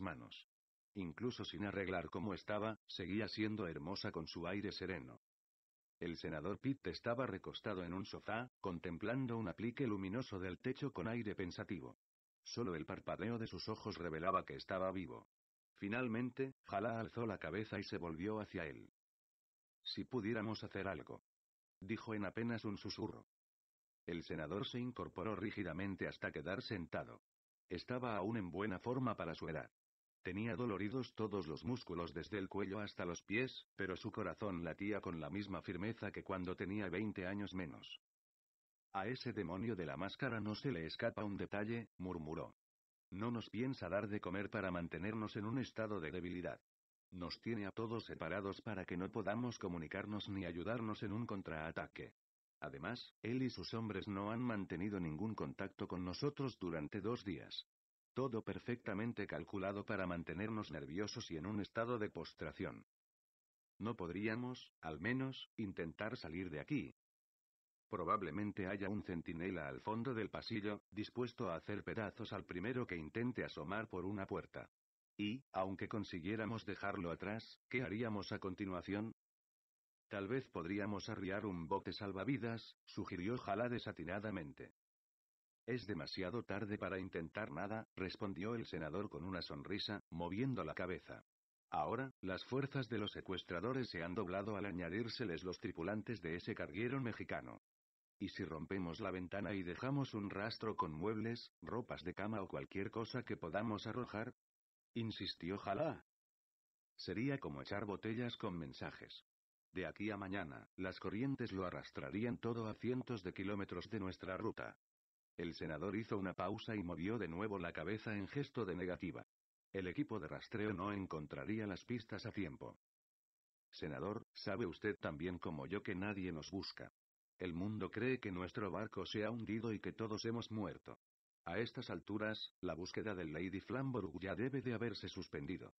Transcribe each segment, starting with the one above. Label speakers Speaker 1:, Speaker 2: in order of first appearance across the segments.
Speaker 1: manos. Incluso sin arreglar cómo estaba, seguía siendo hermosa con su aire sereno. El senador Pitt estaba recostado en un sofá, contemplando un aplique luminoso del techo con aire pensativo. Solo el parpadeo de sus ojos revelaba que estaba vivo. Finalmente, Jalá alzó la cabeza y se volvió hacia él. Si pudiéramos hacer algo. Dijo en apenas un susurro. El senador se incorporó rígidamente hasta quedar sentado. Estaba aún en buena forma para su edad. Tenía doloridos todos los músculos desde el cuello hasta los pies, pero su corazón latía con la misma firmeza que cuando tenía 20 años menos. A ese demonio de la máscara no se le escapa un detalle, murmuró. No nos piensa dar de comer para mantenernos en un estado de debilidad. Nos tiene a todos separados para que no podamos comunicarnos ni ayudarnos en un contraataque. Además, él y sus hombres no han mantenido ningún contacto con nosotros durante dos días. Todo perfectamente calculado para mantenernos nerviosos y en un estado de postración. No podríamos, al menos, intentar salir de aquí. Probablemente haya un centinela al fondo del pasillo, dispuesto a hacer pedazos al primero que intente asomar por una puerta. Y, aunque consiguiéramos dejarlo atrás, ¿qué haríamos a continuación? Tal vez podríamos arriar un bote salvavidas, sugirió Jala desatinadamente. Es demasiado tarde para intentar nada, respondió el senador con una sonrisa, moviendo la cabeza. Ahora, las fuerzas de los secuestradores se han doblado al añadírseles los tripulantes de ese carguero mexicano. ¿Y si rompemos la ventana y dejamos un rastro con muebles, ropas de cama o cualquier cosa que podamos arrojar? Insistió Jalá. Sería como echar botellas con mensajes. De aquí a mañana, las corrientes lo arrastrarían todo a cientos de kilómetros de nuestra ruta. El senador hizo una pausa y movió de nuevo la cabeza en gesto de negativa. El equipo de rastreo no encontraría las pistas a tiempo. Senador, sabe usted tan bien como yo que nadie nos busca. El mundo cree que nuestro barco se ha hundido y que todos hemos muerto. A estas alturas, la búsqueda del Lady Flamborough ya debe de haberse suspendido.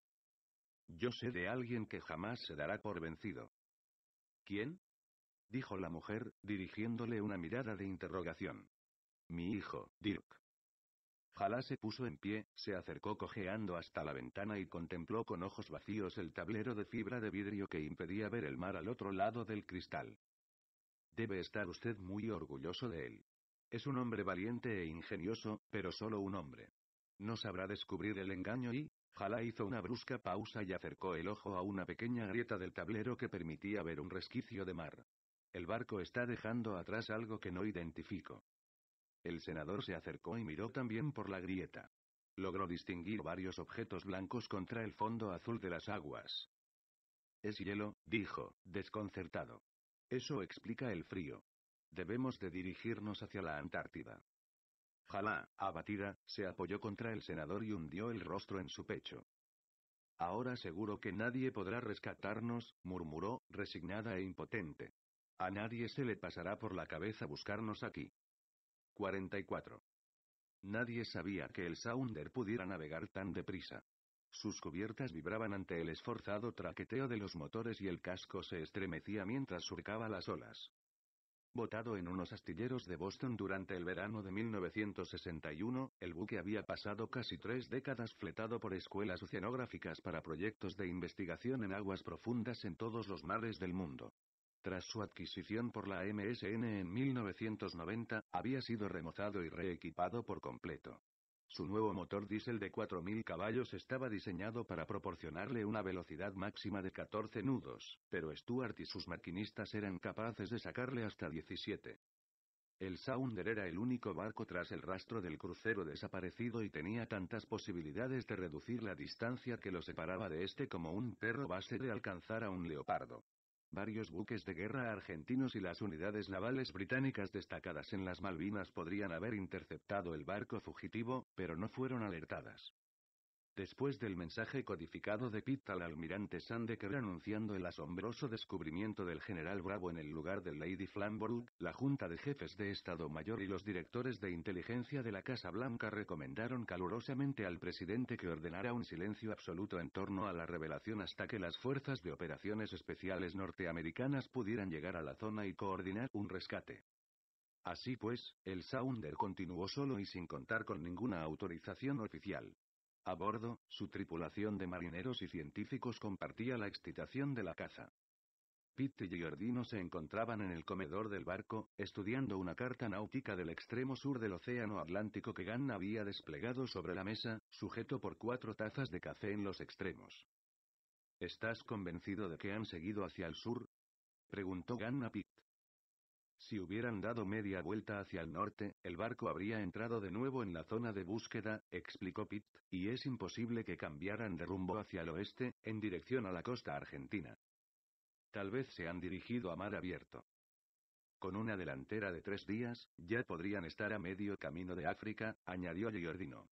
Speaker 1: Yo sé de alguien que jamás se dará por vencido. ¿Quién? dijo la mujer, dirigiéndole una mirada de interrogación. Mi hijo, Dirk. Jalá se puso en pie, se acercó cojeando hasta la ventana y contempló con ojos vacíos el tablero de fibra de vidrio que impedía ver el mar al otro lado del cristal. Debe estar usted muy orgulloso de él. Es un hombre valiente e ingenioso, pero solo un hombre. No sabrá descubrir el engaño y, Jalá hizo una brusca pausa y acercó el ojo a una pequeña grieta del tablero que permitía ver un resquicio de mar. El barco está dejando atrás algo que no identifico. El senador se acercó y miró también por la grieta. Logró distinguir varios objetos blancos contra el fondo azul de las aguas. Es hielo, dijo, desconcertado. Eso explica el frío. Debemos de dirigirnos hacia la Antártida. Jalá, abatida, se apoyó contra el senador y hundió el rostro en su pecho. Ahora seguro que nadie podrá rescatarnos, murmuró, resignada e impotente. A nadie se le pasará por la cabeza buscarnos aquí. 44. Nadie sabía que el Sounder pudiera navegar tan deprisa. Sus cubiertas vibraban ante el esforzado traqueteo de los motores y el casco se estremecía mientras surcaba las olas. Botado en unos astilleros de Boston durante el verano de 1961, el buque había pasado casi tres décadas fletado por escuelas oceanográficas para proyectos de investigación en aguas profundas en todos los mares del mundo. Tras su adquisición por la MSN en 1990, había sido remozado y reequipado por completo. Su nuevo motor diésel de 4.000 caballos estaba diseñado para proporcionarle una velocidad máxima de 14 nudos, pero Stuart y sus maquinistas eran capaces de sacarle hasta 17. El Sounder era el único barco tras el rastro del crucero desaparecido y tenía tantas posibilidades de reducir la distancia que lo separaba de este como un perro base de alcanzar a un leopardo. Varios buques de guerra argentinos y las unidades navales británicas destacadas en las Malvinas podrían haber interceptado el barco fugitivo, pero no fueron alertadas. Después del mensaje codificado de Pitt al almirante Sandecker anunciando el asombroso descubrimiento del general Bravo en el lugar de Lady Flamborough, la Junta de Jefes de Estado Mayor y los directores de inteligencia de la Casa Blanca recomendaron calurosamente al presidente que ordenara un silencio absoluto en torno a la revelación hasta que las fuerzas de operaciones especiales norteamericanas pudieran llegar a la zona y coordinar un rescate. Así pues, el Sounder continuó solo y sin contar con ninguna autorización oficial. A bordo, su tripulación de marineros y científicos compartía la excitación de la caza. Pitt y Giordino se encontraban en el comedor del barco, estudiando una carta náutica del extremo sur del Océano Atlántico que Gann había desplegado sobre la mesa, sujeto por cuatro tazas de café en los extremos. ¿Estás convencido de que han seguido hacia el sur? preguntó Gann a Pitt. Si hubieran dado media vuelta hacia el norte, el barco habría entrado de nuevo en la zona de búsqueda, explicó Pitt, y es imposible que cambiaran de rumbo hacia el oeste, en dirección a la costa argentina. Tal vez se han dirigido a mar abierto. Con una delantera de tres días, ya podrían estar a medio camino de África, añadió Giordino.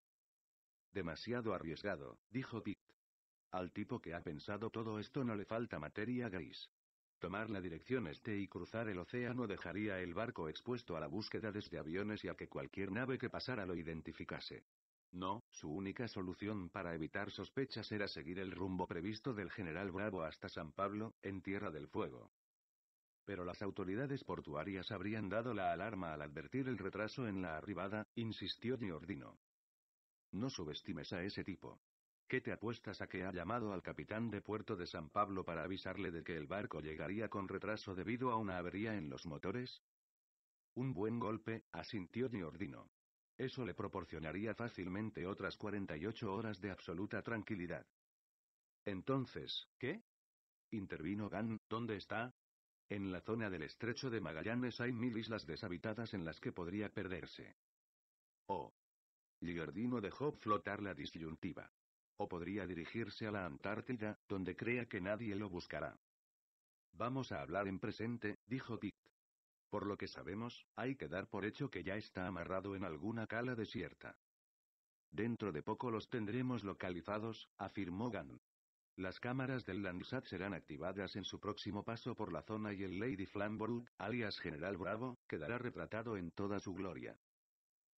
Speaker 1: Demasiado arriesgado, dijo Pitt. Al tipo que ha pensado todo esto no le falta materia gris. Tomar la dirección este y cruzar el océano dejaría el barco expuesto a la búsqueda desde aviones y a que cualquier nave que pasara lo identificase. No, su única solución para evitar sospechas era seguir el rumbo previsto del general Bravo hasta San Pablo, en Tierra del Fuego. Pero las autoridades portuarias habrían dado la alarma al advertir el retraso en la arribada, insistió Giordino. No subestimes a ese tipo. ¿Qué te apuestas a que ha llamado al capitán de puerto de San Pablo para avisarle de que el barco llegaría con retraso debido a una avería en los motores? Un buen golpe, asintió Giordino. Eso le proporcionaría fácilmente otras 48 horas de absoluta tranquilidad. Entonces, ¿qué? Intervino Gan. ¿dónde está? En la zona del estrecho de Magallanes hay mil islas deshabitadas en las que podría perderse. Oh. Giordino dejó flotar la disyuntiva. O podría dirigirse a la Antártida, donde crea que nadie lo buscará. Vamos a hablar en presente, dijo Dick. Por lo que sabemos, hay que dar por hecho que ya está amarrado en alguna cala desierta. Dentro de poco los tendremos localizados, afirmó Gunn. Las cámaras del Landsat serán activadas en su próximo paso por la zona y el Lady Flamborough, alias General Bravo, quedará retratado en toda su gloria.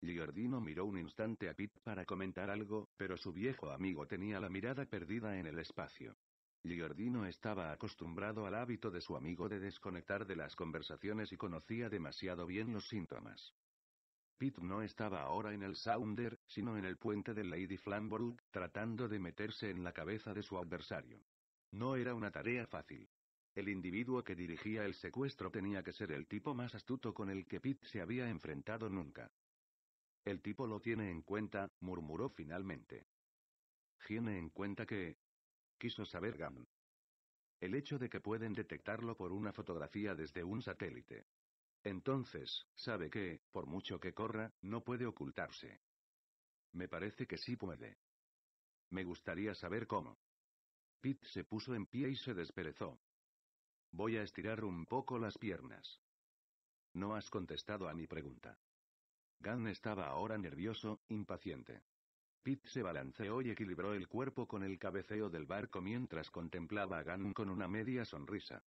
Speaker 1: Giordino miró un instante a Pete para comentar algo, pero su viejo amigo tenía la mirada perdida en el espacio. Giordino estaba acostumbrado al hábito de su amigo de desconectar de las conversaciones y conocía demasiado bien los síntomas. Pete no estaba ahora en el Sounder, sino en el puente de Lady Flamborough, tratando de meterse en la cabeza de su adversario. No era una tarea fácil. El individuo que dirigía el secuestro tenía que ser el tipo más astuto con el que Pete se había enfrentado nunca. El tipo lo tiene en cuenta, murmuró finalmente. Tiene en cuenta que... quiso saber Gam. El hecho de que pueden detectarlo por una fotografía desde un satélite. Entonces, sabe que, por mucho que corra, no puede ocultarse. Me parece que sí puede. Me gustaría saber cómo. Pete se puso en pie y se desperezó. Voy a estirar un poco las piernas. No has contestado a mi pregunta. Gunn estaba ahora nervioso, impaciente. Pitt se balanceó y equilibró el cuerpo con el cabeceo del barco mientras contemplaba a Gunn con una media sonrisa.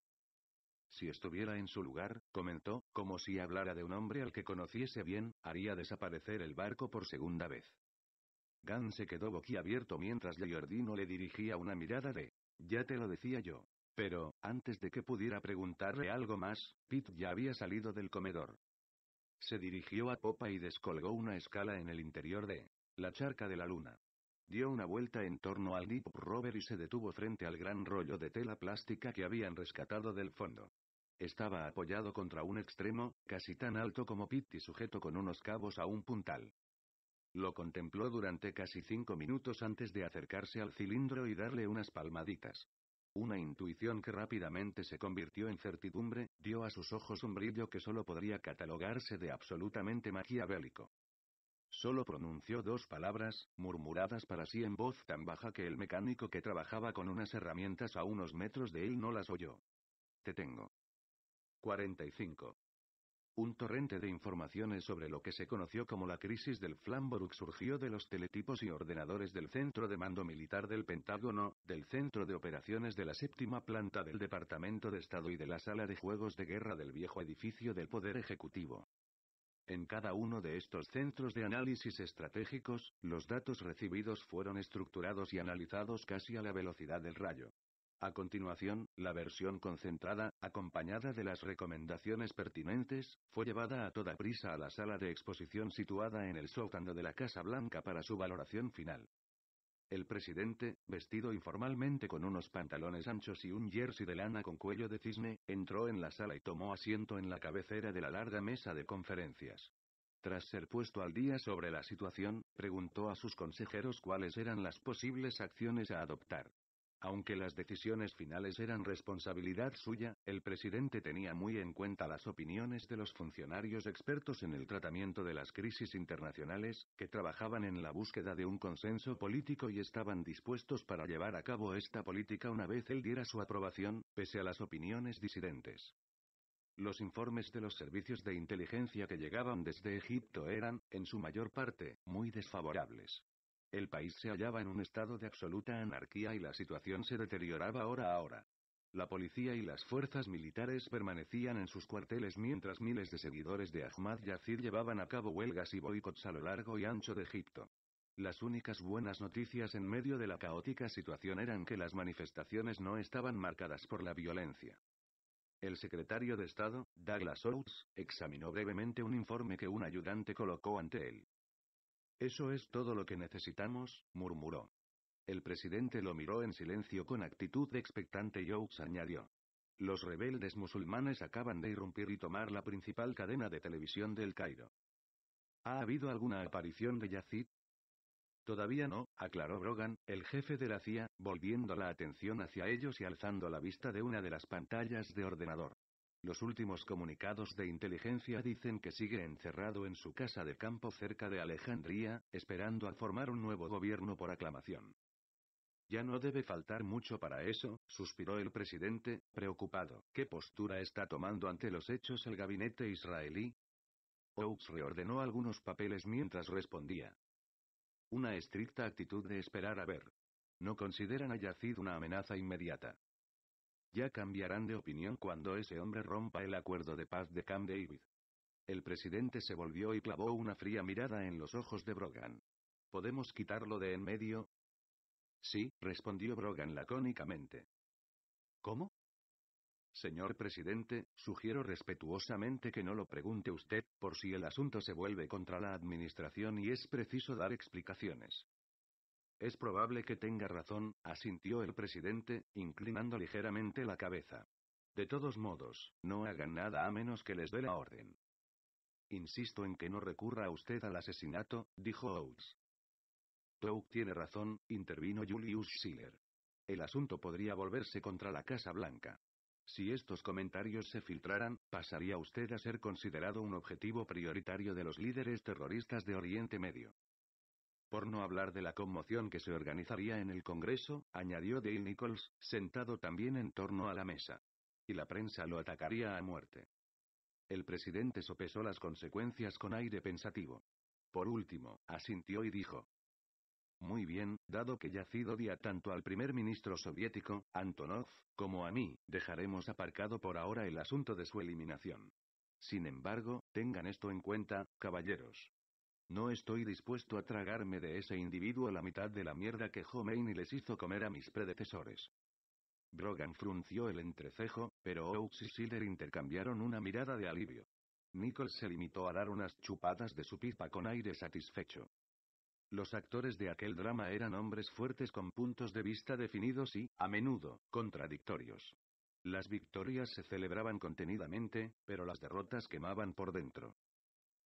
Speaker 1: Si estuviera en su lugar, comentó, como si hablara de un hombre al que conociese bien, haría desaparecer el barco por segunda vez. Gunn se quedó boquiabierto mientras Giordino le dirigía una mirada de ya te lo decía yo. Pero, antes de que pudiera preguntarle algo más, Pitt ya había salido del comedor. Se dirigió a popa y descolgó una escala en el interior de la charca de la luna. Dio una vuelta en torno al Deep Rover y se detuvo frente al gran rollo de tela plástica que habían rescatado del fondo. Estaba apoyado contra un extremo, casi tan alto como Pitt y sujeto con unos cabos a un puntal. Lo contempló durante casi cinco minutos antes de acercarse al cilindro y darle unas palmaditas. Una intuición que rápidamente se convirtió en certidumbre, dio a sus ojos un brillo que solo podría catalogarse de absolutamente maquiavélico. Solo pronunció dos palabras, murmuradas para sí en voz tan baja que el mecánico que trabajaba con unas herramientas a unos metros de él no las oyó. Te tengo. 45. Un torrente de informaciones sobre lo que se conoció como la crisis del Flamborough surgió de los teletipos y ordenadores del Centro de Mando Militar del Pentágono, del Centro de Operaciones de la Séptima Planta del Departamento de Estado y de la Sala de Juegos de Guerra del viejo edificio del Poder Ejecutivo. En cada uno de estos centros de análisis estratégicos, los datos recibidos fueron estructurados y analizados casi a la velocidad del rayo. A continuación, la versión concentrada, acompañada de las recomendaciones pertinentes, fue llevada a toda prisa a la sala de exposición situada en el sótano de la Casa Blanca para su valoración final. El presidente, vestido informalmente con unos pantalones anchos y un jersey de lana con cuello de cisne, entró en la sala y tomó asiento en la cabecera de la larga mesa de conferencias. Tras ser puesto al día sobre la situación, preguntó a sus consejeros cuáles eran las posibles acciones a adoptar. Aunque las decisiones finales eran responsabilidad suya, el presidente tenía muy en cuenta las opiniones de los funcionarios expertos en el tratamiento de las crisis internacionales, que trabajaban en la búsqueda de un consenso político y estaban dispuestos para llevar a cabo esta política una vez él diera su aprobación, pese a las opiniones disidentes. Los informes de los servicios de inteligencia que llegaban desde Egipto eran, en su mayor parte, muy desfavorables. El país se hallaba en un estado de absoluta anarquía y la situación se deterioraba hora a hora. La policía y las fuerzas militares permanecían en sus cuarteles mientras miles de seguidores de Ahmad Yazid llevaban a cabo huelgas y boicots a lo largo y ancho de Egipto. Las únicas buenas noticias en medio de la caótica situación eran que las manifestaciones no estaban marcadas por la violencia. El secretario de Estado, Douglas Oates, examinó brevemente un informe que un ayudante colocó ante él. Eso es todo lo que necesitamos, murmuró. El presidente lo miró en silencio con actitud expectante y Oaks añadió. Los rebeldes musulmanes acaban de irrumpir y tomar la principal cadena de televisión del Cairo. ¿Ha habido alguna aparición de Yazid? Todavía no, aclaró Brogan, el jefe de la CIA, volviendo la atención hacia ellos y alzando la vista de una de las pantallas de ordenador. Los últimos comunicados de inteligencia dicen que sigue encerrado en su casa de campo cerca de Alejandría, esperando a formar un nuevo gobierno por aclamación. Ya no debe faltar mucho para eso, suspiró el presidente, preocupado. ¿Qué postura está tomando ante los hechos el gabinete israelí? Oaks reordenó algunos papeles mientras respondía. Una estricta actitud de esperar a ver. No consideran a Yacid una amenaza inmediata. Ya cambiarán de opinión cuando ese hombre rompa el acuerdo de paz de Camp David. El presidente se volvió y clavó una fría mirada en los ojos de Brogan. ¿Podemos quitarlo de en medio? Sí, respondió Brogan lacónicamente. ¿Cómo? Señor presidente, sugiero respetuosamente que no lo pregunte usted, por si el asunto se vuelve contra la administración y es preciso dar explicaciones. Es probable que tenga razón, asintió el presidente, inclinando ligeramente la cabeza. De todos modos, no hagan nada a menos que les dé la orden. Insisto en que no recurra a usted al asesinato, dijo Oates. Cloak tiene razón, intervino Julius Schiller. El asunto podría volverse contra la Casa Blanca. Si estos comentarios se filtraran, pasaría usted a ser considerado un objetivo prioritario de los líderes terroristas de Oriente Medio. Por no hablar de la conmoción que se organizaría en el Congreso, añadió Dale Nichols, sentado también en torno a la mesa. Y la prensa lo atacaría a muerte. El presidente sopesó las consecuencias con aire pensativo. Por último, asintió y dijo. Muy bien, dado que ya Yacid día tanto al primer ministro soviético, Antonov, como a mí, dejaremos aparcado por ahora el asunto de su eliminación. Sin embargo, tengan esto en cuenta, caballeros. No estoy dispuesto a tragarme de ese individuo la mitad de la mierda que y les hizo comer a mis predecesores. Brogan frunció el entrecejo, pero Oakes y Sider intercambiaron una mirada de alivio. Nichols se limitó a dar unas chupadas de su pipa con aire satisfecho. Los actores de aquel drama eran hombres fuertes con puntos de vista definidos y, a menudo, contradictorios. Las victorias se celebraban contenidamente, pero las derrotas quemaban por dentro.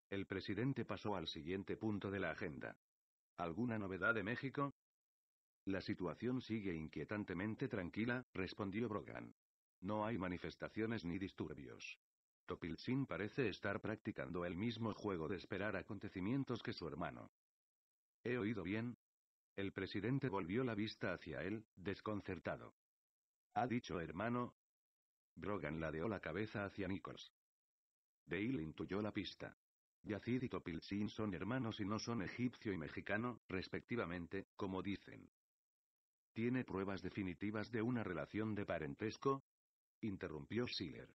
Speaker 1: El presidente pasó al siguiente punto de la agenda. ¿Alguna novedad de México? La situación sigue inquietantemente tranquila, respondió Brogan. No hay manifestaciones ni disturbios. Topilsin parece estar practicando el mismo juego de esperar acontecimientos que su hermano. ¿He oído bien? El presidente volvió la vista hacia él, desconcertado. ¿Ha dicho hermano? Brogan ladeó la cabeza hacia Nichols. Dale intuyó la pista. Yacid y son hermanos y no son egipcio y mexicano, respectivamente, como dicen. ¿Tiene pruebas definitivas de una relación de parentesco? Interrumpió Schiller.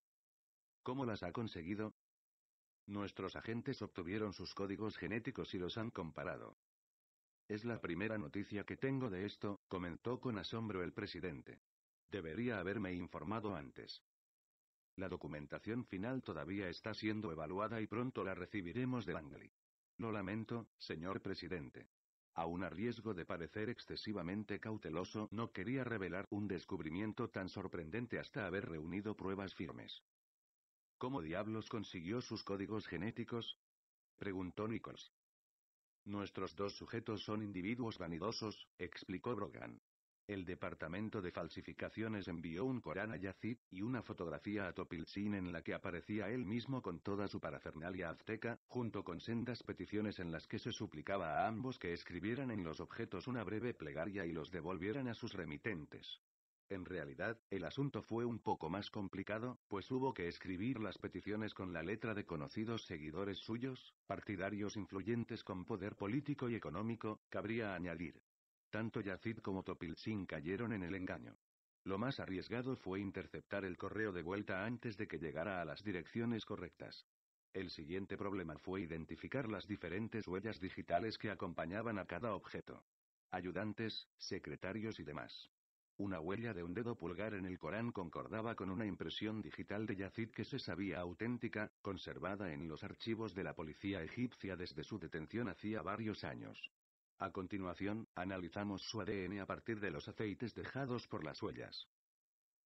Speaker 1: ¿Cómo las ha conseguido? Nuestros agentes obtuvieron sus códigos genéticos y los han comparado. Es la primera noticia que tengo de esto, comentó con asombro el presidente. Debería haberme informado antes. La documentación final todavía está siendo evaluada y pronto la recibiremos de Langley. Lo lamento, señor presidente. Aún a riesgo de parecer excesivamente cauteloso, no quería revelar un descubrimiento tan sorprendente hasta haber reunido pruebas firmes. ¿Cómo diablos consiguió sus códigos genéticos? preguntó Nichols. Nuestros dos sujetos son individuos vanidosos, explicó Brogan. El departamento de falsificaciones envió un Corán a Yazid, y una fotografía a Topilsin en la que aparecía él mismo con toda su parafernalia azteca, junto con sendas peticiones en las que se suplicaba a ambos que escribieran en los objetos una breve plegaria y los devolvieran a sus remitentes. En realidad, el asunto fue un poco más complicado, pues hubo que escribir las peticiones con la letra de conocidos seguidores suyos, partidarios influyentes con poder político y económico, cabría añadir. Tanto Yacid como Topilzin cayeron en el engaño. Lo más arriesgado fue interceptar el correo de vuelta antes de que llegara a las direcciones correctas. El siguiente problema fue identificar las diferentes huellas digitales que acompañaban a cada objeto. Ayudantes, secretarios y demás. Una huella de un dedo pulgar en el Corán concordaba con una impresión digital de Yacid que se sabía auténtica, conservada en los archivos de la policía egipcia desde su detención hacía varios años. A continuación, analizamos su ADN a partir de los aceites dejados por las huellas.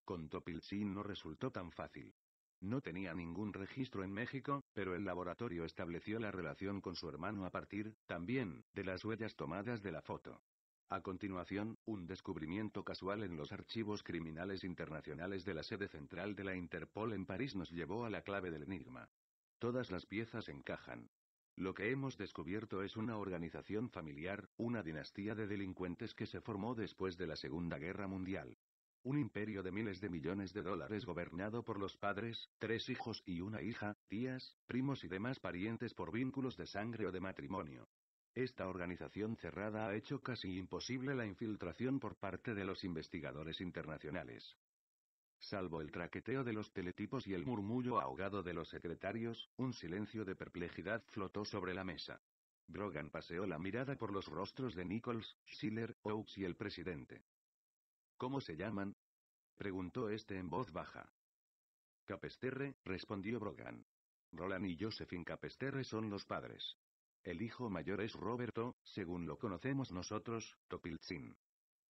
Speaker 1: Con Topilchin no resultó tan fácil. No tenía ningún registro en México, pero el laboratorio estableció la relación con su hermano a partir, también, de las huellas tomadas de la foto. A continuación, un descubrimiento casual en los archivos criminales internacionales de la sede central de la Interpol en París nos llevó a la clave del enigma. Todas las piezas encajan, lo que hemos descubierto es una organización familiar, una dinastía de delincuentes que se formó después de la Segunda Guerra Mundial. Un imperio de miles de millones de dólares gobernado por los padres, tres hijos y una hija, tías, primos y demás parientes por vínculos de sangre o de matrimonio. Esta organización cerrada ha hecho casi imposible la infiltración por parte de los investigadores internacionales. Salvo el traqueteo de los teletipos y el murmullo ahogado de los secretarios, un silencio de perplejidad flotó sobre la mesa. Brogan paseó la mirada por los rostros de Nichols, Schiller, Oaks y el presidente. ¿Cómo se llaman? preguntó este en voz baja. Capesterre, respondió Brogan. Roland y Josephine Capesterre son los padres. El hijo mayor es Roberto, según lo conocemos nosotros, Topiltzin.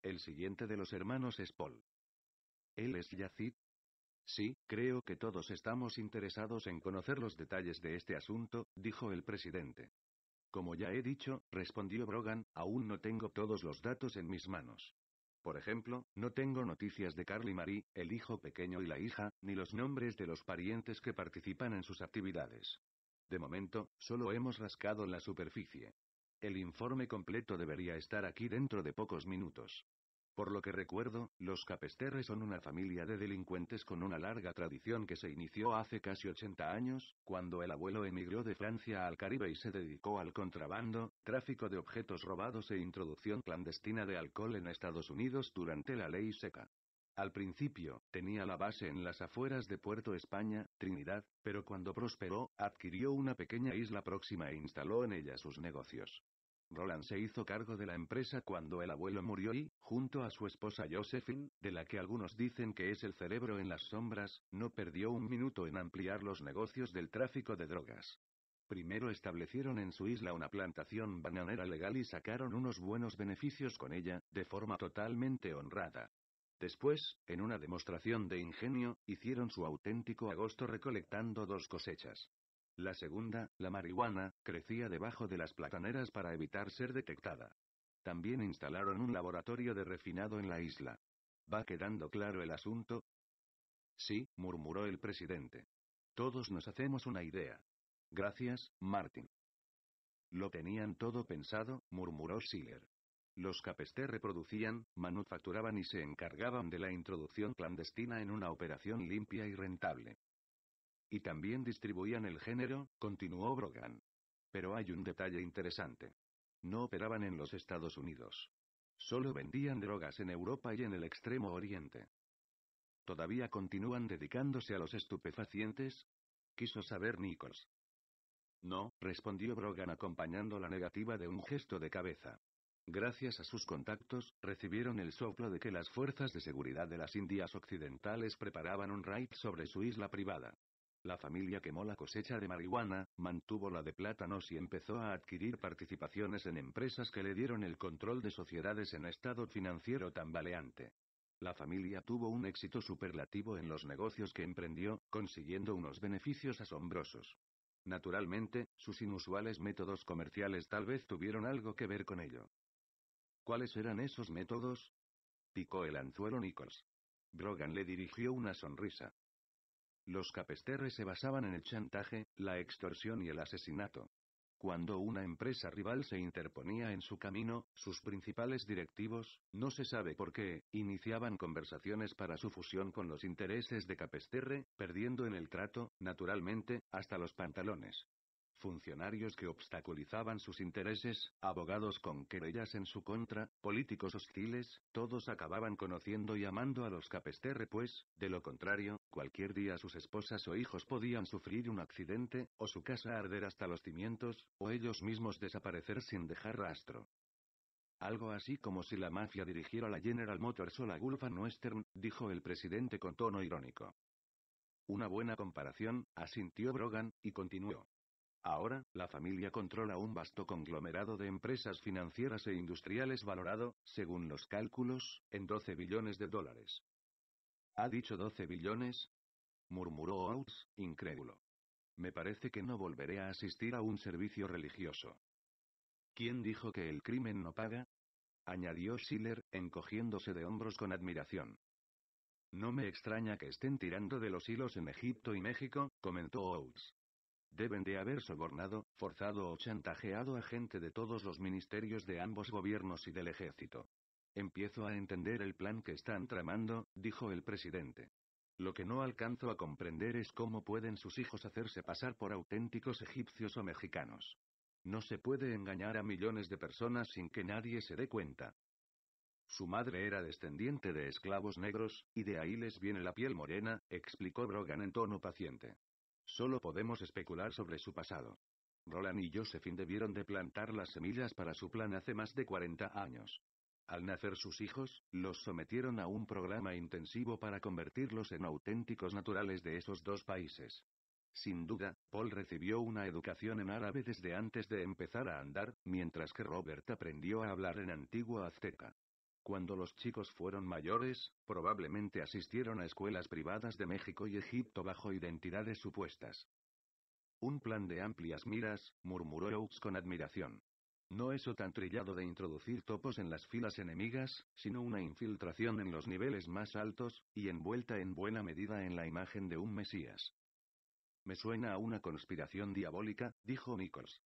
Speaker 1: El siguiente de los hermanos es Paul. ¿Él es Yazid?» Sí, creo que todos estamos interesados en conocer los detalles de este asunto, dijo el presidente. Como ya he dicho, respondió Brogan, aún no tengo todos los datos en mis manos. Por ejemplo, no tengo noticias de Carly Marie, el hijo pequeño y la hija, ni los nombres de los parientes que participan en sus actividades. De momento, solo hemos rascado la superficie. El informe completo debería estar aquí dentro de pocos minutos. Por lo que recuerdo, los Capesterre son una familia de delincuentes con una larga tradición que se inició hace casi 80 años, cuando el abuelo emigró de Francia al Caribe y se dedicó al contrabando, tráfico de objetos robados e introducción clandestina de alcohol en Estados Unidos durante la ley seca. Al principio, tenía la base en las afueras de Puerto España, Trinidad, pero cuando prosperó, adquirió una pequeña isla próxima e instaló en ella sus negocios. Roland se hizo cargo de la empresa cuando el abuelo murió y, junto a su esposa Josephine, de la que algunos dicen que es el cerebro en las sombras, no perdió un minuto en ampliar los negocios del tráfico de drogas. Primero establecieron en su isla una plantación bananera legal y sacaron unos buenos beneficios con ella, de forma totalmente honrada. Después, en una demostración de ingenio, hicieron su auténtico agosto recolectando dos cosechas. La segunda, la marihuana, crecía debajo de las plataneras para evitar ser detectada. También instalaron un laboratorio de refinado en la isla. ¿Va quedando claro el asunto? Sí, murmuró el presidente. Todos nos hacemos una idea. Gracias, Martin. Lo tenían todo pensado, murmuró Schiller. Los Capesté reproducían, manufacturaban y se encargaban de la introducción clandestina en una operación limpia y rentable. Y también distribuían el género, continuó Brogan. Pero hay un detalle interesante. No operaban en los Estados Unidos. Solo vendían drogas en Europa y en el Extremo Oriente. ¿Todavía continúan dedicándose a los estupefacientes? Quiso saber Nichols. No, respondió Brogan acompañando la negativa de un gesto de cabeza. Gracias a sus contactos, recibieron el soplo de que las fuerzas de seguridad de las Indias Occidentales preparaban un raid sobre su isla privada. La familia quemó la cosecha de marihuana, mantuvo la de plátanos y empezó a adquirir participaciones en empresas que le dieron el control de sociedades en estado financiero tambaleante. La familia tuvo un éxito superlativo en los negocios que emprendió, consiguiendo unos beneficios asombrosos. Naturalmente, sus inusuales métodos comerciales tal vez tuvieron algo que ver con ello. ¿Cuáles eran esos métodos? Picó el anzuelo Nichols. Brogan le dirigió una sonrisa. Los capesterres se basaban en el chantaje, la extorsión y el asesinato. Cuando una empresa rival se interponía en su camino, sus principales directivos, no se sabe por qué, iniciaban conversaciones para su fusión con los intereses de Capesterre, perdiendo en el trato, naturalmente, hasta los pantalones funcionarios que obstaculizaban sus intereses, abogados con querellas en su contra, políticos hostiles, todos acababan conociendo y amando a los Capesterre pues, de lo contrario, cualquier día sus esposas o hijos podían sufrir un accidente, o su casa arder hasta los cimientos, o ellos mismos desaparecer sin dejar rastro. Algo así como si la mafia dirigiera la General Motors o la Gulf Western, dijo el presidente con tono irónico. Una buena comparación, asintió Brogan, y continuó. Ahora, la familia controla un vasto conglomerado de empresas financieras e industriales valorado, según los cálculos, en 12 billones de dólares. ¿Ha dicho 12 billones? murmuró Oates, incrédulo. Me parece que no volveré a asistir a un servicio religioso. ¿Quién dijo que el crimen no paga? añadió Schiller, encogiéndose de hombros con admiración. No me extraña que estén tirando de los hilos en Egipto y México, comentó Oates. Deben de haber sobornado, forzado o chantajeado a gente de todos los ministerios de ambos gobiernos y del ejército. Empiezo a entender el plan que están tramando, dijo el presidente. Lo que no alcanzo a comprender es cómo pueden sus hijos hacerse pasar por auténticos egipcios o mexicanos. No se puede engañar a millones de personas sin que nadie se dé cuenta. Su madre era descendiente de esclavos negros, y de ahí les viene la piel morena, explicó Brogan en tono paciente. Solo podemos especular sobre su pasado. Roland y Josephine debieron de plantar las semillas para su plan hace más de 40 años. Al nacer sus hijos, los sometieron a un programa intensivo para convertirlos en auténticos naturales de esos dos países. Sin duda, Paul recibió una educación en árabe desde antes de empezar a andar, mientras que Robert aprendió a hablar en antiguo azteca. Cuando los chicos fueron mayores, probablemente asistieron a escuelas privadas de México y Egipto bajo identidades supuestas. Un plan de amplias miras, murmuró Oaks con admiración. No eso tan trillado de introducir topos en las filas enemigas, sino una infiltración en los niveles más altos, y envuelta en buena medida en la imagen de un Mesías. Me suena a una conspiración diabólica, dijo Nichols.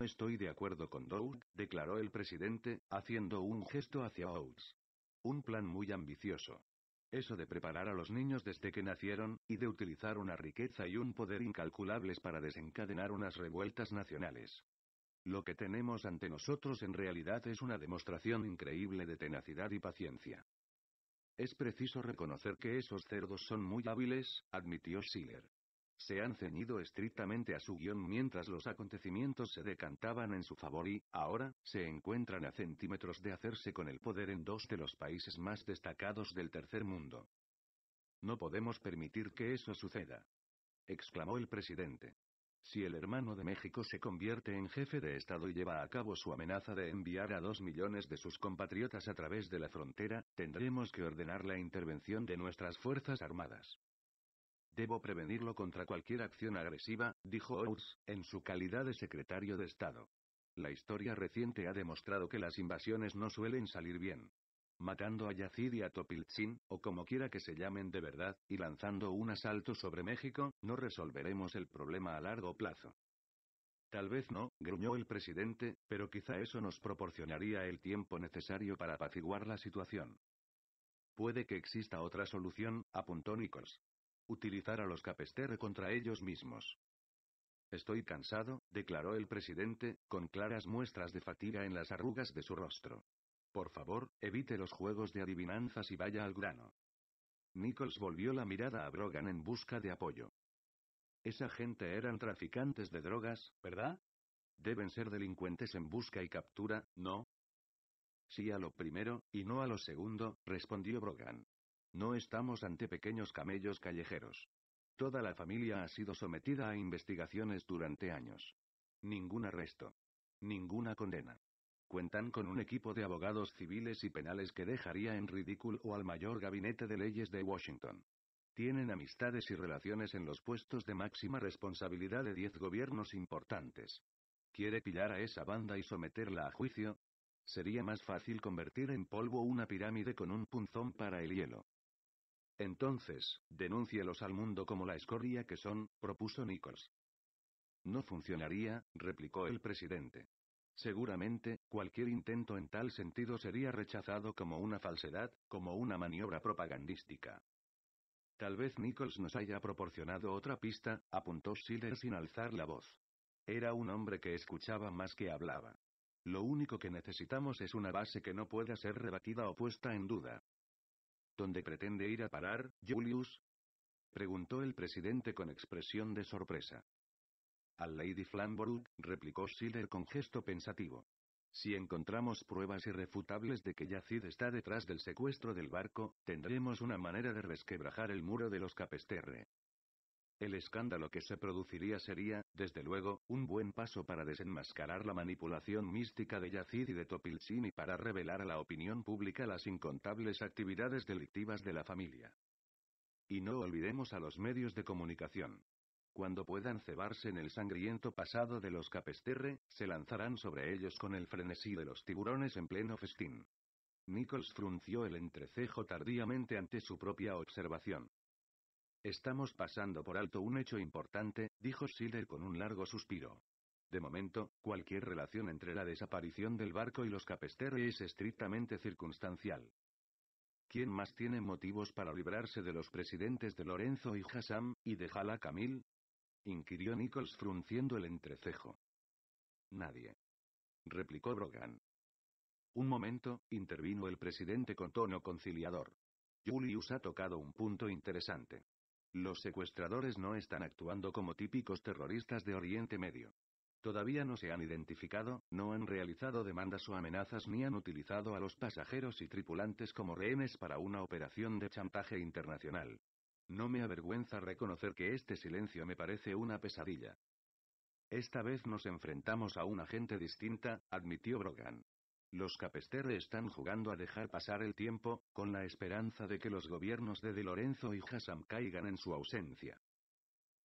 Speaker 1: Estoy de acuerdo con Doug, declaró el presidente, haciendo un gesto hacia Oates. Un plan muy ambicioso. Eso de preparar a los niños desde que nacieron, y de utilizar una riqueza y un poder incalculables para desencadenar unas revueltas nacionales. Lo que tenemos ante nosotros en realidad es una demostración increíble de tenacidad y paciencia. Es preciso reconocer que esos cerdos son muy hábiles, admitió Schiller se han ceñido estrictamente a su guión mientras los acontecimientos se decantaban en su favor y, ahora, se encuentran a centímetros de hacerse con el poder en dos de los países más destacados del tercer mundo. No podemos permitir que eso suceda. exclamó el presidente. Si el hermano de México se convierte en jefe de Estado y lleva a cabo su amenaza de enviar a dos millones de sus compatriotas a través de la frontera, tendremos que ordenar la intervención de nuestras Fuerzas Armadas. Debo prevenirlo contra cualquier acción agresiva, dijo Oates, en su calidad de secretario de Estado. La historia reciente ha demostrado que las invasiones no suelen salir bien. Matando a Yazid y a Topiltzin, o como quiera que se llamen de verdad, y lanzando un asalto sobre México, no resolveremos el problema a largo plazo. Tal vez no, gruñó el presidente, pero quizá eso nos proporcionaría el tiempo necesario para apaciguar la situación. Puede que exista otra solución, apuntó Nichols. Utilizar a los Capesterre contra ellos mismos. Estoy cansado, declaró el presidente, con claras muestras de fatiga en las arrugas de su rostro. Por favor, evite los juegos de adivinanzas y vaya al grano. Nichols volvió la mirada a Brogan en busca de apoyo. Esa gente eran traficantes de drogas, ¿verdad? Deben ser delincuentes en busca y captura, ¿no? Sí a lo primero, y no a lo segundo, respondió Brogan. No estamos ante pequeños camellos callejeros. Toda la familia ha sido sometida a investigaciones durante años. Ningún arresto. Ninguna condena. Cuentan con un equipo de abogados civiles y penales que dejaría en ridículo al mayor gabinete de leyes de Washington. Tienen amistades y relaciones en los puestos de máxima responsabilidad de 10 gobiernos importantes. ¿Quiere pillar a esa banda y someterla a juicio? Sería más fácil convertir en polvo una pirámide con un punzón para el hielo. Entonces, denúncielos al mundo como la escoria que son, propuso Nichols. No funcionaría, replicó el presidente. Seguramente, cualquier intento en tal sentido sería rechazado como una falsedad, como una maniobra propagandística. Tal vez Nichols nos haya proporcionado otra pista, apuntó Schiller sin alzar la voz. Era un hombre que escuchaba más que hablaba. Lo único que necesitamos es una base que no pueda ser rebatida o puesta en duda. ¿Dónde pretende ir a parar, Julius? preguntó el presidente con expresión de sorpresa. Al Lady Flamborough, replicó Schiller con gesto pensativo. Si encontramos pruebas irrefutables de que Yacid está detrás del secuestro del barco, tendremos una manera de resquebrajar el muro de los Capesterre. El escándalo que se produciría sería, desde luego, un buen paso para desenmascarar la manipulación mística de Yacid y de Topilchin y para revelar a la opinión pública las incontables actividades delictivas de la familia. Y no olvidemos a los medios de comunicación. Cuando puedan cebarse en el sangriento pasado de los Capesterre, se lanzarán sobre ellos con el frenesí de los tiburones en pleno festín. Nichols frunció el entrecejo tardíamente ante su propia observación. Estamos pasando por alto un hecho importante, dijo Schiller con un largo suspiro. De momento, cualquier relación entre la desaparición del barco y los capesteros es estrictamente circunstancial. ¿Quién más tiene motivos para librarse de los presidentes de Lorenzo y Hassam, y de Jala Camil? inquirió Nichols frunciendo el entrecejo. Nadie. replicó Brogan. Un momento, intervino el presidente con tono conciliador. Julius ha tocado un punto interesante. Los secuestradores no están actuando como típicos terroristas de Oriente Medio. Todavía no se han identificado, no han realizado demandas o amenazas ni han utilizado a los pasajeros y tripulantes como rehenes para una operación de chantaje internacional. No me avergüenza reconocer que este silencio me parece una pesadilla. Esta vez nos enfrentamos a una gente distinta, admitió Brogan. Los Capesterre están jugando a dejar pasar el tiempo, con la esperanza de que los gobiernos de De Lorenzo y Hassam caigan en su ausencia.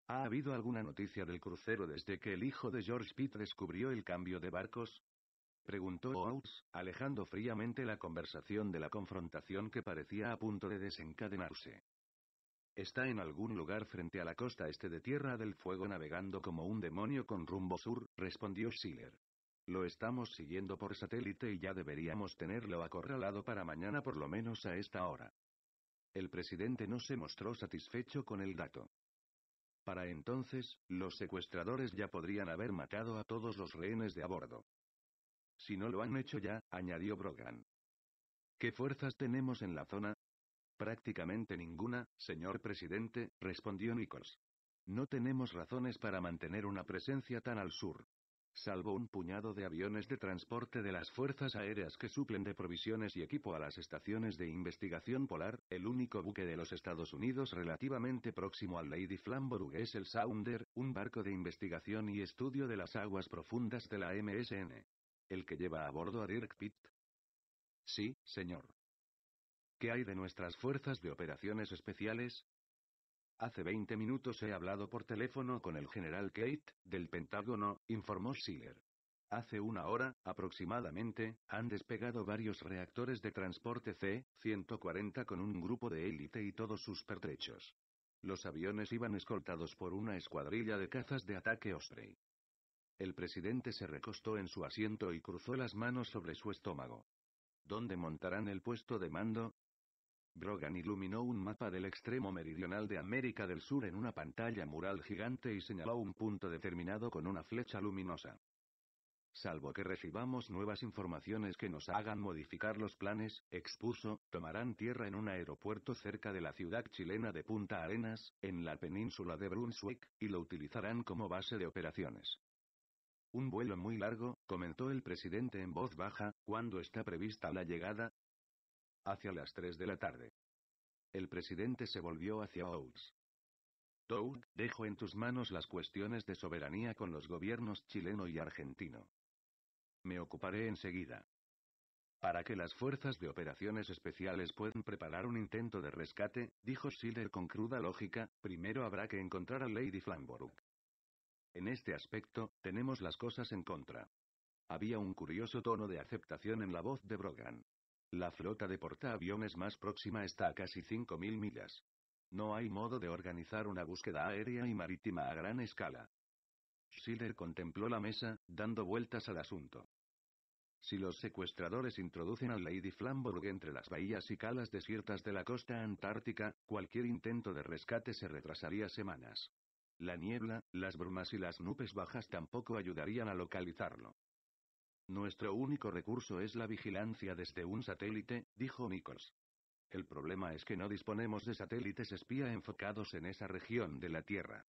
Speaker 1: ¿Ha habido alguna noticia del crucero desde que el hijo de George Pitt descubrió el cambio de barcos? Preguntó Oates, alejando fríamente la conversación de la confrontación que parecía a punto de desencadenarse. Está en algún lugar frente a la costa este de Tierra del Fuego navegando como un demonio con rumbo sur, respondió Schiller. Lo estamos siguiendo por satélite y ya deberíamos tenerlo acorralado para mañana por lo menos a esta hora. El presidente no se mostró satisfecho con el dato. Para entonces, los secuestradores ya podrían haber matado a todos los rehenes de a bordo. Si no lo han hecho ya, añadió Brogan. ¿Qué fuerzas tenemos en la zona? Prácticamente ninguna, señor presidente, respondió Nichols. No tenemos razones para mantener una presencia tan al sur salvo un puñado de aviones de transporte de las fuerzas aéreas que suplen de provisiones y equipo a las estaciones de investigación polar, el único buque de los Estados Unidos relativamente próximo al Lady Flamborough es el Sounder, un barco de investigación y estudio de las aguas profundas de la MSN. ¿El que lleva a bordo a Dirk Pitt? Sí, señor. ¿Qué hay de nuestras fuerzas de operaciones especiales? Hace 20 minutos he hablado por teléfono con el general Kate, del Pentágono, informó Schiller. Hace una hora, aproximadamente, han despegado varios reactores de transporte C-140 con un grupo de élite y todos sus pertrechos. Los aviones iban escoltados por una escuadrilla de cazas de ataque Osprey. El presidente se recostó en su asiento y cruzó las manos sobre su estómago. ¿Dónde montarán el puesto de mando? Brogan iluminó un mapa del extremo meridional de América del Sur en una pantalla mural gigante y señaló un punto determinado con una flecha luminosa. Salvo que recibamos nuevas informaciones que nos hagan modificar los planes, expuso, tomarán tierra en un aeropuerto cerca de la ciudad chilena de Punta Arenas, en la península de Brunswick, y lo utilizarán como base de operaciones. Un vuelo muy largo, comentó el presidente en voz baja, cuando está prevista la llegada? Hacia las 3 de la tarde. El presidente se volvió hacia Oates. Toad, dejo en tus manos las cuestiones de soberanía con los gobiernos chileno y argentino. Me ocuparé enseguida. Para que las fuerzas de operaciones especiales puedan preparar un intento de rescate, dijo Schiller con cruda lógica, primero habrá que encontrar a Lady Flamborough. En este aspecto, tenemos las cosas en contra. Había un curioso tono de aceptación en la voz de Brogan. La flota de portaaviones más próxima está a casi 5.000 millas. No hay modo de organizar una búsqueda aérea y marítima a gran escala. Schiller contempló la mesa, dando vueltas al asunto. Si los secuestradores introducen a Lady Flamborough entre las bahías y calas desiertas de la costa antártica, cualquier intento de rescate se retrasaría semanas. La niebla, las brumas y las nubes bajas tampoco ayudarían a localizarlo. Nuestro único recurso es la vigilancia desde un satélite, dijo Nichols. El problema es que no disponemos de satélites espía enfocados en esa región de la Tierra.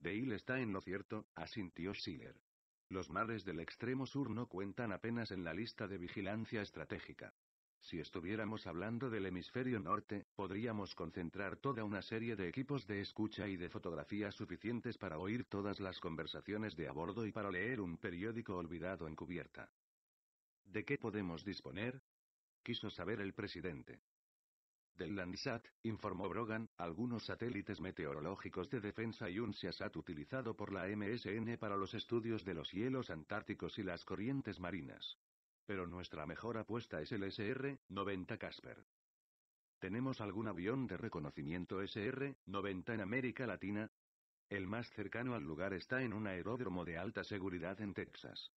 Speaker 1: Dale está en lo cierto, asintió Schiller. Los mares del extremo sur no cuentan apenas en la lista de vigilancia estratégica. Si estuviéramos hablando del hemisferio norte, podríamos concentrar toda una serie de equipos de escucha y de fotografías suficientes para oír todas las conversaciones de a bordo y para leer un periódico olvidado en cubierta. ¿De qué podemos disponer? quiso saber el presidente. Del Landsat, informó Brogan, algunos satélites meteorológicos de defensa y un SEASAT utilizado por la MSN para los estudios de los hielos antárticos y las corrientes marinas pero nuestra mejor apuesta es el SR-90 Casper. ¿Tenemos algún avión de reconocimiento SR-90 en América Latina? El más cercano al lugar está en un aeródromo de alta seguridad en Texas.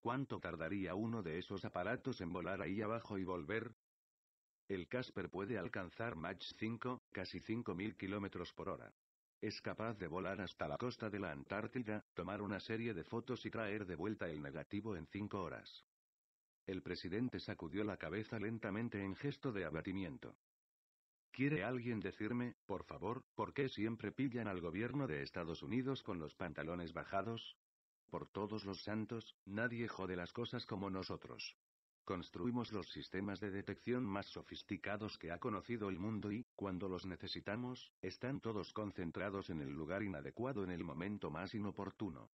Speaker 1: ¿Cuánto tardaría uno de esos aparatos en volar ahí abajo y volver? El Casper puede alcanzar Mach 5, casi 5.000 km por hora. Es capaz de volar hasta la costa de la Antártida, tomar una serie de fotos y traer de vuelta el negativo en 5 horas. El presidente sacudió la cabeza lentamente en gesto de abatimiento. ¿Quiere alguien decirme, por favor, por qué siempre pillan al gobierno de Estados Unidos con los pantalones bajados? Por todos los santos, nadie jode las cosas como nosotros. Construimos los sistemas de detección más sofisticados que ha conocido el mundo y, cuando los necesitamos, están todos concentrados en el lugar inadecuado en el momento más inoportuno.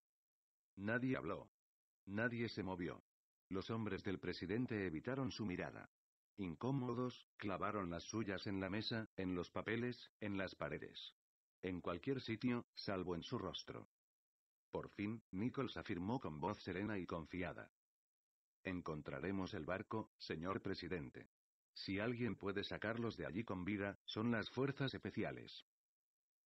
Speaker 1: Nadie habló. Nadie se movió. Los hombres del presidente evitaron su mirada. Incómodos, clavaron las suyas en la mesa, en los papeles, en las paredes. En cualquier sitio, salvo en su rostro. Por fin, Nichols afirmó con voz serena y confiada. Encontraremos el barco, señor presidente. Si alguien puede sacarlos de allí con vida, son las fuerzas especiales.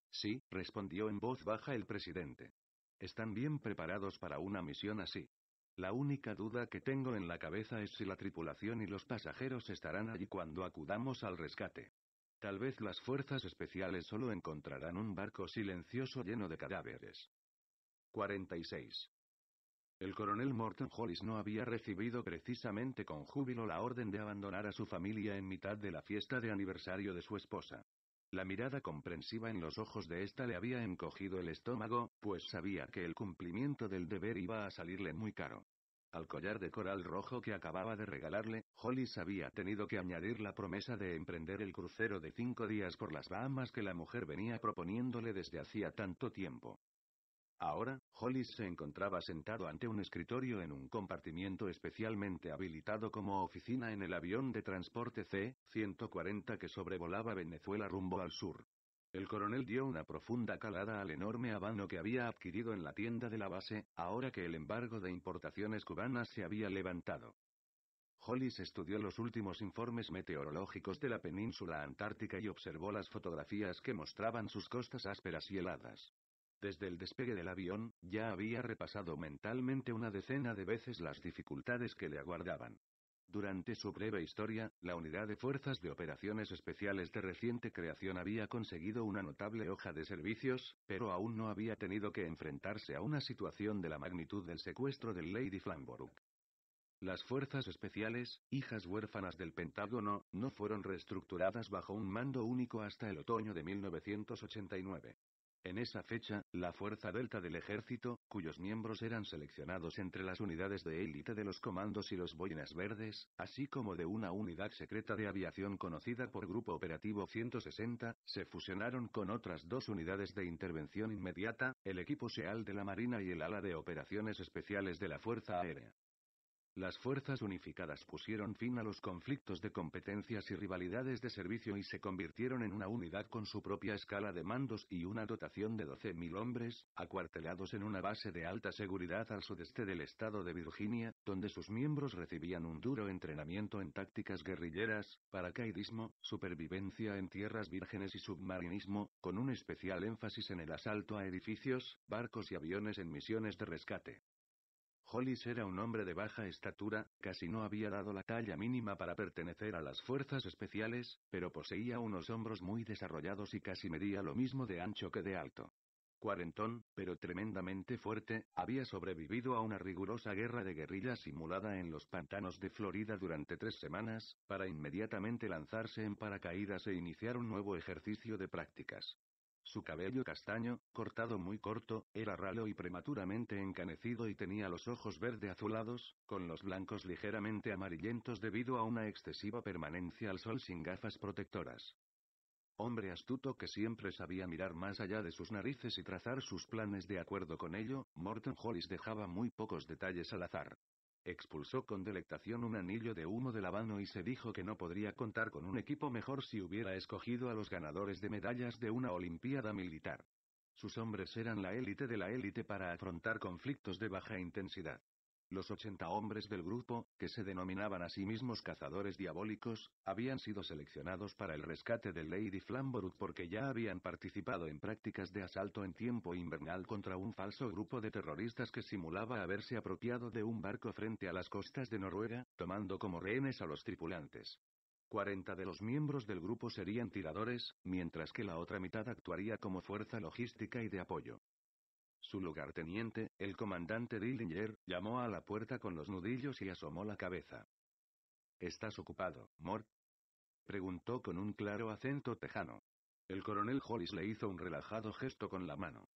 Speaker 1: Sí, respondió en voz baja el presidente. Están bien preparados para una misión así. La única duda que tengo en la cabeza es si la tripulación y los pasajeros estarán allí cuando acudamos al rescate. Tal vez las fuerzas especiales solo encontrarán un barco silencioso lleno de cadáveres. 46. El coronel Morton Hollis no había recibido precisamente con júbilo la orden de abandonar a su familia en mitad de la fiesta de aniversario de su esposa. La mirada comprensiva en los ojos de esta le había encogido el estómago, pues sabía que el cumplimiento del deber iba a salirle muy caro. Al collar de coral rojo que acababa de regalarle, Hollis había tenido que añadir la promesa de emprender el crucero de cinco días por las Bahamas que la mujer venía proponiéndole desde hacía tanto tiempo. Ahora, Hollis se encontraba sentado ante un escritorio en un compartimiento especialmente habilitado como oficina en el avión de transporte C-140 que sobrevolaba Venezuela rumbo al sur. El coronel dio una profunda calada al enorme habano que había adquirido en la tienda de la base, ahora que el embargo de importaciones cubanas se había levantado. Hollis estudió los últimos informes meteorológicos de la península antártica y observó las fotografías que mostraban sus costas ásperas y heladas. Desde el despegue del avión, ya había repasado mentalmente una decena de veces las dificultades que le aguardaban. Durante su breve historia, la unidad de fuerzas de operaciones especiales de reciente creación había conseguido una notable hoja de servicios, pero aún no había tenido que enfrentarse a una situación de la magnitud del secuestro del Lady Flamborough. Las fuerzas especiales, hijas huérfanas del Pentágono, no fueron reestructuradas bajo un mando único hasta el otoño de 1989. En esa fecha, la Fuerza Delta del Ejército, cuyos miembros eran seleccionados entre las unidades de élite de los comandos y los boinas verdes, así como de una unidad secreta de aviación conocida por Grupo Operativo 160, se fusionaron con otras dos unidades de intervención inmediata, el equipo SEAL de la Marina y el ala de operaciones especiales de la Fuerza Aérea. Las fuerzas unificadas pusieron fin a los conflictos de competencias y rivalidades de servicio y se convirtieron en una unidad con su propia escala de mandos y una dotación de 12.000 hombres, acuartelados en una base de alta seguridad al sudeste del estado de Virginia, donde sus miembros recibían un duro entrenamiento en tácticas guerrilleras, paracaidismo, supervivencia en tierras vírgenes y submarinismo, con un especial énfasis en el asalto a edificios, barcos y aviones en misiones de rescate. Hollis era un hombre de baja estatura, casi no había dado la talla mínima para pertenecer a las fuerzas especiales, pero poseía unos hombros muy desarrollados y casi medía lo mismo de ancho que de alto. Cuarentón, pero tremendamente fuerte, había sobrevivido a una rigurosa guerra de guerrilla simulada en los pantanos de Florida durante tres semanas, para inmediatamente lanzarse en paracaídas e iniciar un nuevo ejercicio de prácticas. Su cabello castaño, cortado muy corto, era ralo y prematuramente encanecido y tenía los ojos verde azulados, con los blancos ligeramente amarillentos debido a una excesiva permanencia al sol sin gafas protectoras. Hombre astuto que siempre sabía mirar más allá de sus narices y trazar sus planes de acuerdo con ello, Morton Hollis dejaba muy pocos detalles al azar. Expulsó con delectación un anillo de humo de la mano y se dijo que no podría contar con un equipo mejor si hubiera escogido a los ganadores de medallas de una Olimpiada militar. Sus hombres eran la élite de la élite para afrontar conflictos de baja intensidad. Los 80 hombres del grupo, que se denominaban a sí mismos cazadores diabólicos, habían sido seleccionados para el rescate de Lady Flamborough porque ya habían participado en prácticas de asalto en tiempo invernal contra un falso grupo de terroristas que simulaba haberse apropiado de un barco frente a las costas de Noruega, tomando como rehenes a los tripulantes. 40 de los miembros del grupo serían tiradores, mientras que la otra mitad actuaría como fuerza logística y de apoyo. Su lugarteniente, el comandante Dillinger, llamó a la puerta con los nudillos y asomó la cabeza. ¿Estás ocupado, Mort? preguntó con un claro acento tejano. El coronel Hollis le hizo un relajado gesto con la mano.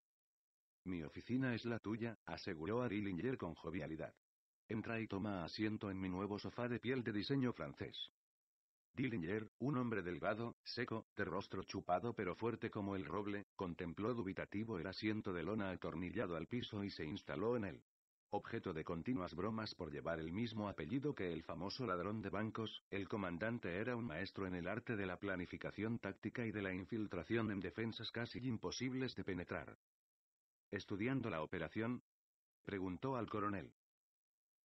Speaker 1: Mi oficina es la tuya, aseguró a Dillinger con jovialidad. Entra y toma asiento en mi nuevo sofá de piel de diseño francés. Dillinger, un hombre delgado, seco, de rostro chupado pero fuerte como el roble, contempló dubitativo el asiento de lona atornillado al piso y se instaló en él. Objeto de continuas bromas por llevar el mismo apellido que el famoso ladrón de bancos, el comandante era un maestro en el arte de la planificación táctica y de la infiltración en defensas casi imposibles de penetrar. ¿Estudiando la operación? preguntó al coronel.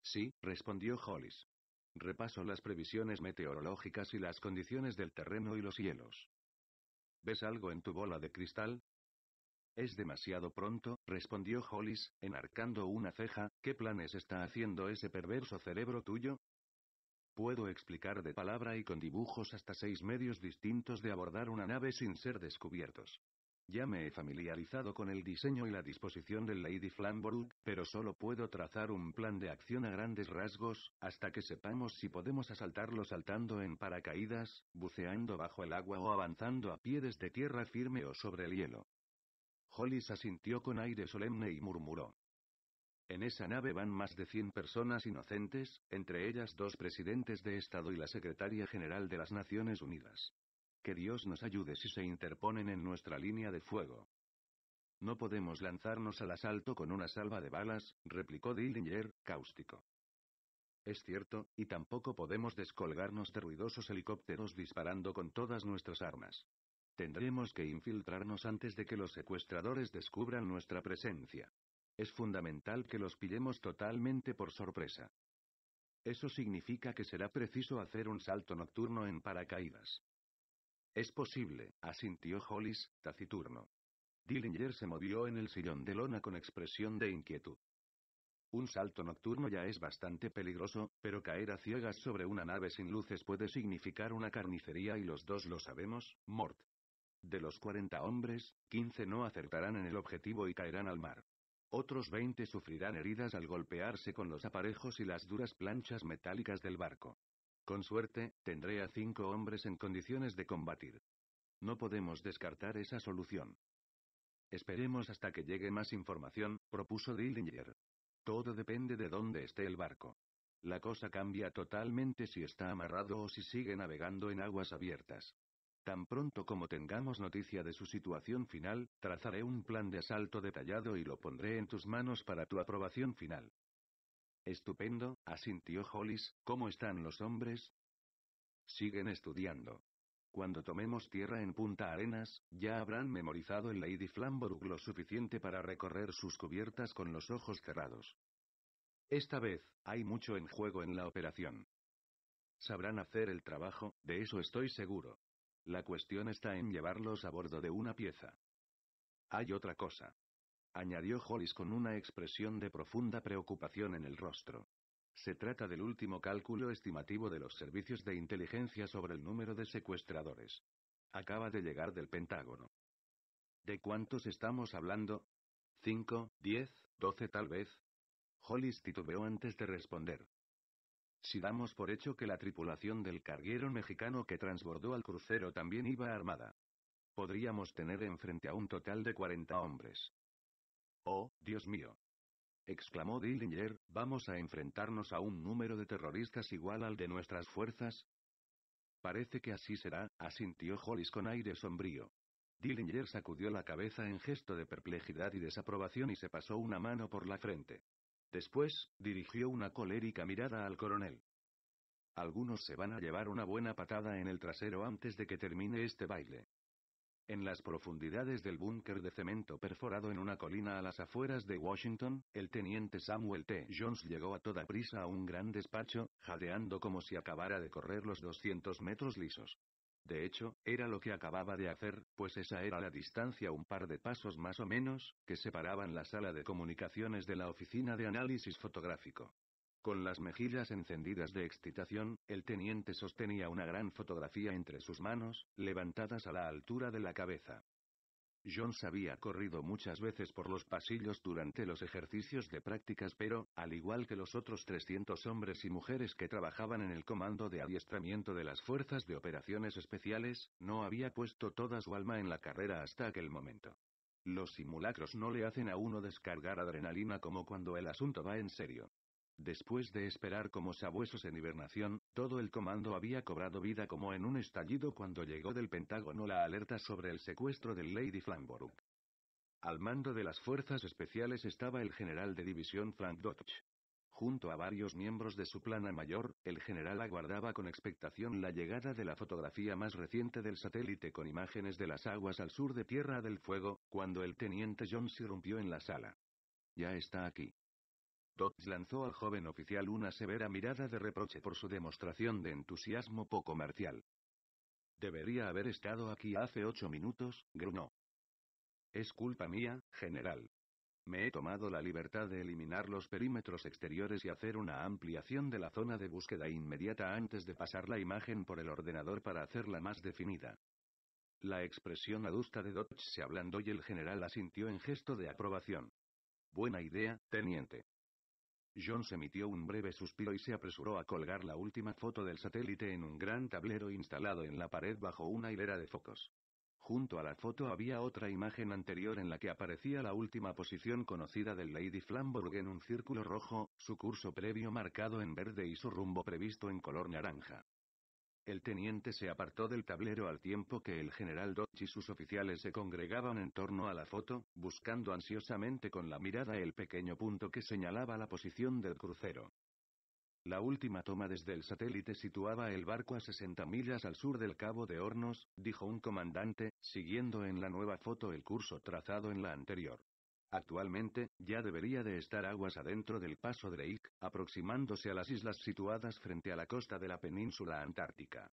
Speaker 1: Sí, respondió Hollis. Repaso las previsiones meteorológicas y las condiciones del terreno y los hielos. ¿Ves algo en tu bola de cristal? Es demasiado pronto, respondió Hollis, enarcando una ceja, ¿qué planes está haciendo ese perverso cerebro tuyo? Puedo explicar de palabra y con dibujos hasta seis medios distintos de abordar una nave sin ser descubiertos. Ya me he familiarizado con el diseño y la disposición del Lady Flamborough, pero solo puedo trazar un plan de acción a grandes rasgos, hasta que sepamos si podemos asaltarlo saltando en paracaídas, buceando bajo el agua o avanzando a pies de tierra firme o sobre el hielo. Hollis asintió con aire solemne y murmuró. En esa nave van más de 100 personas inocentes, entre ellas dos presidentes de Estado y la secretaria general de las Naciones Unidas. Que Dios nos ayude si se interponen en nuestra línea de fuego. No podemos lanzarnos al asalto con una salva de balas, replicó Dillinger, cáustico. Es cierto, y tampoco podemos descolgarnos de ruidosos helicópteros disparando con todas nuestras armas. Tendremos que infiltrarnos antes de que los secuestradores descubran nuestra presencia. Es fundamental que los pillemos totalmente por sorpresa. Eso significa que será preciso hacer un salto nocturno en paracaídas. Es posible, asintió Hollis, taciturno. Dillinger se movió en el sillón de lona con expresión de inquietud. Un salto nocturno ya es bastante peligroso, pero caer a ciegas sobre una nave sin luces puede significar una carnicería y los dos lo sabemos, Mort. De los 40 hombres, 15 no acertarán en el objetivo y caerán al mar. Otros 20 sufrirán heridas al golpearse con los aparejos y las duras planchas metálicas del barco. Con suerte, tendré a cinco hombres en condiciones de combatir. No podemos descartar esa solución. Esperemos hasta que llegue más información, propuso Dillinger. Todo depende de dónde esté el barco. La cosa cambia totalmente si está amarrado o si sigue navegando en aguas abiertas. Tan pronto como tengamos noticia de su situación final, trazaré un plan de asalto detallado y lo pondré en tus manos para tu aprobación final. Estupendo, asintió Hollis, ¿cómo están los hombres? Siguen estudiando. Cuando tomemos tierra en Punta Arenas, ya habrán memorizado el Lady Flamborough lo suficiente para recorrer sus cubiertas con los ojos cerrados. Esta vez, hay mucho en juego en la operación. Sabrán hacer el trabajo, de eso estoy seguro. La cuestión está en llevarlos a bordo de una pieza. Hay otra cosa añadió Hollis con una expresión de profunda preocupación en el rostro. Se trata del último cálculo estimativo de los servicios de inteligencia sobre el número de secuestradores. Acaba de llegar del Pentágono. ¿De cuántos estamos hablando? ¿Cinco, diez, doce tal vez? Hollis titubeó antes de responder. Si damos por hecho que la tripulación del carguero mexicano que transbordó al crucero también iba armada. Podríamos tener enfrente a un total de 40 hombres. Oh, Dios mío. Exclamó Dillinger, ¿vamos a enfrentarnos a un número de terroristas igual al de nuestras fuerzas? Parece que así será, asintió Hollis con aire sombrío. Dillinger sacudió la cabeza en gesto de perplejidad y desaprobación y se pasó una mano por la frente. Después, dirigió una colérica mirada al coronel. Algunos se van a llevar una buena patada en el trasero antes de que termine este baile. En las profundidades del búnker de cemento perforado en una colina a las afueras de Washington, el teniente Samuel T. Jones llegó a toda prisa a un gran despacho, jadeando como si acabara de correr los 200 metros lisos. De hecho, era lo que acababa de hacer, pues esa era la distancia un par de pasos más o menos, que separaban la sala de comunicaciones de la oficina de análisis fotográfico. Con las mejillas encendidas de excitación, el teniente sostenía una gran fotografía entre sus manos, levantadas a la altura de la cabeza. Jones había corrido muchas veces por los pasillos durante los ejercicios de prácticas, pero, al igual que los otros 300 hombres y mujeres que trabajaban en el comando de adiestramiento de las fuerzas de operaciones especiales, no había puesto toda su alma en la carrera hasta aquel momento. Los simulacros no le hacen a uno descargar adrenalina como cuando el asunto va en serio. Después de esperar como sabuesos en hibernación, todo el comando había cobrado vida como en un estallido cuando llegó del Pentágono la alerta sobre el secuestro del Lady Flamborough. Al mando de las fuerzas especiales estaba el general de división Frank Dodge. Junto a varios miembros de su plana mayor, el general aguardaba con expectación la llegada de la fotografía más reciente del satélite con imágenes de las aguas al sur de Tierra del Fuego, cuando el teniente Jones irrumpió en la sala. Ya está aquí. Dodge lanzó al joven oficial una severa mirada de reproche por su demostración de entusiasmo poco marcial. Debería haber estado aquí hace ocho minutos, gruñó. Es culpa mía, general. Me he tomado la libertad de eliminar los perímetros exteriores y hacer una ampliación de la zona de búsqueda inmediata antes de pasar la imagen por el ordenador para hacerla más definida. La expresión adusta de Dodge se ablandó y el general asintió en gesto de aprobación. Buena idea, teniente se emitió un breve suspiro y se apresuró a colgar la última foto del satélite en un gran tablero instalado en la pared bajo una hilera de focos. Junto a la foto había otra imagen anterior en la que aparecía la última posición conocida del Lady Flamborg en un círculo rojo, su curso previo marcado en verde y su rumbo previsto en color naranja. El teniente se apartó del tablero al tiempo que el general Dodge y sus oficiales se congregaban en torno a la foto, buscando ansiosamente con la mirada el pequeño punto que señalaba la posición del crucero. La última toma desde el satélite situaba el barco a 60 millas al sur del Cabo de Hornos, dijo un comandante, siguiendo en la nueva foto el curso trazado en la anterior. Actualmente, ya debería de estar aguas adentro del paso Drake, aproximándose a las islas situadas frente a la costa de la península antártica.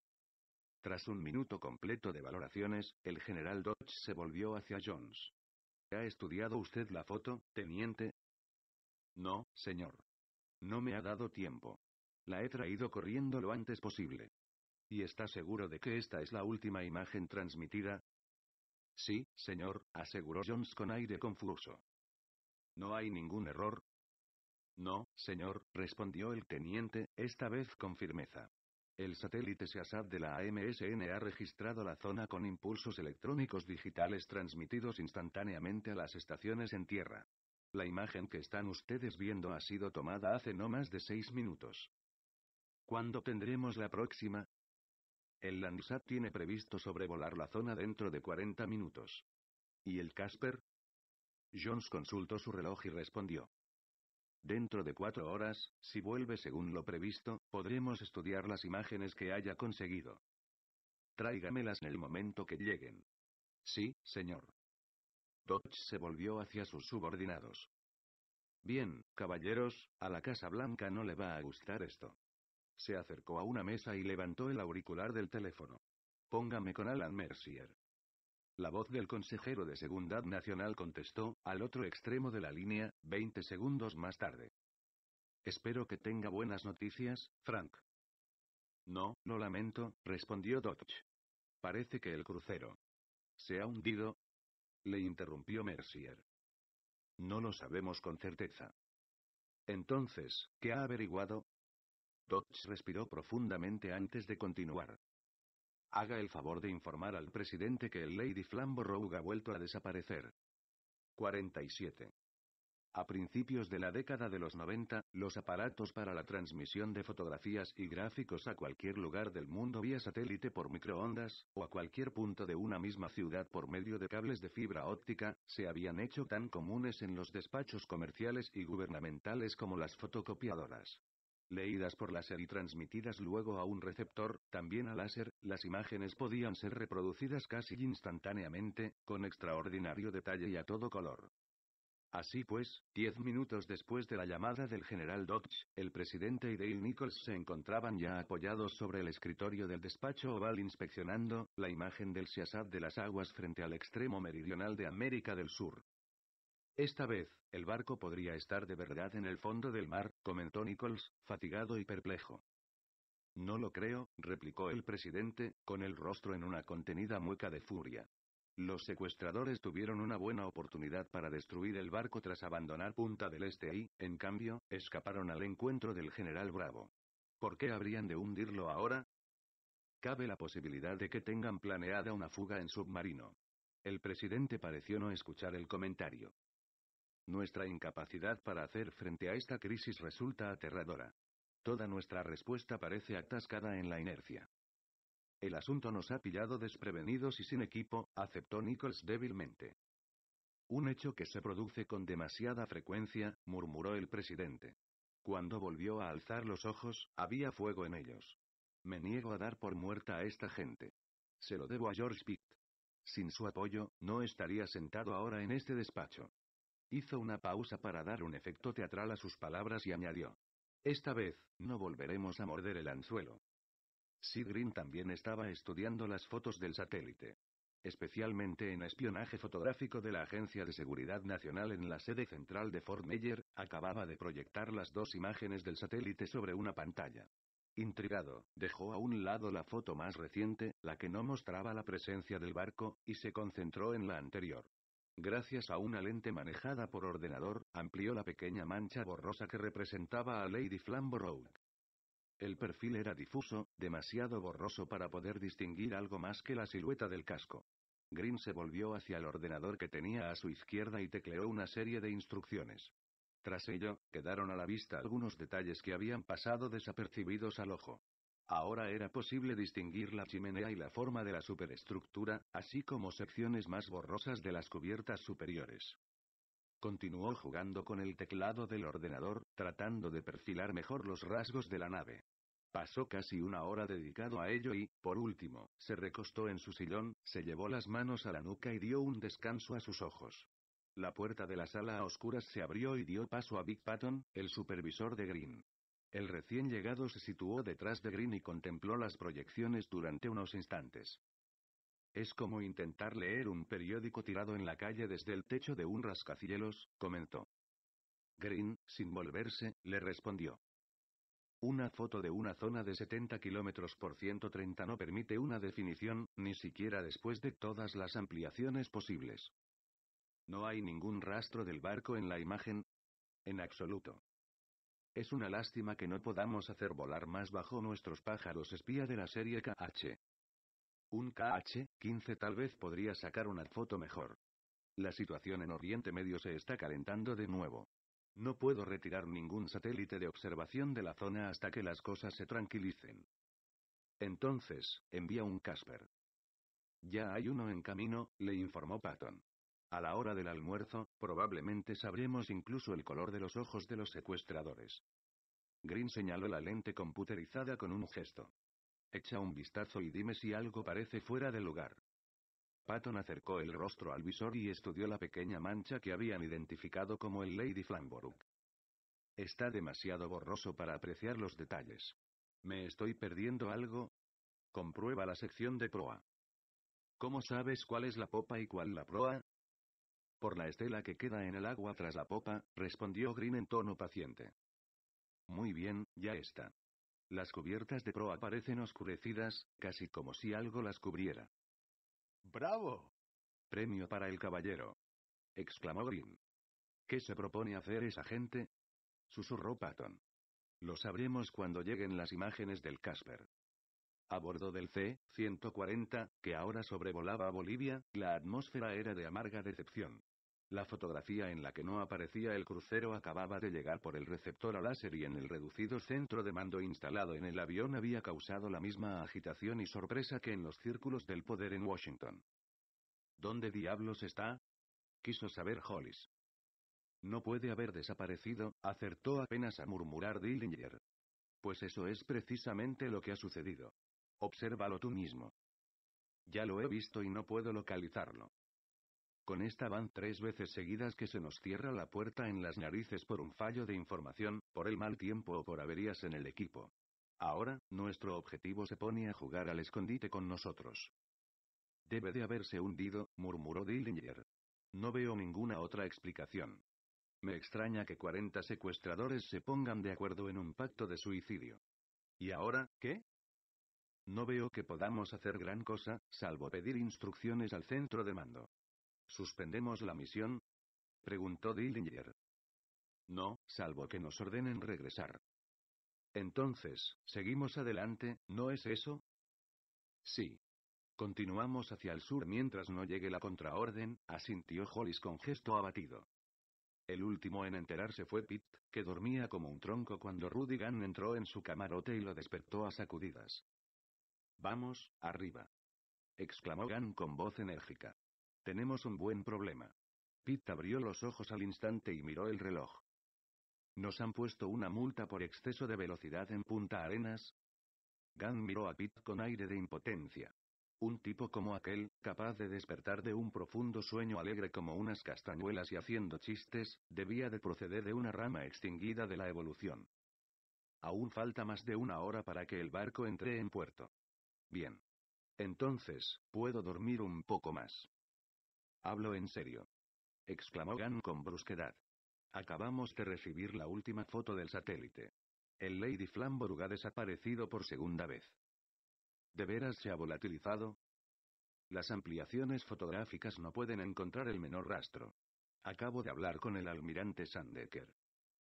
Speaker 1: Tras un minuto completo de valoraciones, el general Dodge se volvió hacia Jones. ¿Ha estudiado usted la foto, teniente? No, señor. No me ha dado tiempo. La he traído corriendo lo antes posible. ¿Y está seguro de que esta es la última imagen transmitida? Sí, señor, aseguró Jones con aire confuso. ¿No hay ningún error? No, señor, respondió el teniente, esta vez con firmeza. El satélite SEASAT de la AMSN ha registrado la zona con impulsos electrónicos digitales transmitidos instantáneamente a las estaciones en tierra. La imagen que están ustedes viendo ha sido tomada hace no más de seis minutos. ¿Cuándo tendremos la próxima? El Landsat tiene previsto sobrevolar la zona dentro de 40 minutos. ¿Y el Casper? Jones consultó su reloj y respondió. Dentro de cuatro horas, si vuelve según lo previsto, podremos estudiar las imágenes que haya conseguido. Tráigamelas en el momento que lleguen. Sí, señor. Dodge se volvió hacia sus subordinados. Bien, caballeros, a la Casa Blanca no le va a gustar esto. Se acercó a una mesa y levantó el auricular del teléfono. Póngame con Alan Mercier. La voz del consejero de Segundad Nacional contestó, al otro extremo de la línea, 20 segundos más tarde. Espero que tenga buenas noticias, Frank. No, lo lamento, respondió Dodge. Parece que el crucero. ¿Se ha hundido? Le interrumpió Mercier. No lo sabemos con certeza. Entonces, ¿qué ha averiguado? Dodge respiró profundamente antes de continuar. Haga el favor de informar al presidente que el Lady Flamborough ha vuelto a desaparecer. 47. A principios de la década de los 90, los aparatos para la transmisión de fotografías y gráficos a cualquier lugar del mundo vía satélite por microondas, o a cualquier punto de una misma ciudad por medio de cables de fibra óptica, se habían hecho tan comunes en los despachos comerciales y gubernamentales como las fotocopiadoras leídas por láser y transmitidas luego a un receptor, también a láser, las imágenes podían ser reproducidas casi instantáneamente, con extraordinario detalle y a todo color. Así pues, diez minutos después de la llamada del general Dodge, el presidente y Dale Nichols se encontraban ya apoyados sobre el escritorio del despacho oval inspeccionando la imagen del Siasat de las aguas frente al extremo meridional de América del Sur. Esta vez, el barco podría estar de verdad en el fondo del mar, comentó Nichols, fatigado y perplejo. No lo creo, replicó el presidente, con el rostro en una contenida mueca de furia. Los secuestradores tuvieron una buena oportunidad para destruir el barco tras abandonar Punta del Este y, en cambio, escaparon al encuentro del general Bravo. ¿Por qué habrían de hundirlo ahora? Cabe la posibilidad de que tengan planeada una fuga en submarino. El presidente pareció no escuchar el comentario. Nuestra incapacidad para hacer frente a esta crisis resulta aterradora. Toda nuestra respuesta parece atascada en la inercia. El asunto nos ha pillado desprevenidos y sin equipo, aceptó Nichols débilmente. Un hecho que se produce con demasiada frecuencia, murmuró el presidente. Cuando volvió a alzar los ojos, había fuego en ellos. Me niego a dar por muerta a esta gente. Se lo debo a George Pitt. Sin su apoyo, no estaría sentado ahora en este despacho. Hizo una pausa para dar un efecto teatral a sus palabras y añadió. Esta vez, no volveremos a morder el anzuelo. Sigrin también estaba estudiando las fotos del satélite. Especialmente en espionaje fotográfico de la Agencia de Seguridad Nacional en la sede central de Fort Meyer, acababa de proyectar las dos imágenes del satélite sobre una pantalla. Intrigado, dejó a un lado la foto más reciente, la que no mostraba la presencia del barco, y se concentró en la anterior. Gracias a una lente manejada por ordenador, amplió la pequeña mancha borrosa que representaba a Lady Flamborough. El perfil era difuso, demasiado borroso para poder distinguir algo más que la silueta del casco. Green se volvió hacia el ordenador que tenía a su izquierda y tecleó una serie de instrucciones. Tras ello, quedaron a la vista algunos detalles que habían pasado desapercibidos al ojo. Ahora era posible distinguir la chimenea y la forma de la superestructura, así como secciones más borrosas de las cubiertas superiores. Continuó jugando con el teclado del ordenador, tratando de perfilar mejor los rasgos de la nave. Pasó casi una hora dedicado a ello y, por último, se recostó en su sillón, se llevó las manos a la nuca y dio un descanso a sus ojos. La puerta de la sala a oscuras se abrió y dio paso a Big Patton, el supervisor de Green. El recién llegado se situó detrás de Green y contempló las proyecciones durante unos instantes. Es como intentar leer un periódico tirado en la calle desde el techo de un rascacielos, comentó. Green, sin volverse, le respondió. Una foto de una zona de 70 kilómetros por 130 no permite una definición, ni siquiera después de todas las ampliaciones posibles. No hay ningún rastro del barco en la imagen. En absoluto. Es una lástima que no podamos hacer volar más bajo nuestros pájaros espía de la serie KH. Un KH-15 tal vez podría sacar una foto mejor. La situación en Oriente Medio se está calentando de nuevo. No puedo retirar ningún satélite de observación de la zona hasta que las cosas se tranquilicen. Entonces, envía un Casper. Ya hay uno en camino, le informó Patton. A la hora del almuerzo, probablemente sabremos incluso el color de los ojos de los secuestradores. Green señaló la lente computerizada con un gesto. Echa un vistazo y dime si algo parece fuera de lugar. Patton acercó el rostro al visor y estudió la pequeña mancha que habían identificado como el Lady Flamborough. Está demasiado borroso para apreciar los detalles. ¿Me estoy perdiendo algo? Comprueba la sección de proa. ¿Cómo sabes cuál es la popa y cuál la proa? Por la estela que queda en el agua tras la popa, respondió Green en tono paciente. Muy bien, ya está. Las cubiertas de proa aparecen oscurecidas, casi como si algo las cubriera. ¡Bravo! Premio para el caballero. exclamó Green. ¿Qué se propone hacer esa gente? susurró Patton. Lo sabremos cuando lleguen las imágenes del Casper. A bordo del C-140, que ahora sobrevolaba a Bolivia, la atmósfera era de amarga decepción. La fotografía en la que no aparecía el crucero acababa de llegar por el receptor a láser y en el reducido centro de mando instalado en el avión había causado la misma agitación y sorpresa que en los círculos del poder en Washington. ¿Dónde diablos está? quiso saber Hollis. No puede haber desaparecido, acertó apenas a murmurar Dillinger. Pues eso es precisamente lo que ha sucedido. Obsérvalo tú mismo. Ya lo he visto y no puedo localizarlo. Con esta van tres veces seguidas que se nos cierra la puerta en las narices por un fallo de información, por el mal tiempo o por averías en el equipo. Ahora, nuestro objetivo se pone a jugar al escondite con nosotros. Debe de haberse hundido, murmuró Dillinger. No veo ninguna otra explicación. Me extraña que 40 secuestradores se pongan de acuerdo en un pacto de suicidio. ¿Y ahora, qué? No veo que podamos hacer gran cosa, salvo pedir instrucciones al centro de mando. ¿Suspendemos la misión? preguntó Dillinger. No, salvo que nos ordenen regresar. Entonces, seguimos adelante, ¿no es eso? Sí. Continuamos hacia el sur mientras no llegue la contraorden, asintió Hollis con gesto abatido. El último en enterarse fue Pitt, que dormía como un tronco cuando Rudy Gunn entró en su camarote y lo despertó a sacudidas. Vamos, arriba. exclamó Gunn con voz enérgica. Tenemos un buen problema. Pete abrió los ojos al instante y miró el reloj. Nos han puesto una multa por exceso de velocidad en Punta Arenas. Gunn miró a Pete con aire de impotencia. Un tipo como aquel, capaz de despertar de un profundo sueño alegre como unas castañuelas y haciendo chistes, debía de proceder de una rama extinguida de la evolución. Aún falta más de una hora para que el barco entre en puerto. Bien. Entonces, puedo dormir un poco más. Hablo en serio. Exclamó Gan con brusquedad. Acabamos de recibir la última foto del satélite. El Lady Flamborough ha desaparecido por segunda vez. ¿De veras se ha volatilizado? Las ampliaciones fotográficas no pueden encontrar el menor rastro. Acabo de hablar con el almirante Sandecker.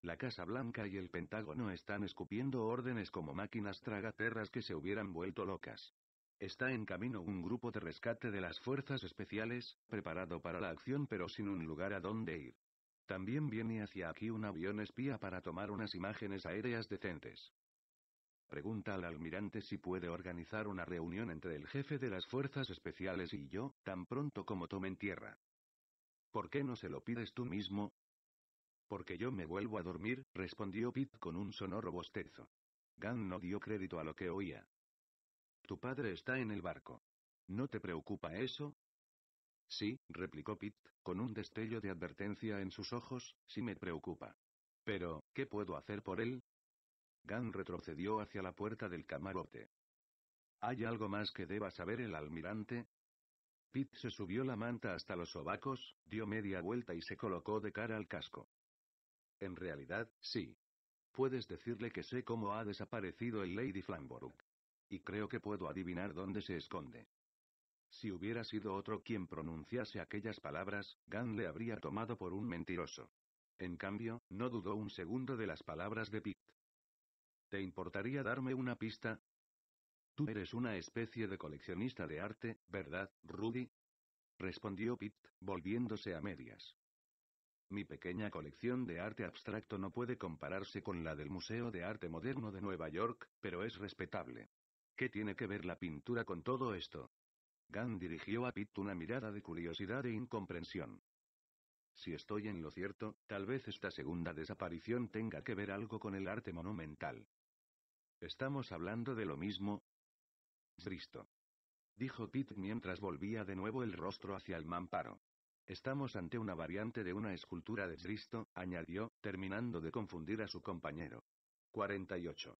Speaker 1: La Casa Blanca y el Pentágono están escupiendo órdenes como máquinas tragaterras que se hubieran vuelto locas. Está en camino un grupo de rescate de las fuerzas especiales, preparado para la acción pero sin un lugar a dónde ir. También viene hacia aquí un avión espía para tomar unas imágenes aéreas decentes. Pregunta al almirante si puede organizar una reunión entre el jefe de las fuerzas especiales y yo, tan pronto como tomen tierra. ¿Por qué no se lo pides tú mismo? Porque yo me vuelvo a dormir, respondió Pitt con un sonoro bostezo. Gunn no dio crédito a lo que oía. Tu padre está en el barco. ¿No te preocupa eso? Sí, replicó Pitt, con un destello de advertencia en sus ojos, sí me preocupa. Pero, ¿qué puedo hacer por él? Gan retrocedió hacia la puerta del camarote. ¿Hay algo más que deba saber el almirante? Pitt se subió la manta hasta los sobacos, dio media vuelta y se colocó de cara al casco. En realidad, sí. Puedes decirle que sé cómo ha desaparecido el Lady Flamborough. Y creo que puedo adivinar dónde se esconde. Si hubiera sido otro quien pronunciase aquellas palabras, Gan le habría tomado por un mentiroso. En cambio, no dudó un segundo de las palabras de Pitt. ¿Te importaría darme una pista? Tú eres una especie de coleccionista de arte, ¿verdad, Rudy? respondió Pitt, volviéndose a medias. Mi pequeña colección de arte abstracto no puede compararse con la del Museo de Arte Moderno de Nueva York, pero es respetable. ¿Qué tiene que ver la pintura con todo esto? Gan dirigió a Pitt una mirada de curiosidad e incomprensión. Si estoy en lo cierto, tal vez esta segunda desaparición tenga que ver algo con el arte monumental. ¿Estamos hablando de lo mismo? Cristo. Dijo Pitt mientras volvía de nuevo el rostro hacia el mamparo. Estamos ante una variante de una escultura de Cristo, añadió, terminando de confundir a su compañero. 48.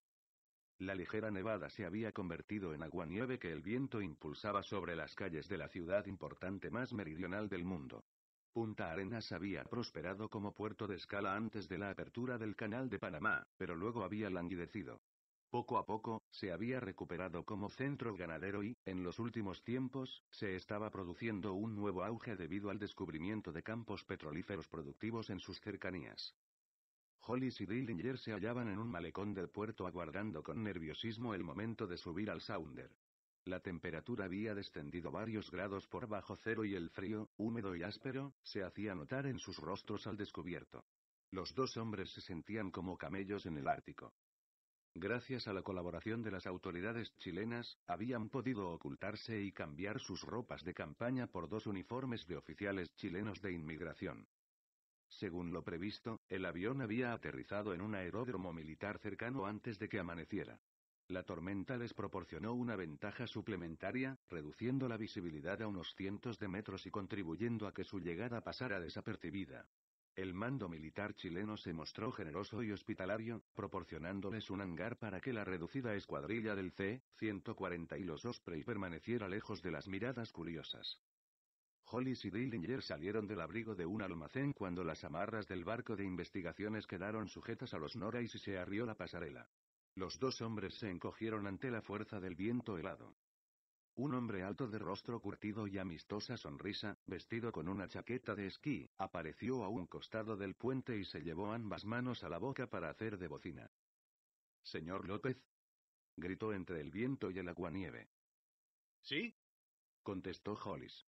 Speaker 1: La ligera nevada se había convertido en aguanieve que el viento impulsaba sobre las calles de la ciudad importante más meridional del mundo. Punta Arenas había prosperado como puerto de escala antes de la apertura del Canal de Panamá, pero luego había languidecido. Poco a poco, se había recuperado como centro ganadero y, en los últimos tiempos, se estaba produciendo un nuevo auge debido al descubrimiento de campos petrolíferos productivos en sus cercanías. Hollis y Dillinger se hallaban en un malecón del puerto aguardando con nerviosismo el momento de subir al Sounder. La temperatura había descendido varios grados por bajo cero y el frío, húmedo y áspero, se hacía notar en sus rostros al descubierto. Los dos hombres se sentían como camellos en el Ártico. Gracias a la colaboración de las autoridades chilenas, habían podido ocultarse y cambiar sus ropas de campaña por dos uniformes de oficiales chilenos de inmigración. Según lo previsto, el avión había aterrizado en un aeródromo militar cercano antes de que amaneciera. La tormenta les proporcionó una ventaja suplementaria, reduciendo la visibilidad a unos cientos de metros y contribuyendo a que su llegada pasara desapercibida. El mando militar chileno se mostró generoso y hospitalario, proporcionándoles un hangar para que la reducida escuadrilla del C-140 y los Osprey permaneciera lejos de las miradas curiosas. Hollis y Dillinger salieron del abrigo de un almacén cuando las amarras del barco de investigaciones quedaron sujetas a los norais y se arrió la pasarela. Los dos hombres se encogieron ante la fuerza del viento helado. Un hombre alto de rostro curtido y amistosa sonrisa, vestido con una chaqueta de esquí, apareció a un costado del puente y se llevó ambas manos a la boca para hacer de bocina. Señor López. gritó entre el viento y el aguanieve. Sí. contestó Hollis.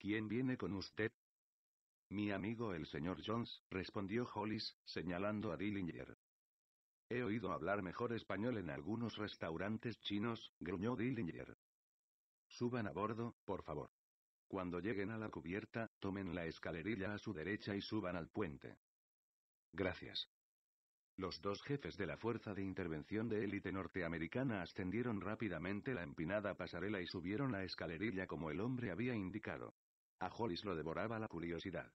Speaker 1: ¿Quién viene con usted? Mi amigo el señor Jones, respondió Hollis, señalando a Dillinger. He oído hablar mejor español en algunos restaurantes chinos, gruñó Dillinger. Suban a bordo, por favor. Cuando lleguen a la cubierta, tomen la escalerilla a su derecha y suban al puente. Gracias. Los dos jefes de la Fuerza de Intervención de Élite Norteamericana ascendieron rápidamente la empinada pasarela y subieron la escalerilla como el hombre había indicado. A Hollis lo devoraba la curiosidad.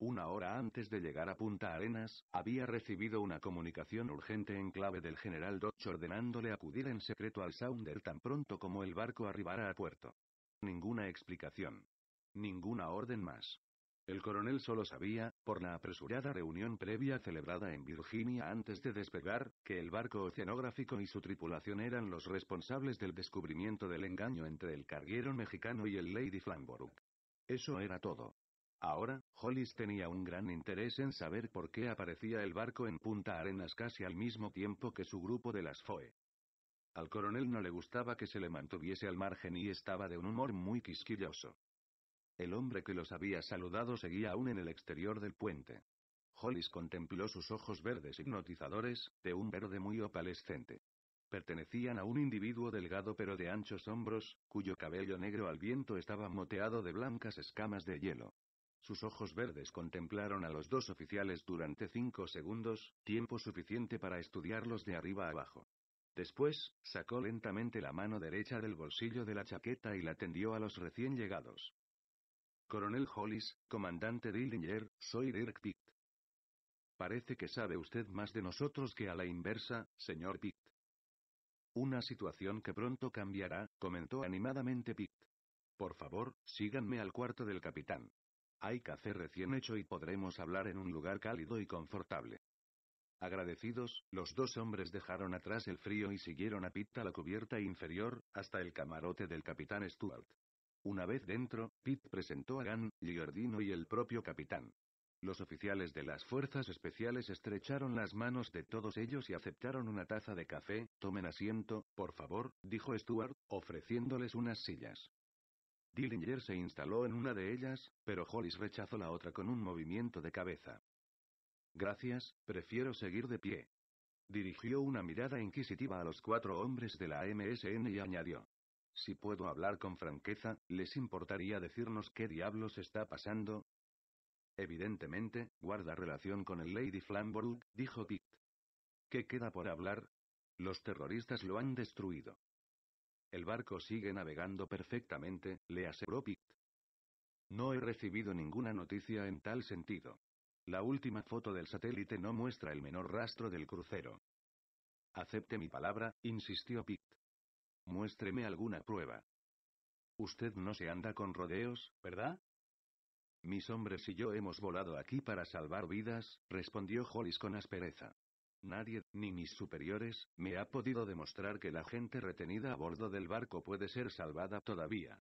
Speaker 1: Una hora antes de llegar a Punta Arenas, había recibido una comunicación urgente en clave del general Dodge ordenándole acudir en secreto al Sounder tan pronto como el barco arribara a puerto. Ninguna explicación. Ninguna orden más. El coronel solo sabía, por la apresurada reunión previa celebrada en Virginia antes de despegar, que el barco oceanográfico y su tripulación eran los responsables del descubrimiento del engaño entre el carguero mexicano y el Lady Flamborough. Eso era todo. Ahora, Hollis tenía un gran interés en saber por qué aparecía el barco en Punta Arenas casi al mismo tiempo que su grupo de las FOE. Al coronel no le gustaba que se le mantuviese al margen y estaba de un humor muy quisquilloso. El hombre que los había saludado seguía aún en el exterior del puente. Hollis contempló sus ojos verdes hipnotizadores, de un verde muy opalescente pertenecían a un individuo delgado pero de anchos hombros, cuyo cabello negro al viento estaba moteado de blancas escamas de hielo. Sus ojos verdes contemplaron a los dos oficiales durante cinco segundos, tiempo suficiente para estudiarlos de arriba a abajo. Después, sacó lentamente la mano derecha del bolsillo de la chaqueta y la tendió a los recién llegados. Coronel Hollis, comandante Dillinger, soy Dirk Pitt. Parece que sabe usted más de nosotros que a la inversa, señor Pitt. Una situación que pronto cambiará, comentó animadamente Pitt. Por favor, síganme al cuarto del capitán. Hay café recién hecho y podremos hablar en un lugar cálido y confortable. Agradecidos, los dos hombres dejaron atrás el frío y siguieron a Pitt a la cubierta inferior, hasta el camarote del capitán Stuart. Una vez dentro, Pitt presentó a Gan, Giordino y el propio capitán. Los oficiales de las fuerzas especiales estrecharon las manos de todos ellos y aceptaron una taza de café. Tomen asiento, por favor, dijo Stuart, ofreciéndoles unas sillas. Dillinger se instaló en una de ellas, pero Hollis rechazó la otra con un movimiento de cabeza. Gracias, prefiero seguir de pie. Dirigió una mirada inquisitiva a los cuatro hombres de la MSN y añadió. Si puedo hablar con franqueza, ¿les importaría decirnos qué diablos está pasando? Evidentemente, guarda relación con el Lady Flamborough, dijo Pitt. ¿Qué queda por hablar? Los terroristas lo han destruido. El barco sigue navegando perfectamente, le aseguró Pitt. No he recibido ninguna noticia en tal sentido. La última foto del satélite no muestra el menor rastro del crucero. Acepte mi palabra, insistió Pitt. Muéstreme alguna prueba. Usted no se anda con rodeos, ¿verdad? Mis hombres y yo hemos volado aquí para salvar vidas, respondió Hollis con aspereza. Nadie, ni mis superiores, me ha podido demostrar que la gente retenida a bordo del barco puede ser salvada todavía.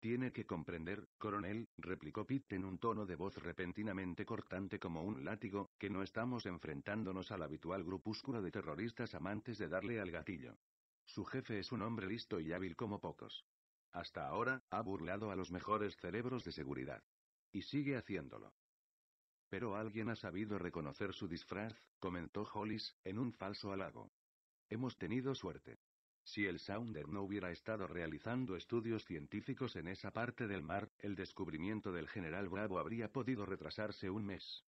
Speaker 1: Tiene que comprender, coronel, replicó Pitt en un tono de voz repentinamente cortante como un látigo, que no estamos enfrentándonos al habitual grupúsculo de terroristas amantes de darle al gatillo. Su jefe es un hombre listo y hábil como pocos. Hasta ahora, ha burlado a los mejores cerebros de seguridad. Y sigue haciéndolo. Pero alguien ha sabido reconocer su disfraz, comentó Hollis, en un falso halago. Hemos tenido suerte. Si el Sounder no hubiera estado realizando estudios científicos en esa parte del mar, el descubrimiento del general Bravo habría podido retrasarse un mes.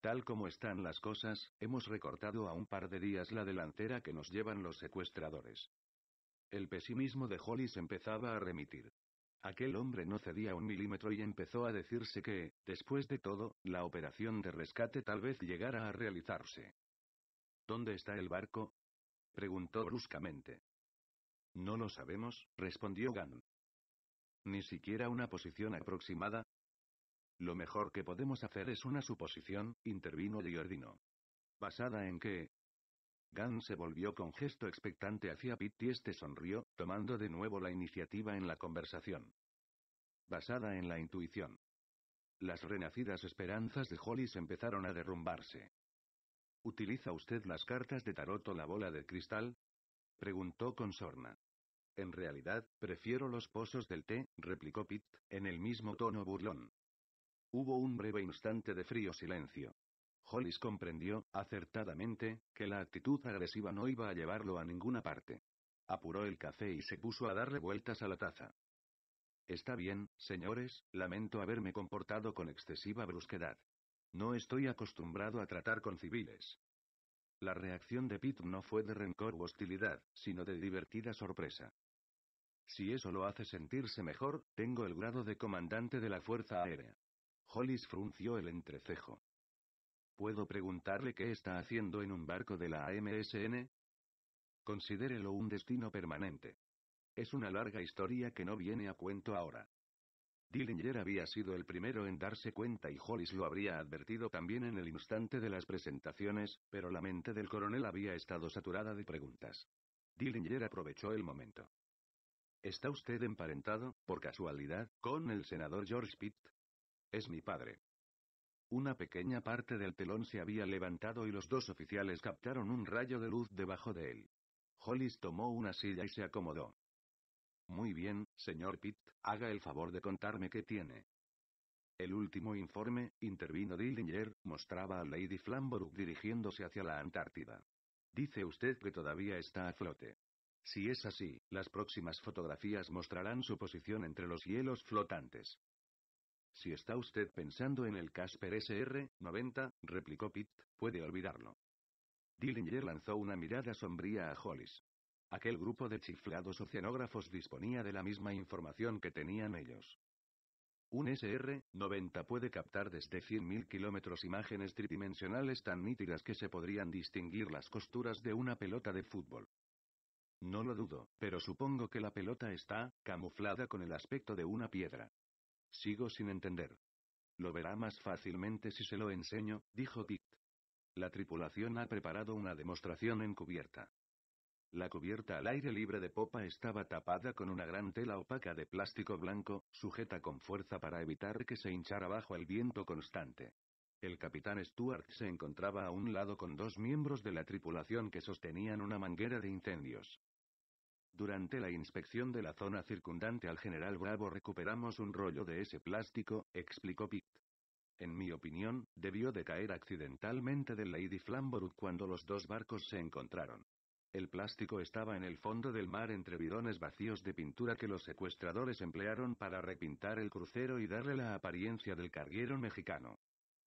Speaker 1: Tal como están las cosas, hemos recortado a un par de días la delantera que nos llevan los secuestradores. El pesimismo de Hollis empezaba a remitir. Aquel hombre no cedía un milímetro y empezó a decirse que, después de todo, la operación de rescate tal vez llegara a realizarse. ¿Dónde está el barco? preguntó bruscamente. No lo sabemos, respondió Gan. Ni siquiera una posición aproximada. Lo mejor que podemos hacer es una suposición, intervino Giordino. ¿Basada en qué? Gunn se volvió con gesto expectante hacia Pitt y este sonrió, tomando de nuevo la iniciativa en la conversación. Basada en la intuición. Las renacidas esperanzas de Hollis empezaron a derrumbarse. ¿Utiliza usted las cartas de tarot o la bola de cristal? preguntó con sorna. En realidad, prefiero los pozos del té, replicó Pitt, en el mismo tono burlón. Hubo un breve instante de frío silencio. Hollis comprendió, acertadamente, que la actitud agresiva no iba a llevarlo a ninguna parte. Apuró el café y se puso a darle vueltas a la taza. Está bien, señores, lamento haberme comportado con excesiva brusquedad. No estoy acostumbrado a tratar con civiles. La reacción de Pitt no fue de rencor u hostilidad, sino de divertida sorpresa. Si eso lo hace sentirse mejor, tengo el grado de comandante de la Fuerza Aérea. Hollis frunció el entrecejo. ¿Puedo preguntarle qué está haciendo en un barco de la AMSN? Considérelo un destino permanente. Es una larga historia que no viene a cuento ahora. Dillinger había sido el primero en darse cuenta y Hollis lo habría advertido también en el instante de las presentaciones, pero la mente del coronel había estado saturada de preguntas. Dillinger aprovechó el momento. ¿Está usted emparentado, por casualidad, con el senador George Pitt? Es mi padre. Una pequeña parte del telón se había levantado y los dos oficiales captaron un rayo de luz debajo de él. Hollis tomó una silla y se acomodó. Muy bien, señor Pitt, haga el favor de contarme qué tiene. El último informe, intervino Dillinger, mostraba a Lady Flamborough dirigiéndose hacia la Antártida. Dice usted que todavía está a flote. Si es así, las próximas fotografías mostrarán su posición entre los hielos flotantes. Si está usted pensando en el Casper SR-90, replicó Pitt, puede olvidarlo. Dillinger lanzó una mirada sombría a Hollis. Aquel grupo de chiflados oceanógrafos disponía de la misma información que tenían ellos. Un SR-90 puede captar desde 100.000 kilómetros imágenes tridimensionales tan nítidas que se podrían distinguir las costuras de una pelota de fútbol. No lo dudo, pero supongo que la pelota está camuflada con el aspecto de una piedra. Sigo sin entender. Lo verá más fácilmente si se lo enseño, dijo Dick. La tripulación ha preparado una demostración en cubierta. La cubierta al aire libre de popa estaba tapada con una gran tela opaca de plástico blanco, sujeta con fuerza para evitar que se hinchara bajo el viento constante. El capitán Stuart se encontraba a un lado con dos miembros de la tripulación que sostenían una manguera de incendios. Durante la inspección de la zona circundante al general Bravo recuperamos un rollo de ese plástico, explicó Pitt. En mi opinión, debió de caer accidentalmente del Lady Flamborough cuando los dos barcos se encontraron. El plástico estaba en el fondo del mar entre bidones vacíos de pintura que los secuestradores emplearon para repintar el crucero y darle la apariencia del carguero mexicano.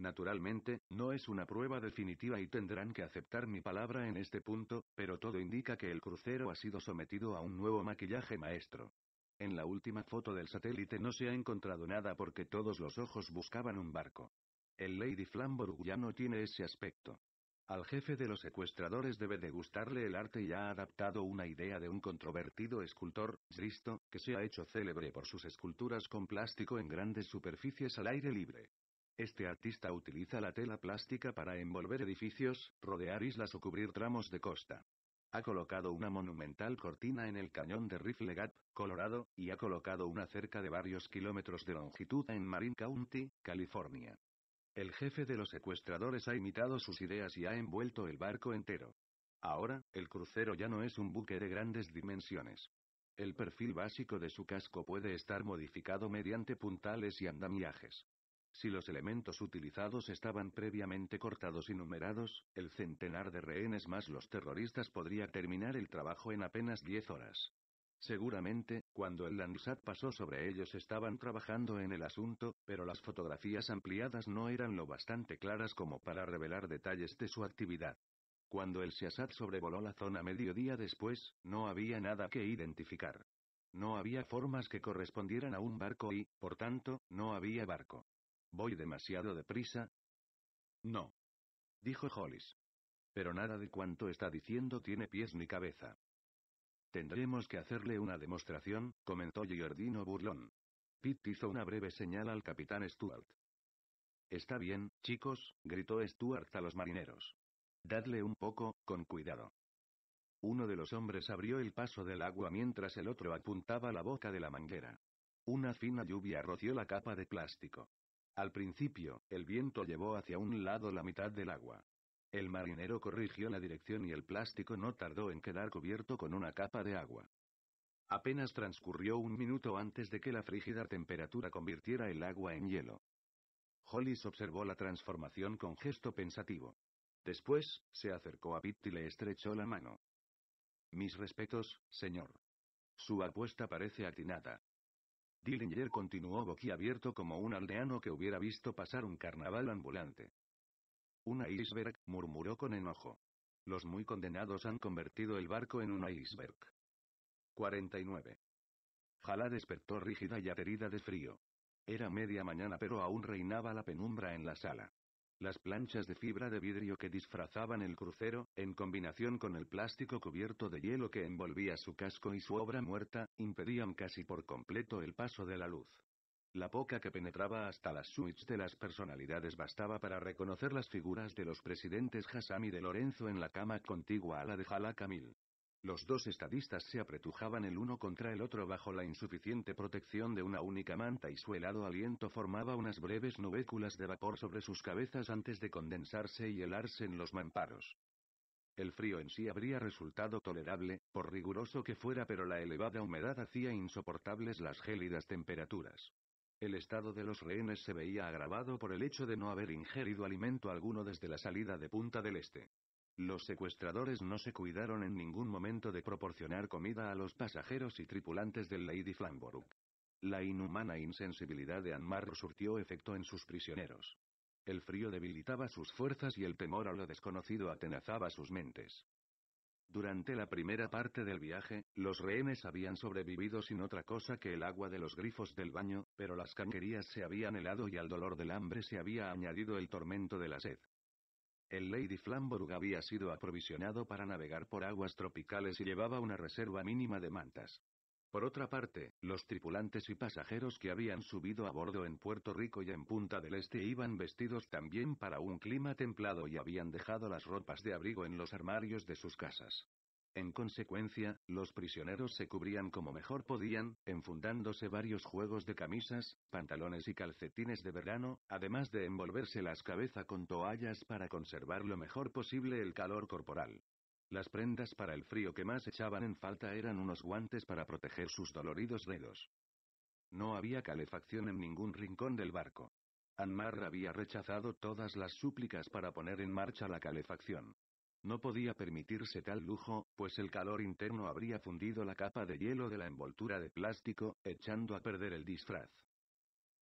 Speaker 1: Naturalmente, no es una prueba definitiva y tendrán que aceptar mi palabra en este punto, pero todo indica que el crucero ha sido sometido a un nuevo maquillaje maestro. En la última foto del satélite no se ha encontrado nada porque todos los ojos buscaban un barco. El Lady Flamborough ya no tiene ese aspecto. Al jefe de los secuestradores debe de gustarle el arte y ha adaptado una idea de un controvertido escultor, Zristo, que se ha hecho célebre por sus esculturas con plástico en grandes superficies al aire libre. Este artista utiliza la tela plástica para envolver edificios, rodear islas o cubrir tramos de costa. Ha colocado una monumental cortina en el cañón de Rifle Gap, Colorado, y ha colocado una cerca de varios kilómetros de longitud en Marin County, California. El jefe de los secuestradores ha imitado sus ideas y ha envuelto el barco entero. Ahora, el crucero ya no es un buque de grandes dimensiones. El perfil básico de su casco puede estar modificado mediante puntales y andamiajes. Si los elementos utilizados estaban previamente cortados y numerados, el centenar de rehenes más los terroristas podría terminar el trabajo en apenas 10 horas. Seguramente, cuando el Landsat pasó sobre ellos estaban trabajando en el asunto, pero las fotografías ampliadas no eran lo bastante claras como para revelar detalles de su actividad. Cuando el Siasat sobrevoló la zona mediodía después, no había nada que identificar. No había formas que correspondieran a un barco y, por tanto, no había barco. ¿Voy demasiado deprisa? No. Dijo Hollis. Pero nada de cuanto está diciendo tiene pies ni cabeza. Tendremos que hacerle una demostración, comentó Giordino burlón. Pitt hizo una breve señal al capitán Stuart. Está bien, chicos, gritó Stuart a los marineros. Dadle un poco, con cuidado. Uno de los hombres abrió el paso del agua mientras el otro apuntaba la boca de la manguera. Una fina lluvia roció la capa de plástico. Al principio, el viento llevó hacia un lado la mitad del agua. El marinero corrigió la dirección y el plástico no tardó en quedar cubierto con una capa de agua. Apenas transcurrió un minuto antes de que la frígida temperatura convirtiera el agua en hielo. Hollis observó la transformación con gesto pensativo. Después, se acercó a Pitt y le estrechó la mano. Mis respetos, señor. Su apuesta parece atinada. Dillinger continuó boquiabierto como un aldeano que hubiera visto pasar un carnaval ambulante. Una iceberg, murmuró con enojo. Los muy condenados han convertido el barco en un iceberg. 49. Jala despertó rígida y aterida de frío. Era media mañana pero aún reinaba la penumbra en la sala. Las planchas de fibra de vidrio que disfrazaban el crucero, en combinación con el plástico cubierto de hielo que envolvía su casco y su obra muerta, impedían casi por completo el paso de la luz. La poca que penetraba hasta las suites de las personalidades bastaba para reconocer las figuras de los presidentes Hassam y de Lorenzo en la cama contigua a la de Jala Camil. Los dos estadistas se apretujaban el uno contra el otro bajo la insuficiente protección de una única manta y su helado aliento formaba unas breves nubéculas de vapor sobre sus cabezas antes de condensarse y helarse en los mamparos. El frío en sí habría resultado tolerable, por riguroso que fuera, pero la elevada humedad hacía insoportables las gélidas temperaturas. El estado de los rehenes se veía agravado por el hecho de no haber ingerido alimento alguno desde la salida de Punta del Este. Los secuestradores no se cuidaron en ningún momento de proporcionar comida a los pasajeros y tripulantes del Lady Flamborough. La inhumana insensibilidad de Anmar surtió efecto en sus prisioneros. El frío debilitaba sus fuerzas y el temor a lo desconocido atenazaba sus mentes. Durante la primera parte del viaje, los rehenes habían sobrevivido sin otra cosa que el agua de los grifos del baño, pero las canquerías se habían helado y al dolor del hambre se había añadido el tormento de la sed. El Lady Flamborough había sido aprovisionado para navegar por aguas tropicales y llevaba una reserva mínima de mantas. Por otra parte, los tripulantes y pasajeros que habían subido a bordo en Puerto Rico y en Punta del Este iban vestidos también para un clima templado y habían dejado las ropas de abrigo en los armarios de sus casas. En consecuencia, los prisioneros se cubrían como mejor podían, enfundándose varios juegos de camisas, pantalones y calcetines de verano, además de envolverse las cabezas con toallas para conservar lo mejor posible el calor corporal. Las prendas para el frío que más echaban en falta eran unos guantes para proteger sus doloridos dedos. No había calefacción en ningún rincón del barco. Anmar había rechazado todas las súplicas para poner en marcha la calefacción. No podía permitirse tal lujo, pues el calor interno habría fundido la capa de hielo de la envoltura de plástico, echando a perder el disfraz.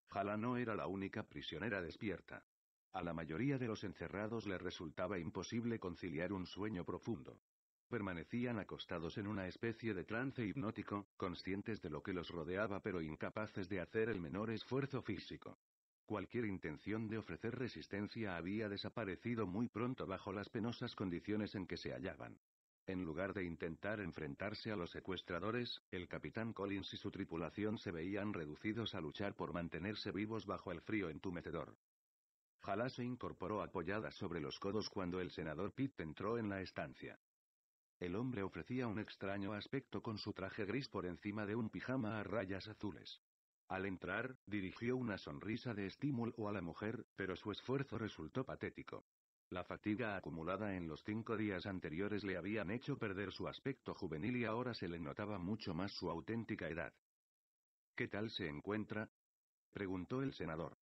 Speaker 1: Jala no era la única prisionera despierta. A la mayoría de los encerrados le resultaba imposible conciliar un sueño profundo. Permanecían acostados en una especie de trance hipnótico, conscientes de lo que los rodeaba pero incapaces de hacer el menor esfuerzo físico. Cualquier intención de ofrecer resistencia había desaparecido muy pronto bajo las penosas condiciones en que se hallaban. En lugar de intentar enfrentarse a los secuestradores, el capitán Collins y su tripulación se veían reducidos a luchar por mantenerse vivos bajo el frío entumecedor. Jalá se incorporó apoyada sobre los codos cuando el senador Pitt entró en la estancia. El hombre ofrecía un extraño aspecto con su traje gris por encima de un pijama a rayas azules. Al entrar, dirigió una sonrisa de estímulo a la mujer, pero su esfuerzo resultó patético. La fatiga acumulada en los cinco días anteriores le habían hecho perder su aspecto juvenil y ahora se le notaba mucho más su auténtica edad. ¿Qué tal se encuentra? preguntó el senador.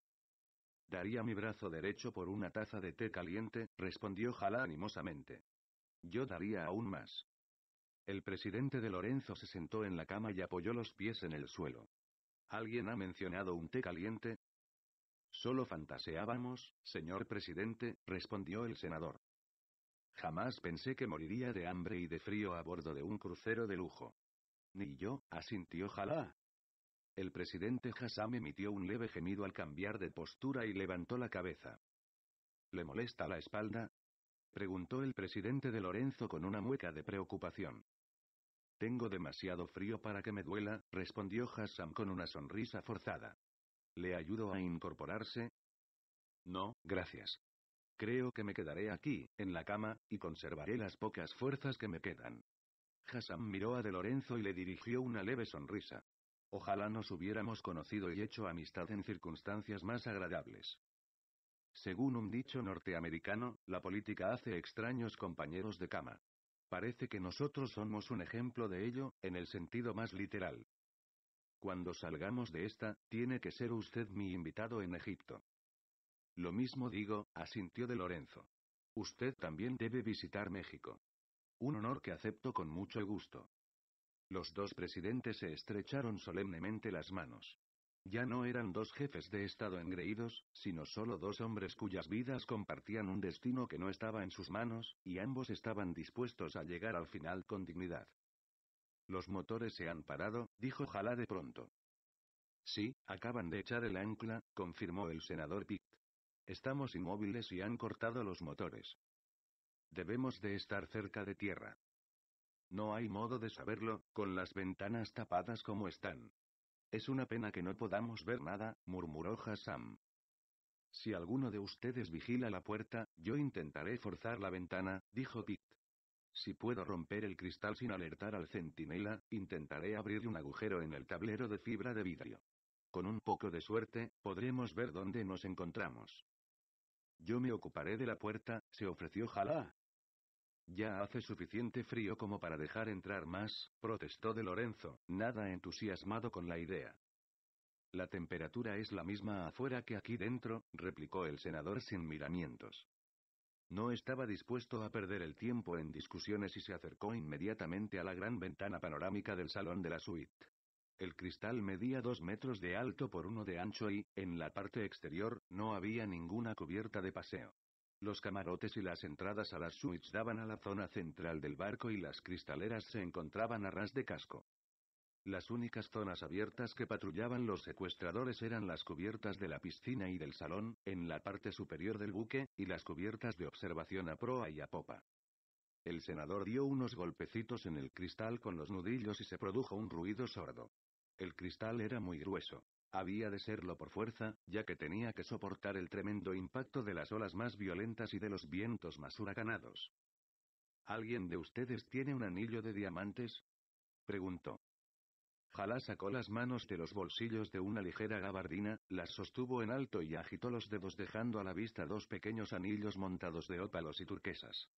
Speaker 1: Daría mi brazo derecho por una taza de té caliente, respondió Jala animosamente. Yo daría aún más. El presidente de Lorenzo se sentó en la cama y apoyó los pies en el suelo. ¿Alguien ha mencionado un té caliente? Solo fantaseábamos, señor presidente, respondió el senador. Jamás pensé que moriría de hambre y de frío a bordo de un crucero de lujo. Ni yo, asintió Jalá. El presidente Hassam emitió un leve gemido al cambiar de postura y levantó la cabeza. ¿Le molesta la espalda? preguntó el presidente de Lorenzo con una mueca de preocupación. Tengo demasiado frío para que me duela, respondió Hassan con una sonrisa forzada. ¿Le ayudo a incorporarse? No, gracias. Creo que me quedaré aquí, en la cama, y conservaré las pocas fuerzas que me quedan. Hassan miró a De Lorenzo y le dirigió una leve sonrisa. Ojalá nos hubiéramos conocido y hecho amistad en circunstancias más agradables. Según un dicho norteamericano, la política hace extraños compañeros de cama. Parece que nosotros somos un ejemplo de ello, en el sentido más literal. Cuando salgamos de esta, tiene que ser usted mi invitado en Egipto. Lo mismo digo, asintió de Lorenzo. Usted también debe visitar México. Un honor que acepto con mucho gusto. Los dos presidentes se estrecharon solemnemente las manos. Ya no eran dos jefes de Estado engreídos, sino solo dos hombres cuyas vidas compartían un destino que no estaba en sus manos, y ambos estaban dispuestos a llegar al final con dignidad. Los motores se han parado, dijo Jalá de pronto. Sí, acaban de echar el ancla, confirmó el senador Pitt. Estamos inmóviles y han cortado los motores. Debemos de estar cerca de tierra. No hay modo de saberlo, con las ventanas tapadas como están. Es una pena que no podamos ver nada, murmuró Hassam. Si alguno de ustedes vigila la puerta, yo intentaré forzar la ventana, dijo Pitt. Si puedo romper el cristal sin alertar al centinela, intentaré abrir un agujero en el tablero de fibra de vidrio. Con un poco de suerte, podremos ver dónde nos encontramos. Yo me ocuparé de la puerta, se ofreció Jalá. Ya hace suficiente frío como para dejar entrar más, protestó de Lorenzo, nada entusiasmado con la idea. La temperatura es la misma afuera que aquí dentro, replicó el senador sin miramientos. No estaba dispuesto a perder el tiempo en discusiones y se acercó inmediatamente a la gran ventana panorámica del salón de la suite. El cristal medía dos metros de alto por uno de ancho y, en la parte exterior, no había ninguna cubierta de paseo. Los camarotes y las entradas a las suites daban a la zona central del barco y las cristaleras se encontraban a ras de casco. Las únicas zonas abiertas que patrullaban los secuestradores eran las cubiertas de la piscina y del salón, en la parte superior del buque, y las cubiertas de observación a proa y a popa. El senador dio unos golpecitos en el cristal con los nudillos y se produjo un ruido sordo. El cristal era muy grueso. Había de serlo por fuerza, ya que tenía que soportar el tremendo impacto de las olas más violentas y de los vientos más huracanados. ¿Alguien de ustedes tiene un anillo de diamantes? preguntó. Jalá sacó las manos de los bolsillos de una ligera gabardina, las sostuvo en alto y agitó los dedos dejando a la vista dos pequeños anillos montados de ópalos y turquesas.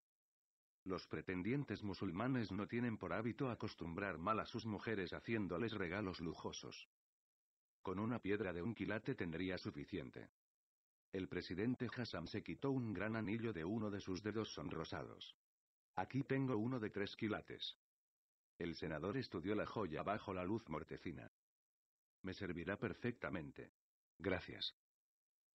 Speaker 1: Los pretendientes musulmanes no tienen por hábito acostumbrar mal a sus mujeres haciéndoles regalos lujosos. Con una piedra de un quilate tendría suficiente. El presidente Hassan se quitó un gran anillo de uno de sus dedos sonrosados. Aquí tengo uno de tres quilates. El senador estudió la joya bajo la luz mortecina. Me servirá perfectamente. Gracias.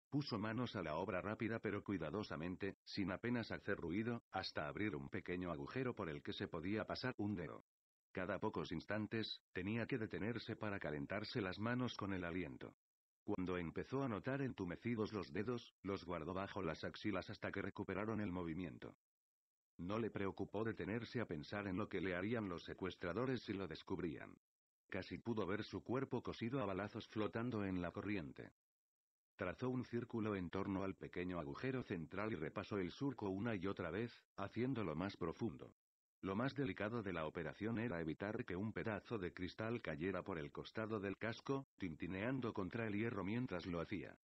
Speaker 1: Puso manos a la obra rápida pero cuidadosamente, sin apenas hacer ruido, hasta abrir un pequeño agujero por el que se podía pasar un dedo. Cada pocos instantes, tenía que detenerse para calentarse las manos con el aliento. Cuando empezó a notar entumecidos los dedos, los guardó bajo las axilas hasta que recuperaron el movimiento. No le preocupó detenerse a pensar en lo que le harían los secuestradores si lo descubrían. Casi pudo ver su cuerpo cosido a balazos flotando en la corriente. Trazó un círculo en torno al pequeño agujero central y repasó el surco una y otra vez, haciéndolo más profundo. Lo más delicado de la operación era evitar que un pedazo de cristal cayera por el costado del casco, tintineando contra el hierro mientras lo hacía.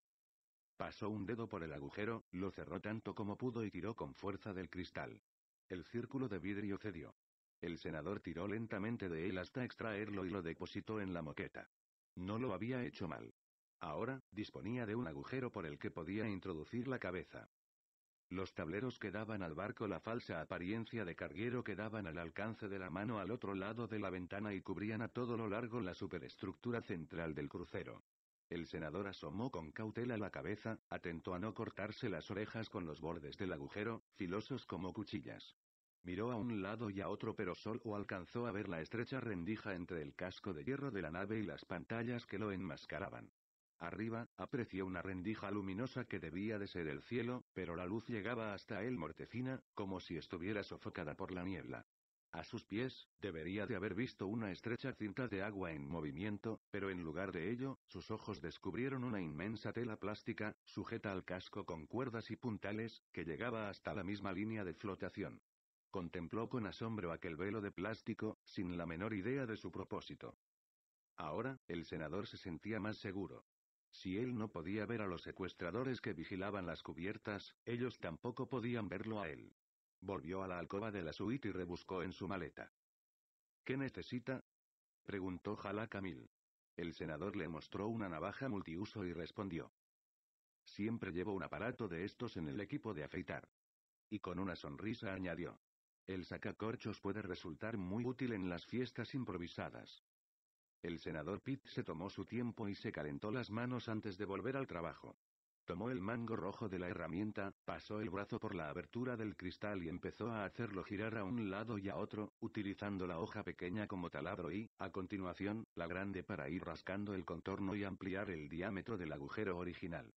Speaker 1: Pasó un dedo por el agujero, lo cerró tanto como pudo y tiró con fuerza del cristal. El círculo de vidrio cedió. El senador tiró lentamente de él hasta extraerlo y lo depositó en la moqueta. No lo había hecho mal. Ahora, disponía de un agujero por el que podía introducir la cabeza. Los tableros que daban al barco la falsa apariencia de carguero que daban al alcance de la mano al otro lado de la ventana y cubrían a todo lo largo la superestructura central del crucero. El senador asomó con cautela la cabeza, atento a no cortarse las orejas con los bordes del agujero, filosos como cuchillas. Miró a un lado y a otro pero solo alcanzó a ver la estrecha rendija entre el casco de hierro de la nave y las pantallas que lo enmascaraban. Arriba, apreció una rendija luminosa que debía de ser el cielo, pero la luz llegaba hasta él mortecina, como si estuviera sofocada por la niebla. A sus pies, debería de haber visto una estrecha cinta de agua en movimiento, pero en lugar de ello, sus ojos descubrieron una inmensa tela plástica, sujeta al casco con cuerdas y puntales, que llegaba hasta la misma línea de flotación. Contempló con asombro aquel velo de plástico, sin la menor idea de su propósito. Ahora, el senador se sentía más seguro. Si él no podía ver a los secuestradores que vigilaban las cubiertas, ellos tampoco podían verlo a él. Volvió a la alcoba de la suite y rebuscó en su maleta. ¿Qué necesita? preguntó Jalá Camil. El senador le mostró una navaja multiuso y respondió. Siempre llevo un aparato de estos en el equipo de afeitar. Y con una sonrisa añadió. El sacacorchos puede resultar muy útil en las fiestas improvisadas. El senador Pitt se tomó su tiempo y se calentó las manos antes de volver al trabajo. Tomó el mango rojo de la herramienta, pasó el brazo por la abertura del cristal y empezó a hacerlo girar a un lado y a otro, utilizando la hoja pequeña como taladro y, a continuación, la grande para ir rascando el contorno y ampliar el diámetro del agujero original.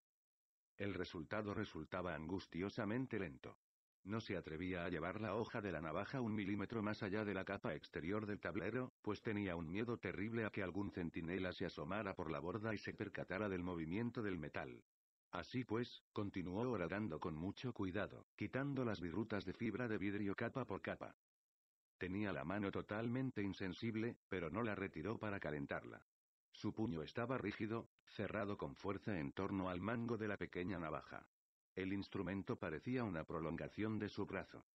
Speaker 1: El resultado resultaba angustiosamente lento. No se atrevía a llevar la hoja de la navaja un milímetro más allá de la capa exterior del tablero, pues tenía un miedo terrible a que algún centinela se asomara por la borda y se percatara del movimiento del metal. Así pues, continuó horadando con mucho cuidado, quitando las virutas de fibra de vidrio capa por capa. Tenía la mano totalmente insensible, pero no la retiró para calentarla. Su puño estaba rígido, cerrado con fuerza en torno al mango de la pequeña navaja. El instrumento parecía una prolongación de su brazo.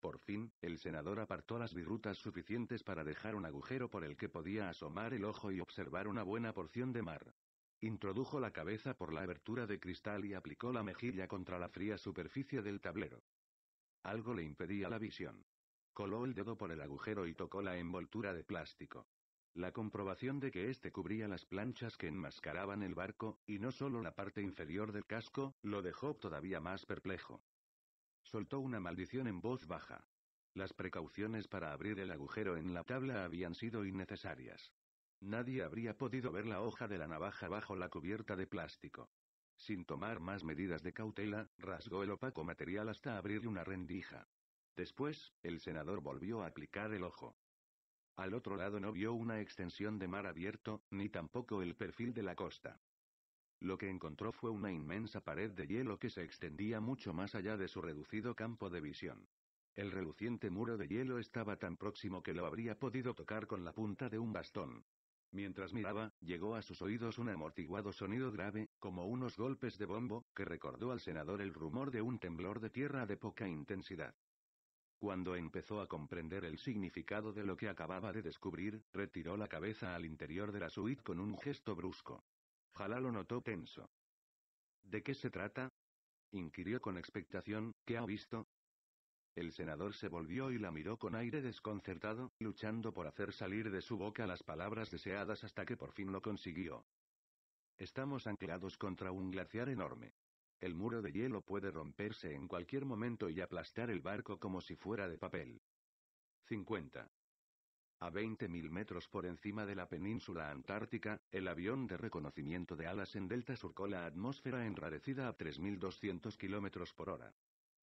Speaker 1: Por fin, el senador apartó las virutas suficientes para dejar un agujero por el que podía asomar el ojo y observar una buena porción de mar. Introdujo la cabeza por la abertura de cristal y aplicó la mejilla contra la fría superficie del tablero. Algo le impedía la visión. Coló el dedo por el agujero y tocó la envoltura de plástico. La comprobación de que este cubría las planchas que enmascaraban el barco, y no solo la parte inferior del casco, lo dejó todavía más perplejo. Soltó una maldición en voz baja. Las precauciones para abrir el agujero en la tabla habían sido innecesarias. Nadie habría podido ver la hoja de la navaja bajo la cubierta de plástico. Sin tomar más medidas de cautela, rasgó el opaco material hasta abrir una rendija. Después, el senador volvió a aplicar el ojo. Al otro lado no vio una extensión de mar abierto, ni tampoco el perfil de la costa. Lo que encontró fue una inmensa pared de hielo que se extendía mucho más allá de su reducido campo de visión. El reluciente muro de hielo estaba tan próximo que lo habría podido tocar con la punta de un bastón. Mientras miraba, llegó a sus oídos un amortiguado sonido grave, como unos golpes de bombo, que recordó al senador el rumor de un temblor de tierra de poca intensidad. Cuando empezó a comprender el significado de lo que acababa de descubrir, retiró la cabeza al interior de la suite con un gesto brusco. Jalá lo notó tenso. ¿De qué se trata? inquirió con expectación, ¿qué ha visto? El senador se volvió y la miró con aire desconcertado, luchando por hacer salir de su boca las palabras deseadas hasta que por fin lo consiguió. Estamos anclados contra un glaciar enorme el muro de hielo puede romperse en cualquier momento y aplastar el barco como si fuera de papel. 50. A 20.000 metros por encima de la península antártica, el avión de reconocimiento de Alas en Delta surcó la atmósfera enrarecida a 3.200 km por hora.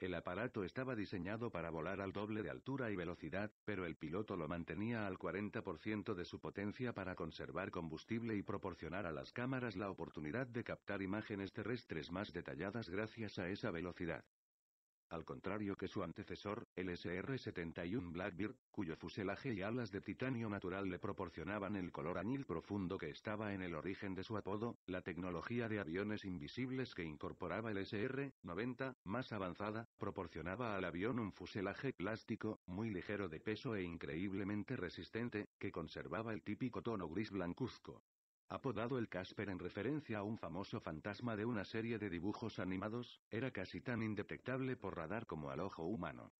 Speaker 1: El aparato estaba diseñado para volar al doble de altura y velocidad, pero el piloto lo mantenía al 40% de su potencia para conservar combustible y proporcionar a las cámaras la oportunidad de captar imágenes terrestres más detalladas gracias a esa velocidad al contrario que su antecesor, el SR-71 Blackbeard, cuyo fuselaje y alas de titanio natural le proporcionaban el color anil profundo que estaba en el origen de su apodo, la tecnología de aviones invisibles que incorporaba el SR-90, más avanzada, proporcionaba al avión un fuselaje plástico, muy ligero de peso e increíblemente resistente, que conservaba el típico tono gris blancuzco apodado el Casper en referencia a un famoso fantasma de una serie de dibujos animados, era casi tan indetectable por radar como al ojo humano.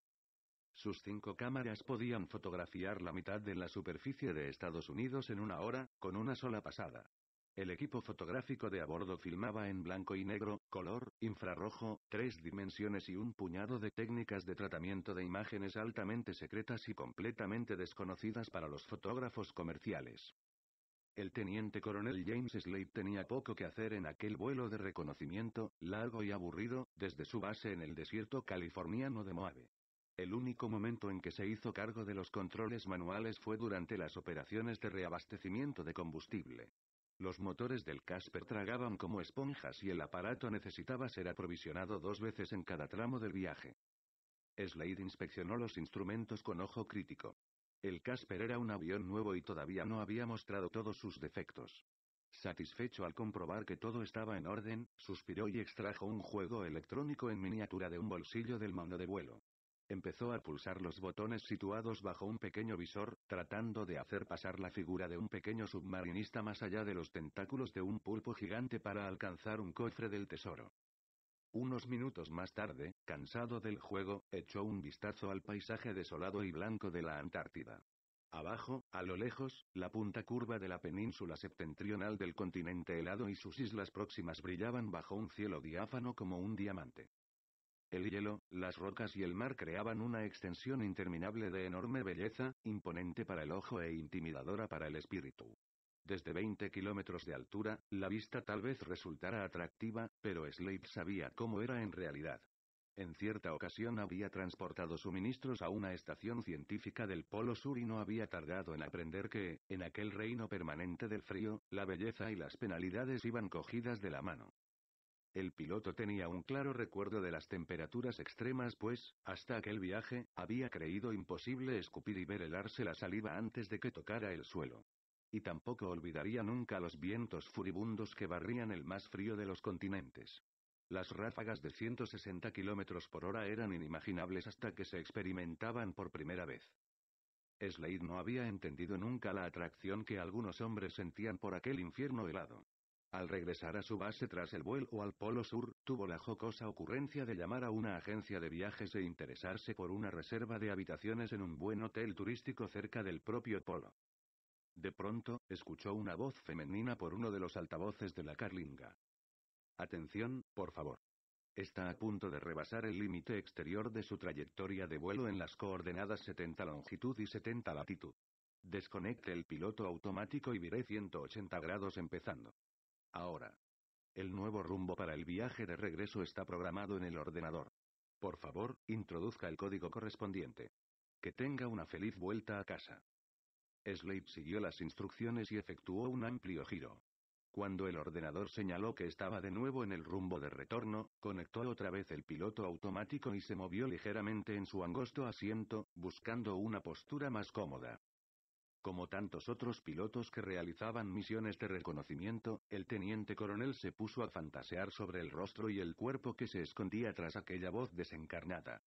Speaker 1: Sus cinco cámaras podían fotografiar la mitad de la superficie de Estados Unidos en una hora, con una sola pasada. El equipo fotográfico de a bordo filmaba en blanco y negro, color, infrarrojo, tres dimensiones y un puñado de técnicas de tratamiento de imágenes altamente secretas y completamente desconocidas para los fotógrafos comerciales. El teniente coronel James Slade tenía poco que hacer en aquel vuelo de reconocimiento, largo y aburrido, desde su base en el desierto californiano de Moabe. El único momento en que se hizo cargo de los controles manuales fue durante las operaciones de reabastecimiento de combustible. Los motores del Casper tragaban como esponjas y el aparato necesitaba ser aprovisionado dos veces en cada tramo del viaje. Slade inspeccionó los instrumentos con ojo crítico. El Casper era un avión nuevo y todavía no había mostrado todos sus defectos. Satisfecho al comprobar que todo estaba en orden, suspiró y extrajo un juego electrónico en miniatura de un bolsillo del mando de vuelo. Empezó a pulsar los botones situados bajo un pequeño visor, tratando de hacer pasar la figura de un pequeño submarinista más allá de los tentáculos de un pulpo gigante para alcanzar un cofre del tesoro. Unos minutos más tarde, cansado del juego, echó un vistazo al paisaje desolado y blanco de la Antártida. Abajo, a lo lejos, la punta curva de la península septentrional del continente helado y sus islas próximas brillaban bajo un cielo diáfano como un diamante. El hielo, las rocas y el mar creaban una extensión interminable de enorme belleza, imponente para el ojo e intimidadora para el espíritu. Desde 20 kilómetros de altura, la vista tal vez resultara atractiva, pero Slade sabía cómo era en realidad. En cierta ocasión había transportado suministros a una estación científica del Polo Sur y no había tardado en aprender que, en aquel reino permanente del frío, la belleza y las penalidades iban cogidas de la mano. El piloto tenía un claro recuerdo de las temperaturas extremas, pues, hasta aquel viaje, había creído imposible escupir y ver helarse la saliva antes de que tocara el suelo. Y tampoco olvidaría nunca los vientos furibundos que barrían el más frío de los continentes. Las ráfagas de 160 km por hora eran inimaginables hasta que se experimentaban por primera vez. Slade no había entendido nunca la atracción que algunos hombres sentían por aquel infierno helado. Al regresar a su base tras el vuelo al Polo Sur, tuvo la jocosa ocurrencia de llamar a una agencia de viajes e interesarse por una reserva de habitaciones en un buen hotel turístico cerca del propio Polo. De pronto, escuchó una voz femenina por uno de los altavoces de la Carlinga. Atención, por favor. Está a punto de rebasar el límite exterior de su trayectoria de vuelo en las coordenadas 70 longitud y 70 latitud. Desconecte el piloto automático y viré 180 grados empezando. Ahora. El nuevo rumbo para el viaje de regreso está programado en el ordenador. Por favor, introduzca el código correspondiente. Que tenga una feliz vuelta a casa. Slade siguió las instrucciones y efectuó un amplio giro. Cuando el ordenador señaló que estaba de nuevo en el rumbo de retorno, conectó otra vez el piloto automático y se movió ligeramente en su angosto asiento, buscando una postura más cómoda. Como tantos otros pilotos que realizaban misiones de reconocimiento, el teniente coronel se puso a fantasear sobre el rostro y el cuerpo que se escondía tras aquella voz desencarnada.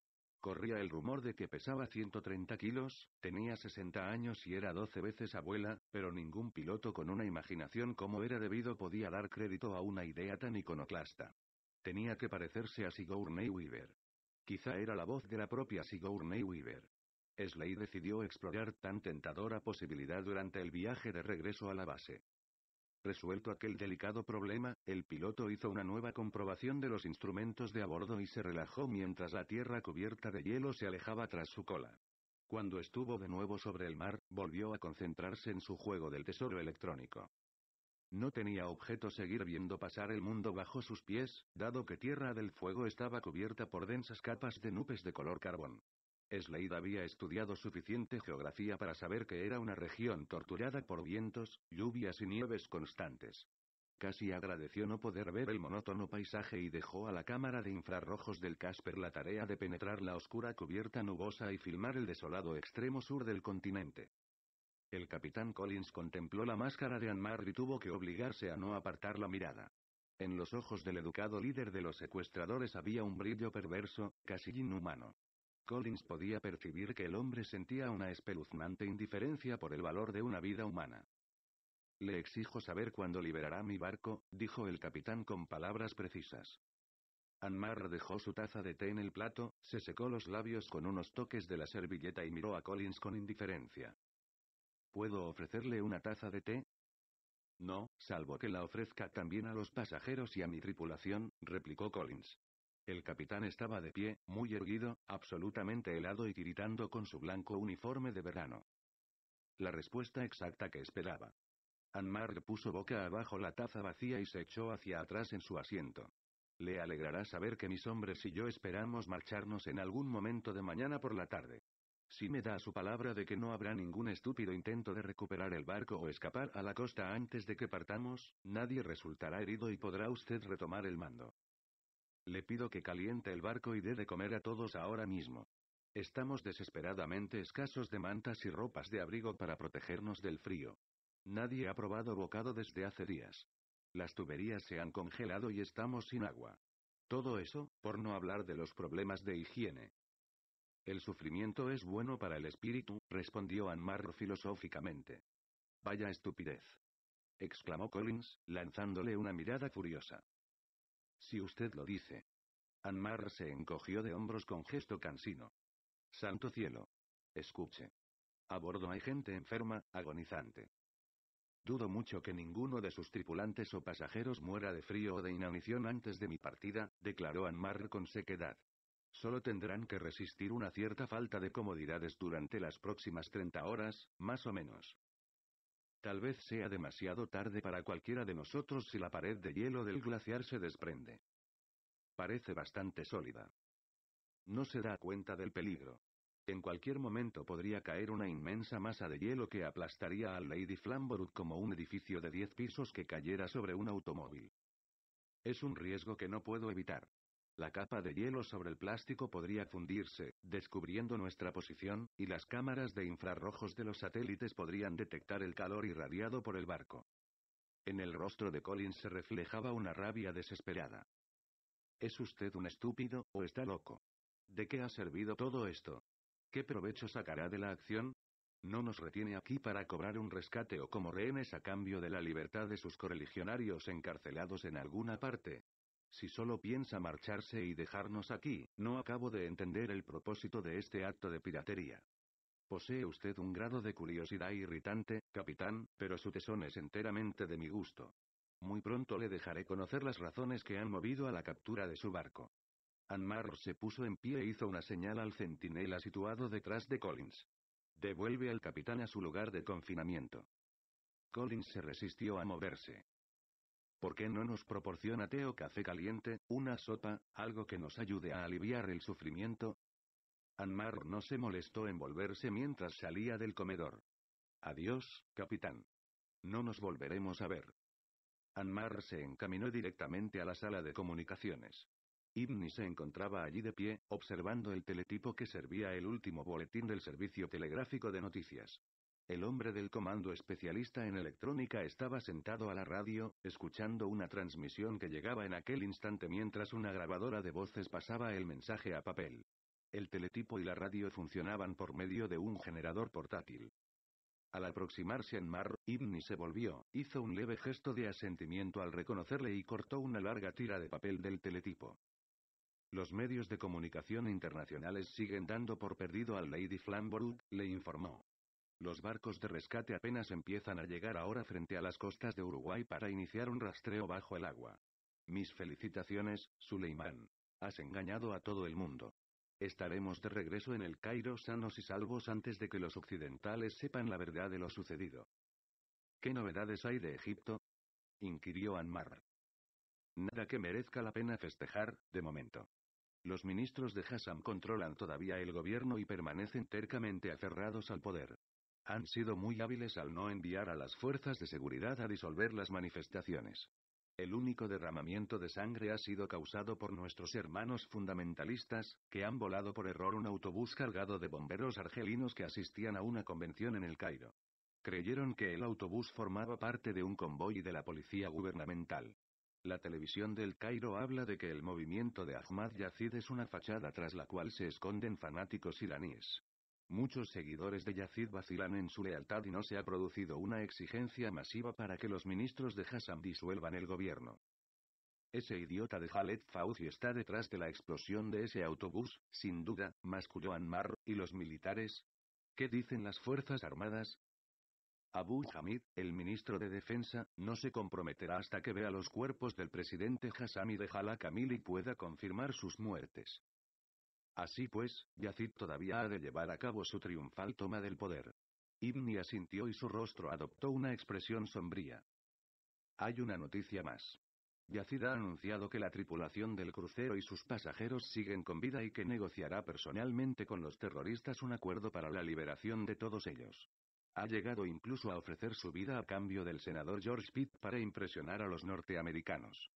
Speaker 1: Corría el rumor de que pesaba 130 kilos, tenía 60 años y era 12 veces abuela, pero ningún piloto con una imaginación como era debido podía dar crédito a una idea tan iconoclasta. Tenía que parecerse a Sigourney Weaver. Quizá era la voz de la propia Sigourney Weaver. Slade decidió explorar tan tentadora posibilidad durante el viaje de regreso a la base. Resuelto aquel delicado problema, el piloto hizo una nueva comprobación de los instrumentos de a bordo y se relajó mientras la tierra cubierta de hielo se alejaba tras su cola. Cuando estuvo de nuevo sobre el mar, volvió a concentrarse en su juego del tesoro electrónico. No tenía objeto seguir viendo pasar el mundo bajo sus pies, dado que Tierra del Fuego estaba cubierta por densas capas de nubes de color carbón. Slade había estudiado suficiente geografía para saber que era una región torturada por vientos, lluvias y nieves constantes. Casi agradeció no poder ver el monótono paisaje y dejó a la cámara de infrarrojos del Casper la tarea de penetrar la oscura cubierta nubosa y filmar el desolado extremo sur del continente. El capitán Collins contempló la máscara de Anmar y tuvo que obligarse a no apartar la mirada. En los ojos del educado líder de los secuestradores había un brillo perverso, casi inhumano. Collins podía percibir que el hombre sentía una espeluznante indiferencia por el valor de una vida humana. Le exijo saber cuándo liberará mi barco, dijo el capitán con palabras precisas. Anmar dejó su taza de té en el plato, se secó los labios con unos toques de la servilleta y miró a Collins con indiferencia. ¿Puedo ofrecerle una taza de té? No, salvo que la ofrezca también a los pasajeros y a mi tripulación, replicó Collins. El capitán estaba de pie, muy erguido, absolutamente helado y gritando con su blanco uniforme de verano. La respuesta exacta que esperaba. Anmar puso boca abajo la taza vacía y se echó hacia atrás en su asiento. Le alegrará saber que mis hombres y yo esperamos marcharnos en algún momento de mañana por la tarde. Si me da su palabra de que no habrá ningún estúpido intento de recuperar el barco o escapar a la costa antes de que partamos, nadie resultará herido y podrá usted retomar el mando. Le pido que caliente el barco y dé de comer a todos ahora mismo. Estamos desesperadamente escasos de mantas y ropas de abrigo para protegernos del frío. Nadie ha probado bocado desde hace días. Las tuberías se han congelado y estamos sin agua. Todo eso, por no hablar de los problemas de higiene. El sufrimiento es bueno para el espíritu, respondió Anmar filosóficamente. Vaya estupidez. exclamó Collins, lanzándole una mirada furiosa. Si usted lo dice. Anmar se encogió de hombros con gesto cansino. Santo cielo. Escuche. A bordo hay gente enferma, agonizante. Dudo mucho que ninguno de sus tripulantes o pasajeros muera de frío o de inanición antes de mi partida, declaró Anmar con sequedad. Solo tendrán que resistir una cierta falta de comodidades durante las próximas 30 horas, más o menos. Tal vez sea demasiado tarde para cualquiera de nosotros si la pared de hielo del glaciar se desprende. Parece bastante sólida. No se da cuenta del peligro. En cualquier momento podría caer una inmensa masa de hielo que aplastaría a Lady Flamborough como un edificio de 10 pisos que cayera sobre un automóvil. Es un riesgo que no puedo evitar. La capa de hielo sobre el plástico podría fundirse, descubriendo nuestra posición, y las cámaras de infrarrojos de los satélites podrían detectar el calor irradiado por el barco. En el rostro de Collins se reflejaba una rabia desesperada. ¿Es usted un estúpido, o está loco? ¿De qué ha servido todo esto? ¿Qué provecho sacará de la acción? No nos retiene aquí para cobrar un rescate o como rehenes a cambio de la libertad de sus correligionarios encarcelados en alguna parte, si solo piensa marcharse y dejarnos aquí, no acabo de entender el propósito de este acto de piratería. Posee usted un grado de curiosidad irritante, capitán, pero su tesón es enteramente de mi gusto. Muy pronto le dejaré conocer las razones que han movido a la captura de su barco. Anmar se puso en pie e hizo una señal al centinela situado detrás de Collins. Devuelve al capitán a su lugar de confinamiento. Collins se resistió a moverse. ¿Por qué no nos proporciona té o café caliente, una sopa, algo que nos ayude a aliviar el sufrimiento? Anmar no se molestó en volverse mientras salía del comedor. Adiós, capitán. No nos volveremos a ver. Anmar se encaminó directamente a la sala de comunicaciones. Ibni se encontraba allí de pie, observando el teletipo que servía el último boletín del servicio telegráfico de noticias. El hombre del comando especialista en electrónica estaba sentado a la radio, escuchando una transmisión que llegaba en aquel instante mientras una grabadora de voces pasaba el mensaje a papel. El teletipo y la radio funcionaban por medio de un generador portátil. Al aproximarse en mar, Ibni se volvió, hizo un leve gesto de asentimiento al reconocerle y cortó una larga tira de papel del teletipo. Los medios de comunicación internacionales siguen dando por perdido al Lady Flamborough, le informó. Los barcos de rescate apenas empiezan a llegar ahora frente a las costas de Uruguay para iniciar un rastreo bajo el agua. Mis felicitaciones, Suleimán. Has engañado a todo el mundo. Estaremos de regreso en el Cairo sanos y salvos antes de que los occidentales sepan la verdad de lo sucedido. ¿Qué novedades hay de Egipto? inquirió Anmar. Nada que merezca la pena festejar, de momento. Los ministros de Hassan controlan todavía el gobierno y permanecen tercamente aferrados al poder. Han sido muy hábiles al no enviar a las fuerzas de seguridad a disolver las manifestaciones. El único derramamiento de sangre ha sido causado por nuestros hermanos fundamentalistas, que han volado por error un autobús cargado de bomberos argelinos que asistían a una convención en el Cairo. Creyeron que el autobús formaba parte de un convoy de la policía gubernamental. La televisión del Cairo habla de que el movimiento de Ahmad Yazid es una fachada tras la cual se esconden fanáticos iraníes. Muchos seguidores de Yazid vacilan en su lealtad y no se ha producido una exigencia masiva para que los ministros de Hassan disuelvan el gobierno. Ese idiota de Khaled Fauci está detrás de la explosión de ese autobús, sin duda, masculló Anmar, ¿y los militares? ¿Qué dicen las Fuerzas Armadas? Abu Hamid, el ministro de Defensa, no se comprometerá hasta que vea los cuerpos del presidente Hassan y de Jalakamil Kamil y pueda confirmar sus muertes. Así pues, Yacid todavía ha de llevar a cabo su triunfal toma del poder. Ibni asintió y su rostro adoptó una expresión sombría. Hay una noticia más. Yacid ha anunciado que la tripulación del crucero y sus pasajeros siguen con vida y que negociará personalmente con los terroristas un acuerdo para la liberación de todos ellos. Ha llegado incluso a ofrecer su vida a cambio del senador George Pitt para impresionar a los norteamericanos.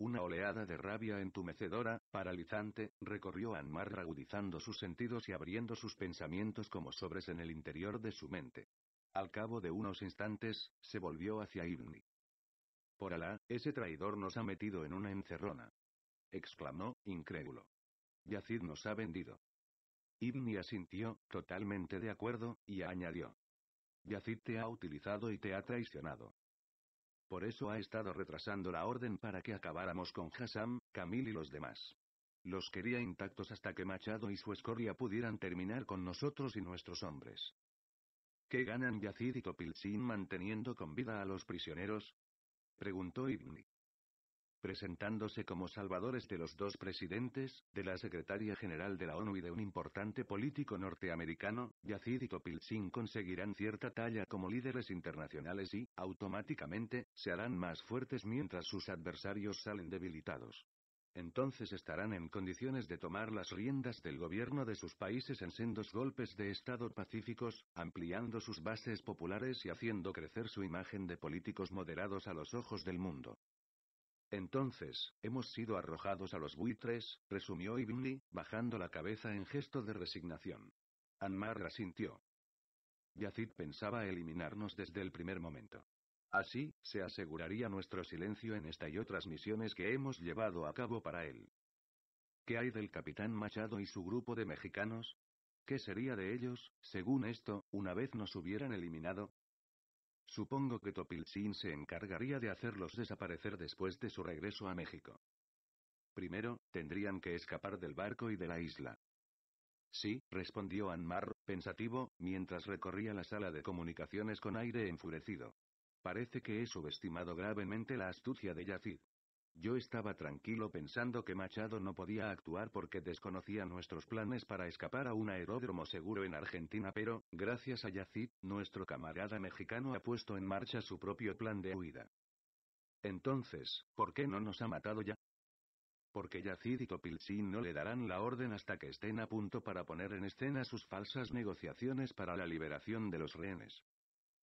Speaker 1: Una oleada de rabia entumecedora, paralizante, recorrió Anmar agudizando sus sentidos y abriendo sus pensamientos como sobres en el interior de su mente. Al cabo de unos instantes, se volvió hacia Ibni. Por Alá, ese traidor nos ha metido en una encerrona. exclamó, incrédulo. Yacid nos ha vendido. Ibni asintió, totalmente de acuerdo, y añadió. Yacid te ha utilizado y te ha traicionado. Por eso ha estado retrasando la orden para que acabáramos con Hassam, Camil y los demás. Los quería intactos hasta que Machado y su escoria pudieran terminar con nosotros y nuestros hombres. ¿Qué ganan Yacid y Topilzin manteniendo con vida a los prisioneros? Preguntó Ibni presentándose como salvadores de los dos presidentes, de la secretaria general de la ONU y de un importante político norteamericano, Yacid y Topilsin conseguirán cierta talla como líderes internacionales y, automáticamente, se harán más fuertes mientras sus adversarios salen debilitados. Entonces estarán en condiciones de tomar las riendas del gobierno de sus países en sendos golpes de Estado pacíficos, ampliando sus bases populares y haciendo crecer su imagen de políticos moderados a los ojos del mundo. Entonces, hemos sido arrojados a los buitres, resumió Ibni, bajando la cabeza en gesto de resignación. Anmar asintió. Yacid pensaba eliminarnos desde el primer momento. Así, se aseguraría nuestro silencio en esta y otras misiones que hemos llevado a cabo para él. ¿Qué hay del capitán Machado y su grupo de mexicanos? ¿Qué sería de ellos, según esto, una vez nos hubieran eliminado? Supongo que Topilchin se encargaría de hacerlos desaparecer después de su regreso a México. Primero, tendrían que escapar del barco y de la isla. Sí, respondió Anmar, pensativo, mientras recorría la sala de comunicaciones con aire enfurecido. Parece que he subestimado gravemente la astucia de Yazid. Yo estaba tranquilo pensando que Machado no podía actuar porque desconocía nuestros planes para escapar a un aeródromo seguro en Argentina, pero, gracias a Yacid, nuestro camarada mexicano ha puesto en marcha su propio plan de huida. Entonces, ¿por qué no nos ha matado ya? Porque Yacid y Topilchin no le darán la orden hasta que estén a punto para poner en escena sus falsas negociaciones para la liberación de los rehenes.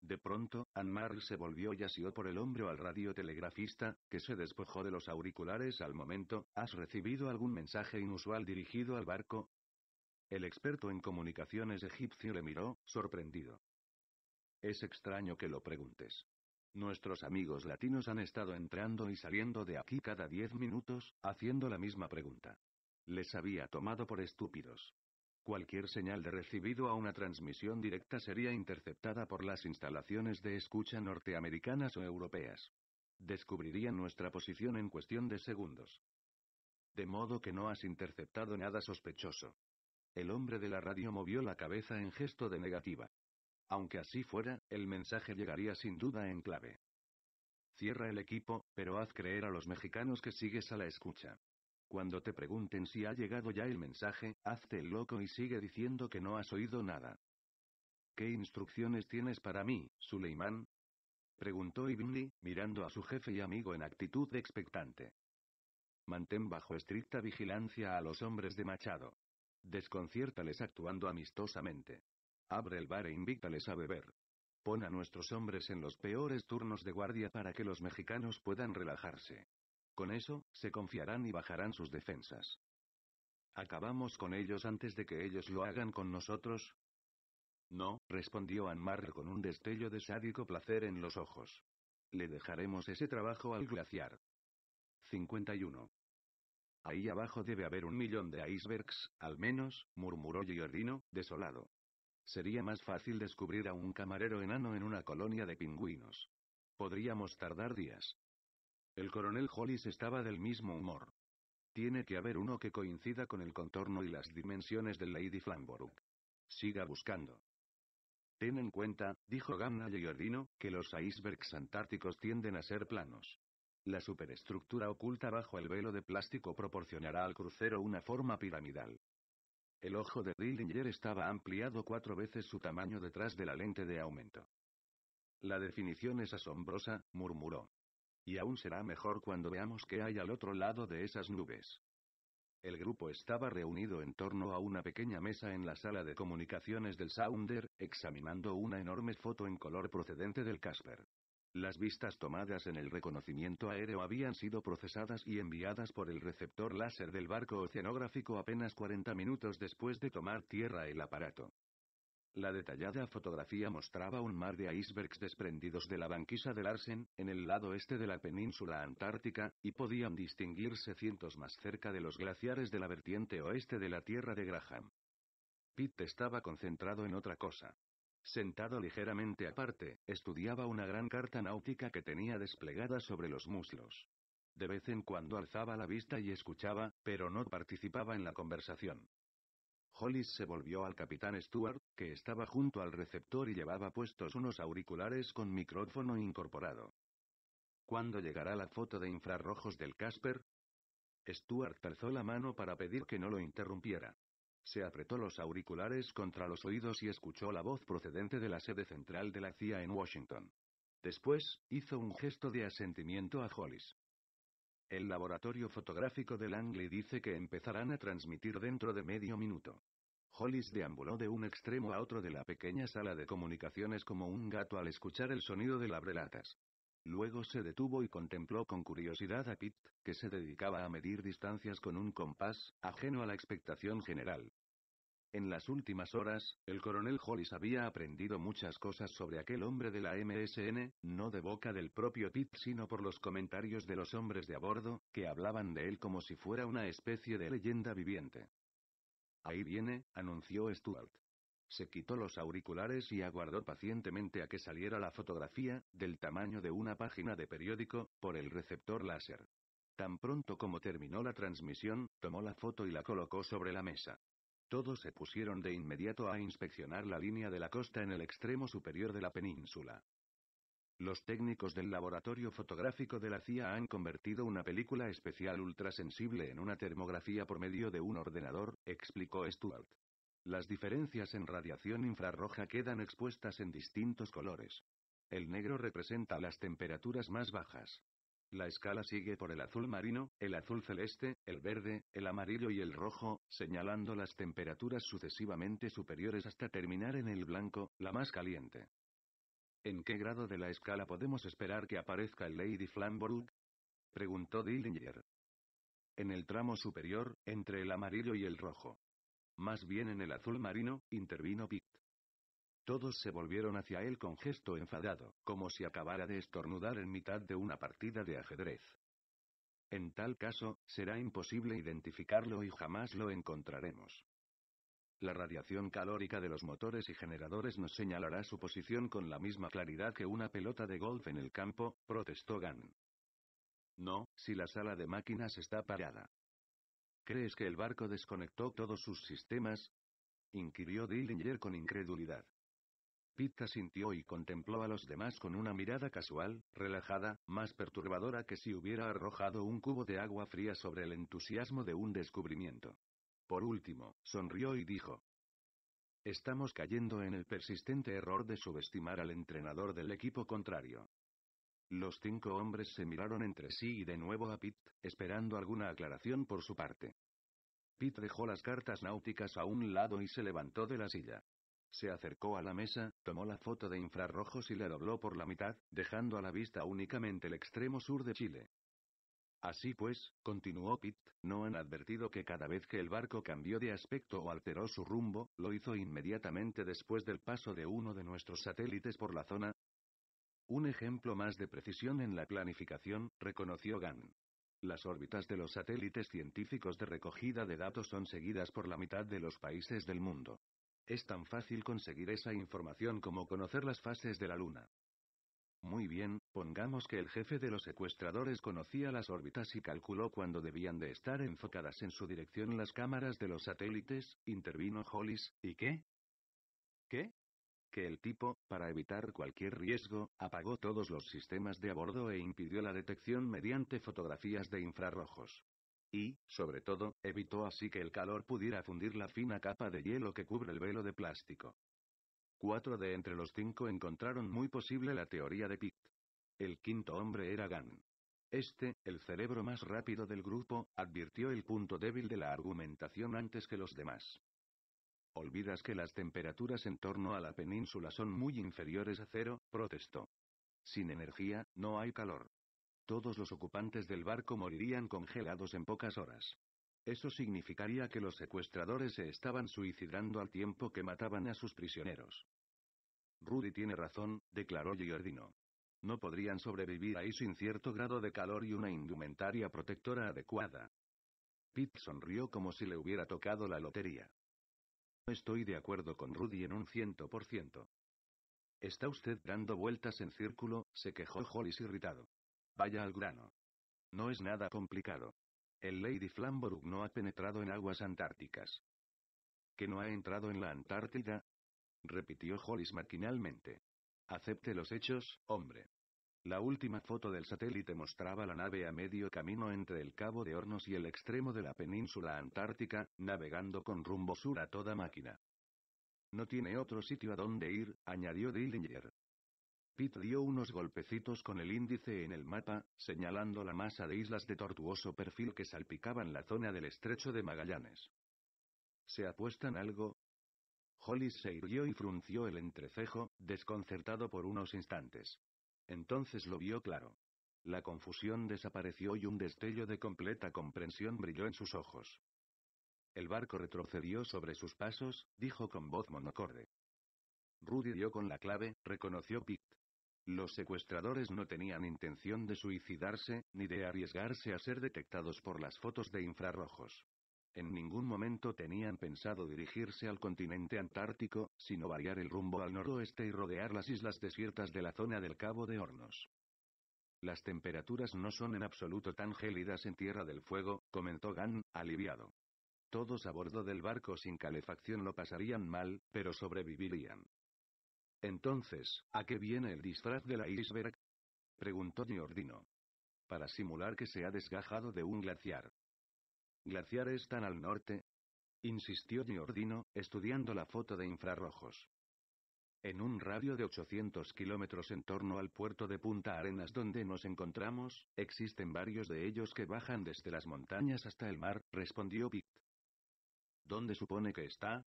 Speaker 1: De pronto, Anmar se volvió y asió por el hombro al radiotelegrafista, que se despojó de los auriculares al momento. ¿Has recibido algún mensaje inusual dirigido al barco? El experto en comunicaciones egipcio le miró, sorprendido. Es extraño que lo preguntes. Nuestros amigos latinos han estado entrando y saliendo de aquí cada diez minutos, haciendo la misma pregunta. Les había tomado por estúpidos. Cualquier señal de recibido a una transmisión directa sería interceptada por las instalaciones de escucha norteamericanas o europeas. Descubrirían nuestra posición en cuestión de segundos. De modo que no has interceptado nada sospechoso. El hombre de la radio movió la cabeza en gesto de negativa. Aunque así fuera, el mensaje llegaría sin duda en clave. Cierra el equipo, pero haz creer a los mexicanos que sigues a la escucha. Cuando te pregunten si ha llegado ya el mensaje, hazte el loco y sigue diciendo que no has oído nada. ¿Qué instrucciones tienes para mí, Suleimán? Preguntó Ibnli, mirando a su jefe y amigo en actitud expectante. Mantén bajo estricta vigilancia a los hombres de Machado. Desconciértales actuando amistosamente. Abre el bar e invítales a beber. Pon a nuestros hombres en los peores turnos de guardia para que los mexicanos puedan relajarse. Con eso, se confiarán y bajarán sus defensas. ¿Acabamos con ellos antes de que ellos lo hagan con nosotros? No, respondió Anmar con un destello de sádico placer en los ojos. Le dejaremos ese trabajo al glaciar. 51. Ahí abajo debe haber un millón de icebergs, al menos, murmuró Giordino, desolado. Sería más fácil descubrir a un camarero enano en una colonia de pingüinos. Podríamos tardar días. El coronel Hollis estaba del mismo humor. Tiene que haber uno que coincida con el contorno y las dimensiones del Lady Flamborough. Siga buscando. Ten en cuenta, dijo Gamna y que los icebergs antárticos tienden a ser planos. La superestructura oculta bajo el velo de plástico proporcionará al crucero una forma piramidal. El ojo de Dillinger estaba ampliado cuatro veces su tamaño detrás de la lente de aumento. La definición es asombrosa, murmuró. Y aún será mejor cuando veamos qué hay al otro lado de esas nubes. El grupo estaba reunido en torno a una pequeña mesa en la sala de comunicaciones del Sounder, examinando una enorme foto en color procedente del Casper. Las vistas tomadas en el reconocimiento aéreo habían sido procesadas y enviadas por el receptor láser del barco oceanográfico apenas 40 minutos después de tomar tierra el aparato. La detallada fotografía mostraba un mar de icebergs desprendidos de la banquisa de Larsen, en el lado este de la península antártica, y podían distinguirse cientos más cerca de los glaciares de la vertiente oeste de la Tierra de Graham. Pitt estaba concentrado en otra cosa. Sentado ligeramente aparte, estudiaba una gran carta náutica que tenía desplegada sobre los muslos. De vez en cuando alzaba la vista y escuchaba, pero no participaba en la conversación. Hollis se volvió al capitán Stuart, que estaba junto al receptor y llevaba puestos unos auriculares con micrófono incorporado. ¿Cuándo llegará la foto de infrarrojos del Casper? Stuart alzó la mano para pedir que no lo interrumpiera. Se apretó los auriculares contra los oídos y escuchó la voz procedente de la sede central de la CIA en Washington. Después, hizo un gesto de asentimiento a Hollis. El laboratorio fotográfico de Langley dice que empezarán a transmitir dentro de medio minuto. Hollis deambuló de un extremo a otro de la pequeña sala de comunicaciones como un gato al escuchar el sonido de las brelatas. Luego se detuvo y contempló con curiosidad a Pitt, que se dedicaba a medir distancias con un compás, ajeno a la expectación general. En las últimas horas, el coronel Hollis había aprendido muchas cosas sobre aquel hombre de la MSN, no de boca del propio Pitt sino por los comentarios de los hombres de a bordo, que hablaban de él como si fuera una especie de leyenda viviente. Ahí viene, anunció Stuart. Se quitó los auriculares y aguardó pacientemente a que saliera la fotografía, del tamaño de una página de periódico, por el receptor láser. Tan pronto como terminó la transmisión, tomó la foto y la colocó sobre la mesa. Todos se pusieron de inmediato a inspeccionar la línea de la costa en el extremo superior de la península. Los técnicos del laboratorio fotográfico de la CIA han convertido una película especial ultrasensible en una termografía por medio de un ordenador, explicó Stuart. Las diferencias en radiación infrarroja quedan expuestas en distintos colores. El negro representa las temperaturas más bajas. La escala sigue por el azul marino, el azul celeste, el verde, el amarillo y el rojo, señalando las temperaturas sucesivamente superiores hasta terminar en el blanco, la más caliente. ¿En qué grado de la escala podemos esperar que aparezca el Lady Flamborough? preguntó Dillinger. En el tramo superior, entre el amarillo y el rojo. Más bien en el azul marino, intervino Pitt. Todos se volvieron hacia él con gesto enfadado, como si acabara de estornudar en mitad de una partida de ajedrez. En tal caso, será imposible identificarlo y jamás lo encontraremos. La radiación calórica de los motores y generadores nos señalará su posición con la misma claridad que una pelota de golf en el campo, protestó Gan. No, si la sala de máquinas está parada. ¿Crees que el barco desconectó todos sus sistemas? inquirió Dillinger con incredulidad. Pitta sintió y contempló a los demás con una mirada casual, relajada, más perturbadora que si hubiera arrojado un cubo de agua fría sobre el entusiasmo de un descubrimiento. Por último, sonrió y dijo. Estamos cayendo en el persistente error de subestimar al entrenador del equipo contrario. Los cinco hombres se miraron entre sí y de nuevo a Pitt, esperando alguna aclaración por su parte. Pitt dejó las cartas náuticas a un lado y se levantó de la silla. Se acercó a la mesa, tomó la foto de infrarrojos y la dobló por la mitad, dejando a la vista únicamente el extremo sur de Chile. Así pues, continuó Pitt, no han advertido que cada vez que el barco cambió de aspecto o alteró su rumbo, lo hizo inmediatamente después del paso de uno de nuestros satélites por la zona. Un ejemplo más de precisión en la planificación, reconoció Gann. Las órbitas de los satélites científicos de recogida de datos son seguidas por la mitad de los países del mundo. Es tan fácil conseguir esa información como conocer las fases de la Luna. Muy bien, pongamos que el jefe de los secuestradores conocía las órbitas y calculó cuando debían de estar enfocadas en su dirección las cámaras de los satélites, intervino Hollis, ¿y qué? ¿Qué? Que el tipo, para evitar cualquier riesgo, apagó todos los sistemas de a bordo e impidió la detección mediante fotografías de infrarrojos. Y, sobre todo, evitó así que el calor pudiera fundir la fina capa de hielo que cubre el velo de plástico. Cuatro de entre los cinco encontraron muy posible la teoría de Pitt. El quinto hombre era Gan. Este, el cerebro más rápido del grupo, advirtió el punto débil de la argumentación antes que los demás. Olvidas que las temperaturas en torno a la península son muy inferiores a cero, protestó. Sin energía, no hay calor. Todos los ocupantes del barco morirían congelados en pocas horas. Eso significaría que los secuestradores se estaban suicidando al tiempo que mataban a sus prisioneros. Rudy tiene razón, declaró Giordino. No podrían sobrevivir ahí sin cierto grado de calor y una indumentaria protectora adecuada. Pete sonrió como si le hubiera tocado la lotería. «No Estoy de acuerdo con Rudy en un ciento por ciento. Está usted dando vueltas en círculo, se quejó Hollis irritado. Vaya al grano. No es nada complicado. El Lady Flamborough no ha penetrado en aguas antárticas. ¿Que no ha entrado en la Antártida? repitió Hollis maquinalmente. Acepte los hechos, hombre. La última foto del satélite mostraba la nave a medio camino entre el Cabo de Hornos y el extremo de la península antártica, navegando con rumbo sur a toda máquina. No tiene otro sitio a donde ir, añadió Dillinger. Pitt dio unos golpecitos con el índice en el mapa, señalando la masa de islas de tortuoso perfil que salpicaban la zona del estrecho de Magallanes. ¿Se apuestan algo? Hollis se irguió y frunció el entrecejo, desconcertado por unos instantes. Entonces lo vio claro. La confusión desapareció y un destello de completa comprensión brilló en sus ojos. El barco retrocedió sobre sus pasos, dijo con voz monocorde. Rudy dio con la clave, reconoció Pitt. Los secuestradores no tenían intención de suicidarse, ni de arriesgarse a ser detectados por las fotos de infrarrojos. En ningún momento tenían pensado dirigirse al continente antártico, sino variar el rumbo al noroeste y rodear las islas desiertas de la zona del Cabo de Hornos. Las temperaturas no son en absoluto tan gélidas en Tierra del Fuego, comentó Gann, aliviado. Todos a bordo del barco sin calefacción lo pasarían mal, pero sobrevivirían. Entonces, ¿a qué viene el disfraz de la iceberg? preguntó Giordino. Para simular que se ha desgajado de un glaciar. ¿Glaciares están al norte? Insistió Giordino, estudiando la foto de infrarrojos. En un radio de 800 kilómetros en torno al puerto de Punta Arenas donde nos encontramos, existen varios de ellos que bajan desde las montañas hasta el mar, respondió Pitt. ¿Dónde supone que está?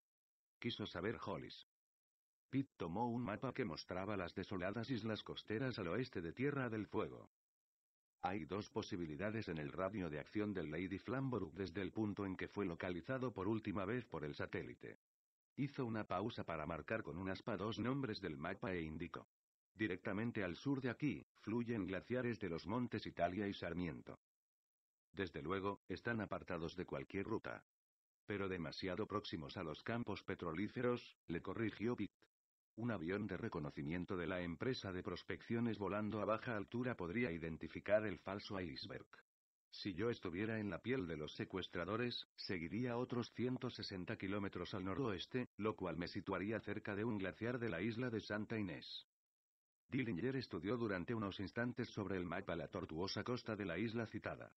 Speaker 1: Quiso saber Hollis. Pitt tomó un mapa que mostraba las desoladas islas costeras al oeste de Tierra del Fuego. Hay dos posibilidades en el radio de acción del Lady Flamborough desde el punto en que fue localizado por última vez por el satélite. Hizo una pausa para marcar con un aspa dos nombres del mapa e indicó. Directamente al sur de aquí, fluyen glaciares de los montes Italia y Sarmiento. Desde luego, están apartados de cualquier ruta. Pero demasiado próximos a los campos petrolíferos, le corrigió Pitt. Un avión de reconocimiento de la empresa de prospecciones volando a baja altura podría identificar el falso iceberg. Si yo estuviera en la piel de los secuestradores, seguiría otros 160 kilómetros al noroeste, lo cual me situaría cerca de un glaciar de la isla de Santa Inés. Dillinger estudió durante unos instantes sobre el mapa la tortuosa costa de la isla citada.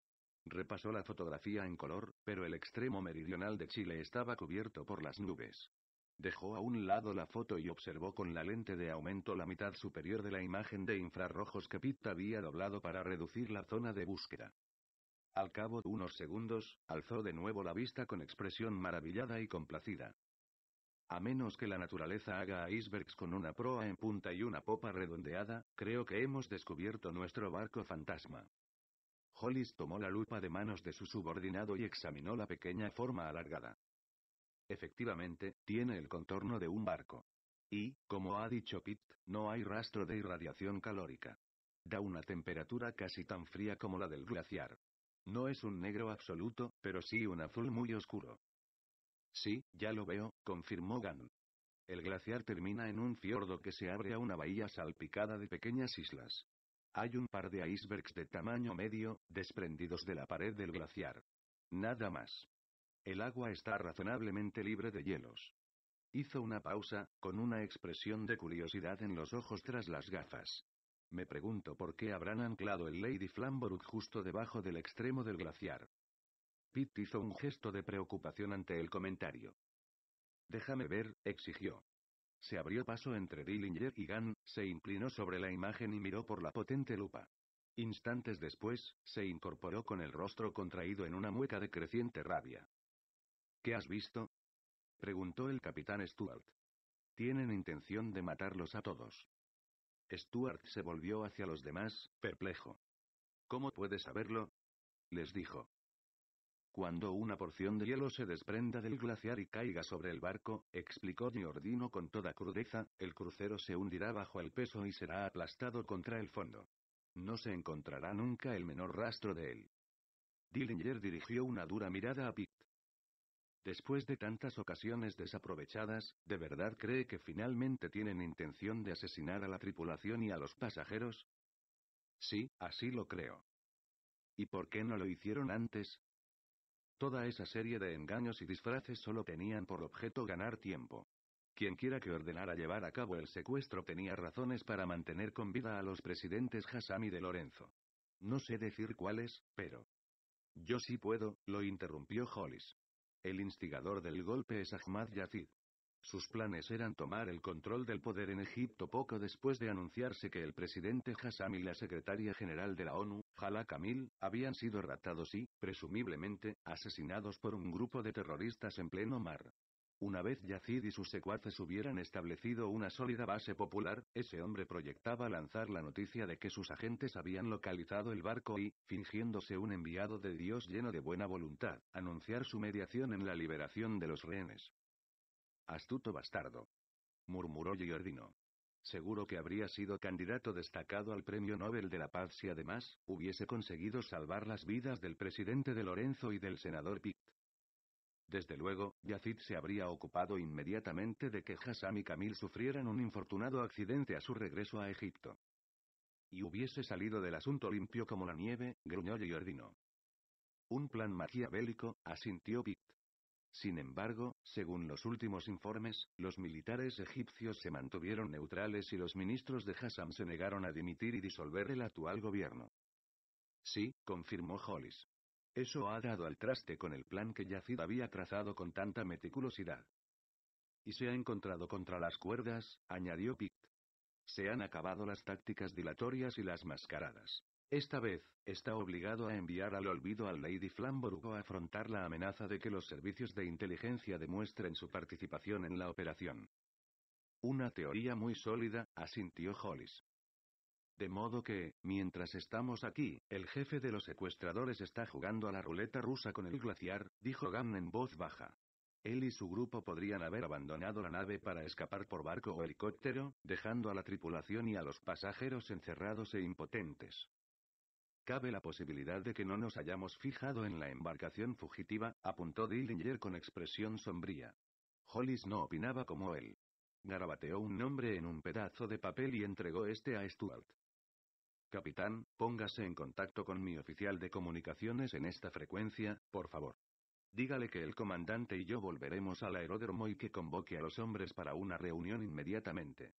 Speaker 1: Repasó la fotografía en color, pero el extremo meridional de Chile estaba cubierto por las nubes. Dejó a un lado la foto y observó con la lente de aumento la mitad superior de la imagen de infrarrojos que Pitt había doblado para reducir la zona de búsqueda. Al cabo de unos segundos, alzó de nuevo la vista con expresión maravillada y complacida. A menos que la naturaleza haga icebergs con una proa en punta y una popa redondeada, creo que hemos descubierto nuestro barco fantasma. Hollis tomó la lupa de manos de su subordinado y examinó la pequeña forma alargada. Efectivamente, tiene el contorno de un barco. Y, como ha dicho Pitt, no hay rastro de irradiación calórica. Da una temperatura casi tan fría como la del glaciar. No es un negro absoluto, pero sí un azul muy oscuro. Sí, ya lo veo, confirmó Gann. El glaciar termina en un fiordo que se abre a una bahía salpicada de pequeñas islas. Hay un par de icebergs de tamaño medio, desprendidos de la pared del glaciar. Nada más. El agua está razonablemente libre de hielos. Hizo una pausa, con una expresión de curiosidad en los ojos tras las gafas. Me pregunto por qué habrán anclado el Lady Flamborough justo debajo del extremo del glaciar. Pitt hizo un gesto de preocupación ante el comentario. Déjame ver, exigió. Se abrió paso entre Dillinger y Gunn, se inclinó sobre la imagen y miró por la potente lupa. Instantes después, se incorporó con el rostro contraído en una mueca de creciente rabia. ¿Qué has visto? preguntó el capitán Stuart. Tienen intención de matarlos a todos. Stuart se volvió hacia los demás, perplejo. ¿Cómo puedes saberlo? les dijo. Cuando una porción de hielo se desprenda del glaciar y caiga sobre el barco, explicó Giordino con toda crudeza, el crucero se hundirá bajo el peso y será aplastado contra el fondo. No se encontrará nunca el menor rastro de él. Dillinger dirigió una dura mirada a Pitt. Después de tantas ocasiones desaprovechadas, ¿de verdad cree que finalmente tienen intención de asesinar a la tripulación y a los pasajeros? Sí, así lo creo. ¿Y por qué no lo hicieron antes? Toda esa serie de engaños y disfraces solo tenían por objeto ganar tiempo. Quienquiera que ordenara llevar a cabo el secuestro tenía razones para mantener con vida a los presidentes Hassami de Lorenzo. No sé decir cuáles, pero... Yo sí puedo, lo interrumpió Hollis. El instigador del golpe es Ahmad Yazid. Sus planes eran tomar el control del poder en Egipto poco después de anunciarse que el presidente Hassam y la secretaria general de la ONU, Hala Kamil, habían sido raptados y, presumiblemente, asesinados por un grupo de terroristas en pleno mar. Una vez Yacid y sus secuaces hubieran establecido una sólida base popular, ese hombre proyectaba lanzar la noticia de que sus agentes habían localizado el barco y, fingiéndose un enviado de Dios lleno de buena voluntad, anunciar su mediación en la liberación de los rehenes. Astuto bastardo. murmuró Giordino. Seguro que habría sido candidato destacado al Premio Nobel de la Paz si además, hubiese conseguido salvar las vidas del presidente de Lorenzo y del senador Pic. Desde luego, Yacid se habría ocupado inmediatamente de que Hassam y Camil sufrieran un infortunado accidente a su regreso a Egipto. Y hubiese salido del asunto limpio como la nieve, gruñó y Un plan maquiavélico, asintió Pitt. Sin embargo, según los últimos informes, los militares egipcios se mantuvieron neutrales y los ministros de Hassam se negaron a dimitir y disolver el actual gobierno. Sí, confirmó Hollis. Eso ha dado al traste con el plan que Yacid había trazado con tanta meticulosidad. Y se ha encontrado contra las cuerdas, añadió Pitt. Se han acabado las tácticas dilatorias y las mascaradas. Esta vez, está obligado a enviar al olvido al Lady Flamborough a afrontar la amenaza de que los servicios de inteligencia demuestren su participación en la operación. Una teoría muy sólida, asintió Hollis. De modo que, mientras estamos aquí, el jefe de los secuestradores está jugando a la ruleta rusa con el glaciar, dijo Gam en voz baja. Él y su grupo podrían haber abandonado la nave para escapar por barco o helicóptero, dejando a la tripulación y a los pasajeros encerrados e impotentes. Cabe la posibilidad de que no nos hayamos fijado en la embarcación fugitiva, apuntó Dillinger con expresión sombría. Hollis no opinaba como él. Garabateó un nombre en un pedazo de papel y entregó este a Stuart. Capitán, póngase en contacto con mi oficial de comunicaciones en esta frecuencia, por favor. Dígale que el comandante y yo volveremos al aeródromo y que convoque a los hombres para una reunión inmediatamente.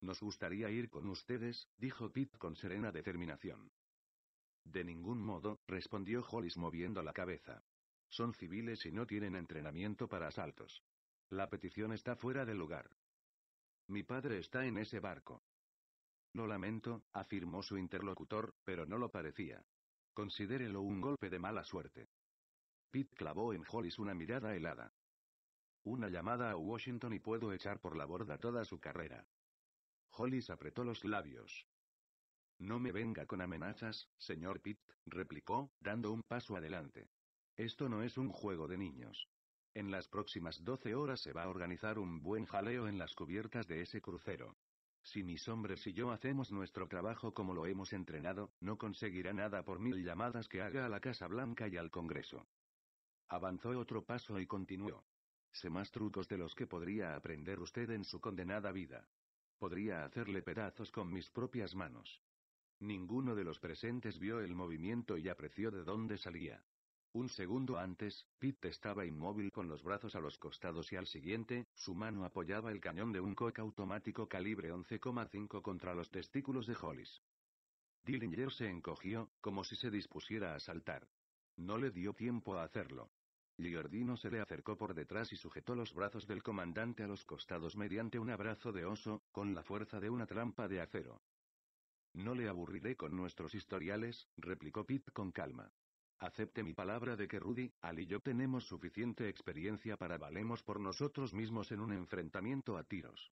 Speaker 1: Nos gustaría ir con ustedes, dijo Pitt con serena determinación. De ningún modo, respondió Hollis moviendo la cabeza. Son civiles y no tienen entrenamiento para asaltos. La petición está fuera de lugar. Mi padre está en ese barco. Lo lamento, afirmó su interlocutor, pero no lo parecía. Considérelo un golpe de mala suerte. Pitt clavó en Hollis una mirada helada. Una llamada a Washington y puedo echar por la borda toda su carrera. Hollis apretó los labios. No me venga con amenazas, señor Pitt, replicó, dando un paso adelante. Esto no es un juego de niños. En las próximas 12 horas se va a organizar un buen jaleo en las cubiertas de ese crucero. Si mis hombres y yo hacemos nuestro trabajo como lo hemos entrenado, no conseguirá nada por mil llamadas que haga a la Casa Blanca y al Congreso. Avanzó otro paso y continuó. Sé más trucos de los que podría aprender usted en su condenada vida. Podría hacerle pedazos con mis propias manos. Ninguno de los presentes vio el movimiento y apreció de dónde salía. Un segundo antes, Pitt estaba inmóvil con los brazos a los costados y al siguiente, su mano apoyaba el cañón de un coca automático calibre 11,5 contra los testículos de Hollis. Dillinger se encogió, como si se dispusiera a saltar. No le dio tiempo a hacerlo. Giordino se le acercó por detrás y sujetó los brazos del comandante a los costados mediante un abrazo de oso, con la fuerza de una trampa de acero. No le aburriré con nuestros historiales, replicó Pitt con calma. Acepte mi palabra de que Rudy, Al y yo tenemos suficiente experiencia para valemos por nosotros mismos en un enfrentamiento a tiros.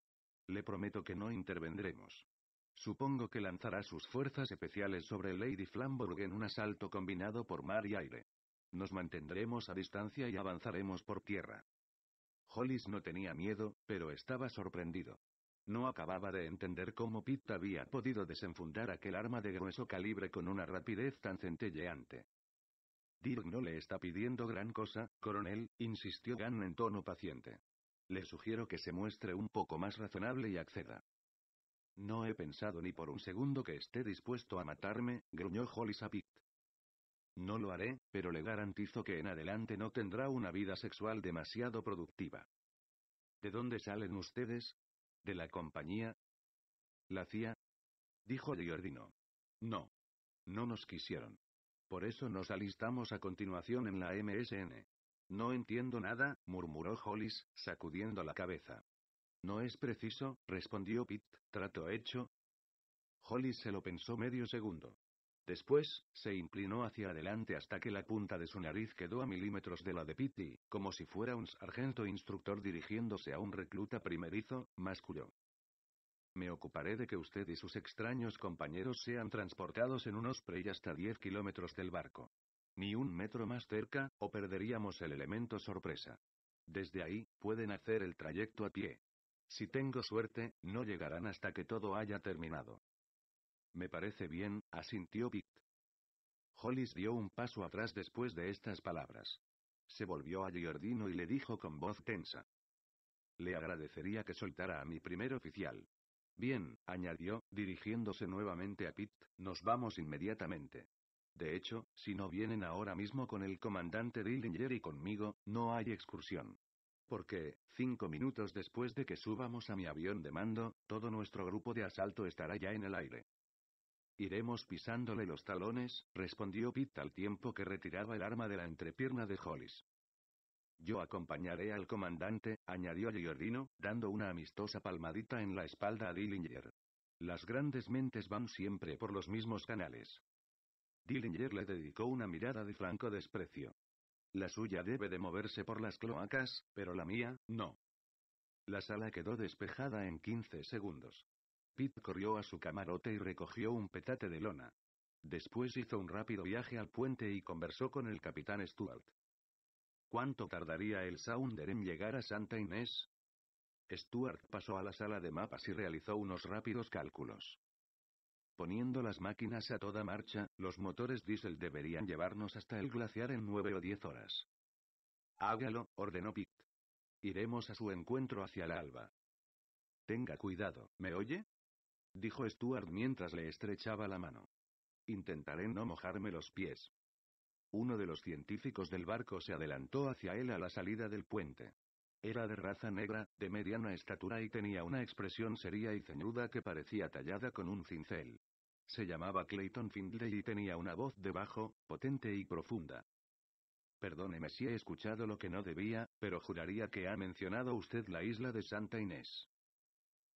Speaker 1: Le prometo que no intervendremos. Supongo que lanzará sus fuerzas especiales sobre Lady Flambourg en un asalto combinado por mar y aire. Nos mantendremos a distancia y avanzaremos por tierra. Hollis no tenía miedo, pero estaba sorprendido. No acababa de entender cómo Pitt había podido desenfundar aquel arma de grueso calibre con una rapidez tan centelleante. Dirk no le está pidiendo gran cosa, coronel, insistió Gunn en tono paciente. Le sugiero que se muestre un poco más razonable y acceda. No he pensado ni por un segundo que esté dispuesto a matarme, gruñó Holly Sapit. No lo haré, pero le garantizo que en adelante no tendrá una vida sexual demasiado productiva. ¿De dónde salen ustedes? ¿De la compañía? ¿La CIA? Dijo Giordino. No. No nos quisieron. Por eso nos alistamos a continuación en la MSN. No entiendo nada, murmuró Hollis, sacudiendo la cabeza. No es preciso, respondió Pitt, trato hecho. Hollis se lo pensó medio segundo. Después, se inclinó hacia adelante hasta que la punta de su nariz quedó a milímetros de la de Pitti, como si fuera un sargento instructor dirigiéndose a un recluta primerizo, masculino. Me ocuparé de que usted y sus extraños compañeros sean transportados en un Osprey hasta 10 kilómetros del barco. Ni un metro más cerca, o perderíamos el elemento sorpresa. Desde ahí, pueden hacer el trayecto a pie. Si tengo suerte, no llegarán hasta que todo haya terminado. Me parece bien, asintió Pitt. Hollis dio un paso atrás después de estas palabras. Se volvió a Giordino y le dijo con voz tensa. Le agradecería que soltara a mi primer oficial. Bien, añadió, dirigiéndose nuevamente a Pitt, nos vamos inmediatamente. De hecho, si no vienen ahora mismo con el comandante Dillinger y conmigo, no hay excursión. Porque, cinco minutos después de que subamos a mi avión de mando, todo nuestro grupo de asalto estará ya en el aire. Iremos pisándole los talones, respondió Pitt al tiempo que retiraba el arma de la entrepierna de Hollis. Yo acompañaré al comandante, añadió Giordino, dando una amistosa palmadita en la espalda a Dillinger. Las grandes mentes van siempre por los mismos canales. Dillinger le dedicó una mirada de franco desprecio. La suya debe de moverse por las cloacas, pero la mía, no. La sala quedó despejada en 15 segundos. Pete corrió a su camarote y recogió un petate de lona. Después hizo un rápido viaje al puente y conversó con el capitán Stuart. ¿Cuánto tardaría el Sounder en llegar a Santa Inés? Stuart pasó a la sala de mapas y realizó unos rápidos cálculos. Poniendo las máquinas a toda marcha, los motores diésel deberían llevarnos hasta el glaciar en nueve o diez horas. Hágalo, ordenó Pitt. Iremos a su encuentro hacia el alba. Tenga cuidado, ¿me oye? dijo Stuart mientras le estrechaba la mano. Intentaré no mojarme los pies. Uno de los científicos del barco se adelantó hacia él a la salida del puente. Era de raza negra, de mediana estatura y tenía una expresión seria y ceñuda que parecía tallada con un cincel. Se llamaba Clayton Findlay y tenía una voz de bajo, potente y profunda. Perdóneme si he escuchado lo que no debía, pero juraría que ha mencionado usted la isla de Santa Inés.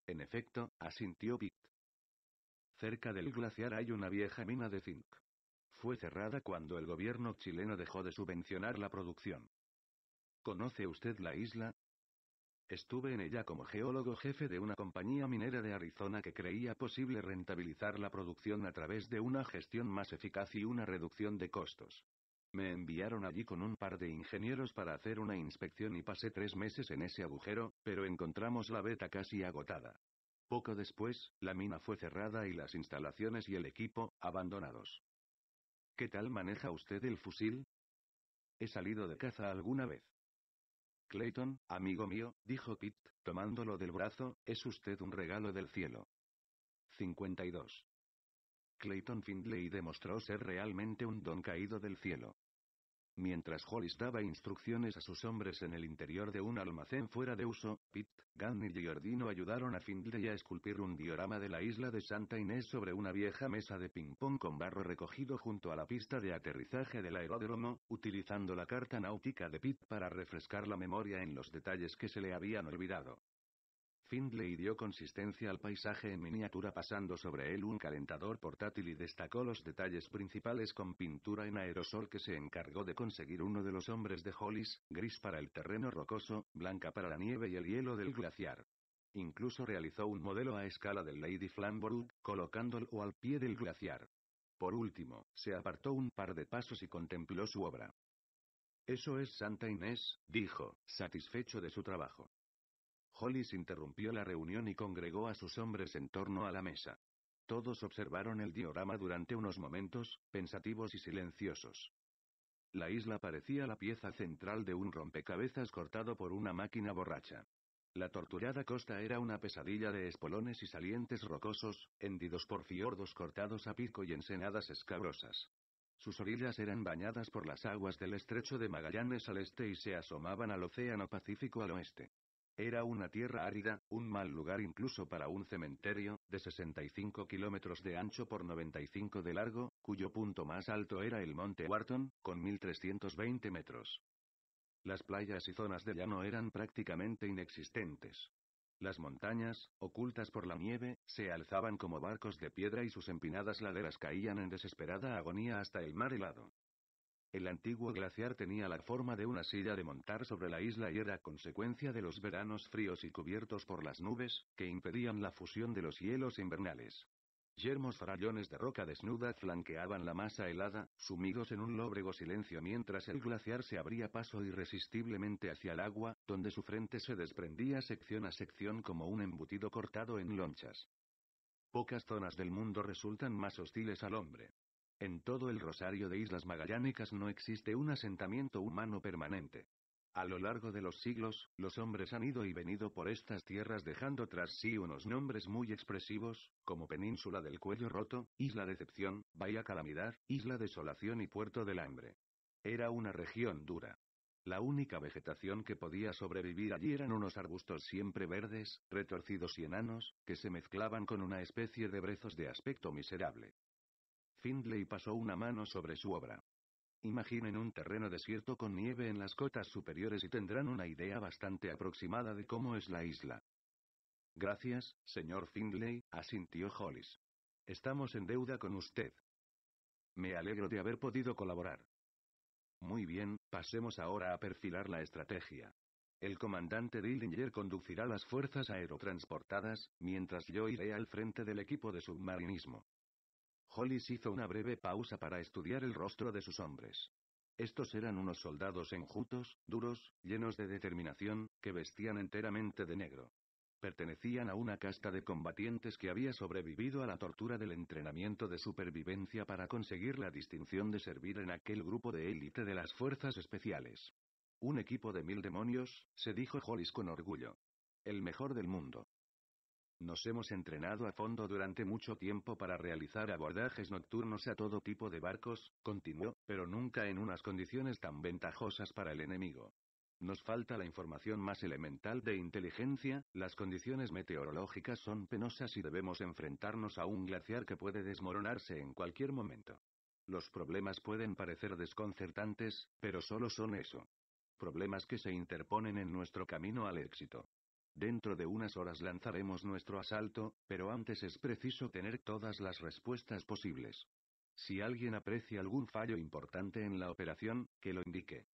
Speaker 1: En efecto, asintió Pitt. Cerca del glaciar hay una vieja mina de zinc fue cerrada cuando el gobierno chileno dejó de subvencionar la producción. ¿Conoce usted la isla? Estuve en ella como geólogo jefe de una compañía minera de Arizona que creía posible rentabilizar la producción a través de una gestión más eficaz y una reducción de costos. Me enviaron allí con un par de ingenieros para hacer una inspección y pasé tres meses en ese agujero, pero encontramos la beta casi agotada. Poco después, la mina fue cerrada y las instalaciones y el equipo, abandonados. ¿Qué tal maneja usted el fusil? He salido de caza alguna vez. Clayton, amigo mío, dijo Pitt, tomándolo del brazo, es usted un regalo del cielo. 52. Clayton Findlay demostró ser realmente un don caído del cielo. Mientras Hollis daba instrucciones a sus hombres en el interior de un almacén fuera de uso, Pitt, Gunn y Giordino ayudaron a Findlay a esculpir un diorama de la isla de Santa Inés sobre una vieja mesa de ping-pong con barro recogido junto a la pista de aterrizaje del aeródromo, utilizando la carta náutica de Pitt para refrescar la memoria en los detalles que se le habían olvidado. Findlay dio consistencia al paisaje en miniatura pasando sobre él un calentador portátil y destacó los detalles principales con pintura en aerosol que se encargó de conseguir uno de los hombres de Hollis, gris para el terreno rocoso, blanca para la nieve y el hielo del glaciar. Incluso realizó un modelo a escala del Lady Flamborough, colocándolo al pie del glaciar. Por último, se apartó un par de pasos y contempló su obra. Eso es Santa Inés, dijo, satisfecho de su trabajo. Hollis interrumpió la reunión y congregó a sus hombres en torno a la mesa. Todos observaron el diorama durante unos momentos, pensativos y silenciosos. La isla parecía la pieza central de un rompecabezas cortado por una máquina borracha. La torturada costa era una pesadilla de espolones y salientes rocosos, hendidos por fiordos cortados a pico y ensenadas escabrosas. Sus orillas eran bañadas por las aguas del estrecho de Magallanes al este y se asomaban al océano Pacífico al oeste. Era una tierra árida, un mal lugar incluso para un cementerio, de 65 kilómetros de ancho por 95 de largo, cuyo punto más alto era el monte Wharton, con 1320 metros. Las playas y zonas de llano eran prácticamente inexistentes. Las montañas, ocultas por la nieve, se alzaban como barcos de piedra y sus empinadas laderas caían en desesperada agonía hasta el mar helado. El antiguo glaciar tenía la forma de una silla de montar sobre la isla y era consecuencia de los veranos fríos y cubiertos por las nubes, que impedían la fusión de los hielos invernales. Yermos farallones de roca desnuda flanqueaban la masa helada, sumidos en un lóbrego silencio mientras el glaciar se abría paso irresistiblemente hacia el agua, donde su frente se desprendía sección a sección como un embutido cortado en lonchas. Pocas zonas del mundo resultan más hostiles al hombre. En todo el rosario de Islas Magallánicas no existe un asentamiento humano permanente. A lo largo de los siglos, los hombres han ido y venido por estas tierras dejando tras sí unos nombres muy expresivos, como Península del Cuello Roto, Isla Decepción, Bahía Calamidad, Isla Desolación y Puerto del Hambre. Era una región dura. La única vegetación que podía sobrevivir allí eran unos arbustos siempre verdes, retorcidos y enanos, que se mezclaban con una especie de brezos de aspecto miserable. Findlay pasó una mano sobre su obra. Imaginen un terreno desierto con nieve en las cotas superiores y tendrán una idea bastante aproximada de cómo es la isla. Gracias, señor Findlay, asintió Hollis. Estamos en deuda con usted. Me alegro de haber podido colaborar. Muy bien, pasemos ahora a perfilar la estrategia. El comandante Dillinger conducirá las fuerzas aerotransportadas, mientras yo iré al frente del equipo de submarinismo. Hollis hizo una breve pausa para estudiar el rostro de sus hombres. Estos eran unos soldados enjutos, duros, llenos de determinación, que vestían enteramente de negro. Pertenecían a una casta de combatientes que había sobrevivido a la tortura del entrenamiento de supervivencia para conseguir la distinción de servir en aquel grupo de élite de las fuerzas especiales. Un equipo de mil demonios, se dijo Hollis con orgullo. El mejor del mundo. Nos hemos entrenado a fondo durante mucho tiempo para realizar abordajes nocturnos a todo tipo de barcos, continuó, pero nunca en unas condiciones tan ventajosas para el enemigo. Nos falta la información más elemental de inteligencia, las condiciones meteorológicas son penosas y debemos enfrentarnos a un glaciar que puede desmoronarse en cualquier momento. Los problemas pueden parecer desconcertantes, pero solo son eso. Problemas que se interponen en nuestro camino al éxito. Dentro de unas horas lanzaremos nuestro asalto, pero antes es preciso tener todas las respuestas posibles. Si alguien aprecia algún fallo importante en la operación, que lo indique.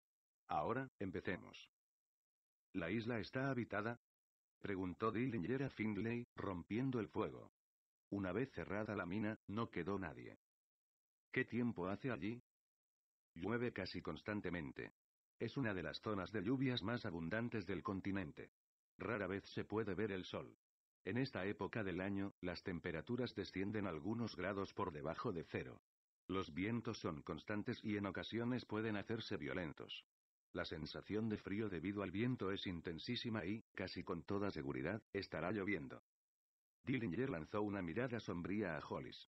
Speaker 1: Ahora, empecemos. ¿La isla está habitada? preguntó Dillinger a Findlay, rompiendo el fuego. Una vez cerrada la mina, no quedó nadie. ¿Qué tiempo hace allí? Llueve casi constantemente. Es una de las zonas de lluvias más abundantes del continente. Rara vez se puede ver el sol. En esta época del año, las temperaturas descienden algunos grados por debajo de cero. Los vientos son constantes y en ocasiones pueden hacerse violentos. La sensación de frío debido al viento es intensísima y, casi con toda seguridad, estará lloviendo. Dillinger lanzó una mirada sombría a Hollis.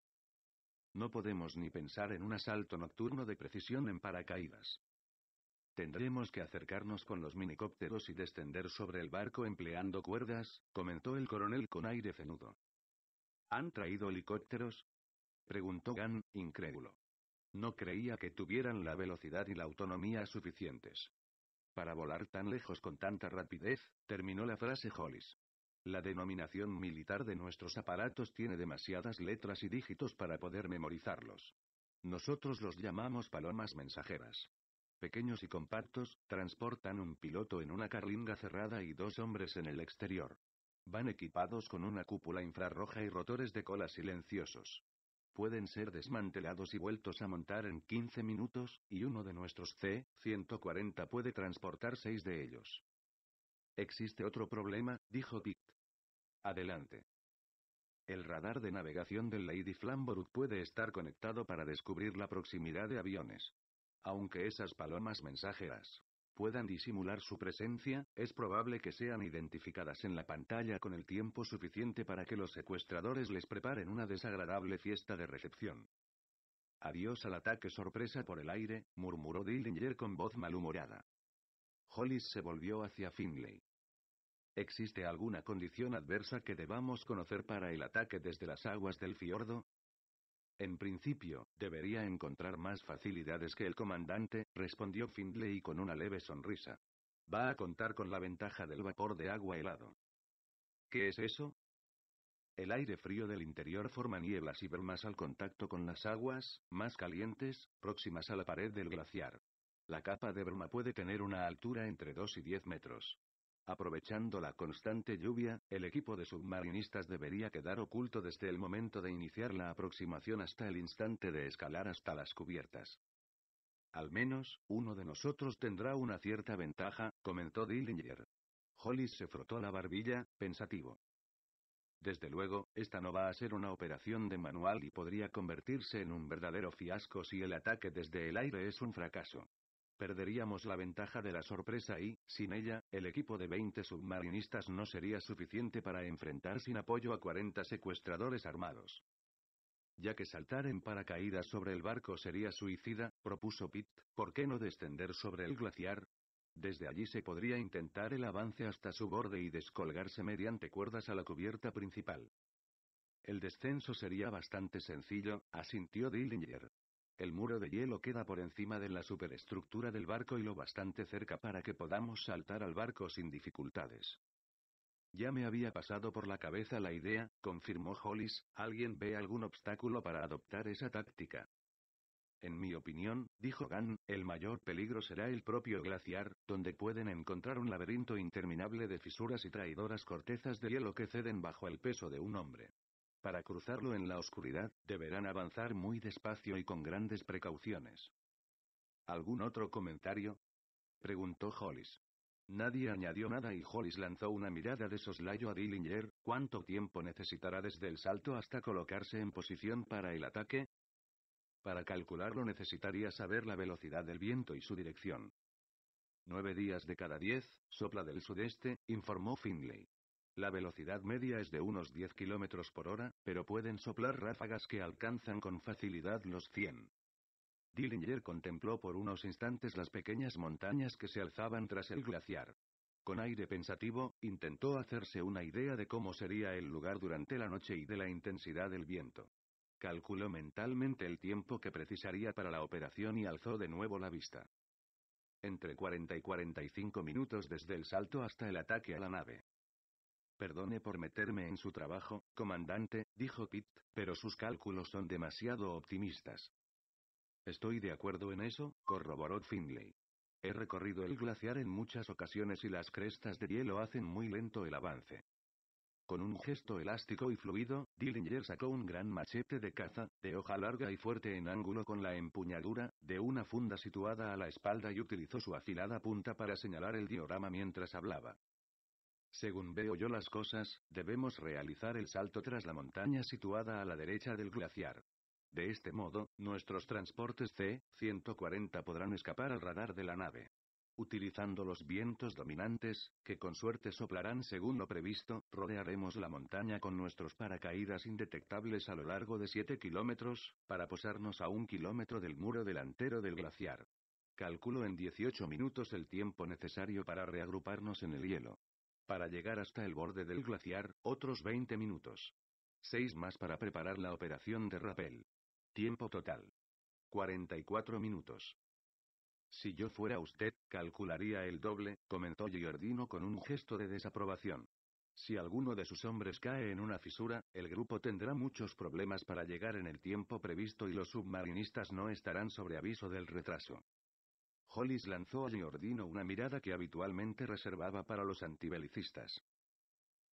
Speaker 1: No podemos ni pensar en un asalto nocturno de precisión en paracaídas. Tendremos que acercarnos con los minicópteros y descender sobre el barco empleando cuerdas, comentó el coronel con aire cenudo. ¿Han traído helicópteros? preguntó Gan, incrédulo. No creía que tuvieran la velocidad y la autonomía suficientes. Para volar tan lejos con tanta rapidez, terminó la frase Hollis. La denominación militar de nuestros aparatos tiene demasiadas letras y dígitos para poder memorizarlos. Nosotros los llamamos palomas mensajeras pequeños y compactos, transportan un piloto en una carlinga cerrada y dos hombres en el exterior. Van equipados con una cúpula infrarroja y rotores de cola silenciosos. Pueden ser desmantelados y vueltos a montar en 15 minutos, y uno de nuestros C-140 puede transportar seis de ellos. Existe otro problema, dijo Pitt. Adelante. El radar de navegación del Lady Flamborough puede estar conectado para descubrir la proximidad de aviones. Aunque esas palomas mensajeras puedan disimular su presencia, es probable que sean identificadas en la pantalla con el tiempo suficiente para que los secuestradores les preparen una desagradable fiesta de recepción. Adiós al ataque sorpresa por el aire, murmuró Dillinger con voz malhumorada. Hollis se volvió hacia Finley. ¿Existe alguna condición adversa que debamos conocer para el ataque desde las aguas del fiordo? En principio, debería encontrar más facilidades que el comandante, respondió Findlay con una leve sonrisa. Va a contar con la ventaja del vapor de agua helado. ¿Qué es eso? El aire frío del interior forma nieblas y brumas al contacto con las aguas, más calientes, próximas a la pared del glaciar. La capa de bruma puede tener una altura entre 2 y 10 metros. Aprovechando la constante lluvia, el equipo de submarinistas debería quedar oculto desde el momento de iniciar la aproximación hasta el instante de escalar hasta las cubiertas. Al menos, uno de nosotros tendrá una cierta ventaja, comentó Dillinger. Hollis se frotó la barbilla, pensativo. Desde luego, esta no va a ser una operación de manual y podría convertirse en un verdadero fiasco si el ataque desde el aire es un fracaso. Perderíamos la ventaja de la sorpresa y, sin ella, el equipo de 20 submarinistas no sería suficiente para enfrentar sin apoyo a 40 secuestradores armados. Ya que saltar en paracaídas sobre el barco sería suicida, propuso Pitt, ¿por qué no descender sobre el glaciar? Desde allí se podría intentar el avance hasta su borde y descolgarse mediante cuerdas a la cubierta principal. El descenso sería bastante sencillo, asintió Dillinger. El muro de hielo queda por encima de la superestructura del barco y lo bastante cerca para que podamos saltar al barco sin dificultades. Ya me había pasado por la cabeza la idea, confirmó Hollis, ¿alguien ve algún obstáculo para adoptar esa táctica? En mi opinión, dijo Gunn, el mayor peligro será el propio glaciar, donde pueden encontrar un laberinto interminable de fisuras y traidoras cortezas de hielo que ceden bajo el peso de un hombre. Para cruzarlo en la oscuridad, deberán avanzar muy despacio y con grandes precauciones. ¿Algún otro comentario? preguntó Hollis. Nadie añadió nada y Hollis lanzó una mirada de soslayo a Dillinger. ¿Cuánto tiempo necesitará desde el salto hasta colocarse en posición para el ataque? Para calcularlo necesitaría saber la velocidad del viento y su dirección. Nueve días de cada diez, sopla del sudeste, informó Finlay. La velocidad media es de unos 10 kilómetros por hora, pero pueden soplar ráfagas que alcanzan con facilidad los 100. Dillinger contempló por unos instantes las pequeñas montañas que se alzaban tras el glaciar. Con aire pensativo, intentó hacerse una idea de cómo sería el lugar durante la noche y de la intensidad del viento. Calculó mentalmente el tiempo que precisaría para la operación y alzó de nuevo la vista. Entre 40 y 45 minutos desde el salto hasta el ataque a la nave. Perdone por meterme en su trabajo, comandante, dijo Pitt, pero sus cálculos son demasiado optimistas. Estoy de acuerdo en eso, corroboró Findlay. He recorrido el glaciar en muchas ocasiones y las crestas de hielo hacen muy lento el avance. Con un gesto elástico y fluido, Dillinger sacó un gran machete de caza, de hoja larga y fuerte en ángulo con la empuñadura, de una funda situada a la espalda y utilizó su afilada punta para señalar el diorama mientras hablaba. Según veo yo las cosas, debemos realizar el salto tras la montaña situada a la derecha del glaciar. De este modo, nuestros transportes C-140 podrán escapar al radar de la nave. Utilizando los vientos dominantes, que con suerte soplarán según lo previsto, rodearemos la montaña con nuestros paracaídas indetectables a lo largo de 7 kilómetros, para posarnos a un kilómetro del muro delantero del glaciar. Calculo en 18 minutos el tiempo necesario para reagruparnos en el hielo. Para llegar hasta el borde del glaciar, otros 20 minutos. 6 más para preparar la operación de rappel. Tiempo total. 44 minutos. Si yo fuera usted, calcularía el doble, comentó Giordino con un gesto de desaprobación. Si alguno de sus hombres cae en una fisura, el grupo tendrá muchos problemas para llegar en el tiempo previsto y los submarinistas no estarán sobre aviso del retraso. Hollis lanzó a Giordino una mirada que habitualmente reservaba para los antibelicistas.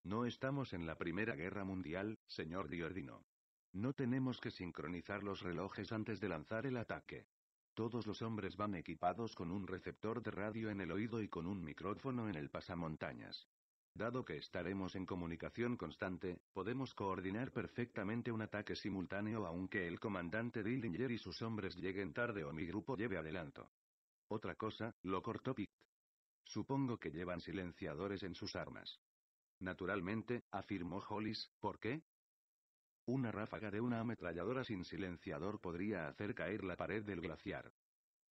Speaker 1: No estamos en la Primera Guerra Mundial, señor Giordino. No tenemos que sincronizar los relojes antes de lanzar el ataque. Todos los hombres van equipados con un receptor de radio en el oído y con un micrófono en el pasamontañas. Dado que estaremos en comunicación constante, podemos coordinar perfectamente un ataque simultáneo aunque el comandante Dillinger y sus hombres lleguen tarde o mi grupo lleve adelanto. Otra cosa, lo cortó Pitt. Supongo que llevan silenciadores en sus armas. Naturalmente, afirmó Hollis, ¿por qué? Una ráfaga de una ametralladora sin silenciador podría hacer caer la pared del glaciar.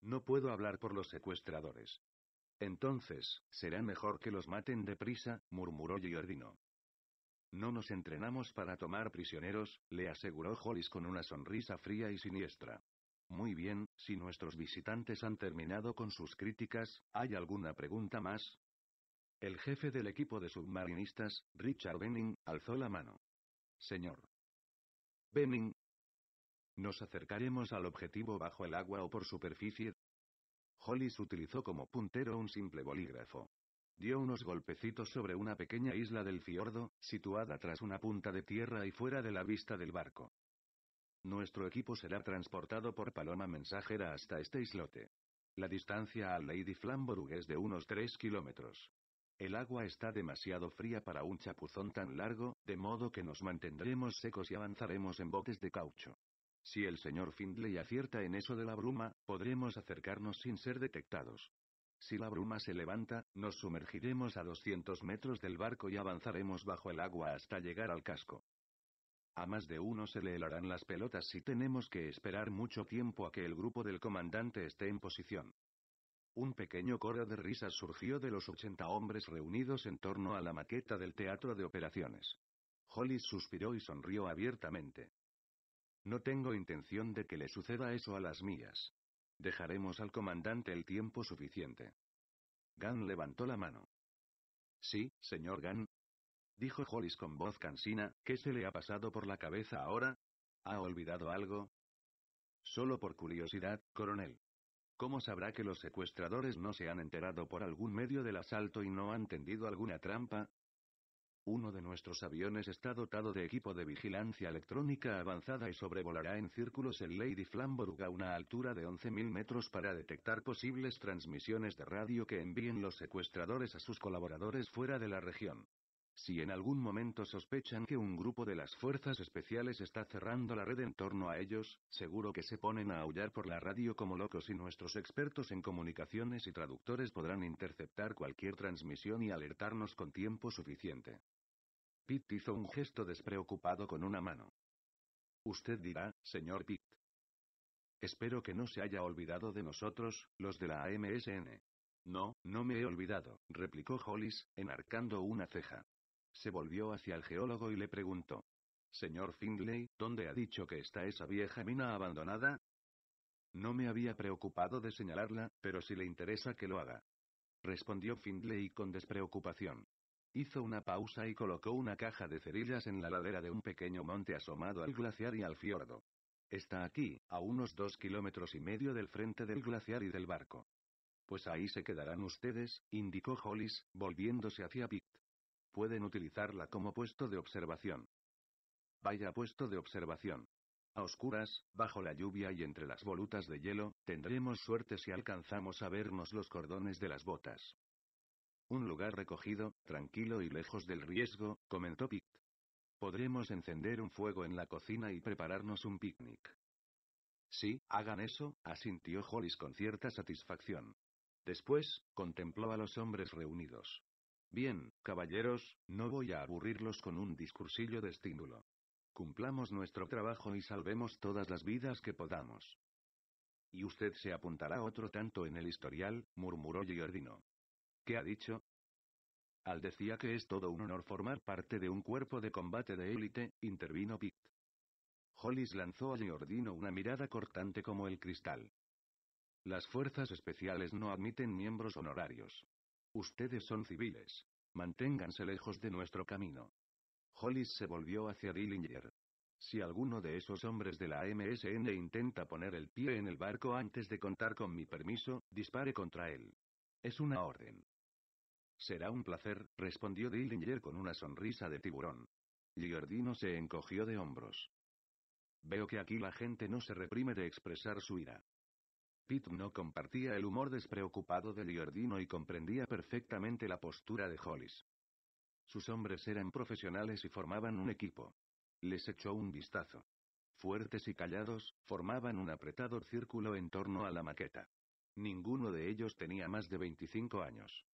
Speaker 1: No puedo hablar por los secuestradores. Entonces, será mejor que los maten deprisa, murmuró Giordino. No nos entrenamos para tomar prisioneros, le aseguró Hollis con una sonrisa fría y siniestra. Muy bien, si nuestros visitantes han terminado con sus críticas, ¿hay alguna pregunta más? El jefe del equipo de submarinistas, Richard Benning, alzó la mano. Señor. Benning. Nos acercaremos al objetivo bajo el agua o por superficie. Hollis utilizó como puntero un simple bolígrafo. Dio unos golpecitos sobre una pequeña isla del fiordo, situada tras una punta de tierra y fuera de la vista del barco. Nuestro equipo será transportado por paloma mensajera hasta este islote. La distancia a Lady Flamborough es de unos 3 kilómetros. El agua está demasiado fría para un chapuzón tan largo, de modo que nos mantendremos secos y avanzaremos en botes de caucho. Si el señor Findlay acierta en eso de la bruma, podremos acercarnos sin ser detectados. Si la bruma se levanta, nos sumergiremos a 200 metros del barco y avanzaremos bajo el agua hasta llegar al casco. A más de uno se le helarán las pelotas si tenemos que esperar mucho tiempo a que el grupo del comandante esté en posición. Un pequeño coro de risas surgió de los 80 hombres reunidos en torno a la maqueta del teatro de operaciones. Hollis suspiró y sonrió abiertamente. No tengo intención de que le suceda eso a las mías. Dejaremos al comandante el tiempo suficiente. Gunn levantó la mano. Sí, señor Gunn, dijo Hollis con voz cansina, ¿qué se le ha pasado por la cabeza ahora? ¿Ha olvidado algo? Solo por curiosidad, coronel. ¿Cómo sabrá que los secuestradores no se han enterado por algún medio del asalto y no han tendido alguna trampa? Uno de nuestros aviones está dotado de equipo de vigilancia electrónica avanzada y sobrevolará en círculos el Lady Flamborough a una altura de 11.000 metros para detectar posibles transmisiones de radio que envíen los secuestradores a sus colaboradores fuera de la región. Si en algún momento sospechan que un grupo de las fuerzas especiales está cerrando la red en torno a ellos, seguro que se ponen a aullar por la radio como locos y nuestros expertos en comunicaciones y traductores podrán interceptar cualquier transmisión y alertarnos con tiempo suficiente. Pitt hizo un gesto despreocupado con una mano. Usted dirá, señor Pitt. Espero que no se haya olvidado de nosotros, los de la AMSN. No, no me he olvidado, replicó Hollis, enarcando una ceja. Se volvió hacia el geólogo y le preguntó. Señor Findlay, ¿dónde ha dicho que está esa vieja mina abandonada? No me había preocupado de señalarla, pero si le interesa que lo haga. Respondió Findlay con despreocupación. Hizo una pausa y colocó una caja de cerillas en la ladera de un pequeño monte asomado al glaciar y al fiordo. Está aquí, a unos dos kilómetros y medio del frente del glaciar y del barco. Pues ahí se quedarán ustedes, indicó Hollis, volviéndose hacia Pitt. Pueden utilizarla como puesto de observación. Vaya puesto de observación. A oscuras, bajo la lluvia y entre las volutas de hielo, tendremos suerte si alcanzamos a vernos los cordones de las botas. Un lugar recogido, tranquilo y lejos del riesgo, comentó Pitt. Podremos encender un fuego en la cocina y prepararnos un picnic. Sí, hagan eso, asintió Hollis con cierta satisfacción. Después, contempló a los hombres reunidos. Bien, caballeros, no voy a aburrirlos con un discursillo de estímulo. Cumplamos nuestro trabajo y salvemos todas las vidas que podamos. Y usted se apuntará otro tanto en el historial, murmuró Giordino. ¿Qué ha dicho? Al decía que es todo un honor formar parte de un cuerpo de combate de élite, intervino Pitt. Hollis lanzó a Giordino una mirada cortante como el cristal. Las fuerzas especiales no admiten miembros honorarios. Ustedes son civiles. Manténganse lejos de nuestro camino. Hollis se volvió hacia Dillinger. Si alguno de esos hombres de la MSN intenta poner el pie en el barco antes de contar con mi permiso, dispare contra él. Es una orden. Será un placer, respondió Dillinger con una sonrisa de tiburón. Giordino se encogió de hombros. Veo que aquí la gente no se reprime de expresar su ira. Pitt no compartía el humor despreocupado de Liordino y comprendía perfectamente la postura de Hollis. Sus hombres eran profesionales y formaban un equipo. Les echó un vistazo. Fuertes y callados, formaban un apretado círculo en torno a la maqueta. Ninguno de ellos tenía más de 25 años.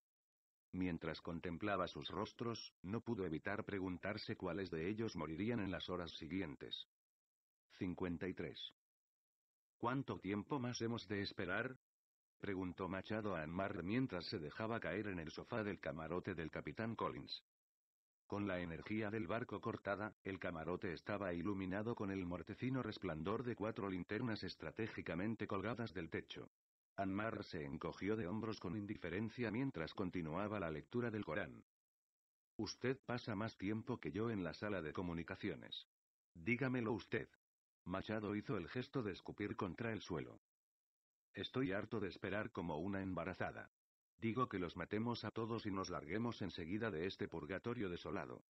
Speaker 1: Mientras contemplaba sus rostros, no pudo evitar preguntarse cuáles de ellos morirían en las horas siguientes. 53. ¿Cuánto tiempo más hemos de esperar? preguntó Machado a Anmar mientras se dejaba caer en el sofá del camarote del capitán Collins. Con la energía del barco cortada, el camarote estaba iluminado con el mortecino resplandor de cuatro linternas estratégicamente colgadas del techo. Anmar se encogió de hombros con indiferencia mientras continuaba la lectura del Corán. Usted pasa más tiempo que yo en la sala de comunicaciones. Dígamelo usted. Machado hizo el gesto de escupir contra el suelo. Estoy harto de esperar como una embarazada. Digo que los matemos a todos y nos larguemos enseguida de este purgatorio desolado.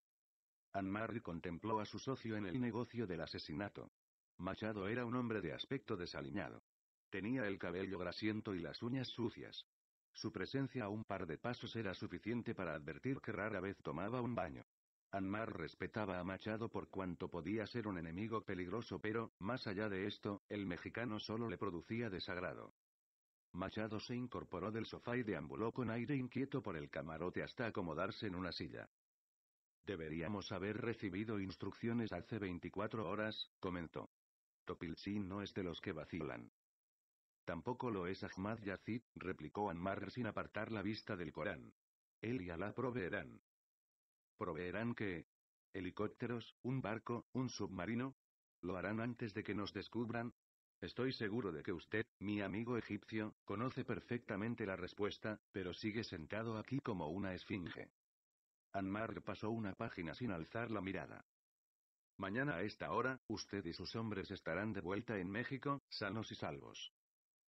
Speaker 1: Anmar contempló a su socio en el negocio del asesinato. Machado era un hombre de aspecto desaliñado. Tenía el cabello grasiento y las uñas sucias. Su presencia a un par de pasos era suficiente para advertir que rara vez tomaba un baño. Anmar respetaba a Machado por cuanto podía ser un enemigo peligroso pero, más allá de esto, el mexicano solo le producía desagrado. Machado se incorporó del sofá y deambuló con aire inquieto por el camarote hasta acomodarse en una silla. Deberíamos haber recibido instrucciones hace 24 horas, comentó. «Topilchín no es de los que vacilan. Tampoco lo es Ahmad Yazid, replicó Anmar sin apartar la vista del Corán. Él y Alá proveerán. ¿Proveerán que ¿Helicópteros? ¿Un barco? ¿Un submarino? ¿Lo harán antes de que nos descubran? Estoy seguro de que usted, mi amigo egipcio, conoce perfectamente la respuesta, pero sigue sentado aquí como una esfinge. Anmar pasó una página sin alzar la mirada. Mañana a esta hora, usted y sus hombres estarán de vuelta en México, sanos y salvos.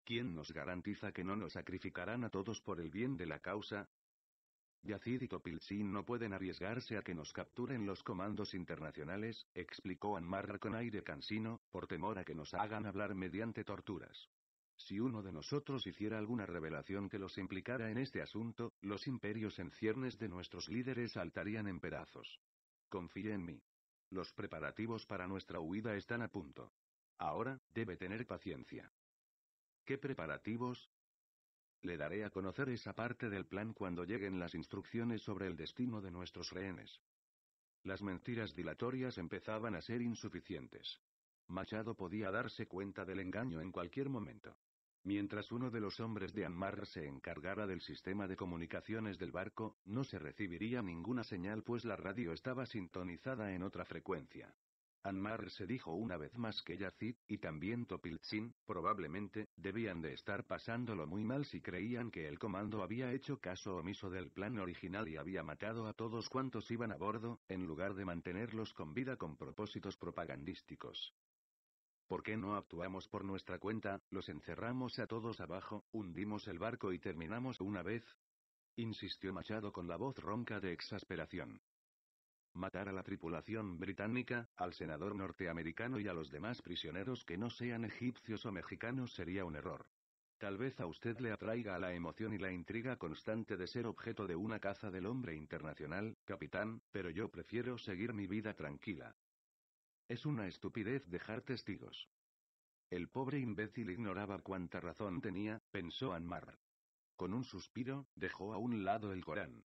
Speaker 1: ¿Quién nos garantiza que no nos sacrificarán a todos por el bien de la causa? «Yacid y Topilsin no pueden arriesgarse a que nos capturen los comandos internacionales, explicó Anmar con aire cansino, por temor a que nos hagan hablar mediante torturas. Si uno de nosotros hiciera alguna revelación que los implicara en este asunto, los imperios en ciernes de nuestros líderes saltarían en pedazos. Confíe en mí. Los preparativos para nuestra huida están a punto. Ahora, debe tener paciencia. ¿Qué preparativos? Le daré a conocer esa parte del plan cuando lleguen las instrucciones sobre el destino de nuestros rehenes. Las mentiras dilatorias empezaban a ser insuficientes. Machado podía darse cuenta del engaño en cualquier momento. Mientras uno de los hombres de Anmar se encargara del sistema de comunicaciones del barco, no se recibiría ninguna señal pues la radio estaba sintonizada en otra frecuencia. Anmar se dijo una vez más que Yazid, y también Topiltzin, probablemente, debían de estar pasándolo muy mal si creían que el comando había hecho caso omiso del plan original y había matado a todos cuantos iban a bordo, en lugar de mantenerlos con vida con propósitos propagandísticos. ¿Por qué no actuamos por nuestra cuenta, los encerramos a todos abajo, hundimos el barco y terminamos una vez? insistió Machado con la voz ronca de exasperación. Matar a la tripulación británica, al senador norteamericano y a los demás prisioneros que no sean egipcios o mexicanos sería un error. Tal vez a usted le atraiga la emoción y la intriga constante de ser objeto de una caza del hombre internacional, capitán, pero yo prefiero seguir mi vida tranquila. Es una estupidez dejar testigos. El pobre imbécil ignoraba cuánta razón tenía, pensó Anmar. Con un suspiro, dejó a un lado el Corán.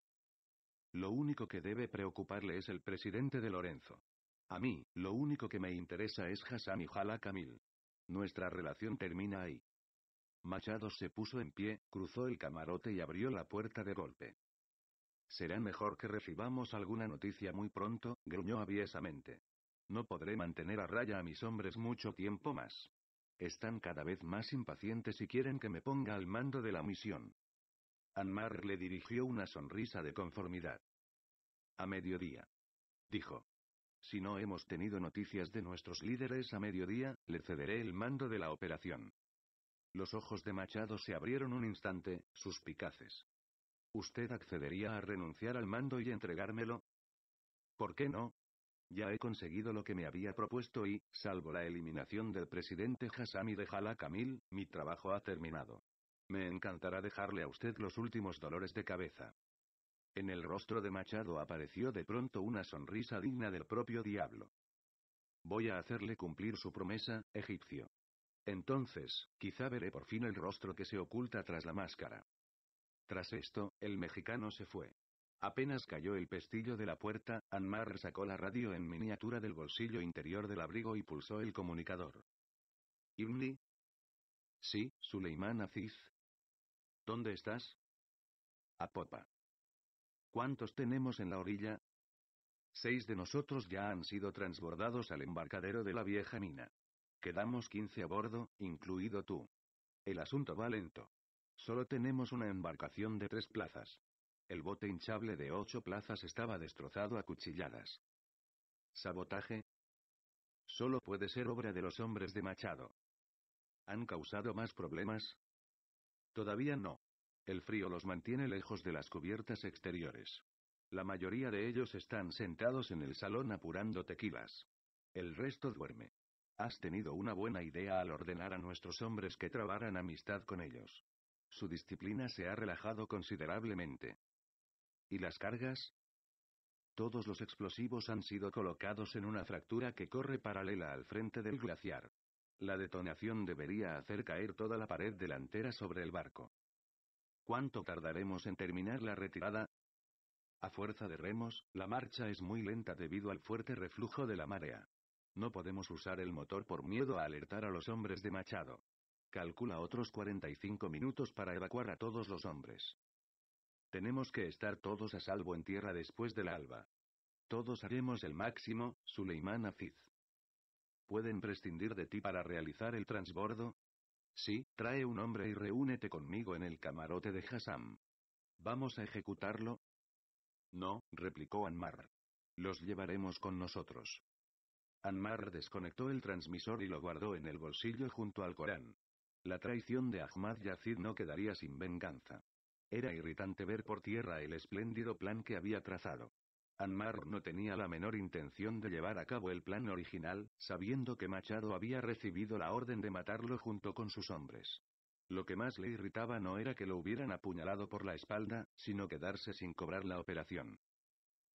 Speaker 1: Lo único que debe preocuparle es el presidente de Lorenzo. A mí, lo único que me interesa es Hassan y Jala Camil. Nuestra relación termina ahí. Machado se puso en pie, cruzó el camarote y abrió la puerta de golpe. Será mejor que recibamos alguna noticia muy pronto, gruñó aviesamente. No podré mantener a raya a mis hombres mucho tiempo más. Están cada vez más impacientes y quieren que me ponga al mando de la misión. Anmar le dirigió una sonrisa de conformidad. A mediodía. Dijo. Si no hemos tenido noticias de nuestros líderes a mediodía, le cederé el mando de la operación. Los ojos de Machado se abrieron un instante, suspicaces. ¿Usted accedería a renunciar al mando y entregármelo? ¿Por qué no? Ya he conseguido lo que me había propuesto y, salvo la eliminación del presidente Hassami de Jalá mi trabajo ha terminado. Me encantará dejarle a usted los últimos dolores de cabeza. En el rostro de Machado apareció de pronto una sonrisa digna del propio diablo. Voy a hacerle cumplir su promesa, egipcio. Entonces, quizá veré por fin el rostro que se oculta tras la máscara. Tras esto, el mexicano se fue. Apenas cayó el pestillo de la puerta, Anmar sacó la radio en miniatura del bolsillo interior del abrigo y pulsó el comunicador. ¿Ibni? Sí, Suleiman Aziz, ¿Dónde estás? A popa. ¿Cuántos tenemos en la orilla? Seis de nosotros ya han sido transbordados al embarcadero de la vieja mina. Quedamos quince a bordo, incluido tú. El asunto va lento. Solo tenemos una embarcación de tres plazas. El bote hinchable de ocho plazas estaba destrozado a cuchilladas. ¿Sabotaje? Solo puede ser obra de los hombres de Machado. Han causado más problemas, Todavía no. El frío los mantiene lejos de las cubiertas exteriores. La mayoría de ellos están sentados en el salón apurando tequilas. El resto duerme. Has tenido una buena idea al ordenar a nuestros hombres que trabaran amistad con ellos. Su disciplina se ha relajado considerablemente. ¿Y las cargas? Todos los explosivos han sido colocados en una fractura que corre paralela al frente del glaciar. La detonación debería hacer caer toda la pared delantera sobre el barco. ¿Cuánto tardaremos en terminar la retirada? A fuerza de remos, la marcha es muy lenta debido al fuerte reflujo de la marea. No podemos usar el motor por miedo a alertar a los hombres de Machado. Calcula otros 45 minutos para evacuar a todos los hombres. Tenemos que estar todos a salvo en tierra después del alba. Todos haremos el máximo, Suleiman Aziz. ¿Pueden prescindir de ti para realizar el transbordo? Sí, trae un hombre y reúnete conmigo en el camarote de Hassam. ¿Vamos a ejecutarlo? No, replicó Anmar. Los llevaremos con nosotros. Anmar desconectó el transmisor y lo guardó en el bolsillo junto al Corán. La traición de Ahmad Yazid no quedaría sin venganza. Era irritante ver por tierra el espléndido plan que había trazado. Anmar no tenía la menor intención de llevar a cabo el plan original, sabiendo que Machado había recibido la orden de matarlo junto con sus hombres. Lo que más le irritaba no era que lo hubieran apuñalado por la espalda, sino quedarse sin cobrar la operación.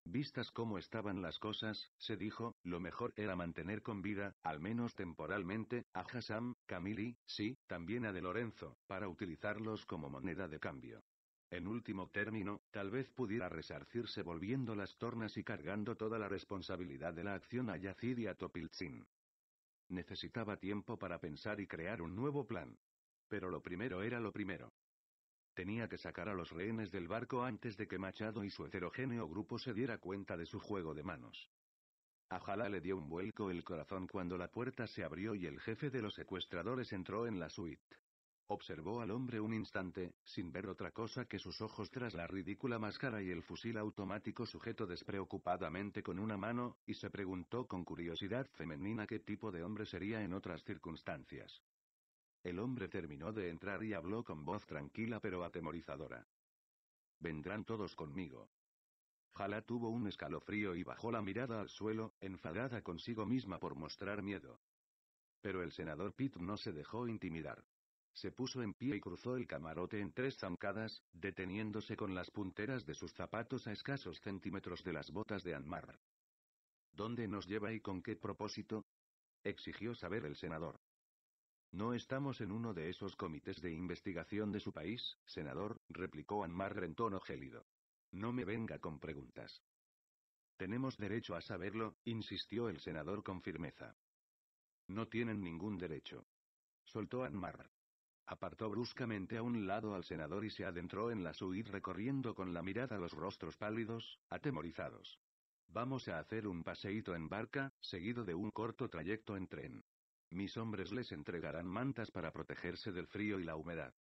Speaker 1: Vistas cómo estaban las cosas, se dijo, lo mejor era mantener con vida, al menos temporalmente, a Hassam, Camili, sí, también a De Lorenzo, para utilizarlos como moneda de cambio. En último término, tal vez pudiera resarcirse volviendo las tornas y cargando toda la responsabilidad de la acción a Yacid y a Topiltzin. Necesitaba tiempo para pensar y crear un nuevo plan. Pero lo primero era lo primero. Tenía que sacar a los rehenes del barco antes de que Machado y su heterogéneo grupo se diera cuenta de su juego de manos. A le dio un vuelco el corazón cuando la puerta se abrió y el jefe de los secuestradores entró en la suite. Observó al hombre un instante, sin ver otra cosa que sus ojos tras la ridícula máscara y el fusil automático sujeto despreocupadamente con una mano, y se preguntó con curiosidad femenina qué tipo de hombre sería en otras circunstancias. El hombre terminó de entrar y habló con voz tranquila pero atemorizadora. Vendrán todos conmigo. Jala tuvo un escalofrío y bajó la mirada al suelo, enfadada consigo misma por mostrar miedo. Pero el senador Pitt no se dejó intimidar. Se puso en pie y cruzó el camarote en tres zancadas, deteniéndose con las punteras de sus zapatos a escasos centímetros de las botas de Anmar. ¿Dónde nos lleva y con qué propósito? exigió saber el senador. No estamos en uno de esos comités de investigación de su país, senador, replicó Anmar en tono gélido. No me venga con preguntas. Tenemos derecho a saberlo, insistió el senador con firmeza. No tienen ningún derecho. Soltó Anmar. Apartó bruscamente a un lado al senador y se adentró en la suite recorriendo con la mirada los rostros pálidos, atemorizados. Vamos a hacer un paseíto en barca, seguido de un corto trayecto en tren. Mis hombres les entregarán mantas para protegerse del frío y la humedad.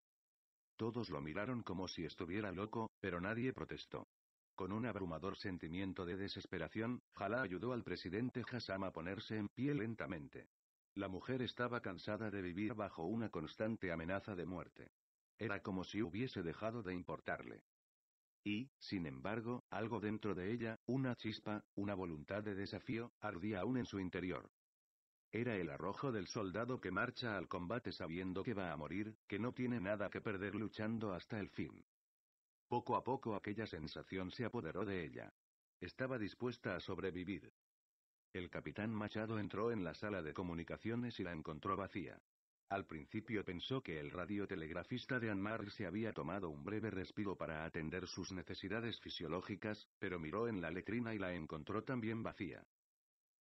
Speaker 1: Todos lo miraron como si estuviera loco, pero nadie protestó. Con un abrumador sentimiento de desesperación, Jalá ayudó al presidente Hassam a ponerse en pie lentamente. La mujer estaba cansada de vivir bajo una constante amenaza de muerte. Era como si hubiese dejado de importarle. Y, sin embargo, algo dentro de ella, una chispa, una voluntad de desafío, ardía aún en su interior. Era el arrojo del soldado que marcha al combate sabiendo que va a morir, que no tiene nada que perder luchando hasta el fin. Poco a poco aquella sensación se apoderó de ella. Estaba dispuesta a sobrevivir. El capitán Machado entró en la sala de comunicaciones y la encontró vacía. Al principio pensó que el radiotelegrafista de Anmar se había tomado un breve respiro para atender sus necesidades fisiológicas, pero miró en la letrina y la encontró también vacía.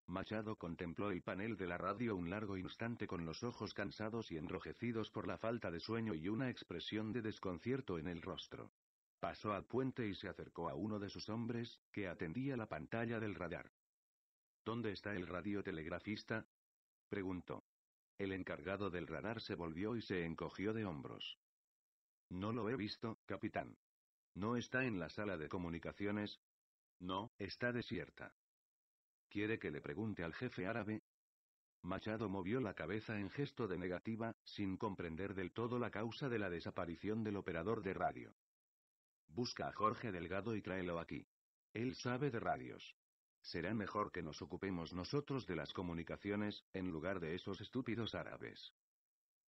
Speaker 1: Machado contempló el panel de la radio un largo instante con los ojos cansados y enrojecidos por la falta de sueño y una expresión de desconcierto en el rostro. Pasó al puente y se acercó a uno de sus hombres, que atendía la pantalla del radar. ¿Dónde está el radiotelegrafista? preguntó. El encargado del radar se volvió y se encogió de hombros. No lo he visto, capitán. ¿No está en la sala de comunicaciones? No, está desierta. ¿Quiere que le pregunte al jefe árabe? Machado movió la cabeza en gesto de negativa, sin comprender del todo la causa de la desaparición del operador de radio. Busca a Jorge Delgado y tráelo aquí. Él sabe de radios. Será mejor que nos ocupemos nosotros de las comunicaciones, en lugar de esos estúpidos árabes.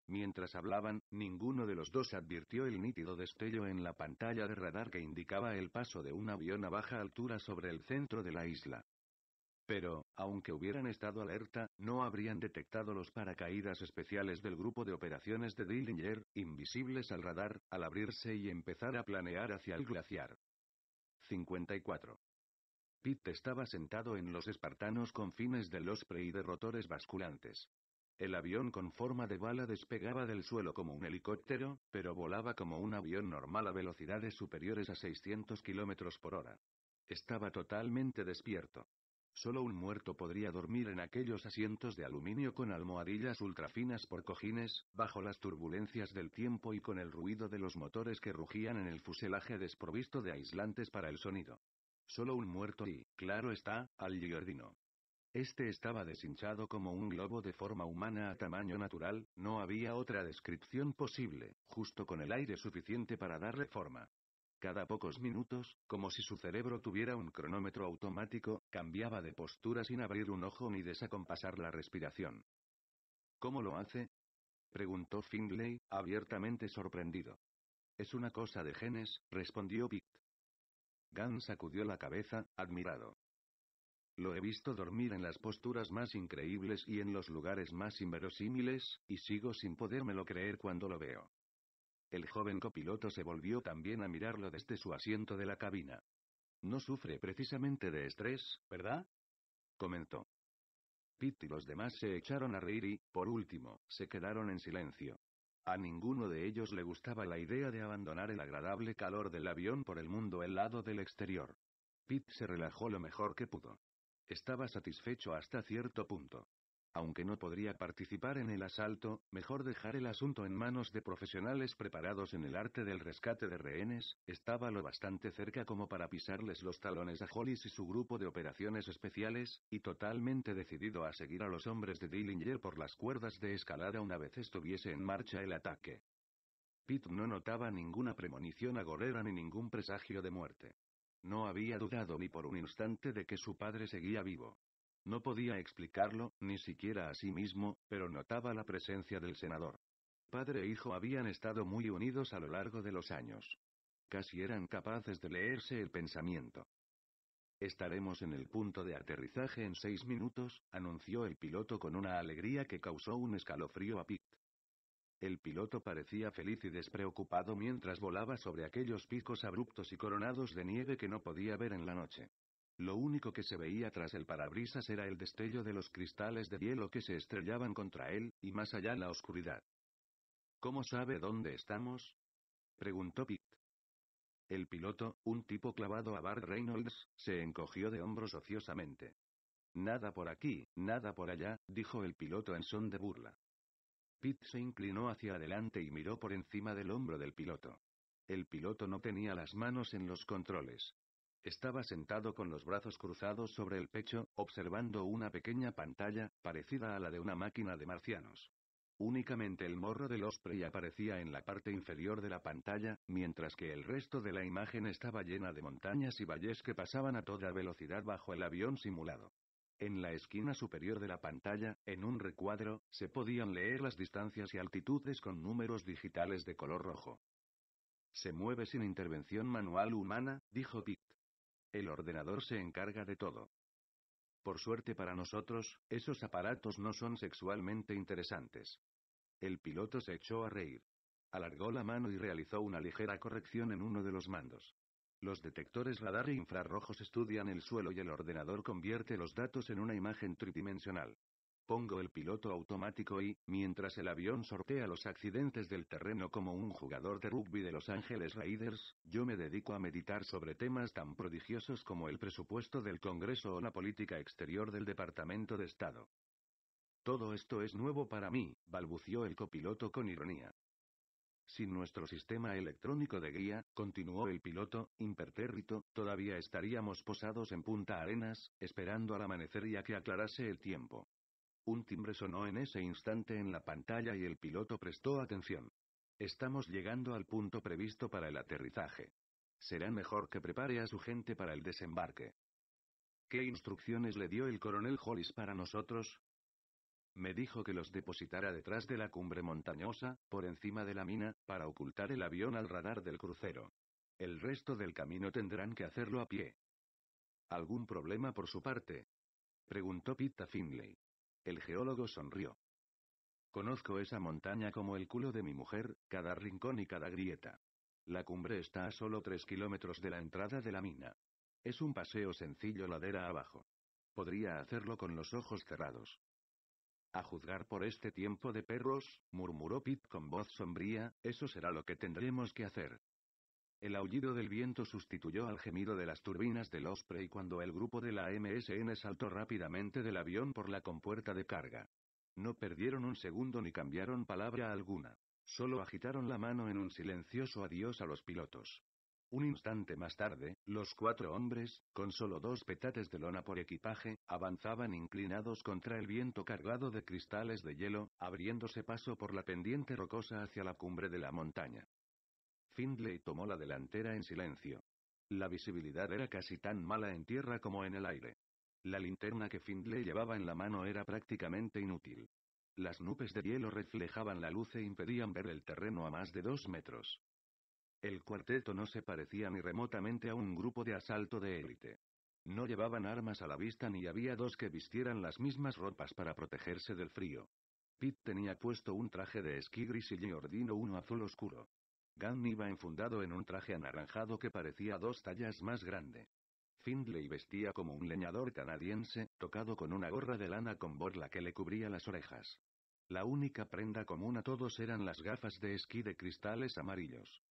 Speaker 1: Mientras hablaban, ninguno de los dos advirtió el nítido destello en la pantalla de radar que indicaba el paso de un avión a baja altura sobre el centro de la isla. Pero, aunque hubieran estado alerta, no habrían detectado los paracaídas especiales del grupo de operaciones de Dillinger, invisibles al radar, al abrirse y empezar a planear hacia el glaciar. 54. Pitt estaba sentado en los espartanos confines del Osprey y de rotores basculantes. El avión con forma de bala despegaba del suelo como un helicóptero, pero volaba como un avión normal a velocidades superiores a 600 km por hora. Estaba totalmente despierto. Solo un muerto podría dormir en aquellos asientos de aluminio con almohadillas ultrafinas por cojines, bajo las turbulencias del tiempo y con el ruido de los motores que rugían en el fuselaje desprovisto de aislantes para el sonido. Solo un muerto y, claro está, al Giordino. Este estaba deshinchado como un globo de forma humana a tamaño natural, no había otra descripción posible, justo con el aire suficiente para darle forma. Cada pocos minutos, como si su cerebro tuviera un cronómetro automático, cambiaba de postura sin abrir un ojo ni desacompasar la respiración. ¿Cómo lo hace? preguntó Findlay, abiertamente sorprendido. Es una cosa de genes, respondió Pitt. Gunn sacudió la cabeza, admirado. Lo he visto dormir en las posturas más increíbles y en los lugares más inverosímiles, y sigo sin podérmelo creer cuando lo veo. El joven copiloto se volvió también a mirarlo desde su asiento de la cabina. No sufre precisamente de estrés, ¿verdad? comentó. Pitt y los demás se echaron a reír y, por último, se quedaron en silencio. A ninguno de ellos le gustaba la idea de abandonar el agradable calor del avión por el mundo helado del exterior. Pete se relajó lo mejor que pudo. Estaba satisfecho hasta cierto punto. Aunque no podría participar en el asalto, mejor dejar el asunto en manos de profesionales preparados en el arte del rescate de rehenes, estaba lo bastante cerca como para pisarles los talones a Hollis y su grupo de operaciones especiales, y totalmente decidido a seguir a los hombres de Dillinger por las cuerdas de escalada una vez estuviese en marcha el ataque. Pitt no notaba ninguna premonición agorera ni ningún presagio de muerte. No había dudado ni por un instante de que su padre seguía vivo. No podía explicarlo, ni siquiera a sí mismo, pero notaba la presencia del senador. Padre e hijo habían estado muy unidos a lo largo de los años. Casi eran capaces de leerse el pensamiento. Estaremos en el punto de aterrizaje en seis minutos, anunció el piloto con una alegría que causó un escalofrío a Pitt. El piloto parecía feliz y despreocupado mientras volaba sobre aquellos picos abruptos y coronados de nieve que no podía ver en la noche. Lo único que se veía tras el parabrisas era el destello de los cristales de hielo que se estrellaban contra él, y más allá la oscuridad. ¿Cómo sabe dónde estamos? preguntó Pitt. El piloto, un tipo clavado a Bart Reynolds, se encogió de hombros ociosamente. Nada por aquí, nada por allá, dijo el piloto en son de burla. Pitt se inclinó hacia adelante y miró por encima del hombro del piloto. El piloto no tenía las manos en los controles. Estaba sentado con los brazos cruzados sobre el pecho, observando una pequeña pantalla, parecida a la de una máquina de marcianos. Únicamente el morro del Osprey aparecía en la parte inferior de la pantalla, mientras que el resto de la imagen estaba llena de montañas y valles que pasaban a toda velocidad bajo el avión simulado. En la esquina superior de la pantalla, en un recuadro, se podían leer las distancias y altitudes con números digitales de color rojo. Se mueve sin intervención manual humana, dijo Pitt. El ordenador se encarga de todo. Por suerte para nosotros, esos aparatos no son sexualmente interesantes. El piloto se echó a reír. Alargó la mano y realizó una ligera corrección en uno de los mandos. Los detectores radar e infrarrojos estudian el suelo y el ordenador convierte los datos en una imagen tridimensional pongo el piloto automático y, mientras el avión sortea los accidentes del terreno como un jugador de rugby de Los Ángeles Raiders, yo me dedico a meditar sobre temas tan prodigiosos como el presupuesto del Congreso o la política exterior del Departamento de Estado. Todo esto es nuevo para mí, balbució el copiloto con ironía. Sin nuestro sistema electrónico de guía, continuó el piloto, impertérrito, todavía estaríamos posados en Punta Arenas, esperando al amanecer y a que aclarase el tiempo. Un timbre sonó en ese instante en la pantalla y el piloto prestó atención. Estamos llegando al punto previsto para el aterrizaje. Será mejor que prepare a su gente para el desembarque. ¿Qué instrucciones le dio el coronel Hollis para nosotros? Me dijo que los depositara detrás de la cumbre montañosa, por encima de la mina, para ocultar el avión al radar del crucero. El resto del camino tendrán que hacerlo a pie. ¿Algún problema por su parte? Preguntó Pita Finley. El geólogo sonrió. Conozco esa montaña como el culo de mi mujer, cada rincón y cada grieta. La cumbre está a solo tres kilómetros de la entrada de la mina. Es un paseo sencillo ladera abajo. Podría hacerlo con los ojos cerrados. A juzgar por este tiempo de perros, murmuró Pip con voz sombría, eso será lo que tendremos que hacer. El aullido del viento sustituyó al gemido de las turbinas del Osprey cuando el grupo de la MSN saltó rápidamente del avión por la compuerta de carga. No perdieron un segundo ni cambiaron palabra alguna. Solo agitaron la mano en un silencioso adiós a los pilotos. Un instante más tarde, los cuatro hombres, con solo dos petates de lona por equipaje, avanzaban inclinados contra el viento cargado de cristales de hielo, abriéndose paso por la pendiente rocosa hacia la cumbre de la montaña. Findlay tomó la delantera en silencio. La visibilidad era casi tan mala en tierra como en el aire. La linterna que Findlay llevaba en la mano era prácticamente inútil. Las nubes de hielo reflejaban la luz e impedían ver el terreno a más de dos metros. El cuarteto no se parecía ni remotamente a un grupo de asalto de élite. No llevaban armas a la vista ni había dos que vistieran las mismas ropas para protegerse del frío. Pitt tenía puesto un traje de esquí gris y Giordino uno azul oscuro. Gunn iba enfundado en un traje anaranjado que parecía dos tallas más grande. Findlay vestía como un leñador canadiense, tocado con una gorra de lana con borla que le cubría las orejas. La única prenda común a todos eran las gafas de esquí de cristales amarillos.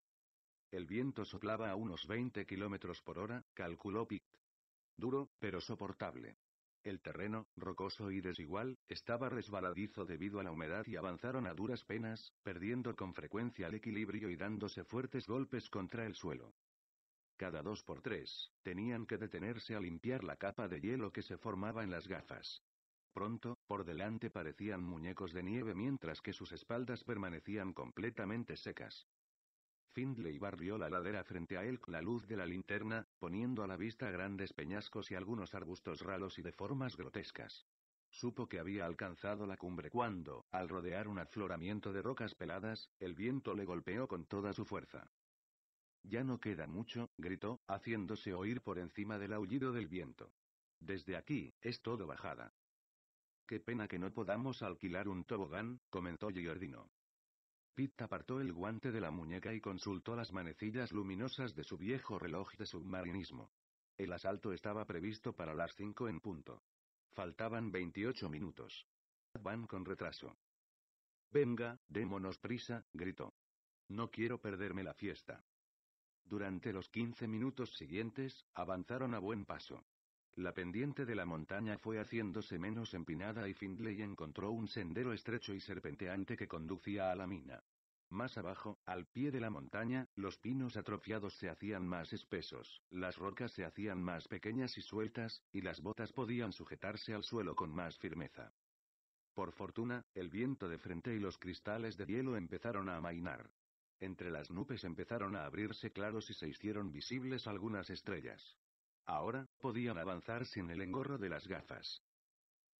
Speaker 1: El viento soplaba a unos 20 kilómetros por hora, calculó Pitt. Duro, pero soportable. El terreno, rocoso y desigual, estaba resbaladizo debido a la humedad y avanzaron a duras penas, perdiendo con frecuencia el equilibrio y dándose fuertes golpes contra el suelo. Cada dos por tres, tenían que detenerse a limpiar la capa de hielo que se formaba en las gafas. Pronto, por delante parecían muñecos de nieve mientras que sus espaldas permanecían completamente secas. Findley barrió la ladera frente a él con la luz de la linterna, poniendo a la vista grandes peñascos y algunos arbustos raros y de formas grotescas. Supo que había alcanzado la cumbre cuando, al rodear un afloramiento de rocas peladas, el viento le golpeó con toda su fuerza. Ya no queda mucho, gritó, haciéndose oír por encima del aullido del viento. Desde aquí, es todo bajada. Qué pena que no podamos alquilar un tobogán, comentó Giordino. Pitt apartó el guante de la muñeca y consultó las manecillas luminosas de su viejo reloj de submarinismo. El asalto estaba previsto para las 5 en punto. Faltaban 28 minutos. Van con retraso. Venga, démonos prisa, gritó. No quiero perderme la fiesta. Durante los 15 minutos siguientes, avanzaron a buen paso. La pendiente de la montaña fue haciéndose menos empinada y Findlay encontró un sendero estrecho y serpenteante que conducía a la mina. Más abajo, al pie de la montaña, los pinos atrofiados se hacían más espesos, las rocas se hacían más pequeñas y sueltas, y las botas podían sujetarse al suelo con más firmeza. Por fortuna, el viento de frente y los cristales de hielo empezaron a amainar. Entre las nubes empezaron a abrirse claros y se hicieron visibles algunas estrellas. Ahora, podían avanzar sin el engorro de las gafas.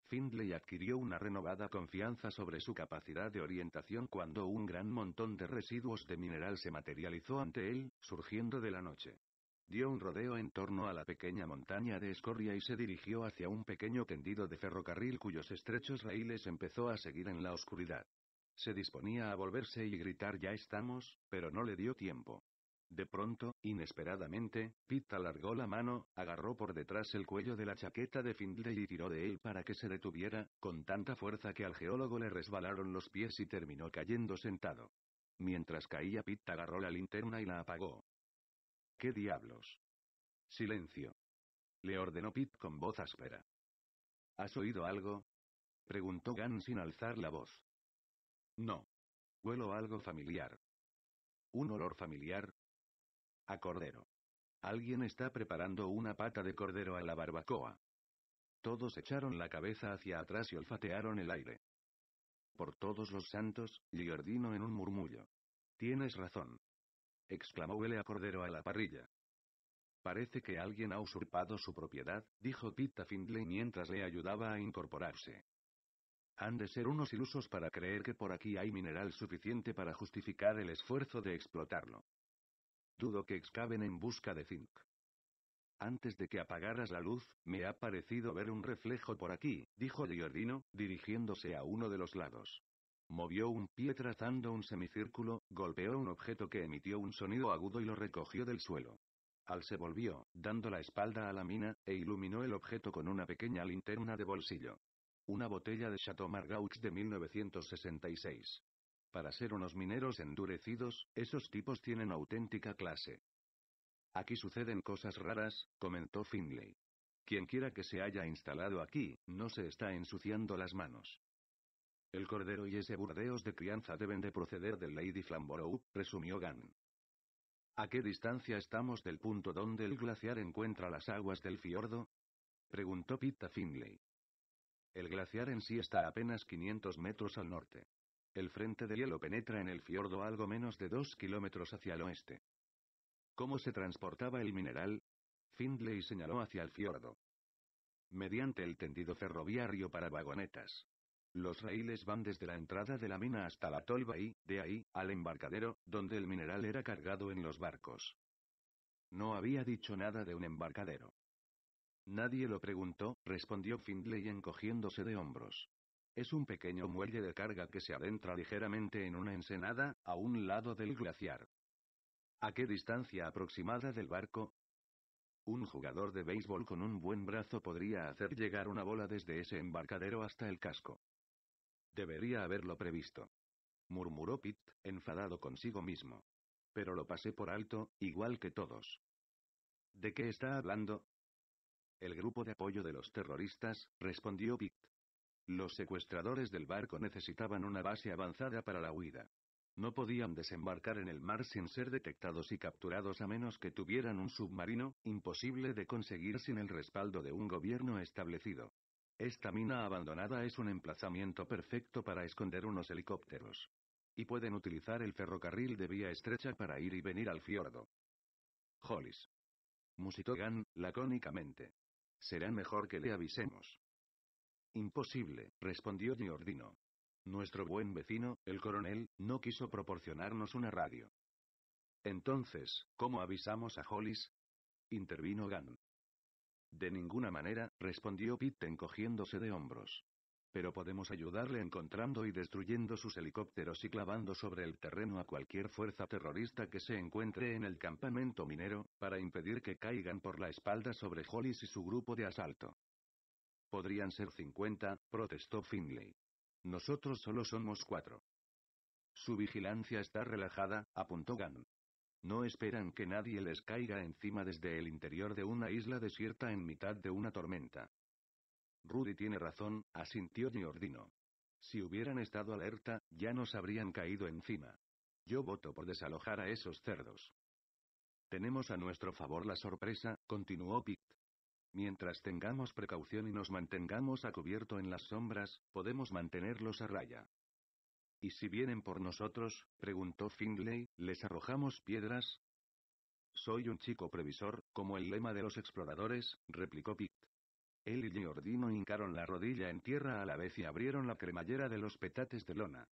Speaker 1: Findlay adquirió una renovada confianza sobre su capacidad de orientación cuando un gran montón de residuos de mineral se materializó ante él, surgiendo de la noche. Dio un rodeo en torno a la pequeña montaña de escoria y se dirigió hacia un pequeño tendido de ferrocarril cuyos estrechos raíles empezó a seguir en la oscuridad. Se disponía a volverse y gritar ya estamos, pero no le dio tiempo. De pronto, inesperadamente, Pitt alargó la mano, agarró por detrás el cuello de la chaqueta de Findlay y tiró de él para que se detuviera, con tanta fuerza que al geólogo le resbalaron los pies y terminó cayendo sentado. Mientras caía, Pete agarró la linterna y la apagó. ¿Qué diablos? Silencio. Le ordenó Pitt con voz áspera. ¿Has oído algo? preguntó Gunn sin alzar la voz. No. Huelo algo familiar. ¿Un olor familiar? A cordero. Alguien está preparando una pata de cordero a la barbacoa. Todos echaron la cabeza hacia atrás y olfatearon el aire. Por todos los santos, Giordino en un murmullo. Tienes razón. exclamó Huele a cordero a la parrilla. Parece que alguien ha usurpado su propiedad, dijo Pita Findlay mientras le ayudaba a incorporarse. Han de ser unos ilusos para creer que por aquí hay mineral suficiente para justificar el esfuerzo de explotarlo. Dudo que excaven en busca de zinc. Antes de que apagaras la luz, me ha parecido ver un reflejo por aquí, dijo Giordino, dirigiéndose a uno de los lados. Movió un pie trazando un semicírculo, golpeó un objeto que emitió un sonido agudo y lo recogió del suelo. Al se volvió, dando la espalda a la mina, e iluminó el objeto con una pequeña linterna de bolsillo. Una botella de Chateau Margaux de 1966. Para ser unos mineros endurecidos, esos tipos tienen auténtica clase. Aquí suceden cosas raras, comentó Finley. quiera que se haya instalado aquí, no se está ensuciando las manos. El cordero y ese burdeos de crianza deben de proceder del Lady Flamborough, presumió Gann. ¿A qué distancia estamos del punto donde el glaciar encuentra las aguas del fiordo? preguntó Pitta Finley. El glaciar en sí está a apenas 500 metros al norte. El frente de hielo penetra en el fiordo algo menos de dos kilómetros hacia el oeste. ¿Cómo se transportaba el mineral? Findlay señaló hacia el fiordo. Mediante el tendido ferroviario para vagonetas. Los raíles van desde la entrada de la mina hasta la tolva y, de ahí, al embarcadero, donde el mineral era cargado en los barcos. No había dicho nada de un embarcadero. Nadie lo preguntó, respondió Findlay encogiéndose de hombros. Es un pequeño muelle de carga que se adentra ligeramente en una ensenada, a un lado del glaciar. ¿A qué distancia aproximada del barco? Un jugador de béisbol con un buen brazo podría hacer llegar una bola desde ese embarcadero hasta el casco. Debería haberlo previsto. Murmuró Pitt, enfadado consigo mismo. Pero lo pasé por alto, igual que todos. ¿De qué está hablando? El grupo de apoyo de los terroristas, respondió Pitt. Los secuestradores del barco necesitaban una base avanzada para la huida. No podían desembarcar en el mar sin ser detectados y capturados a menos que tuvieran un submarino, imposible de conseguir sin el respaldo de un gobierno establecido. Esta mina abandonada es un emplazamiento perfecto para esconder unos helicópteros. Y pueden utilizar el ferrocarril de vía estrecha para ir y venir al fiordo. Hollis. Musitó lacónicamente. Será mejor que le avisemos. Imposible, respondió Diordino. Nuestro buen vecino, el coronel, no quiso proporcionarnos una radio. Entonces, ¿cómo avisamos a Hollis? intervino Gann. De ninguna manera, respondió Pitt encogiéndose de hombros. Pero podemos ayudarle encontrando y destruyendo sus helicópteros y clavando sobre el terreno a cualquier fuerza terrorista que se encuentre en el campamento minero, para impedir que caigan por la espalda sobre Hollis y su grupo de asalto. Podrían ser 50, protestó Finley. Nosotros solo somos cuatro. Su vigilancia está relajada, apuntó Gunn. No esperan que nadie les caiga encima desde el interior de una isla desierta en mitad de una tormenta. Rudy tiene razón, asintió niordino Si hubieran estado alerta, ya nos habrían caído encima. Yo voto por desalojar a esos cerdos. Tenemos a nuestro favor la sorpresa, continuó Pitt. Mientras tengamos precaución y nos mantengamos a cubierto en las sombras, podemos mantenerlos a raya. ¿Y si vienen por nosotros? preguntó Findlay, ¿les arrojamos piedras? Soy un chico previsor, como el lema de los exploradores, replicó Pitt. Él y Giordino hincaron la rodilla en tierra a la vez y abrieron la cremallera de los petates de lona.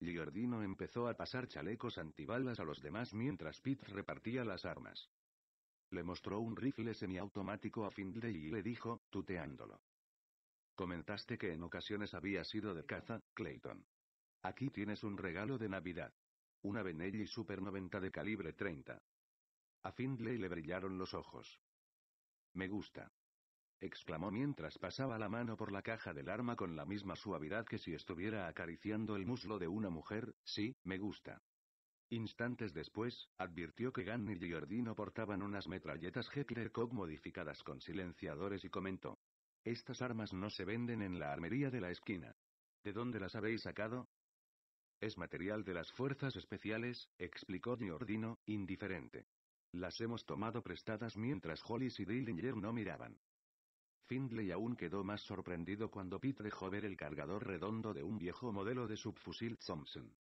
Speaker 1: Giordino empezó a pasar chalecos antibalas a los demás mientras Pitt repartía las armas. Le mostró un rifle semiautomático a Findlay y le dijo, tuteándolo. Comentaste que en ocasiones había sido de caza, Clayton. Aquí tienes un regalo de Navidad. Una Benelli Super 90 de calibre 30. A Findlay le brillaron los ojos. Me gusta. Exclamó mientras pasaba la mano por la caja del arma con la misma suavidad que si estuviera acariciando el muslo de una mujer, sí, me gusta. Instantes después, advirtió que Gunner y Giordino portaban unas metralletas Heckler-Koch modificadas con silenciadores y comentó. Estas armas no se venden en la armería de la esquina. ¿De dónde las habéis sacado? Es material de las fuerzas especiales, explicó Giordino, indiferente. Las hemos tomado prestadas mientras Hollis y Dillinger no miraban. Findlay aún quedó más sorprendido cuando Pete dejó ver el cargador redondo de un viejo modelo de subfusil Thompson.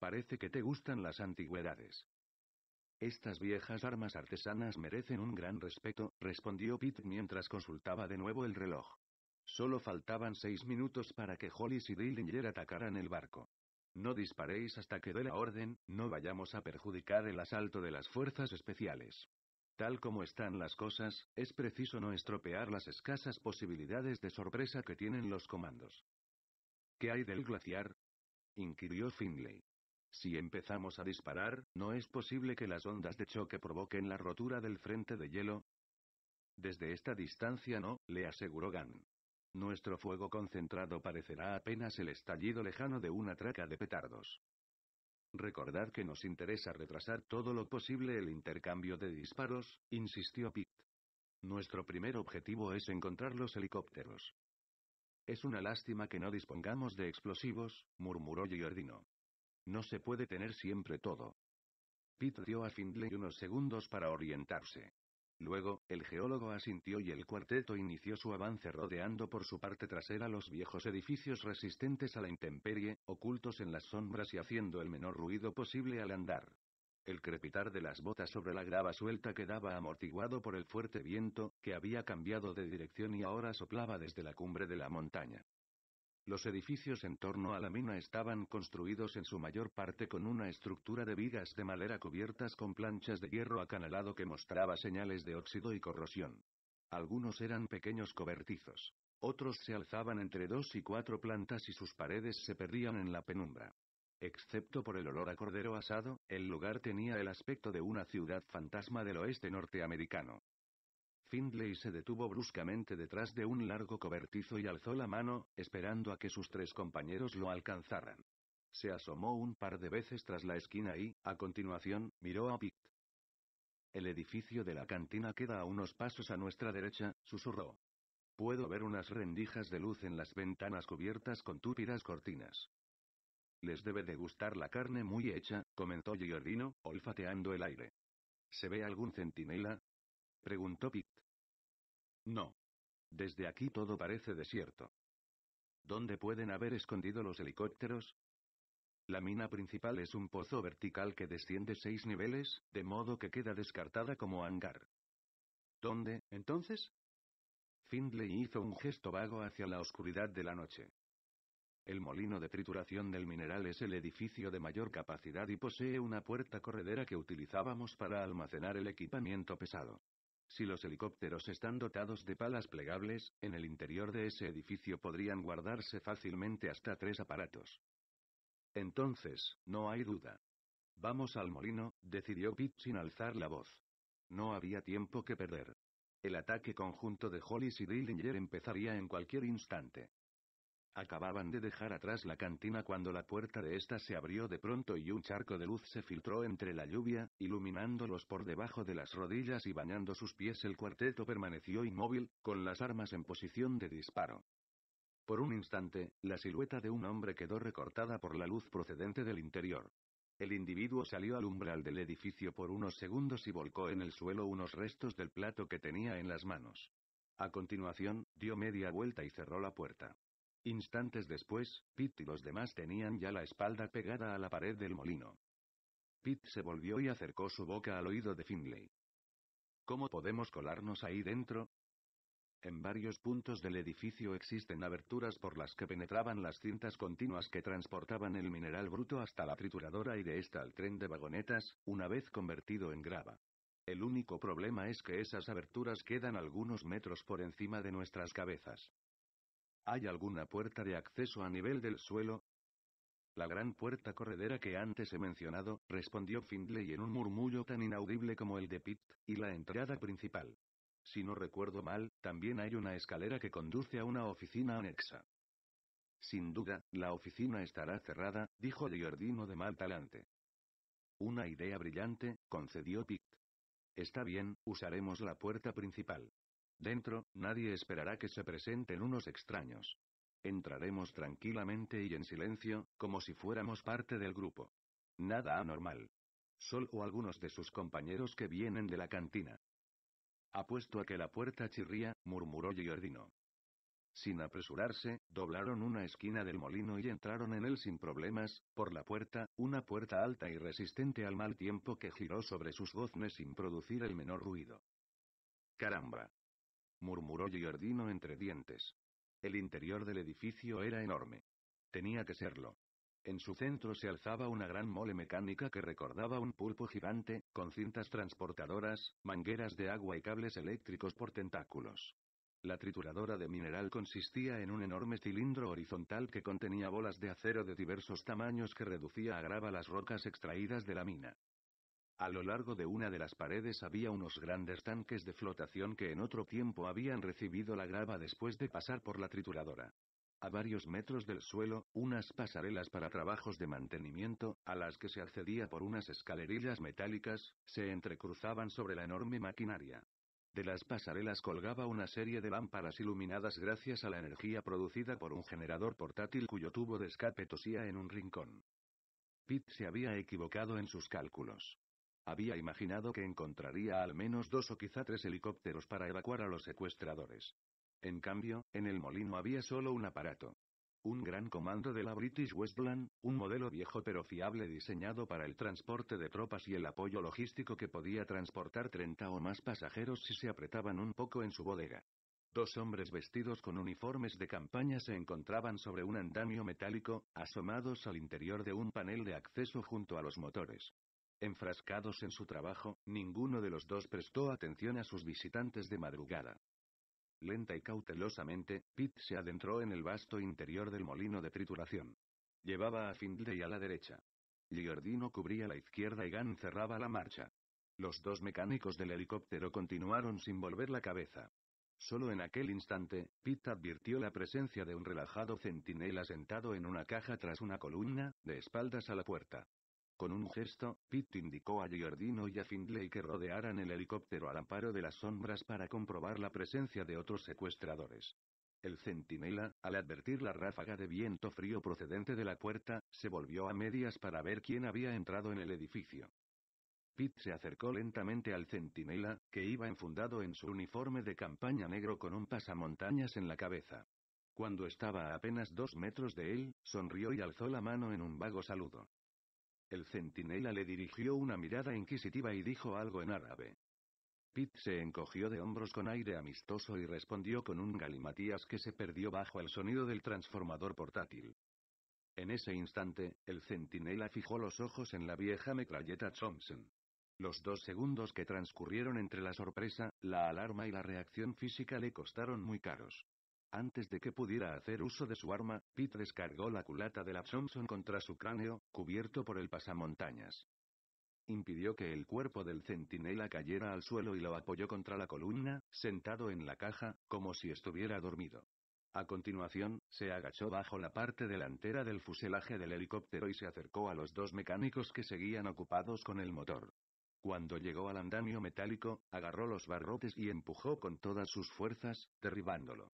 Speaker 1: Parece que te gustan las antigüedades. Estas viejas armas artesanas merecen un gran respeto, respondió Pitt mientras consultaba de nuevo el reloj. Solo faltaban seis minutos para que Hollis y Dillinger atacaran el barco. No disparéis hasta que dé la orden, no vayamos a perjudicar el asalto de las fuerzas especiales. Tal como están las cosas, es preciso no estropear las escasas posibilidades de sorpresa que tienen los comandos. ¿Qué hay del glaciar? inquirió Finlay. Si empezamos a disparar, ¿no es posible que las ondas de choque provoquen la rotura del frente de hielo? Desde esta distancia no, le aseguró Gan. Nuestro fuego concentrado parecerá apenas el estallido lejano de una traca de petardos. Recordad que nos interesa retrasar todo lo posible el intercambio de disparos, insistió Pitt. Nuestro primer objetivo es encontrar los helicópteros. Es una lástima que no dispongamos de explosivos, murmuró Giordino. No se puede tener siempre todo. Pitt dio a Findlay unos segundos para orientarse. Luego, el geólogo asintió y el cuarteto inició su avance rodeando por su parte trasera los viejos edificios resistentes a la intemperie, ocultos en las sombras y haciendo el menor ruido posible al andar. El crepitar de las botas sobre la grava suelta quedaba amortiguado por el fuerte viento, que había cambiado de dirección y ahora soplaba desde la cumbre de la montaña. Los edificios en torno a la mina estaban construidos en su mayor parte con una estructura de vigas de madera cubiertas con planchas de hierro acanalado que mostraba señales de óxido y corrosión. Algunos eran pequeños cobertizos. Otros se alzaban entre dos y cuatro plantas y sus paredes se perdían en la penumbra. Excepto por el olor a cordero asado, el lugar tenía el aspecto de una ciudad fantasma del oeste norteamericano. Findlay se detuvo bruscamente detrás de un largo cobertizo y alzó la mano, esperando a que sus tres compañeros lo alcanzaran. Se asomó un par de veces tras la esquina y, a continuación, miró a Pitt. El edificio de la cantina queda a unos pasos a nuestra derecha, susurró. Puedo ver unas rendijas de luz en las ventanas cubiertas con túpidas cortinas. Les debe de gustar la carne muy hecha, comentó Giordino, olfateando el aire. ¿Se ve algún centinela? Preguntó Pete. No. Desde aquí todo parece desierto. ¿Dónde pueden haber escondido los helicópteros? La mina principal es un pozo vertical que desciende seis niveles, de modo que queda descartada como hangar. ¿Dónde, entonces? Findlay hizo un gesto vago hacia la oscuridad de la noche. El molino de trituración del mineral es el edificio de mayor capacidad y posee una puerta corredera que utilizábamos para almacenar el equipamiento pesado. Si los helicópteros están dotados de palas plegables, en el interior de ese edificio podrían guardarse fácilmente hasta tres aparatos. Entonces, no hay duda. Vamos al molino, decidió Pitt sin alzar la voz. No había tiempo que perder. El ataque conjunto de Hollis y Dillinger empezaría en cualquier instante. Acababan de dejar atrás la cantina cuando la puerta de ésta se abrió de pronto y un charco de luz se filtró entre la lluvia, iluminándolos por debajo de las rodillas y bañando sus pies. El cuarteto permaneció inmóvil, con las armas en posición de disparo. Por un instante, la silueta de un hombre quedó recortada por la luz procedente del interior. El individuo salió al umbral del edificio por unos segundos y volcó en el suelo unos restos del plato que tenía en las manos. A continuación, dio media vuelta y cerró la puerta. Instantes después, Pitt y los demás tenían ya la espalda pegada a la pared del molino. Pitt se volvió y acercó su boca al oído de Finley. ¿Cómo podemos colarnos ahí dentro? En varios puntos del edificio existen aberturas por las que penetraban las cintas continuas que transportaban el mineral bruto hasta la trituradora y de esta al tren de vagonetas, una vez convertido en grava. El único problema es que esas aberturas quedan algunos metros por encima de nuestras cabezas. ¿Hay alguna puerta de acceso a nivel del suelo? La gran puerta corredera que antes he mencionado, respondió Findlay en un murmullo tan inaudible como el de Pitt, y la entrada principal. Si no recuerdo mal, también hay una escalera que conduce a una oficina anexa. Sin duda, la oficina estará cerrada, dijo Giordino de mal talante. Una idea brillante, concedió Pitt. Está bien, usaremos la puerta principal. Dentro, nadie esperará que se presenten unos extraños. Entraremos tranquilamente y en silencio, como si fuéramos parte del grupo. Nada anormal. Sol o algunos de sus compañeros que vienen de la cantina. Apuesto a que la puerta chirría, murmuró Giordino. Sin apresurarse, doblaron una esquina del molino y entraron en él sin problemas, por la puerta, una puerta alta y resistente al mal tiempo que giró sobre sus goznes sin producir el menor ruido. Caramba murmuró Giordino entre dientes. El interior del edificio era enorme. Tenía que serlo. En su centro se alzaba una gran mole mecánica que recordaba un pulpo gigante, con cintas transportadoras, mangueras de agua y cables eléctricos por tentáculos. La trituradora de mineral consistía en un enorme cilindro horizontal que contenía bolas de acero de diversos tamaños que reducía a grava las rocas extraídas de la mina. A lo largo de una de las paredes había unos grandes tanques de flotación que en otro tiempo habían recibido la grava después de pasar por la trituradora. A varios metros del suelo, unas pasarelas para trabajos de mantenimiento, a las que se accedía por unas escalerillas metálicas, se entrecruzaban sobre la enorme maquinaria. De las pasarelas colgaba una serie de lámparas iluminadas gracias a la energía producida por un generador portátil cuyo tubo de escape tosía en un rincón. Pitt se había equivocado en sus cálculos. Había imaginado que encontraría al menos dos o quizá tres helicópteros para evacuar a los secuestradores. En cambio, en el molino había solo un aparato. Un gran comando de la British Westland, un modelo viejo pero fiable diseñado para el transporte de tropas y el apoyo logístico que podía transportar 30 o más pasajeros si se apretaban un poco en su bodega. Dos hombres vestidos con uniformes de campaña se encontraban sobre un andamio metálico, asomados al interior de un panel de acceso junto a los motores. Enfrascados en su trabajo, ninguno de los dos prestó atención a sus visitantes de madrugada. Lenta y cautelosamente, Pitt se adentró en el vasto interior del molino de trituración. Llevaba a Findlay a la derecha. Giordino cubría la izquierda y Gunn cerraba la marcha. Los dos mecánicos del helicóptero continuaron sin volver la cabeza. Solo en aquel instante, Pitt advirtió la presencia de un relajado centinela sentado en una caja tras una columna, de espaldas a la puerta. Con un gesto, Pitt indicó a Giordino y a Findlay que rodearan el helicóptero al amparo de las sombras para comprobar la presencia de otros secuestradores. El centinela, al advertir la ráfaga de viento frío procedente de la puerta, se volvió a medias para ver quién había entrado en el edificio. Pitt se acercó lentamente al centinela, que iba enfundado en su uniforme de campaña negro con un pasamontañas en la cabeza. Cuando estaba a apenas dos metros de él, sonrió y alzó la mano en un vago saludo. El centinela le dirigió una mirada inquisitiva y dijo algo en árabe. Pitt se encogió de hombros con aire amistoso y respondió con un galimatías que se perdió bajo el sonido del transformador portátil. En ese instante, el centinela fijó los ojos en la vieja metralleta Thompson. Los dos segundos que transcurrieron entre la sorpresa, la alarma y la reacción física le costaron muy caros. Antes de que pudiera hacer uso de su arma, Pete descargó la culata de la Thompson contra su cráneo, cubierto por el pasamontañas. Impidió que el cuerpo del centinela cayera al suelo y lo apoyó contra la columna, sentado en la caja, como si estuviera dormido. A continuación, se agachó bajo la parte delantera del fuselaje del helicóptero y se acercó a los dos mecánicos que seguían ocupados con el motor. Cuando llegó al andamio metálico, agarró los barrotes y empujó con todas sus fuerzas, derribándolo.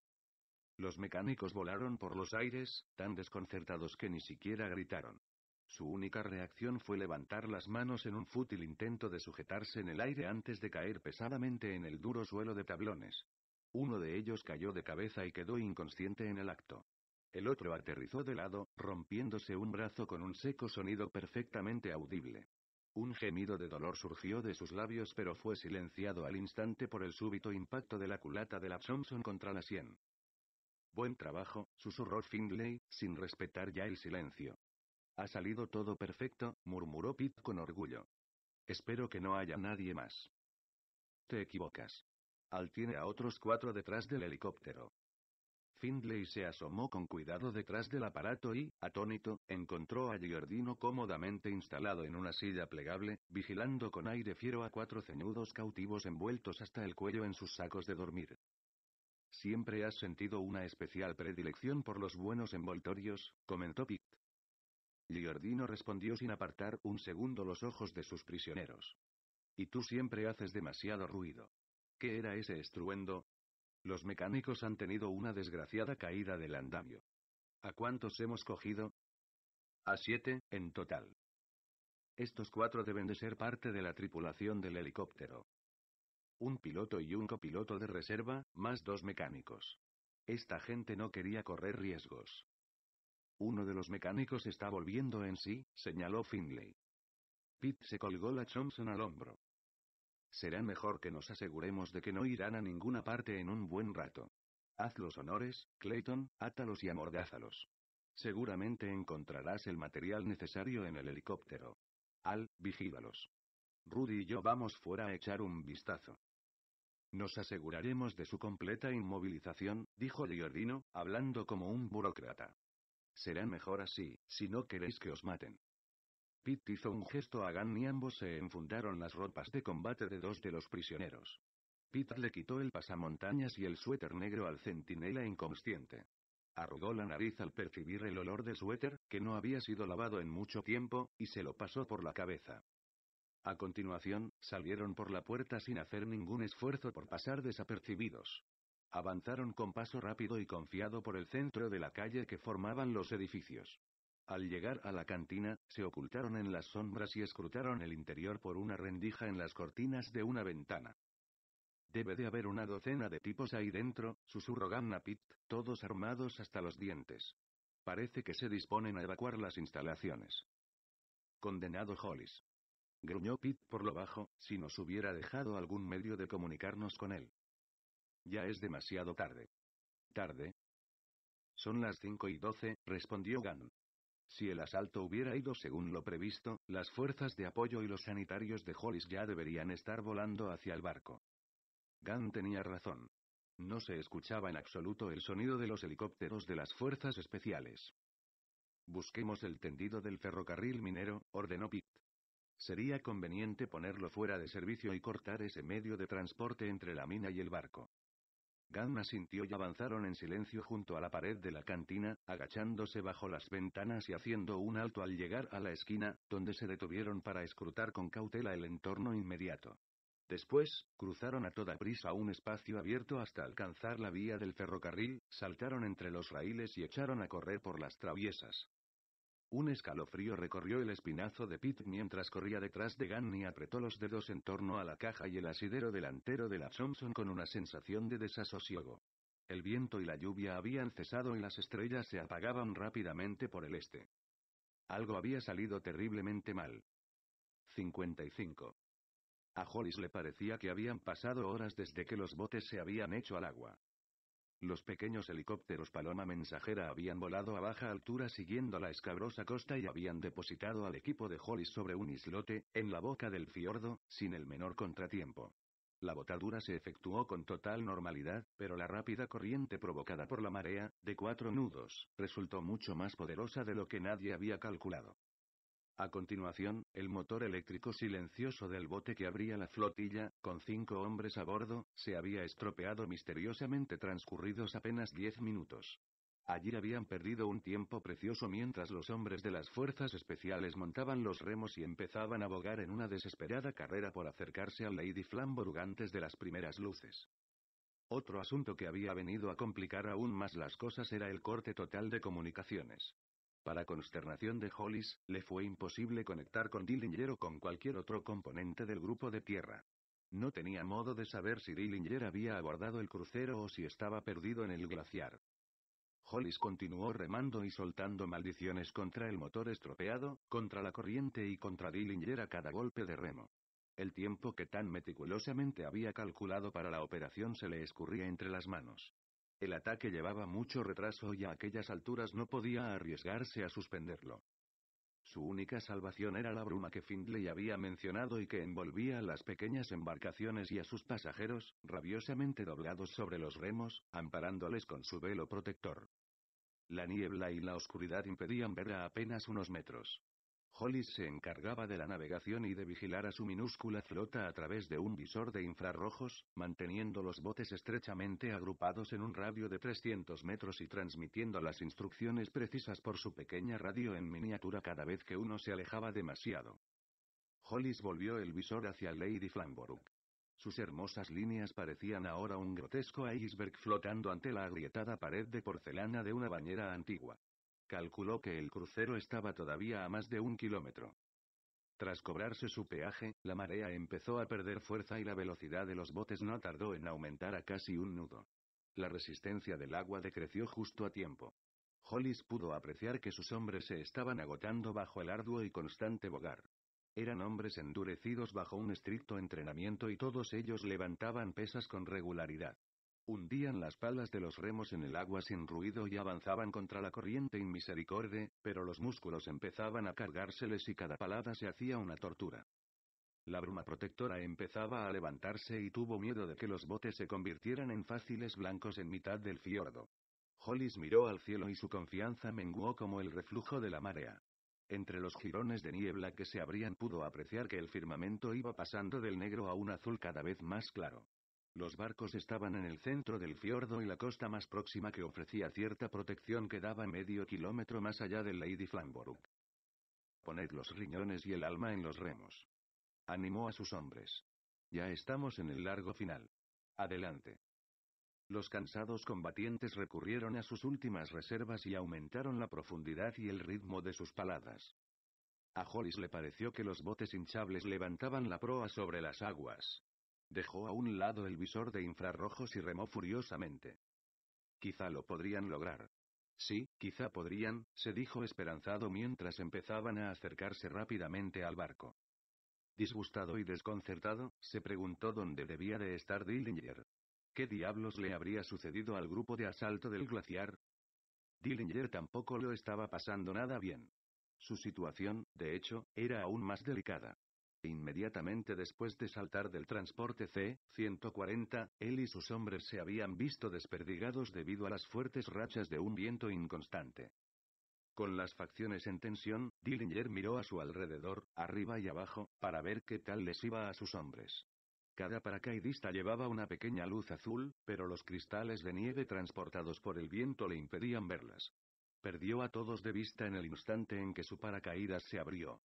Speaker 1: Los mecánicos volaron por los aires, tan desconcertados que ni siquiera gritaron. Su única reacción fue levantar las manos en un fútil intento de sujetarse en el aire antes de caer pesadamente en el duro suelo de tablones. Uno de ellos cayó de cabeza y quedó inconsciente en el acto. El otro aterrizó de lado, rompiéndose un brazo con un seco sonido perfectamente audible. Un gemido de dolor surgió de sus labios pero fue silenciado al instante por el súbito impacto de la culata de la Thompson contra la sien. Buen trabajo, susurró Findlay, sin respetar ya el silencio. Ha salido todo perfecto, murmuró Pitt con orgullo. Espero que no haya nadie más. Te equivocas. Al tiene a otros cuatro detrás del helicóptero. Findlay se asomó con cuidado detrás del aparato y, atónito, encontró a Giordino cómodamente instalado en una silla plegable, vigilando con aire fiero a cuatro ceñudos cautivos envueltos hasta el cuello en sus sacos de dormir. Siempre has sentido una especial predilección por los buenos envoltorios, comentó Pitt. Giordino respondió sin apartar un segundo los ojos de sus prisioneros. Y tú siempre haces demasiado ruido. ¿Qué era ese estruendo? Los mecánicos han tenido una desgraciada caída del andamio. ¿A cuántos hemos cogido? A siete, en total. Estos cuatro deben de ser parte de la tripulación del helicóptero. Un piloto y un copiloto de reserva, más dos mecánicos. Esta gente no quería correr riesgos. Uno de los mecánicos está volviendo en sí, señaló Finley. Pete se colgó la Thompson al hombro. Será mejor que nos aseguremos de que no irán a ninguna parte en un buen rato. Haz los honores, Clayton, átalos y amordázalos. Seguramente encontrarás el material necesario en el helicóptero. Al, vigíbalos. Rudy y yo vamos fuera a echar un vistazo. Nos aseguraremos de su completa inmovilización, dijo Giordino, hablando como un burócrata. Será mejor así, si no queréis que os maten. Pitt hizo un gesto a Gunn y ambos se enfundaron las ropas de combate de dos de los prisioneros. Pitt le quitó el pasamontañas y el suéter negro al centinela inconsciente. Arrugó la nariz al percibir el olor del suéter, que no había sido lavado en mucho tiempo, y se lo pasó por la cabeza. A continuación, salieron por la puerta sin hacer ningún esfuerzo por pasar desapercibidos. Avanzaron con paso rápido y confiado por el centro de la calle que formaban los edificios. Al llegar a la cantina, se ocultaron en las sombras y escrutaron el interior por una rendija en las cortinas de una ventana. Debe de haber una docena de tipos ahí dentro, susurró Gamna todos armados hasta los dientes. Parece que se disponen a evacuar las instalaciones. Condenado Hollis gruñó Pitt por lo bajo, si nos hubiera dejado algún medio de comunicarnos con él. Ya es demasiado tarde. ¿Tarde? Son las cinco y doce», respondió Gunn. Si el asalto hubiera ido según lo previsto, las fuerzas de apoyo y los sanitarios de Hollis ya deberían estar volando hacia el barco. Gunn tenía razón. No se escuchaba en absoluto el sonido de los helicópteros de las fuerzas especiales. Busquemos el tendido del ferrocarril minero, ordenó Pitt. Sería conveniente ponerlo fuera de servicio y cortar ese medio de transporte entre la mina y el barco. Gamma sintió y avanzaron en silencio junto a la pared de la cantina, agachándose bajo las ventanas y haciendo un alto al llegar a la esquina, donde se detuvieron para escrutar con cautela el entorno inmediato. Después, cruzaron a toda prisa un espacio abierto hasta alcanzar la vía del ferrocarril, saltaron entre los raíles y echaron a correr por las traviesas. Un escalofrío recorrió el espinazo de Pete mientras corría detrás de Gann y apretó los dedos en torno a la caja y el asidero delantero de la Thompson con una sensación de desasosiego. El viento y la lluvia habían cesado y las estrellas se apagaban rápidamente por el este. Algo había salido terriblemente mal. 55. A Hollis le parecía que habían pasado horas desde que los botes se habían hecho al agua. Los pequeños helicópteros Paloma Mensajera habían volado a baja altura siguiendo la escabrosa costa y habían depositado al equipo de Holly sobre un islote, en la boca del fiordo, sin el menor contratiempo. La botadura se efectuó con total normalidad, pero la rápida corriente provocada por la marea, de cuatro nudos, resultó mucho más poderosa de lo que nadie había calculado. A continuación, el motor eléctrico silencioso del bote que abría la flotilla, con cinco hombres a bordo, se había estropeado misteriosamente transcurridos apenas diez minutos. Allí habían perdido un tiempo precioso mientras los hombres de las fuerzas especiales montaban los remos y empezaban a bogar en una desesperada carrera por acercarse al Lady Flamborough antes de las primeras luces. Otro asunto que había venido a complicar aún más las cosas era el corte total de comunicaciones. Para consternación de Hollis, le fue imposible conectar con Dillinger o con cualquier otro componente del grupo de tierra. No tenía modo de saber si Dillinger había abordado el crucero o si estaba perdido en el glaciar. Hollis continuó remando y soltando maldiciones contra el motor estropeado, contra la corriente y contra Dillinger a cada golpe de remo. El tiempo que tan meticulosamente había calculado para la operación se le escurría entre las manos. El ataque llevaba mucho retraso y a aquellas alturas no podía arriesgarse a suspenderlo. Su única salvación era la bruma que Findlay había mencionado y que envolvía a las pequeñas embarcaciones y a sus pasajeros, rabiosamente doblados sobre los remos, amparándoles con su velo protector. La niebla y la oscuridad impedían ver a apenas unos metros. Hollis se encargaba de la navegación y de vigilar a su minúscula flota a través de un visor de infrarrojos, manteniendo los botes estrechamente agrupados en un radio de 300 metros y transmitiendo las instrucciones precisas por su pequeña radio en miniatura cada vez que uno se alejaba demasiado. Hollis volvió el visor hacia Lady Flamborough. Sus hermosas líneas parecían ahora un grotesco iceberg flotando ante la agrietada pared de porcelana de una bañera antigua. Calculó que el crucero estaba todavía a más de un kilómetro. Tras cobrarse su peaje, la marea empezó a perder fuerza y la velocidad de los botes no tardó en aumentar a casi un nudo. La resistencia del agua decreció justo a tiempo. Hollis pudo apreciar que sus hombres se estaban agotando bajo el arduo y constante bogar. Eran hombres endurecidos bajo un estricto entrenamiento y todos ellos levantaban pesas con regularidad. Hundían las palas de los remos en el agua sin ruido y avanzaban contra la corriente inmisericorde, pero los músculos empezaban a cargárseles y cada palada se hacía una tortura. La bruma protectora empezaba a levantarse y tuvo miedo de que los botes se convirtieran en fáciles blancos en mitad del fiordo. Hollis miró al cielo y su confianza menguó como el reflujo de la marea. Entre los jirones de niebla que se abrían pudo apreciar que el firmamento iba pasando del negro a un azul cada vez más claro. Los barcos estaban en el centro del fiordo y la costa más próxima que ofrecía cierta protección quedaba medio kilómetro más allá del Lady Flamborough. Poned los riñones y el alma en los remos. Animó a sus hombres. Ya estamos en el largo final. Adelante. Los cansados combatientes recurrieron a sus últimas reservas y aumentaron la profundidad y el ritmo de sus paladas. A Hollis le pareció que los botes hinchables levantaban la proa sobre las aguas. Dejó a un lado el visor de infrarrojos y remó furiosamente. Quizá lo podrían lograr. Sí, quizá podrían, se dijo esperanzado mientras empezaban a acercarse rápidamente al barco. Disgustado y desconcertado, se preguntó dónde debía de estar Dillinger. ¿Qué diablos le habría sucedido al grupo de asalto del glaciar? Dillinger tampoco lo estaba pasando nada bien. Su situación, de hecho, era aún más delicada. Inmediatamente después de saltar del transporte C-140, él y sus hombres se habían visto desperdigados debido a las fuertes rachas de un viento inconstante. Con las facciones en tensión, Dillinger miró a su alrededor, arriba y abajo, para ver qué tal les iba a sus hombres. Cada paracaidista llevaba una pequeña luz azul, pero los cristales de nieve transportados por el viento le impedían verlas. Perdió a todos de vista en el instante en que su paracaídas se abrió.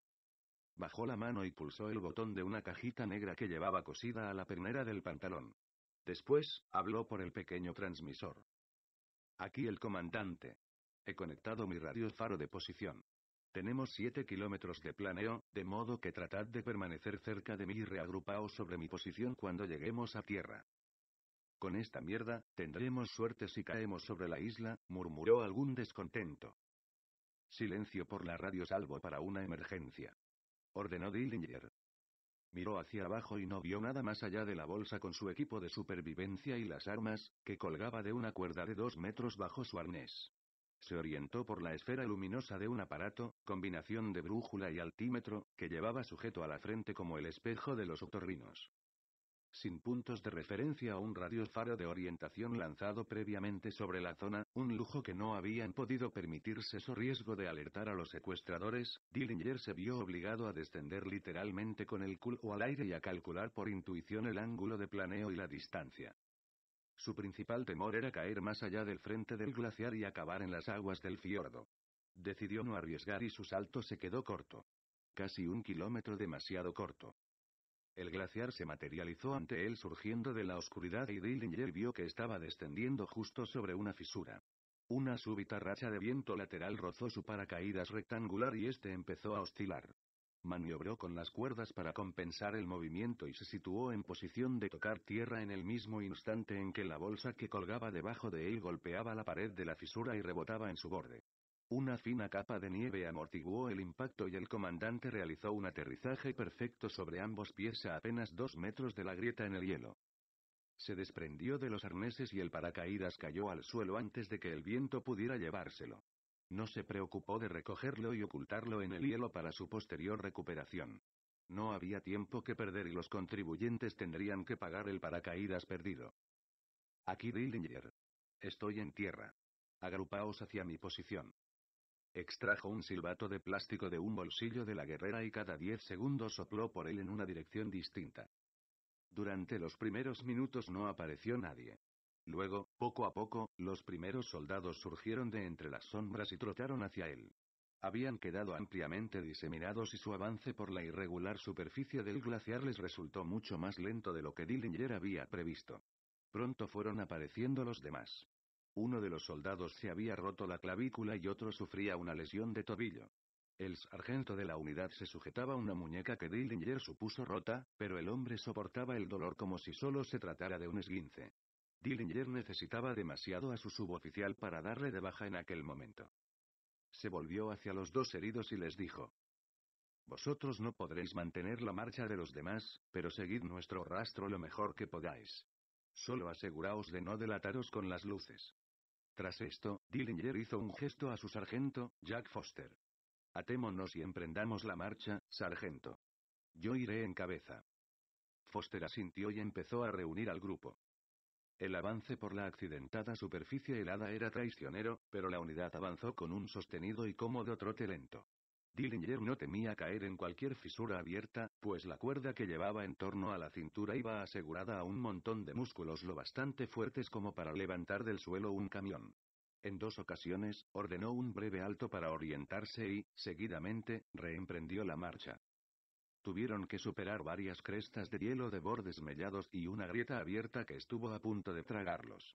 Speaker 1: Bajó la mano y pulsó el botón de una cajita negra que llevaba cosida a la pernera del pantalón. Después, habló por el pequeño transmisor. Aquí el comandante. He conectado mi radio faro de posición. Tenemos siete kilómetros de planeo, de modo que tratad de permanecer cerca de mí y reagrupaos sobre mi posición cuando lleguemos a tierra. Con esta mierda, tendremos suerte si caemos sobre la isla, murmuró algún descontento. Silencio por la radio salvo para una emergencia ordenó Dillinger. Miró hacia abajo y no vio nada más allá de la bolsa con su equipo de supervivencia y las armas, que colgaba de una cuerda de dos metros bajo su arnés. Se orientó por la esfera luminosa de un aparato, combinación de brújula y altímetro, que llevaba sujeto a la frente como el espejo de los otorrinos sin puntos de referencia o un radiofaro de orientación lanzado previamente sobre la zona, un lujo que no habían podido permitirse su riesgo de alertar a los secuestradores, Dillinger se vio obligado a descender literalmente con el culo al aire y a calcular por intuición el ángulo de planeo y la distancia. Su principal temor era caer más allá del frente del glaciar y acabar en las aguas del fiordo. Decidió no arriesgar y su salto se quedó corto. Casi un kilómetro demasiado corto. El glaciar se materializó ante él surgiendo de la oscuridad y Dillinger vio que estaba descendiendo justo sobre una fisura. Una súbita racha de viento lateral rozó su paracaídas rectangular y este empezó a oscilar. Maniobró con las cuerdas para compensar el movimiento y se situó en posición de tocar tierra en el mismo instante en que la bolsa que colgaba debajo de él golpeaba la pared de la fisura y rebotaba en su borde. Una fina capa de nieve amortiguó el impacto y el comandante realizó un aterrizaje perfecto sobre ambos pies a apenas dos metros de la grieta en el hielo. Se desprendió de los arneses y el paracaídas cayó al suelo antes de que el viento pudiera llevárselo. No se preocupó de recogerlo y ocultarlo en el hielo para su posterior recuperación. No había tiempo que perder y los contribuyentes tendrían que pagar el paracaídas perdido. Aquí Dillinger. Estoy en tierra. Agrupaos hacia mi posición. Extrajo un silbato de plástico de un bolsillo de la guerrera y cada diez segundos sopló por él en una dirección distinta. Durante los primeros minutos no apareció nadie. Luego, poco a poco, los primeros soldados surgieron de entre las sombras y trotaron hacia él. Habían quedado ampliamente diseminados y su avance por la irregular superficie del glaciar les resultó mucho más lento de lo que Dillinger había previsto. Pronto fueron apareciendo los demás. Uno de los soldados se había roto la clavícula y otro sufría una lesión de tobillo. El sargento de la unidad se sujetaba una muñeca que Dillinger supuso rota, pero el hombre soportaba el dolor como si solo se tratara de un esguince. Dillinger necesitaba demasiado a su suboficial para darle de baja en aquel momento. Se volvió hacia los dos heridos y les dijo. Vosotros no podréis mantener la marcha de los demás, pero seguid nuestro rastro lo mejor que podáis. Solo aseguraos de no delataros con las luces. Tras esto, Dillinger hizo un gesto a su sargento, Jack Foster. Atémonos y emprendamos la marcha, sargento. Yo iré en cabeza. Foster asintió y empezó a reunir al grupo. El avance por la accidentada superficie helada era traicionero, pero la unidad avanzó con un sostenido y cómodo trote lento. Tillinger no temía caer en cualquier fisura abierta, pues la cuerda que llevaba en torno a la cintura iba asegurada a un montón de músculos lo bastante fuertes como para levantar del suelo un camión. En dos ocasiones, ordenó un breve alto para orientarse y, seguidamente, reemprendió la marcha. Tuvieron que superar varias crestas de hielo de bordes mellados y una grieta abierta que estuvo a punto de tragarlos.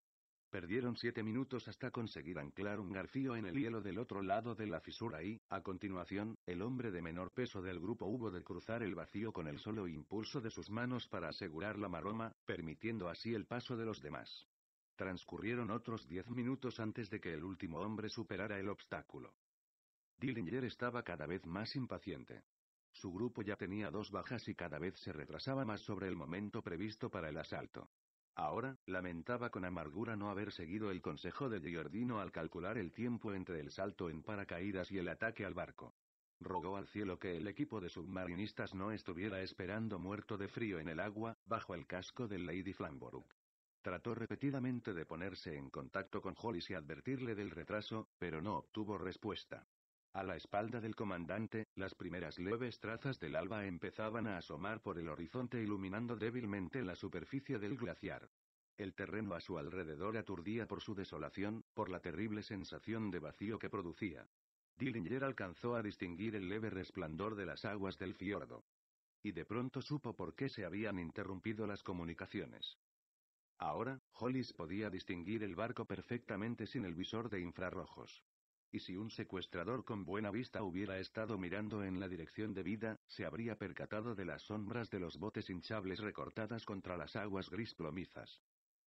Speaker 1: Perdieron siete minutos hasta conseguir anclar un garfío en el hielo del otro lado de la fisura y, a continuación, el hombre de menor peso del grupo hubo de cruzar el vacío con el solo impulso de sus manos para asegurar la maroma, permitiendo así el paso de los demás. Transcurrieron otros diez minutos antes de que el último hombre superara el obstáculo. Dillinger estaba cada vez más impaciente. Su grupo ya tenía dos bajas y cada vez se retrasaba más sobre el momento previsto para el asalto. Ahora, lamentaba con amargura no haber seguido el consejo de Giordino al calcular el tiempo entre el salto en paracaídas y el ataque al barco. Rogó al cielo que el equipo de submarinistas no estuviera esperando muerto de frío en el agua, bajo el casco del Lady Flamborough. Trató repetidamente de ponerse en contacto con Hollis y advertirle del retraso, pero no obtuvo respuesta. A la espalda del comandante, las primeras leves trazas del alba empezaban a asomar por el horizonte iluminando débilmente la superficie del glaciar. El terreno a su alrededor aturdía por su desolación, por la terrible sensación de vacío que producía. Dillinger alcanzó a distinguir el leve resplandor de las aguas del fiordo. Y de pronto supo por qué se habían interrumpido las comunicaciones. Ahora, Hollis podía distinguir el barco perfectamente sin el visor de infrarrojos y si un secuestrador con buena vista hubiera estado mirando en la dirección de vida, se habría percatado de las sombras de los botes hinchables recortadas contra las aguas gris plomizas.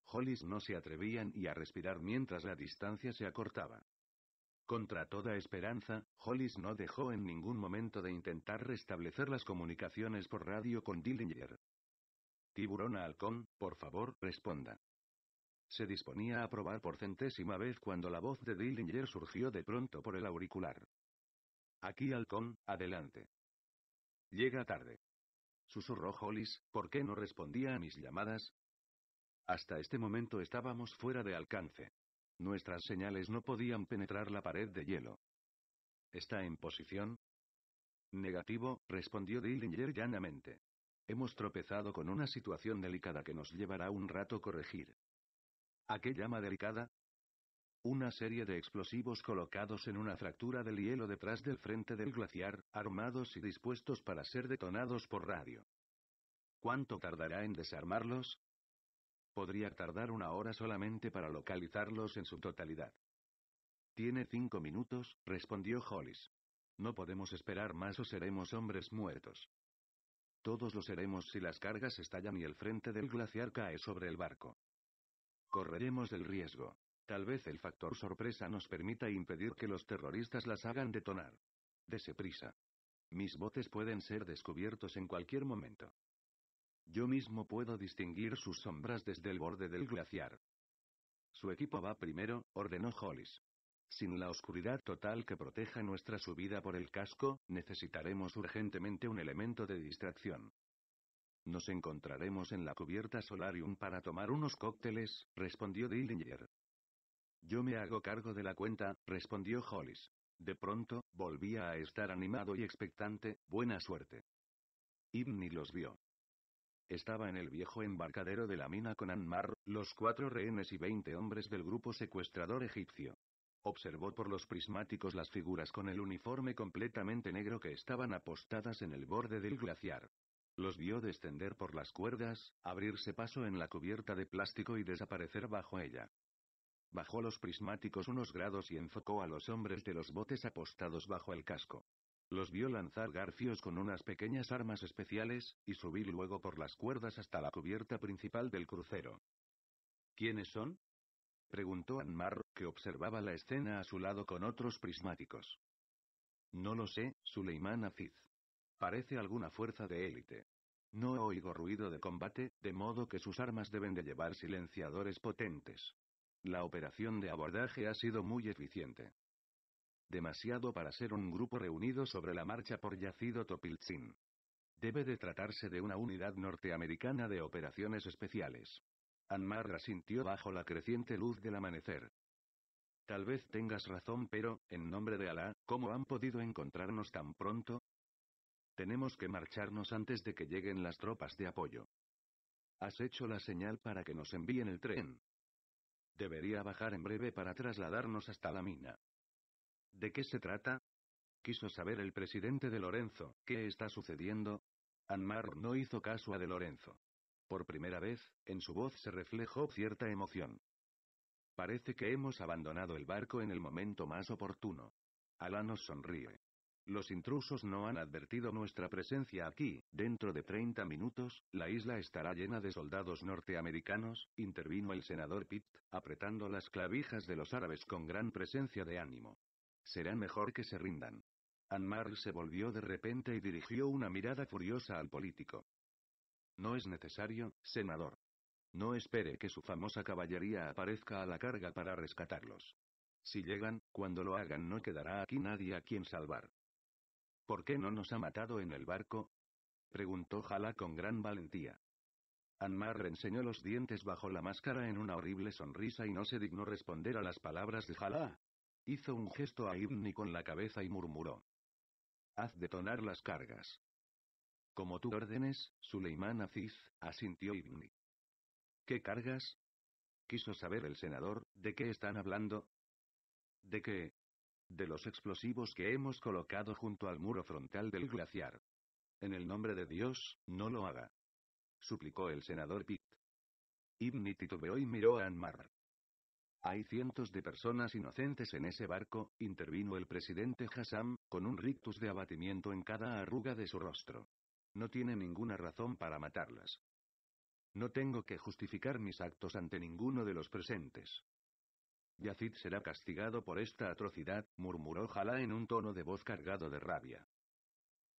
Speaker 1: Hollis no se atrevían ni a respirar mientras la distancia se acortaba. Contra toda esperanza, Hollis no dejó en ningún momento de intentar restablecer las comunicaciones por radio con Dillinger. Tiburón Halcón, por favor, responda. Se disponía a probar por centésima vez cuando la voz de Dillinger surgió de pronto por el auricular. Aquí halcón, adelante. Llega tarde. Susurró Hollis, ¿por qué no respondía a mis llamadas? Hasta este momento estábamos fuera de alcance. Nuestras señales no podían penetrar la pared de hielo. ¿Está en posición? Negativo, respondió Dillinger llanamente. Hemos tropezado con una situación delicada que nos llevará un rato corregir. ¿A qué llama delicada? Una serie de explosivos colocados en una fractura del hielo detrás del frente del glaciar, armados y dispuestos para ser detonados por radio. ¿Cuánto tardará en desarmarlos? Podría tardar una hora solamente para localizarlos en su totalidad. Tiene cinco minutos, respondió Hollis. No podemos esperar más o seremos hombres muertos. Todos lo seremos si las cargas estallan y el frente del glaciar cae sobre el barco correremos el riesgo. Tal vez el factor sorpresa nos permita impedir que los terroristas las hagan detonar. Dese prisa. Mis botes pueden ser descubiertos en cualquier momento. Yo mismo puedo distinguir sus sombras desde el borde del glaciar. Su equipo va primero, ordenó Hollis. Sin la oscuridad total que proteja nuestra subida por el casco, necesitaremos urgentemente un elemento de distracción. Nos encontraremos en la cubierta Solarium para tomar unos cócteles, respondió Dillinger. Yo me hago cargo de la cuenta, respondió Hollis. De pronto, volvía a estar animado y expectante, buena suerte. Ibni los vio. Estaba en el viejo embarcadero de la mina con Anmar, los cuatro rehenes y veinte hombres del grupo secuestrador egipcio. Observó por los prismáticos las figuras con el uniforme completamente negro que estaban apostadas en el borde del glaciar. Los vio descender por las cuerdas, abrirse paso en la cubierta de plástico y desaparecer bajo ella. Bajó los prismáticos unos grados y enfocó a los hombres de los botes apostados bajo el casco. Los vio lanzar garfios con unas pequeñas armas especiales, y subir luego por las cuerdas hasta la cubierta principal del crucero. ¿Quiénes son? preguntó Anmar, que observaba la escena a su lado con otros prismáticos. No lo sé, Suleiman Aziz. Parece alguna fuerza de élite. No oigo ruido de combate, de modo que sus armas deben de llevar silenciadores potentes. La operación de abordaje ha sido muy eficiente. Demasiado para ser un grupo reunido sobre la marcha por Yacido Topiltsin. Debe de tratarse de una unidad norteamericana de operaciones especiales. Anmar asintió bajo la creciente luz del amanecer. Tal vez tengas razón, pero, en nombre de Alá, ¿cómo han podido encontrarnos tan pronto? Tenemos que marcharnos antes de que lleguen las tropas de apoyo. Has hecho la señal para que nos envíen el tren. Debería bajar en breve para trasladarnos hasta la mina. ¿De qué se trata? Quiso saber el presidente de Lorenzo, ¿qué está sucediendo? Anmar no hizo caso a de Lorenzo. Por primera vez, en su voz se reflejó cierta emoción. Parece que hemos abandonado el barco en el momento más oportuno. nos sonríe. Los intrusos no han advertido nuestra presencia aquí. Dentro de 30 minutos, la isla estará llena de soldados norteamericanos, intervino el senador Pitt, apretando las clavijas de los árabes con gran presencia de ánimo. Será mejor que se rindan. Anmar se volvió de repente y dirigió una mirada furiosa al político. No es necesario, senador. No espere que su famosa caballería aparezca a la carga para rescatarlos. Si llegan, cuando lo hagan no quedará aquí nadie a quien salvar. ¿Por qué no nos ha matado en el barco? preguntó Jala con gran valentía. Anmar enseñó los dientes bajo la máscara en una horrible sonrisa y no se dignó responder a las palabras de Jalá. Hizo un gesto a Ibni con la cabeza y murmuró. Haz detonar las cargas. Como tú ordenes, Suleiman Aziz, asintió Ibni. ¿Qué cargas? Quiso saber el senador, ¿de qué están hablando? De qué? de los explosivos que hemos colocado junto al muro frontal del glaciar. En el nombre de Dios, no lo haga. Suplicó el senador Pitt. Ibni titubeó y miró a Anmar. Hay cientos de personas inocentes en ese barco, intervino el presidente Hassam, con un rictus de abatimiento en cada arruga de su rostro. No tiene ninguna razón para matarlas. No tengo que justificar mis actos ante ninguno de los presentes. Yacid será castigado por esta atrocidad, murmuró Jalá en un tono de voz cargado de rabia.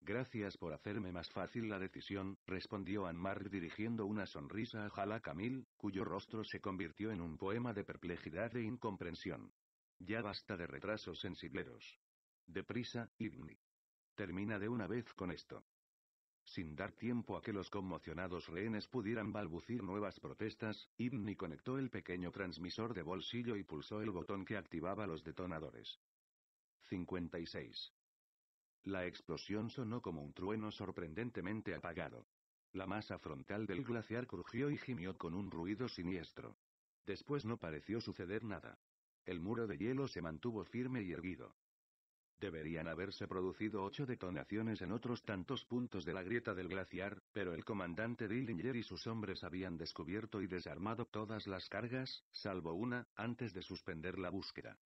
Speaker 1: Gracias por hacerme más fácil la decisión, respondió Anmar dirigiendo una sonrisa a Jalá Camil, cuyo rostro se convirtió en un poema de perplejidad e incomprensión. Ya basta de retrasos sensibleros. Deprisa, Ibni. Termina de una vez con esto sin dar tiempo a que los conmocionados rehenes pudieran balbucir nuevas protestas, Ibni conectó el pequeño transmisor de bolsillo y pulsó el botón que activaba los detonadores. 56. La explosión sonó como un trueno sorprendentemente apagado. La masa frontal del glaciar crujió y gimió con un ruido siniestro. Después no pareció suceder nada. El muro de hielo se mantuvo firme y erguido. Deberían haberse producido ocho detonaciones en otros tantos puntos de la grieta del glaciar, pero el comandante Dillinger y sus hombres habían descubierto y desarmado todas las cargas, salvo una, antes de suspender la búsqueda.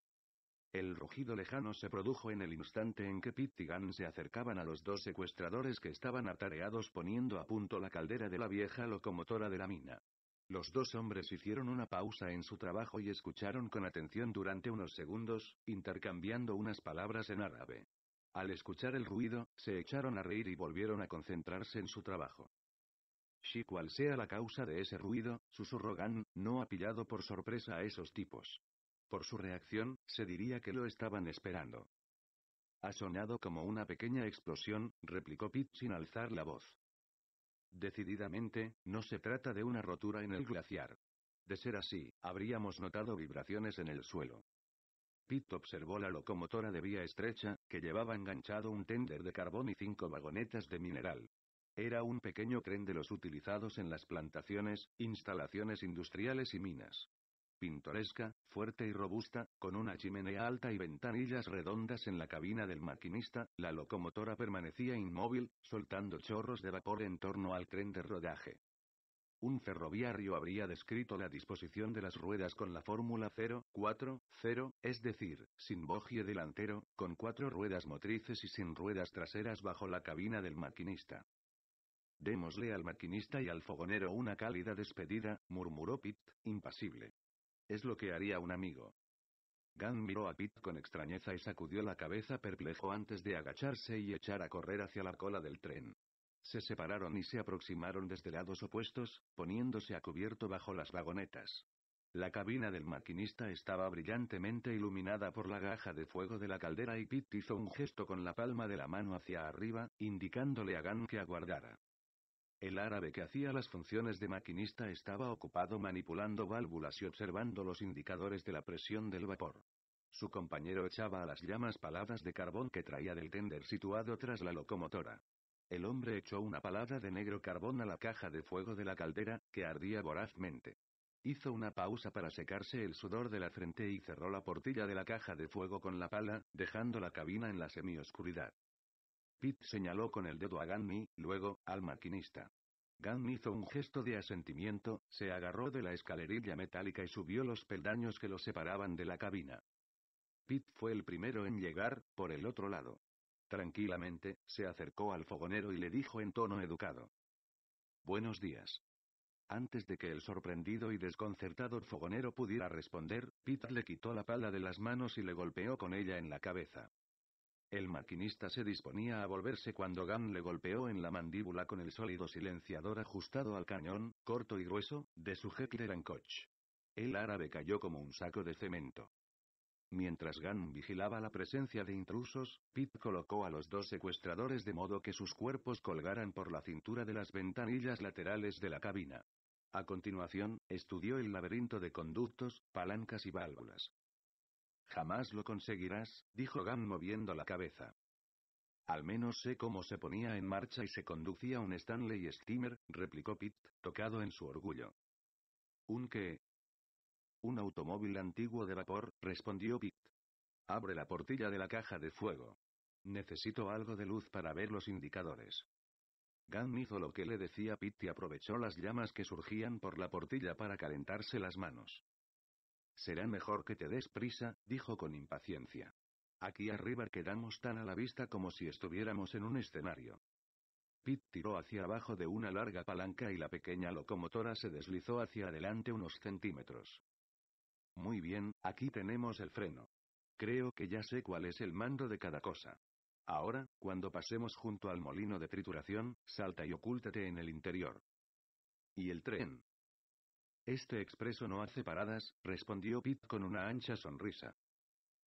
Speaker 1: El rugido lejano se produjo en el instante en que Pitt se acercaban a los dos secuestradores que estaban atareados poniendo a punto la caldera de la vieja locomotora de la mina. Los dos hombres hicieron una pausa en su trabajo y escucharon con atención durante unos segundos, intercambiando unas palabras en árabe. Al escuchar el ruido, se echaron a reír y volvieron a concentrarse en su trabajo. Si cual sea la causa de ese ruido, susurró Gan, no ha pillado por sorpresa a esos tipos. Por su reacción, se diría que lo estaban esperando. Ha sonado como una pequeña explosión, replicó Pitt sin alzar la voz. Decididamente, no se trata de una rotura en el glaciar. De ser así, habríamos notado vibraciones en el suelo. Pitt observó la locomotora de vía estrecha, que llevaba enganchado un tender de carbón y cinco vagonetas de mineral. Era un pequeño tren de los utilizados en las plantaciones, instalaciones industriales y minas pintoresca, fuerte y robusta, con una chimenea alta y ventanillas redondas en la cabina del maquinista, la locomotora permanecía inmóvil, soltando chorros de vapor en torno al tren de rodaje. Un ferroviario habría descrito la disposición de las ruedas con la fórmula 0, 4, 0, es decir, sin bogie delantero, con cuatro ruedas motrices y sin ruedas traseras bajo la cabina del maquinista. Démosle al maquinista y al fogonero una cálida despedida, murmuró Pitt, impasible. Es lo que haría un amigo. Gan miró a Pete con extrañeza y sacudió la cabeza perplejo antes de agacharse y echar a correr hacia la cola del tren. Se separaron y se aproximaron desde lados opuestos, poniéndose a cubierto bajo las vagonetas. La cabina del maquinista estaba brillantemente iluminada por la gaja de fuego de la caldera y Pitt hizo un gesto con la palma de la mano hacia arriba, indicándole a Gan que aguardara. El árabe que hacía las funciones de maquinista estaba ocupado manipulando válvulas y observando los indicadores de la presión del vapor. Su compañero echaba a las llamas paladas de carbón que traía del tender situado tras la locomotora. El hombre echó una palada de negro carbón a la caja de fuego de la caldera, que ardía vorazmente. Hizo una pausa para secarse el sudor de la frente y cerró la portilla de la caja de fuego con la pala, dejando la cabina en la semioscuridad. Pitt señaló con el dedo a Ganmi, luego, al maquinista. Gan hizo un gesto de asentimiento, se agarró de la escalerilla metálica y subió los peldaños que lo separaban de la cabina. Pitt fue el primero en llegar, por el otro lado. Tranquilamente, se acercó al fogonero y le dijo en tono educado. Buenos días. Antes de que el sorprendido y desconcertado fogonero pudiera responder, Pitt le quitó la pala de las manos y le golpeó con ella en la cabeza. El maquinista se disponía a volverse cuando Gunn le golpeó en la mandíbula con el sólido silenciador ajustado al cañón, corto y grueso, de su Heckler Koch. El árabe cayó como un saco de cemento. Mientras Gunn vigilaba la presencia de intrusos, Pitt colocó a los dos secuestradores de modo que sus cuerpos colgaran por la cintura de las ventanillas laterales de la cabina. A continuación, estudió el laberinto de conductos, palancas y válvulas. Jamás lo conseguirás, dijo Gam moviendo la cabeza. Al menos sé cómo se ponía en marcha y se conducía un Stanley Steamer, replicó Pitt, tocado en su orgullo. ¿Un qué? Un automóvil antiguo de vapor, respondió Pitt. Abre la portilla de la caja de fuego. Necesito algo de luz para ver los indicadores. Gunn hizo lo que le decía Pitt y aprovechó las llamas que surgían por la portilla para calentarse las manos. Será mejor que te des prisa, dijo con impaciencia. Aquí arriba quedamos tan a la vista como si estuviéramos en un escenario. Pete tiró hacia abajo de una larga palanca y la pequeña locomotora se deslizó hacia adelante unos centímetros. Muy bien, aquí tenemos el freno. Creo que ya sé cuál es el mando de cada cosa. Ahora, cuando pasemos junto al molino de trituración, salta y ocúltate en el interior. ¿Y el tren? Este expreso no hace paradas, respondió Pitt con una ancha sonrisa.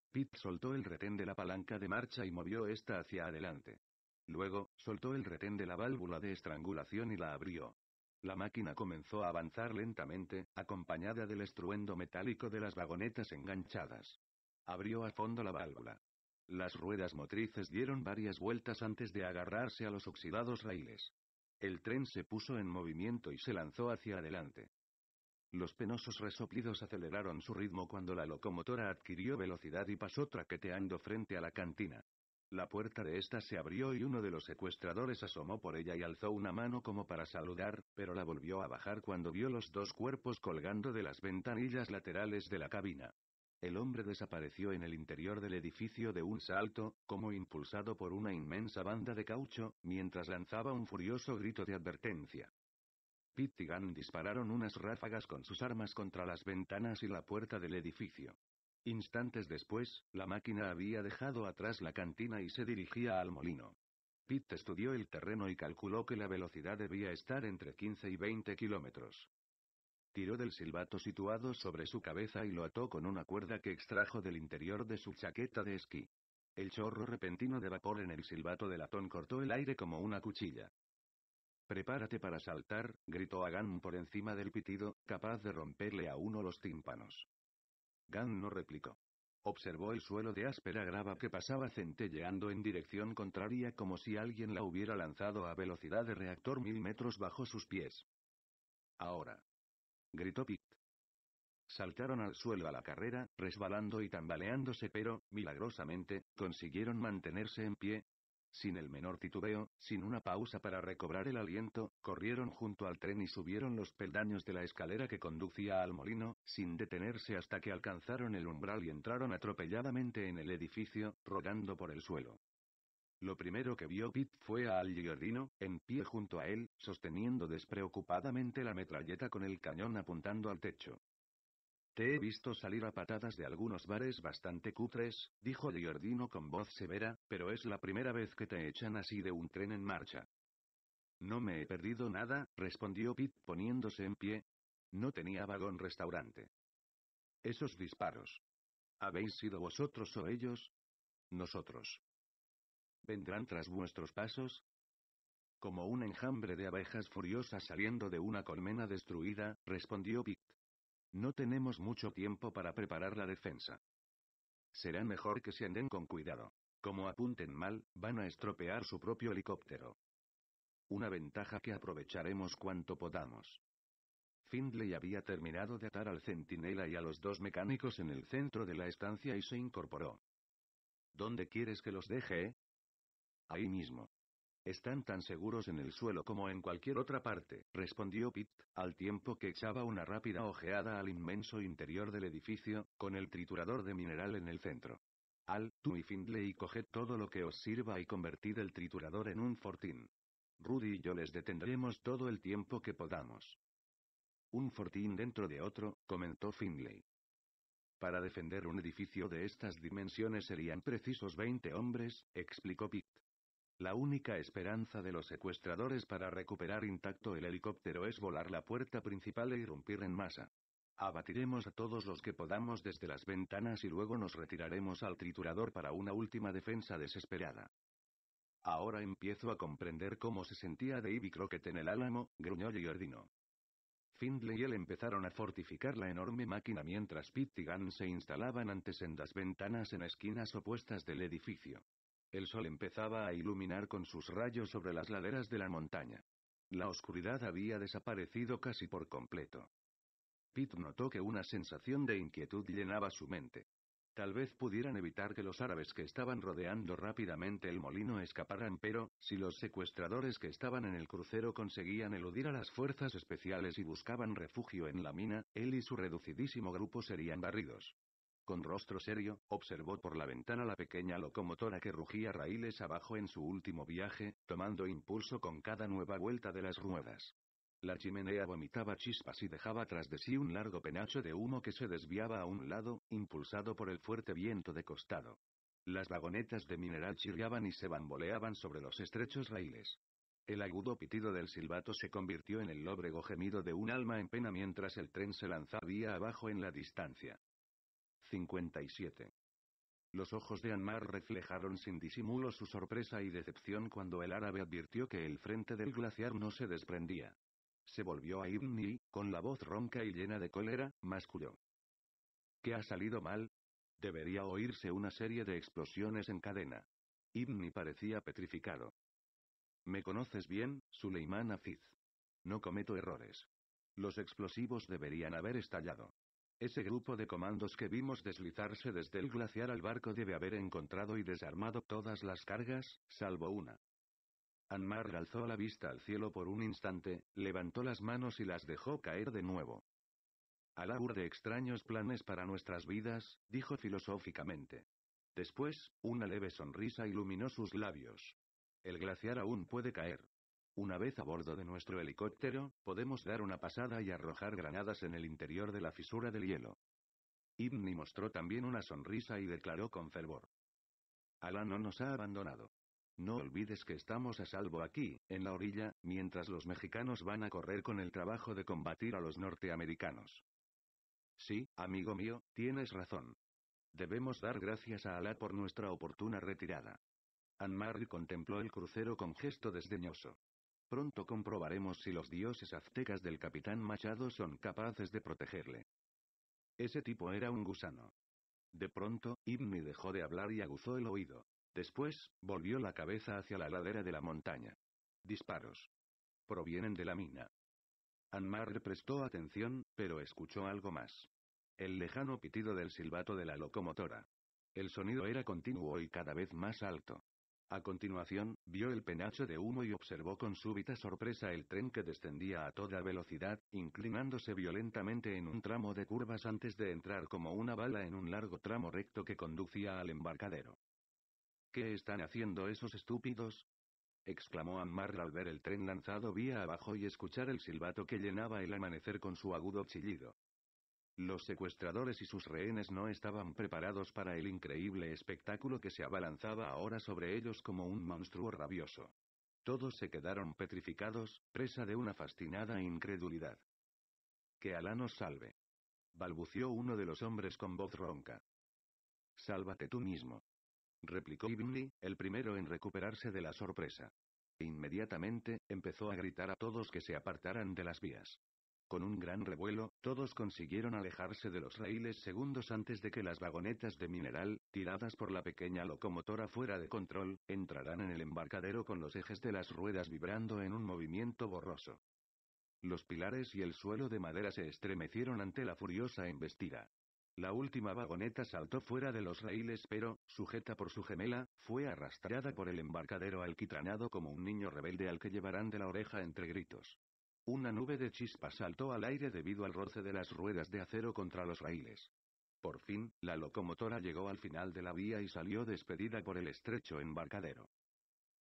Speaker 1: Pitt soltó el retén de la palanca de marcha y movió esta hacia adelante. Luego, soltó el retén de la válvula de estrangulación y la abrió. La máquina comenzó a avanzar lentamente, acompañada del estruendo metálico de las vagonetas enganchadas. Abrió a fondo la válvula. Las ruedas motrices dieron varias vueltas antes de agarrarse a los oxidados raíles. El tren se puso en movimiento y se lanzó hacia adelante. Los penosos resoplidos aceleraron su ritmo cuando la locomotora adquirió velocidad y pasó traqueteando frente a la cantina. La puerta de esta se abrió y uno de los secuestradores asomó por ella y alzó una mano como para saludar, pero la volvió a bajar cuando vio los dos cuerpos colgando de las ventanillas laterales de la cabina. El hombre desapareció en el interior del edificio de un salto, como impulsado por una inmensa banda de caucho, mientras lanzaba un furioso grito de advertencia. Pitt y Gunn dispararon unas ráfagas con sus armas contra las ventanas y la puerta del edificio. Instantes después, la máquina había dejado atrás la cantina y se dirigía al molino. Pitt estudió el terreno y calculó que la velocidad debía estar entre 15 y 20 kilómetros. Tiró del silbato situado sobre su cabeza y lo ató con una cuerda que extrajo del interior de su chaqueta de esquí. El chorro repentino de vapor en el silbato de latón cortó el aire como una cuchilla. Prepárate para saltar, gritó a Gan por encima del pitido, capaz de romperle a uno los tímpanos. Gan no replicó. Observó el suelo de áspera grava que pasaba centelleando en dirección contraria como si alguien la hubiera lanzado a velocidad de reactor mil metros bajo sus pies. Ahora. Gritó Pit. Saltaron al suelo a la carrera, resbalando y tambaleándose pero, milagrosamente, consiguieron mantenerse en pie, sin el menor titubeo, sin una pausa para recobrar el aliento, corrieron junto al tren y subieron los peldaños de la escalera que conducía al molino, sin detenerse hasta que alcanzaron el umbral y entraron atropelladamente en el edificio, rodando por el suelo. Lo primero que vio Pitt fue a Al Giordino, en pie junto a él, sosteniendo despreocupadamente la metralleta con el cañón apuntando al techo. Te he visto salir a patadas de algunos bares bastante cutres, dijo Giordino con voz severa, pero es la primera vez que te echan así de un tren en marcha. No me he perdido nada, respondió Pitt poniéndose en pie. No tenía vagón restaurante. Esos disparos. ¿Habéis sido vosotros o ellos? Nosotros. ¿Vendrán tras vuestros pasos? Como un enjambre de abejas furiosas saliendo de una colmena destruida, respondió Pitt. No tenemos mucho tiempo para preparar la defensa. Será mejor que se anden con cuidado. Como apunten mal, van a estropear su propio helicóptero. Una ventaja que aprovecharemos cuanto podamos. Findlay había terminado de atar al centinela y a los dos mecánicos en el centro de la estancia y se incorporó. ¿Dónde quieres que los deje? Ahí mismo. Están tan seguros en el suelo como en cualquier otra parte, respondió Pitt, al tiempo que echaba una rápida ojeada al inmenso interior del edificio, con el triturador de mineral en el centro. Al, tú y Findlay coged todo lo que os sirva y convertid el triturador en un fortín. Rudy y yo les detendremos todo el tiempo que podamos. Un fortín dentro de otro, comentó Findlay. Para defender un edificio de estas dimensiones serían precisos 20 hombres, explicó Pitt. La única esperanza de los secuestradores para recuperar intacto el helicóptero es volar la puerta principal e irrumpir en masa. Abatiremos a todos los que podamos desde las ventanas y luego nos retiraremos al triturador para una última defensa desesperada. Ahora empiezo a comprender cómo se sentía Davy Crockett en el álamo, gruñó ordenó. Findlay y él empezaron a fortificar la enorme máquina mientras pittigan se instalaban ante sendas ventanas en esquinas opuestas del edificio. El sol empezaba a iluminar con sus rayos sobre las laderas de la montaña. La oscuridad había desaparecido casi por completo. Pete notó que una sensación de inquietud llenaba su mente. Tal vez pudieran evitar que los árabes que estaban rodeando rápidamente el molino escaparan, pero, si los secuestradores que estaban en el crucero conseguían eludir a las fuerzas especiales y buscaban refugio en la mina, él y su reducidísimo grupo serían barridos. Con rostro serio, observó por la ventana la pequeña locomotora que rugía raíles abajo en su último viaje, tomando impulso con cada nueva vuelta de las ruedas. La chimenea vomitaba chispas y dejaba tras de sí un largo penacho de humo que se desviaba a un lado, impulsado por el fuerte viento de costado. Las vagonetas de mineral chirriaban y se bamboleaban sobre los estrechos raíles. El agudo pitido del silbato se convirtió en el lóbrego gemido de un alma en pena mientras el tren se lanzaba abajo en la distancia. 57. Los ojos de Anmar reflejaron sin disimulo su sorpresa y decepción cuando el árabe advirtió que el frente del glaciar no se desprendía. Se volvió a Ibn con la voz ronca y llena de cólera, masculló. ¿Qué ha salido mal? Debería oírse una serie de explosiones en cadena. Ibn parecía petrificado. Me conoces bien, Suleiman Afiz. No cometo errores. Los explosivos deberían haber estallado. Ese grupo de comandos que vimos deslizarse desde el glaciar al barco debe haber encontrado y desarmado todas las cargas, salvo una. Anmar alzó la vista al cielo por un instante, levantó las manos y las dejó caer de nuevo. la de extraños planes para nuestras vidas, dijo filosóficamente. Después, una leve sonrisa iluminó sus labios. El glaciar aún puede caer. Una vez a bordo de nuestro helicóptero, podemos dar una pasada y arrojar granadas en el interior de la fisura del hielo. Ibni mostró también una sonrisa y declaró con fervor. Alá no nos ha abandonado. No olvides que estamos a salvo aquí, en la orilla, mientras los mexicanos van a correr con el trabajo de combatir a los norteamericanos. Sí, amigo mío, tienes razón. Debemos dar gracias a Alá por nuestra oportuna retirada. Anmar contempló el crucero con gesto desdeñoso. Pronto comprobaremos si los dioses aztecas del capitán Machado son capaces de protegerle. Ese tipo era un gusano. De pronto, Ibni dejó de hablar y aguzó el oído. Después, volvió la cabeza hacia la ladera de la montaña. Disparos. Provienen de la mina. Anmar prestó atención, pero escuchó algo más. El lejano pitido del silbato de la locomotora. El sonido era continuo y cada vez más alto. A continuación, vio el penacho de humo y observó con súbita sorpresa el tren que descendía a toda velocidad, inclinándose violentamente en un tramo de curvas antes de entrar como una bala en un largo tramo recto que conducía al embarcadero. ¿Qué están haciendo esos estúpidos? exclamó Ammar al ver el tren lanzado vía abajo y escuchar el silbato que llenaba el amanecer con su agudo chillido. Los secuestradores y sus rehenes no estaban preparados para el increíble espectáculo que se abalanzaba ahora sobre ellos como un monstruo rabioso. Todos se quedaron petrificados, presa de una fascinada incredulidad. Que Alá nos salve. balbució uno de los hombres con voz ronca. Sálvate tú mismo. replicó Ibnli, el primero en recuperarse de la sorpresa. Inmediatamente, empezó a gritar a todos que se apartaran de las vías. Con un gran revuelo, todos consiguieron alejarse de los raíles segundos antes de que las vagonetas de mineral, tiradas por la pequeña locomotora fuera de control, entraran en el embarcadero con los ejes de las ruedas vibrando en un movimiento borroso. Los pilares y el suelo de madera se estremecieron ante la furiosa embestida. La última vagoneta saltó fuera de los raíles pero, sujeta por su gemela, fue arrastrada por el embarcadero alquitranado como un niño rebelde al que llevarán de la oreja entre gritos. Una nube de chispas saltó al aire debido al roce de las ruedas de acero contra los raíles. Por fin, la locomotora llegó al final de la vía y salió despedida por el estrecho embarcadero.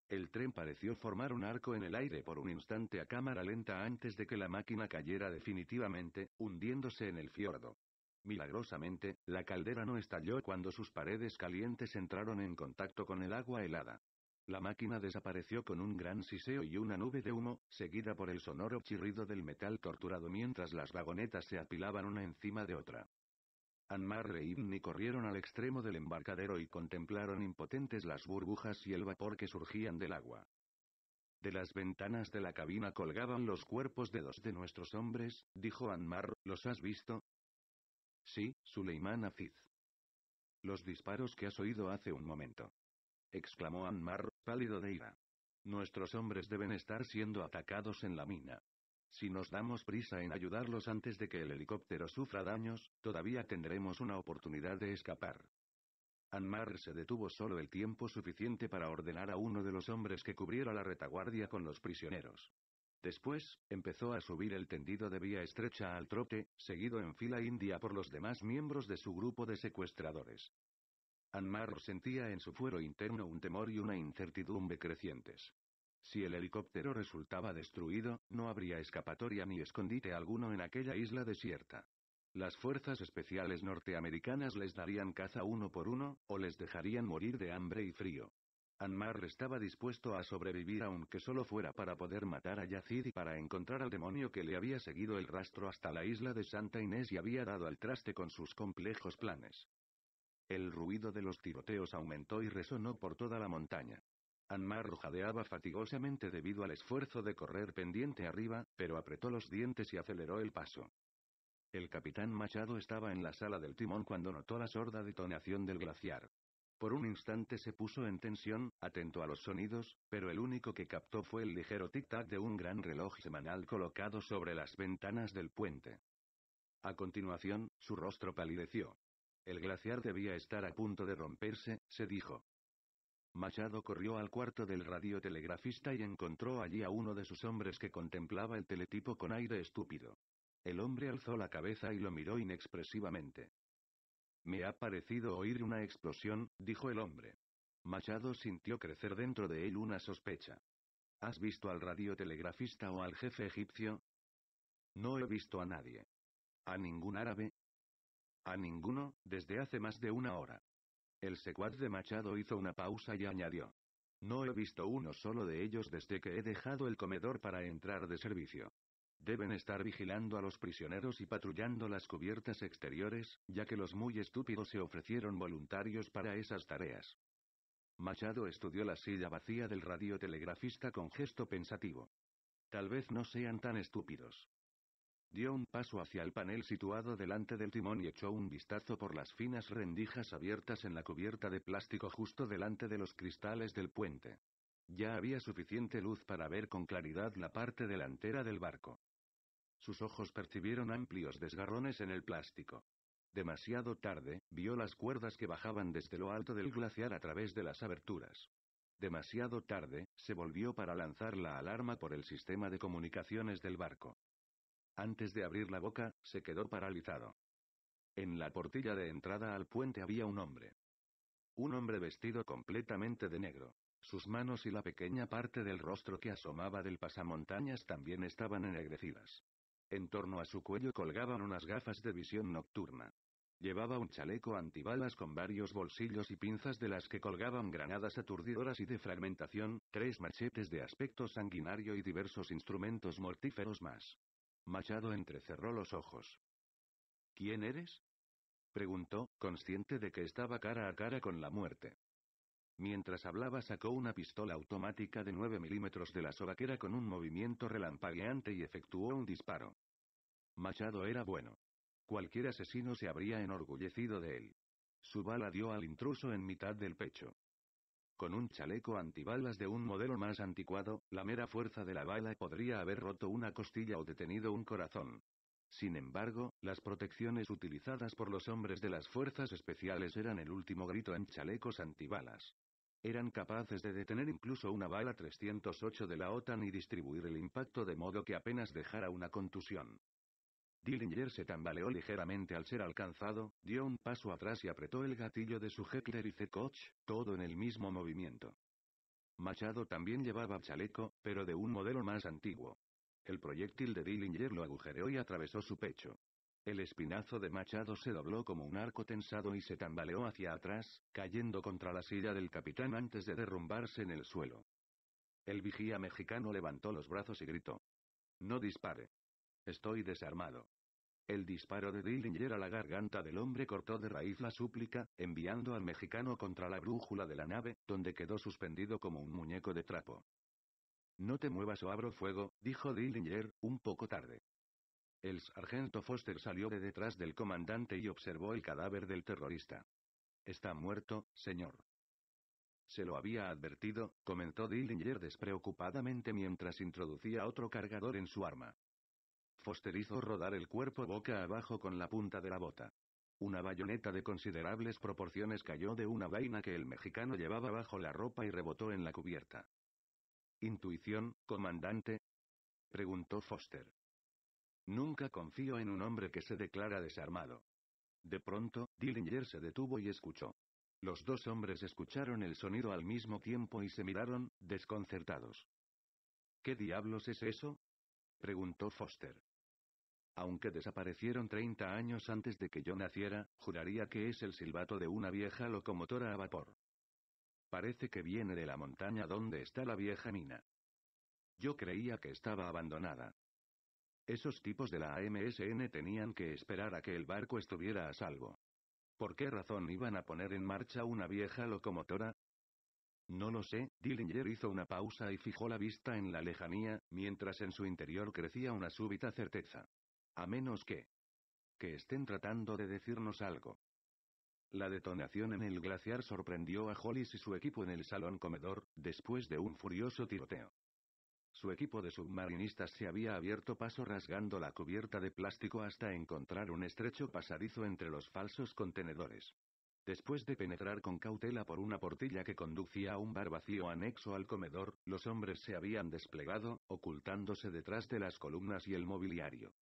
Speaker 1: El tren pareció formar un arco en el aire por un instante a cámara lenta antes de que la máquina cayera definitivamente, hundiéndose en el fiordo. Milagrosamente, la caldera no estalló cuando sus paredes calientes entraron en contacto con el agua helada. La máquina desapareció con un gran siseo y una nube de humo, seguida por el sonoro chirrido del metal torturado mientras las vagonetas se apilaban una encima de otra. Anmar e Ibni corrieron al extremo del embarcadero y contemplaron impotentes las burbujas y el vapor que surgían del agua. De las ventanas de la cabina colgaban los cuerpos de dos de nuestros hombres, dijo Anmar, ¿los has visto? Sí, Suleiman Aziz. Los disparos que has oído hace un momento exclamó Anmar, pálido de ira. Nuestros hombres deben estar siendo atacados en la mina. Si nos damos prisa en ayudarlos antes de que el helicóptero sufra daños, todavía tendremos una oportunidad de escapar. Anmar se detuvo solo el tiempo suficiente para ordenar a uno de los hombres que cubriera la retaguardia con los prisioneros. Después, empezó a subir el tendido de vía estrecha al trote, seguido en fila india por los demás miembros de su grupo de secuestradores. Anmar sentía en su fuero interno un temor y una incertidumbre crecientes. Si el helicóptero resultaba destruido, no habría escapatoria ni escondite alguno en aquella isla desierta. Las fuerzas especiales norteamericanas les darían caza uno por uno, o les dejarían morir de hambre y frío. Anmar estaba dispuesto a sobrevivir aunque solo fuera para poder matar a Yazid y para encontrar al demonio que le había seguido el rastro hasta la isla de Santa Inés y había dado al traste con sus complejos planes. El ruido de los tiroteos aumentó y resonó por toda la montaña. Anmar rojadeaba fatigosamente debido al esfuerzo de correr pendiente arriba, pero apretó los dientes y aceleró el paso. El capitán Machado estaba en la sala del timón cuando notó la sorda detonación del glaciar. Por un instante se puso en tensión, atento a los sonidos, pero el único que captó fue el ligero tic-tac de un gran reloj semanal colocado sobre las ventanas del puente. A continuación, su rostro palideció. El glaciar debía estar a punto de romperse, se dijo. Machado corrió al cuarto del radiotelegrafista y encontró allí a uno de sus hombres que contemplaba el teletipo con aire estúpido. El hombre alzó la cabeza y lo miró inexpresivamente. Me ha parecido oír una explosión, dijo el hombre. Machado sintió crecer dentro de él una sospecha. ¿Has visto al radiotelegrafista o al jefe egipcio? No he visto a nadie. ¿A ningún árabe? A ninguno, desde hace más de una hora. El secuaz de Machado hizo una pausa y añadió. No he visto uno solo de ellos desde que he dejado el comedor para entrar de servicio. Deben estar vigilando a los prisioneros y patrullando las cubiertas exteriores, ya que los muy estúpidos se ofrecieron voluntarios para esas tareas. Machado estudió la silla vacía del radiotelegrafista con gesto pensativo. Tal vez no sean tan estúpidos. Dio un paso hacia el panel situado delante del timón y echó un vistazo por las finas rendijas abiertas en la cubierta de plástico justo delante de los cristales del puente. Ya había suficiente luz para ver con claridad la parte delantera del barco. Sus ojos percibieron amplios desgarrones en el plástico. Demasiado tarde, vio las cuerdas que bajaban desde lo alto del glaciar a través de las aberturas. Demasiado tarde, se volvió para lanzar la alarma por el sistema de comunicaciones del barco. Antes de abrir la boca, se quedó paralizado. En la portilla de entrada al puente había un hombre. Un hombre vestido completamente de negro. Sus manos y la pequeña parte del rostro que asomaba del pasamontañas también estaban ennegrecidas. En torno a su cuello colgaban unas gafas de visión nocturna. Llevaba un chaleco antibalas con varios bolsillos y pinzas de las que colgaban granadas aturdidoras y de fragmentación, tres machetes de aspecto sanguinario y diversos instrumentos mortíferos más. Machado entrecerró los ojos. ¿Quién eres? preguntó, consciente de que estaba cara a cara con la muerte. Mientras hablaba sacó una pistola automática de 9 milímetros de la sobaquera con un movimiento relampagueante y efectuó un disparo. Machado era bueno. Cualquier asesino se habría enorgullecido de él. Su bala dio al intruso en mitad del pecho. Con un chaleco antibalas de un modelo más anticuado, la mera fuerza de la bala podría haber roto una costilla o detenido un corazón. Sin embargo, las protecciones utilizadas por los hombres de las fuerzas especiales eran el último grito en chalecos antibalas. Eran capaces de detener incluso una bala 308 de la OTAN y distribuir el impacto de modo que apenas dejara una contusión. Dillinger se tambaleó ligeramente al ser alcanzado, dio un paso atrás y apretó el gatillo de su Heckler y c todo en el mismo movimiento. Machado también llevaba chaleco, pero de un modelo más antiguo. El proyectil de Dillinger lo agujereó y atravesó su pecho. El espinazo de Machado se dobló como un arco tensado y se tambaleó hacia atrás, cayendo contra la silla del capitán antes de derrumbarse en el suelo. El vigía mexicano levantó los brazos y gritó. No dispare. Estoy desarmado. El disparo de Dillinger a la garganta del hombre cortó de raíz la súplica, enviando al mexicano contra la brújula de la nave, donde quedó suspendido como un muñeco de trapo. No te muevas o abro fuego, dijo Dillinger, un poco tarde. El sargento Foster salió de detrás del comandante y observó el cadáver del terrorista. Está muerto, señor. Se lo había advertido, comentó Dillinger despreocupadamente mientras introducía otro cargador en su arma. Foster hizo rodar el cuerpo boca abajo con la punta de la bota. Una bayoneta de considerables proporciones cayó de una vaina que el mexicano llevaba bajo la ropa y rebotó en la cubierta. ¿Intuición, comandante? preguntó Foster. Nunca confío en un hombre que se declara desarmado. De pronto, Dillinger se detuvo y escuchó. Los dos hombres escucharon el sonido al mismo tiempo y se miraron, desconcertados. ¿Qué diablos es eso? preguntó Foster. Aunque desaparecieron 30 años antes de que yo naciera, juraría que es el silbato de una vieja locomotora a vapor. Parece que viene de la montaña donde está la vieja mina. Yo creía que estaba abandonada. Esos tipos de la AMSN tenían que esperar a que el barco estuviera a salvo. ¿Por qué razón iban a poner en marcha una vieja locomotora? No lo sé, Dillinger hizo una pausa y fijó la vista en la lejanía, mientras en su interior crecía una súbita certeza. A menos que... que estén tratando de decirnos algo. La detonación en el glaciar sorprendió a Hollis y su equipo en el salón comedor, después de un furioso tiroteo. Su equipo de submarinistas se había abierto paso rasgando la cubierta de plástico hasta encontrar un estrecho pasadizo entre los falsos contenedores. Después de penetrar con cautela por una portilla que conducía a un bar vacío anexo al comedor, los hombres se habían desplegado, ocultándose detrás de las columnas y el mobiliario.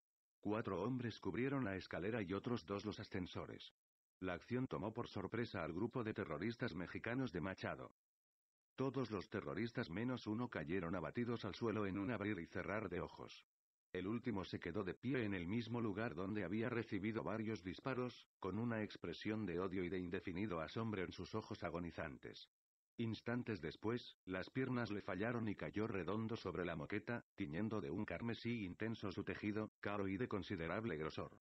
Speaker 1: Cuatro hombres cubrieron la escalera y otros dos los ascensores. La acción tomó por sorpresa al grupo de terroristas mexicanos de Machado. Todos los terroristas menos uno cayeron abatidos al suelo en un abrir y cerrar de ojos. El último se quedó de pie en el mismo lugar donde había recibido varios disparos, con una expresión de odio y de indefinido asombro en sus ojos agonizantes. Instantes después, las piernas le fallaron y cayó redondo sobre la moqueta, tiñendo de un carmesí intenso su tejido, caro y de considerable grosor.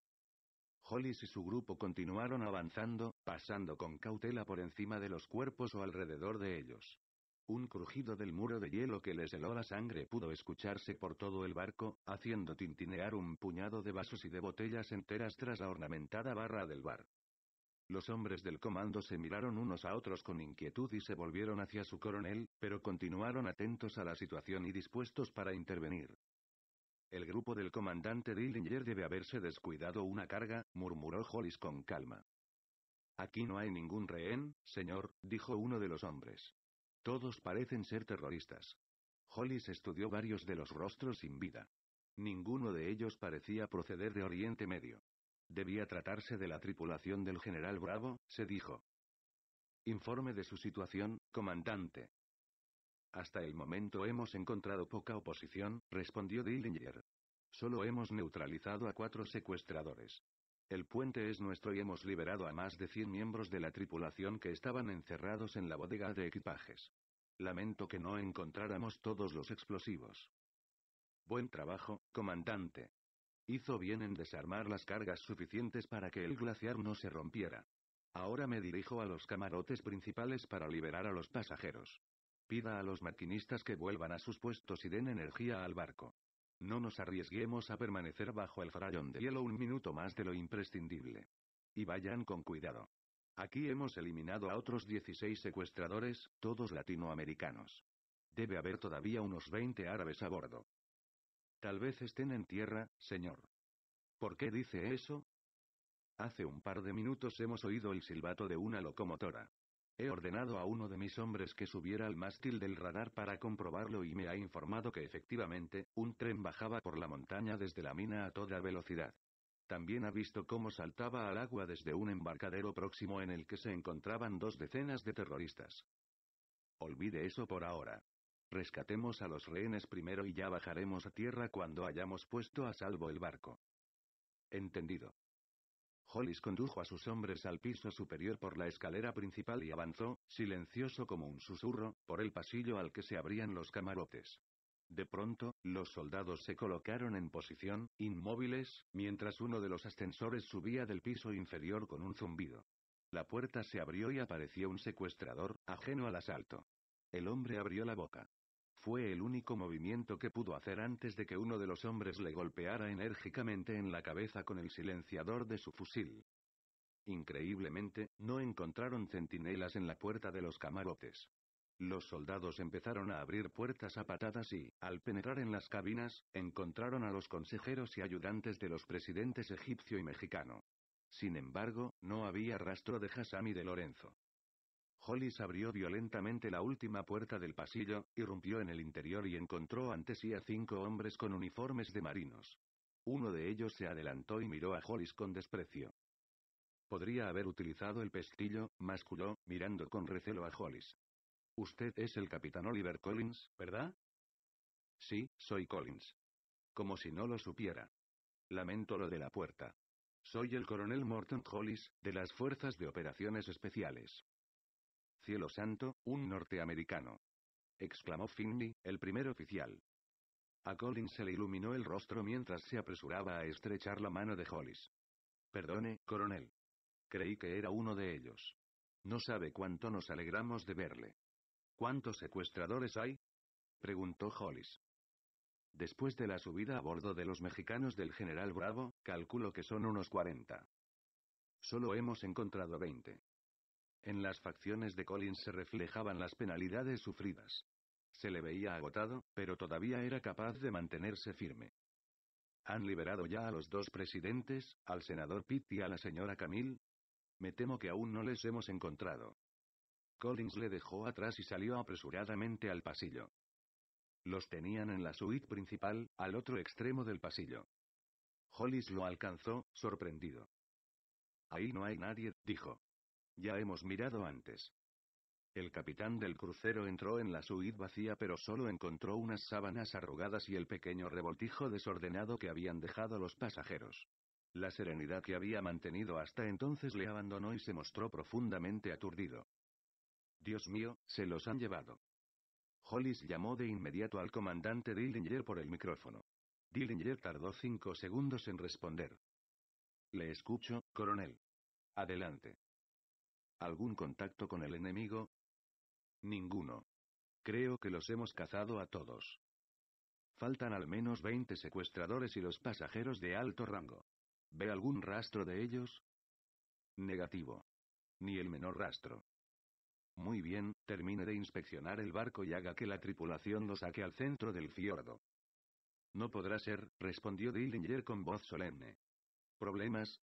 Speaker 1: Hollis y su grupo continuaron avanzando, pasando con cautela por encima de los cuerpos o alrededor de ellos. Un crujido del muro de hielo que les heló la sangre pudo escucharse por todo el barco, haciendo tintinear un puñado de vasos y de botellas enteras tras la ornamentada barra del bar. Los hombres del comando se miraron unos a otros con inquietud y se volvieron hacia su coronel, pero continuaron atentos a la situación y dispuestos para intervenir. El grupo del comandante Dillinger debe haberse descuidado una carga, murmuró Hollis con calma. Aquí no hay ningún rehén, señor, dijo uno de los hombres. Todos parecen ser terroristas. Hollis estudió varios de los rostros sin vida. Ninguno de ellos parecía proceder de Oriente Medio. Debía tratarse de la tripulación del general Bravo, se dijo. Informe de su situación, comandante. Hasta el momento hemos encontrado poca oposición, respondió Dillinger. Solo hemos neutralizado a cuatro secuestradores. El puente es nuestro y hemos liberado a más de 100 miembros de la tripulación que estaban encerrados en la bodega de equipajes. Lamento que no encontráramos todos los explosivos. Buen trabajo, comandante. Hizo bien en desarmar las cargas suficientes para que el glaciar no se rompiera. Ahora me dirijo a los camarotes principales para liberar a los pasajeros. Pida a los maquinistas que vuelvan a sus puestos y den energía al barco. No nos arriesguemos a permanecer bajo el farallón de hielo un minuto más de lo imprescindible. Y vayan con cuidado. Aquí hemos eliminado a otros 16 secuestradores, todos latinoamericanos. Debe haber todavía unos 20 árabes a bordo. Tal vez estén en tierra, señor. ¿Por qué dice eso? Hace un par de minutos hemos oído el silbato de una locomotora. He ordenado a uno de mis hombres que subiera al mástil del radar para comprobarlo y me ha informado que efectivamente, un tren bajaba por la montaña desde la mina a toda velocidad. También ha visto cómo saltaba al agua desde un embarcadero próximo en el que se encontraban dos decenas de terroristas. Olvide eso por ahora. Rescatemos a los rehenes primero y ya bajaremos a tierra cuando hayamos puesto a salvo el barco. Entendido. Hollis condujo a sus hombres al piso superior por la escalera principal y avanzó, silencioso como un susurro, por el pasillo al que se abrían los camarotes. De pronto, los soldados se colocaron en posición, inmóviles, mientras uno de los ascensores subía del piso inferior con un zumbido. La puerta se abrió y apareció un secuestrador, ajeno al asalto. El hombre abrió la boca. Fue el único movimiento que pudo hacer antes de que uno de los hombres le golpeara enérgicamente en la cabeza con el silenciador de su fusil. Increíblemente, no encontraron centinelas en la puerta de los camarotes. Los soldados empezaron a abrir puertas a patadas y, al penetrar en las cabinas, encontraron a los consejeros y ayudantes de los presidentes egipcio y mexicano. Sin embargo, no había rastro de Hassan y de Lorenzo. Hollis abrió violentamente la última puerta del pasillo, irrumpió en el interior y encontró ante sí a cinco hombres con uniformes de marinos. Uno de ellos se adelantó y miró a Hollis con desprecio. Podría haber utilizado el pestillo, masculó, mirando con recelo a Hollis. Usted es el capitán Oliver Collins, ¿verdad? Sí, soy Collins. Como si no lo supiera. Lamento lo de la puerta. Soy el coronel Morton Hollis, de las Fuerzas de Operaciones Especiales. Cielo santo, un norteamericano. exclamó Finley, el primer oficial. A Collins se le iluminó el rostro mientras se apresuraba a estrechar la mano de Hollis. Perdone, coronel. Creí que era uno de ellos. No sabe cuánto nos alegramos de verle. ¿Cuántos secuestradores hay? preguntó Hollis. Después de la subida a bordo de los mexicanos del general Bravo, calculo que son unos 40. Solo hemos encontrado veinte. En las facciones de Collins se reflejaban las penalidades sufridas. Se le veía agotado, pero todavía era capaz de mantenerse firme. ¿Han liberado ya a los dos presidentes, al senador Pitt y a la señora Camille? Me temo que aún no les hemos encontrado. Collins le dejó atrás y salió apresuradamente al pasillo. Los tenían en la suite principal, al otro extremo del pasillo. Hollis lo alcanzó, sorprendido. Ahí no hay nadie, dijo. Ya hemos mirado antes. El capitán del crucero entró en la suite vacía pero solo encontró unas sábanas arrugadas y el pequeño revoltijo desordenado que habían dejado los pasajeros. La serenidad que había mantenido hasta entonces le abandonó y se mostró profundamente aturdido. Dios mío, se los han llevado. Hollis llamó de inmediato al comandante Dillinger por el micrófono. Dillinger tardó cinco segundos en responder. Le escucho, coronel. Adelante. ¿Algún contacto con el enemigo? Ninguno. Creo que los hemos cazado a todos. Faltan al menos 20 secuestradores y los pasajeros de alto rango. ¿Ve algún rastro de ellos? Negativo. Ni el menor rastro. Muy bien, termine de inspeccionar el barco y haga que la tripulación lo saque al centro del fiordo. No podrá ser, respondió Dillinger con voz solemne. ¿Problemas?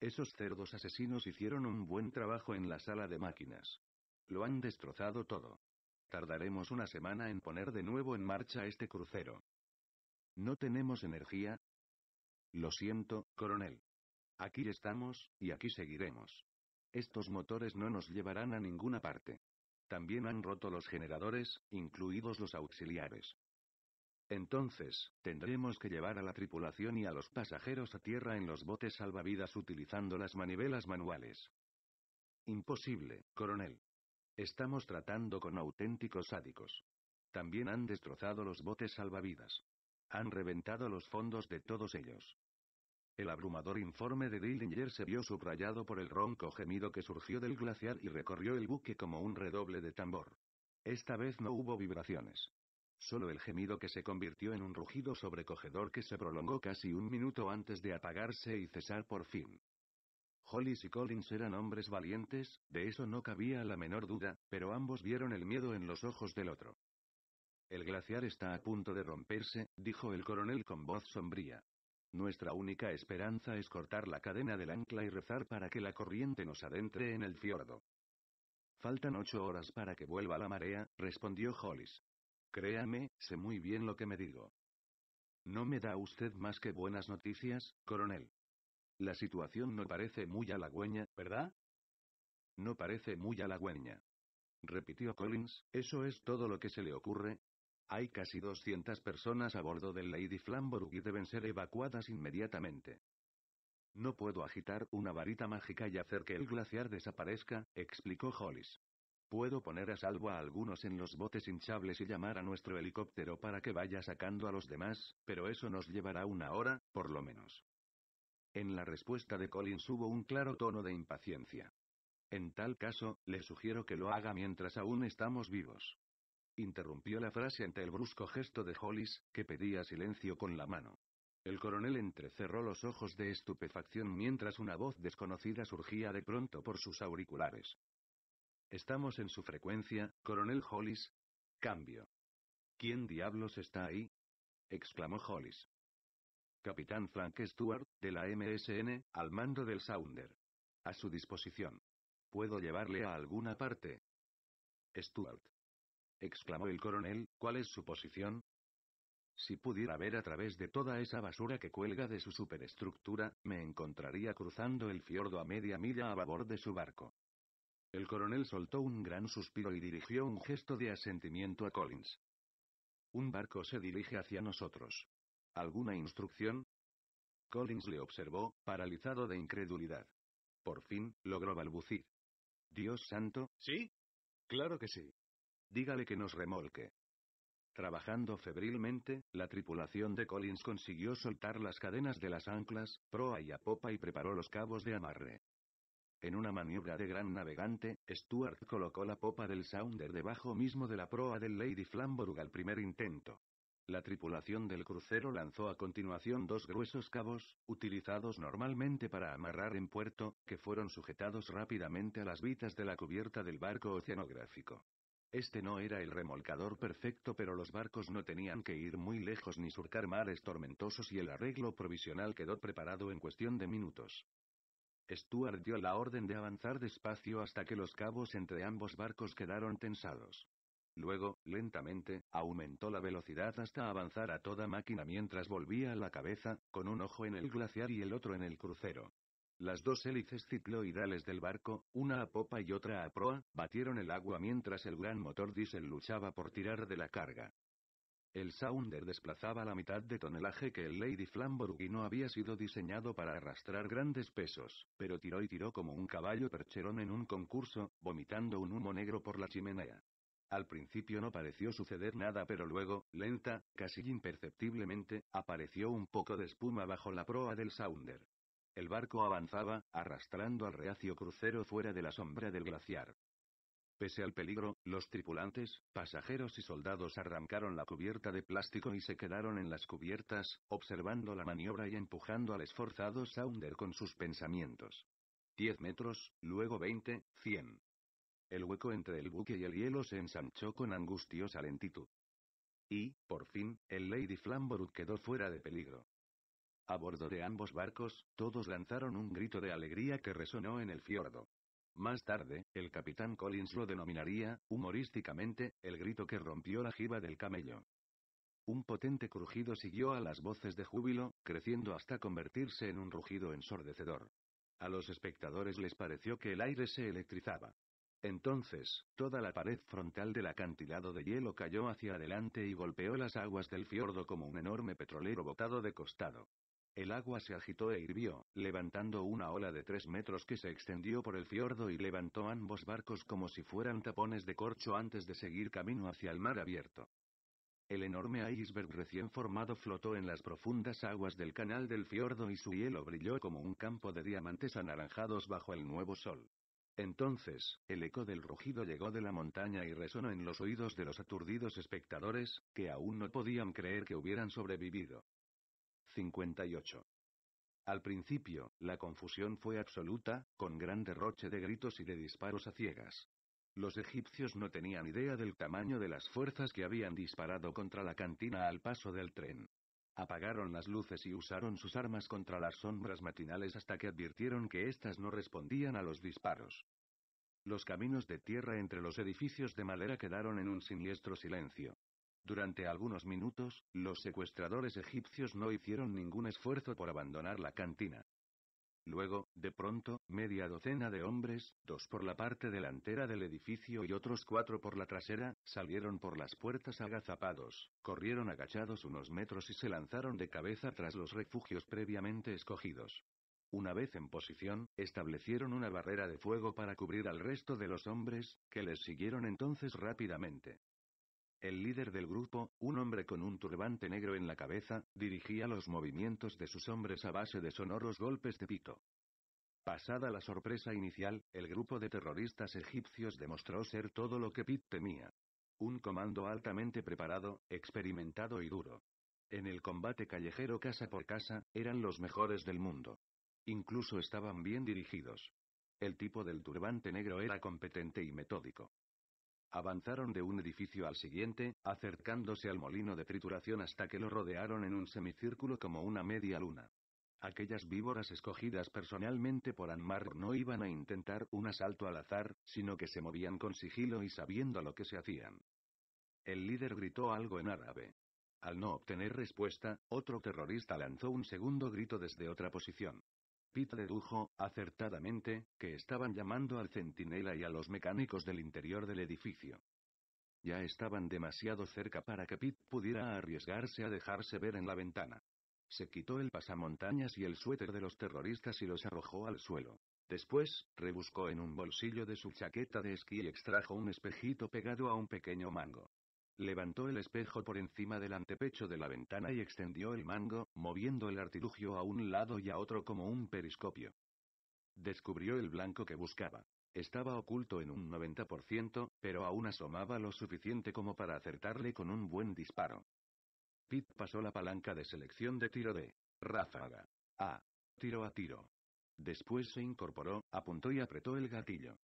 Speaker 1: Esos cerdos asesinos hicieron un buen trabajo en la sala de máquinas. Lo han destrozado todo. Tardaremos una semana en poner de nuevo en marcha este crucero. ¿No tenemos energía? Lo siento, coronel. Aquí estamos, y aquí seguiremos. Estos motores no nos llevarán a ninguna parte. También han roto los generadores, incluidos los auxiliares. Entonces, tendremos que llevar a la tripulación y a los pasajeros a tierra en los botes salvavidas utilizando las manivelas manuales. Imposible, coronel. Estamos tratando con auténticos sádicos. También han destrozado los botes salvavidas. Han reventado los fondos de todos ellos. El abrumador informe de Dillinger se vio subrayado por el ronco gemido que surgió del glaciar y recorrió el buque como un redoble de tambor. Esta vez no hubo vibraciones. Solo el gemido que se convirtió en un rugido sobrecogedor que se prolongó casi un minuto antes de apagarse y cesar por fin. Hollis y Collins eran hombres valientes, de eso no cabía la menor duda, pero ambos vieron el miedo en los ojos del otro. El glaciar está a punto de romperse, dijo el coronel con voz sombría. Nuestra única esperanza es cortar la cadena del ancla y rezar para que la corriente nos adentre en el fiordo. Faltan ocho horas para que vuelva la marea, respondió Hollis. Créame, sé muy bien lo que me digo. No me da usted más que buenas noticias, coronel. La situación no parece muy halagüeña, ¿verdad? No parece muy halagüeña. Repitió Collins, ¿eso es todo lo que se le ocurre? Hay casi 200 personas a bordo del Lady Flamborough y deben ser evacuadas inmediatamente. No puedo agitar una varita mágica y hacer que el glaciar desaparezca, explicó Hollis. Puedo poner a salvo a algunos en los botes hinchables y llamar a nuestro helicóptero para que vaya sacando a los demás, pero eso nos llevará una hora, por lo menos. En la respuesta de Collins hubo un claro tono de impaciencia. En tal caso, le sugiero que lo haga mientras aún estamos vivos. Interrumpió la frase ante el brusco gesto de Hollis, que pedía silencio con la mano. El coronel entrecerró los ojos de estupefacción mientras una voz desconocida surgía de pronto por sus auriculares. Estamos en su frecuencia, coronel Hollis. Cambio. ¿Quién diablos está ahí? exclamó Hollis. Capitán Frank Stewart, de la MSN, al mando del Sounder. A su disposición. ¿Puedo llevarle a alguna parte? —Stuart. exclamó el coronel, ¿cuál es su posición? Si pudiera ver a través de toda esa basura que cuelga de su superestructura, me encontraría cruzando el fiordo a media milla a babor de su barco. El coronel soltó un gran suspiro y dirigió un gesto de asentimiento a Collins. Un barco se dirige hacia nosotros. ¿Alguna instrucción? Collins le observó, paralizado de incredulidad. Por fin, logró balbucir. Dios santo, ¿sí? Claro que sí. Dígale que nos remolque. Trabajando febrilmente, la tripulación de Collins consiguió soltar las cadenas de las anclas, proa y a popa y preparó los cabos de amarre. En una maniobra de gran navegante, Stuart colocó la popa del Sounder debajo mismo de la proa del Lady Flamborough al primer intento. La tripulación del crucero lanzó a continuación dos gruesos cabos, utilizados normalmente para amarrar en puerto, que fueron sujetados rápidamente a las vitas de la cubierta del barco oceanográfico. Este no era el remolcador perfecto, pero los barcos no tenían que ir muy lejos ni surcar mares tormentosos y el arreglo provisional quedó preparado en cuestión de minutos. Stuart dio la orden de avanzar despacio hasta que los cabos entre ambos barcos quedaron tensados. Luego, lentamente, aumentó la velocidad hasta avanzar a toda máquina mientras volvía a la cabeza, con un ojo en el glaciar y el otro en el crucero. Las dos hélices cicloidales del barco, una a popa y otra a proa, batieron el agua mientras el gran motor diésel luchaba por tirar de la carga. El Sounder desplazaba la mitad de tonelaje que el Lady Flamborough y no había sido diseñado para arrastrar grandes pesos, pero tiró y tiró como un caballo percherón en un concurso, vomitando un humo negro por la chimenea. Al principio no pareció suceder nada, pero luego, lenta, casi imperceptiblemente, apareció un poco de espuma bajo la proa del Sounder. El barco avanzaba, arrastrando al reacio crucero fuera de la sombra del glaciar. Pese al peligro, los tripulantes, pasajeros y soldados arrancaron la cubierta de plástico y se quedaron en las cubiertas, observando la maniobra y empujando al esforzado Sounder con sus pensamientos. Diez metros, luego veinte, cien. El hueco entre el buque y el hielo se ensanchó con angustiosa lentitud. Y, por fin, el Lady Flamborough quedó fuera de peligro. A bordo de ambos barcos, todos lanzaron un grito de alegría que resonó en el fiordo. Más tarde, el capitán Collins lo denominaría, humorísticamente, el grito que rompió la jiba del camello. Un potente crujido siguió a las voces de júbilo, creciendo hasta convertirse en un rugido ensordecedor. A los espectadores les pareció que el aire se electrizaba. Entonces, toda la pared frontal del acantilado de hielo cayó hacia adelante y golpeó las aguas del fiordo como un enorme petrolero botado de costado. El agua se agitó e hirvió, levantando una ola de tres metros que se extendió por el fiordo y levantó ambos barcos como si fueran tapones de corcho antes de seguir camino hacia el mar abierto. El enorme iceberg recién formado flotó en las profundas aguas del canal del fiordo y su hielo brilló como un campo de diamantes anaranjados bajo el nuevo sol. Entonces, el eco del rugido llegó de la montaña y resonó en los oídos de los aturdidos espectadores, que aún no podían creer que hubieran sobrevivido. 58. Al principio, la confusión fue absoluta, con gran derroche de gritos y de disparos a ciegas. Los egipcios no tenían idea del tamaño de las fuerzas que habían disparado contra la cantina al paso del tren. Apagaron las luces y usaron sus armas contra las sombras matinales hasta que advirtieron que éstas no respondían a los disparos. Los caminos de tierra entre los edificios de madera quedaron en un siniestro silencio. Durante algunos minutos, los secuestradores egipcios no hicieron ningún esfuerzo por abandonar la cantina. Luego, de pronto, media docena de hombres, dos por la parte delantera del edificio y otros cuatro por la trasera, salieron por las puertas agazapados, corrieron agachados unos metros y se lanzaron de cabeza tras los refugios previamente escogidos. Una vez en posición, establecieron una barrera de fuego para cubrir al resto de los hombres, que les siguieron entonces rápidamente. El líder del grupo, un hombre con un turbante negro en la cabeza, dirigía los movimientos de sus hombres a base de sonoros golpes de pito. Pasada la sorpresa inicial, el grupo de terroristas egipcios demostró ser todo lo que Pitt temía. Un comando altamente preparado, experimentado y duro. En el combate callejero casa por casa, eran los mejores del mundo. Incluso estaban bien dirigidos. El tipo del turbante negro era competente y metódico. Avanzaron de un edificio al siguiente, acercándose al molino de trituración hasta que lo rodearon en un semicírculo como una media luna. Aquellas víboras escogidas personalmente por Anmar no iban a intentar un asalto al azar, sino que se movían con sigilo y sabiendo lo que se hacían. El líder gritó algo en árabe. Al no obtener respuesta, otro terrorista lanzó un segundo grito desde otra posición. Pete dedujo, acertadamente, que estaban llamando al centinela y a los mecánicos del interior del edificio. Ya estaban demasiado cerca para que Pete pudiera arriesgarse a dejarse ver en la ventana. Se quitó el pasamontañas y el suéter de los terroristas y los arrojó al suelo. Después, rebuscó en un bolsillo de su chaqueta de esquí y extrajo un espejito pegado a un pequeño mango. Levantó el espejo por encima del antepecho de la ventana y extendió el mango, moviendo el artilugio a un lado y a otro como un periscopio. Descubrió el blanco que buscaba. Estaba oculto en un 90%, pero aún asomaba lo suficiente como para acertarle con un buen disparo. Pete pasó la palanca de selección de tiro de ráfaga. A. Tiro a tiro. Después se incorporó, apuntó y apretó el gatillo.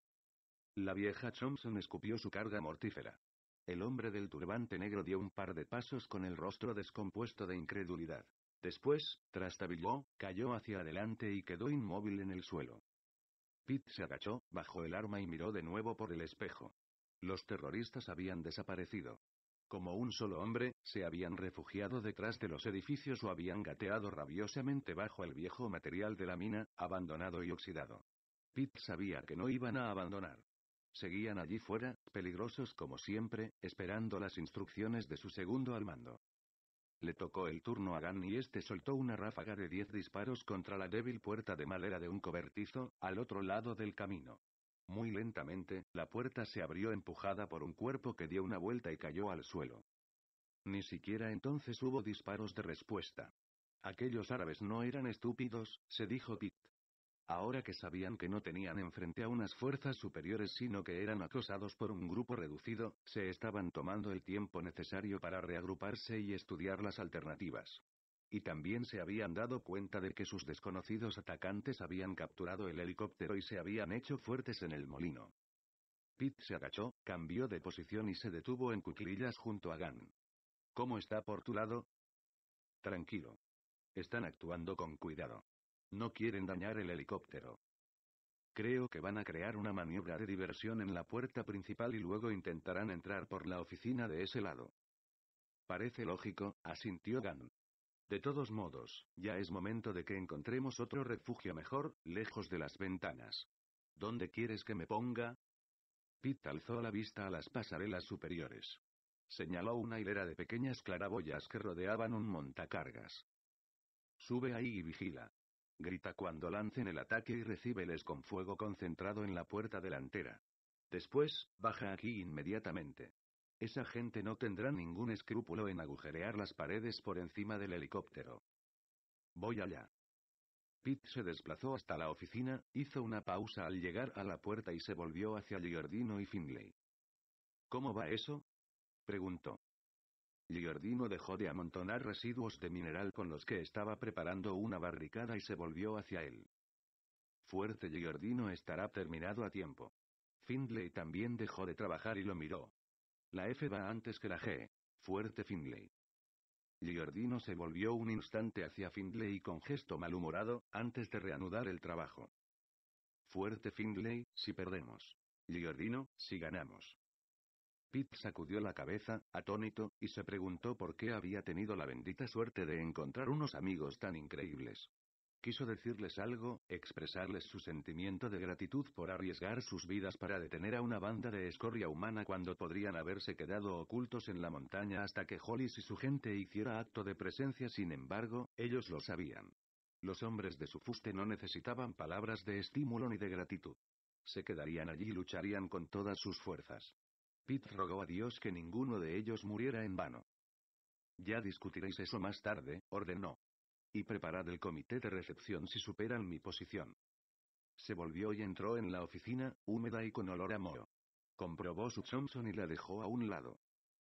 Speaker 1: La vieja Thompson escupió su carga mortífera. El hombre del turbante negro dio un par de pasos con el rostro descompuesto de incredulidad. Después, trastabilló, cayó hacia adelante y quedó inmóvil en el suelo. Pitt se agachó, bajó el arma y miró de nuevo por el espejo. Los terroristas habían desaparecido. Como un solo hombre, se habían refugiado detrás de los edificios o habían gateado rabiosamente bajo el viejo material de la mina, abandonado y oxidado. Pitt sabía que no iban a abandonar seguían allí fuera, peligrosos como siempre, esperando las instrucciones de su segundo al mando. Le tocó el turno a Gan y este soltó una ráfaga de diez disparos contra la débil puerta de madera de un cobertizo, al otro lado del camino. Muy lentamente, la puerta se abrió empujada por un cuerpo que dio una vuelta y cayó al suelo. Ni siquiera entonces hubo disparos de respuesta. Aquellos árabes no eran estúpidos, se dijo Pitt. Ahora que sabían que no tenían enfrente a unas fuerzas superiores sino que eran acosados por un grupo reducido, se estaban tomando el tiempo necesario para reagruparse y estudiar las alternativas. Y también se habían dado cuenta de que sus desconocidos atacantes habían capturado el helicóptero y se habían hecho fuertes en el molino. Pete se agachó, cambió de posición y se detuvo en cuclillas junto a Gunn. ¿Cómo está por tu lado? Tranquilo. Están actuando con cuidado. No quieren dañar el helicóptero. Creo que van a crear una maniobra de diversión en la puerta principal y luego intentarán entrar por la oficina de ese lado. Parece lógico, asintió Gan. De todos modos, ya es momento de que encontremos otro refugio mejor, lejos de las ventanas. ¿Dónde quieres que me ponga? Pete alzó la vista a las pasarelas superiores. Señaló una hilera de pequeñas claraboyas que rodeaban un montacargas. Sube ahí y vigila. Grita cuando lancen el ataque y recíbeles con fuego concentrado en la puerta delantera. Después, baja aquí inmediatamente. Esa gente no tendrá ningún escrúpulo en agujerear las paredes por encima del helicóptero. Voy allá. Pete se desplazó hasta la oficina, hizo una pausa al llegar a la puerta y se volvió hacia Giordino y Finley. ¿Cómo va eso? preguntó. Giordino dejó de amontonar residuos de mineral con los que estaba preparando una barricada y se volvió hacia él. Fuerte Giordino estará terminado a tiempo. Findlay también dejó de trabajar y lo miró. La F va antes que la G. Fuerte Findlay. Giordino se volvió un instante hacia Findlay con gesto malhumorado, antes de reanudar el trabajo. Fuerte Findlay, si perdemos. Giordino, si ganamos. Pete sacudió la cabeza, atónito, y se preguntó por qué había tenido la bendita suerte de encontrar unos amigos tan increíbles. Quiso decirles algo, expresarles su sentimiento de gratitud por arriesgar sus vidas para detener a una banda de escoria humana cuando podrían haberse quedado ocultos en la montaña hasta que Hollis y su gente hiciera acto de presencia. Sin embargo, ellos lo sabían. Los hombres de su fuste no necesitaban palabras de estímulo ni de gratitud. Se quedarían allí y lucharían con todas sus fuerzas. Pete rogó a Dios que ninguno de ellos muriera en vano. Ya discutiréis eso más tarde, ordenó. Y preparad el comité de recepción si superan mi posición. Se volvió y entró en la oficina, húmeda y con olor a moho. Comprobó su Thompson y la dejó a un lado.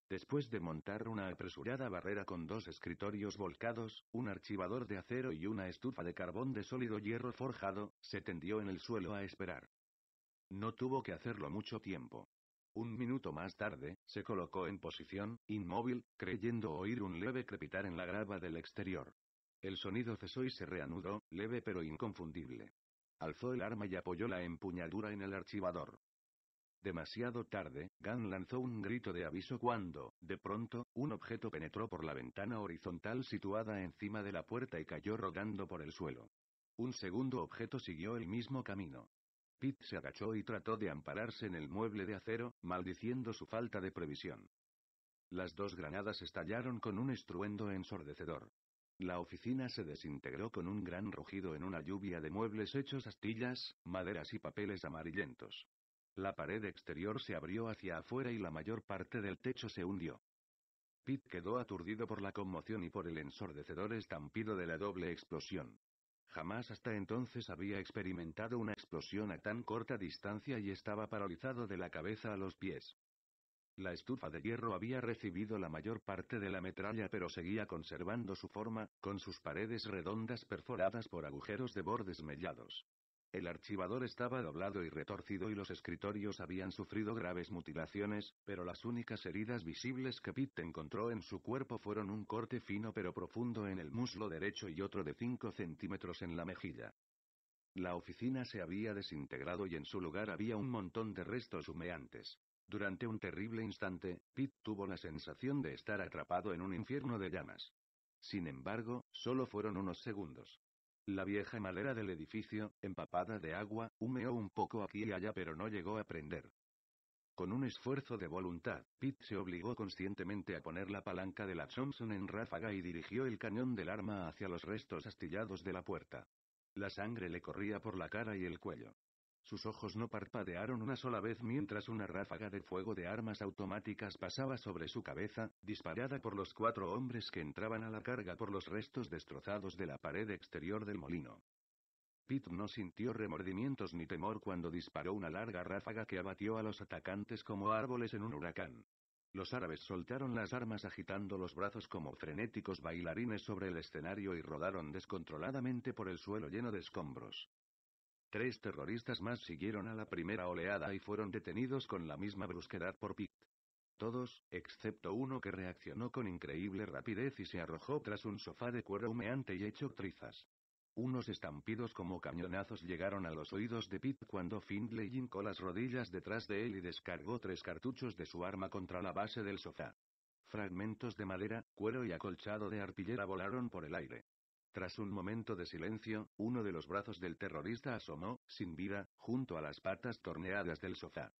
Speaker 1: Después de montar una apresurada barrera con dos escritorios volcados, un archivador de acero y una estufa de carbón de sólido hierro forjado, se tendió en el suelo a esperar. No tuvo que hacerlo mucho tiempo. Un minuto más tarde, se colocó en posición, inmóvil, creyendo oír un leve crepitar en la grava del exterior. El sonido cesó y se reanudó, leve pero inconfundible. Alzó el arma y apoyó la empuñadura en el archivador. Demasiado tarde, Gan lanzó un grito de aviso cuando, de pronto, un objeto penetró por la ventana horizontal situada encima de la puerta y cayó rodando por el suelo. Un segundo objeto siguió el mismo camino. Pete se agachó y trató de ampararse en el mueble de acero, maldiciendo su falta de previsión. Las dos granadas estallaron con un estruendo ensordecedor. La oficina se desintegró con un gran rugido en una lluvia de muebles hechos astillas, maderas y papeles amarillentos. La pared exterior se abrió hacia afuera y la mayor parte del techo se hundió. Pitt quedó aturdido por la conmoción y por el ensordecedor estampido de la doble explosión. Jamás hasta entonces había experimentado una explosión a tan corta distancia y estaba paralizado de la cabeza a los pies. La estufa de hierro había recibido la mayor parte de la metralla pero seguía conservando su forma, con sus paredes redondas perforadas por agujeros de bordes mellados. El archivador estaba doblado y retorcido y los escritorios habían sufrido graves mutilaciones, pero las únicas heridas visibles que Pitt encontró en su cuerpo fueron un corte fino pero profundo en el muslo derecho y otro de 5 centímetros en la mejilla. La oficina se había desintegrado y en su lugar había un montón de restos humeantes. Durante un terrible instante, Pitt tuvo la sensación de estar atrapado en un infierno de llamas. Sin embargo, solo fueron unos segundos. La vieja madera del edificio, empapada de agua, humeó un poco aquí y allá pero no llegó a prender. Con un esfuerzo de voluntad, Pitt se obligó conscientemente a poner la palanca de la Thompson en ráfaga y dirigió el cañón del arma hacia los restos astillados de la puerta. La sangre le corría por la cara y el cuello. Sus ojos no parpadearon una sola vez mientras una ráfaga de fuego de armas automáticas pasaba sobre su cabeza, disparada por los cuatro hombres que entraban a la carga por los restos destrozados de la pared exterior del molino. Pitt no sintió remordimientos ni temor cuando disparó una larga ráfaga que abatió a los atacantes como árboles en un huracán. Los árabes soltaron las armas agitando los brazos como frenéticos bailarines sobre el escenario y rodaron descontroladamente por el suelo lleno de escombros. Tres terroristas más siguieron a la primera oleada y fueron detenidos con la misma brusquedad por Pitt. Todos, excepto uno que reaccionó con increíble rapidez y se arrojó tras un sofá de cuero humeante y hecho trizas. Unos estampidos como cañonazos llegaron a los oídos de Pitt cuando Findlay hincó las rodillas detrás de él y descargó tres cartuchos de su arma contra la base del sofá. Fragmentos de madera, cuero y acolchado de artillera volaron por el aire. Tras un momento de silencio, uno de los brazos del terrorista asomó, sin vida, junto a las patas torneadas del sofá.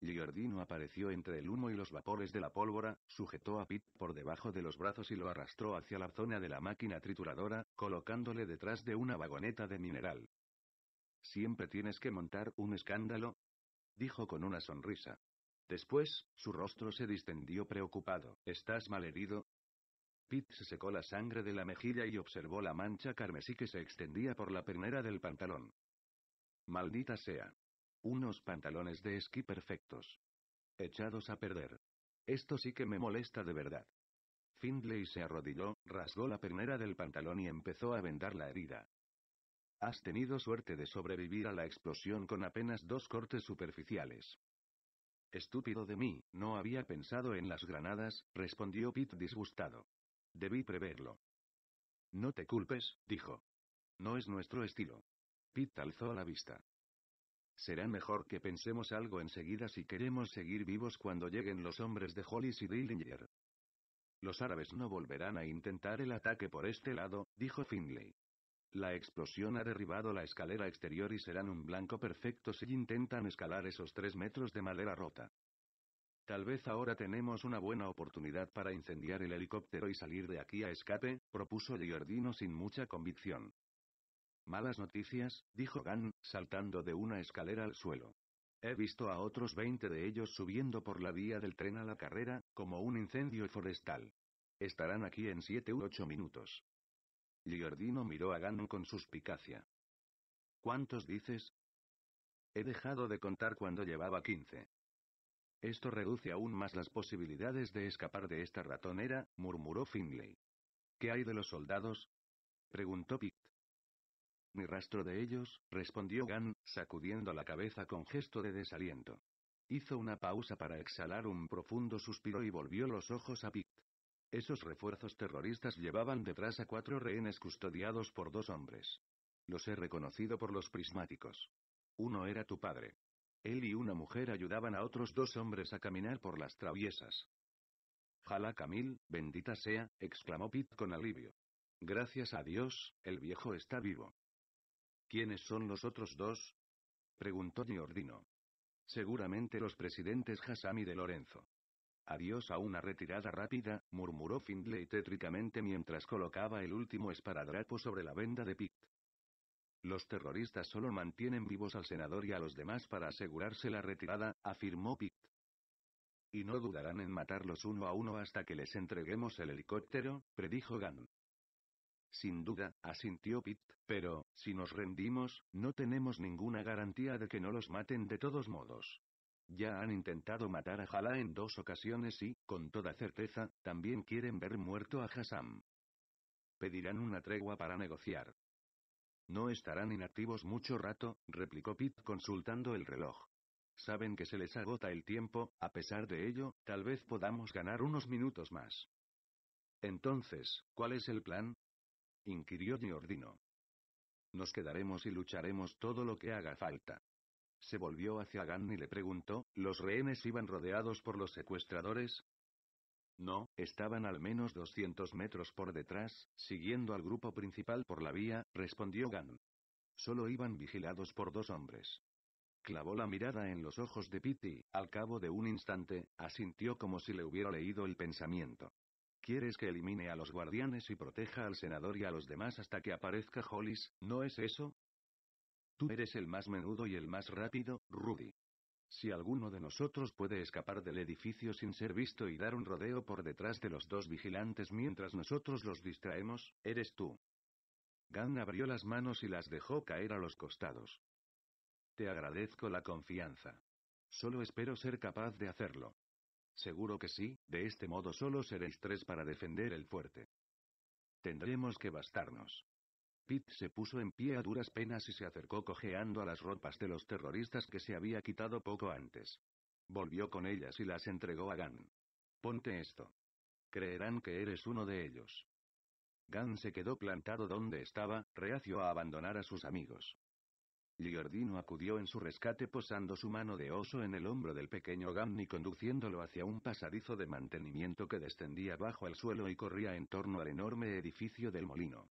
Speaker 1: Giordino apareció entre el humo y los vapores de la pólvora, sujetó a Pete por debajo de los brazos y lo arrastró hacia la zona de la máquina trituradora, colocándole detrás de una vagoneta de mineral. Siempre tienes que montar un escándalo, dijo con una sonrisa. Después, su rostro se distendió preocupado. ¿Estás malherido? Pitt se secó la sangre de la mejilla y observó la mancha carmesí que se extendía por la pernera del pantalón. Maldita sea. Unos pantalones de esquí perfectos. Echados a perder. Esto sí que me molesta de verdad. Findlay se arrodilló, rasgó la pernera del pantalón y empezó a vendar la herida. Has tenido suerte de sobrevivir a la explosión con apenas dos cortes superficiales. Estúpido de mí, no había pensado en las granadas, respondió Pitt disgustado. Debí preverlo. No te culpes, dijo. No es nuestro estilo. Pitt alzó la vista. Será mejor que pensemos algo enseguida si queremos seguir vivos cuando lleguen los hombres de Hollis y Dillinger. Los árabes no volverán a intentar el ataque por este lado, dijo Finley. La explosión ha derribado la escalera exterior y serán un blanco perfecto si intentan escalar esos tres metros de madera rota. Tal vez ahora tenemos una buena oportunidad para incendiar el helicóptero y salir de aquí a escape, propuso Giordino sin mucha convicción. Malas noticias, dijo Gan, saltando de una escalera al suelo. He visto a otros 20 de ellos subiendo por la vía del tren a la carrera, como un incendio forestal. Estarán aquí en 7 u 8 minutos. Giordino miró a Gann con suspicacia. ¿Cuántos dices? He dejado de contar cuando llevaba 15. Esto reduce aún más las posibilidades de escapar de esta ratonera, murmuró Finlay. ¿Qué hay de los soldados? preguntó Pitt. Ni rastro de ellos, respondió Gunn, sacudiendo la cabeza con gesto de desaliento. Hizo una pausa para exhalar un profundo suspiro y volvió los ojos a Pitt. Esos refuerzos terroristas llevaban detrás a cuatro rehenes custodiados por dos hombres. Los he reconocido por los prismáticos. Uno era tu padre. Él y una mujer ayudaban a otros dos hombres a caminar por las traviesas. Jala Camil, bendita sea, exclamó Pitt con alivio. Gracias a Dios, el viejo está vivo. ¿Quiénes son los otros dos? preguntó Giordino. Seguramente los presidentes Hassam y de Lorenzo. Adiós a una retirada rápida, murmuró Findlay tétricamente mientras colocaba el último esparadrapo sobre la venda de Pitt. Los terroristas solo mantienen vivos al senador y a los demás para asegurarse la retirada, afirmó Pitt. Y no dudarán en matarlos uno a uno hasta que les entreguemos el helicóptero, predijo Gunn. Sin duda, asintió Pitt, pero, si nos rendimos, no tenemos ninguna garantía de que no los maten de todos modos. Ya han intentado matar a Jala en dos ocasiones y, con toda certeza, también quieren ver muerto a Hassan. Pedirán una tregua para negociar. No estarán inactivos mucho rato, replicó Pete consultando el reloj. Saben que se les agota el tiempo, a pesar de ello, tal vez podamos ganar unos minutos más. Entonces, ¿cuál es el plan? inquirió Giordino. Nos quedaremos y lucharemos todo lo que haga falta. Se volvió hacia Gunn y le preguntó, ¿los rehenes iban rodeados por los secuestradores? No, estaban al menos 200 metros por detrás, siguiendo al grupo principal por la vía, respondió Gan. Solo iban vigilados por dos hombres. Clavó la mirada en los ojos de Pitti, al cabo de un instante, asintió como si le hubiera leído el pensamiento. ¿Quieres que elimine a los guardianes y proteja al senador y a los demás hasta que aparezca Hollis, no es eso? Tú eres el más menudo y el más rápido, Rudy. Si alguno de nosotros puede escapar del edificio sin ser visto y dar un rodeo por detrás de los dos vigilantes mientras nosotros los distraemos, eres tú. Gan abrió las manos y las dejó caer a los costados. Te agradezco la confianza. Solo espero ser capaz de hacerlo. Seguro que sí, de este modo solo seréis tres para defender el fuerte. Tendremos que bastarnos. Pete se puso en pie a duras penas y se acercó cojeando a las ropas de los terroristas que se había quitado poco antes. Volvió con ellas y las entregó a Gan. Ponte esto. Creerán que eres uno de ellos. Gan se quedó plantado donde estaba, reacio a abandonar a sus amigos. Giordino acudió en su rescate posando su mano de oso en el hombro del pequeño Gan y conduciéndolo hacia un pasadizo de mantenimiento que descendía bajo el suelo y corría en torno al enorme edificio del molino.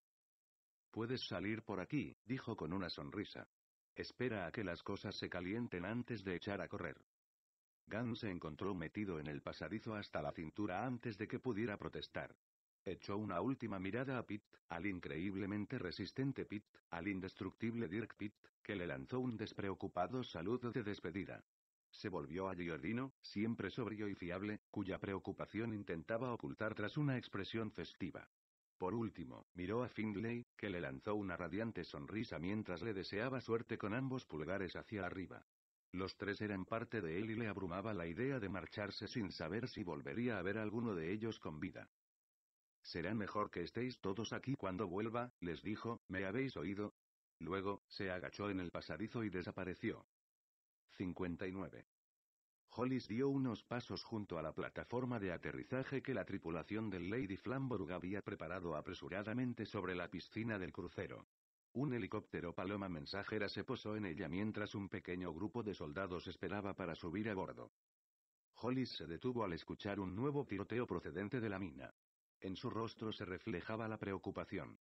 Speaker 1: Puedes salir por aquí, dijo con una sonrisa. Espera a que las cosas se calienten antes de echar a correr. Gan se encontró metido en el pasadizo hasta la cintura antes de que pudiera protestar. Echó una última mirada a Pitt, al increíblemente resistente Pitt, al indestructible Dirk Pitt, que le lanzó un despreocupado saludo de despedida. Se volvió a Giordino, siempre sobrio y fiable, cuya preocupación intentaba ocultar tras una expresión festiva. Por último, miró a Findlay, que le lanzó una radiante sonrisa mientras le deseaba suerte con ambos pulgares hacia arriba. Los tres eran parte de él y le abrumaba la idea de marcharse sin saber si volvería a ver a alguno de ellos con vida. Será mejor que estéis todos aquí cuando vuelva, les dijo, ¿me habéis oído? Luego, se agachó en el pasadizo y desapareció. 59. Hollis dio unos pasos junto a la plataforma de aterrizaje que la tripulación del Lady Flamborough había preparado apresuradamente sobre la piscina del crucero. Un helicóptero paloma mensajera se posó en ella mientras un pequeño grupo de soldados esperaba para subir a bordo. Hollis se detuvo al escuchar un nuevo tiroteo procedente de la mina. En su rostro se reflejaba la preocupación.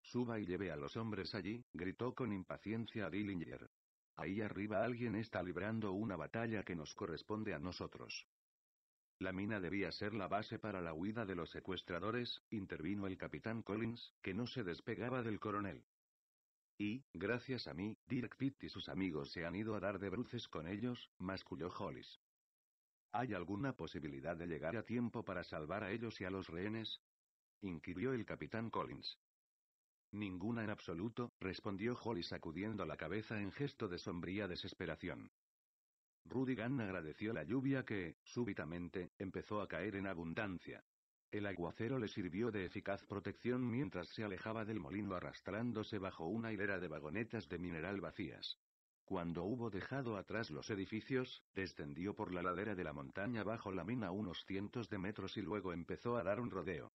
Speaker 1: Suba y lleve a los hombres allí, gritó con impaciencia a Dillinger. Ahí arriba alguien está librando una batalla que nos corresponde a nosotros. La mina debía ser la base para la huida de los secuestradores, intervino el capitán Collins, que no se despegaba del coronel. Y, gracias a mí, Dirk Pitt y sus amigos se han ido a dar de bruces con ellos, masculló Hollis. ¿Hay alguna posibilidad de llegar a tiempo para salvar a ellos y a los rehenes? inquirió el capitán Collins. Ninguna en absoluto, respondió Holly sacudiendo la cabeza en gesto de sombría desesperación. Rudigan agradeció la lluvia que, súbitamente, empezó a caer en abundancia. El aguacero le sirvió de eficaz protección mientras se alejaba del molino arrastrándose bajo una hilera de vagonetas de mineral vacías. Cuando hubo dejado atrás los edificios, descendió por la ladera de la montaña bajo la mina unos cientos de metros y luego empezó a dar un rodeo.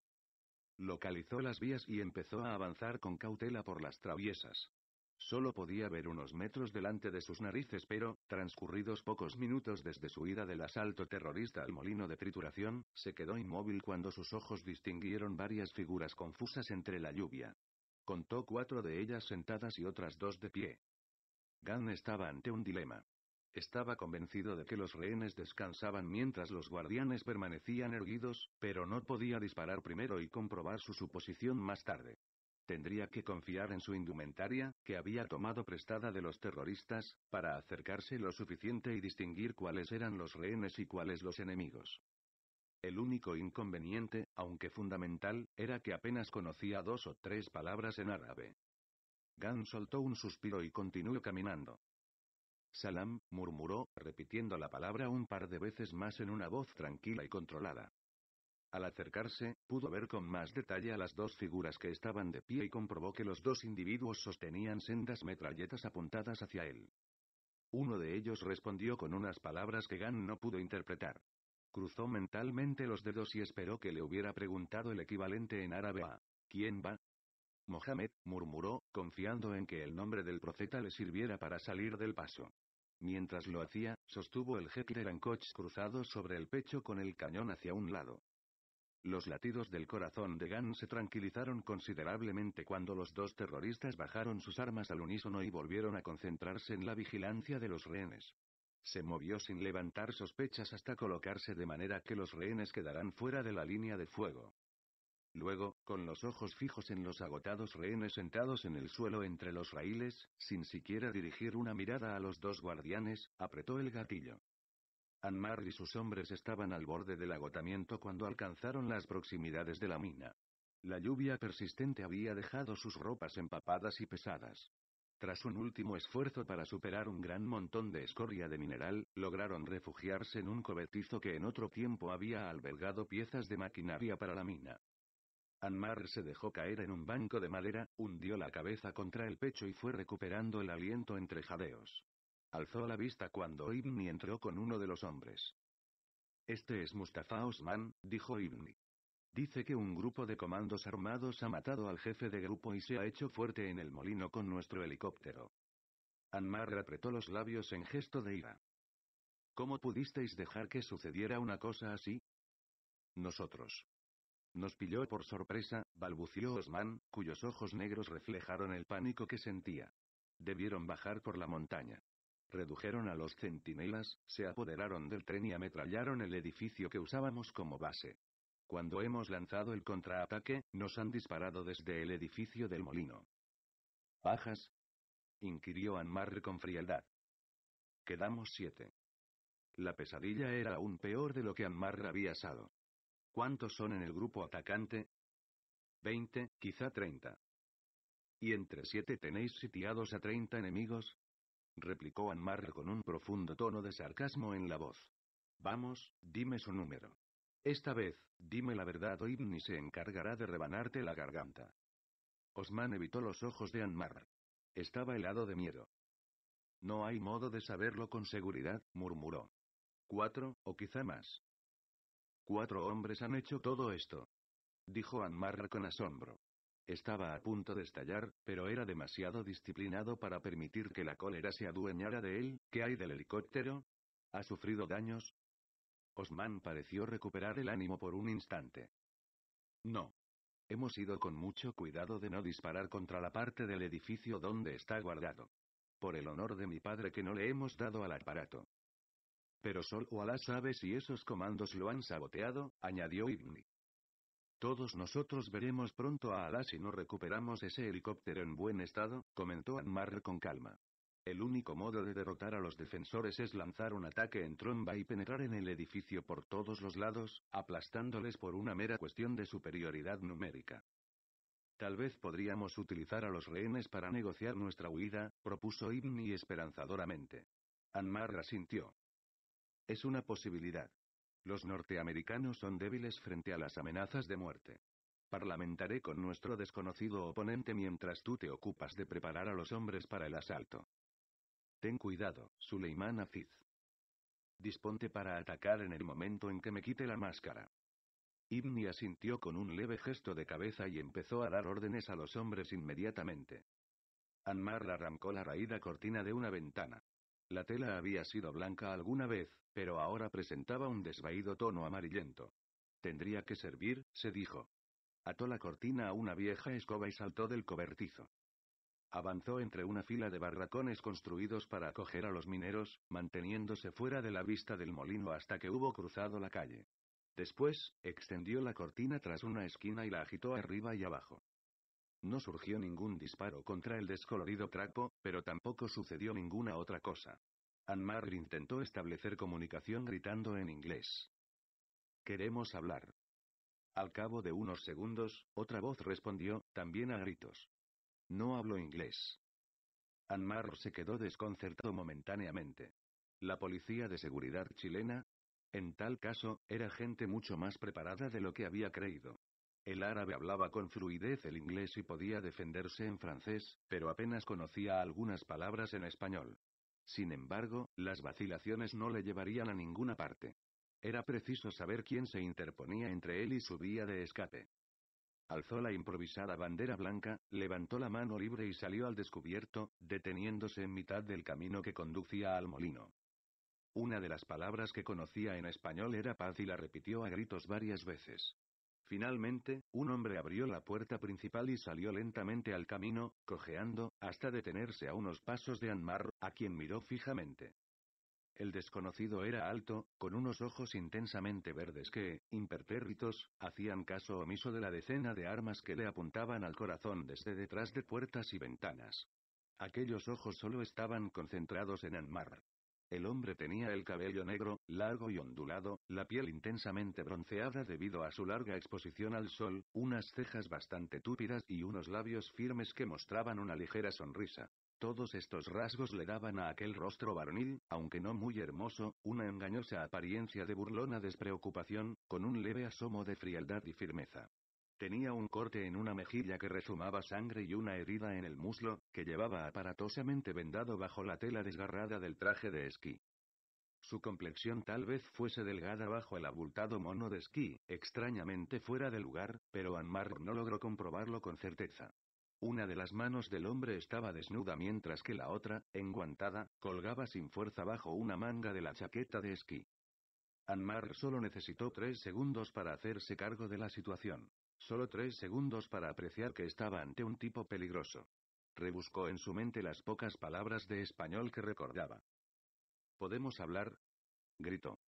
Speaker 1: Localizó las vías y empezó a avanzar con cautela por las traviesas. Solo podía ver unos metros delante de sus narices, pero, transcurridos pocos minutos desde su ida del asalto terrorista al molino de trituración, se quedó inmóvil cuando sus ojos distinguieron varias figuras confusas entre la lluvia. Contó cuatro de ellas sentadas y otras dos de pie. Gunn estaba ante un dilema. Estaba convencido de que los rehenes descansaban mientras los guardianes permanecían erguidos, pero no podía disparar primero y comprobar su suposición más tarde. Tendría que confiar en su indumentaria, que había tomado prestada de los terroristas, para acercarse lo suficiente y distinguir cuáles eran los rehenes y cuáles los enemigos. El único inconveniente, aunque fundamental, era que apenas conocía dos o tres palabras en árabe. Gan soltó un suspiro y continuó caminando. Salam, murmuró, repitiendo la palabra un par de veces más en una voz tranquila y controlada. Al acercarse, pudo ver con más detalle a las dos figuras que estaban de pie y comprobó que los dos individuos sostenían sendas metralletas apuntadas hacia él. Uno de ellos respondió con unas palabras que Gan no pudo interpretar. Cruzó mentalmente los dedos y esperó que le hubiera preguntado el equivalente en árabe a ¿Quién va? Mohamed, murmuró, confiando en que el nombre del profeta le sirviera para salir del paso. Mientras lo hacía, sostuvo el jeque de cruzado sobre el pecho con el cañón hacia un lado. Los latidos del corazón de Gan se tranquilizaron considerablemente cuando los dos terroristas bajaron sus armas al unísono y volvieron a concentrarse en la vigilancia de los rehenes. Se movió sin levantar sospechas hasta colocarse de manera que los rehenes quedarán fuera de la línea de fuego. Luego, con los ojos fijos en los agotados rehenes sentados en el suelo entre los raíles, sin siquiera dirigir una mirada a los dos guardianes, apretó el gatillo. Anmar y sus hombres estaban al borde del agotamiento cuando alcanzaron las proximidades de la mina. La lluvia persistente había dejado sus ropas empapadas y pesadas. Tras un último esfuerzo para superar un gran montón de escoria de mineral, lograron refugiarse en un cobertizo que en otro tiempo había albergado piezas de maquinaria para la mina. Anmar se dejó caer en un banco de madera, hundió la cabeza contra el pecho y fue recuperando el aliento entre jadeos. Alzó la vista cuando Ibni entró con uno de los hombres. Este es Mustafa Osman, dijo Ibni. Dice que un grupo de comandos armados ha matado al jefe de grupo y se ha hecho fuerte en el molino con nuestro helicóptero. Anmar apretó los labios en gesto de ira. ¿Cómo pudisteis dejar que sucediera una cosa así? Nosotros. Nos pilló por sorpresa, balbució Osman, cuyos ojos negros reflejaron el pánico que sentía. Debieron bajar por la montaña. Redujeron a los centinelas, se apoderaron del tren y ametrallaron el edificio que usábamos como base. Cuando hemos lanzado el contraataque, nos han disparado desde el edificio del molino. ¿Bajas? inquirió Anmar con frialdad. Quedamos siete. La pesadilla era aún peor de lo que Anmar había asado. ¿Cuántos son en el grupo atacante? 20, quizá 30. ¿Y entre siete tenéis sitiados a 30 enemigos? replicó Anmar con un profundo tono de sarcasmo en la voz. Vamos, dime su número. Esta vez, dime la verdad o Ibni se encargará de rebanarte la garganta. Osman evitó los ojos de Anmar. Estaba helado de miedo. No hay modo de saberlo con seguridad, murmuró. Cuatro, o quizá más. Cuatro hombres han hecho todo esto. Dijo Anmar con asombro. Estaba a punto de estallar, pero era demasiado disciplinado para permitir que la cólera se adueñara de él. ¿Qué hay del helicóptero? ¿Ha sufrido daños? Osman pareció recuperar el ánimo por un instante. No. Hemos ido con mucho cuidado de no disparar contra la parte del edificio donde está guardado. Por el honor de mi padre que no le hemos dado al aparato. Pero solo Alá sabe si esos comandos lo han saboteado, añadió Ibni. Todos nosotros veremos pronto a Alá si no recuperamos ese helicóptero en buen estado, comentó Anmar con calma. El único modo de derrotar a los defensores es lanzar un ataque en tromba y penetrar en el edificio por todos los lados, aplastándoles por una mera cuestión de superioridad numérica. Tal vez podríamos utilizar a los rehenes para negociar nuestra huida, propuso Ibni esperanzadoramente. Anmar asintió. Es una posibilidad. Los norteamericanos son débiles frente a las amenazas de muerte. Parlamentaré con nuestro desconocido oponente mientras tú te ocupas de preparar a los hombres para el asalto. Ten cuidado, Suleiman Aziz. Disponte para atacar en el momento en que me quite la máscara. Ibni asintió con un leve gesto de cabeza y empezó a dar órdenes a los hombres inmediatamente. Anmar arrancó la raída cortina de una ventana. La tela había sido blanca alguna vez, pero ahora presentaba un desvaído tono amarillento. Tendría que servir, se dijo. Ató la cortina a una vieja escoba y saltó del cobertizo. Avanzó entre una fila de barracones construidos para acoger a los mineros, manteniéndose fuera de la vista del molino hasta que hubo cruzado la calle. Después, extendió la cortina tras una esquina y la agitó arriba y abajo. No surgió ningún disparo contra el descolorido trapo, pero tampoco sucedió ninguna otra cosa. Anmar intentó establecer comunicación gritando en inglés. Queremos hablar. Al cabo de unos segundos, otra voz respondió, también a gritos. No hablo inglés. Anmar se quedó desconcertado momentáneamente. ¿La policía de seguridad chilena? En tal caso, era gente mucho más preparada de lo que había creído. El árabe hablaba con fluidez el inglés y podía defenderse en francés, pero apenas conocía algunas palabras en español. Sin embargo, las vacilaciones no le llevarían a ninguna parte. Era preciso saber quién se interponía entre él y su vía de escape. Alzó la improvisada bandera blanca, levantó la mano libre y salió al descubierto, deteniéndose en mitad del camino que conducía al molino. Una de las palabras que conocía en español era paz y la repitió a gritos varias veces. Finalmente, un hombre abrió la puerta principal y salió lentamente al camino, cojeando, hasta detenerse a unos pasos de Anmar, a quien miró fijamente. El desconocido era alto, con unos ojos intensamente verdes que, impertérritos, hacían caso omiso de la decena de armas que le apuntaban al corazón desde detrás de puertas y ventanas. Aquellos ojos solo estaban concentrados en Anmar. El hombre tenía el cabello negro, largo y ondulado, la piel intensamente bronceada debido a su larga exposición al sol, unas cejas bastante túpidas y unos labios firmes que mostraban una ligera sonrisa. Todos estos rasgos le daban a aquel rostro varonil, aunque no muy hermoso, una engañosa apariencia de burlona despreocupación, con un leve asomo de frialdad y firmeza. Tenía un corte en una mejilla que rezumaba sangre y una herida en el muslo, que llevaba aparatosamente vendado bajo la tela desgarrada del traje de esquí. Su complexión tal vez fuese delgada bajo el abultado mono de esquí, extrañamente fuera de lugar, pero Anmar no logró comprobarlo con certeza. Una de las manos del hombre estaba desnuda mientras que la otra, enguantada, colgaba sin fuerza bajo una manga de la chaqueta de esquí. Anmar solo necesitó tres segundos para hacerse cargo de la situación. Solo tres segundos para apreciar que estaba ante un tipo peligroso. Rebuscó en su mente las pocas palabras de español que recordaba. ¿Podemos hablar? gritó.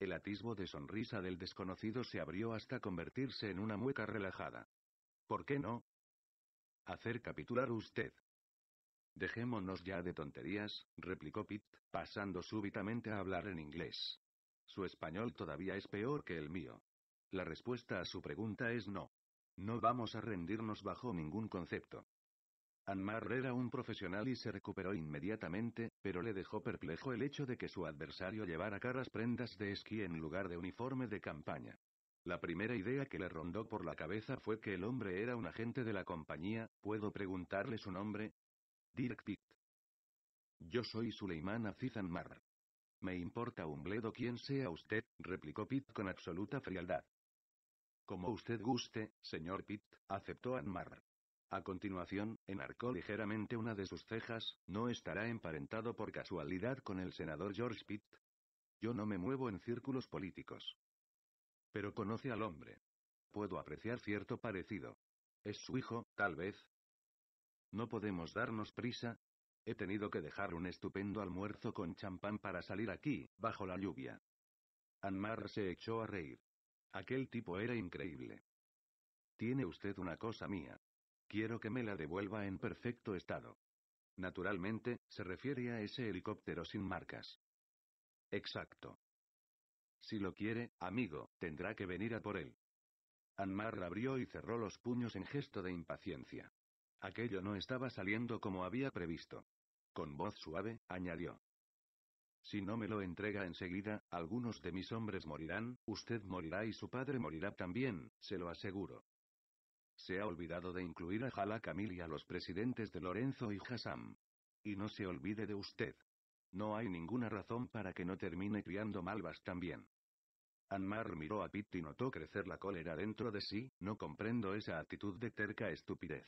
Speaker 1: El atisbo de sonrisa del desconocido se abrió hasta convertirse en una mueca relajada. ¿Por qué no? Hacer capitular usted. Dejémonos ya de tonterías, replicó Pitt, pasando súbitamente a hablar en inglés. Su español todavía es peor que el mío. La respuesta a su pregunta es no. No vamos a rendirnos bajo ningún concepto. Anmar era un profesional y se recuperó inmediatamente, pero le dejó perplejo el hecho de que su adversario llevara caras prendas de esquí en lugar de uniforme de campaña. La primera idea que le rondó por la cabeza fue que el hombre era un agente de la compañía, ¿puedo preguntarle su nombre? Dirk Pitt. Yo soy Suleiman Aziz Anmar. Me importa un bledo quién sea usted, replicó Pitt con absoluta frialdad. Como usted guste, señor Pitt, aceptó Anmar. A continuación, enarcó ligeramente una de sus cejas, ¿no estará emparentado por casualidad con el senador George Pitt? Yo no me muevo en círculos políticos. Pero conoce al hombre. Puedo apreciar cierto parecido. ¿Es su hijo, tal vez? No podemos darnos prisa. He tenido que dejar un estupendo almuerzo con champán para salir aquí, bajo la lluvia. Anmar se echó a reír. Aquel tipo era increíble. Tiene usted una cosa mía. Quiero que me la devuelva en perfecto estado. Naturalmente, se refiere a ese helicóptero sin marcas. Exacto. Si lo quiere, amigo, tendrá que venir a por él. Anmar abrió y cerró los puños en gesto de impaciencia. Aquello no estaba saliendo como había previsto. Con voz suave, añadió. Si no me lo entrega enseguida, algunos de mis hombres morirán, usted morirá y su padre morirá también, se lo aseguro. Se ha olvidado de incluir a Jala Camil y a los presidentes de Lorenzo y Hassam. Y no se olvide de usted. No hay ninguna razón para que no termine criando malvas también. Anmar miró a Pitt y notó crecer la cólera dentro de sí, no comprendo esa actitud de terca estupidez.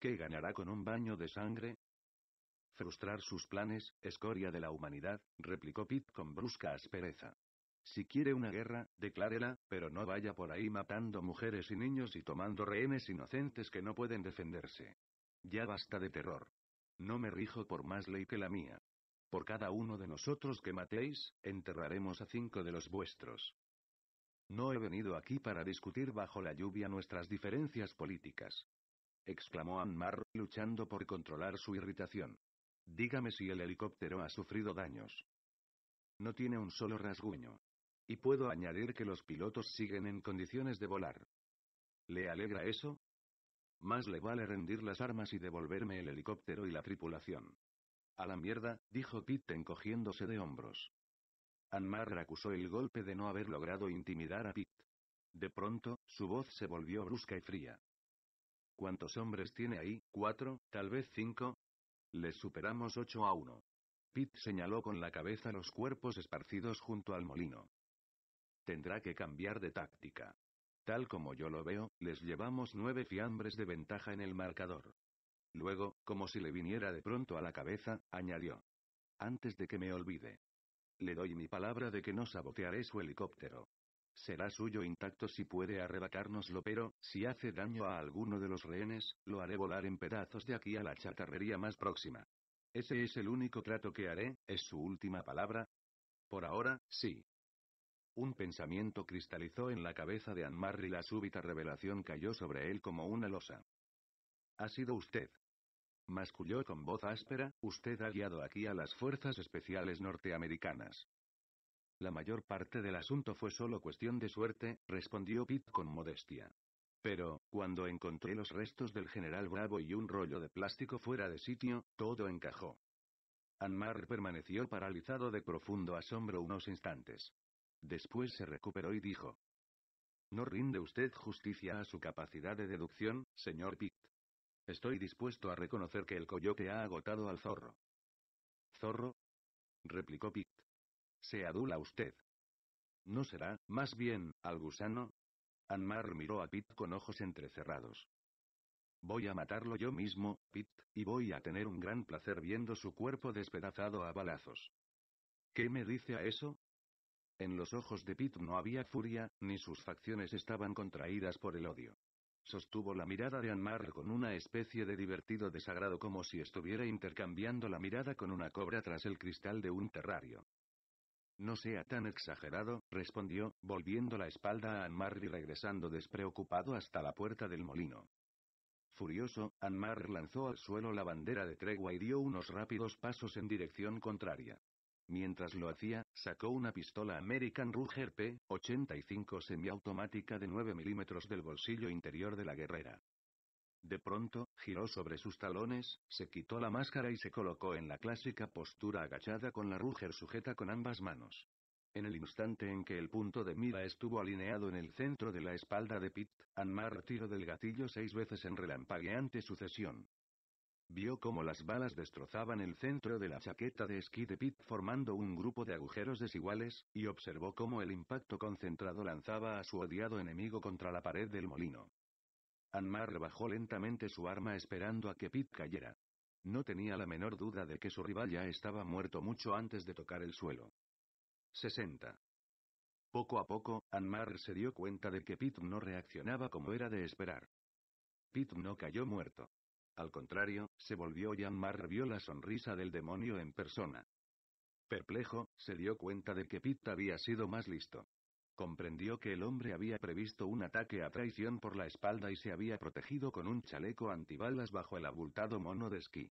Speaker 1: ¿Qué ganará con un baño de sangre? Frustrar sus planes, escoria de la humanidad, replicó Pitt con brusca aspereza. Si quiere una guerra, declárela, pero no vaya por ahí matando mujeres y niños y tomando rehenes inocentes que no pueden defenderse. Ya basta de terror. No me rijo por más ley que la mía. Por cada uno de nosotros que matéis, enterraremos a cinco de los vuestros. No he venido aquí para discutir bajo la lluvia nuestras diferencias políticas. Exclamó Anmar, luchando por controlar su irritación. Dígame si el helicóptero ha sufrido daños. No tiene un solo rasguño. Y puedo añadir que los pilotos siguen en condiciones de volar. ¿Le alegra eso? Más le vale rendir las armas y devolverme el helicóptero y la tripulación. A la mierda, dijo Pitt encogiéndose de hombros. Anmar acusó el golpe de no haber logrado intimidar a Pete. De pronto, su voz se volvió brusca y fría. ¿Cuántos hombres tiene ahí? Cuatro, tal vez cinco, les superamos 8 a 1. Pitt señaló con la cabeza los cuerpos esparcidos junto al molino. Tendrá que cambiar de táctica. Tal como yo lo veo, les llevamos nueve fiambres de ventaja en el marcador. Luego, como si le viniera de pronto a la cabeza, añadió. Antes de que me olvide. Le doy mi palabra de que no sabotearé su helicóptero. Será suyo intacto si puede arrebatárnoslo pero, si hace daño a alguno de los rehenes, lo haré volar en pedazos de aquí a la chatarrería más próxima. Ese es el único trato que haré, es su última palabra. Por ahora, sí. Un pensamiento cristalizó en la cabeza de Anmar y la súbita revelación cayó sobre él como una losa. Ha sido usted. Masculló con voz áspera, usted ha guiado aquí a las fuerzas especiales norteamericanas. La mayor parte del asunto fue solo cuestión de suerte, respondió Pitt con modestia. Pero, cuando encontré los restos del general Bravo y un rollo de plástico fuera de sitio, todo encajó. Anmar permaneció paralizado de profundo asombro unos instantes. Después se recuperó y dijo. No rinde usted justicia a su capacidad de deducción, señor Pitt. Estoy dispuesto a reconocer que el coyote ha agotado al zorro. ¿Zorro? replicó Pitt. Se adula usted. ¿No será, más bien, al gusano? Anmar miró a Pitt con ojos entrecerrados. Voy a matarlo yo mismo, Pit, y voy a tener un gran placer viendo su cuerpo despedazado a balazos. ¿Qué me dice a eso? En los ojos de Pit no había furia, ni sus facciones estaban contraídas por el odio. Sostuvo la mirada de Anmar con una especie de divertido desagrado como si estuviera intercambiando la mirada con una cobra tras el cristal de un terrario. No sea tan exagerado, respondió, volviendo la espalda a Anmar y regresando despreocupado hasta la puerta del molino. Furioso, Anmar lanzó al suelo la bandera de tregua y dio unos rápidos pasos en dirección contraria. Mientras lo hacía, sacó una pistola American Ruger P-85 semiautomática de 9 milímetros del bolsillo interior de la guerrera. De pronto, giró sobre sus talones, se quitó la máscara y se colocó en la clásica postura agachada con la Ruger sujeta con ambas manos. En el instante en que el punto de mira estuvo alineado en el centro de la espalda de Pitt, Anmar tiró del gatillo seis veces en relampagueante sucesión. Vio cómo las balas destrozaban el centro de la chaqueta de esquí de Pitt formando un grupo de agujeros desiguales, y observó cómo el impacto concentrado lanzaba a su odiado enemigo contra la pared del molino. Anmar bajó lentamente su arma esperando a que Pit cayera. No tenía la menor duda de que su rival ya estaba muerto mucho antes de tocar el suelo. 60. Poco a poco, Anmar se dio cuenta de que Pit no reaccionaba como era de esperar. Pit no cayó muerto. Al contrario, se volvió y Anmar vio la sonrisa del demonio en persona. Perplejo, se dio cuenta de que Pit había sido más listo. Comprendió que el hombre había previsto un ataque a traición por la espalda y se había protegido con un chaleco antibalas bajo el abultado mono de esquí.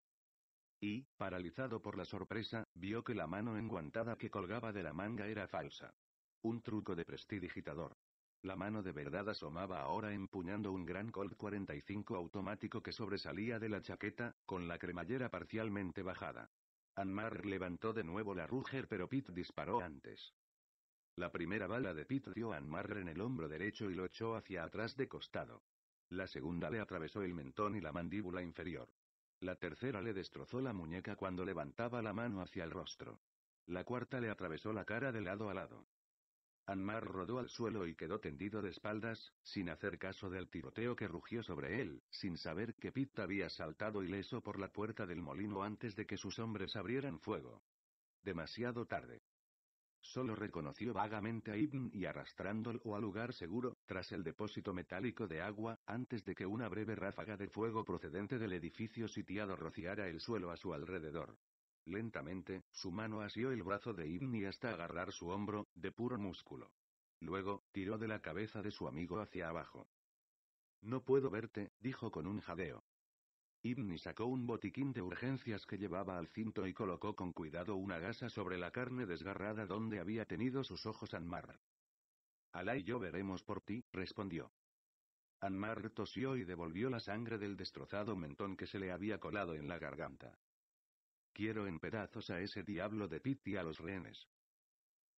Speaker 1: Y, paralizado por la sorpresa, vio que la mano enguantada que colgaba de la manga era falsa. Un truco de prestidigitador. La mano de verdad asomaba ahora empuñando un gran Colt 45 automático que sobresalía de la chaqueta, con la cremallera parcialmente bajada. Anmar levantó de nuevo la Ruger pero Pitt disparó antes. La primera bala de Pitt dio a Anmar en el hombro derecho y lo echó hacia atrás de costado. La segunda le atravesó el mentón y la mandíbula inferior. La tercera le destrozó la muñeca cuando levantaba la mano hacia el rostro. La cuarta le atravesó la cara de lado a lado. Anmar rodó al suelo y quedó tendido de espaldas, sin hacer caso del tiroteo que rugió sobre él, sin saber que Pitt había saltado ileso por la puerta del molino antes de que sus hombres abrieran fuego. Demasiado tarde. Solo reconoció vagamente a Ibn y arrastrándolo al lugar seguro, tras el depósito metálico de agua, antes de que una breve ráfaga de fuego procedente del edificio sitiado rociara el suelo a su alrededor. Lentamente, su mano asió el brazo de y hasta agarrar su hombro, de puro músculo. Luego, tiró de la cabeza de su amigo hacia abajo. No puedo verte, dijo con un jadeo. Ibni sacó un botiquín de urgencias que llevaba al cinto y colocó con cuidado una gasa sobre la carne desgarrada donde había tenido sus ojos Anmar. Alá y yo veremos por ti, respondió. Anmar tosió y devolvió la sangre del destrozado mentón que se le había colado en la garganta. Quiero en pedazos a ese diablo de Pitti y a los rehenes.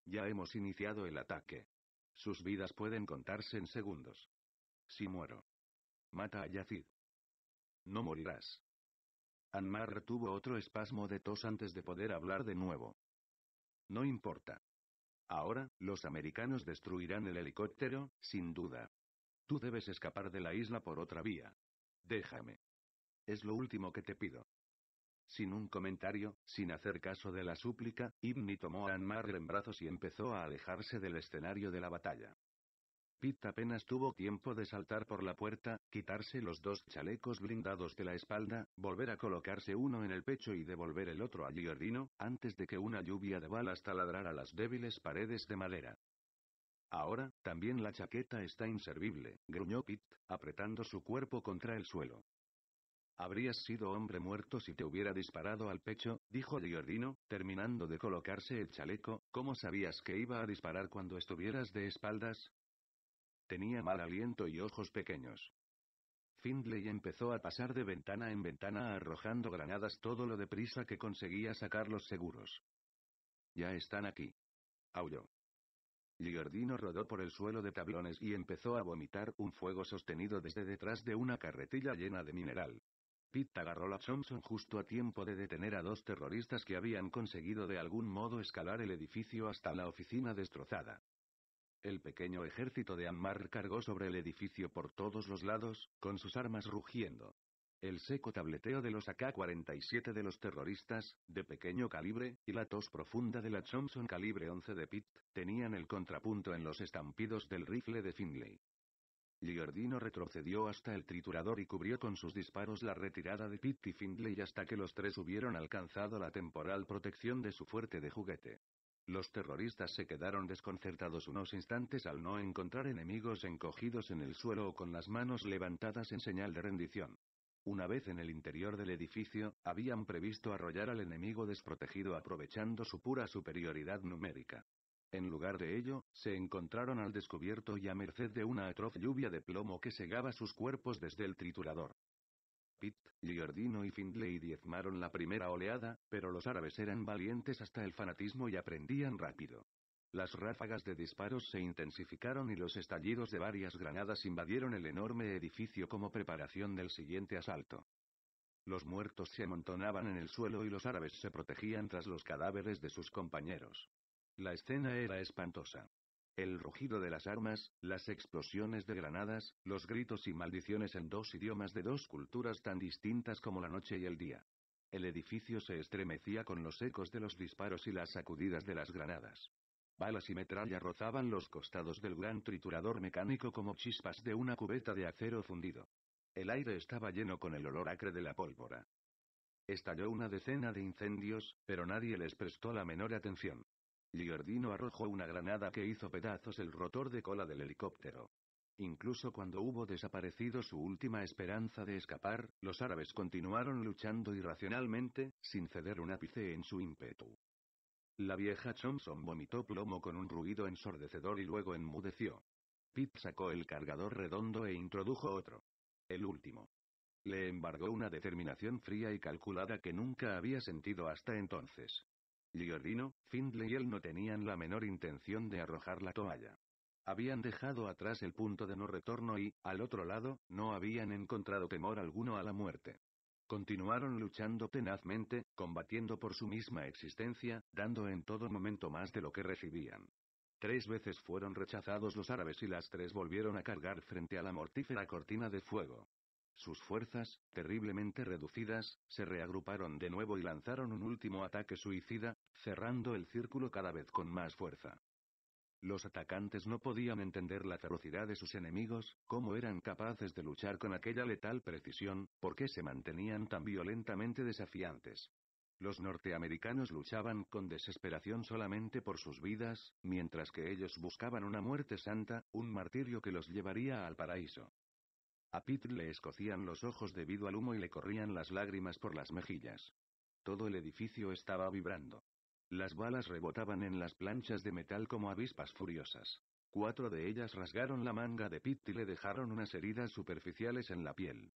Speaker 1: Ya hemos iniciado el ataque. Sus vidas pueden contarse en segundos. Si muero. Mata a Yacid. No morirás. Anmar tuvo otro espasmo de tos antes de poder hablar de nuevo. No importa. Ahora, los americanos destruirán el helicóptero, sin duda. Tú debes escapar de la isla por otra vía. Déjame. Es lo último que te pido. Sin un comentario, sin hacer caso de la súplica, Ibni tomó a Anmar en brazos y empezó a alejarse del escenario de la batalla. Pitt apenas tuvo tiempo de saltar por la puerta, quitarse los dos chalecos blindados de la espalda, volver a colocarse uno en el pecho y devolver el otro a Giordino, antes de que una lluvia de balas taladrara las débiles paredes de madera. Ahora, también la chaqueta está inservible, gruñó Pitt, apretando su cuerpo contra el suelo. Habrías sido hombre muerto si te hubiera disparado al pecho, dijo Giordino, terminando de colocarse el chaleco, ¿cómo sabías que iba a disparar cuando estuvieras de espaldas? Tenía mal aliento y ojos pequeños. Findlay empezó a pasar de ventana en ventana arrojando granadas todo lo deprisa que conseguía sacar los seguros. Ya están aquí. Aulló. Giordino rodó por el suelo de tablones y empezó a vomitar un fuego sostenido desde detrás de una carretilla llena de mineral. Pitt agarró la Thompson justo a tiempo de detener a dos terroristas que habían conseguido de algún modo escalar el edificio hasta la oficina destrozada. El pequeño ejército de Ammar cargó sobre el edificio por todos los lados, con sus armas rugiendo. El seco tableteo de los AK-47 de los terroristas, de pequeño calibre, y la tos profunda de la Thompson calibre 11 de Pitt, tenían el contrapunto en los estampidos del rifle de Findlay. Giordino retrocedió hasta el triturador y cubrió con sus disparos la retirada de Pitt y Findlay hasta que los tres hubieron alcanzado la temporal protección de su fuerte de juguete. Los terroristas se quedaron desconcertados unos instantes al no encontrar enemigos encogidos en el suelo o con las manos levantadas en señal de rendición. Una vez en el interior del edificio, habían previsto arrollar al enemigo desprotegido aprovechando su pura superioridad numérica. En lugar de ello, se encontraron al descubierto y a merced de una atroz lluvia de plomo que segaba sus cuerpos desde el triturador. Pitt, Giordino y Findlay diezmaron la primera oleada, pero los árabes eran valientes hasta el fanatismo y aprendían rápido. Las ráfagas de disparos se intensificaron y los estallidos de varias granadas invadieron el enorme edificio como preparación del siguiente asalto. Los muertos se amontonaban en el suelo y los árabes se protegían tras los cadáveres de sus compañeros. La escena era espantosa. El rugido de las armas, las explosiones de granadas, los gritos y maldiciones en dos idiomas de dos culturas tan distintas como la noche y el día. El edificio se estremecía con los ecos de los disparos y las sacudidas de las granadas. Balas y metralla rozaban los costados del gran triturador mecánico como chispas de una cubeta de acero fundido. El aire estaba lleno con el olor acre de la pólvora. Estalló una decena de incendios, pero nadie les prestó la menor atención. Giordino arrojó una granada que hizo pedazos el rotor de cola del helicóptero. Incluso cuando hubo desaparecido su última esperanza de escapar, los árabes continuaron luchando irracionalmente, sin ceder un ápice en su ímpetu. La vieja Thompson vomitó plomo con un ruido ensordecedor y luego enmudeció. Pitt sacó el cargador redondo e introdujo otro. El último. Le embargó una determinación fría y calculada que nunca había sentido hasta entonces. Giordino, Findlay y él no tenían la menor intención de arrojar la toalla. Habían dejado atrás el punto de no retorno y, al otro lado, no habían encontrado temor alguno a la muerte. Continuaron luchando tenazmente, combatiendo por su misma existencia, dando en todo momento más de lo que recibían. Tres veces fueron rechazados los árabes y las tres volvieron a cargar frente a la mortífera cortina de fuego. Sus fuerzas, terriblemente reducidas, se reagruparon de nuevo y lanzaron un último ataque suicida, cerrando el círculo cada vez con más fuerza. Los atacantes no podían entender la ferocidad de sus enemigos, cómo eran capaces de luchar con aquella letal precisión, por qué se mantenían tan violentamente desafiantes. Los norteamericanos luchaban con desesperación solamente por sus vidas, mientras que ellos buscaban una muerte santa, un martirio que los llevaría al paraíso. A Pitt le escocían los ojos debido al humo y le corrían las lágrimas por las mejillas. Todo el edificio estaba vibrando. Las balas rebotaban en las planchas de metal como avispas furiosas. Cuatro de ellas rasgaron la manga de Pitt y le dejaron unas heridas superficiales en la piel.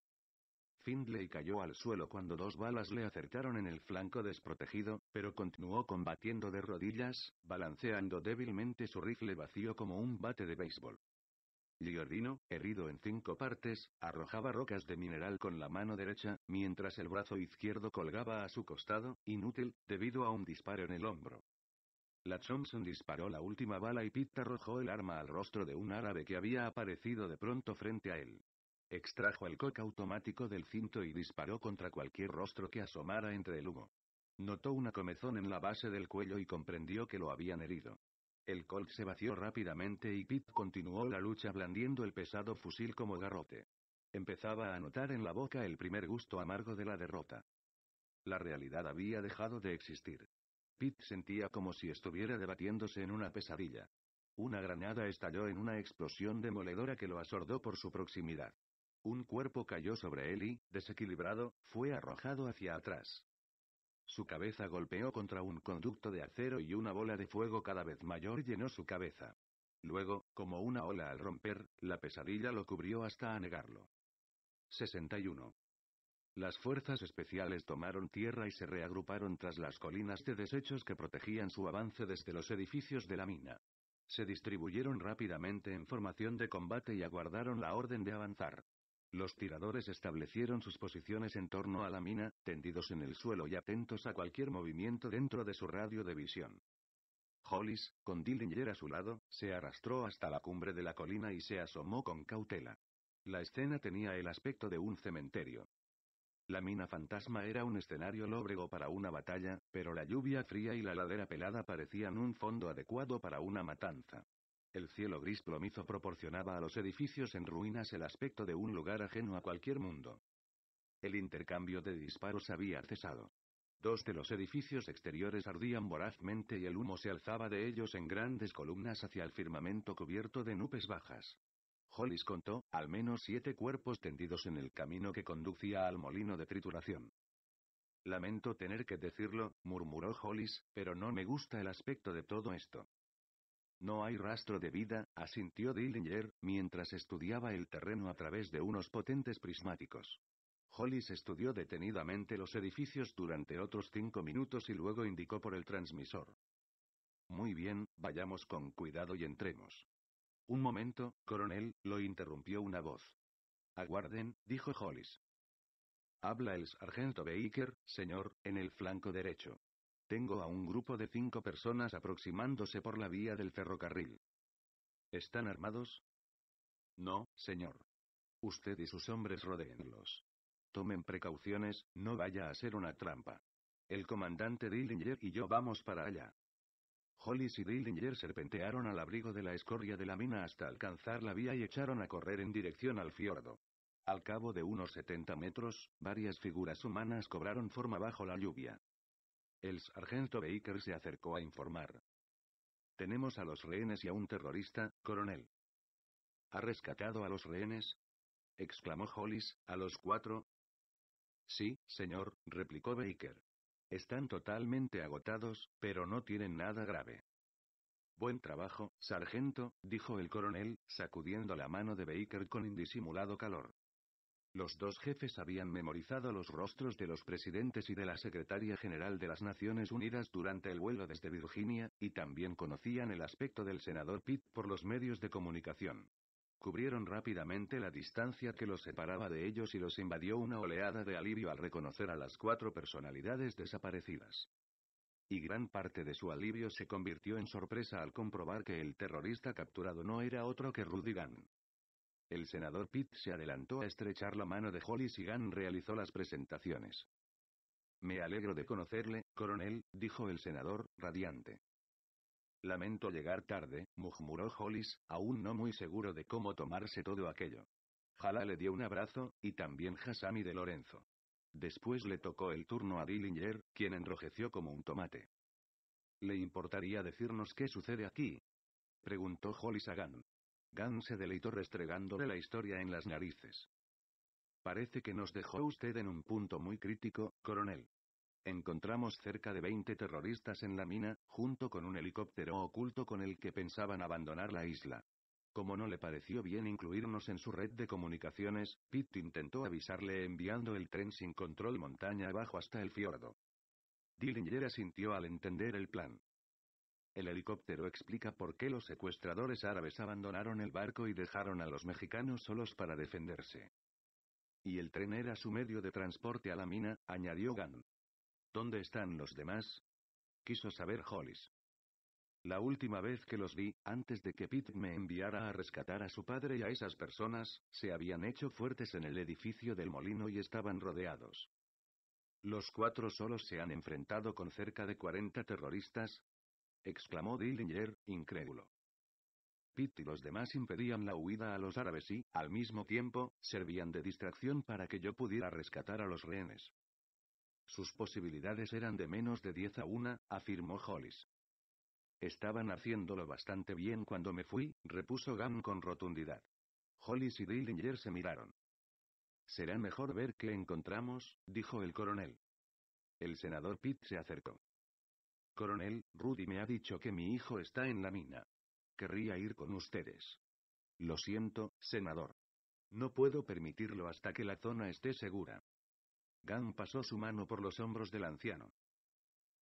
Speaker 1: Findlay cayó al suelo cuando dos balas le acertaron en el flanco desprotegido, pero continuó combatiendo de rodillas, balanceando débilmente su rifle vacío como un bate de béisbol. Giordino, herido en cinco partes, arrojaba rocas de mineral con la mano derecha, mientras el brazo izquierdo colgaba a su costado, inútil, debido a un disparo en el hombro. La Thompson disparó la última bala y Pitt arrojó el arma al rostro de un árabe que había aparecido de pronto frente a él. Extrajo el coque automático del cinto y disparó contra cualquier rostro que asomara entre el humo. Notó una comezón en la base del cuello y comprendió que lo habían herido. El Colt se vació rápidamente y Pete continuó la lucha blandiendo el pesado fusil como garrote. Empezaba a notar en la boca el primer gusto amargo de la derrota. La realidad había dejado de existir. Pete sentía como si estuviera debatiéndose en una pesadilla. Una granada estalló en una explosión demoledora que lo asordó por su proximidad. Un cuerpo cayó sobre él y, desequilibrado, fue arrojado hacia atrás. Su cabeza golpeó contra un conducto de acero y una bola de fuego cada vez mayor llenó su cabeza. Luego, como una ola al romper, la pesadilla lo cubrió hasta anegarlo. 61. Las fuerzas especiales tomaron tierra y se reagruparon tras las colinas de desechos que protegían su avance desde los edificios de la mina. Se distribuyeron rápidamente en formación de combate y aguardaron la orden de avanzar. Los tiradores establecieron sus posiciones en torno a la mina, tendidos en el suelo y atentos a cualquier movimiento dentro de su radio de visión. Hollis, con Dillinger a su lado, se arrastró hasta la cumbre de la colina y se asomó con cautela. La escena tenía el aspecto de un cementerio. La mina fantasma era un escenario lóbrego para una batalla, pero la lluvia fría y la ladera pelada parecían un fondo adecuado para una matanza. El cielo gris plomizo proporcionaba a los edificios en ruinas el aspecto de un lugar ajeno a cualquier mundo. El intercambio de disparos había cesado. Dos de los edificios exteriores ardían vorazmente y el humo se alzaba de ellos en grandes columnas hacia el firmamento cubierto de nubes bajas. Hollis contó, al menos siete cuerpos tendidos en el camino que conducía al molino de trituración. Lamento tener que decirlo, murmuró Hollis, pero no me gusta el aspecto de todo esto. No hay rastro de vida, asintió Dillinger, mientras estudiaba el terreno a través de unos potentes prismáticos. Hollis estudió detenidamente los edificios durante otros cinco minutos y luego indicó por el transmisor. Muy bien, vayamos con cuidado y entremos. Un momento, coronel, lo interrumpió una voz. Aguarden, dijo Hollis. Habla el sargento Baker, señor, en el flanco derecho. Tengo a un grupo de cinco personas aproximándose por la vía del ferrocarril. ¿Están armados? No, señor. Usted y sus hombres rodeenlos. Tomen precauciones, no vaya a ser una trampa. El comandante Dillinger y yo vamos para allá. Hollis y Dillinger serpentearon al abrigo de la escoria de la mina hasta alcanzar la vía y echaron a correr en dirección al fiordo. Al cabo de unos 70 metros, varias figuras humanas cobraron forma bajo la lluvia. El sargento Baker se acercó a informar. Tenemos a los rehenes y a un terrorista, coronel. ¿Ha rescatado a los rehenes? exclamó Hollis, a los cuatro. Sí, señor, replicó Baker. Están totalmente agotados, pero no tienen nada grave. Buen trabajo, sargento, dijo el coronel, sacudiendo la mano de Baker con indisimulado calor. Los dos jefes habían memorizado los rostros de los presidentes y de la secretaria general de las Naciones Unidas durante el vuelo desde Virginia, y también conocían el aspecto del senador Pitt por los medios de comunicación. Cubrieron rápidamente la distancia que los separaba de ellos y los invadió una oleada de alivio al reconocer a las cuatro personalidades desaparecidas. Y gran parte de su alivio se convirtió en sorpresa al comprobar que el terrorista capturado no era otro que Rudigan. El senador Pitt se adelantó a estrechar la mano de Hollis y Gunn realizó las presentaciones. Me alegro de conocerle, coronel, dijo el senador, radiante. Lamento llegar tarde, murmuró Hollis, aún no muy seguro de cómo tomarse todo aquello. Jalá le dio un abrazo, y también Hasami de Lorenzo. Después le tocó el turno a Dillinger, quien enrojeció como un tomate. ¿Le importaría decirnos qué sucede aquí? preguntó Hollis a Gunn. Gan se deleitó restregándole la historia en las narices. Parece que nos dejó usted en un punto muy crítico, coronel. Encontramos cerca de 20 terroristas en la mina, junto con un helicóptero oculto con el que pensaban abandonar la isla. Como no le pareció bien incluirnos en su red de comunicaciones, Pitt intentó avisarle enviando el tren sin control montaña abajo hasta el fiordo. Dillinger asintió al entender el plan. El helicóptero explica por qué los secuestradores árabes abandonaron el barco y dejaron a los mexicanos solos para defenderse. Y el tren era su medio de transporte a la mina, añadió Gan. ¿Dónde están los demás? Quiso saber Hollis. La última vez que los vi, antes de que Pete me enviara a rescatar a su padre y a esas personas, se habían hecho fuertes en el edificio del molino y estaban rodeados. Los cuatro solos se han enfrentado con cerca de 40 terroristas, exclamó Dillinger, incrédulo. Pitt y los demás impedían la huida a los árabes y, al mismo tiempo, servían de distracción para que yo pudiera rescatar a los rehenes. Sus posibilidades eran de menos de 10 a 1, afirmó Hollis. Estaban haciéndolo bastante bien cuando me fui, repuso Gunn con rotundidad. Hollis y Dillinger se miraron. Será mejor ver qué encontramos, dijo el coronel. El senador Pitt se acercó. Coronel, Rudy me ha dicho que mi hijo está en la mina. Querría ir con ustedes. Lo siento, senador. No puedo permitirlo hasta que la zona esté segura. Gan pasó su mano por los hombros del anciano.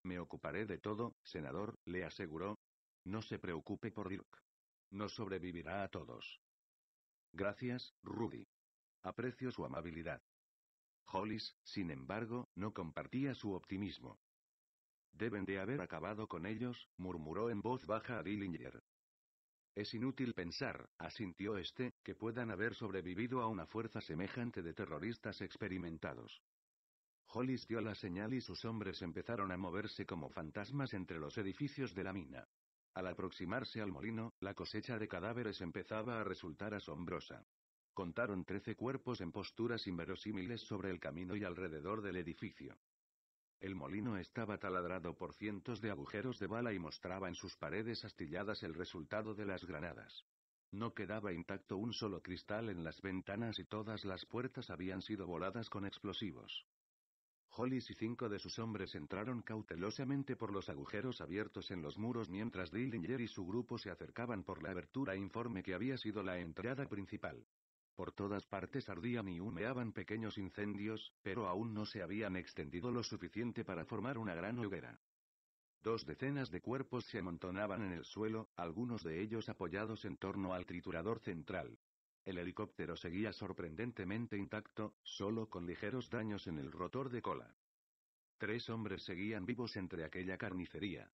Speaker 1: Me ocuparé de todo, senador, le aseguró. No se preocupe por Dirk. No sobrevivirá a todos. Gracias, Rudy. Aprecio su amabilidad. Hollis, sin embargo, no compartía su optimismo. Deben de haber acabado con ellos, murmuró en voz baja a Dillinger. Es inútil pensar, asintió este, que puedan haber sobrevivido a una fuerza semejante de terroristas experimentados. Hollis dio la señal y sus hombres empezaron a moverse como fantasmas entre los edificios de la mina. Al aproximarse al molino, la cosecha de cadáveres empezaba a resultar asombrosa. Contaron trece cuerpos en posturas inverosímiles sobre el camino y alrededor del edificio. El molino estaba taladrado por cientos de agujeros de bala y mostraba en sus paredes astilladas el resultado de las granadas. No quedaba intacto un solo cristal en las ventanas y todas las puertas habían sido voladas con explosivos. Hollis y cinco de sus hombres entraron cautelosamente por los agujeros abiertos en los muros mientras Dillinger y su grupo se acercaban por la abertura informe que había sido la entrada principal. Por todas partes ardían y humeaban pequeños incendios, pero aún no se habían extendido lo suficiente para formar una gran hoguera. Dos decenas de cuerpos se amontonaban en el suelo, algunos de ellos apoyados en torno al triturador central. El helicóptero seguía sorprendentemente intacto, solo con ligeros daños en el rotor de cola. Tres hombres seguían vivos entre aquella carnicería.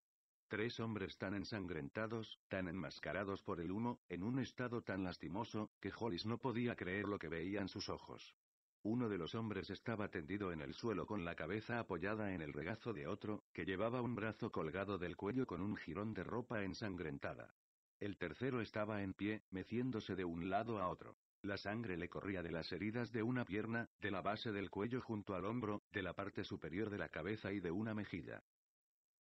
Speaker 1: Tres hombres tan ensangrentados, tan enmascarados por el humo, en un estado tan lastimoso, que Hollis no podía creer lo que veían sus ojos. Uno de los hombres estaba tendido en el suelo con la cabeza apoyada en el regazo de otro, que llevaba un brazo colgado del cuello con un jirón de ropa ensangrentada. El tercero estaba en pie, meciéndose de un lado a otro. La sangre le corría de las heridas de una pierna, de la base del cuello junto al hombro, de la parte superior de la cabeza y de una mejilla.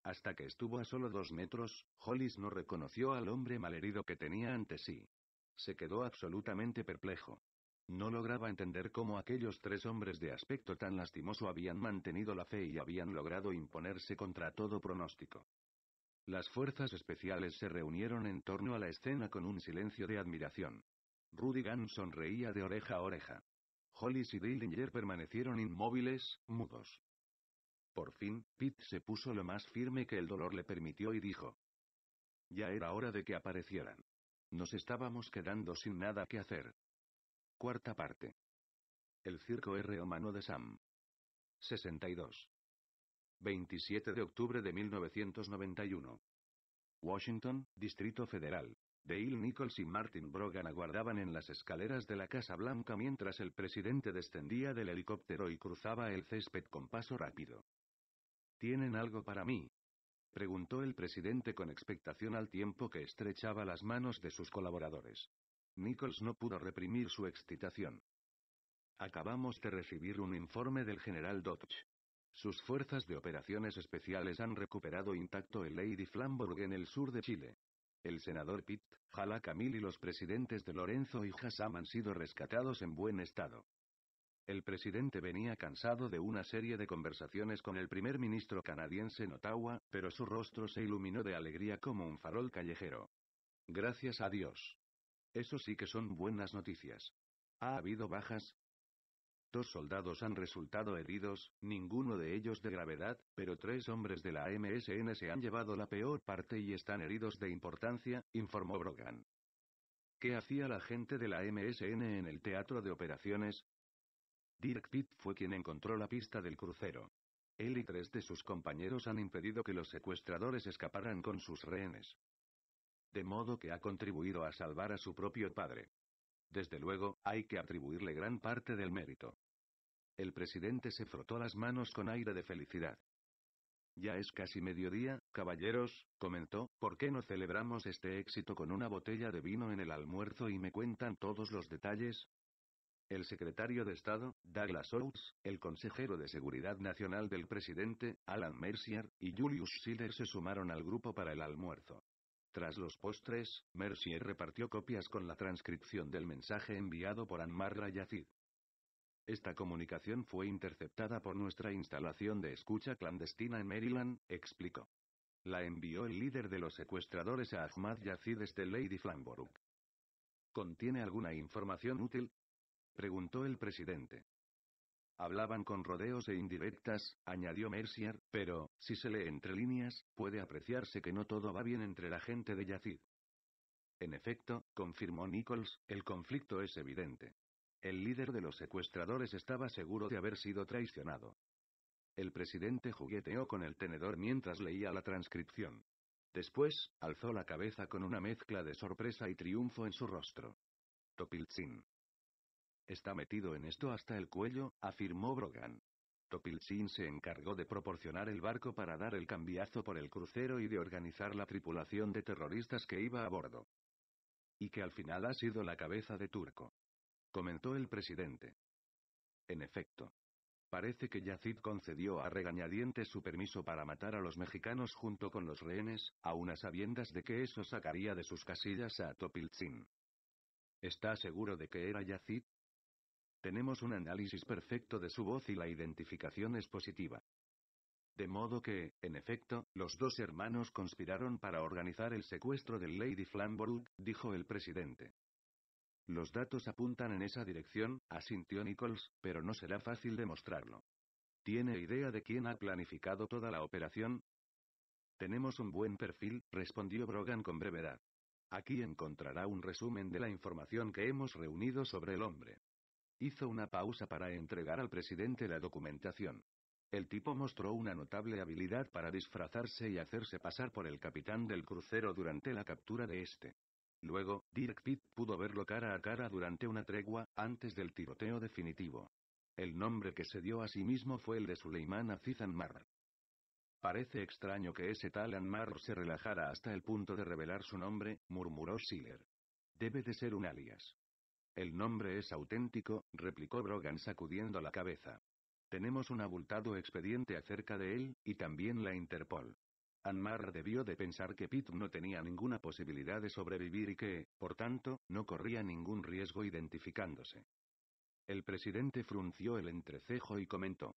Speaker 1: Hasta que estuvo a solo dos metros, Hollis no reconoció al hombre malherido que tenía ante sí. Se quedó absolutamente perplejo. No lograba entender cómo aquellos tres hombres de aspecto tan lastimoso habían mantenido la fe y habían logrado imponerse contra todo pronóstico. Las fuerzas especiales se reunieron en torno a la escena con un silencio de admiración. Rudigan sonreía de oreja a oreja. Hollis y Dillinger permanecieron inmóviles, mudos. Por fin, Pitt se puso lo más firme que el dolor le permitió y dijo. Ya era hora de que aparecieran. Nos estábamos quedando sin nada que hacer. Cuarta parte. El circo R. Humano de Sam. 62. 27 de octubre de 1991. Washington, Distrito Federal. Dale Nichols y Martin Brogan aguardaban en las escaleras de la Casa Blanca mientras el presidente descendía del helicóptero y cruzaba el césped con paso rápido. ¿Tienen algo para mí? preguntó el presidente con expectación al tiempo que estrechaba las manos de sus colaboradores. Nichols no pudo reprimir su excitación. Acabamos de recibir un informe del general Dodge. Sus fuerzas de operaciones especiales han recuperado intacto el Lady Flamborough en el sur de Chile. El senador Pitt, Jala Camil y los presidentes de Lorenzo y Hassam han sido rescatados en buen estado. El presidente venía cansado de una serie de conversaciones con el primer ministro canadiense en Ottawa, pero su rostro se iluminó de alegría como un farol callejero. Gracias a Dios. Eso sí que son buenas noticias. ¿Ha habido bajas? Dos soldados han resultado heridos, ninguno de ellos de gravedad, pero tres hombres de la MSN se han llevado la peor parte y están heridos de importancia, informó Brogan. ¿Qué hacía la gente de la MSN en el teatro de operaciones? Dirk Pitt fue quien encontró la pista del crucero. Él y tres de sus compañeros han impedido que los secuestradores escaparan con sus rehenes. De modo que ha contribuido a salvar a su propio padre. Desde luego, hay que atribuirle gran parte del mérito. El presidente se frotó las manos con aire de felicidad. Ya es casi mediodía, caballeros, comentó, ¿por qué no celebramos este éxito con una botella de vino en el almuerzo y me cuentan todos los detalles? El secretario de Estado, Douglas Oates, el consejero de Seguridad Nacional del presidente, Alan Mercier, y Julius Schiller se sumaron al grupo para el almuerzo. Tras los postres, Mercier repartió copias con la transcripción del mensaje enviado por Anmar Yacid. Esta comunicación fue interceptada por nuestra instalación de escucha clandestina en Maryland, explicó. La envió el líder de los secuestradores a Ahmad Yacid desde Lady Flamborough. ¿Contiene alguna información útil? preguntó el presidente. Hablaban con rodeos e indirectas, añadió Mercier, pero, si se lee entre líneas, puede apreciarse que no todo va bien entre la gente de Yacid. En efecto, confirmó Nichols, el conflicto es evidente. El líder de los secuestradores estaba seguro de haber sido traicionado. El presidente jugueteó con el tenedor mientras leía la transcripción. Después, alzó la cabeza con una mezcla de sorpresa y triunfo en su rostro. Topilzin. Está metido en esto hasta el cuello, afirmó Brogan. Topilchin se encargó de proporcionar el barco para dar el cambiazo por el crucero y de organizar la tripulación de terroristas que iba a bordo. Y que al final ha sido la cabeza de Turco. Comentó el presidente. En efecto. Parece que Yacid concedió a regañadientes su permiso para matar a los mexicanos junto con los rehenes, aun a sabiendas de que eso sacaría de sus casillas a Topilzin. ¿Está seguro de que era Yacid? Tenemos un análisis perfecto de su voz y la identificación es positiva. De modo que, en efecto, los dos hermanos conspiraron para organizar el secuestro del Lady Flamborough, dijo el presidente. Los datos apuntan en esa dirección, asintió Nichols, pero no será fácil demostrarlo. ¿Tiene idea de quién ha planificado toda la operación? Tenemos un buen perfil, respondió Brogan con brevedad. Aquí encontrará un resumen de la información que hemos reunido sobre el hombre. Hizo una pausa para entregar al presidente la documentación. El tipo mostró una notable habilidad para disfrazarse y hacerse pasar por el capitán del crucero durante la captura de este. Luego, Dirk Pitt pudo verlo cara a cara durante una tregua, antes del tiroteo definitivo. El nombre que se dio a sí mismo fue el de Suleiman Aziz Anmar. Parece extraño que ese tal Anmar se relajara hasta el punto de revelar su nombre, murmuró Schiller. Debe de ser un alias. El nombre es auténtico, replicó Brogan sacudiendo la cabeza. Tenemos un abultado expediente acerca de él, y también la Interpol. Anmar debió de pensar que Pitt no tenía ninguna posibilidad de sobrevivir y que, por tanto, no corría ningún riesgo identificándose. El presidente frunció el entrecejo y comentó.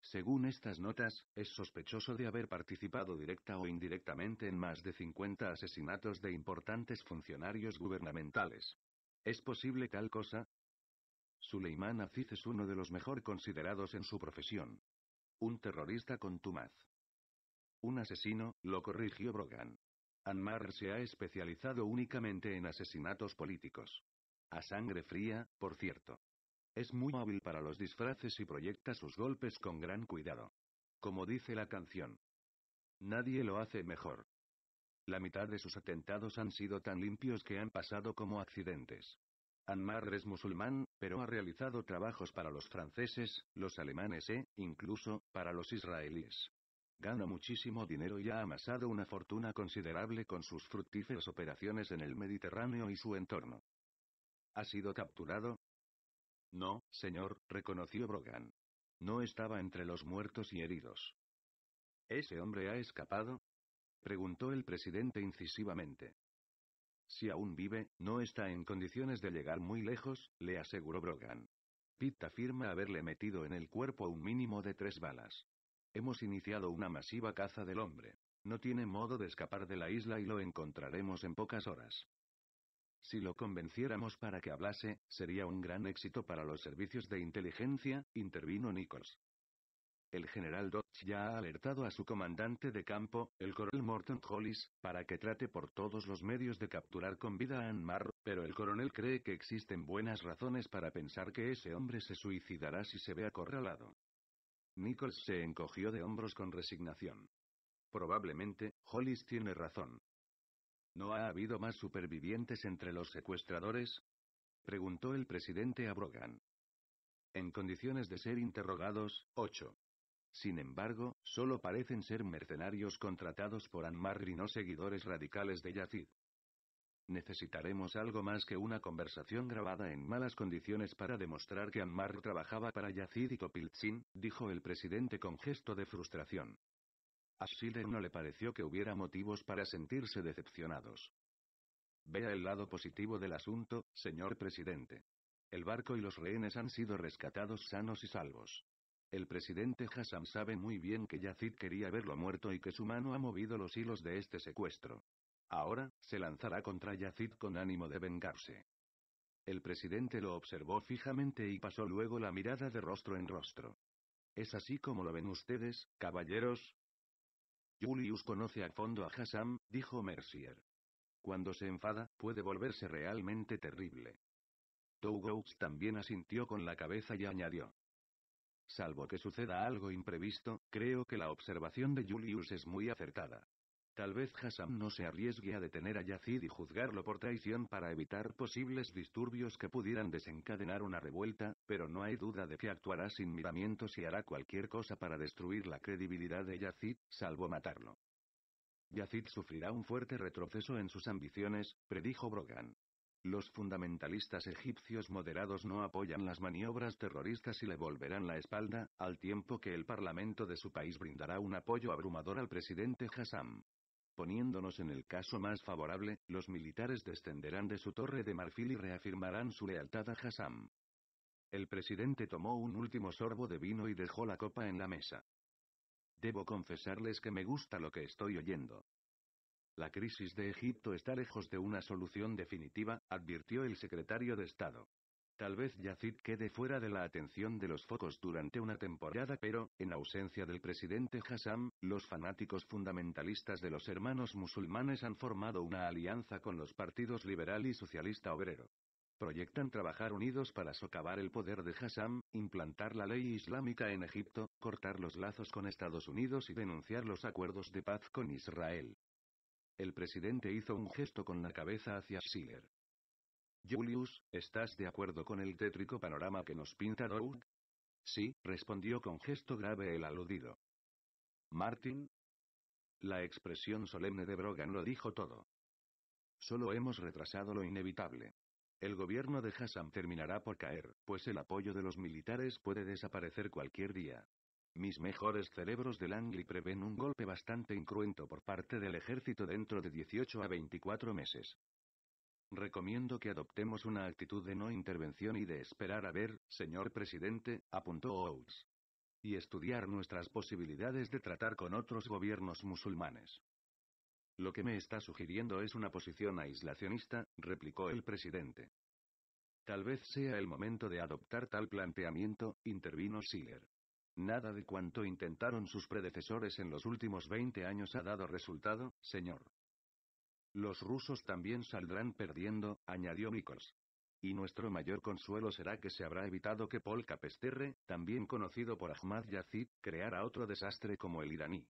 Speaker 1: Según estas notas, es sospechoso de haber participado directa o indirectamente en más de 50 asesinatos de importantes funcionarios gubernamentales. ¿Es posible tal cosa? Suleiman Aziz es uno de los mejor considerados en su profesión. Un terrorista con Tumaz. Un asesino, lo corrigió Brogan. Anmar se ha especializado únicamente en asesinatos políticos. A sangre fría, por cierto. Es muy móvil para los disfraces y proyecta sus golpes con gran cuidado. Como dice la canción. Nadie lo hace mejor. La mitad de sus atentados han sido tan limpios que han pasado como accidentes. Anmar es musulmán, pero ha realizado trabajos para los franceses, los alemanes e, incluso, para los israelíes. Gana muchísimo dinero y ha amasado una fortuna considerable con sus fructíferas operaciones en el Mediterráneo y su entorno. ¿Ha sido capturado? No, señor, reconoció Brogan. No estaba entre los muertos y heridos. Ese hombre ha escapado, preguntó el presidente incisivamente. Si aún vive, no está en condiciones de llegar muy lejos, le aseguró Brogan. Pitt afirma haberle metido en el cuerpo un mínimo de tres balas. Hemos iniciado una masiva caza del hombre. No tiene modo de escapar de la isla y lo encontraremos en pocas horas. Si lo convenciéramos para que hablase, sería un gran éxito para los servicios de inteligencia, intervino Nichols. El general Dodge ya ha alertado a su comandante de campo, el coronel Morton Hollis, para que trate por todos los medios de capturar con vida a Anmar, pero el coronel cree que existen buenas razones para pensar que ese hombre se suicidará si se ve acorralado. Nichols se encogió de hombros con resignación. Probablemente, Hollis tiene razón. ¿No ha habido más supervivientes entre los secuestradores? preguntó el presidente a Brogan. En condiciones de ser interrogados, 8. Sin embargo, solo parecen ser mercenarios contratados por Anmar y no seguidores radicales de Yacid. Necesitaremos algo más que una conversación grabada en malas condiciones para demostrar que Anmar trabajaba para Yacid y Topiltzin, dijo el presidente con gesto de frustración. A Schiller no le pareció que hubiera motivos para sentirse decepcionados. Vea el lado positivo del asunto, señor presidente. El barco y los rehenes han sido rescatados sanos y salvos. El presidente Hassan sabe muy bien que Yacid quería verlo muerto y que su mano ha movido los hilos de este secuestro. Ahora, se lanzará contra Yacid con ánimo de vengarse. El presidente lo observó fijamente y pasó luego la mirada de rostro en rostro. ¿Es así como lo ven ustedes, caballeros? Julius conoce a fondo a Hassan, dijo Mercier. Cuando se enfada, puede volverse realmente terrible. Tougouts también asintió con la cabeza y añadió. Salvo que suceda algo imprevisto, creo que la observación de Julius es muy acertada. Tal vez Hassan no se arriesgue a detener a Yazid y juzgarlo por traición para evitar posibles disturbios que pudieran desencadenar una revuelta, pero no hay duda de que actuará sin miramientos y hará cualquier cosa para destruir la credibilidad de Yazid, salvo matarlo. Yacid sufrirá un fuerte retroceso en sus ambiciones, predijo Brogan. Los fundamentalistas egipcios moderados no apoyan las maniobras terroristas y le volverán la espalda, al tiempo que el Parlamento de su país brindará un apoyo abrumador al presidente Hassan. Poniéndonos en el caso más favorable, los militares descenderán de su torre de marfil y reafirmarán su lealtad a Hassan. El presidente tomó un último sorbo de vino y dejó la copa en la mesa. Debo confesarles que me gusta lo que estoy oyendo. La crisis de Egipto está lejos de una solución definitiva, advirtió el secretario de Estado. Tal vez Yazid quede fuera de la atención de los focos durante una temporada, pero, en ausencia del presidente Hassan, los fanáticos fundamentalistas de los hermanos musulmanes han formado una alianza con los partidos liberal y socialista obrero. Proyectan trabajar unidos para socavar el poder de Hassan, implantar la ley islámica en Egipto, cortar los lazos con Estados Unidos y denunciar los acuerdos de paz con Israel. El presidente hizo un gesto con la cabeza hacia Schiller. Julius, ¿estás de acuerdo con el tétrico panorama que nos pinta Doug? Sí, respondió con gesto grave el aludido. Martin. La expresión solemne de Brogan lo dijo todo. Solo hemos retrasado lo inevitable. El gobierno de Hassan terminará por caer, pues el apoyo de los militares puede desaparecer cualquier día. Mis mejores cerebros del Langley prevén un golpe bastante incruento por parte del ejército dentro de 18 a 24 meses. Recomiendo que adoptemos una actitud de no intervención y de esperar a ver, señor presidente, apuntó Oates. Y estudiar nuestras posibilidades de tratar con otros gobiernos musulmanes. Lo que me está sugiriendo es una posición aislacionista, replicó el presidente. Tal vez sea el momento de adoptar tal planteamiento, intervino Schiller. Nada de cuanto intentaron sus predecesores en los últimos 20 años ha dado resultado, señor. Los rusos también saldrán perdiendo, añadió Nichols. Y nuestro mayor consuelo será que se habrá evitado que Paul Capesterre, también conocido por Ahmad Yazid, creara otro desastre como el iraní.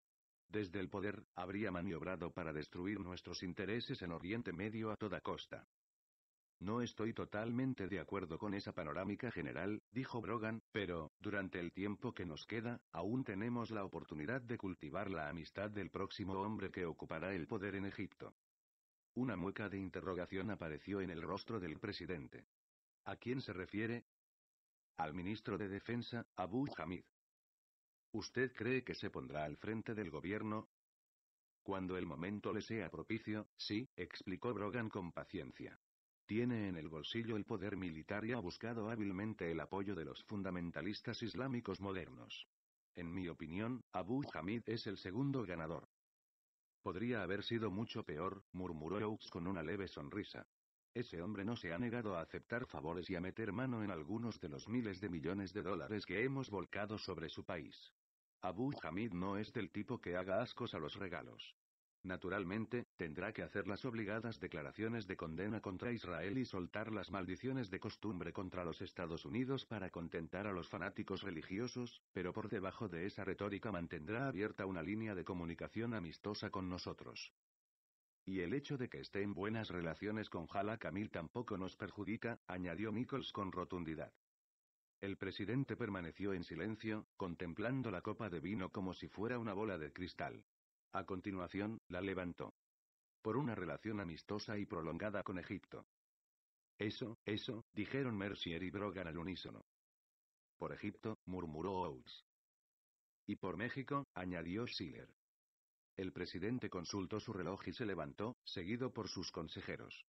Speaker 1: Desde el poder, habría maniobrado para destruir nuestros intereses en Oriente Medio a toda costa. No estoy totalmente de acuerdo con esa panorámica general, dijo Brogan, pero, durante el tiempo que nos queda, aún tenemos la oportunidad de cultivar la amistad del próximo hombre que ocupará el poder en Egipto. Una mueca de interrogación apareció en el rostro del presidente. ¿A quién se refiere? Al ministro de Defensa, Abu Hamid. ¿Usted cree que se pondrá al frente del gobierno? Cuando el momento le sea propicio, sí, explicó Brogan con paciencia. Tiene en el bolsillo el poder militar y ha buscado hábilmente el apoyo de los fundamentalistas islámicos modernos. En mi opinión, Abu Hamid es el segundo ganador. Podría haber sido mucho peor, murmuró Oaks con una leve sonrisa. Ese hombre no se ha negado a aceptar favores y a meter mano en algunos de los miles de millones de dólares que hemos volcado sobre su país. Abu Hamid no es del tipo que haga ascos a los regalos. Naturalmente, tendrá que hacer las obligadas declaraciones de condena contra Israel y soltar las maldiciones de costumbre contra los Estados Unidos para contentar a los fanáticos religiosos, pero por debajo de esa retórica mantendrá abierta una línea de comunicación amistosa con nosotros. Y el hecho de que esté en buenas relaciones con Jala Camil tampoco nos perjudica, añadió Nichols con rotundidad. El presidente permaneció en silencio, contemplando la copa de vino como si fuera una bola de cristal. A continuación, la levantó. Por una relación amistosa y prolongada con Egipto. Eso, eso, dijeron Mercier y Brogan al unísono. Por Egipto, murmuró Oates. Y por México, añadió Schiller. El presidente consultó su reloj y se levantó, seguido por sus consejeros.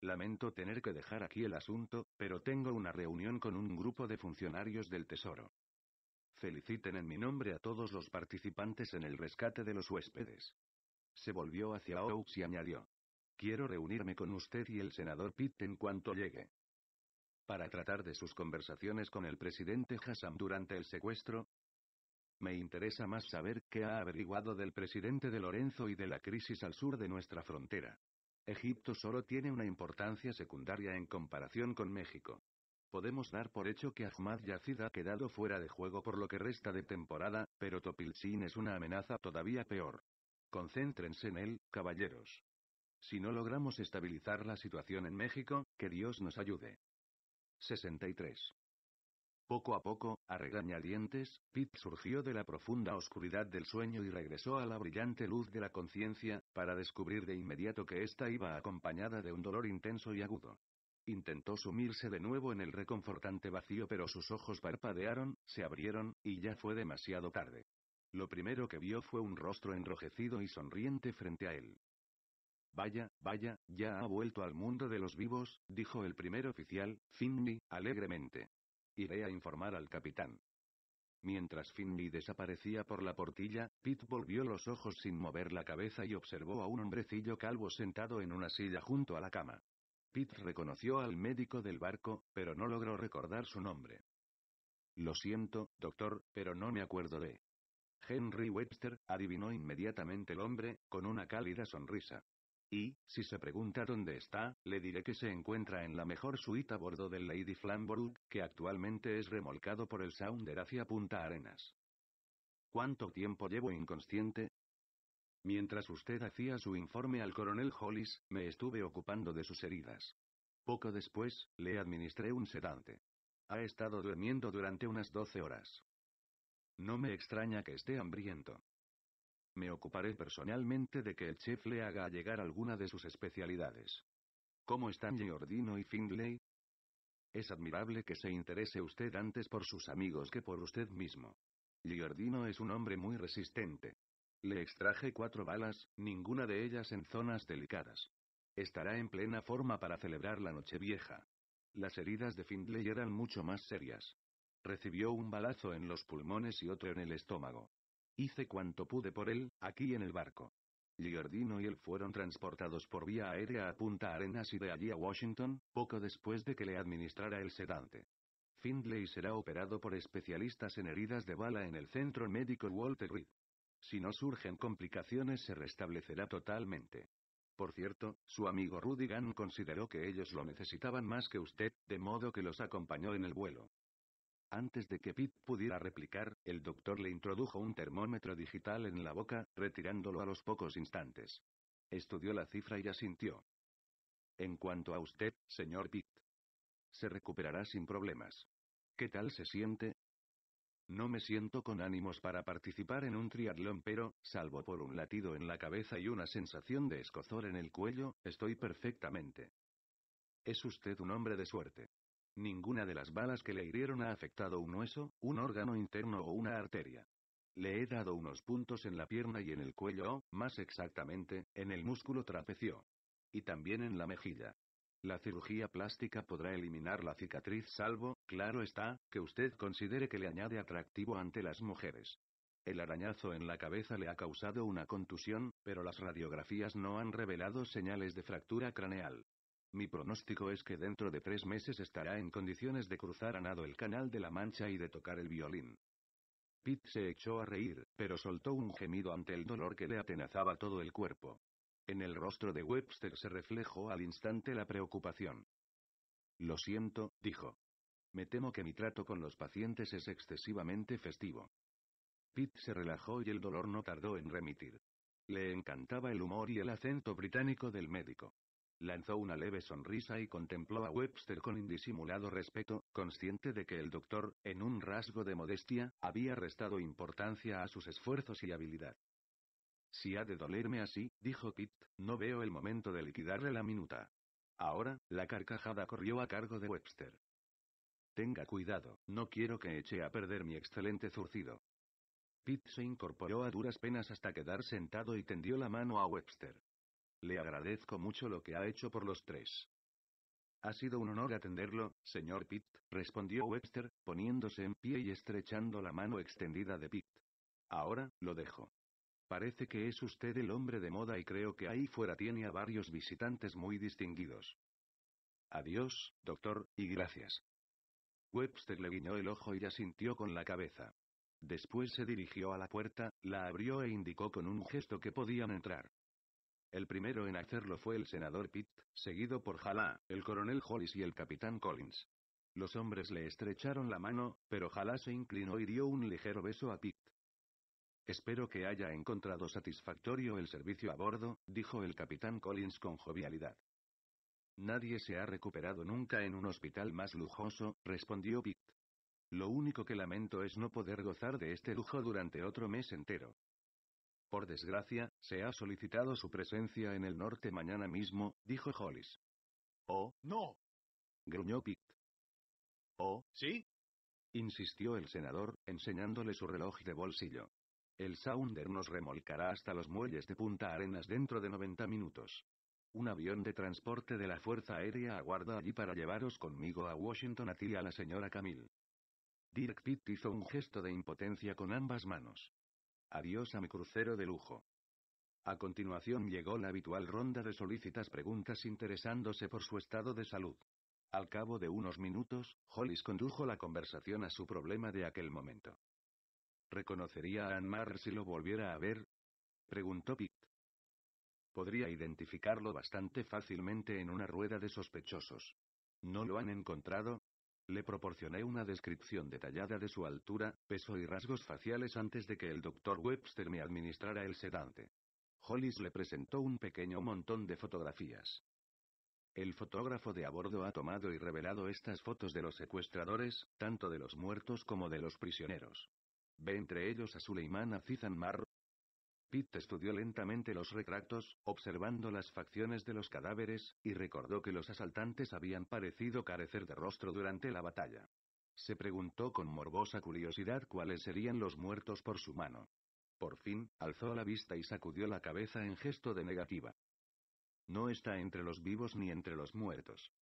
Speaker 1: Lamento tener que dejar aquí el asunto, pero tengo una reunión con un grupo de funcionarios del Tesoro. Feliciten en mi nombre a todos los participantes en el rescate de los huéspedes. Se volvió hacia Oaks y añadió. Quiero reunirme con usted y el senador Pitt en cuanto llegue. Para tratar de sus conversaciones con el presidente Hassan durante el secuestro, me interesa más saber qué ha averiguado del presidente de Lorenzo y de la crisis al sur de nuestra frontera. Egipto solo tiene una importancia secundaria en comparación con México. Podemos dar por hecho que Ahmad Yazid ha quedado fuera de juego por lo que resta de temporada, pero Topilchin es una amenaza todavía peor. Concéntrense en él, caballeros. Si no logramos estabilizar la situación en México, que Dios nos ayude. 63. Poco a poco, a regañadientes, Pip surgió de la profunda oscuridad del sueño y regresó a la brillante luz de la conciencia, para descubrir de inmediato que ésta iba acompañada de un dolor intenso y agudo. Intentó sumirse de nuevo en el reconfortante vacío pero sus ojos parpadearon, se abrieron, y ya fue demasiado tarde. Lo primero que vio fue un rostro enrojecido y sonriente frente a él. Vaya, vaya, ya ha vuelto al mundo de los vivos, dijo el primer oficial, Finley, alegremente. Iré a informar al capitán. Mientras Finley desaparecía por la portilla, Pitt volvió los ojos sin mover la cabeza y observó a un hombrecillo calvo sentado en una silla junto a la cama. Pete reconoció al médico del barco, pero no logró recordar su nombre. Lo siento, doctor, pero no me acuerdo de. Henry Webster, adivinó inmediatamente el hombre, con una cálida sonrisa. Y, si se pregunta dónde está, le diré que se encuentra en la mejor suite a bordo del Lady Flamborough, que actualmente es remolcado por el Sounder hacia Punta Arenas. ¿Cuánto tiempo llevo inconsciente? Mientras usted hacía su informe al coronel Hollis, me estuve ocupando de sus heridas. Poco después, le administré un sedante. Ha estado durmiendo durante unas 12 horas. No me extraña que esté hambriento. Me ocuparé personalmente de que el chef le haga llegar alguna de sus especialidades. ¿Cómo están Giordino y Findlay? Es admirable que se interese usted antes por sus amigos que por usted mismo. Giordino es un hombre muy resistente. Le extraje cuatro balas, ninguna de ellas en zonas delicadas. Estará en plena forma para celebrar la noche vieja. Las heridas de Findlay eran mucho más serias. Recibió un balazo en los pulmones y otro en el estómago. Hice cuanto pude por él, aquí en el barco. Giordino y él fueron transportados por vía aérea a Punta Arenas y de allí a Washington, poco después de que le administrara el sedante. Findlay será operado por especialistas en heridas de bala en el Centro Médico Walter Reed. Si no surgen complicaciones se restablecerá totalmente. Por cierto, su amigo Rudigan consideró que ellos lo necesitaban más que usted, de modo que los acompañó en el vuelo. Antes de que Pitt pudiera replicar, el doctor le introdujo un termómetro digital en la boca, retirándolo a los pocos instantes. Estudió la cifra y asintió. En cuanto a usted, señor Pitt. Se recuperará sin problemas. ¿Qué tal se siente? No me siento con ánimos para participar en un triatlón pero, salvo por un latido en la cabeza y una sensación de escozor en el cuello, estoy perfectamente. Es usted un hombre de suerte. Ninguna de las balas que le hirieron ha afectado un hueso, un órgano interno o una arteria. Le he dado unos puntos en la pierna y en el cuello o, más exactamente, en el músculo trapecio. Y también en la mejilla. La cirugía plástica podrá eliminar la cicatriz salvo, claro está, que usted considere que le añade atractivo ante las mujeres. El arañazo en la cabeza le ha causado una contusión, pero las radiografías no han revelado señales de fractura craneal. Mi pronóstico es que dentro de tres meses estará en condiciones de cruzar a nado el canal de la Mancha y de tocar el violín. Pete se echó a reír, pero soltó un gemido ante el dolor que le atenazaba todo el cuerpo. En el rostro de Webster se reflejó al instante la preocupación. Lo siento, dijo. Me temo que mi trato con los pacientes es excesivamente festivo. Pitt se relajó y el dolor no tardó en remitir. Le encantaba el humor y el acento británico del médico. Lanzó una leve sonrisa y contempló a Webster con indisimulado respeto, consciente de que el doctor, en un rasgo de modestia, había restado importancia a sus esfuerzos y habilidad. Si ha de dolerme así, dijo Pitt, no veo el momento de liquidarle la minuta. Ahora, la carcajada corrió a cargo de Webster. Tenga cuidado, no quiero que eche a perder mi excelente zurcido. Pitt se incorporó a duras penas hasta quedar sentado y tendió la mano a Webster. Le agradezco mucho lo que ha hecho por los tres. Ha sido un honor atenderlo, señor Pitt, respondió Webster, poniéndose en pie y estrechando la mano extendida de Pitt. Ahora, lo dejo. Parece que es usted el hombre de moda y creo que ahí fuera tiene a varios visitantes muy distinguidos. Adiós, doctor, y gracias. Webster le guiñó el ojo y asintió con la cabeza. Después se dirigió a la puerta, la abrió e indicó con un gesto que podían entrar. El primero en hacerlo fue el senador Pitt, seguido por Jalá, el coronel Hollis y el capitán Collins. Los hombres le estrecharon la mano, pero Jalá se inclinó y dio un ligero beso a Pitt. Espero que haya encontrado satisfactorio el servicio a bordo, dijo el capitán Collins con jovialidad. Nadie se ha recuperado nunca en un hospital más lujoso, respondió Pitt. Lo único que lamento es no poder gozar de este lujo durante otro mes entero. Por desgracia, se ha solicitado su presencia en el norte mañana mismo, dijo Hollis. Oh, no. gruñó Pitt. Oh, sí. insistió el senador, enseñándole su reloj de bolsillo. El Sounder nos remolcará hasta los muelles de Punta Arenas dentro de 90 minutos. Un avión de transporte de la Fuerza Aérea aguarda allí para llevaros conmigo a Washington a ti y a la señora Camille. Dirk Pitt hizo un gesto de impotencia con ambas manos. Adiós a mi crucero de lujo. A continuación llegó la habitual ronda de solícitas preguntas interesándose por su estado de salud. Al cabo de unos minutos, Hollis condujo la conversación a su problema de aquel momento. ¿Reconocería a Anmar si lo volviera a ver? Preguntó Pitt. Podría identificarlo bastante fácilmente en una rueda de sospechosos. ¿No lo han encontrado? Le proporcioné una descripción detallada de su altura, peso y rasgos faciales antes de que el doctor Webster me administrara el sedante. Hollis le presentó un pequeño montón de fotografías. El fotógrafo de a bordo ha tomado y revelado estas fotos de los secuestradores, tanto de los muertos como de los prisioneros. Ve entre ellos a Suleiman Marro?» Pitt estudió lentamente los retractos, observando las facciones de los cadáveres, y recordó que los asaltantes habían parecido carecer de rostro durante la batalla. Se preguntó con morbosa curiosidad cuáles serían los muertos por su mano. Por fin, alzó la vista y sacudió la cabeza en gesto de negativa. No está entre los vivos ni entre los muertos.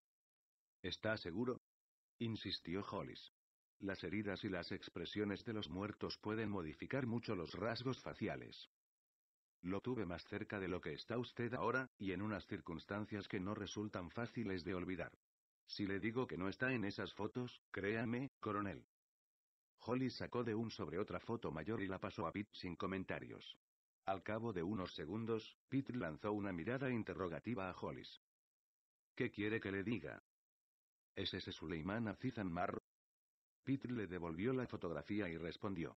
Speaker 1: ¿Está seguro? insistió Hollis. Las heridas y las expresiones de los muertos pueden modificar mucho los rasgos faciales. Lo tuve más cerca de lo que está usted ahora, y en unas circunstancias que no resultan fáciles de olvidar. Si le digo que no está en esas fotos, créame, coronel. Hollis sacó de un sobre otra foto mayor y la pasó a Pete sin comentarios. Al cabo de unos segundos, Pete lanzó una mirada interrogativa a Hollis. ¿Qué quiere que le diga? ¿Es ese Suleiman Azizan Marro? Pitt le devolvió la fotografía y respondió.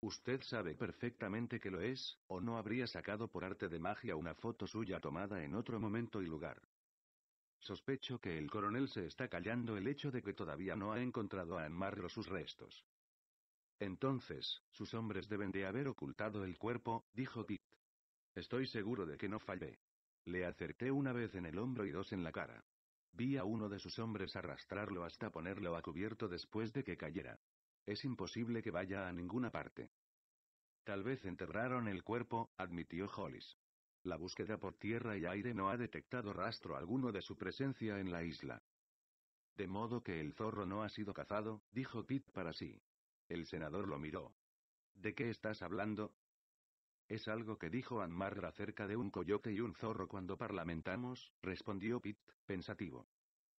Speaker 1: Usted sabe perfectamente que lo es, o no habría sacado por arte de magia una foto suya tomada en otro momento y lugar. Sospecho que el coronel se está callando el hecho de que todavía no ha encontrado a Anmarro sus restos. Entonces, sus hombres deben de haber ocultado el cuerpo, dijo Pitt. Estoy seguro de que no fallé. Le acerté una vez en el hombro y dos en la cara. Vi a uno de sus hombres arrastrarlo hasta ponerlo a cubierto después de que cayera. Es imposible que vaya a ninguna parte. Tal vez enterraron el cuerpo, admitió Hollis. La búsqueda por tierra y aire no ha detectado rastro alguno de su presencia en la isla. De modo que el zorro no ha sido cazado, dijo Pitt para sí. El senador lo miró. ¿De qué estás hablando? Es algo que dijo Anmar acerca de un coyote y un zorro cuando parlamentamos, respondió Pitt, pensativo.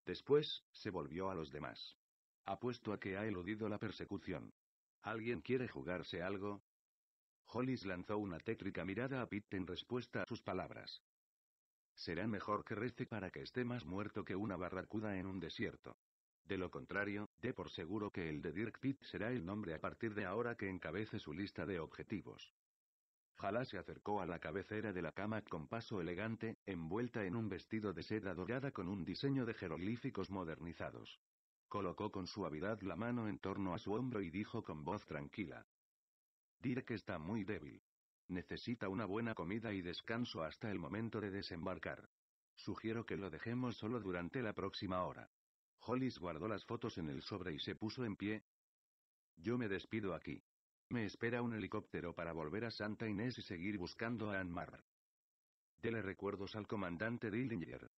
Speaker 1: Después, se volvió a los demás. Apuesto a que ha eludido la persecución. ¿Alguien quiere jugarse algo? Hollis lanzó una tétrica mirada a Pitt en respuesta a sus palabras. Será mejor que rece para que esté más muerto que una barracuda en un desierto. De lo contrario, dé por seguro que el de Dirk Pitt será el nombre a partir de ahora que encabece su lista de objetivos. Jalá se acercó a la cabecera de la cama con paso elegante, envuelta en un vestido de seda dorada con un diseño de jeroglíficos modernizados. Colocó con suavidad la mano en torno a su hombro y dijo con voz tranquila. que está muy débil. Necesita una buena comida y descanso hasta el momento de desembarcar. Sugiero que lo dejemos solo durante la próxima hora. Hollis guardó las fotos en el sobre y se puso en pie. Yo me despido aquí. Me espera un helicóptero para volver a Santa Inés y seguir buscando a Anmar. Dele recuerdos al comandante Dillinger.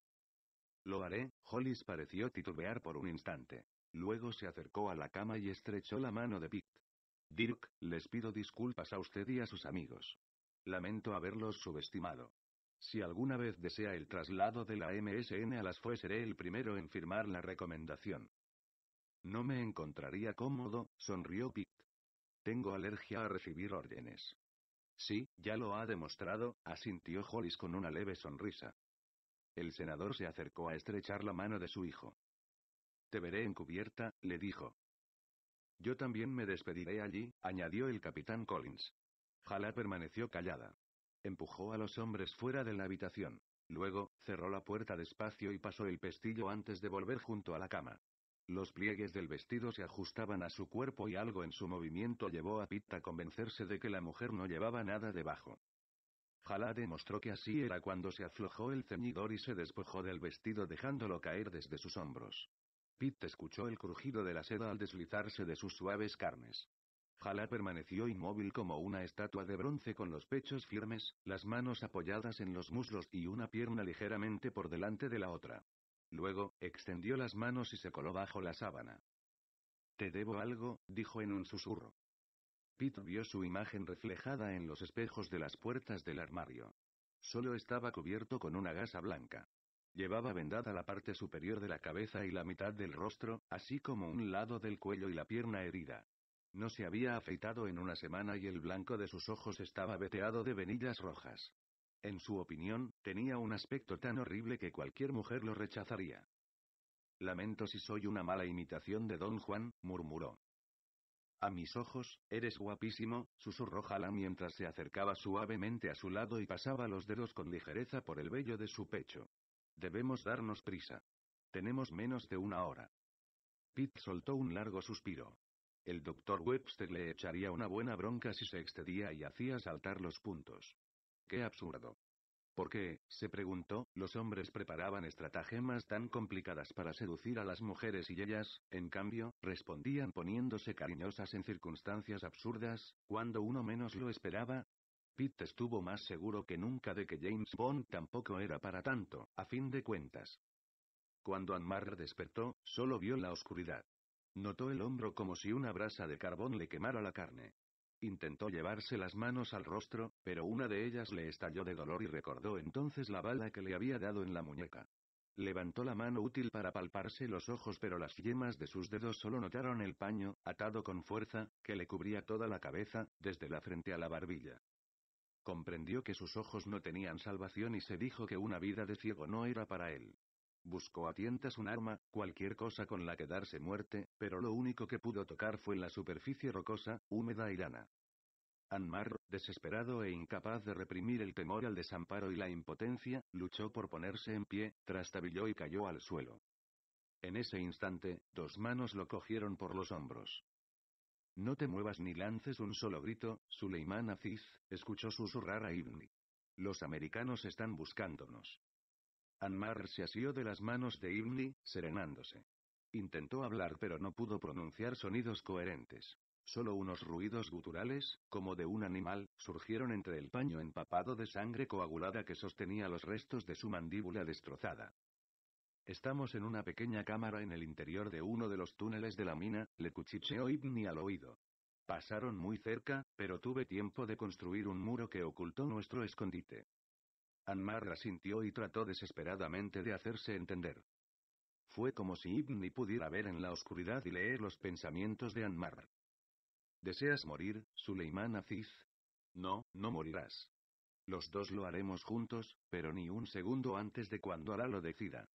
Speaker 1: Lo haré, Hollis pareció titubear por un instante. Luego se acercó a la cama y estrechó la mano de Pitt. Dirk, les pido disculpas a usted y a sus amigos. Lamento haberlos subestimado. Si alguna vez desea el traslado de la MSN a las FUE seré el primero en firmar la recomendación. No me encontraría cómodo, sonrió Pitt. Tengo alergia a recibir órdenes. Sí, ya lo ha demostrado, asintió Hollis con una leve sonrisa. El senador se acercó a estrechar la mano de su hijo. Te veré encubierta, le dijo. Yo también me despediré allí, añadió el capitán Collins. Jala permaneció callada. Empujó a los hombres fuera de la habitación. Luego, cerró la puerta despacio y pasó el pestillo antes de volver junto a la cama. Los pliegues del vestido se ajustaban a su cuerpo y algo en su movimiento llevó a Pitt a convencerse de que la mujer no llevaba nada debajo. Jalá demostró que así era cuando se aflojó el ceñidor y se despojó del vestido dejándolo caer desde sus hombros. Pitt escuchó el crujido de la seda al deslizarse de sus suaves carnes. Jalá permaneció inmóvil como una estatua de bronce con los pechos firmes, las manos apoyadas en los muslos y una pierna ligeramente por delante de la otra. Luego, extendió las manos y se coló bajo la sábana. Te debo algo, dijo en un susurro. Pete vio su imagen reflejada en los espejos de las puertas del armario. Solo estaba cubierto con una gasa blanca. Llevaba vendada la parte superior de la cabeza y la mitad del rostro, así como un lado del cuello y la pierna herida. No se había afeitado en una semana y el blanco de sus ojos estaba veteado de venillas rojas. En su opinión, tenía un aspecto tan horrible que cualquier mujer lo rechazaría. Lamento si soy una mala imitación de Don Juan, murmuró. A mis ojos, eres guapísimo, susurró Jala mientras se acercaba suavemente a su lado y pasaba los dedos con ligereza por el vello de su pecho. Debemos darnos prisa. Tenemos menos de una hora. Pete soltó un largo suspiro. El doctor Webster le echaría una buena bronca si se excedía y hacía saltar los puntos. ¡Qué absurdo! ¿Por qué, se preguntó, los hombres preparaban estratagemas tan complicadas para seducir a las mujeres y ellas, en cambio, respondían poniéndose cariñosas en circunstancias absurdas, cuando uno menos lo esperaba? Pitt estuvo más seguro que nunca de que James Bond tampoco era para tanto, a fin de cuentas. Cuando Anmar despertó, solo vio la oscuridad. Notó el hombro como si una brasa de carbón le quemara la carne. Intentó llevarse las manos al rostro, pero una de ellas le estalló de dolor y recordó entonces la bala que le había dado en la muñeca. Levantó la mano útil para palparse los ojos, pero las yemas de sus dedos solo notaron el paño, atado con fuerza, que le cubría toda la cabeza, desde la frente a la barbilla. Comprendió que sus ojos no tenían salvación y se dijo que una vida de ciego no era para él. Buscó a tientas un arma, cualquier cosa con la que darse muerte, pero lo único que pudo tocar fue la superficie rocosa, húmeda y lana. Anmar, desesperado e incapaz de reprimir el temor al desamparo y la impotencia, luchó por ponerse en pie, trastabilló y cayó al suelo. En ese instante, dos manos lo cogieron por los hombros. No te muevas ni lances un solo grito, Suleiman Aziz, escuchó susurrar a Ibni. Los americanos están buscándonos. Anmar se asió de las manos de Ibni, serenándose. Intentó hablar pero no pudo pronunciar sonidos coherentes. Solo unos ruidos guturales, como de un animal, surgieron entre el paño empapado de sangre coagulada que sostenía los restos de su mandíbula destrozada. Estamos en una pequeña cámara en el interior de uno de los túneles de la mina, le cuchicheó Ibni al oído. Pasaron muy cerca, pero tuve tiempo de construir un muro que ocultó nuestro escondite. Anmar asintió y trató desesperadamente de hacerse entender. Fue como si Ibni pudiera ver en la oscuridad y leer los pensamientos de Anmar. ¿Deseas morir, Suleiman Aziz? No, no morirás. Los dos lo haremos juntos, pero ni un segundo antes de cuando Alá lo decida.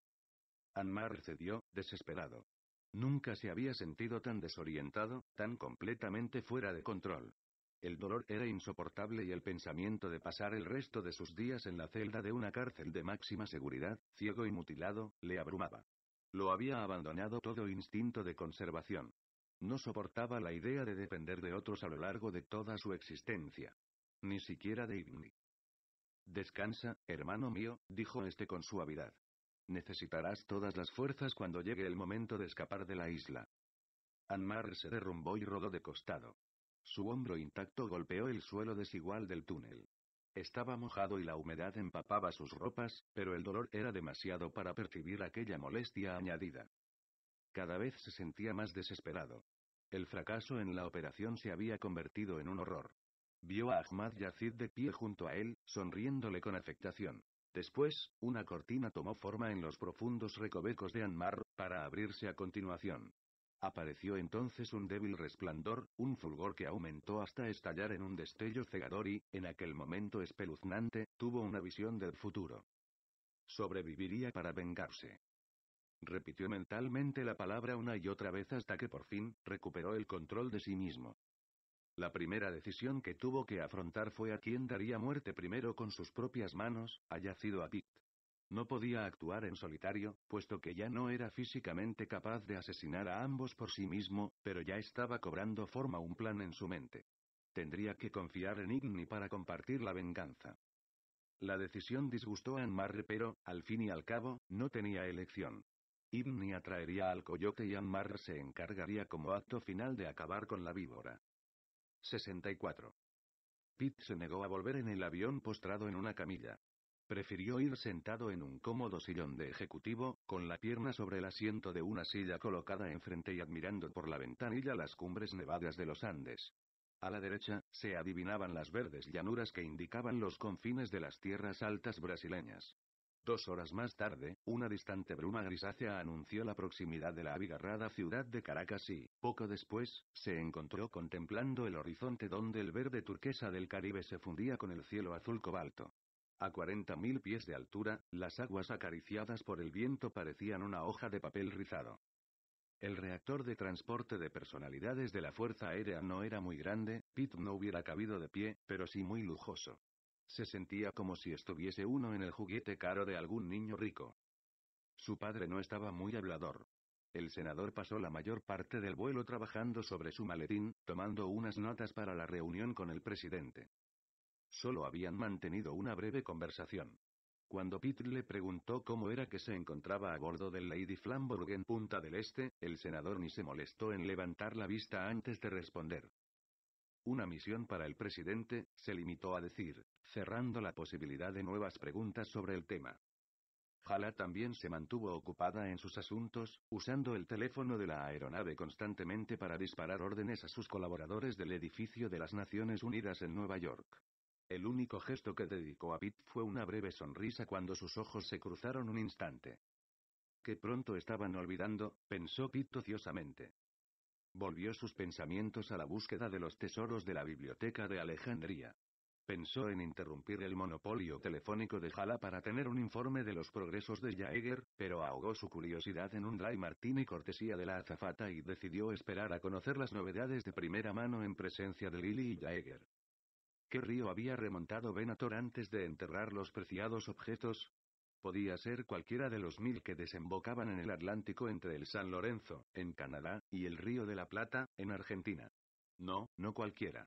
Speaker 1: Anmar cedió, desesperado. Nunca se había sentido tan desorientado, tan completamente fuera de control. El dolor era insoportable y el pensamiento de pasar el resto de sus días en la celda de una cárcel de máxima seguridad, ciego y mutilado, le abrumaba. Lo había abandonado todo instinto de conservación. No soportaba la idea de depender de otros a lo largo de toda su existencia. Ni siquiera de Ibni. Descansa, hermano mío, dijo este con suavidad. Necesitarás todas las fuerzas cuando llegue el momento de escapar de la isla. Anmar se derrumbó y rodó de costado. Su hombro intacto golpeó el suelo desigual del túnel. Estaba mojado y la humedad empapaba sus ropas, pero el dolor era demasiado para percibir aquella molestia añadida. Cada vez se sentía más desesperado. El fracaso en la operación se había convertido en un horror. Vio a Ahmad Yazid de pie junto a él, sonriéndole con afectación. Después, una cortina tomó forma en los profundos recovecos de Anmar, para abrirse a continuación. Apareció entonces un débil resplandor, un fulgor que aumentó hasta estallar en un destello cegador y, en aquel momento espeluznante, tuvo una visión del futuro. Sobreviviría para vengarse. Repitió mentalmente la palabra una y otra vez hasta que por fin, recuperó el control de sí mismo. La primera decisión que tuvo que afrontar fue a quién daría muerte primero con sus propias manos, haya sido a Pitt. No podía actuar en solitario, puesto que ya no era físicamente capaz de asesinar a ambos por sí mismo, pero ya estaba cobrando forma un plan en su mente. Tendría que confiar en Igni para compartir la venganza. La decisión disgustó a Anmarre, pero, al fin y al cabo, no tenía elección. Igni atraería al coyote y Anmar se encargaría como acto final de acabar con la víbora. 64. Pete se negó a volver en el avión postrado en una camilla prefirió ir sentado en un cómodo sillón de ejecutivo, con la pierna sobre el asiento de una silla colocada enfrente y admirando por la ventanilla las cumbres nevadas de los Andes. A la derecha, se adivinaban las verdes llanuras que indicaban los confines de las tierras altas brasileñas. Dos horas más tarde, una distante bruma grisácea anunció la proximidad de la abigarrada ciudad de Caracas y, poco después, se encontró contemplando el horizonte donde el verde turquesa del Caribe se fundía con el cielo azul cobalto. A 40.000 pies de altura, las aguas acariciadas por el viento parecían una hoja de papel rizado. El reactor de transporte de personalidades de la Fuerza Aérea no era muy grande, Pitt no hubiera cabido de pie, pero sí muy lujoso. Se sentía como si estuviese uno en el juguete caro de algún niño rico. Su padre no estaba muy hablador. El senador pasó la mayor parte del vuelo trabajando sobre su maletín, tomando unas notas para la reunión con el presidente. Solo habían mantenido una breve conversación. Cuando Pitt le preguntó cómo era que se encontraba a bordo del Lady Flamborough en Punta del Este, el senador ni se molestó en levantar la vista antes de responder. Una misión para el presidente, se limitó a decir, cerrando la posibilidad de nuevas preguntas sobre el tema. Jala también se mantuvo ocupada en sus asuntos, usando el teléfono de la aeronave constantemente para disparar órdenes a sus colaboradores del edificio de las Naciones Unidas en Nueva York. El único gesto que dedicó a Pitt fue una breve sonrisa cuando sus ojos se cruzaron un instante. Que pronto estaban olvidando, pensó Pitt ociosamente. Volvió sus pensamientos a la búsqueda de los tesoros de la biblioteca de Alejandría. Pensó en interrumpir el monopolio telefónico de Jala para tener un informe de los progresos de Jaeger, pero ahogó su curiosidad en un dry martini cortesía de la azafata y decidió esperar a conocer las novedades de primera mano en presencia de Lily y Jaeger. ¿Qué río había remontado Venator antes de enterrar los preciados objetos? Podía ser cualquiera de los mil que desembocaban en el Atlántico entre el San Lorenzo, en Canadá, y el Río de la Plata, en Argentina. No, no cualquiera.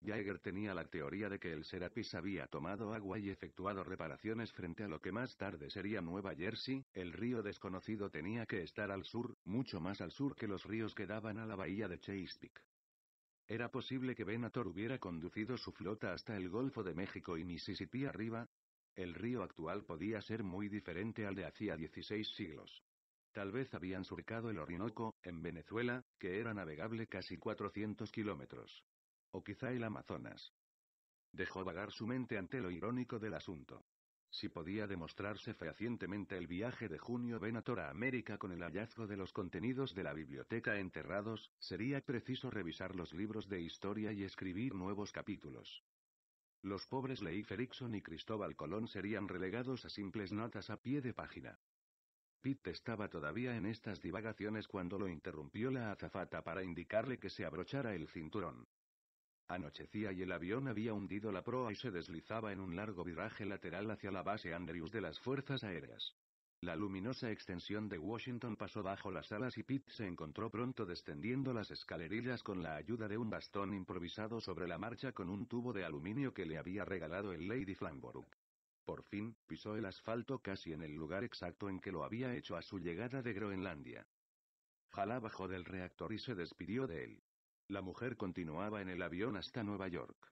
Speaker 1: Jaeger tenía la teoría de que el Serapis había tomado agua y efectuado reparaciones frente a lo que más tarde sería Nueva Jersey, el río desconocido tenía que estar al sur, mucho más al sur que los ríos que daban a la bahía de Chesapeake. Era posible que Venator hubiera conducido su flota hasta el Golfo de México y Mississippi arriba. El río actual podía ser muy diferente al de hacía 16 siglos. Tal vez habían surcado el Orinoco, en Venezuela, que era navegable casi 400 kilómetros. O quizá el Amazonas. Dejó vagar su mente ante lo irónico del asunto. Si podía demostrarse fehacientemente el viaje de Junio Venator a América con el hallazgo de los contenidos de la biblioteca enterrados, sería preciso revisar los libros de historia y escribir nuevos capítulos. Los pobres Leif Erikson y Cristóbal Colón serían relegados a simples notas a pie de página. Pitt estaba todavía en estas divagaciones cuando lo interrumpió la azafata para indicarle que se abrochara el cinturón. Anochecía y el avión había hundido la proa y se deslizaba en un largo viraje lateral hacia la base Andrews de las Fuerzas Aéreas. La luminosa extensión de Washington pasó bajo las alas y Pitt se encontró pronto descendiendo las escalerillas con la ayuda de un bastón improvisado sobre la marcha con un tubo de aluminio que le había regalado el Lady Flamborough. Por fin, pisó el asfalto casi en el lugar exacto en que lo había hecho a su llegada de Groenlandia. Jalá bajó del reactor y se despidió de él. La mujer continuaba en el avión hasta Nueva York.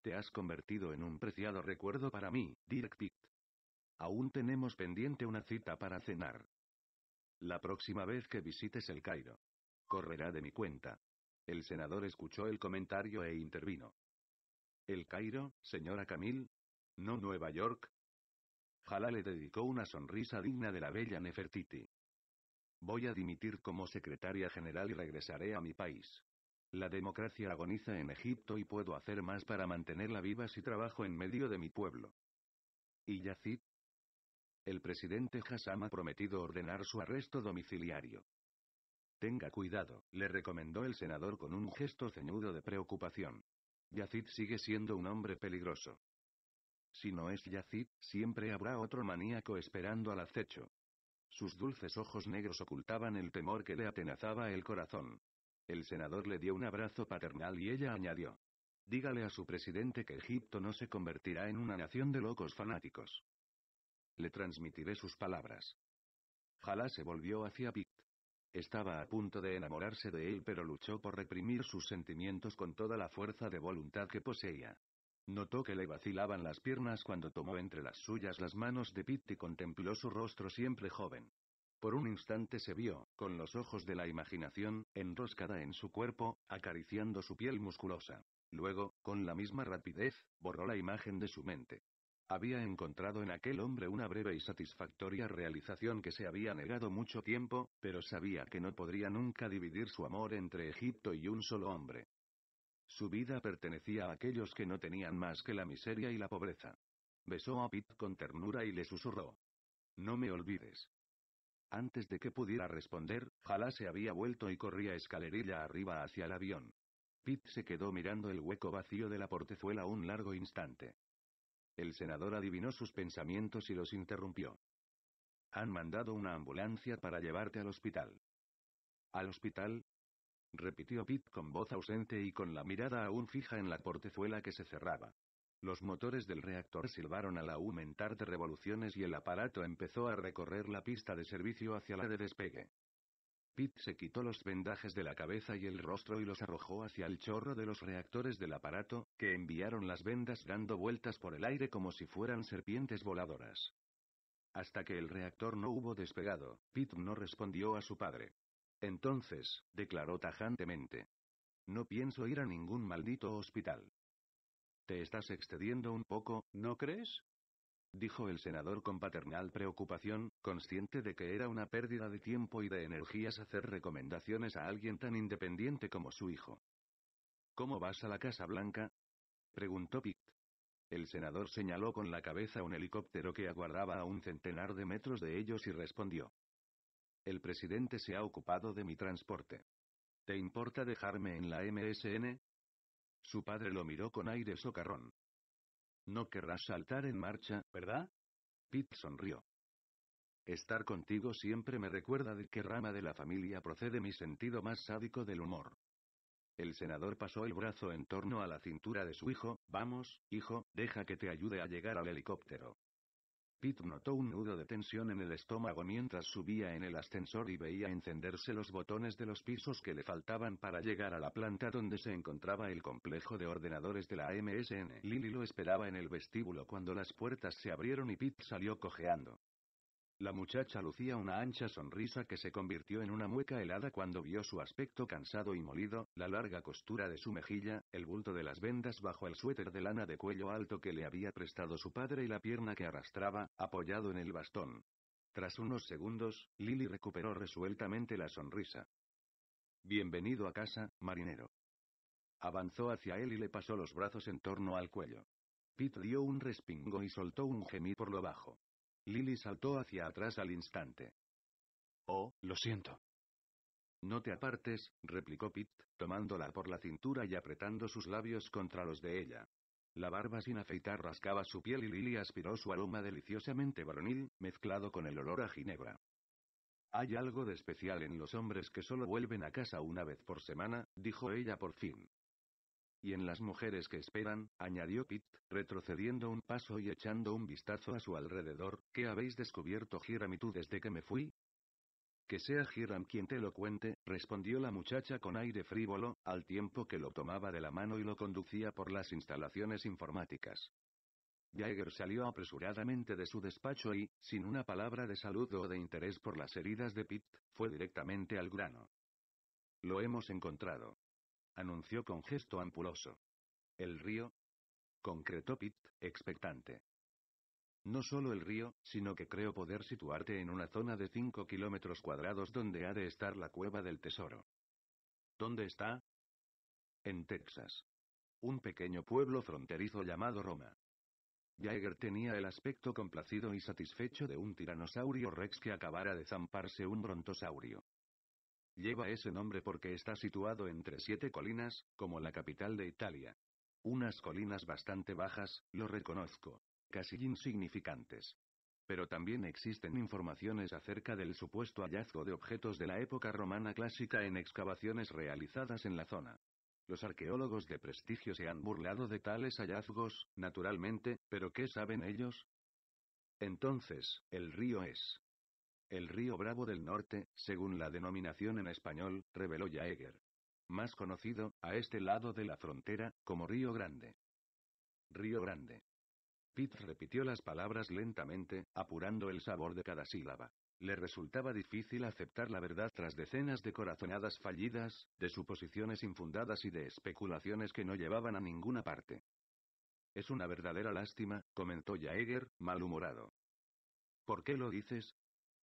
Speaker 1: Te has convertido en un preciado recuerdo para mí, Dirk Pitt. Aún tenemos pendiente una cita para cenar. La próxima vez que visites el Cairo. Correrá de mi cuenta. El senador escuchó el comentario e intervino. ¿El Cairo, señora Camille? ¿No Nueva York? Jalá le dedicó una sonrisa digna de la bella Nefertiti. Voy a dimitir como secretaria general y regresaré a mi país. La democracia agoniza en Egipto y puedo hacer más para mantenerla viva si trabajo en medio de mi pueblo. ¿Y Yazid? El presidente Hassam ha prometido ordenar su arresto domiciliario. Tenga cuidado, le recomendó el senador con un gesto ceñudo de preocupación. Yacid sigue siendo un hombre peligroso. Si no es Yacid, siempre habrá otro maníaco esperando al acecho. Sus dulces ojos negros ocultaban el temor que le atenazaba el corazón. El senador le dio un abrazo paternal y ella añadió. Dígale a su presidente que Egipto no se convertirá en una nación de locos fanáticos. Le transmitiré sus palabras. Jalá se volvió hacia Pitt. Estaba a punto de enamorarse de él, pero luchó por reprimir sus sentimientos con toda la fuerza de voluntad que poseía. Notó que le vacilaban las piernas cuando tomó entre las suyas las manos de Pitt y contempló su rostro siempre joven. Por un instante se vio, con los ojos de la imaginación, enroscada en su cuerpo, acariciando su piel musculosa. Luego, con la misma rapidez, borró la imagen de su mente. Había encontrado en aquel hombre una breve y satisfactoria realización que se había negado mucho tiempo, pero sabía que no podría nunca dividir su amor entre Egipto y un solo hombre. Su vida pertenecía a aquellos que no tenían más que la miseria y la pobreza. Besó a Pitt con ternura y le susurró. No me olvides. Antes de que pudiera responder, Jalá se había vuelto y corría escalerilla arriba hacia el avión. Pitt se quedó mirando el hueco vacío de la portezuela un largo instante. El senador adivinó sus pensamientos y los interrumpió. Han mandado una ambulancia para llevarte al hospital. ¿Al hospital? repitió Pitt con voz ausente y con la mirada aún fija en la portezuela que se cerraba. Los motores del reactor silbaron al aumentar de revoluciones y el aparato empezó a recorrer la pista de servicio hacia la de despegue. Pitt se quitó los vendajes de la cabeza y el rostro y los arrojó hacia el chorro de los reactores del aparato, que enviaron las vendas dando vueltas por el aire como si fueran serpientes voladoras. Hasta que el reactor no hubo despegado, Pitt no respondió a su padre. Entonces, declaró tajantemente. No pienso ir a ningún maldito hospital. Te estás excediendo un poco, ¿no crees? dijo el senador con paternal preocupación, consciente de que era una pérdida de tiempo y de energías hacer recomendaciones a alguien tan independiente como su hijo. ¿Cómo vas a la Casa Blanca? preguntó Pitt. El senador señaló con la cabeza un helicóptero que aguardaba a un centenar de metros de ellos y respondió. El presidente se ha ocupado de mi transporte. ¿Te importa dejarme en la MSN? Su padre lo miró con aire socarrón. No querrás saltar en marcha, ¿verdad? Pitt sonrió. Estar contigo siempre me recuerda de qué rama de la familia procede mi sentido más sádico del humor. El senador pasó el brazo en torno a la cintura de su hijo, vamos, hijo, deja que te ayude a llegar al helicóptero. Pete notó un nudo de tensión en el estómago mientras subía en el ascensor y veía encenderse los botones de los pisos que le faltaban para llegar a la planta donde se encontraba el complejo de ordenadores de la MSN. Lily lo esperaba en el vestíbulo cuando las puertas se abrieron y Pitt salió cojeando. La muchacha lucía una ancha sonrisa que se convirtió en una mueca helada cuando vio su aspecto cansado y molido, la larga costura de su mejilla, el bulto de las vendas bajo el suéter de lana de cuello alto que le había prestado su padre y la pierna que arrastraba, apoyado en el bastón. Tras unos segundos, Lily recuperó resueltamente la sonrisa. Bienvenido a casa, marinero. Avanzó hacia él y le pasó los brazos en torno al cuello. Pete dio un respingo y soltó un gemido por lo bajo. Lily saltó hacia atrás al instante. Oh, lo siento. No te apartes, replicó Pitt, tomándola por la cintura y apretando sus labios contra los de ella. La barba sin afeitar rascaba su piel y Lily aspiró su aroma deliciosamente varonil, mezclado con el olor a ginebra. Hay algo de especial en los hombres que solo vuelven a casa una vez por semana, dijo ella por fin. Y en las mujeres que esperan, añadió Pitt, retrocediendo un paso y echando un vistazo a su alrededor, ¿qué habéis descubierto Hiram y tú desde que me fui? Que sea Hiram quien te lo cuente, respondió la muchacha con aire frívolo, al tiempo que lo tomaba de la mano y lo conducía por las instalaciones informáticas. Jaeger salió apresuradamente de su despacho y, sin una palabra de saludo o de interés por las heridas de Pitt, fue directamente al grano. Lo hemos encontrado anunció con gesto ampuloso. ¿El río? concretó Pitt, expectante. No solo el río, sino que creo poder situarte en una zona de 5 kilómetros cuadrados donde ha de estar la cueva del tesoro. ¿Dónde está? En Texas. Un pequeño pueblo fronterizo llamado Roma. Jaeger tenía el aspecto complacido y satisfecho de un tiranosaurio rex que acabara de zamparse un brontosaurio. Lleva ese nombre porque está situado entre siete colinas, como la capital de Italia. Unas colinas bastante bajas, lo reconozco. Casi insignificantes. Pero también existen informaciones acerca del supuesto hallazgo de objetos de la época romana clásica en excavaciones realizadas en la zona. Los arqueólogos de prestigio se han burlado de tales hallazgos, naturalmente, pero ¿qué saben ellos? Entonces, el río es el río Bravo del Norte, según la denominación en español, reveló Jaeger. Más conocido, a este lado de la frontera, como Río Grande. Río Grande. Pitt repitió las palabras lentamente, apurando el sabor de cada sílaba. Le resultaba difícil aceptar la verdad tras decenas de corazonadas fallidas, de suposiciones infundadas y de especulaciones que no llevaban a ninguna parte. Es una verdadera lástima, comentó Jaeger, malhumorado. ¿Por qué lo dices?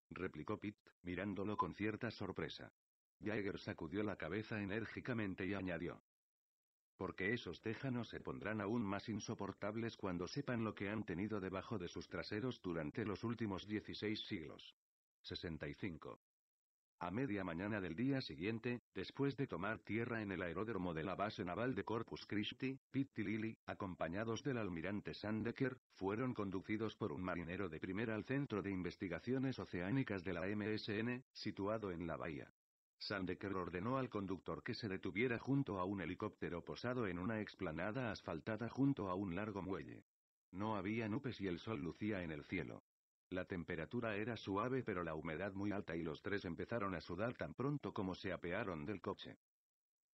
Speaker 1: replicó Pitt, mirándolo con cierta sorpresa. Jaeger sacudió la cabeza enérgicamente y añadió. Porque esos tejanos se pondrán aún más insoportables cuando sepan lo que han tenido debajo de sus traseros durante los últimos 16 siglos. 65. A media mañana del día siguiente, después de tomar tierra en el aeródromo de la base naval de Corpus Christi, Pitty y Lily, acompañados del almirante Sandecker, fueron conducidos por un marinero de primera al Centro de Investigaciones Oceánicas de la MSN, situado en la bahía. Sandecker ordenó al conductor que se detuviera junto a un helicóptero posado en una explanada asfaltada junto a un largo muelle. No había nubes y el sol lucía en el cielo. La temperatura era suave pero la humedad muy alta y los tres empezaron a sudar tan pronto como se apearon del coche.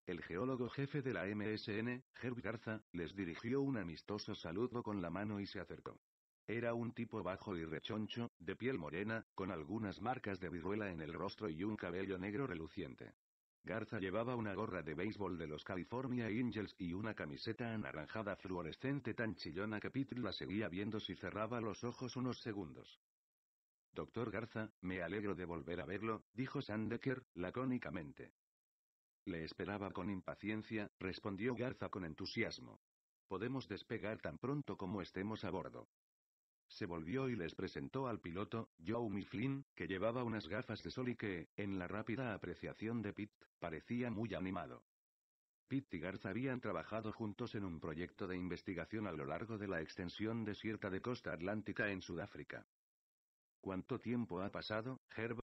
Speaker 1: El geólogo jefe de la MSN, Herb Garza, les dirigió un amistoso saludo con la mano y se acercó. Era un tipo bajo y rechoncho, de piel morena, con algunas marcas de viruela en el rostro y un cabello negro reluciente. Garza llevaba una gorra de béisbol de los California Angels y una camiseta anaranjada fluorescente tan chillona que Pete la seguía viendo si cerraba los ojos unos segundos. Doctor Garza, me alegro de volver a verlo, dijo Sandecker, lacónicamente. Le esperaba con impaciencia, respondió Garza con entusiasmo. Podemos despegar tan pronto como estemos a bordo se volvió y les presentó al piloto, Joe Mifflin, que llevaba unas gafas de sol y que, en la rápida apreciación de Pitt, parecía muy animado. Pitt y Garza habían trabajado juntos en un proyecto de investigación a lo largo de la extensión desierta de costa atlántica en Sudáfrica. ¿Cuánto tiempo ha pasado, Herb?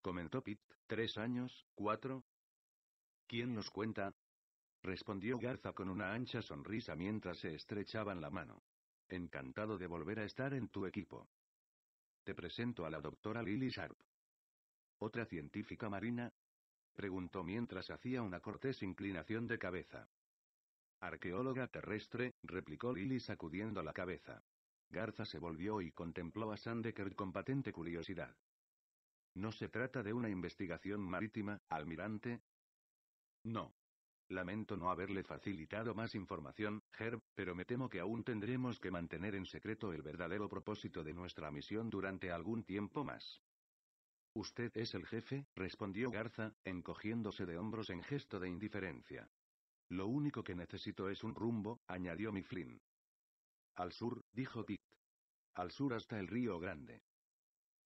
Speaker 1: comentó Pitt, tres años, cuatro. ¿Quién los cuenta? respondió Garza con una ancha sonrisa mientras se estrechaban la mano encantado de volver a estar en tu equipo. Te presento a la doctora Lily Sharp. ¿Otra científica marina? Preguntó mientras hacía una cortés inclinación de cabeza. Arqueóloga terrestre, replicó Lily sacudiendo la cabeza. Garza se volvió y contempló a Sandeker con patente curiosidad. ¿No se trata de una investigación marítima, almirante? No. Lamento no haberle facilitado más información, Herb, pero me temo que aún tendremos que mantener en secreto el verdadero propósito de nuestra misión durante algún tiempo más. Usted es el jefe, respondió Garza, encogiéndose de hombros en gesto de indiferencia. Lo único que necesito es un rumbo, añadió Mifflin. Al sur, dijo Dick. Al sur hasta el río Grande.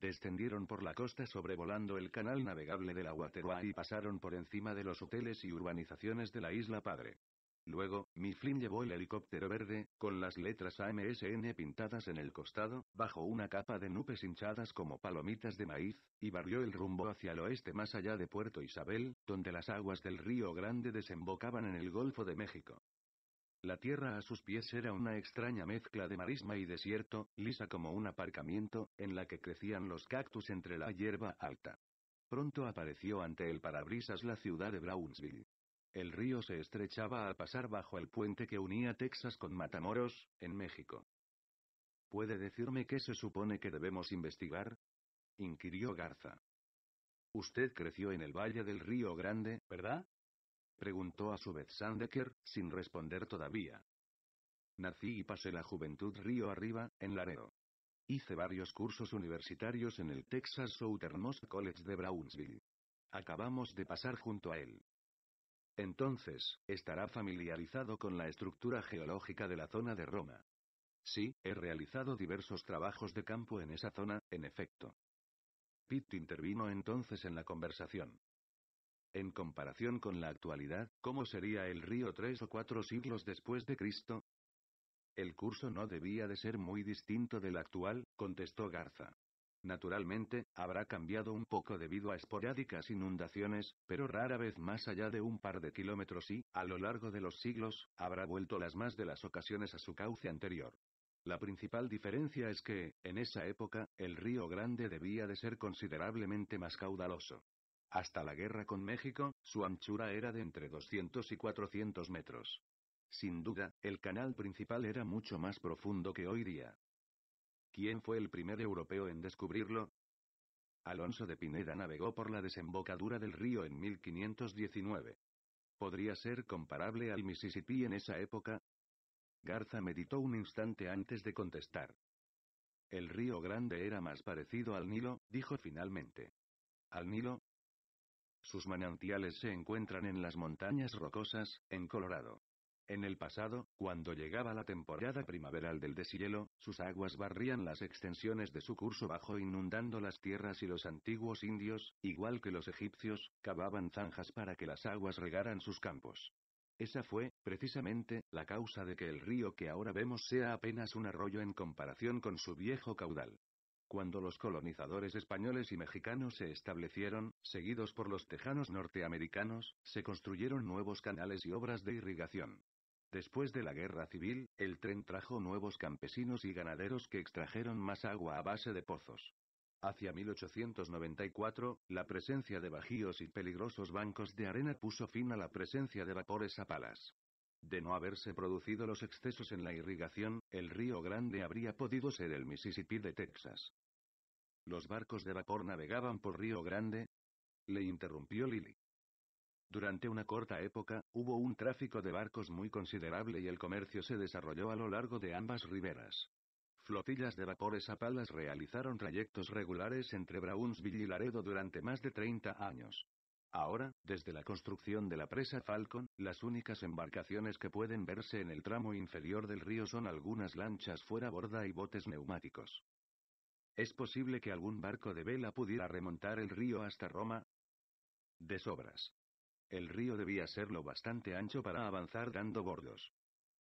Speaker 1: Descendieron por la costa sobrevolando el canal navegable de la Waterway y pasaron por encima de los hoteles y urbanizaciones de la Isla Padre. Luego, Mi Mifflin llevó el helicóptero verde, con las letras AMSN pintadas en el costado, bajo una capa de nubes hinchadas como palomitas de maíz, y barrió el rumbo hacia el oeste más allá de Puerto Isabel, donde las aguas del río Grande desembocaban en el Golfo de México. La tierra a sus pies era una extraña mezcla de marisma y desierto, lisa como un aparcamiento, en la que crecían los cactus entre la hierba alta. Pronto apareció ante el parabrisas la ciudad de Brownsville. El río se estrechaba al pasar bajo el puente que unía Texas con Matamoros, en México. ¿Puede decirme qué se supone que debemos investigar? inquirió Garza. Usted creció en el valle del Río Grande, ¿verdad? Preguntó a su vez Sandeker, sin responder todavía. Nací y pasé la juventud río arriba, en Laredo. Hice varios cursos universitarios en el Texas Southernmost College de Brownsville. Acabamos de pasar junto a él. Entonces, estará familiarizado con la estructura geológica de la zona de Roma. Sí, he realizado diversos trabajos de campo en esa zona, en efecto. Pitt intervino entonces en la conversación en comparación con la actualidad, ¿cómo sería el río tres o cuatro siglos después de Cristo? El curso no debía de ser muy distinto del actual, contestó Garza. Naturalmente, habrá cambiado un poco debido a esporádicas inundaciones, pero rara vez más allá de un par de kilómetros y, a lo largo de los siglos, habrá vuelto las más de las ocasiones a su cauce anterior. La principal diferencia es que, en esa época, el río Grande debía de ser considerablemente más caudaloso. Hasta la guerra con México, su anchura era de entre 200 y 400 metros. Sin duda, el canal principal era mucho más profundo que hoy día. ¿Quién fue el primer europeo en descubrirlo? Alonso de Pineda navegó por la desembocadura del río en 1519. ¿Podría ser comparable al Mississippi en esa época? Garza meditó un instante antes de contestar. El río Grande era más parecido al Nilo, dijo finalmente. ¿Al Nilo? Sus manantiales se encuentran en las montañas rocosas, en Colorado. En el pasado, cuando llegaba la temporada primaveral del deshielo, sus aguas barrían las extensiones de su curso bajo inundando las tierras y los antiguos indios, igual que los egipcios, cavaban zanjas para que las aguas regaran sus campos. Esa fue, precisamente, la causa de que el río que ahora vemos sea apenas un arroyo en comparación con su viejo caudal. Cuando los colonizadores españoles y mexicanos se establecieron, seguidos por los tejanos norteamericanos, se construyeron nuevos canales y obras de irrigación. Después de la guerra civil, el tren trajo nuevos campesinos y ganaderos que extrajeron más agua a base de pozos. Hacia 1894, la presencia de bajíos y peligrosos bancos de arena puso fin a la presencia de vapores a palas. De no haberse producido los excesos en la irrigación, el río Grande habría podido ser el Mississippi de Texas. ¿Los barcos de vapor navegaban por Río Grande? Le interrumpió Lily. Durante una corta época, hubo un tráfico de barcos muy considerable y el comercio se desarrolló a lo largo de ambas riberas. Flotillas de vapores a palas realizaron trayectos regulares entre Brownsville y Laredo durante más de 30 años. Ahora, desde la construcción de la presa Falcon, las únicas embarcaciones que pueden verse en el tramo inferior del río son algunas lanchas fuera borda y botes neumáticos. ¿Es posible que algún barco de vela pudiera remontar el río hasta Roma? De sobras. El río debía ser lo bastante ancho para avanzar dando bordos.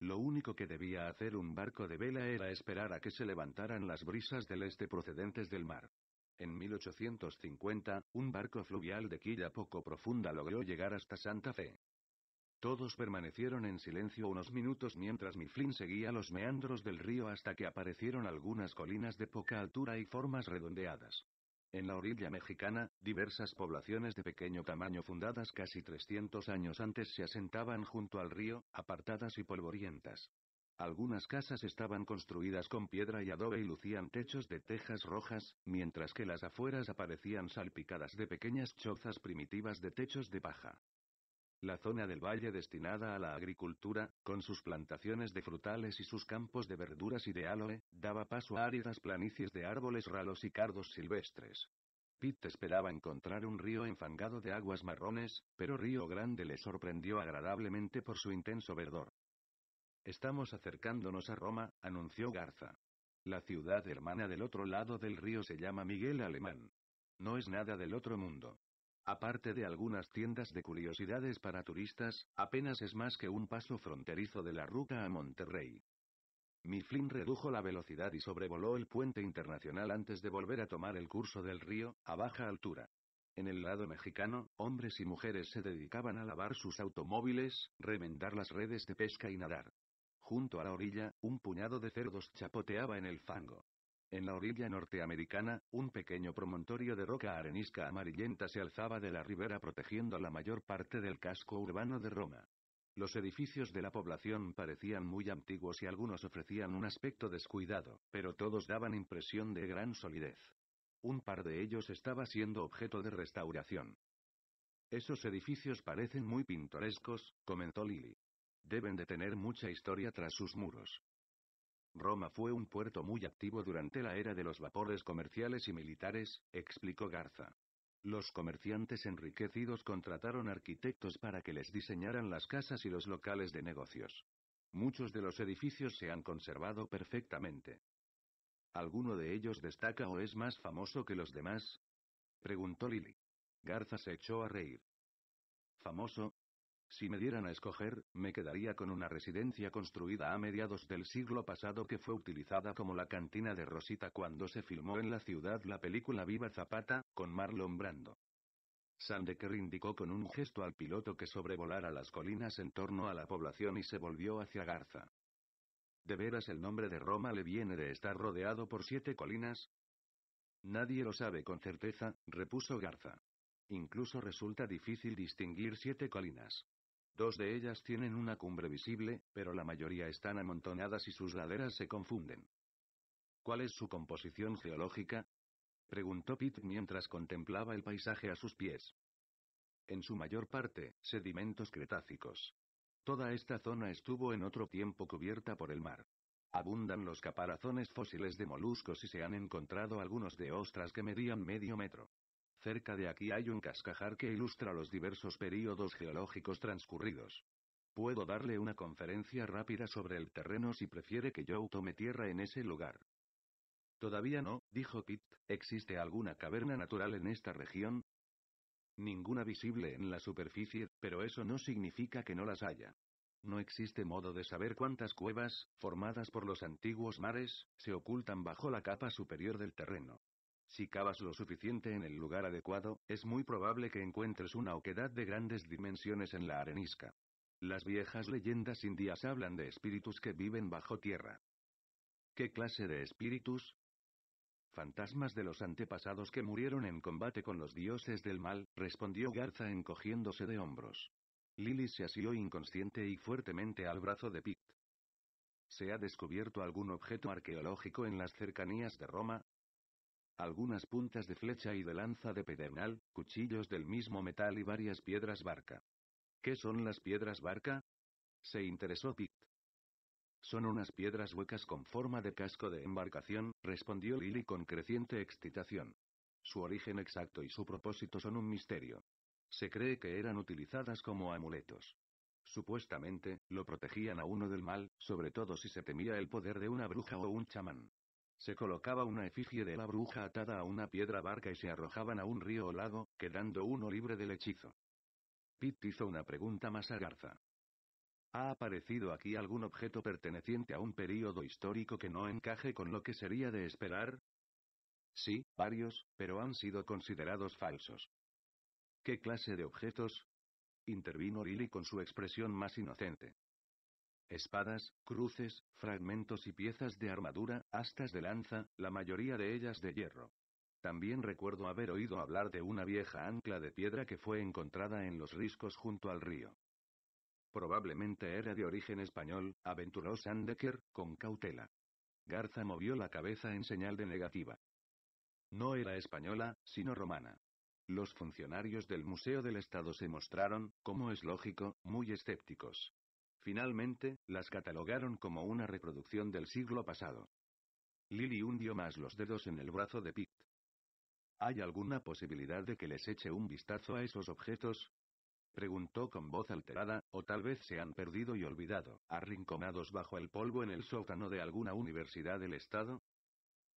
Speaker 1: Lo único que debía hacer un barco de vela era esperar a que se levantaran las brisas del este procedentes del mar. En 1850, un barco fluvial de quilla poco profunda logró llegar hasta Santa Fe. Todos permanecieron en silencio unos minutos mientras Mifflin seguía los meandros del río hasta que aparecieron algunas colinas de poca altura y formas redondeadas. En la orilla mexicana, diversas poblaciones de pequeño tamaño fundadas casi 300 años antes se asentaban junto al río, apartadas y polvorientas. Algunas casas estaban construidas con piedra y adobe y lucían techos de tejas rojas, mientras que las afueras aparecían salpicadas de pequeñas chozas primitivas de techos de paja. La zona del valle destinada a la agricultura, con sus plantaciones de frutales y sus campos de verduras y de aloe, daba paso a áridas planicies de árboles ralos y cardos silvestres. Pitt esperaba encontrar un río enfangado de aguas marrones, pero Río Grande le sorprendió agradablemente por su intenso verdor. Estamos acercándonos a Roma, anunció Garza. La ciudad hermana del otro lado del río se llama Miguel Alemán. No es nada del otro mundo. Aparte de algunas tiendas de curiosidades para turistas, apenas es más que un paso fronterizo de la ruta a Monterrey. Mifflin redujo la velocidad y sobrevoló el puente internacional antes de volver a tomar el curso del río, a baja altura. En el lado mexicano, hombres y mujeres se dedicaban a lavar sus automóviles, remendar las redes de pesca y nadar. Junto a la orilla, un puñado de cerdos chapoteaba en el fango. En la orilla norteamericana, un pequeño promontorio de roca arenisca amarillenta se alzaba de la ribera protegiendo la mayor parte del casco urbano de Roma. Los edificios de la población parecían muy antiguos y algunos ofrecían un aspecto descuidado, pero todos daban impresión de gran solidez. Un par de ellos estaba siendo objeto de restauración. Esos edificios parecen muy pintorescos, comentó Lily. Deben de tener mucha historia tras sus muros. Roma fue un puerto muy activo durante la era de los vapores comerciales y militares, explicó Garza. Los comerciantes enriquecidos contrataron arquitectos para que les diseñaran las casas y los locales de negocios. Muchos de los edificios se han conservado perfectamente. ¿Alguno de ellos destaca o es más famoso que los demás? preguntó Lily. Garza se echó a reír. Famoso, si me dieran a escoger, me quedaría con una residencia construida a mediados del siglo pasado que fue utilizada como la cantina de Rosita cuando se filmó en la ciudad la película Viva Zapata, con Marlon Brando. Sandeker indicó con un gesto al piloto que sobrevolara las colinas en torno a la población y se volvió hacia Garza. ¿De veras el nombre de Roma le viene de estar rodeado por siete colinas? Nadie lo sabe con certeza, repuso Garza. Incluso resulta difícil distinguir siete colinas. Dos de ellas tienen una cumbre visible, pero la mayoría están amontonadas y sus laderas se confunden. ¿Cuál es su composición geológica? preguntó Pete mientras contemplaba el paisaje a sus pies. En su mayor parte, sedimentos cretácicos. Toda esta zona estuvo en otro tiempo cubierta por el mar. Abundan los caparazones fósiles de moluscos y se han encontrado algunos de ostras que medían medio metro. Cerca de aquí hay un cascajar que ilustra los diversos períodos geológicos transcurridos. Puedo darle una conferencia rápida sobre el terreno si prefiere que yo tome tierra en ese lugar. Todavía no, dijo Pitt, ¿existe alguna caverna natural en esta región? Ninguna visible en la superficie, pero eso no significa que no las haya. No existe modo de saber cuántas cuevas, formadas por los antiguos mares, se ocultan bajo la capa superior del terreno. Si cavas lo suficiente en el lugar adecuado, es muy probable que encuentres una oquedad de grandes dimensiones en la arenisca. Las viejas leyendas indias hablan de espíritus que viven bajo tierra. ¿Qué clase de espíritus? Fantasmas de los antepasados que murieron en combate con los dioses del mal, respondió Garza encogiéndose de hombros. Lily se asió inconsciente y fuertemente al brazo de Pitt. ¿Se ha descubierto algún objeto arqueológico en las cercanías de Roma? algunas puntas de flecha y de lanza de pedernal, cuchillos del mismo metal y varias piedras barca. ¿Qué son las piedras barca? Se interesó Pitt. Son unas piedras huecas con forma de casco de embarcación, respondió Lily con creciente excitación. Su origen exacto y su propósito son un misterio. Se cree que eran utilizadas como amuletos. Supuestamente, lo protegían a uno del mal, sobre todo si se temía el poder de una bruja o un chamán. Se colocaba una efigie de la bruja atada a una piedra barca y se arrojaban a un río o lago, quedando uno libre del hechizo. Pitt hizo una pregunta más a Garza. ¿Ha aparecido aquí algún objeto perteneciente a un período histórico que no encaje con lo que sería de esperar? Sí, varios, pero han sido considerados falsos. ¿Qué clase de objetos? intervino Lily con su expresión más inocente. Espadas, cruces, fragmentos y piezas de armadura, astas de lanza, la mayoría de ellas de hierro. También recuerdo haber oído hablar de una vieja ancla de piedra que fue encontrada en los riscos junto al río. Probablemente era de origen español, aventuró Sandeker, con cautela. Garza movió la cabeza en señal de negativa. No era española, sino romana. Los funcionarios del Museo del Estado se mostraron, como es lógico, muy escépticos. Finalmente, las catalogaron como una reproducción del siglo pasado. Lily hundió más los dedos en el brazo de Pitt. ¿Hay alguna posibilidad de que les eche un vistazo a esos objetos? Preguntó con voz alterada, o tal vez se han perdido y olvidado, arrinconados bajo el polvo en el sótano de alguna universidad del Estado.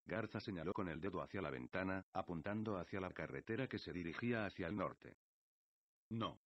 Speaker 1: Garza señaló con el dedo hacia la ventana, apuntando hacia la carretera que se dirigía hacia el norte. No,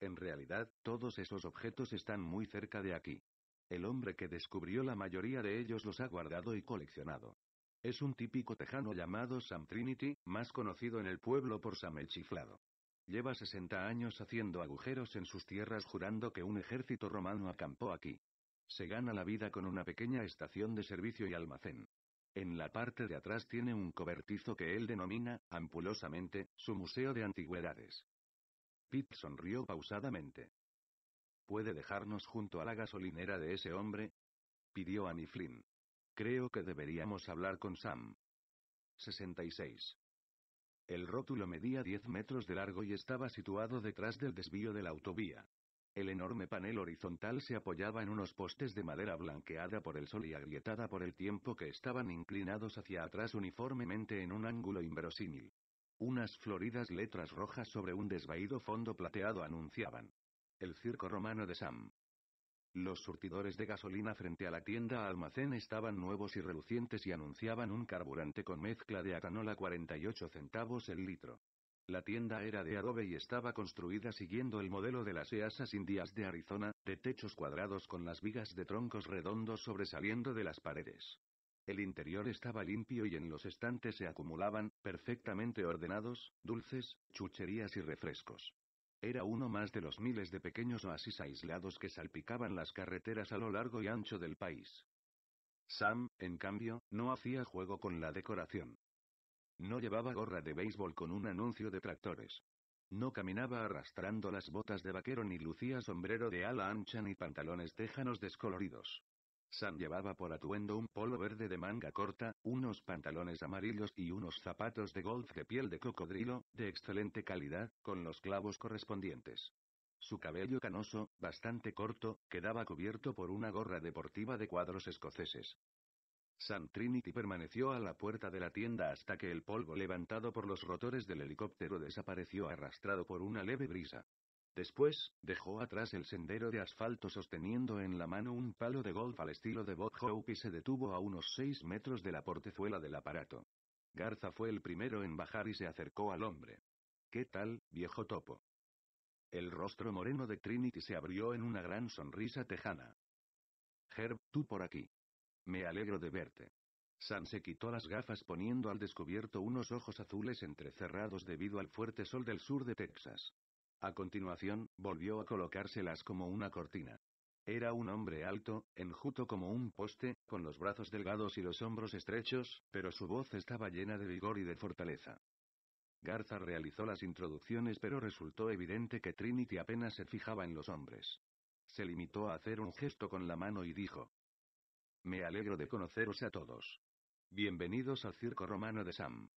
Speaker 1: en realidad, todos esos objetos están muy cerca de aquí. El hombre que descubrió la mayoría de ellos los ha guardado y coleccionado. Es un típico tejano llamado Sam Trinity, más conocido en el pueblo por Sam el Chiflado. Lleva 60 años haciendo agujeros en sus tierras jurando que un ejército romano acampó aquí. Se gana la vida con una pequeña estación de servicio y almacén. En la parte de atrás tiene un cobertizo que él denomina, ampulosamente, su museo de antigüedades. Pitt sonrió pausadamente. ¿Puede dejarnos junto a la gasolinera de ese hombre? pidió Annie Flynn. Creo que deberíamos hablar con Sam. 66. El rótulo medía 10 metros de largo y estaba situado detrás del desvío de la autovía. El enorme panel horizontal se apoyaba en unos postes de madera blanqueada por el sol y agrietada por el tiempo que estaban inclinados hacia atrás uniformemente en un ángulo inverosímil. Unas floridas letras rojas sobre un desvaído fondo plateado anunciaban. El circo romano de Sam. Los surtidores de gasolina frente a la tienda almacén estaban nuevos y relucientes y anunciaban un carburante con mezcla de etanol a 48 centavos el litro. La tienda era de adobe y estaba construida siguiendo el modelo de las EASAS indias de Arizona, de techos cuadrados con las vigas de troncos redondos sobresaliendo de las paredes. El interior estaba limpio y en los estantes se acumulaban, perfectamente ordenados, dulces, chucherías y refrescos. Era uno más de los miles de pequeños oasis aislados que salpicaban las carreteras a lo largo y ancho del país. Sam, en cambio, no hacía juego con la decoración. No llevaba gorra de béisbol con un anuncio de tractores. No caminaba arrastrando las botas de vaquero ni lucía sombrero de ala ancha ni pantalones tejanos descoloridos. Sam llevaba por atuendo un polo verde de manga corta, unos pantalones amarillos y unos zapatos de golf de piel de cocodrilo, de excelente calidad, con los clavos correspondientes. Su cabello canoso, bastante corto, quedaba cubierto por una gorra deportiva de cuadros escoceses. Sam Trinity permaneció a la puerta de la tienda hasta que el polvo levantado por los rotores del helicóptero desapareció arrastrado por una leve brisa. Después, dejó atrás el sendero de asfalto sosteniendo en la mano un palo de golf al estilo de Bob Hope y se detuvo a unos seis metros de la portezuela del aparato. Garza fue el primero en bajar y se acercó al hombre. ¿Qué tal, viejo topo? El rostro moreno de Trinity se abrió en una gran sonrisa tejana. Herb, tú por aquí. Me alegro de verte. Sam se quitó las gafas poniendo al descubierto unos ojos azules entrecerrados debido al fuerte sol del sur de Texas. A continuación, volvió a colocárselas como una cortina. Era un hombre alto, enjuto como un poste, con los brazos delgados y los hombros estrechos, pero su voz estaba llena de vigor y de fortaleza. Garza realizó las introducciones pero resultó evidente que Trinity apenas se fijaba en los hombres. Se limitó a hacer un gesto con la mano y dijo. Me alegro de conoceros a todos. Bienvenidos al Circo Romano de Sam.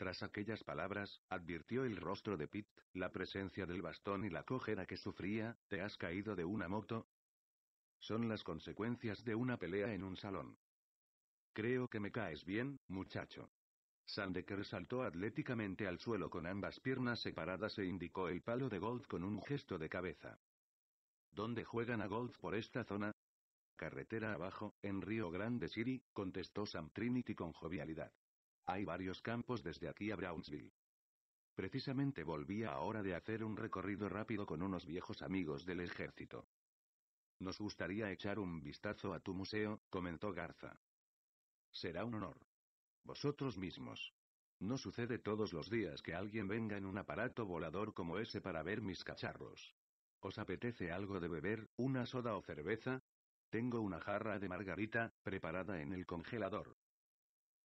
Speaker 1: Tras aquellas palabras, advirtió el rostro de Pitt, la presencia del bastón y la cojera que sufría, ¿te has caído de una moto? Son las consecuencias de una pelea en un salón. Creo que me caes bien, muchacho. Sandeker saltó atléticamente al suelo con ambas piernas separadas e indicó el palo de golf con un gesto de cabeza. ¿Dónde juegan a golf por esta zona? Carretera abajo, en Río Grande City, contestó Sam Trinity con jovialidad. Hay varios campos desde aquí a Brownsville. Precisamente volvía ahora de hacer un recorrido rápido con unos viejos amigos del ejército. Nos gustaría echar un vistazo a tu museo, comentó Garza. Será un honor. Vosotros mismos. No sucede todos los días que alguien venga en un aparato volador como ese para ver mis cacharros. ¿Os apetece algo de beber, una soda o cerveza? Tengo una jarra de margarita, preparada en el congelador.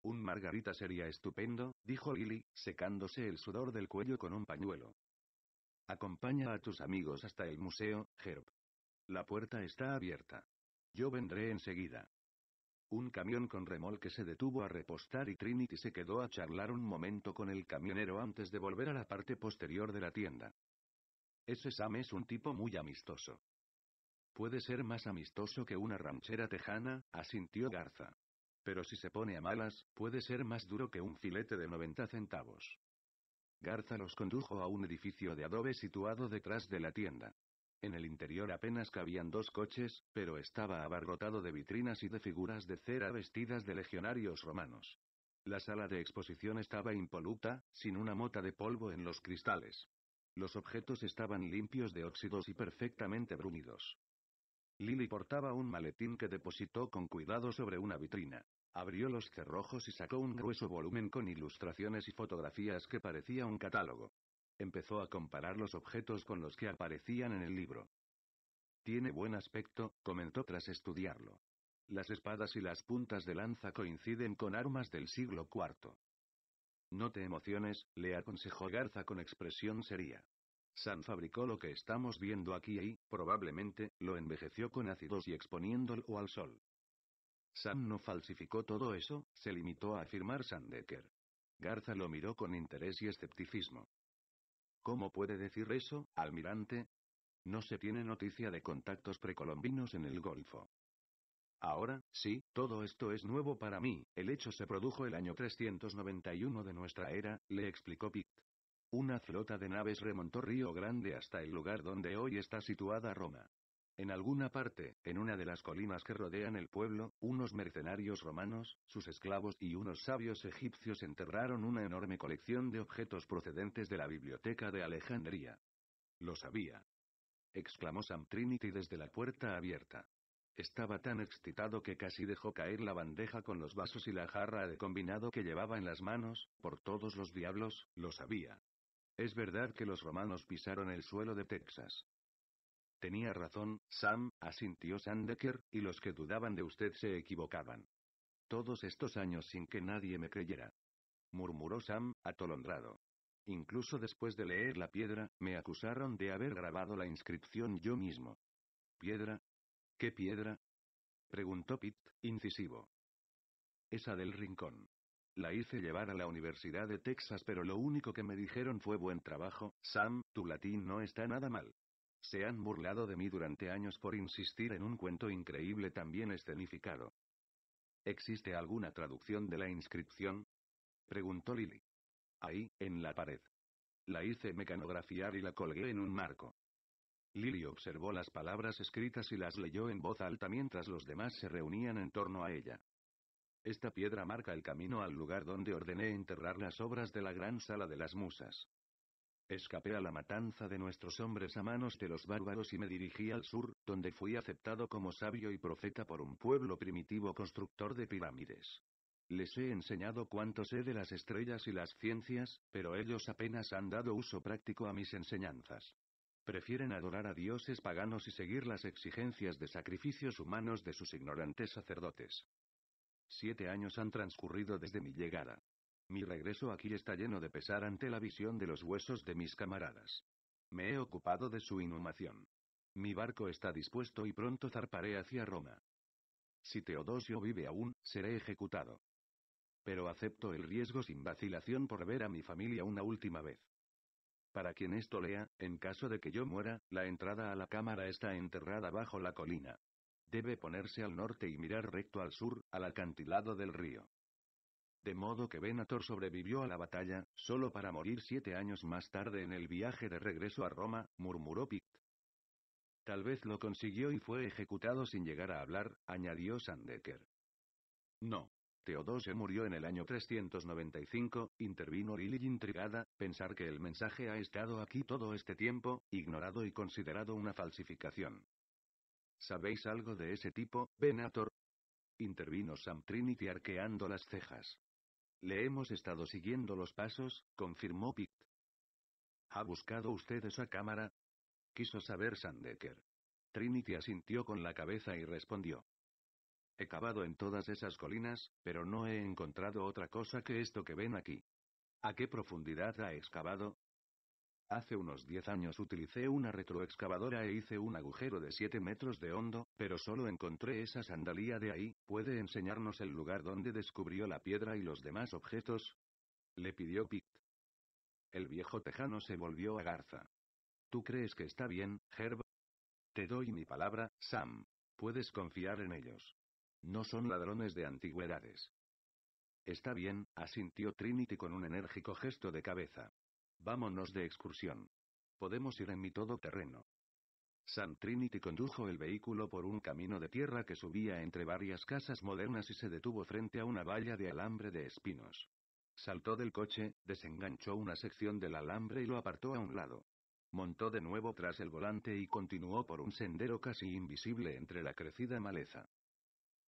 Speaker 1: Un margarita sería estupendo, dijo Lily, secándose el sudor del cuello con un pañuelo. Acompaña a tus amigos hasta el museo, Herb. La puerta está abierta. Yo vendré enseguida. Un camión con remolque se detuvo a repostar y Trinity se quedó a charlar un momento con el camionero antes de volver a la parte posterior de la tienda. Ese Sam es un tipo muy amistoso. Puede ser más amistoso que una ranchera tejana, asintió Garza. Pero si se pone a malas, puede ser más duro que un filete de 90 centavos. Garza los condujo a un edificio de adobe situado detrás de la tienda. En el interior apenas cabían dos coches, pero estaba abarrotado de vitrinas y de figuras de cera vestidas de legionarios romanos. La sala de exposición estaba impoluta, sin una mota de polvo en los cristales. Los objetos estaban limpios de óxidos y perfectamente bruñidos. Lily portaba un maletín que depositó con cuidado sobre una vitrina. Abrió los cerrojos y sacó un grueso volumen con ilustraciones y fotografías que parecía un catálogo. Empezó a comparar los objetos con los que aparecían en el libro. Tiene buen aspecto, comentó tras estudiarlo. Las espadas y las puntas de lanza coinciden con armas del siglo IV. No te emociones, le aconsejó Garza con expresión seria. San fabricó lo que estamos viendo aquí y, probablemente, lo envejeció con ácidos y exponiéndolo al sol. Sam no falsificó todo eso, se limitó a afirmar Sandecker. Garza lo miró con interés y escepticismo. ¿Cómo puede decir eso, almirante? No se tiene noticia de contactos precolombinos en el Golfo. Ahora, sí, todo esto es nuevo para mí, el hecho se produjo el año 391 de nuestra era, le explicó Pitt. Una flota de naves remontó Río Grande hasta el lugar donde hoy está situada Roma. En alguna parte, en una de las colinas que rodean el pueblo, unos mercenarios romanos, sus esclavos y unos sabios egipcios enterraron una enorme colección de objetos procedentes de la biblioteca de Alejandría. Lo sabía. exclamó Sam Trinity desde la puerta abierta. Estaba tan excitado que casi dejó caer la bandeja con los vasos y la jarra de combinado que llevaba en las manos, por todos los diablos, lo sabía. Es verdad que los romanos pisaron el suelo de Texas. Tenía razón, Sam, asintió Sandecker, y los que dudaban de usted se equivocaban. Todos estos años sin que nadie me creyera. Murmuró Sam, atolondrado. Incluso después de leer la piedra, me acusaron de haber grabado la inscripción yo mismo. ¿Piedra? ¿Qué piedra? Preguntó Pitt, incisivo. Esa del rincón. La hice llevar a la Universidad de Texas, pero lo único que me dijeron fue buen trabajo, Sam, tu latín no está nada mal. Se han burlado de mí durante años por insistir en un cuento increíble también escenificado. ¿Existe alguna traducción de la inscripción? Preguntó Lily. Ahí, en la pared. La hice mecanografiar y la colgué en un marco. Lily observó las palabras escritas y las leyó en voz alta mientras los demás se reunían en torno a ella. Esta piedra marca el camino al lugar donde ordené enterrar las obras de la gran sala de las musas. Escapé a la matanza de nuestros hombres a manos de los bárbaros y me dirigí al sur, donde fui aceptado como sabio y profeta por un pueblo primitivo constructor de pirámides. Les he enseñado cuánto sé de las estrellas y las ciencias, pero ellos apenas han dado uso práctico a mis enseñanzas. Prefieren adorar a dioses paganos y seguir las exigencias de sacrificios humanos de sus ignorantes sacerdotes. Siete años han transcurrido desde mi llegada. Mi regreso aquí está lleno de pesar ante la visión de los huesos de mis camaradas. Me he ocupado de su inhumación. Mi barco está dispuesto y pronto zarparé hacia Roma. Si Teodosio vive aún, seré ejecutado. Pero acepto el riesgo sin vacilación por ver a mi familia una última vez. Para quien esto lea, en caso de que yo muera, la entrada a la cámara está enterrada bajo la colina. Debe ponerse al norte y mirar recto al sur, al acantilado del río de modo que Venator sobrevivió a la batalla, solo para morir siete años más tarde en el viaje de regreso a Roma, murmuró Pitt. Tal vez lo consiguió y fue ejecutado sin llegar a hablar, añadió Sandecker. No. Teodosio murió en el año 395, intervino Rilly intrigada, pensar que el mensaje ha estado aquí todo este tiempo, ignorado y considerado una falsificación. ¿Sabéis algo de ese tipo, Venator? Intervino Sam Trinity arqueando las cejas. Le hemos estado siguiendo los pasos, confirmó Pitt. ¿Ha buscado usted esa cámara? Quiso saber Sandecker. Trinity asintió con la cabeza y respondió. He cavado en todas esas colinas, pero no he encontrado otra cosa que esto que ven aquí. ¿A qué profundidad ha excavado? Hace unos 10 años utilicé una retroexcavadora e hice un agujero de 7 metros de hondo, pero solo encontré esa sandalía de ahí, ¿puede enseñarnos el lugar donde descubrió la piedra y los demás objetos? Le pidió Pete. El viejo tejano se volvió a Garza. ¿Tú crees que está bien, Herb? Te doy mi palabra, Sam. Puedes confiar en ellos. No son ladrones de antigüedades. Está bien, asintió Trinity con un enérgico gesto de cabeza. Vámonos de excursión. Podemos ir en mi todoterreno. San Trinity condujo el vehículo por un camino de tierra que subía entre varias casas modernas y se detuvo frente a una valla de alambre de espinos. Saltó del coche, desenganchó una sección del alambre y lo apartó a un lado. Montó de nuevo tras el volante y continuó por un sendero casi invisible entre la crecida maleza.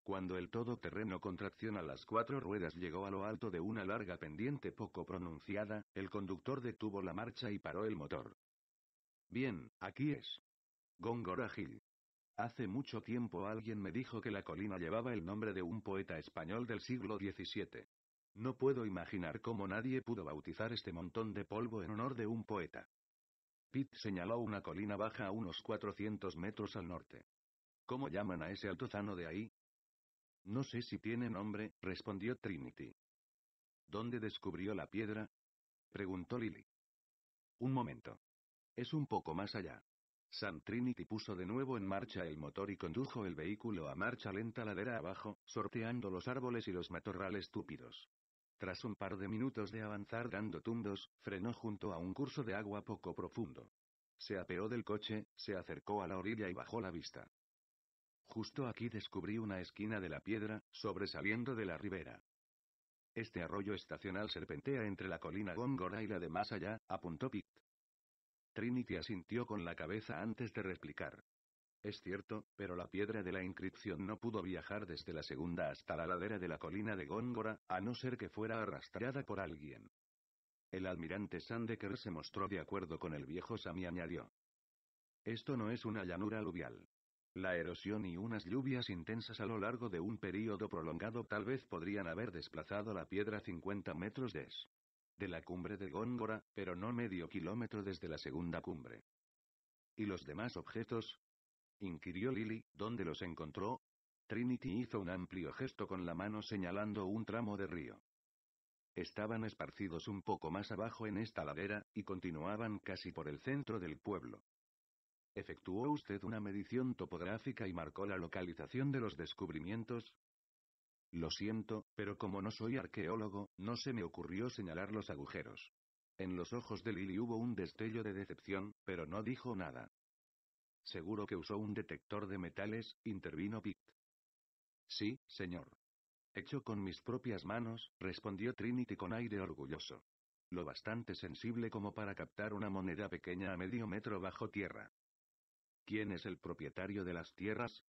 Speaker 1: Cuando el todoterreno con a las cuatro ruedas llegó a lo alto de una larga pendiente poco pronunciada, el conductor detuvo la marcha y paró el motor. Bien, aquí es. Góngora Hace mucho tiempo alguien me dijo que la colina llevaba el nombre de un poeta español del siglo XVII. No puedo imaginar cómo nadie pudo bautizar este montón de polvo en honor de un poeta. Pitt señaló una colina baja a unos 400 metros al norte. ¿Cómo llaman a ese altozano de ahí? No sé si tiene nombre, respondió Trinity. ¿Dónde descubrió la piedra? preguntó Lily. Un momento. Es un poco más allá. San Trinity puso de nuevo en marcha el motor y condujo el vehículo a marcha lenta ladera abajo, sorteando los árboles y los matorrales túpidos. Tras un par de minutos de avanzar dando tumbos, frenó junto a un curso de agua poco profundo. Se apeó del coche, se acercó a la orilla y bajó la vista. Justo aquí descubrí una esquina de la piedra, sobresaliendo de la ribera. Este arroyo estacional serpentea entre la colina Góngora y la de más allá, apuntó Pitt. Trinity asintió con la cabeza antes de replicar. Es cierto, pero la piedra de la inscripción no pudo viajar desde la segunda hasta la ladera de la colina de Góngora, a no ser que fuera arrastrada por alguien. El almirante Sandeker se mostró de acuerdo con el viejo Sami y añadió. Esto no es una llanura aluvial. La erosión y unas lluvias intensas a lo largo de un período prolongado tal vez podrían haber desplazado la piedra 50 metros des de la cumbre de Góngora, pero no medio kilómetro desde la segunda cumbre. ¿Y los demás objetos? inquirió Lily, ¿dónde los encontró? Trinity hizo un amplio gesto con la mano señalando un tramo de río. Estaban esparcidos un poco más abajo en esta ladera, y continuaban casi por el centro del pueblo. ¿Efectuó usted una medición topográfica y marcó la localización de los descubrimientos? Lo siento, pero como no soy arqueólogo, no se me ocurrió señalar los agujeros. En los ojos de Lily hubo un destello de decepción, pero no dijo nada. Seguro que usó un detector de metales, intervino Pitt. Sí, señor. Hecho con mis propias manos, respondió Trinity con aire orgulloso. Lo bastante sensible como para captar una moneda pequeña a medio metro bajo tierra. ¿Quién es el propietario de las tierras?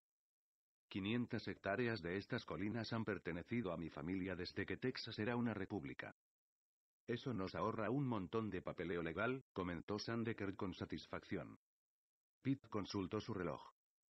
Speaker 1: 500 hectáreas de estas colinas han pertenecido a mi familia desde que Texas era una república. Eso nos ahorra un montón de papeleo legal, comentó Sandeker con satisfacción. Pete consultó su reloj.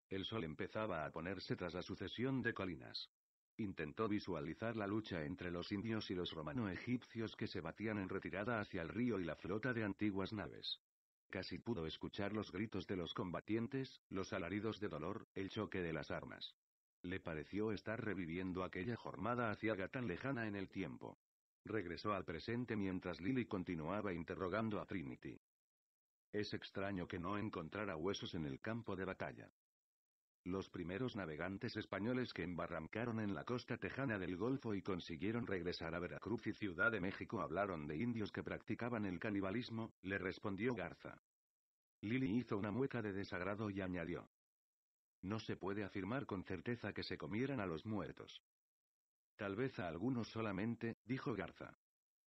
Speaker 1: El sol empezaba a ponerse tras la sucesión de colinas. Intentó visualizar la lucha entre los indios y los romano-egipcios que se batían en retirada hacia el río y la flota de antiguas naves. Casi pudo escuchar los gritos de los combatientes, los alaridos de dolor, el choque de las armas. Le pareció estar reviviendo aquella jornada aciaga tan lejana en el tiempo. Regresó al presente mientras Lily continuaba interrogando a Trinity. Es extraño que no encontrara huesos en el campo de batalla. Los primeros navegantes españoles que embarrancaron en la costa tejana del Golfo y consiguieron regresar a Veracruz y Ciudad de México hablaron de indios que practicaban el canibalismo, le respondió Garza. Lili hizo una mueca de desagrado y añadió. No se puede afirmar con certeza que se comieran a los muertos. Tal vez a algunos solamente, dijo Garza.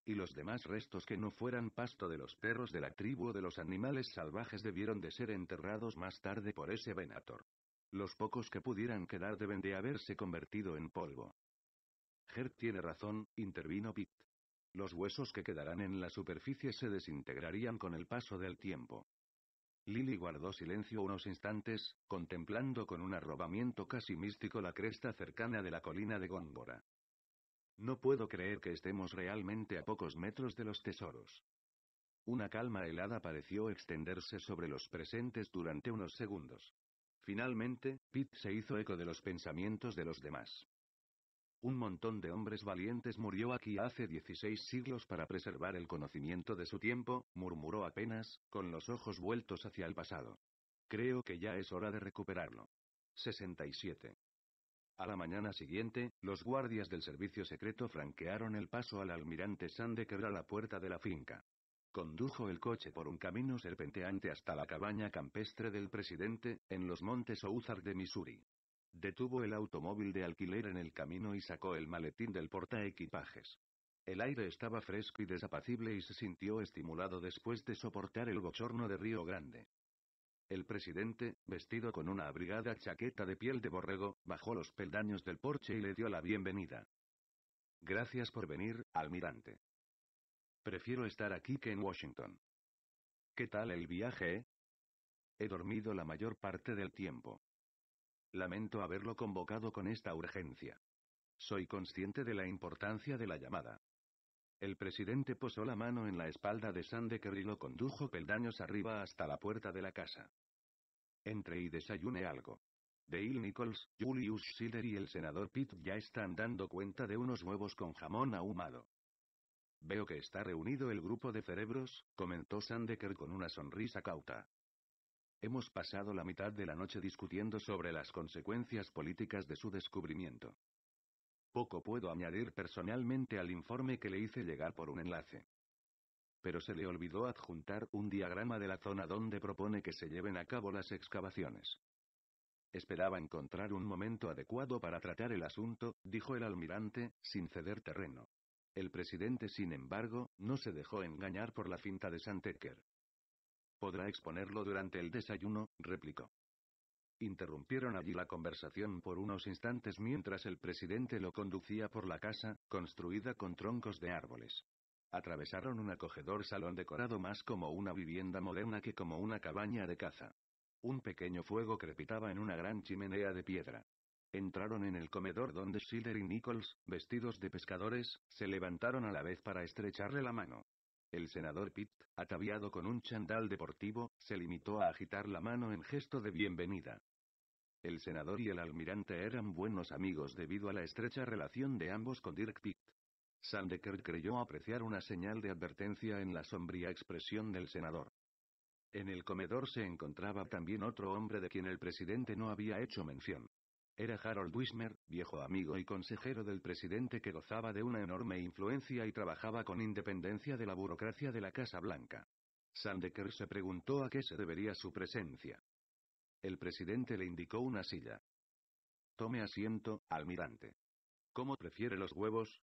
Speaker 1: Y los demás restos que no fueran pasto de los perros de la tribu o de los animales salvajes debieron de ser enterrados más tarde por ese venator. Los pocos que pudieran quedar deben de haberse convertido en polvo. Gert tiene razón, intervino Pitt. Los huesos que quedarán en la superficie se desintegrarían con el paso del tiempo. Lily guardó silencio unos instantes, contemplando con un arrobamiento casi místico la cresta cercana de la colina de Góngora. No puedo creer que estemos realmente a pocos metros de los tesoros. Una calma helada pareció extenderse sobre los presentes durante unos segundos. Finalmente, Pete se hizo eco de los pensamientos de los demás. Un montón de hombres valientes murió aquí hace 16 siglos para preservar el conocimiento de su tiempo, murmuró apenas, con los ojos vueltos hacia el pasado. Creo que ya es hora de recuperarlo. 67. A la mañana siguiente, los guardias del servicio secreto franquearon el paso al almirante sande a la puerta de la finca. Condujo el coche por un camino serpenteante hasta la cabaña campestre del presidente, en los montes Ozark de Missouri. Detuvo el automóvil de alquiler en el camino y sacó el maletín del portaequipajes. El aire estaba fresco y desapacible y se sintió estimulado después de soportar el bochorno de Río Grande. El presidente, vestido con una abrigada chaqueta de piel de borrego, bajó los peldaños del porche y le dio la bienvenida. Gracias por venir, almirante. Prefiero estar aquí que en Washington. ¿Qué tal el viaje? Eh? He dormido la mayor parte del tiempo. Lamento haberlo convocado con esta urgencia. Soy consciente de la importancia de la llamada. El presidente posó la mano en la espalda de Sandeker y lo condujo peldaños arriba hasta la puerta de la casa. Entre y desayune algo. Dale Nichols, Julius Schiller y el senador Pitt ya están dando cuenta de unos huevos con jamón ahumado. Veo que está reunido el grupo de cerebros, comentó Sandeker con una sonrisa cauta. Hemos pasado la mitad de la noche discutiendo sobre las consecuencias políticas de su descubrimiento. Poco puedo añadir personalmente al informe que le hice llegar por un enlace. Pero se le olvidó adjuntar un diagrama de la zona donde propone que se lleven a cabo las excavaciones. Esperaba encontrar un momento adecuado para tratar el asunto, dijo el almirante, sin ceder terreno. El presidente, sin embargo, no se dejó engañar por la finta de Santecker. Podrá exponerlo durante el desayuno, replicó. Interrumpieron allí la conversación por unos instantes mientras el presidente lo conducía por la casa, construida con troncos de árboles. Atravesaron un acogedor salón decorado más como una vivienda moderna que como una cabaña de caza. Un pequeño fuego crepitaba en una gran chimenea de piedra. Entraron en el comedor donde Schiller y Nichols, vestidos de pescadores, se levantaron a la vez para estrecharle la mano. El senador Pitt, ataviado con un chandal deportivo, se limitó a agitar la mano en gesto de bienvenida. El senador y el almirante eran buenos amigos debido a la estrecha relación de ambos con Dirk Pitt. Sandeker creyó apreciar una señal de advertencia en la sombría expresión del senador. En el comedor se encontraba también otro hombre de quien el presidente no había hecho mención era Harold Wismer, viejo amigo y consejero del presidente que gozaba de una enorme influencia y trabajaba con independencia de la burocracia de la Casa Blanca. Sandecker se preguntó a qué se debería su presencia. El presidente le indicó una silla. Tome asiento, almirante. ¿Cómo prefiere los huevos?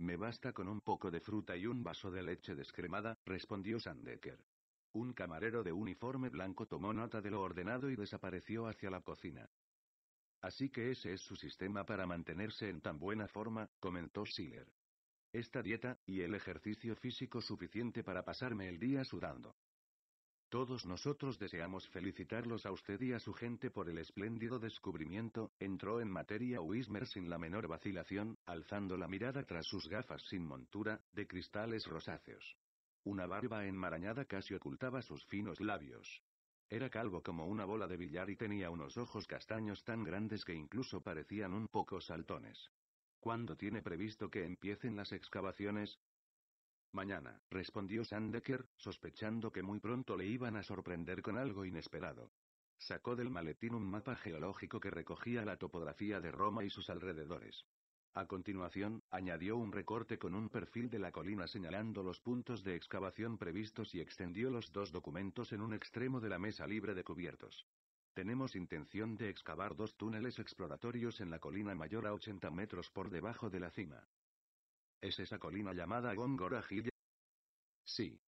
Speaker 1: Me basta con un poco de fruta y un vaso de leche descremada, respondió Sandecker. Un camarero de uniforme blanco tomó nota de lo ordenado y desapareció hacia la cocina. Así que ese es su sistema para mantenerse en tan buena forma, comentó Schiller. Esta dieta, y el ejercicio físico suficiente para pasarme el día sudando. Todos nosotros deseamos felicitarlos a usted y a su gente por el espléndido descubrimiento, entró en materia Wismer sin la menor vacilación, alzando la mirada tras sus gafas sin montura, de cristales rosáceos. Una barba enmarañada casi ocultaba sus finos labios. Era calvo como una bola de billar y tenía unos ojos castaños tan grandes que incluso parecían un poco saltones. ¿Cuándo tiene previsto que empiecen las excavaciones? Mañana, respondió Sandecker, sospechando que muy pronto le iban a sorprender con algo inesperado. Sacó del maletín un mapa geológico que recogía la topografía de Roma y sus alrededores. A continuación, añadió un recorte con un perfil de la colina señalando los puntos de excavación previstos y extendió los dos documentos en un extremo de la mesa libre de cubiertos. Tenemos intención de excavar dos túneles exploratorios en la colina mayor a 80 metros por debajo de la cima. ¿Es esa colina llamada Góngora Sí.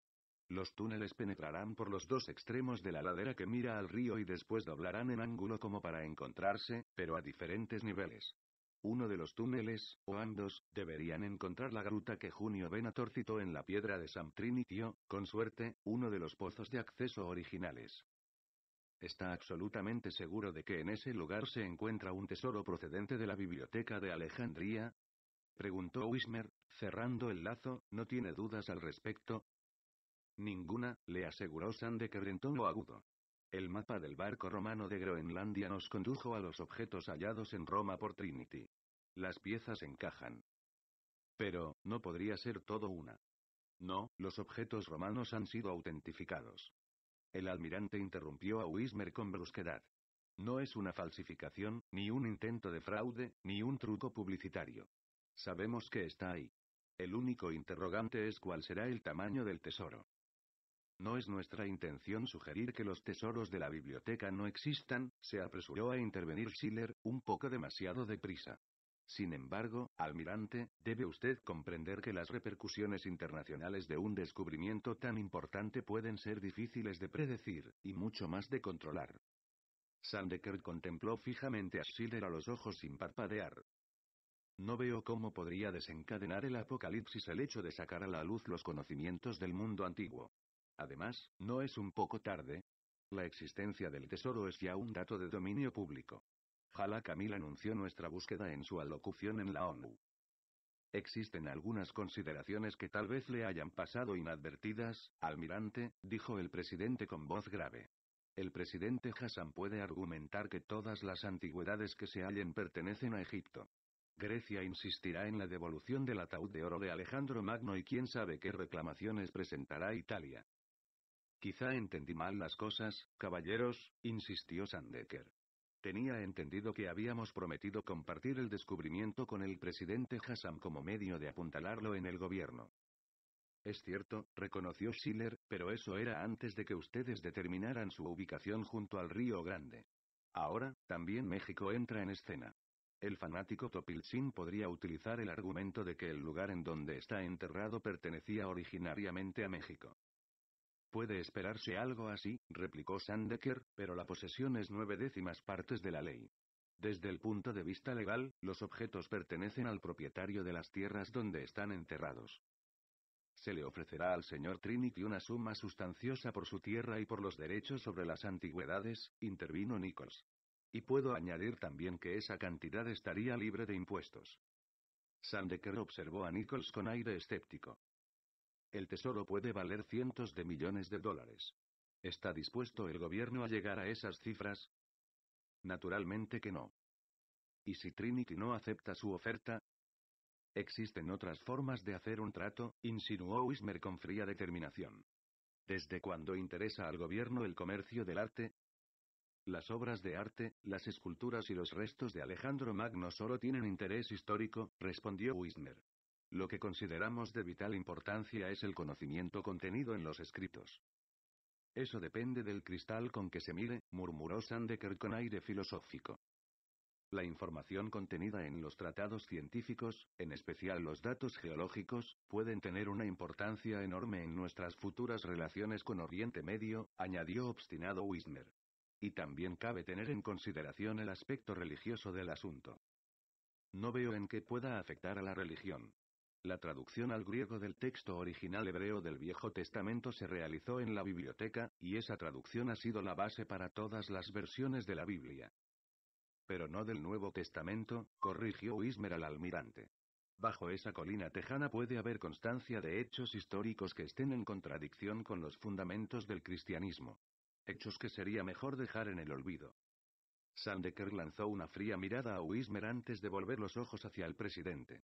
Speaker 1: Los túneles penetrarán por los dos extremos de la ladera que mira al río y después doblarán en ángulo como para encontrarse, pero a diferentes niveles uno de los túneles, o andos, deberían encontrar la gruta que Junio Venator citó en la piedra de San Trinitio, con suerte, uno de los pozos de acceso originales. Está absolutamente seguro de que en ese lugar se encuentra un tesoro procedente de la biblioteca de Alejandría, preguntó Wismer, cerrando el lazo, ¿no tiene dudas al respecto? Ninguna, le aseguró Sande que lo agudo. El mapa del barco romano de Groenlandia nos condujo a los objetos hallados en Roma por Trinity. Las piezas encajan. Pero, no podría ser todo una. No, los objetos romanos han sido autentificados. El almirante interrumpió a Wismer con brusquedad. No es una falsificación, ni un intento de fraude, ni un truco publicitario. Sabemos que está ahí. El único interrogante es cuál será el tamaño del tesoro. No es nuestra intención sugerir que los tesoros de la biblioteca no existan, se apresuró a intervenir Schiller, un poco demasiado deprisa. Sin embargo, almirante, debe usted comprender que las repercusiones internacionales de un descubrimiento tan importante pueden ser difíciles de predecir, y mucho más de controlar. Sandekert contempló fijamente a Schiller a los ojos sin parpadear. No veo cómo podría desencadenar el apocalipsis el hecho de sacar a la luz los conocimientos del mundo antiguo. Además, ¿no es un poco tarde? La existencia del tesoro es ya un dato de dominio público. Jala Camil anunció nuestra búsqueda en su alocución en la ONU. Existen algunas consideraciones que tal vez le hayan pasado inadvertidas, almirante, dijo el presidente con voz grave. El presidente Hassan puede argumentar que todas las antigüedades que se hallen pertenecen a Egipto. Grecia insistirá en la devolución del ataúd de oro de Alejandro Magno y quién sabe qué reclamaciones presentará Italia. Quizá entendí mal las cosas, caballeros, insistió Sandecker. Tenía entendido que habíamos prometido compartir el descubrimiento con el presidente Hassan como medio de apuntalarlo en el gobierno. Es cierto, reconoció Schiller, pero eso era antes de que ustedes determinaran su ubicación junto al Río Grande. Ahora, también México entra en escena. El fanático Topilchin podría utilizar el argumento de que el lugar en donde está enterrado pertenecía originariamente a México. Puede esperarse algo así, replicó Sandecker, pero la posesión es nueve décimas partes de la ley. Desde el punto de vista legal, los objetos pertenecen al propietario de las tierras donde están enterrados. Se le ofrecerá al señor Trinity una suma sustanciosa por su tierra y por los derechos sobre las antigüedades, intervino Nichols. Y puedo añadir también que esa cantidad estaría libre de impuestos. Sandecker observó a Nichols con aire escéptico. El tesoro puede valer cientos de millones de dólares. ¿Está dispuesto el gobierno a llegar a esas cifras? Naturalmente que no. ¿Y si Trinity no acepta su oferta? Existen otras formas de hacer un trato, insinuó Wismer con fría determinación. ¿Desde cuándo interesa al gobierno el comercio del arte? Las obras de arte, las esculturas y los restos de Alejandro Magno solo tienen interés histórico, respondió Wismer. Lo que consideramos de vital importancia es el conocimiento contenido en los escritos. Eso depende del cristal con que se mire, murmuró Sandeker con aire filosófico. La información contenida en los tratados científicos, en especial los datos geológicos, pueden tener una importancia enorme en nuestras futuras relaciones con Oriente Medio, añadió obstinado Wisner. Y también cabe tener en consideración el aspecto religioso del asunto. No veo en qué pueda afectar a la religión. La traducción al griego del texto original hebreo del Viejo Testamento se realizó en la biblioteca, y esa traducción ha sido la base para todas las versiones de la Biblia. Pero no del Nuevo Testamento, corrigió Wismer al almirante. Bajo esa colina tejana puede haber constancia de hechos históricos que estén en contradicción con los fundamentos del cristianismo. Hechos que sería mejor dejar en el olvido. Sandeker lanzó una fría mirada a Wismer antes de volver los ojos hacia el presidente.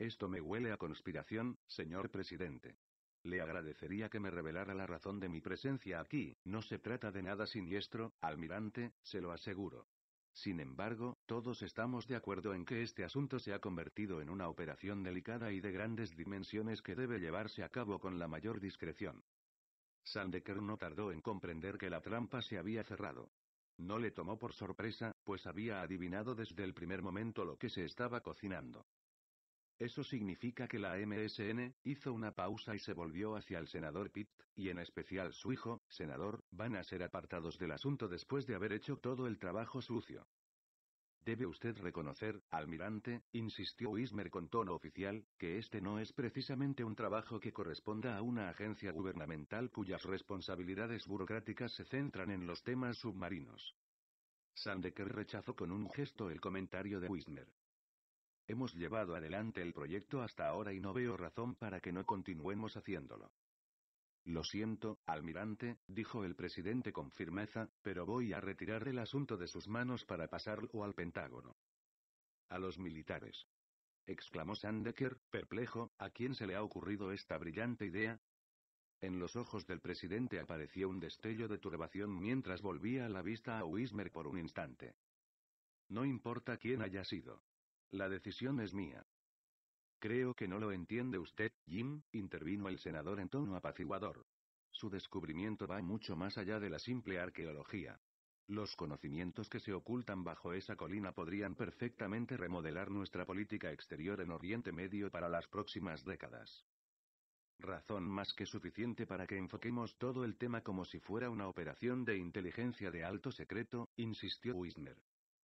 Speaker 1: Esto me huele a conspiración, señor presidente. Le agradecería que me revelara la razón de mi presencia aquí, no se trata de nada siniestro, almirante, se lo aseguro. Sin embargo, todos estamos de acuerdo en que este asunto se ha convertido en una operación delicada y de grandes dimensiones que debe llevarse a cabo con la mayor discreción. Sandeker no tardó en comprender que la trampa se había cerrado. No le tomó por sorpresa, pues había adivinado desde el primer momento lo que se estaba cocinando. Eso significa que la MSN, hizo una pausa y se volvió hacia el senador Pitt, y en especial su hijo, senador, van a ser apartados del asunto después de haber hecho todo el trabajo sucio. Debe usted reconocer, almirante, insistió Wismer con tono oficial, que este no es precisamente un trabajo que corresponda a una agencia gubernamental cuyas responsabilidades burocráticas se centran en los temas submarinos. Sandeker rechazó con un gesto el comentario de Wismer. Hemos llevado adelante el proyecto hasta ahora y no veo razón para que no continuemos haciéndolo. Lo siento, almirante, dijo el presidente con firmeza, pero voy a retirar el asunto de sus manos para pasarlo al Pentágono. A los militares. exclamó Sandecker, perplejo, ¿a quién se le ha ocurrido esta brillante idea? En los ojos del presidente apareció un destello de turbación mientras volvía la vista a Wismer por un instante. No importa quién haya sido. La decisión es mía. Creo que no lo entiende usted, Jim, intervino el senador en tono apaciguador. Su descubrimiento va mucho más allá de la simple arqueología. Los conocimientos que se ocultan bajo esa colina podrían perfectamente remodelar nuestra política exterior en Oriente Medio para las próximas décadas. Razón más que suficiente para que enfoquemos todo el tema como si fuera una operación de inteligencia de alto secreto, insistió Wisner.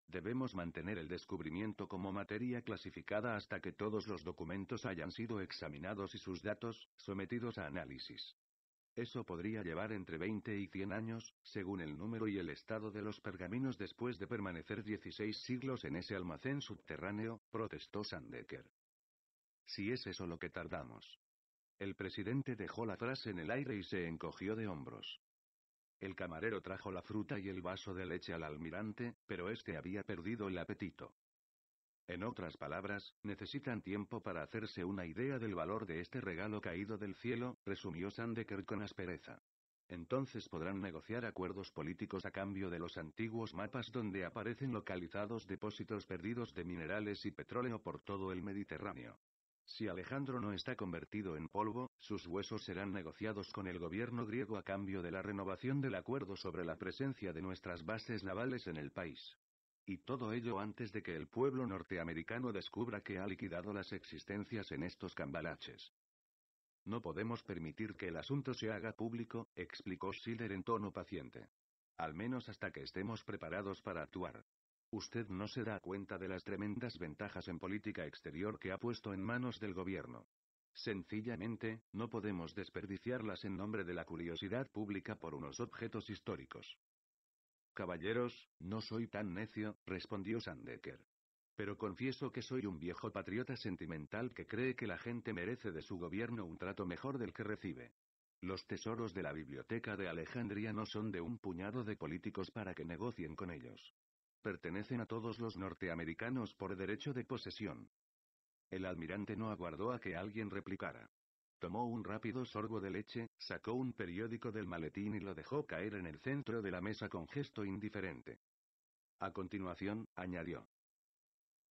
Speaker 1: Debemos mantener el descubrimiento como materia clasificada hasta que todos los documentos hayan sido examinados y sus datos, sometidos a análisis. Eso podría llevar entre 20 y 100 años, según el número y el estado de los pergaminos después de permanecer 16 siglos en ese almacén subterráneo, protestó Sandecker. Si es eso lo que tardamos. El presidente dejó la frase en el aire y se encogió de hombros. El camarero trajo la fruta y el vaso de leche al almirante, pero este había perdido el apetito. En otras palabras, necesitan tiempo para hacerse una idea del valor de este regalo caído del cielo, resumió Sandecker con aspereza. Entonces podrán negociar acuerdos políticos a cambio de los antiguos mapas donde aparecen localizados depósitos perdidos de minerales y petróleo por todo el Mediterráneo. Si Alejandro no está convertido en polvo, sus huesos serán negociados con el gobierno griego a cambio de la renovación del acuerdo sobre la presencia de nuestras bases navales en el país. Y todo ello antes de que el pueblo norteamericano descubra que ha liquidado las existencias en estos cambalaches. No podemos permitir que el asunto se haga público, explicó Schiller en tono paciente. Al menos hasta que estemos preparados para actuar. Usted no se da cuenta de las tremendas ventajas en política exterior que ha puesto en manos del gobierno. Sencillamente, no podemos desperdiciarlas en nombre de la curiosidad pública por unos objetos históricos. Caballeros, no soy tan necio, respondió Sandecker. Pero confieso que soy un viejo patriota sentimental que cree que la gente merece de su gobierno un trato mejor del que recibe. Los tesoros de la biblioteca de Alejandría no son de un puñado de políticos para que negocien con ellos pertenecen a todos los norteamericanos por derecho de posesión. El almirante no aguardó a que alguien replicara. Tomó un rápido sorbo de leche, sacó un periódico del maletín y lo dejó caer en el centro de la mesa con gesto indiferente. A continuación, añadió.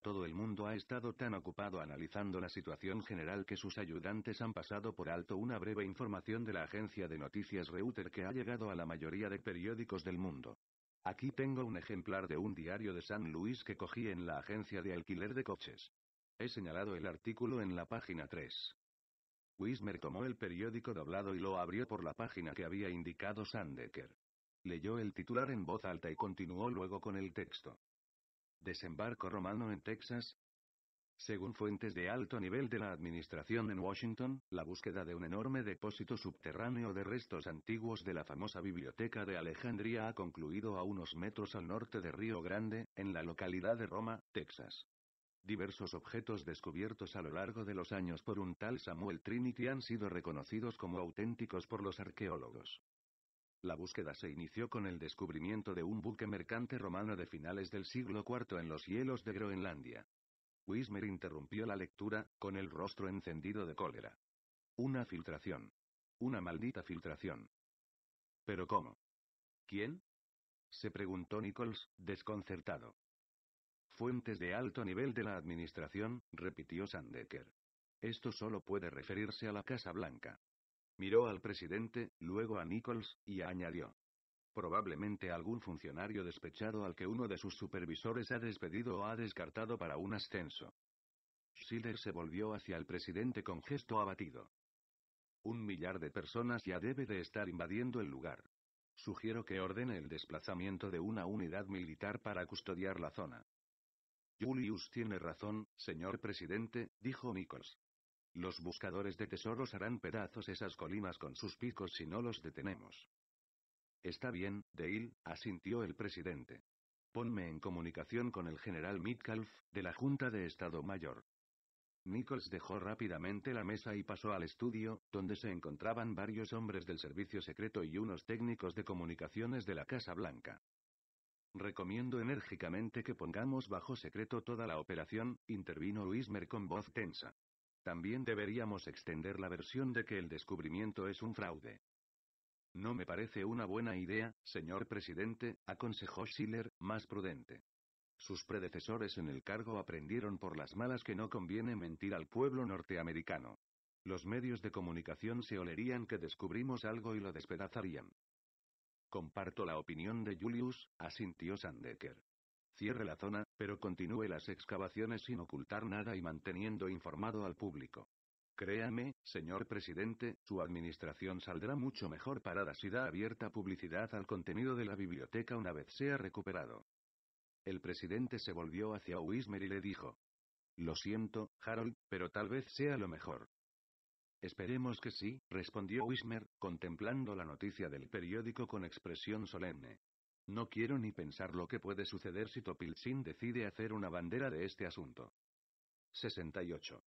Speaker 1: Todo el mundo ha estado tan ocupado analizando la situación general que sus ayudantes han pasado por alto una breve información de la agencia de noticias Reuter que ha llegado a la mayoría de periódicos del mundo. Aquí tengo un ejemplar de un diario de San Luis que cogí en la agencia de alquiler de coches. He señalado el artículo en la página 3. Wismer tomó el periódico doblado y lo abrió por la página que había indicado Sandecker. Leyó el titular en voz alta y continuó luego con el texto. Desembarco romano en Texas, según fuentes de alto nivel de la administración en Washington, la búsqueda de un enorme depósito subterráneo de restos antiguos de la famosa biblioteca de Alejandría ha concluido a unos metros al norte de Río Grande, en la localidad de Roma, Texas. Diversos objetos descubiertos a lo largo de los años por un tal Samuel Trinity han sido reconocidos como auténticos por los arqueólogos. La búsqueda se inició con el descubrimiento de un buque mercante romano de finales del siglo IV en los hielos de Groenlandia. Wismer interrumpió la lectura, con el rostro encendido de cólera. Una filtración. Una maldita filtración. ¿Pero cómo? ¿Quién? se preguntó Nichols, desconcertado. Fuentes de alto nivel de la administración, repitió Sandecker. Esto solo puede referirse a la Casa Blanca. Miró al presidente, luego a Nichols, y añadió probablemente algún funcionario despechado al que uno de sus supervisores ha despedido o ha descartado para un ascenso. Schiller se volvió hacia el presidente con gesto abatido. Un millar de personas ya debe de estar invadiendo el lugar. Sugiero que ordene el desplazamiento de una unidad militar para custodiar la zona. Julius tiene razón, señor presidente, dijo Nichols. Los buscadores de tesoros harán pedazos esas colinas con sus picos si no los detenemos. Está bien, Dale, asintió el presidente. Ponme en comunicación con el general Midcalf, de la Junta de Estado Mayor. Nichols dejó rápidamente la mesa y pasó al estudio, donde se encontraban varios hombres del servicio secreto y unos técnicos de comunicaciones de la Casa Blanca. Recomiendo enérgicamente que pongamos bajo secreto toda la operación, intervino Luismer con voz tensa. También deberíamos extender la versión de que el descubrimiento es un fraude. No me parece una buena idea, señor presidente, aconsejó Schiller, más prudente. Sus predecesores en el cargo aprendieron por las malas que no conviene mentir al pueblo norteamericano. Los medios de comunicación se olerían que descubrimos algo y lo despedazarían. Comparto la opinión de Julius, asintió Sandecker. Cierre la zona, pero continúe las excavaciones sin ocultar nada y manteniendo informado al público. Créame, señor presidente, su administración saldrá mucho mejor parada si da abierta publicidad al contenido de la biblioteca una vez sea recuperado. El presidente se volvió hacia Wismer y le dijo. Lo siento, Harold, pero tal vez sea lo mejor. Esperemos que sí, respondió Wismer, contemplando la noticia del periódico con expresión solemne. No quiero ni pensar lo que puede suceder si Topilsin decide hacer una bandera de este asunto. 68.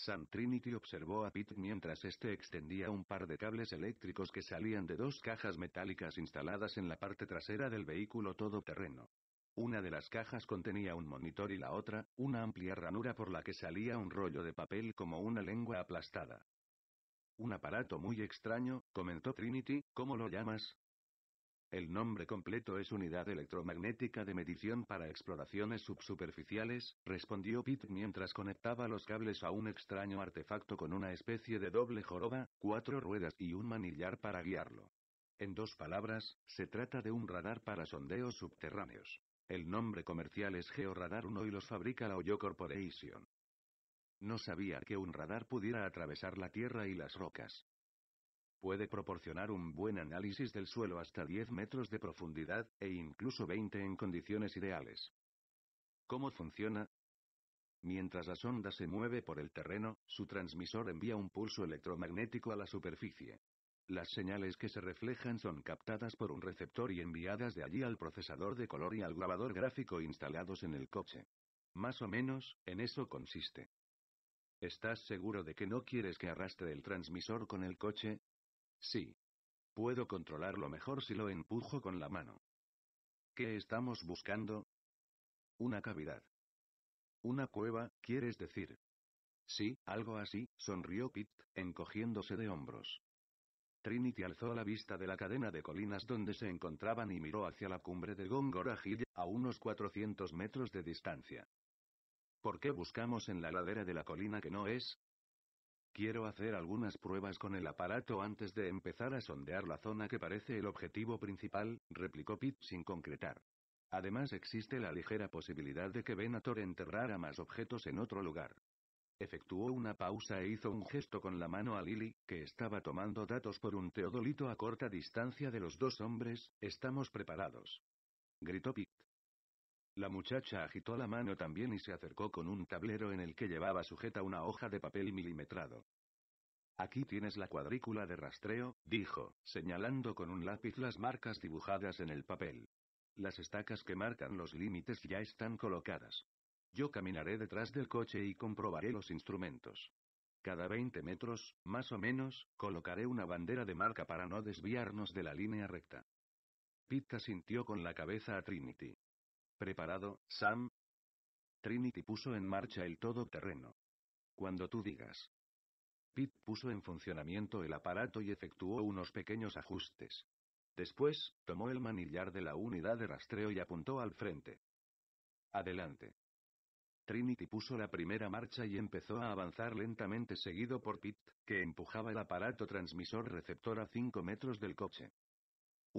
Speaker 1: Sam Trinity observó a Pete mientras este extendía un par de cables eléctricos que salían de dos cajas metálicas instaladas en la parte trasera del vehículo todoterreno. Una de las cajas contenía un monitor y la otra, una amplia ranura por la que salía un rollo de papel como una lengua aplastada. Un aparato muy extraño, comentó Trinity, ¿cómo lo llamas? El nombre completo es Unidad Electromagnética de Medición para Exploraciones Subsuperficiales, respondió Pitt mientras conectaba los cables a un extraño artefacto con una especie de doble joroba, cuatro ruedas y un manillar para guiarlo. En dos palabras, se trata de un radar para sondeos subterráneos. El nombre comercial es Georadar 1 y los fabrica la Oyo Corporation. No sabía que un radar pudiera atravesar la Tierra y las rocas. Puede proporcionar un buen análisis del suelo hasta 10 metros de profundidad, e incluso 20 en condiciones ideales. ¿Cómo funciona? Mientras la sonda se mueve por el terreno, su transmisor envía un pulso electromagnético a la superficie. Las señales que se reflejan son captadas por un receptor y enviadas de allí al procesador de color y al grabador gráfico instalados en el coche. Más o menos, en eso consiste. ¿Estás seguro de que no quieres que arrastre el transmisor con el coche? Sí. Puedo controlarlo mejor si lo empujo con la mano. ¿Qué estamos buscando? Una cavidad. Una cueva, quieres decir. Sí, algo así, sonrió Pitt, encogiéndose de hombros. Trinity alzó la vista de la cadena de colinas donde se encontraban y miró hacia la cumbre de Gongora Hill, a unos 400 metros de distancia. ¿Por qué buscamos en la ladera de la colina que no es? Quiero hacer algunas pruebas con el aparato antes de empezar a sondear la zona que parece el objetivo principal, replicó Pitt sin concretar. Además existe la ligera posibilidad de que Venator enterrara más objetos en otro lugar. Efectuó una pausa e hizo un gesto con la mano a Lily, que estaba tomando datos por un teodolito a corta distancia de los dos hombres, estamos preparados. Gritó Pete. La muchacha agitó la mano también y se acercó con un tablero en el que llevaba sujeta una hoja de papel milimetrado. Aquí tienes la cuadrícula de rastreo, dijo, señalando con un lápiz las marcas dibujadas en el papel. Las estacas que marcan los límites ya están colocadas. Yo caminaré detrás del coche y comprobaré los instrumentos. Cada 20 metros, más o menos, colocaré una bandera de marca para no desviarnos de la línea recta. Pitta sintió con la cabeza a Trinity. ¿Preparado, Sam? Trinity puso en marcha el todoterreno. Cuando tú digas. Pitt puso en funcionamiento el aparato y efectuó unos pequeños ajustes. Después, tomó el manillar de la unidad de rastreo y apuntó al frente. Adelante. Trinity puso la primera marcha y empezó a avanzar lentamente seguido por Pitt, que empujaba el aparato transmisor receptor a 5 metros del coche.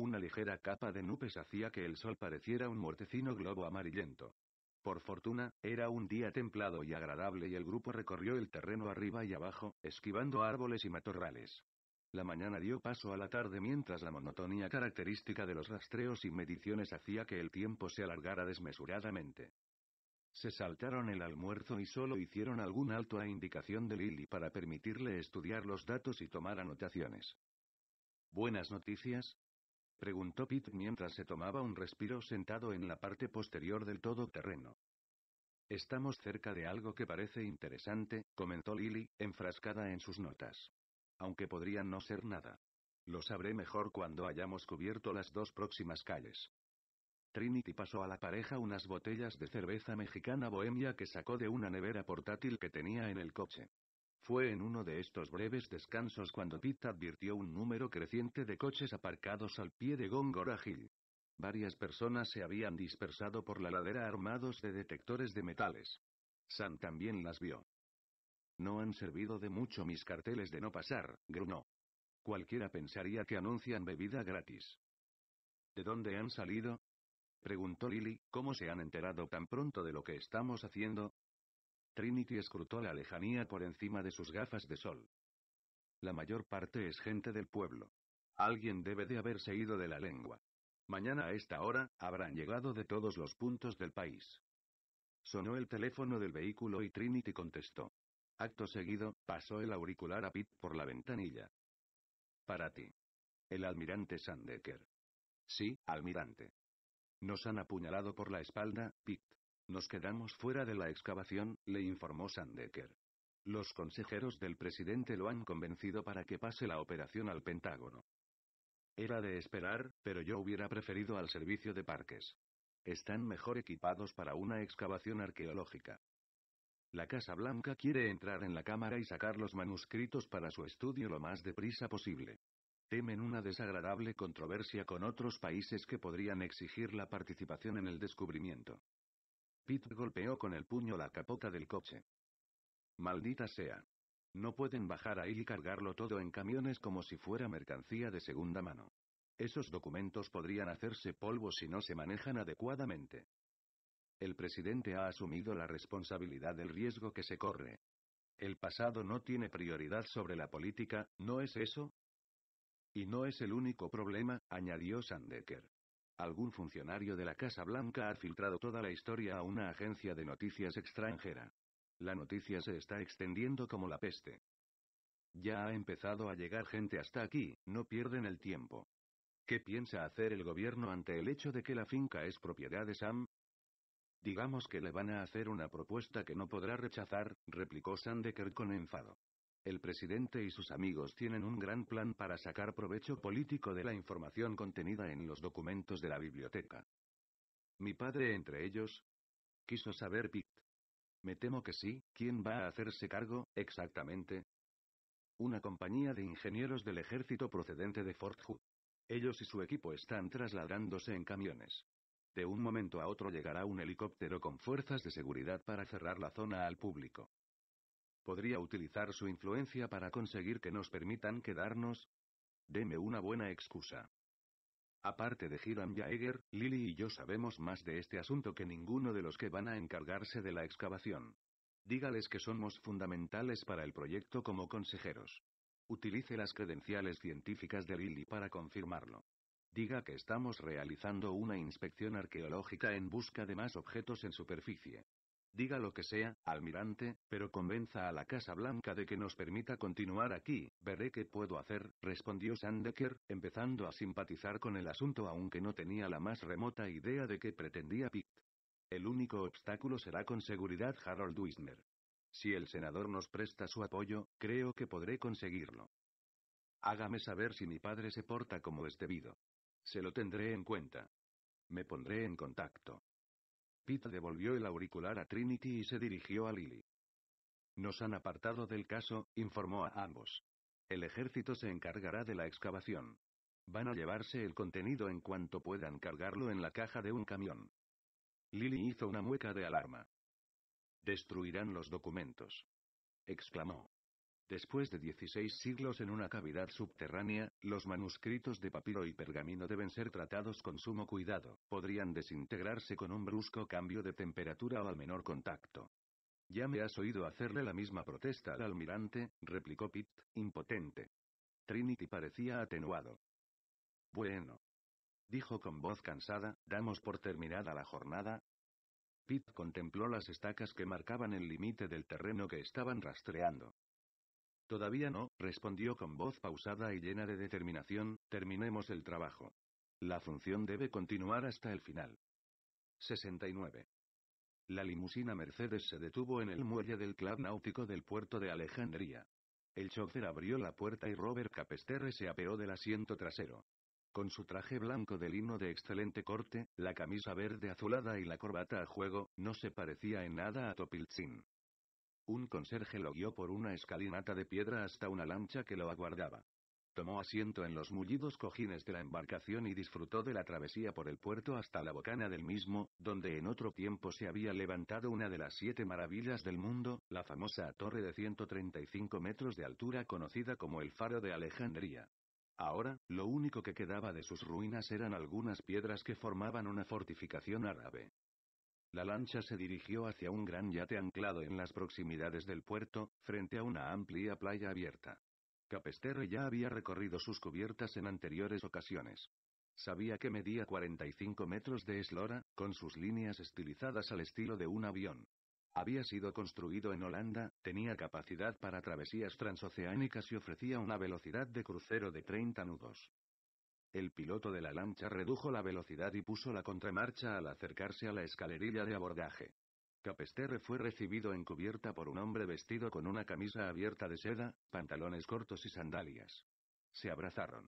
Speaker 1: Una ligera capa de nubes hacía que el sol pareciera un mortecino globo amarillento. Por fortuna, era un día templado y agradable y el grupo recorrió el terreno arriba y abajo, esquivando árboles y matorrales. La mañana dio paso a la tarde mientras la monotonía característica de los rastreos y mediciones hacía que el tiempo se alargara desmesuradamente. Se saltaron el almuerzo y solo hicieron algún alto a indicación de Lily para permitirle estudiar los datos y tomar anotaciones. Buenas noticias, preguntó Pete mientras se tomaba un respiro sentado en la parte posterior del todoterreno. Estamos cerca de algo que parece interesante, comentó Lily, enfrascada en sus notas. Aunque podrían no ser nada. Lo sabré mejor cuando hayamos cubierto las dos próximas calles. Trinity pasó a la pareja unas botellas de cerveza mexicana bohemia que sacó de una nevera portátil que tenía en el coche. Fue en uno de estos breves descansos cuando Pete advirtió un número creciente de coches aparcados al pie de Gongora Hill. Varias personas se habían dispersado por la ladera armados de detectores de metales. Sam también las vio. No han servido de mucho mis carteles de no pasar, grunó. Cualquiera pensaría que anuncian bebida gratis. ¿De dónde han salido? Preguntó Lily, ¿cómo se han enterado tan pronto de lo que estamos haciendo? Trinity escrutó la lejanía por encima de sus gafas de sol. La mayor parte es gente del pueblo. Alguien debe de haberse ido de la lengua. Mañana a esta hora, habrán llegado de todos los puntos del país. Sonó el teléfono del vehículo y Trinity contestó. Acto seguido, pasó el auricular a Pitt por la ventanilla. Para ti. El almirante Sandecker. Sí, almirante. Nos han apuñalado por la espalda, Pitt. Nos quedamos fuera de la excavación, le informó Sandecker. Los consejeros del presidente lo han convencido para que pase la operación al Pentágono. Era de esperar, pero yo hubiera preferido al servicio de parques. Están mejor equipados para una excavación arqueológica. La Casa Blanca quiere entrar en la cámara y sacar los manuscritos para su estudio lo más deprisa posible. Temen una desagradable controversia con otros países que podrían exigir la participación en el descubrimiento. Peter golpeó con el puño la capota del coche. Maldita sea. No pueden bajar ahí y cargarlo todo en camiones como si fuera mercancía de segunda mano. Esos documentos podrían hacerse polvo si no se manejan adecuadamente. El presidente ha asumido la responsabilidad del riesgo que se corre. El pasado no tiene prioridad sobre la política, ¿no es eso? Y no es el único problema, añadió Sandecker. Algún funcionario de la Casa Blanca ha filtrado toda la historia a una agencia de noticias extranjera. La noticia se está extendiendo como la peste. Ya ha empezado a llegar gente hasta aquí, no pierden el tiempo. ¿Qué piensa hacer el gobierno ante el hecho de que la finca es propiedad de Sam? Digamos que le van a hacer una propuesta que no podrá rechazar, replicó Sandeker con enfado. El presidente y sus amigos tienen un gran plan para sacar provecho político de la información contenida en los documentos de la biblioteca. Mi padre entre ellos. Quiso saber Pitt. Me temo que sí, ¿quién va a hacerse cargo, exactamente? Una compañía de ingenieros del ejército procedente de Fort Hood. Ellos y su equipo están trasladándose en camiones. De un momento a otro llegará un helicóptero con fuerzas de seguridad para cerrar la zona al público podría utilizar su influencia para conseguir que nos permitan quedarnos? Deme una buena excusa. Aparte de Hiram Jaeger, Lily y yo sabemos más de este asunto que ninguno de los que van a encargarse de la excavación. Dígales que somos fundamentales para el proyecto como consejeros. Utilice las credenciales científicas de Lily para confirmarlo. Diga que estamos realizando una inspección arqueológica en busca de más objetos en superficie. Diga lo que sea, almirante, pero convenza a la Casa Blanca de que nos permita continuar aquí, veré qué puedo hacer, respondió Sandecker, empezando a simpatizar con el asunto aunque no tenía la más remota idea de qué pretendía Pitt. El único obstáculo será con seguridad Harold Wisner. Si el senador nos presta su apoyo, creo que podré conseguirlo. Hágame saber si mi padre se porta como es debido. Se lo tendré en cuenta. Me pondré en contacto. Pete devolvió el auricular a Trinity y se dirigió a Lily. Nos han apartado del caso, informó a ambos. El ejército se encargará de la excavación. Van a llevarse el contenido en cuanto puedan cargarlo en la caja de un camión. Lily hizo una mueca de alarma. Destruirán los documentos. exclamó. Después de 16 siglos en una cavidad subterránea, los manuscritos de papiro y pergamino deben ser tratados con sumo cuidado, podrían desintegrarse con un brusco cambio de temperatura o al menor contacto. Ya me has oído hacerle la misma protesta al almirante, replicó Pitt, impotente. Trinity parecía atenuado. Bueno. Dijo con voz cansada, damos por terminada la jornada, Pitt contempló las estacas que marcaban el límite del terreno que estaban rastreando. Todavía no, respondió con voz pausada y llena de determinación, terminemos el trabajo. La función debe continuar hasta el final. 69. La limusina Mercedes se detuvo en el muelle del club náutico del puerto de Alejandría. El chofer abrió la puerta y Robert Capesterre se apeó del asiento trasero. Con su traje blanco de lino de excelente corte, la camisa verde azulada y la corbata a juego, no se parecía en nada a topilzin un conserje lo guió por una escalinata de piedra hasta una lancha que lo aguardaba. Tomó asiento en los mullidos cojines de la embarcación y disfrutó de la travesía por el puerto hasta la bocana del mismo, donde en otro tiempo se había levantado una de las siete maravillas del mundo, la famosa torre de 135 metros de altura conocida como el Faro de Alejandría. Ahora, lo único que quedaba de sus ruinas eran algunas piedras que formaban una fortificación árabe. La lancha se dirigió hacia un gran yate anclado en las proximidades del puerto, frente a una amplia playa abierta. Capesterre ya había recorrido sus cubiertas en anteriores ocasiones. Sabía que medía 45 metros de eslora, con sus líneas estilizadas al estilo de un avión. Había sido construido en Holanda, tenía capacidad para travesías transoceánicas y ofrecía una velocidad de crucero de 30 nudos. El piloto de la lancha redujo la velocidad y puso la contramarcha al acercarse a la escalerilla de abordaje. Capesterre fue recibido en cubierta por un hombre vestido con una camisa abierta de seda, pantalones cortos y sandalias. Se abrazaron.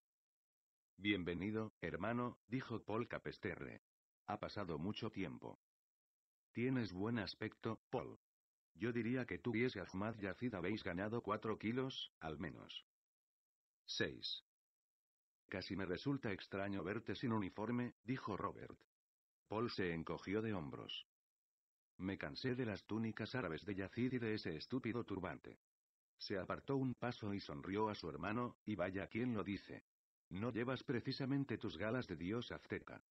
Speaker 1: Bienvenido, hermano, dijo Paul Capesterre. Ha pasado mucho tiempo. Tienes buen aspecto, Paul. Yo diría que tú y ese Ahmad Yazid habéis ganado cuatro kilos, al menos. 6. Casi me resulta extraño verte sin uniforme, dijo Robert. Paul se encogió de hombros. Me cansé de las túnicas árabes de Yacid y de ese estúpido turbante. Se apartó un paso y sonrió a su hermano, y vaya quien lo dice. No llevas precisamente tus galas de dios azteca.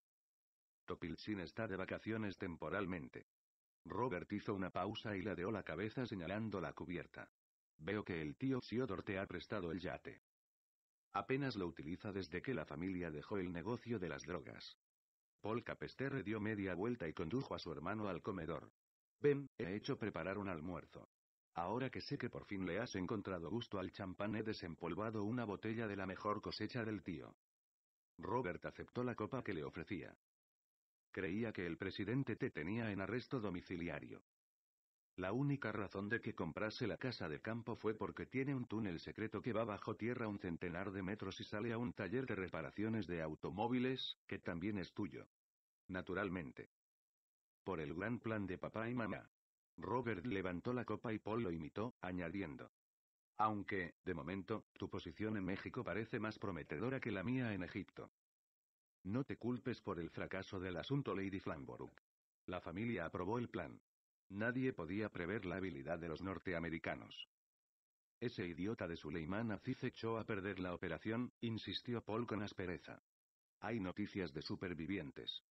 Speaker 1: Topilsin está de vacaciones temporalmente. Robert hizo una pausa y ladeó la cabeza señalando la cubierta. Veo que el tío Siodor te ha prestado el yate. Apenas lo utiliza desde que la familia dejó el negocio de las drogas. Paul Capesterre dio media vuelta y condujo a su hermano al comedor. Ben, he hecho preparar un almuerzo. Ahora que sé que por fin le has encontrado gusto al champán, he desempolvado una botella de la mejor cosecha del tío. Robert aceptó la copa que le ofrecía. Creía que el presidente te tenía en arresto domiciliario. La única razón de que comprase la casa de campo fue porque tiene un túnel secreto que va bajo tierra un centenar de metros y sale a un taller de reparaciones de automóviles, que también es tuyo. Naturalmente. Por el gran plan de papá y mamá. Robert levantó la copa y Paul lo imitó, añadiendo. Aunque, de momento, tu posición en México parece más prometedora que la mía en Egipto. No te culpes por el fracaso del asunto, Lady Flamborough. La familia aprobó el plan. Nadie podía prever la habilidad de los norteamericanos. Ese idiota de Suleiman Aziz echó a perder la operación, insistió Paul con aspereza. Hay noticias de supervivientes.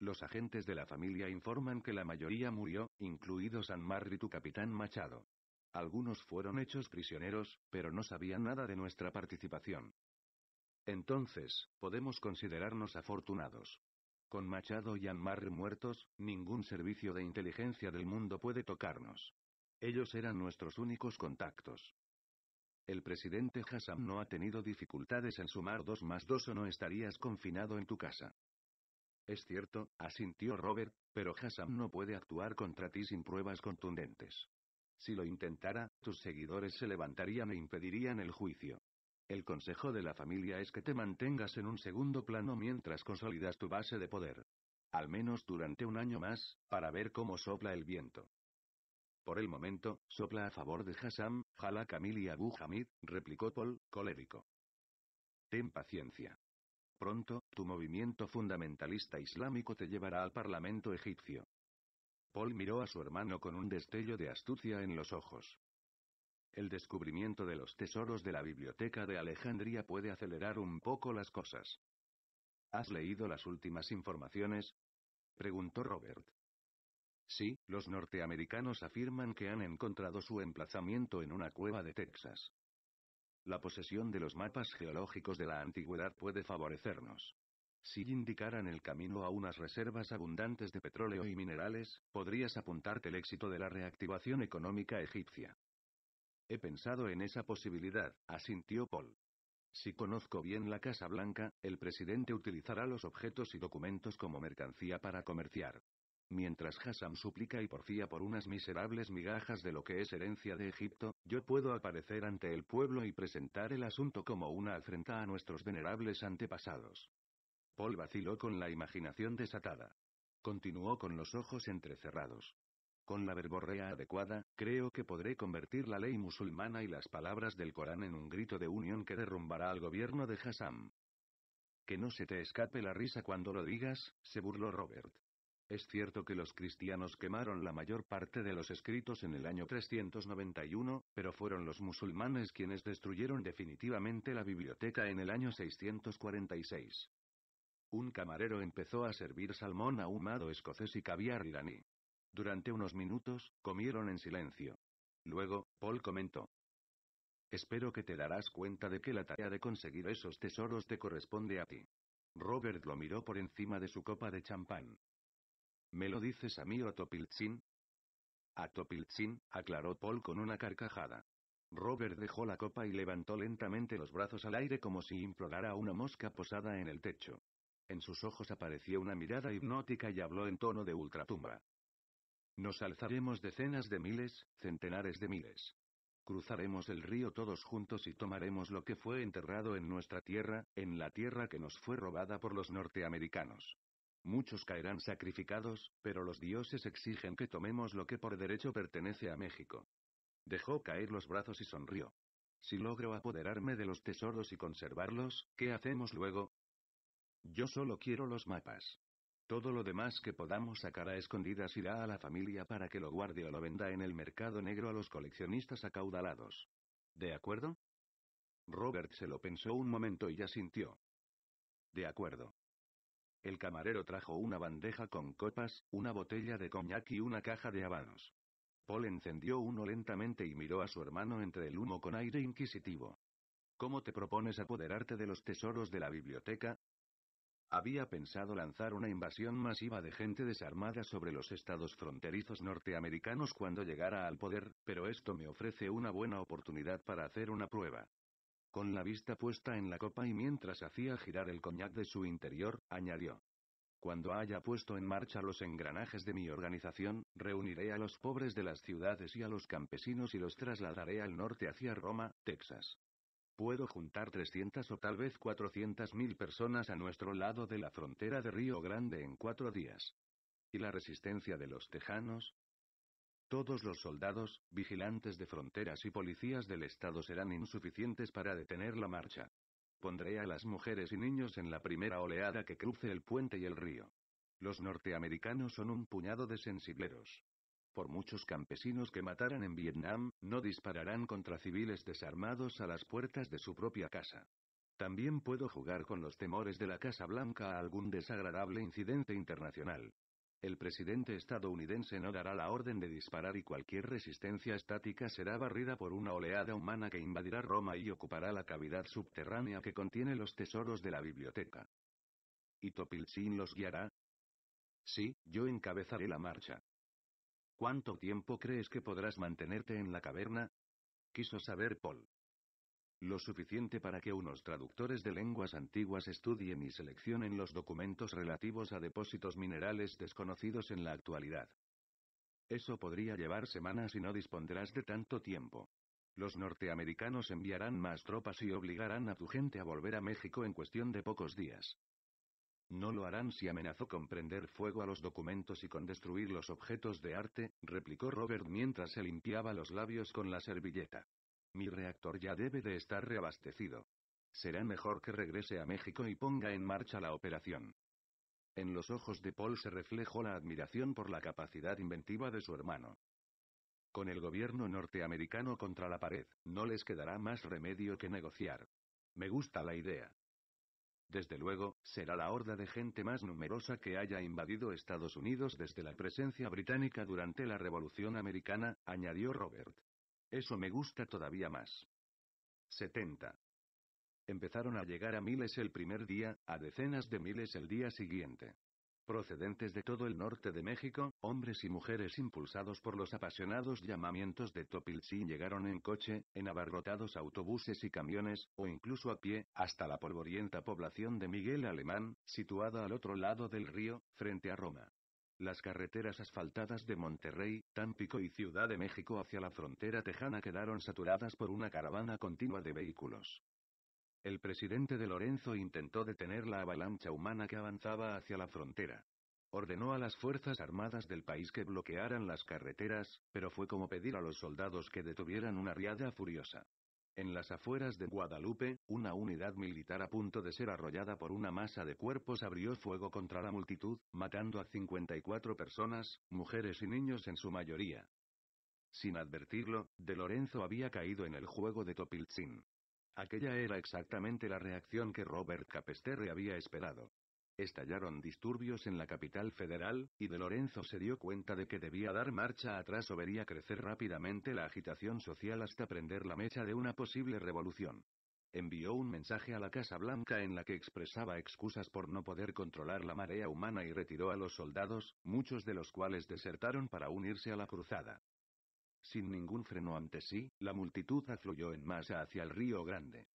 Speaker 1: Los agentes de la familia informan que la mayoría murió, incluido San y tu capitán Machado. Algunos fueron hechos prisioneros, pero no sabían nada de nuestra participación. Entonces, podemos considerarnos afortunados. Con Machado y Anmar muertos, ningún servicio de inteligencia del mundo puede tocarnos. Ellos eran nuestros únicos contactos. El presidente Hassam no ha tenido dificultades en sumar dos más dos o no estarías confinado en tu casa. Es cierto, asintió Robert, pero Hassan no puede actuar contra ti sin pruebas contundentes. Si lo intentara, tus seguidores se levantarían e impedirían el juicio. El consejo de la familia es que te mantengas en un segundo plano mientras consolidas tu base de poder. Al menos durante un año más, para ver cómo sopla el viento. Por el momento, sopla a favor de Hassam, Jala, y Abu Hamid, replicó Paul, colérico. Ten paciencia. Pronto, tu movimiento fundamentalista islámico te llevará al Parlamento egipcio. Paul miró a su hermano con un destello de astucia en los ojos el descubrimiento de los tesoros de la Biblioteca de Alejandría puede acelerar un poco las cosas. ¿Has leído las últimas informaciones? preguntó Robert. Sí, los norteamericanos afirman que han encontrado su emplazamiento en una cueva de Texas. La posesión de los mapas geológicos de la antigüedad puede favorecernos. Si indicaran el camino a unas reservas abundantes de petróleo y minerales, podrías apuntarte el éxito de la reactivación económica egipcia. He pensado en esa posibilidad, asintió Paul. Si conozco bien la Casa Blanca, el presidente utilizará los objetos y documentos como mercancía para comerciar. Mientras Hassan suplica y porfía por unas miserables migajas de lo que es herencia de Egipto, yo puedo aparecer ante el pueblo y presentar el asunto como una afrenta a nuestros venerables antepasados. Paul vaciló con la imaginación desatada. Continuó con los ojos entrecerrados. Con la verborrea adecuada, creo que podré convertir la ley musulmana y las palabras del Corán en un grito de unión que derrumbará al gobierno de Hassam. Que no se te escape la risa cuando lo digas, se burló Robert. Es cierto que los cristianos quemaron la mayor parte de los escritos en el año 391, pero fueron los musulmanes quienes destruyeron definitivamente la biblioteca en el año 646. Un camarero empezó a servir salmón ahumado escocés y caviar iraní. Durante unos minutos, comieron en silencio. Luego, Paul comentó. Espero que te darás cuenta de que la tarea de conseguir esos tesoros te corresponde a ti. Robert lo miró por encima de su copa de champán. ¿Me lo dices a mí o a Topiltsin? A Topiltsin, aclaró Paul con una carcajada. Robert dejó la copa y levantó lentamente los brazos al aire como si implorara a una mosca posada en el techo. En sus ojos apareció una mirada hipnótica y habló en tono de ultratumba. Nos alzaremos decenas de miles, centenares de miles. Cruzaremos el río todos juntos y tomaremos lo que fue enterrado en nuestra tierra, en la tierra que nos fue robada por los norteamericanos. Muchos caerán sacrificados, pero los dioses exigen que tomemos lo que por derecho pertenece a México. Dejó caer los brazos y sonrió. Si logro apoderarme de los tesoros y conservarlos, ¿qué hacemos luego? Yo solo quiero los mapas. Todo lo demás que podamos sacar a escondidas irá a la familia para que lo guarde o lo venda en el mercado negro a los coleccionistas acaudalados. ¿De acuerdo? Robert se lo pensó un momento y ya sintió. De acuerdo. El camarero trajo una bandeja con copas, una botella de coñac y una caja de habanos. Paul encendió uno lentamente y miró a su hermano entre el humo con aire inquisitivo. ¿Cómo te propones apoderarte de los tesoros de la biblioteca? Había pensado lanzar una invasión masiva de gente desarmada sobre los estados fronterizos norteamericanos cuando llegara al poder, pero esto me ofrece una buena oportunidad para hacer una prueba. Con la vista puesta en la copa y mientras hacía girar el coñac de su interior, añadió. Cuando haya puesto en marcha los engranajes de mi organización, reuniré a los pobres de las ciudades y a los campesinos y los trasladaré al norte hacia Roma, Texas. Puedo juntar 300 o tal vez 400 mil personas a nuestro lado de la frontera de Río Grande en cuatro días. ¿Y la resistencia de los tejanos? Todos los soldados, vigilantes de fronteras y policías del Estado serán insuficientes para detener la marcha. Pondré a las mujeres y niños en la primera oleada que cruce el puente y el río. Los norteamericanos son un puñado de sensibleros. Por muchos campesinos que mataran en Vietnam, no dispararán contra civiles desarmados a las puertas de su propia casa. También puedo jugar con los temores de la Casa Blanca a algún desagradable incidente internacional. El presidente estadounidense no dará la orden de disparar y cualquier resistencia estática será barrida por una oleada humana que invadirá Roma y ocupará la cavidad subterránea que contiene los tesoros de la biblioteca. ¿Y Topilchin los guiará? Sí, yo encabezaré la marcha. ¿Cuánto tiempo crees que podrás mantenerte en la caverna? Quiso saber Paul. Lo suficiente para que unos traductores de lenguas antiguas estudien y seleccionen los documentos relativos a depósitos minerales desconocidos en la actualidad. Eso podría llevar semanas y no dispondrás de tanto tiempo. Los norteamericanos enviarán más tropas y obligarán a tu gente a volver a México en cuestión de pocos días. No lo harán si amenazó con prender fuego a los documentos y con destruir los objetos de arte, replicó Robert mientras se limpiaba los labios con la servilleta. Mi reactor ya debe de estar reabastecido. Será mejor que regrese a México y ponga en marcha la operación. En los ojos de Paul se reflejó la admiración por la capacidad inventiva de su hermano. Con el gobierno norteamericano contra la pared, no les quedará más remedio que negociar. Me gusta la idea. Desde luego, será la horda de gente más numerosa que haya invadido Estados Unidos desde la presencia británica durante la Revolución Americana, añadió Robert. Eso me gusta todavía más. 70. Empezaron a llegar a miles el primer día, a decenas de miles el día siguiente procedentes de todo el norte de México, hombres y mujeres impulsados por los apasionados llamamientos de Topilzin llegaron en coche, en abarrotados autobuses y camiones, o incluso a pie, hasta la polvorienta población de Miguel Alemán, situada al otro lado del río, frente a Roma. Las carreteras asfaltadas de Monterrey, Tampico y Ciudad de México hacia la frontera tejana quedaron saturadas por una caravana continua de vehículos. El presidente de Lorenzo intentó detener la avalancha humana que avanzaba hacia la frontera. Ordenó a las Fuerzas Armadas del país que bloquearan las carreteras, pero fue como pedir a los soldados que detuvieran una riada furiosa. En las afueras de Guadalupe, una unidad militar a punto de ser arrollada por una masa de cuerpos abrió fuego contra la multitud, matando a 54 personas, mujeres y niños en su mayoría. Sin advertirlo, De Lorenzo había caído en el juego de Topiltzin. Aquella era exactamente la reacción que Robert Capesterre había esperado. Estallaron disturbios en la capital federal, y de Lorenzo se dio cuenta de que debía dar marcha atrás o vería crecer rápidamente la agitación social hasta prender la mecha de una posible revolución. Envió un mensaje a la Casa Blanca en la que expresaba excusas por no poder controlar la marea humana y retiró a los soldados, muchos de los cuales desertaron para unirse a la cruzada. Sin ningún freno ante sí, la multitud afluyó en masa hacia el río Grande.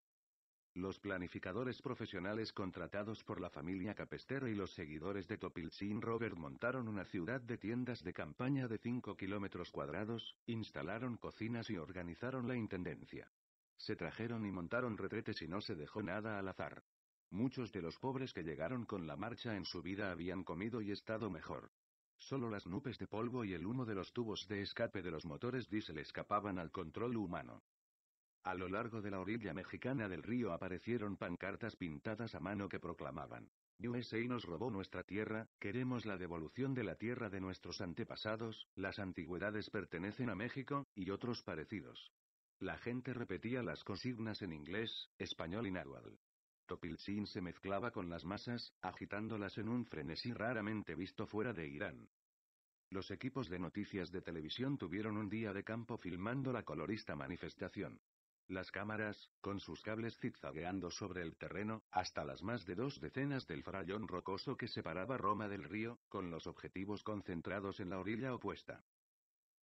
Speaker 1: Los planificadores profesionales contratados por la familia Capestero y los seguidores de Topilchin Robert montaron una ciudad de tiendas de campaña de 5 kilómetros cuadrados, instalaron cocinas y organizaron la intendencia. Se trajeron y montaron retretes y no se dejó nada al azar. Muchos de los pobres que llegaron con la marcha en su vida habían comido y estado mejor. Solo las nubes de polvo y el humo de los tubos de escape de los motores diésel escapaban al control humano. A lo largo de la orilla mexicana del río aparecieron pancartas pintadas a mano que proclamaban. USA nos robó nuestra tierra, queremos la devolución de la tierra de nuestros antepasados, las antigüedades pertenecen a México, y otros parecidos. La gente repetía las consignas en inglés, español y náhuatl. Pilchín se mezclaba con las masas, agitándolas en un frenesí raramente visto fuera de Irán. Los equipos de noticias de televisión tuvieron un día de campo filmando la colorista manifestación. Las cámaras, con sus cables zigzagueando sobre el terreno, hasta las más de dos decenas del farallón rocoso que separaba Roma del río, con los objetivos concentrados en la orilla opuesta.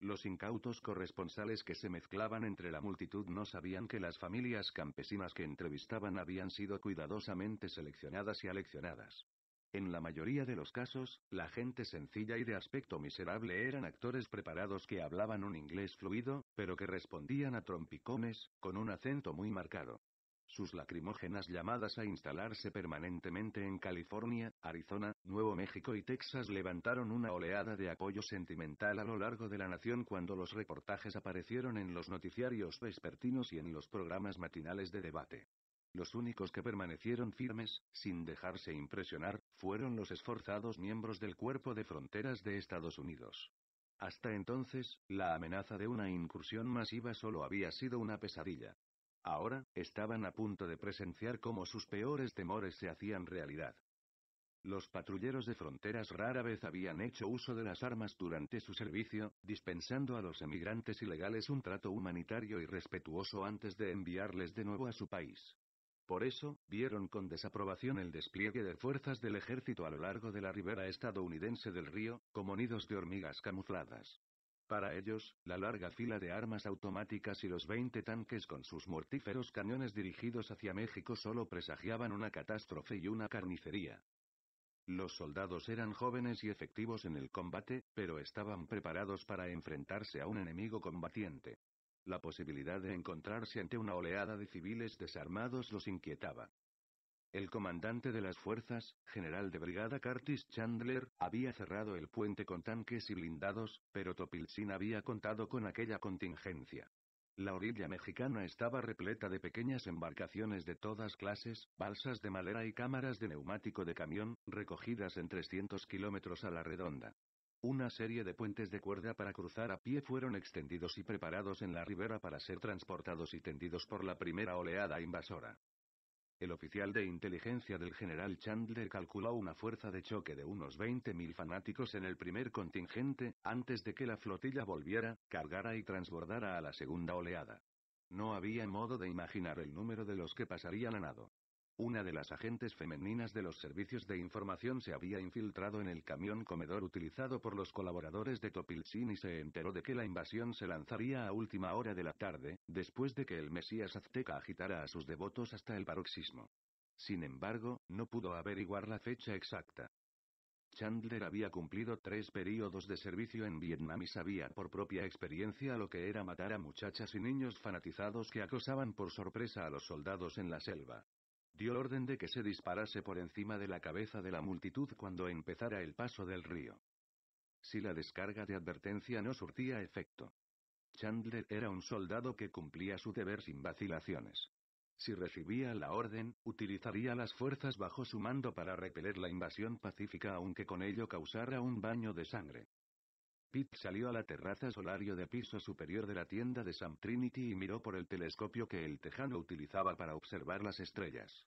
Speaker 1: Los incautos corresponsales que se mezclaban entre la multitud no sabían que las familias campesinas que entrevistaban habían sido cuidadosamente seleccionadas y aleccionadas. En la mayoría de los casos, la gente sencilla y de aspecto miserable eran actores preparados que hablaban un inglés fluido, pero que respondían a trompicones, con un acento muy marcado sus lacrimógenas llamadas a instalarse permanentemente en California, Arizona, Nuevo México y Texas levantaron una oleada de apoyo sentimental a lo largo de la nación cuando los reportajes aparecieron en los noticiarios vespertinos y en los programas matinales de debate. Los únicos que permanecieron firmes, sin dejarse impresionar, fueron los esforzados miembros del Cuerpo de Fronteras de Estados Unidos. Hasta entonces, la amenaza de una incursión masiva solo había sido una pesadilla. Ahora, estaban a punto de presenciar cómo sus peores temores se hacían realidad. Los patrulleros de fronteras rara vez habían hecho uso de las armas durante su servicio, dispensando a los emigrantes ilegales un trato humanitario y respetuoso antes de enviarles de nuevo a su país. Por eso, vieron con desaprobación el despliegue de fuerzas del ejército a lo largo de la ribera estadounidense del río, como nidos de hormigas camufladas. Para ellos, la larga fila de armas automáticas y los 20 tanques con sus mortíferos cañones dirigidos hacia México solo presagiaban una catástrofe y una carnicería. Los soldados eran jóvenes y efectivos en el combate, pero estaban preparados para enfrentarse a un enemigo combatiente. La posibilidad de encontrarse ante una oleada de civiles desarmados los inquietaba. El comandante de las fuerzas, general de brigada Curtis Chandler, había cerrado el puente con tanques y blindados, pero Topilsin había contado con aquella contingencia. La orilla mexicana estaba repleta de pequeñas embarcaciones de todas clases, balsas de madera y cámaras de neumático de camión, recogidas en 300 kilómetros a la redonda. Una serie de puentes de cuerda para cruzar a pie fueron extendidos y preparados en la ribera para ser transportados y tendidos por la primera oleada invasora. El oficial de inteligencia del general Chandler calculó una fuerza de choque de unos 20.000 fanáticos en el primer contingente, antes de que la flotilla volviera, cargara y transbordara a la segunda oleada. No había modo de imaginar el número de los que pasarían a nado. Una de las agentes femeninas de los servicios de información se había infiltrado en el camión comedor utilizado por los colaboradores de Topilzin y se enteró de que la invasión se lanzaría a última hora de la tarde, después de que el Mesías azteca agitara a sus devotos hasta el paroxismo. Sin embargo, no pudo averiguar la fecha exacta. Chandler había cumplido tres períodos de servicio en Vietnam y sabía por propia experiencia lo que era matar a muchachas y niños fanatizados que acosaban por sorpresa a los soldados en la selva. Dio orden de que se disparase por encima de la cabeza de la multitud cuando empezara el paso del río. Si la descarga de advertencia no surtía efecto. Chandler era un soldado que cumplía su deber sin vacilaciones. Si recibía la orden, utilizaría las fuerzas bajo su mando para repeler la invasión pacífica aunque con ello causara un baño de sangre. Pitt salió a la terraza solario de piso superior de la tienda de Sam Trinity y miró por el telescopio que el tejano utilizaba para observar las estrellas.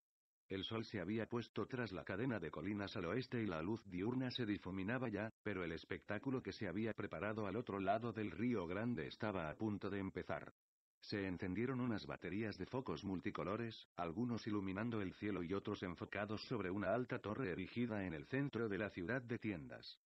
Speaker 1: El sol se había puesto tras la cadena de colinas al oeste y la luz diurna se difuminaba ya, pero el espectáculo que se había preparado al otro lado del río Grande estaba a punto de empezar. Se encendieron unas baterías de focos multicolores, algunos iluminando el cielo y otros enfocados sobre una alta torre erigida en el centro de la ciudad de tiendas.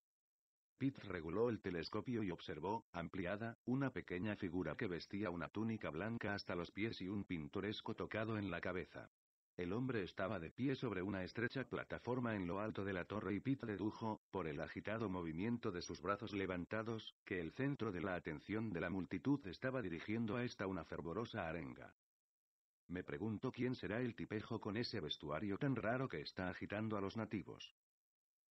Speaker 1: Pitt reguló el telescopio y observó, ampliada, una pequeña figura que vestía una túnica blanca hasta los pies y un pintoresco tocado en la cabeza. El hombre estaba de pie sobre una estrecha plataforma en lo alto de la torre y Pitt dedujo, por el agitado movimiento de sus brazos levantados, que el centro de la atención de la multitud estaba dirigiendo a esta una fervorosa arenga. Me pregunto quién será el tipejo con ese vestuario tan raro que está agitando a los nativos.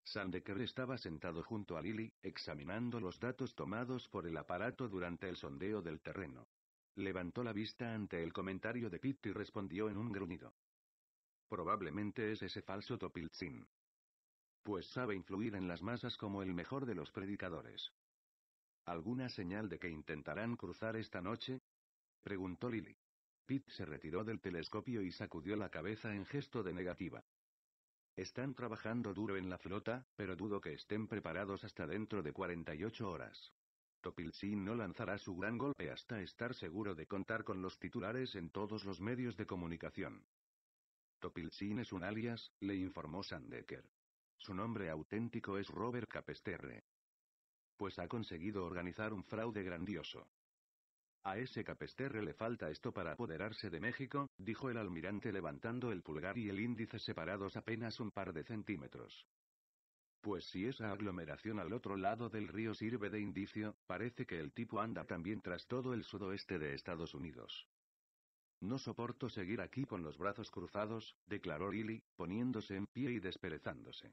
Speaker 1: Sandeker estaba sentado junto a Lily, examinando los datos tomados por el aparato durante el sondeo del terreno. Levantó la vista ante el comentario de Pitt y respondió en un gruñido. Probablemente es ese falso Topiltzin. Pues sabe influir en las masas como el mejor de los predicadores. ¿Alguna señal de que intentarán cruzar esta noche? preguntó Lily. Pitt se retiró del telescopio y sacudió la cabeza en gesto de negativa. Están trabajando duro en la flota, pero dudo que estén preparados hasta dentro de 48 horas. Topilsin no lanzará su gran golpe hasta estar seguro de contar con los titulares en todos los medios de comunicación. Topilsin es un alias, le informó Sandecker. Su nombre auténtico es Robert Capesterre. Pues ha conseguido organizar un fraude grandioso. A ese capesterre le falta esto para apoderarse de México, dijo el almirante levantando el pulgar y el índice separados apenas un par de centímetros. Pues si esa aglomeración al otro lado del río sirve de indicio, parece que el tipo anda también tras todo el sudoeste de Estados Unidos. No soporto seguir aquí con los brazos cruzados, declaró Lily, poniéndose en pie y desperezándose.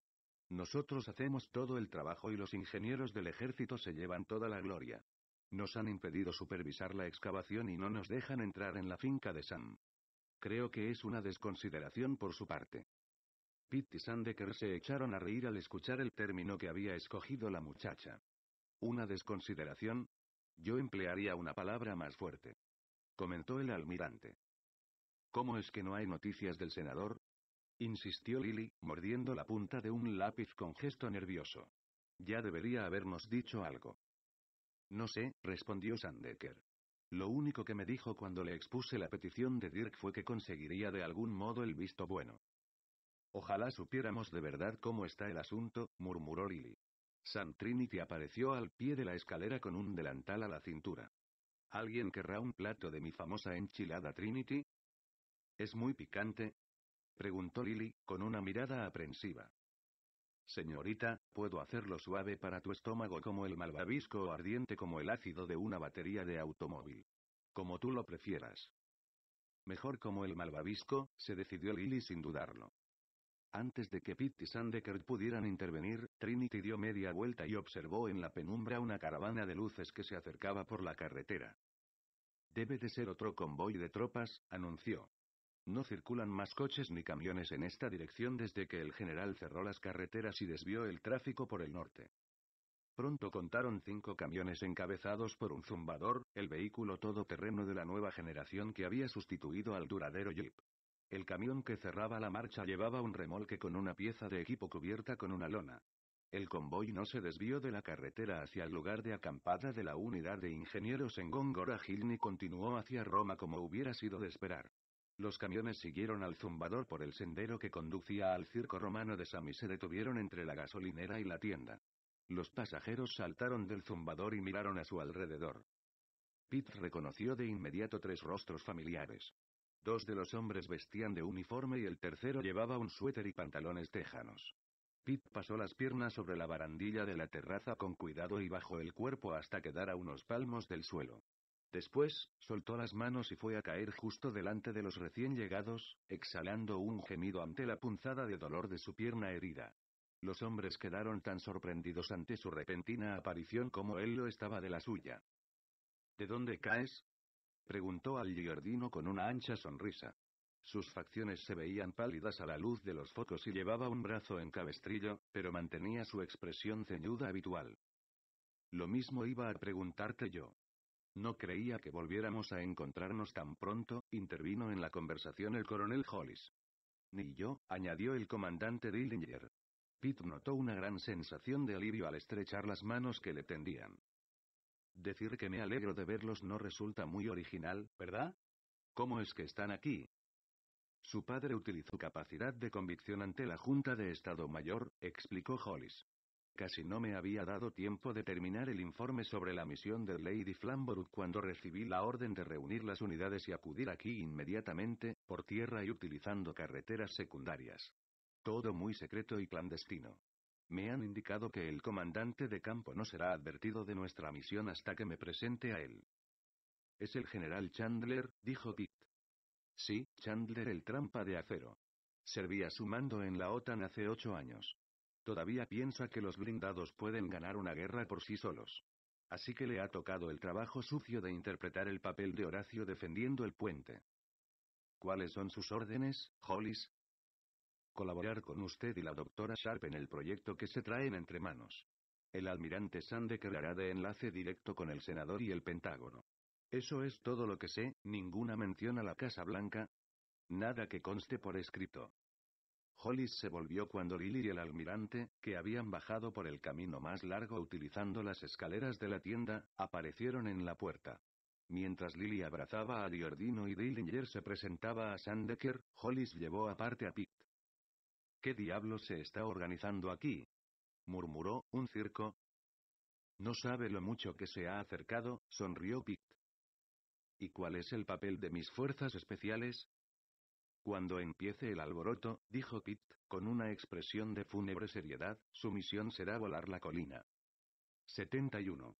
Speaker 1: Nosotros hacemos todo el trabajo y los ingenieros del ejército se llevan toda la gloria. Nos han impedido supervisar la excavación y no nos dejan entrar en la finca de Sam. Creo que es una desconsideración por su parte. Pitt y Sandeker se echaron a reír al escuchar el término que había escogido la muchacha. ¿Una desconsideración? Yo emplearía una palabra más fuerte. Comentó el almirante. ¿Cómo es que no hay noticias del senador? Insistió Lily, mordiendo la punta de un lápiz con gesto nervioso. Ya debería habernos dicho algo. No sé, respondió Sandecker. Lo único que me dijo cuando le expuse la petición de Dirk fue que conseguiría de algún modo el visto bueno. Ojalá supiéramos de verdad cómo está el asunto, murmuró Lily. San Trinity apareció al pie de la escalera con un delantal a la cintura. ¿Alguien querrá un plato de mi famosa enchilada Trinity? ¿Es muy picante? preguntó Lily, con una mirada aprensiva. Señorita, puedo hacerlo suave para tu estómago como el malvavisco o ardiente como el ácido de una batería de automóvil. Como tú lo prefieras. Mejor como el malvavisco, se decidió Lily sin dudarlo. Antes de que Pitt y Sandeker pudieran intervenir, Trinity dio media vuelta y observó en la penumbra una caravana de luces que se acercaba por la carretera. Debe de ser otro convoy de tropas, anunció. No circulan más coches ni camiones en esta dirección desde que el general cerró las carreteras y desvió el tráfico por el norte. Pronto contaron cinco camiones encabezados por un zumbador, el vehículo todoterreno de la nueva generación que había sustituido al duradero Jeep. El camión que cerraba la marcha llevaba un remolque con una pieza de equipo cubierta con una lona. El convoy no se desvió de la carretera hacia el lugar de acampada de la unidad de ingenieros en Góngora Gil ni continuó hacia Roma como hubiera sido de esperar. Los camiones siguieron al zumbador por el sendero que conducía al circo romano de Sam y se detuvieron entre la gasolinera y la tienda. Los pasajeros saltaron del zumbador y miraron a su alrededor. Pete reconoció de inmediato tres rostros familiares. Dos de los hombres vestían de uniforme y el tercero llevaba un suéter y pantalones tejanos. Pete pasó las piernas sobre la barandilla de la terraza con cuidado y bajó el cuerpo hasta quedar a unos palmos del suelo. Después, soltó las manos y fue a caer justo delante de los recién llegados, exhalando un gemido ante la punzada de dolor de su pierna herida. Los hombres quedaron tan sorprendidos ante su repentina aparición como él lo estaba de la suya. ¿De dónde caes? preguntó al giardino con una ancha sonrisa. Sus facciones se veían pálidas a la luz de los focos y llevaba un brazo en cabestrillo, pero mantenía su expresión ceñuda habitual. Lo mismo iba a preguntarte yo. No creía que volviéramos a encontrarnos tan pronto, intervino en la conversación el coronel Hollis. Ni yo, añadió el comandante Dillinger. Pitt notó una gran sensación de alivio al estrechar las manos que le tendían. Decir que me alegro de verlos no resulta muy original, ¿verdad? ¿Cómo es que están aquí? Su padre utilizó capacidad de convicción ante la Junta de Estado Mayor, explicó Hollis. Casi no me había dado tiempo de terminar el informe sobre la misión de Lady Flamborough cuando recibí la orden de reunir las unidades y acudir aquí inmediatamente, por tierra y utilizando carreteras secundarias. Todo muy secreto y clandestino. Me han indicado que el comandante de campo no será advertido de nuestra misión hasta que me presente a él. Es el general Chandler, dijo Pitt. Sí, Chandler el trampa de acero. Servía su mando en la OTAN hace ocho años todavía piensa que los blindados pueden ganar una guerra por sí solos. Así que le ha tocado el trabajo sucio de interpretar el papel de Horacio defendiendo el puente. ¿Cuáles son sus órdenes, Hollis? Colaborar con usted y la doctora Sharp en el proyecto que se traen entre manos. El almirante Sande creará de enlace directo con el senador y el Pentágono. Eso es todo lo que sé, ninguna mención a la Casa Blanca. Nada que conste por escrito. Hollis se volvió cuando Lily y el almirante, que habían bajado por el camino más largo utilizando las escaleras de la tienda, aparecieron en la puerta. Mientras Lily abrazaba a Diordino y Dillinger se presentaba a Sandecker, Hollis llevó aparte a Pitt. ¿Qué diablo se está organizando aquí? murmuró, ¿un circo? No sabe lo mucho que se ha acercado, sonrió Pitt. ¿Y cuál es el papel de mis fuerzas especiales? Cuando empiece el alboroto, dijo Pitt, con una expresión de fúnebre seriedad, su misión será volar la colina. 71.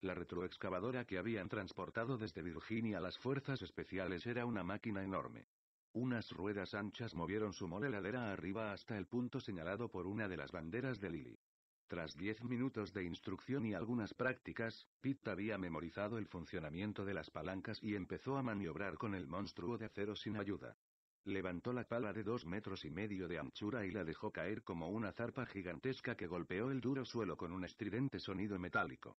Speaker 1: La retroexcavadora que habían transportado desde Virginia las fuerzas especiales era una máquina enorme. Unas ruedas anchas movieron su moleladera arriba hasta el punto señalado por una de las banderas de Lily. Tras diez minutos de instrucción y algunas prácticas, Pitt había memorizado el funcionamiento de las palancas y empezó a maniobrar con el monstruo de acero sin ayuda. Levantó la pala de dos metros y medio de anchura y la dejó caer como una zarpa gigantesca que golpeó el duro suelo con un estridente sonido metálico.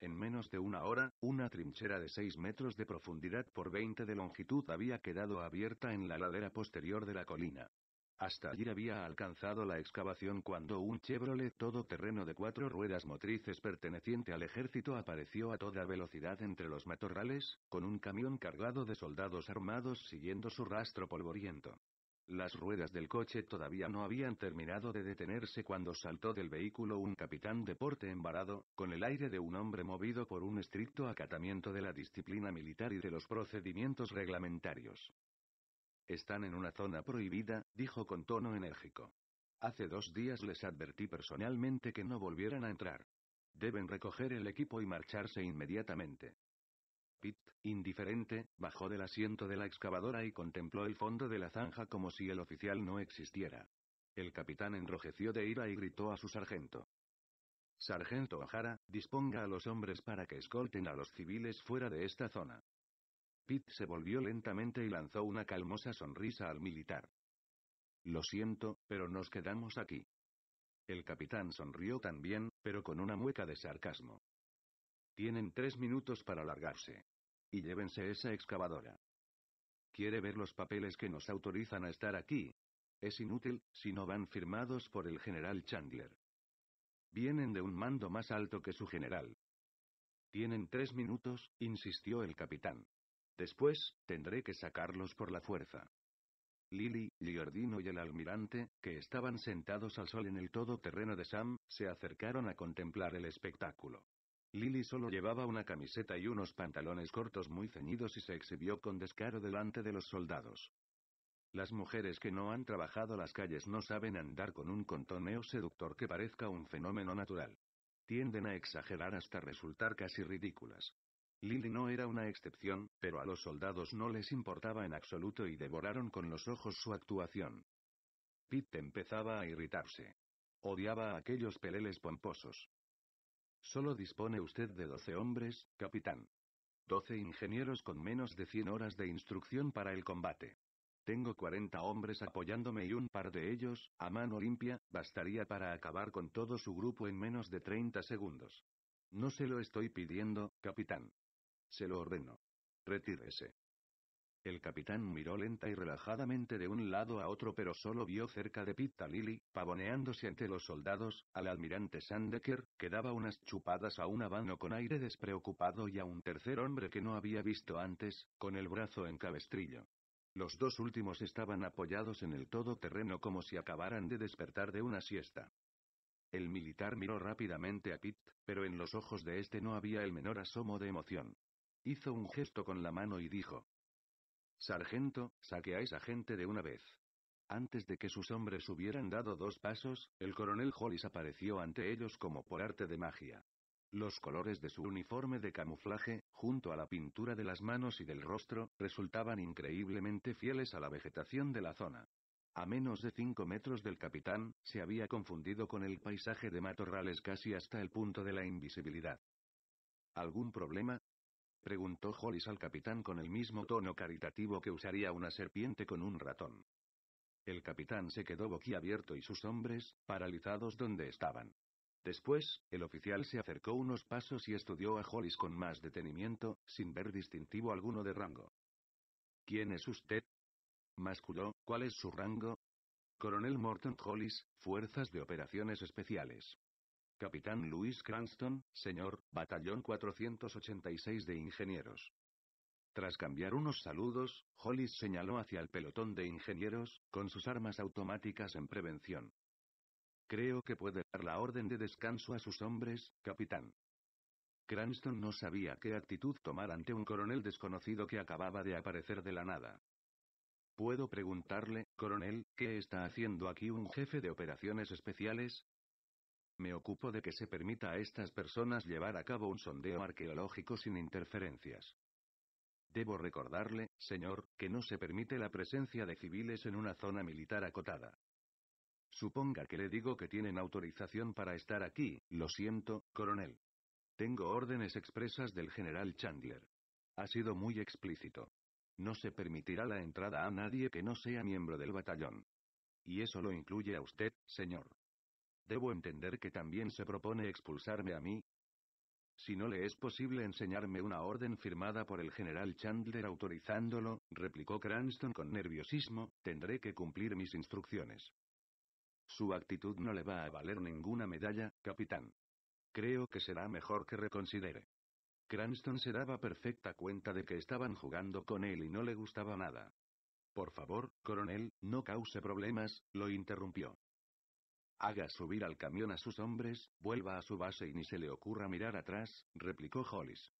Speaker 1: En menos de una hora, una trinchera de seis metros de profundidad por veinte de longitud había quedado abierta en la ladera posterior de la colina. Hasta allí había alcanzado la excavación cuando un Chevrolet todoterreno de cuatro ruedas motrices perteneciente al ejército apareció a toda velocidad entre los matorrales, con un camión cargado de soldados armados siguiendo su rastro polvoriento. Las ruedas del coche todavía no habían terminado de detenerse cuando saltó del vehículo un capitán de porte embarado, con el aire de un hombre movido por un estricto acatamiento de la disciplina militar y de los procedimientos reglamentarios. Están en una zona prohibida, dijo con tono enérgico. Hace dos días les advertí personalmente que no volvieran a entrar. Deben recoger el equipo y marcharse inmediatamente. Pitt, indiferente, bajó del asiento de la excavadora y contempló el fondo de la zanja como si el oficial no existiera. El capitán enrojeció de ira y gritó a su sargento. Sargento O'Hara, disponga a los hombres para que escolten a los civiles fuera de esta zona. Pitt se volvió lentamente y lanzó una calmosa sonrisa al militar. Lo siento, pero nos quedamos aquí. El capitán sonrió también, pero con una mueca de sarcasmo. Tienen tres minutos para largarse. Y llévense esa excavadora. ¿Quiere ver los papeles que nos autorizan a estar aquí? Es inútil, si no van firmados por el general Chandler. Vienen de un mando más alto que su general. Tienen tres minutos, insistió el capitán. Después, tendré que sacarlos por la fuerza. Lily, Giordino y el almirante, que estaban sentados al sol en el todoterreno de Sam, se acercaron a contemplar el espectáculo. Lily solo llevaba una camiseta y unos pantalones cortos muy ceñidos y se exhibió con descaro delante de los soldados. Las mujeres que no han trabajado las calles no saben andar con un contoneo seductor que parezca un fenómeno natural. Tienden a exagerar hasta resultar casi ridículas. Lily no era una excepción, pero a los soldados no les importaba en absoluto y devoraron con los ojos su actuación. Pitt empezaba a irritarse. Odiaba a aquellos peleles pomposos. Solo dispone usted de doce hombres, capitán. Doce ingenieros con menos de 100 horas de instrucción para el combate. Tengo 40 hombres apoyándome y un par de ellos, a mano limpia, bastaría para acabar con todo su grupo en menos de 30 segundos. No se lo estoy pidiendo, capitán. Se lo ordeno. Retírese. El capitán miró lenta y relajadamente de un lado a otro, pero solo vio cerca de a Lily, pavoneándose ante los soldados, al almirante Sandecker, que daba unas chupadas a un habano con aire despreocupado y a un tercer hombre que no había visto antes, con el brazo en cabestrillo. Los dos últimos estaban apoyados en el todoterreno como si acabaran de despertar de una siesta. El militar miró rápidamente a Pitt, pero en los ojos de este no había el menor asomo de emoción. Hizo un gesto con la mano y dijo. Sargento, saque a esa gente de una vez. Antes de que sus hombres hubieran dado dos pasos, el coronel Hollis apareció ante ellos como por arte de magia. Los colores de su uniforme de camuflaje, junto a la pintura de las manos y del rostro, resultaban increíblemente fieles a la vegetación de la zona. A menos de cinco metros del capitán, se había confundido con el paisaje de matorrales casi hasta el punto de la invisibilidad. ¿Algún problema? preguntó Hollis al capitán con el mismo tono caritativo que usaría una serpiente con un ratón. El capitán se quedó boquiabierto y sus hombres, paralizados donde estaban. Después, el oficial se acercó unos pasos y estudió a Hollis con más detenimiento, sin ver distintivo alguno de rango. ¿Quién es usted? Masculó, ¿cuál es su rango? Coronel Morton Hollis, Fuerzas de Operaciones Especiales. Capitán Luis Cranston, señor, Batallón 486 de Ingenieros. Tras cambiar unos saludos, Hollis señaló hacia el pelotón de ingenieros, con sus armas automáticas en prevención. Creo que puede dar la orden de descanso a sus hombres, capitán. Cranston no sabía qué actitud tomar ante un coronel desconocido que acababa de aparecer de la nada. ¿Puedo preguntarle, coronel, qué está haciendo aquí un jefe de operaciones especiales? Me ocupo de que se permita a estas personas llevar a cabo un sondeo arqueológico sin interferencias. Debo recordarle, señor, que no se permite la presencia de civiles en una zona militar acotada. Suponga que le digo que tienen autorización para estar aquí, lo siento, coronel. Tengo órdenes expresas del general Chandler. Ha sido muy explícito. No se permitirá la entrada a nadie que no sea miembro del batallón. Y eso lo incluye a usted, señor. ¿Debo entender que también se propone expulsarme a mí? Si no le es posible enseñarme una orden firmada por el general Chandler autorizándolo, replicó Cranston con nerviosismo, tendré que cumplir mis instrucciones. Su actitud no le va a valer ninguna medalla, capitán. Creo que será mejor que reconsidere. Cranston se daba perfecta cuenta de que estaban jugando con él y no le gustaba nada. Por favor, coronel, no cause problemas, lo interrumpió. Haga subir al camión a sus hombres, vuelva a su base y ni se le ocurra mirar atrás, replicó Hollis.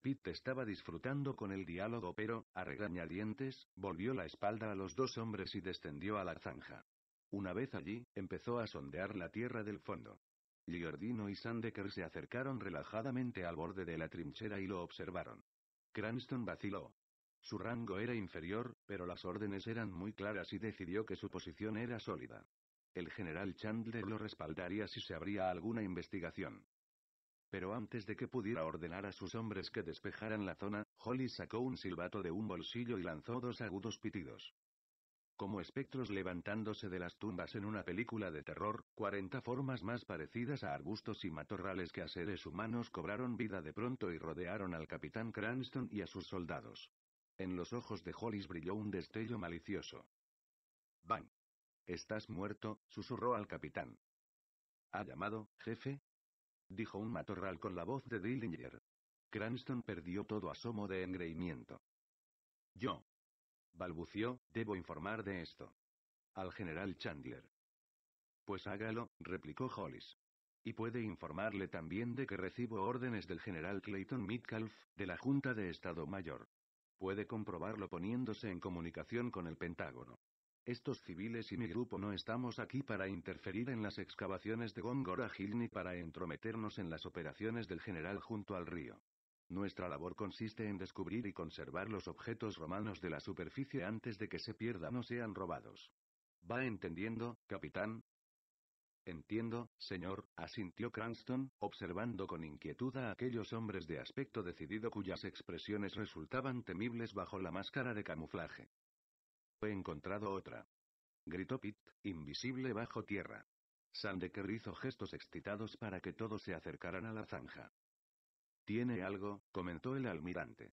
Speaker 1: Pitt estaba disfrutando con el diálogo, pero, a regañadientes, volvió la espalda a los dos hombres y descendió a la zanja. Una vez allí, empezó a sondear la tierra del fondo. Giordino y Sandecker se acercaron relajadamente al borde de la trinchera y lo observaron. Cranston vaciló. Su rango era inferior, pero las órdenes eran muy claras y decidió que su posición era sólida. El general Chandler lo respaldaría si se abría alguna investigación. Pero antes de que pudiera ordenar a sus hombres que despejaran la zona, Holly sacó un silbato de un bolsillo y lanzó dos agudos pitidos. Como espectros levantándose de las tumbas en una película de terror, 40 formas más parecidas a arbustos y matorrales que a seres humanos cobraron vida de pronto y rodearon al capitán Cranston y a sus soldados. En los ojos de Hollis brilló un destello malicioso. Bang. Estás muerto, susurró al capitán. ¿Ha llamado, jefe? Dijo un matorral con la voz de Dillinger. Cranston perdió todo asomo de engreimiento. Yo. Balbució, debo informar de esto. Al general Chandler. Pues hágalo, replicó Hollis. Y puede informarle también de que recibo órdenes del general Clayton Midcalf, de la Junta de Estado Mayor. Puede comprobarlo poniéndose en comunicación con el Pentágono. Estos civiles y mi grupo no estamos aquí para interferir en las excavaciones de Góngora Hill ni para entrometernos en las operaciones del general junto al río. Nuestra labor consiste en descubrir y conservar los objetos romanos de la superficie antes de que se pierdan o sean robados. ¿Va entendiendo, capitán? Entiendo, señor, asintió Cranston, observando con inquietud a aquellos hombres de aspecto decidido cuyas expresiones resultaban temibles bajo la máscara de camuflaje. He encontrado otra. Gritó Pitt, invisible bajo tierra. Sandeker hizo gestos excitados para que todos se acercaran a la zanja. Tiene algo, comentó el almirante.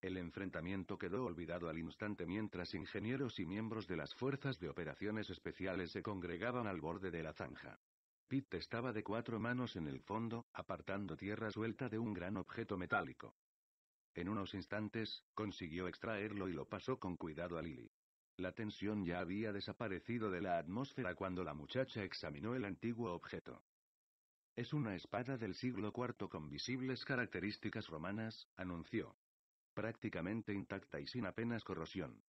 Speaker 1: El enfrentamiento quedó olvidado al instante mientras ingenieros y miembros de las fuerzas de operaciones especiales se congregaban al borde de la zanja. Pitt estaba de cuatro manos en el fondo, apartando tierra suelta de un gran objeto metálico. En unos instantes, consiguió extraerlo y lo pasó con cuidado a Lily. La tensión ya había desaparecido de la atmósfera cuando la muchacha examinó el antiguo objeto. Es una espada del siglo IV con visibles características romanas, anunció. Prácticamente intacta y sin apenas corrosión.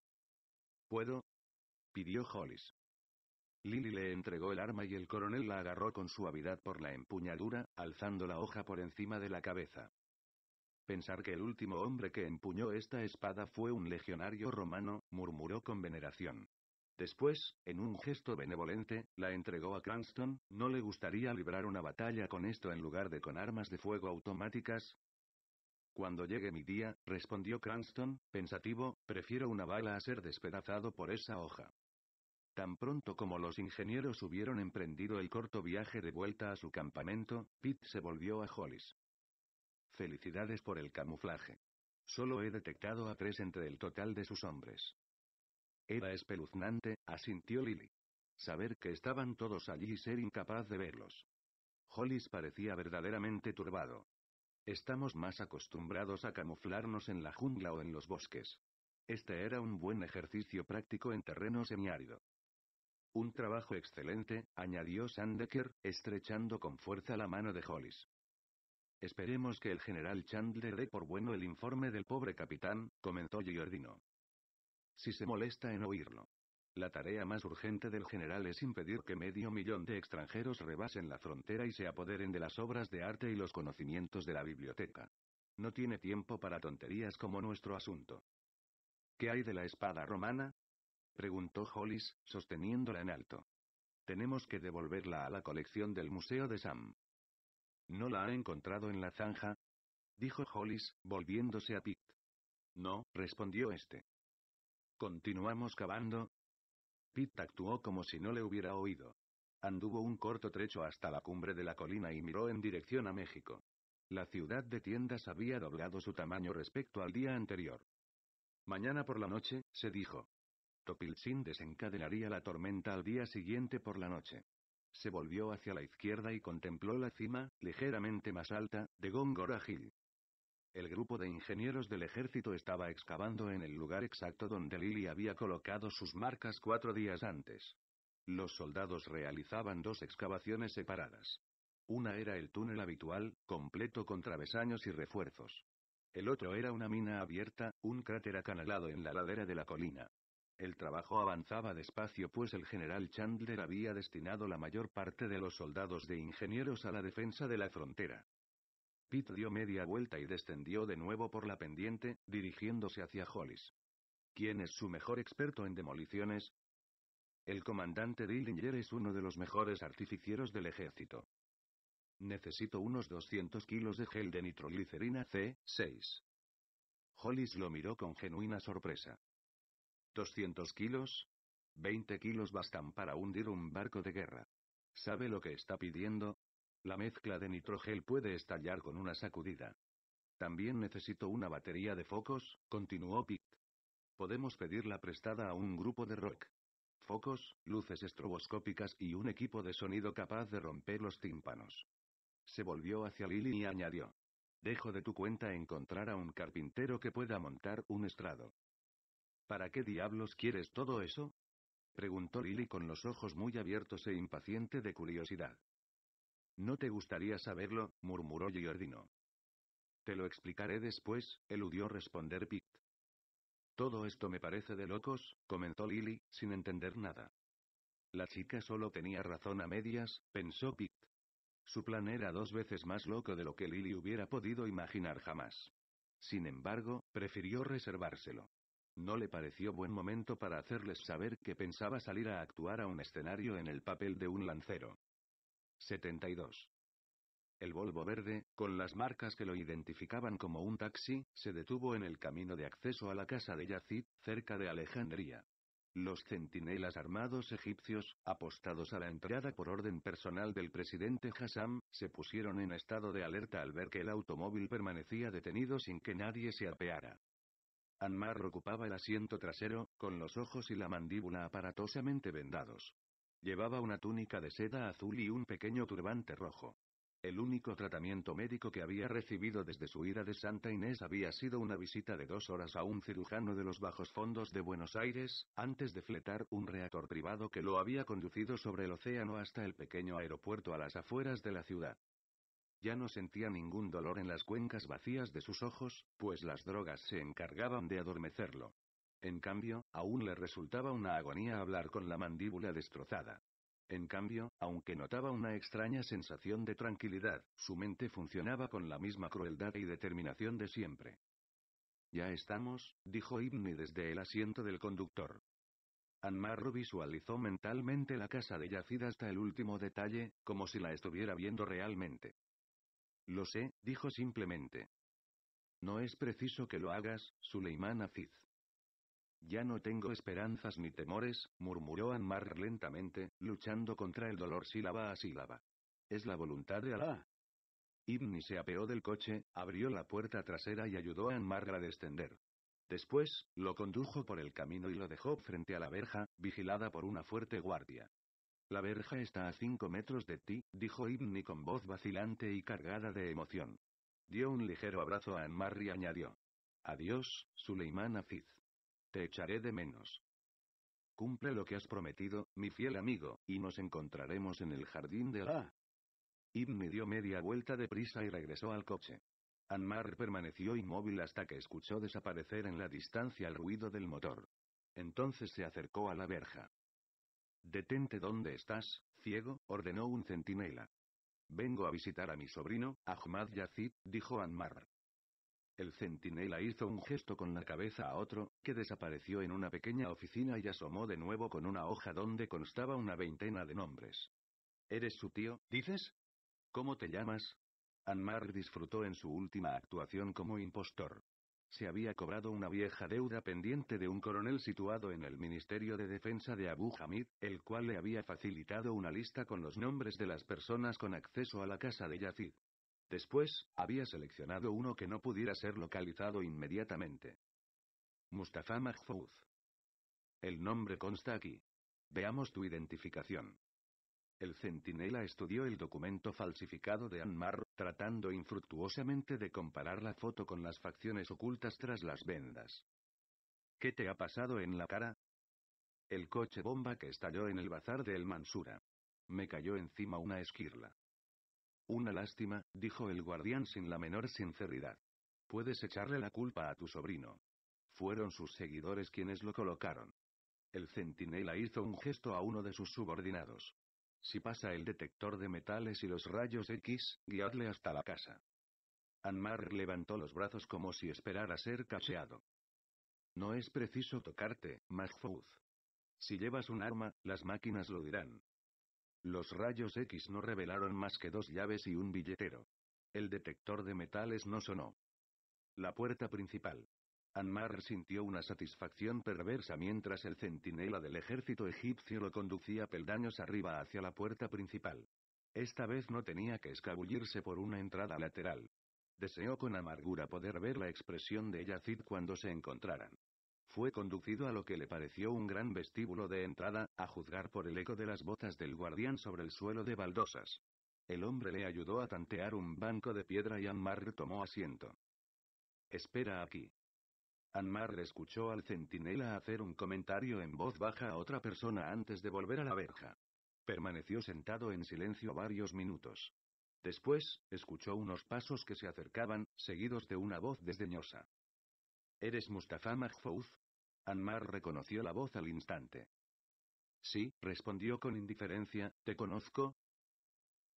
Speaker 1: ¿Puedo? pidió Hollis. Lily le entregó el arma y el coronel la agarró con suavidad por la empuñadura, alzando la hoja por encima de la cabeza. Pensar que el último hombre que empuñó esta espada fue un legionario romano, murmuró con veneración. Después, en un gesto benevolente, la entregó a Cranston, ¿no le gustaría librar una batalla con esto en lugar de con armas de fuego automáticas? Cuando llegue mi día, respondió Cranston, pensativo, prefiero una bala a ser despedazado por esa hoja. Tan pronto como los ingenieros hubieron emprendido el corto viaje de vuelta a su campamento, Pitt se volvió a Hollis. Felicidades por el camuflaje. Solo he detectado a tres entre el total de sus hombres. Era espeluznante, asintió Lily. Saber que estaban todos allí y ser incapaz de verlos. Hollis parecía verdaderamente turbado. Estamos más acostumbrados a camuflarnos en la jungla o en los bosques. Este era un buen ejercicio práctico en terreno semiárido. Un trabajo excelente, añadió Sandeker, estrechando con fuerza la mano de Hollis. Esperemos que el general Chandler dé por bueno el informe del pobre capitán, comentó Giordino. Si se molesta en oírlo. La tarea más urgente del general es impedir que medio millón de extranjeros rebasen la frontera y se apoderen de las obras de arte y los conocimientos de la biblioteca. No tiene tiempo para tonterías como nuestro asunto. ¿Qué hay de la espada romana? preguntó Hollis, sosteniéndola en alto. Tenemos que devolverla a la colección del Museo de Sam. ¿No la ha encontrado en la zanja? dijo Hollis, volviéndose a Pitt. No, respondió este. Continuamos cavando. Pitt actuó como si no le hubiera oído. Anduvo un corto trecho hasta la cumbre de la colina y miró en dirección a México. La ciudad de tiendas había doblado su tamaño respecto al día anterior. Mañana por la noche, se dijo. Topilzin desencadenaría la tormenta al día siguiente por la noche. Se volvió hacia la izquierda y contempló la cima, ligeramente más alta, de Gongora Hill. El grupo de ingenieros del ejército estaba excavando en el lugar exacto donde Lily había colocado sus marcas cuatro días antes. Los soldados realizaban dos excavaciones separadas. Una era el túnel habitual, completo con travesaños y refuerzos. El otro era una mina abierta, un cráter acanalado en la ladera de la colina. El trabajo avanzaba despacio pues el general Chandler había destinado la mayor parte de los soldados de ingenieros a la defensa de la frontera. Pitt dio media vuelta y descendió de nuevo por la pendiente, dirigiéndose hacia Hollis. ¿Quién es su mejor experto en demoliciones? El comandante Dillinger es uno de los mejores artificieros del ejército. Necesito unos 200 kilos de gel de nitroglicerina C6. Hollis lo miró con genuina sorpresa. ¿200 kilos? 20 kilos bastan para hundir un barco de guerra. ¿Sabe lo que está pidiendo? La mezcla de nitrogel puede estallar con una sacudida. También necesito una batería de focos, continuó Pitt. Podemos pedirla prestada a un grupo de rock. Focos, luces estroboscópicas y un equipo de sonido capaz de romper los tímpanos. Se volvió hacia Lily y añadió. Dejo de tu cuenta encontrar a un carpintero que pueda montar un estrado. ¿Para qué diablos quieres todo eso? preguntó Lily con los ojos muy abiertos e impaciente de curiosidad. No te gustaría saberlo, murmuró Giordino. Te lo explicaré después, eludió responder Pete. Todo esto me parece de locos, comentó Lily, sin entender nada. La chica solo tenía razón a medias, pensó Pete. Su plan era dos veces más loco de lo que Lily hubiera podido imaginar jamás. Sin embargo, prefirió reservárselo. No le pareció buen momento para hacerles saber que pensaba salir a actuar a un escenario en el papel de un lancero. 72. El Volvo verde, con las marcas que lo identificaban como un taxi, se detuvo en el camino de acceso a la casa de Yazid, cerca de Alejandría. Los centinelas armados egipcios, apostados a la entrada por orden personal del presidente Hassam, se pusieron en estado de alerta al ver que el automóvil permanecía detenido sin que nadie se apeara. Anmar ocupaba el asiento trasero, con los ojos y la mandíbula aparatosamente vendados. Llevaba una túnica de seda azul y un pequeño turbante rojo. El único tratamiento médico que había recibido desde su ira de Santa Inés había sido una visita de dos horas a un cirujano de los bajos fondos de Buenos Aires, antes de fletar un reactor privado que lo había conducido sobre el océano hasta el pequeño aeropuerto a las afueras de la ciudad. Ya no sentía ningún dolor en las cuencas vacías de sus ojos, pues las drogas se encargaban de adormecerlo. En cambio, aún le resultaba una agonía hablar con la mandíbula destrozada. En cambio, aunque notaba una extraña sensación de tranquilidad, su mente funcionaba con la misma crueldad y determinación de siempre. Ya estamos, dijo Ibni desde el asiento del conductor. Anmarro visualizó mentalmente la casa de Yacid hasta el último detalle, como si la estuviera viendo realmente. Lo sé, dijo simplemente. No es preciso que lo hagas, Suleiman Aziz. Ya no tengo esperanzas ni temores, murmuró Anmar lentamente, luchando contra el dolor sílaba a sílaba. Es la voluntad de Alá. Ibni se apeó del coche, abrió la puerta trasera y ayudó a Anmar a descender. Después, lo condujo por el camino y lo dejó frente a la verja, vigilada por una fuerte guardia. La verja está a cinco metros de ti, dijo Ibni con voz vacilante y cargada de emoción. Dio un ligero abrazo a Anmar y añadió. Adiós, Suleiman Afiz. Te echaré de menos. Cumple lo que has prometido, mi fiel amigo, y nos encontraremos en el jardín de la... Ibni dio media vuelta de prisa y regresó al coche. Anmar permaneció inmóvil hasta que escuchó desaparecer en la distancia el ruido del motor. Entonces se acercó a la verja. Detente donde estás, ciego, ordenó un centinela. Vengo a visitar a mi sobrino, Ahmad Yazid, dijo Anmar. El centinela hizo un gesto con la cabeza a otro, que desapareció en una pequeña oficina y asomó de nuevo con una hoja donde constaba una veintena de nombres. ¿Eres su tío, dices? ¿Cómo te llamas? Anmar disfrutó en su última actuación como impostor. Se había cobrado una vieja deuda pendiente de un coronel situado en el Ministerio de Defensa de Abu Hamid, el cual le había facilitado una lista con los nombres de las personas con acceso a la casa de Yazid. Después, había seleccionado uno que no pudiera ser localizado inmediatamente. Mustafa Mahfouz. El nombre consta aquí. Veamos tu identificación. El centinela estudió el documento falsificado de Anmar, tratando infructuosamente de comparar la foto con las facciones ocultas tras las vendas. ¿Qué te ha pasado en la cara? El coche bomba que estalló en el bazar de El Mansura. Me cayó encima una esquirla. Una lástima, dijo el guardián sin la menor sinceridad. Puedes echarle la culpa a tu sobrino. Fueron sus seguidores quienes lo colocaron. El centinela hizo un gesto a uno de sus subordinados. Si pasa el detector de metales y los rayos X, guiadle hasta la casa. Anmar levantó los brazos como si esperara ser cacheado. No es preciso tocarte, Mahfouz. Si llevas un arma, las máquinas lo dirán. Los rayos X no revelaron más que dos llaves y un billetero. El detector de metales no sonó. La puerta principal. Anmar sintió una satisfacción perversa mientras el centinela del ejército egipcio lo conducía peldaños arriba hacia la puerta principal. Esta vez no tenía que escabullirse por una entrada lateral. Deseó con amargura poder ver la expresión de Yacid cuando se encontraran. Fue conducido a lo que le pareció un gran vestíbulo de entrada, a juzgar por el eco de las botas del guardián sobre el suelo de baldosas. El hombre le ayudó a tantear un banco de piedra y Anmar tomó asiento. Espera aquí. Anmar escuchó al centinela hacer un comentario en voz baja a otra persona antes de volver a la verja. Permaneció sentado en silencio varios minutos. Después, escuchó unos pasos que se acercaban, seguidos de una voz desdeñosa. ¿Eres Mustafa Mahfouz? Anmar reconoció la voz al instante. Sí, respondió con indiferencia, ¿te conozco?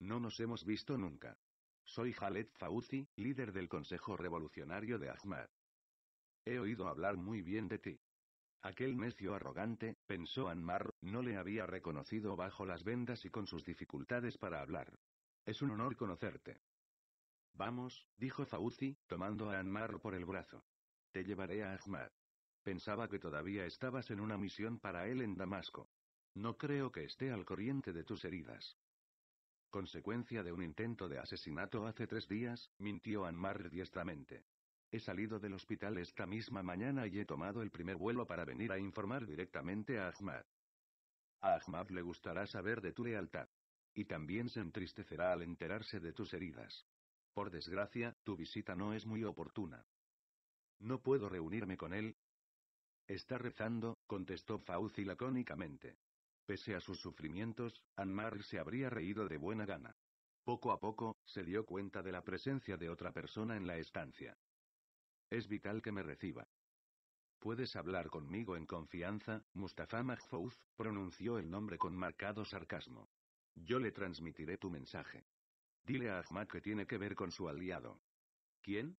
Speaker 1: No nos hemos visto nunca. Soy Khaled Fauci, líder del Consejo Revolucionario de Ahmad. He oído hablar muy bien de ti. Aquel necio arrogante, pensó Anmar, no le había reconocido bajo las vendas y con sus dificultades para hablar. Es un honor conocerte. Vamos, dijo Fauci, tomando a Anmar por el brazo. Te llevaré a Ahmad. Pensaba que todavía estabas en una misión para él en Damasco. No creo que esté al corriente de tus heridas. Consecuencia de un intento de asesinato hace tres días, mintió Anmar diestramente. He salido del hospital esta misma mañana y he tomado el primer vuelo para venir a informar directamente a Ahmad. A Ahmad le gustará saber de tu lealtad. Y también se entristecerá al enterarse de tus heridas. Por desgracia, tu visita no es muy oportuna. No puedo reunirme con él. Está rezando, contestó Fauci lacónicamente. Pese a sus sufrimientos, Anmar se habría reído de buena gana. Poco a poco, se dio cuenta de la presencia de otra persona en la estancia. Es vital que me reciba. Puedes hablar conmigo en confianza, Mustafa Mahfouz, pronunció el nombre con marcado sarcasmo. Yo le transmitiré tu mensaje. Dile a Ahmad que tiene que ver con su aliado. ¿Quién?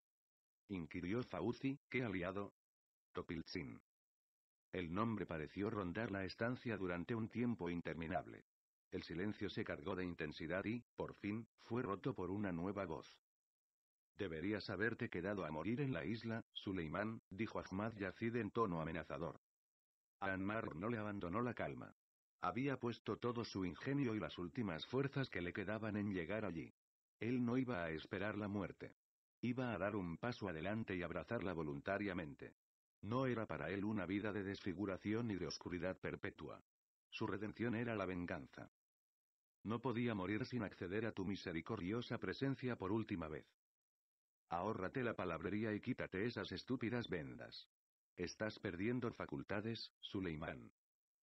Speaker 1: inquirió Fauci, ¿qué aliado? Topiltsin. El nombre pareció rondar la estancia durante un tiempo interminable. El silencio se cargó de intensidad y, por fin, fue roto por una nueva voz. Deberías haberte quedado a morir en la isla, Suleimán, dijo Ahmad Yazid en tono amenazador. A Anmar no le abandonó la calma. Había puesto todo su ingenio y las últimas fuerzas que le quedaban en llegar allí. Él no iba a esperar la muerte. Iba a dar un paso adelante y abrazarla voluntariamente. No era para él una vida de desfiguración y de oscuridad perpetua. Su redención era la venganza. No podía morir sin acceder a tu misericordiosa presencia por última vez. Ahórrate la palabrería y quítate esas estúpidas vendas. Estás perdiendo facultades, Suleimán.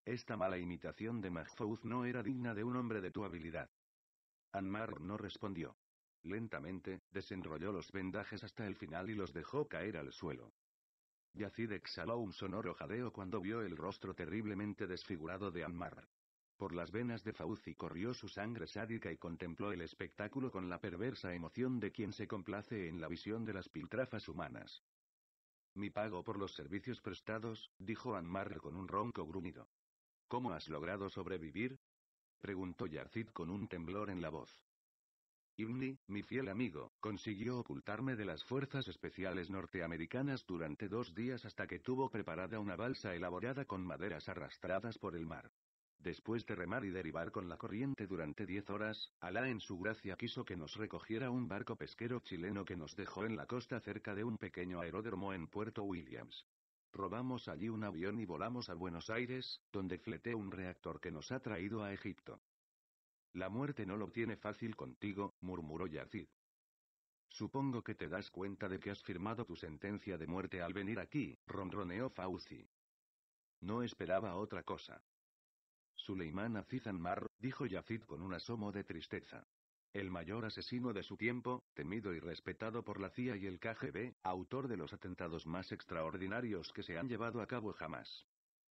Speaker 1: Esta mala imitación de Mahfouz no era digna de un hombre de tu habilidad. Anmar no respondió. Lentamente, desenrolló los vendajes hasta el final y los dejó caer al suelo. Yacid exhaló un sonoro jadeo cuando vio el rostro terriblemente desfigurado de Anmar. Por las venas de Fauci corrió su sangre sádica y contempló el espectáculo con la perversa emoción de quien se complace en la visión de las piltrafas humanas. Mi pago por los servicios prestados, dijo Anmar con un ronco gruñido. ¿Cómo has logrado sobrevivir? preguntó Yarcid con un temblor en la voz. Imni, mi fiel amigo, consiguió ocultarme de las fuerzas especiales norteamericanas durante dos días hasta que tuvo preparada una balsa elaborada con maderas arrastradas por el mar. Después de remar y derivar con la corriente durante 10 horas, Alá en su gracia quiso que nos recogiera un barco pesquero chileno que nos dejó en la costa cerca de un pequeño aeródromo en Puerto Williams. Robamos allí un avión y volamos a Buenos Aires, donde fleté un reactor que nos ha traído a Egipto. La muerte no lo tiene fácil contigo, murmuró Yacid. Supongo que te das cuenta de que has firmado tu sentencia de muerte al venir aquí, ronroneó Fauci. No esperaba otra cosa. Suleiman Aziz Anmar, dijo Yazid con un asomo de tristeza. El mayor asesino de su tiempo, temido y respetado por la CIA y el KGB, autor de los atentados más extraordinarios que se han llevado a cabo jamás.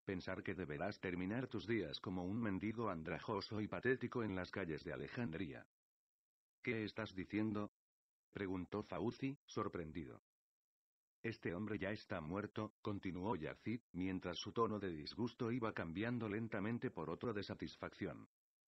Speaker 1: Pensar que deberás terminar tus días como un mendigo andrajoso y patético en las calles de Alejandría. ¿Qué estás diciendo? preguntó Fauci, sorprendido. Este hombre ya está muerto, continuó Yazid, mientras su tono de disgusto iba cambiando lentamente por otro de satisfacción.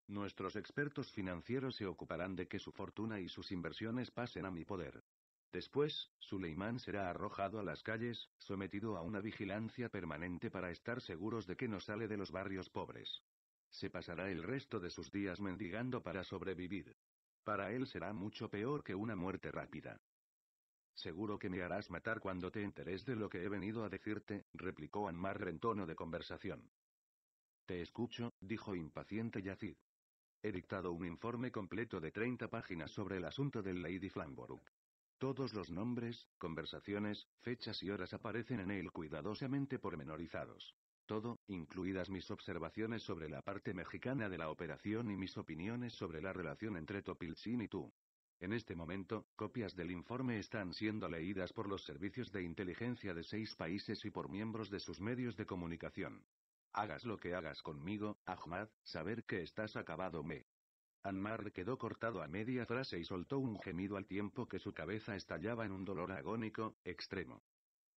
Speaker 1: Nuestros expertos financieros se ocuparán de que su fortuna y sus inversiones pasen a mi poder. Después, Suleimán será arrojado a las calles, sometido a una vigilancia permanente para estar seguros de que no sale de los barrios pobres. Se pasará el resto de sus días mendigando para sobrevivir. Para él será mucho peor que una muerte rápida. Seguro que me harás matar cuando te enteres de lo que he venido a decirte, replicó Anmar en tono de conversación. Te escucho, dijo impaciente Yacid. He dictado un informe completo de 30 páginas sobre el asunto del Lady Flamborough. Todos los nombres, conversaciones, fechas y horas aparecen en él cuidadosamente pormenorizados. Todo, incluidas mis observaciones sobre la parte mexicana de la operación y mis opiniones sobre la relación entre Topilchín y tú. En este momento, copias del informe están siendo leídas por los servicios de inteligencia de seis países y por miembros de sus medios de comunicación. Hagas lo que hagas conmigo, Ahmad, saber que estás acabado me. Anmar quedó cortado a media frase y soltó un gemido al tiempo que su cabeza estallaba en un dolor agónico, extremo.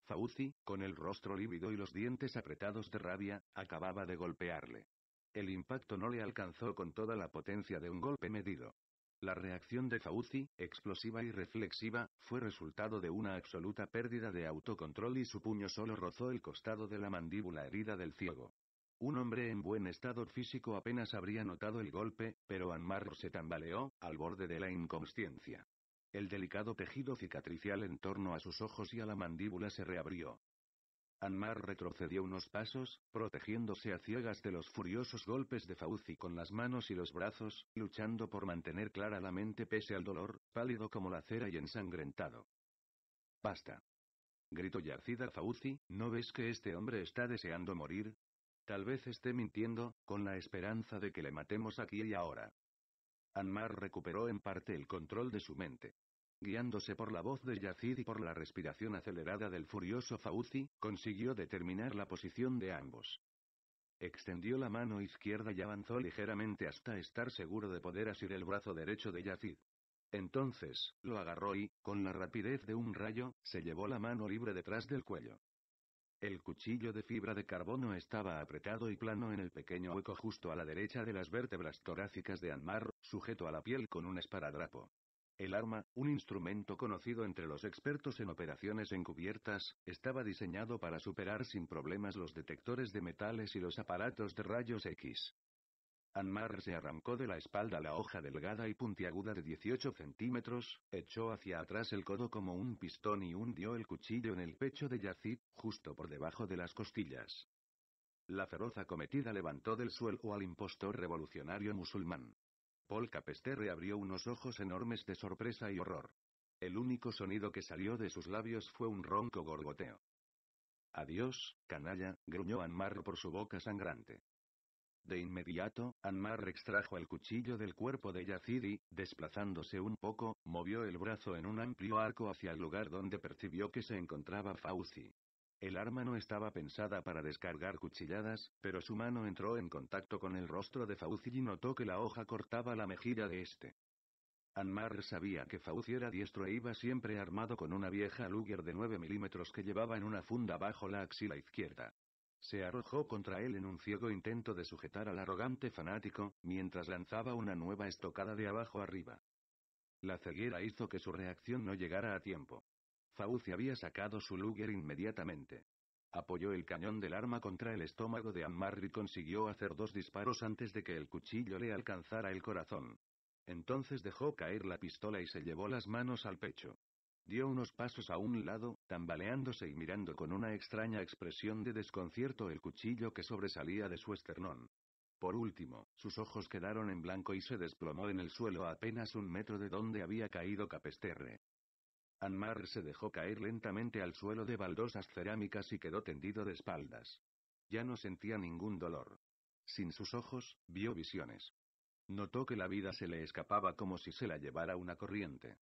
Speaker 1: Fauci, con el rostro lívido y los dientes apretados de rabia, acababa de golpearle. El impacto no le alcanzó con toda la potencia de un golpe medido. La reacción de Fauci, explosiva y reflexiva, fue resultado de una absoluta pérdida de autocontrol y su puño solo rozó el costado de la mandíbula herida del ciego. Un hombre en buen estado físico apenas habría notado el golpe, pero Anmar se tambaleó, al borde de la inconsciencia. El delicado tejido cicatricial en torno a sus ojos y a la mandíbula se reabrió. Anmar retrocedió unos pasos, protegiéndose a ciegas de los furiosos golpes de Fauci con las manos y los brazos, luchando por mantener clara la mente pese al dolor, pálido como la cera y ensangrentado. Basta. Gritó Yarcida Fauci, ¿no ves que este hombre está deseando morir? Tal vez esté mintiendo, con la esperanza de que le matemos aquí y ahora. Anmar recuperó en parte el control de su mente guiándose por la voz de Yacid y por la respiración acelerada del furioso Fauci, consiguió determinar la posición de ambos. Extendió la mano izquierda y avanzó ligeramente hasta estar seguro de poder asir el brazo derecho de Yacid. Entonces, lo agarró y, con la rapidez de un rayo, se llevó la mano libre detrás del cuello. El cuchillo de fibra de carbono estaba apretado y plano en el pequeño hueco justo a la derecha de las vértebras torácicas de Anmar, sujeto a la piel con un esparadrapo. El arma, un instrumento conocido entre los expertos en operaciones encubiertas, estaba diseñado para superar sin problemas los detectores de metales y los aparatos de rayos X. Anmar se arrancó de la espalda la hoja delgada y puntiaguda de 18 centímetros, echó hacia atrás el codo como un pistón y hundió el cuchillo en el pecho de Yazid, justo por debajo de las costillas. La feroz acometida levantó del suelo al impostor revolucionario musulmán. Paul Capesterre abrió unos ojos enormes de sorpresa y horror. El único sonido que salió de sus labios fue un ronco gorgoteo. Adiós, canalla, gruñó Anmar por su boca sangrante. De inmediato, Anmar extrajo el cuchillo del cuerpo de Yazidi, desplazándose un poco, movió el brazo en un amplio arco hacia el lugar donde percibió que se encontraba Fauci. El arma no estaba pensada para descargar cuchilladas, pero su mano entró en contacto con el rostro de Fauci y notó que la hoja cortaba la mejilla de este. Anmar sabía que Fauci era diestro e iba siempre armado con una vieja Luger de 9 milímetros que llevaba en una funda bajo la axila izquierda. Se arrojó contra él en un ciego intento de sujetar al arrogante fanático, mientras lanzaba una nueva estocada de abajo arriba. La ceguera hizo que su reacción no llegara a tiempo. Fauci había sacado su Luger inmediatamente. Apoyó el cañón del arma contra el estómago de Ammar y consiguió hacer dos disparos antes de que el cuchillo le alcanzara el corazón. Entonces dejó caer la pistola y se llevó las manos al pecho. Dio unos pasos a un lado, tambaleándose y mirando con una extraña expresión de desconcierto el cuchillo que sobresalía de su esternón. Por último, sus ojos quedaron en blanco y se desplomó en el suelo a apenas un metro de donde había caído Capesterre. Anmar se dejó caer lentamente al suelo de baldosas cerámicas y quedó tendido de espaldas. Ya no sentía ningún dolor. Sin sus ojos, vio visiones. Notó que la vida se le escapaba como si se la llevara una corriente.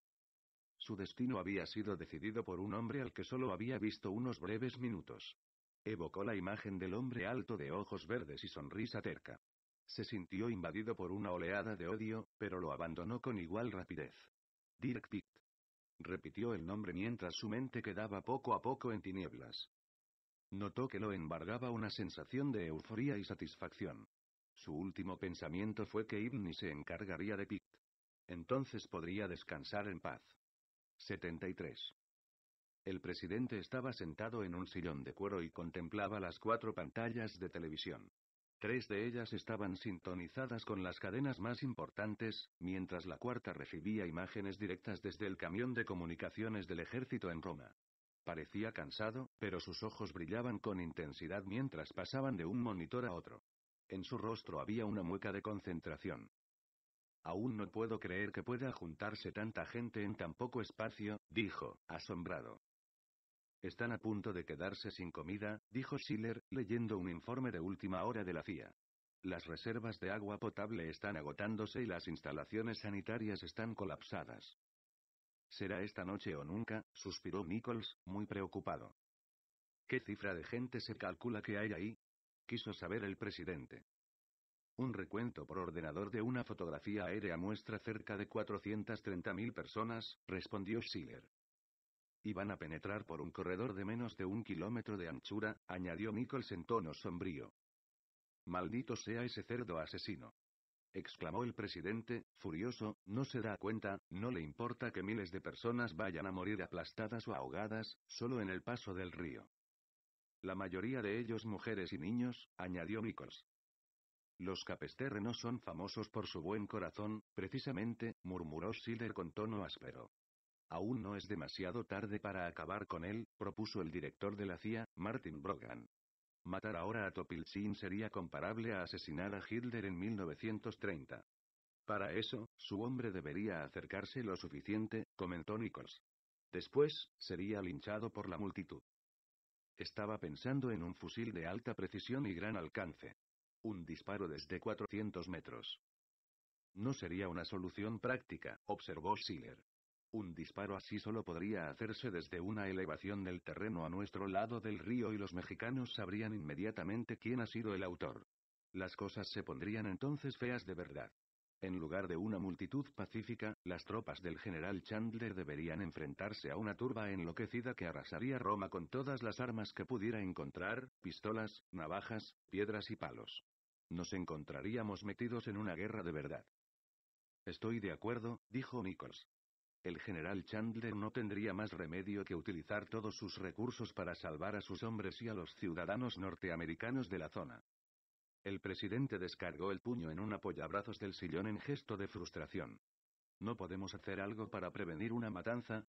Speaker 1: Su destino había sido decidido por un hombre al que solo había visto unos breves minutos. Evocó la imagen del hombre alto de ojos verdes y sonrisa terca. Se sintió invadido por una oleada de odio, pero lo abandonó con igual rapidez. Dirk Pitt repitió el nombre mientras su mente quedaba poco a poco en tinieblas. Notó que lo embargaba una sensación de euforía y satisfacción. Su último pensamiento fue que Ibni se encargaría de Pitt. Entonces podría descansar en paz. 73. El presidente estaba sentado en un sillón de cuero y contemplaba las cuatro pantallas de televisión. Tres de ellas estaban sintonizadas con las cadenas más importantes, mientras la cuarta recibía imágenes directas desde el camión de comunicaciones del ejército en Roma. Parecía cansado, pero sus ojos brillaban con intensidad mientras pasaban de un monitor a otro. En su rostro había una mueca de concentración. Aún no puedo creer que pueda juntarse tanta gente en tan poco espacio, dijo, asombrado. Están a punto de quedarse sin comida, dijo Schiller, leyendo un informe de última hora de la CIA. Las reservas de agua potable están agotándose y las instalaciones sanitarias están colapsadas. Será esta noche o nunca, suspiró Nichols, muy preocupado. ¿Qué cifra de gente se calcula que hay ahí? quiso saber el presidente. Un recuento por ordenador de una fotografía aérea muestra cerca de 430.000 personas, respondió Schiller van a penetrar por un corredor de menos de un kilómetro de anchura, añadió Nichols en tono sombrío. Maldito sea ese cerdo asesino. exclamó el presidente, furioso, no se da cuenta, no le importa que miles de personas vayan a morir aplastadas o ahogadas, solo en el paso del río. La mayoría de ellos mujeres y niños, añadió Nichols. Los no son famosos por su buen corazón, precisamente, murmuró Sider con tono áspero. Aún no es demasiado tarde para acabar con él, propuso el director de la CIA, Martin Brogan. Matar ahora a Topilchin sería comparable a asesinar a Hitler en 1930. Para eso, su hombre debería acercarse lo suficiente, comentó Nichols. Después, sería linchado por la multitud. Estaba pensando en un fusil de alta precisión y gran alcance. Un disparo desde 400 metros. No sería una solución práctica, observó Schiller. Un disparo así solo podría hacerse desde una elevación del terreno a nuestro lado del río y los mexicanos sabrían inmediatamente quién ha sido el autor. Las cosas se pondrían entonces feas de verdad. En lugar de una multitud pacífica, las tropas del general Chandler deberían enfrentarse a una turba enloquecida que arrasaría Roma con todas las armas que pudiera encontrar, pistolas, navajas, piedras y palos. Nos encontraríamos metidos en una guerra de verdad. Estoy de acuerdo, dijo Nichols el general Chandler no tendría más remedio que utilizar todos sus recursos para salvar a sus hombres y a los ciudadanos norteamericanos de la zona. El presidente descargó el puño en un apoyabrazos del sillón en gesto de frustración. ¿No podemos hacer algo para prevenir una matanza?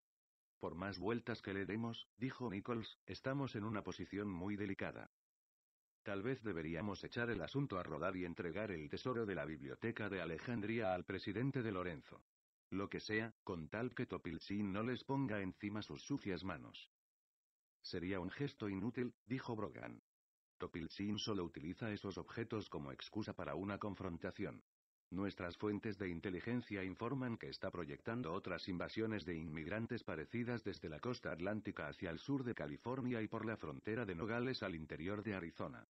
Speaker 1: Por más vueltas que le demos, dijo Nichols, estamos en una posición muy delicada. Tal vez deberíamos echar el asunto a rodar y entregar el tesoro de la biblioteca de Alejandría al presidente de Lorenzo. Lo que sea, con tal que Topilsin no les ponga encima sus sucias manos. Sería un gesto inútil, dijo Brogan. Topilsin solo utiliza esos objetos como excusa para una confrontación. Nuestras fuentes de inteligencia informan que está proyectando otras invasiones de inmigrantes parecidas desde la costa atlántica hacia el sur de California y por la frontera de Nogales al interior de Arizona.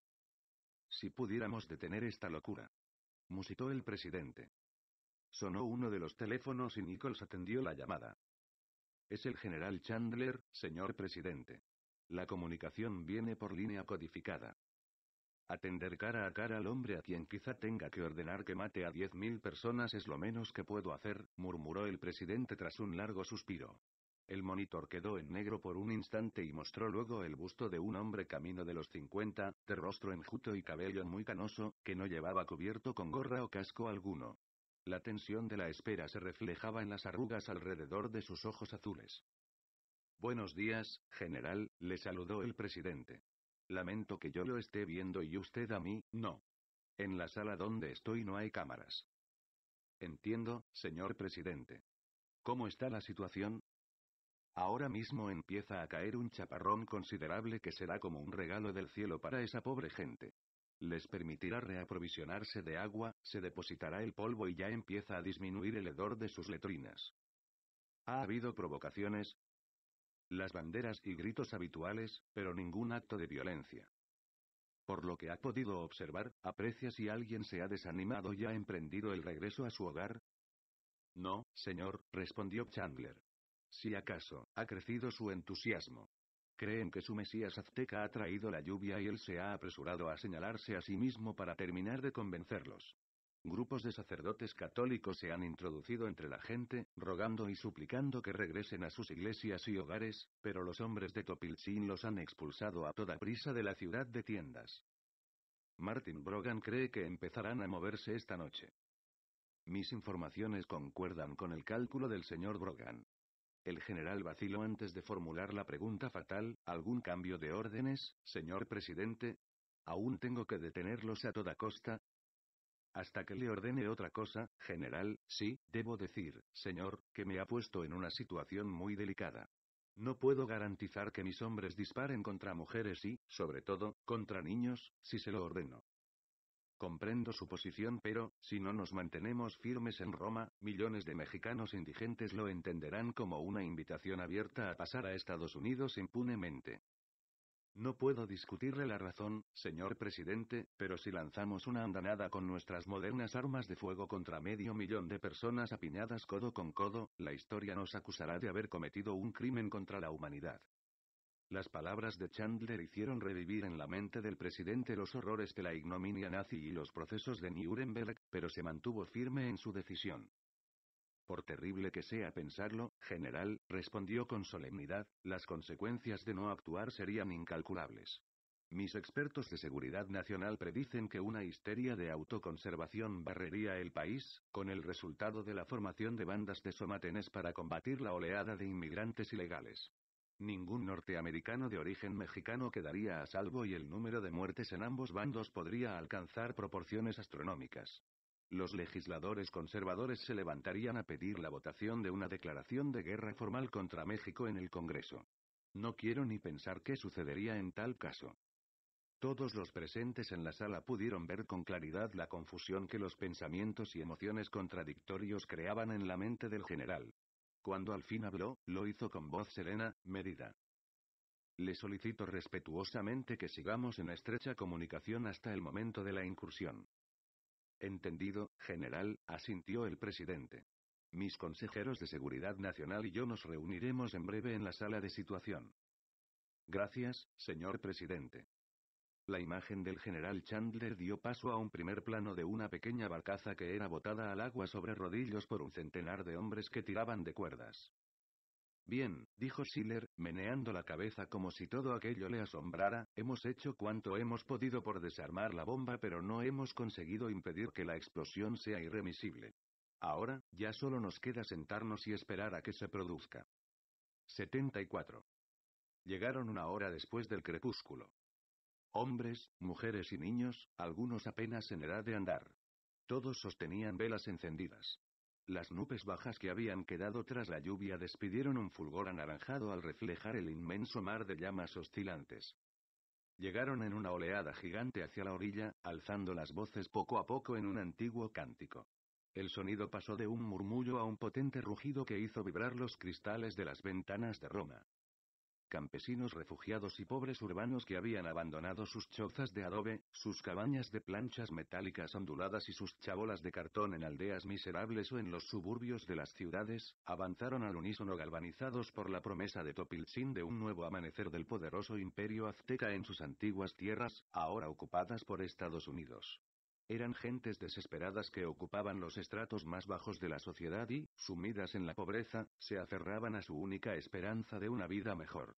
Speaker 1: Si pudiéramos detener esta locura. Musitó el presidente. Sonó uno de los teléfonos y Nichols atendió la llamada. Es el general Chandler, señor presidente. La comunicación viene por línea codificada. Atender cara a cara al hombre a quien quizá tenga que ordenar que mate a diez mil personas es lo menos que puedo hacer, murmuró el presidente tras un largo suspiro. El monitor quedó en negro por un instante y mostró luego el busto de un hombre camino de los 50, de rostro enjuto y cabello muy canoso, que no llevaba cubierto con gorra o casco alguno. La tensión de la espera se reflejaba en las arrugas alrededor de sus ojos azules. Buenos días, general, le saludó el presidente. Lamento que yo lo esté viendo y usted a mí, no. En la sala donde estoy no hay cámaras. Entiendo, señor presidente. ¿Cómo está la situación? Ahora mismo empieza a caer un chaparrón considerable que será como un regalo del cielo para esa pobre gente. Les permitirá reaprovisionarse de agua, se depositará el polvo y ya empieza a disminuir el hedor de sus letrinas. ¿Ha habido provocaciones? Las banderas y gritos habituales, pero ningún acto de violencia. Por lo que ha podido observar, aprecia si alguien se ha desanimado y ha emprendido el regreso a su hogar. No, señor, respondió Chandler. Si acaso, ha crecido su entusiasmo. Creen que su Mesías azteca ha traído la lluvia y él se ha apresurado a señalarse a sí mismo para terminar de convencerlos. Grupos de sacerdotes católicos se han introducido entre la gente, rogando y suplicando que regresen a sus iglesias y hogares, pero los hombres de Topilchín los han expulsado a toda prisa de la ciudad de tiendas. Martin Brogan cree que empezarán a moverse esta noche. Mis informaciones concuerdan con el cálculo del señor Brogan. El general vaciló antes de formular la pregunta fatal, ¿algún cambio de órdenes, señor presidente? ¿Aún tengo que detenerlos a toda costa? Hasta que le ordene otra cosa, general, sí, debo decir, señor, que me ha puesto en una situación muy delicada. No puedo garantizar que mis hombres disparen contra mujeres y, sobre todo, contra niños, si se lo ordeno. Comprendo su posición pero, si no nos mantenemos firmes en Roma, millones de mexicanos indigentes lo entenderán como una invitación abierta a pasar a Estados Unidos impunemente. No puedo discutirle la razón, señor presidente, pero si lanzamos una andanada con nuestras modernas armas de fuego contra medio millón de personas apiñadas codo con codo, la historia nos acusará de haber cometido un crimen contra la humanidad. Las palabras de Chandler hicieron revivir en la mente del presidente los horrores de la ignominia nazi y los procesos de Nuremberg, pero se mantuvo firme en su decisión. Por terrible que sea pensarlo, general, respondió con solemnidad, las consecuencias de no actuar serían incalculables. Mis expertos de seguridad nacional predicen que una histeria de autoconservación barrería el país, con el resultado de la formación de bandas de somatenes para combatir la oleada de inmigrantes ilegales. Ningún norteamericano de origen mexicano quedaría a salvo y el número de muertes en ambos bandos podría alcanzar proporciones astronómicas. Los legisladores conservadores se levantarían a pedir la votación de una declaración de guerra formal contra México en el Congreso. No quiero ni pensar qué sucedería en tal caso. Todos los presentes en la sala pudieron ver con claridad la confusión que los pensamientos y emociones contradictorios creaban en la mente del general. Cuando al fin habló, lo hizo con voz serena, medida. Le solicito respetuosamente que sigamos en estrecha comunicación hasta el momento de la incursión. Entendido, general, asintió el presidente. Mis consejeros de seguridad nacional y yo nos reuniremos en breve en la sala de situación. Gracias, señor presidente. La imagen del general Chandler dio paso a un primer plano de una pequeña barcaza que era botada al agua sobre rodillos por un centenar de hombres que tiraban de cuerdas. Bien, dijo Schiller, meneando la cabeza como si todo aquello le asombrara, hemos hecho cuanto hemos podido por desarmar la bomba pero no hemos conseguido impedir que la explosión sea irremisible. Ahora, ya solo nos queda sentarnos y esperar a que se produzca. 74. Llegaron una hora después del crepúsculo. Hombres, mujeres y niños, algunos apenas en edad de andar. Todos sostenían velas encendidas. Las nubes bajas que habían quedado tras la lluvia despidieron un fulgor anaranjado al reflejar el inmenso mar de llamas oscilantes. Llegaron en una oleada gigante hacia la orilla, alzando las voces poco a poco en un antiguo cántico. El sonido pasó de un murmullo a un potente rugido que hizo vibrar los cristales de las ventanas de Roma campesinos refugiados y pobres urbanos que habían abandonado sus chozas de adobe, sus cabañas de planchas metálicas onduladas y sus chabolas de cartón en aldeas miserables o en los suburbios de las ciudades, avanzaron al unísono galvanizados por la promesa de Topilzin de un nuevo amanecer del poderoso imperio azteca en sus antiguas tierras, ahora ocupadas por Estados Unidos. Eran gentes desesperadas que ocupaban los estratos más bajos de la sociedad y, sumidas en la pobreza, se aferraban a su única esperanza de una vida mejor.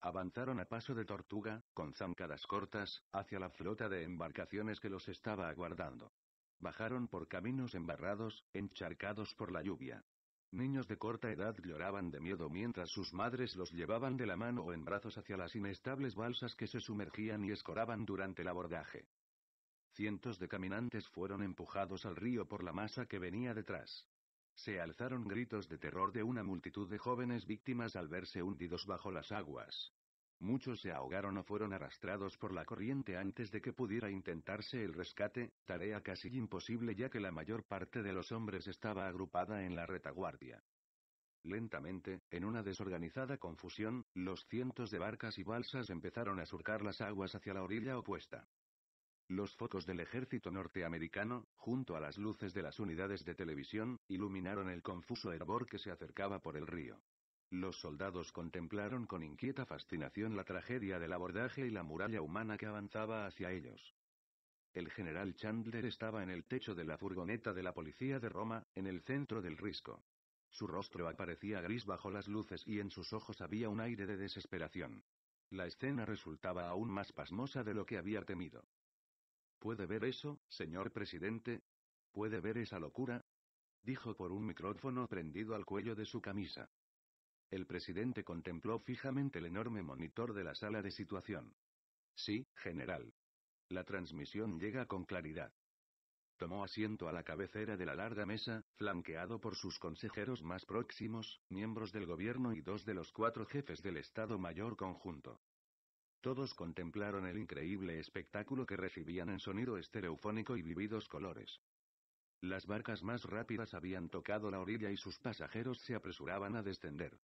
Speaker 1: Avanzaron a paso de tortuga, con zancadas cortas, hacia la flota de embarcaciones que los estaba aguardando. Bajaron por caminos embarrados, encharcados por la lluvia. Niños de corta edad lloraban de miedo mientras sus madres los llevaban de la mano o en brazos hacia las inestables balsas que se sumergían y escoraban durante el abordaje. Cientos de caminantes fueron empujados al río por la masa que venía detrás. Se alzaron gritos de terror de una multitud de jóvenes víctimas al verse hundidos bajo las aguas. Muchos se ahogaron o fueron arrastrados por la corriente antes de que pudiera intentarse el rescate, tarea casi imposible ya que la mayor parte de los hombres estaba agrupada en la retaguardia. Lentamente, en una desorganizada confusión, los cientos de barcas y balsas empezaron a surcar las aguas hacia la orilla opuesta. Los focos del ejército norteamericano, junto a las luces de las unidades de televisión, iluminaron el confuso hervor que se acercaba por el río. Los soldados contemplaron con inquieta fascinación la tragedia del abordaje y la muralla humana que avanzaba hacia ellos. El general Chandler estaba en el techo de la furgoneta de la policía de Roma, en el centro del risco. Su rostro aparecía gris bajo las luces y en sus ojos había un aire de desesperación. La escena resultaba aún más pasmosa de lo que había temido. ¿Puede ver eso, señor presidente? ¿Puede ver esa locura? dijo por un micrófono prendido al cuello de su camisa. El presidente contempló fijamente el enorme monitor de la sala de situación. Sí, general. La transmisión llega con claridad. Tomó asiento a la cabecera de la larga mesa, flanqueado por sus consejeros más próximos, miembros del gobierno y dos de los cuatro jefes del Estado Mayor conjunto. Todos contemplaron el increíble espectáculo que recibían en sonido estereofónico y vividos colores. Las barcas más rápidas habían tocado la orilla y sus pasajeros se apresuraban a descender.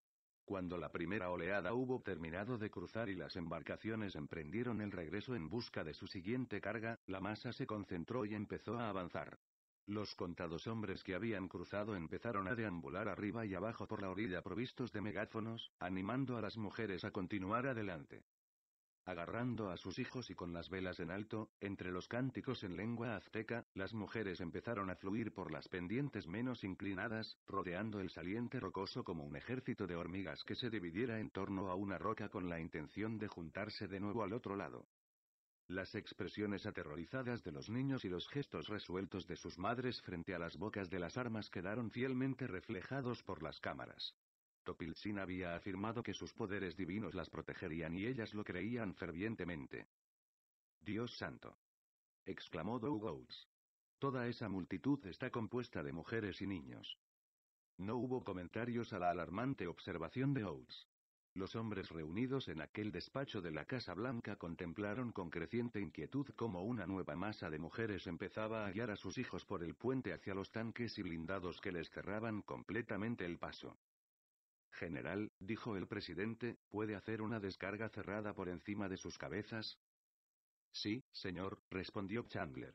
Speaker 1: Cuando la primera oleada hubo terminado de cruzar y las embarcaciones emprendieron el regreso en busca de su siguiente carga, la masa se concentró y empezó a avanzar. Los contados hombres que habían cruzado empezaron a deambular arriba y abajo por la orilla provistos de megáfonos, animando a las mujeres a continuar adelante. Agarrando a sus hijos y con las velas en alto, entre los cánticos en lengua azteca, las mujeres empezaron a fluir por las pendientes menos inclinadas, rodeando el saliente rocoso como un ejército de hormigas que se dividiera en torno a una roca con la intención de juntarse de nuevo al otro lado. Las expresiones aterrorizadas de los niños y los gestos resueltos de sus madres frente a las bocas de las armas quedaron fielmente reflejados por las cámaras. Topilsin había afirmado que sus poderes divinos las protegerían y ellas lo creían fervientemente. Dios santo. exclamó Oates. Toda esa multitud está compuesta de mujeres y niños. No hubo comentarios a la alarmante observación de Oates. Los hombres reunidos en aquel despacho de la Casa Blanca contemplaron con creciente inquietud cómo una nueva masa de mujeres empezaba a guiar a sus hijos por el puente hacia los tanques y blindados que les cerraban completamente el paso. General, dijo el presidente, ¿puede hacer una descarga cerrada por encima de sus cabezas? Sí, señor, respondió Chandler.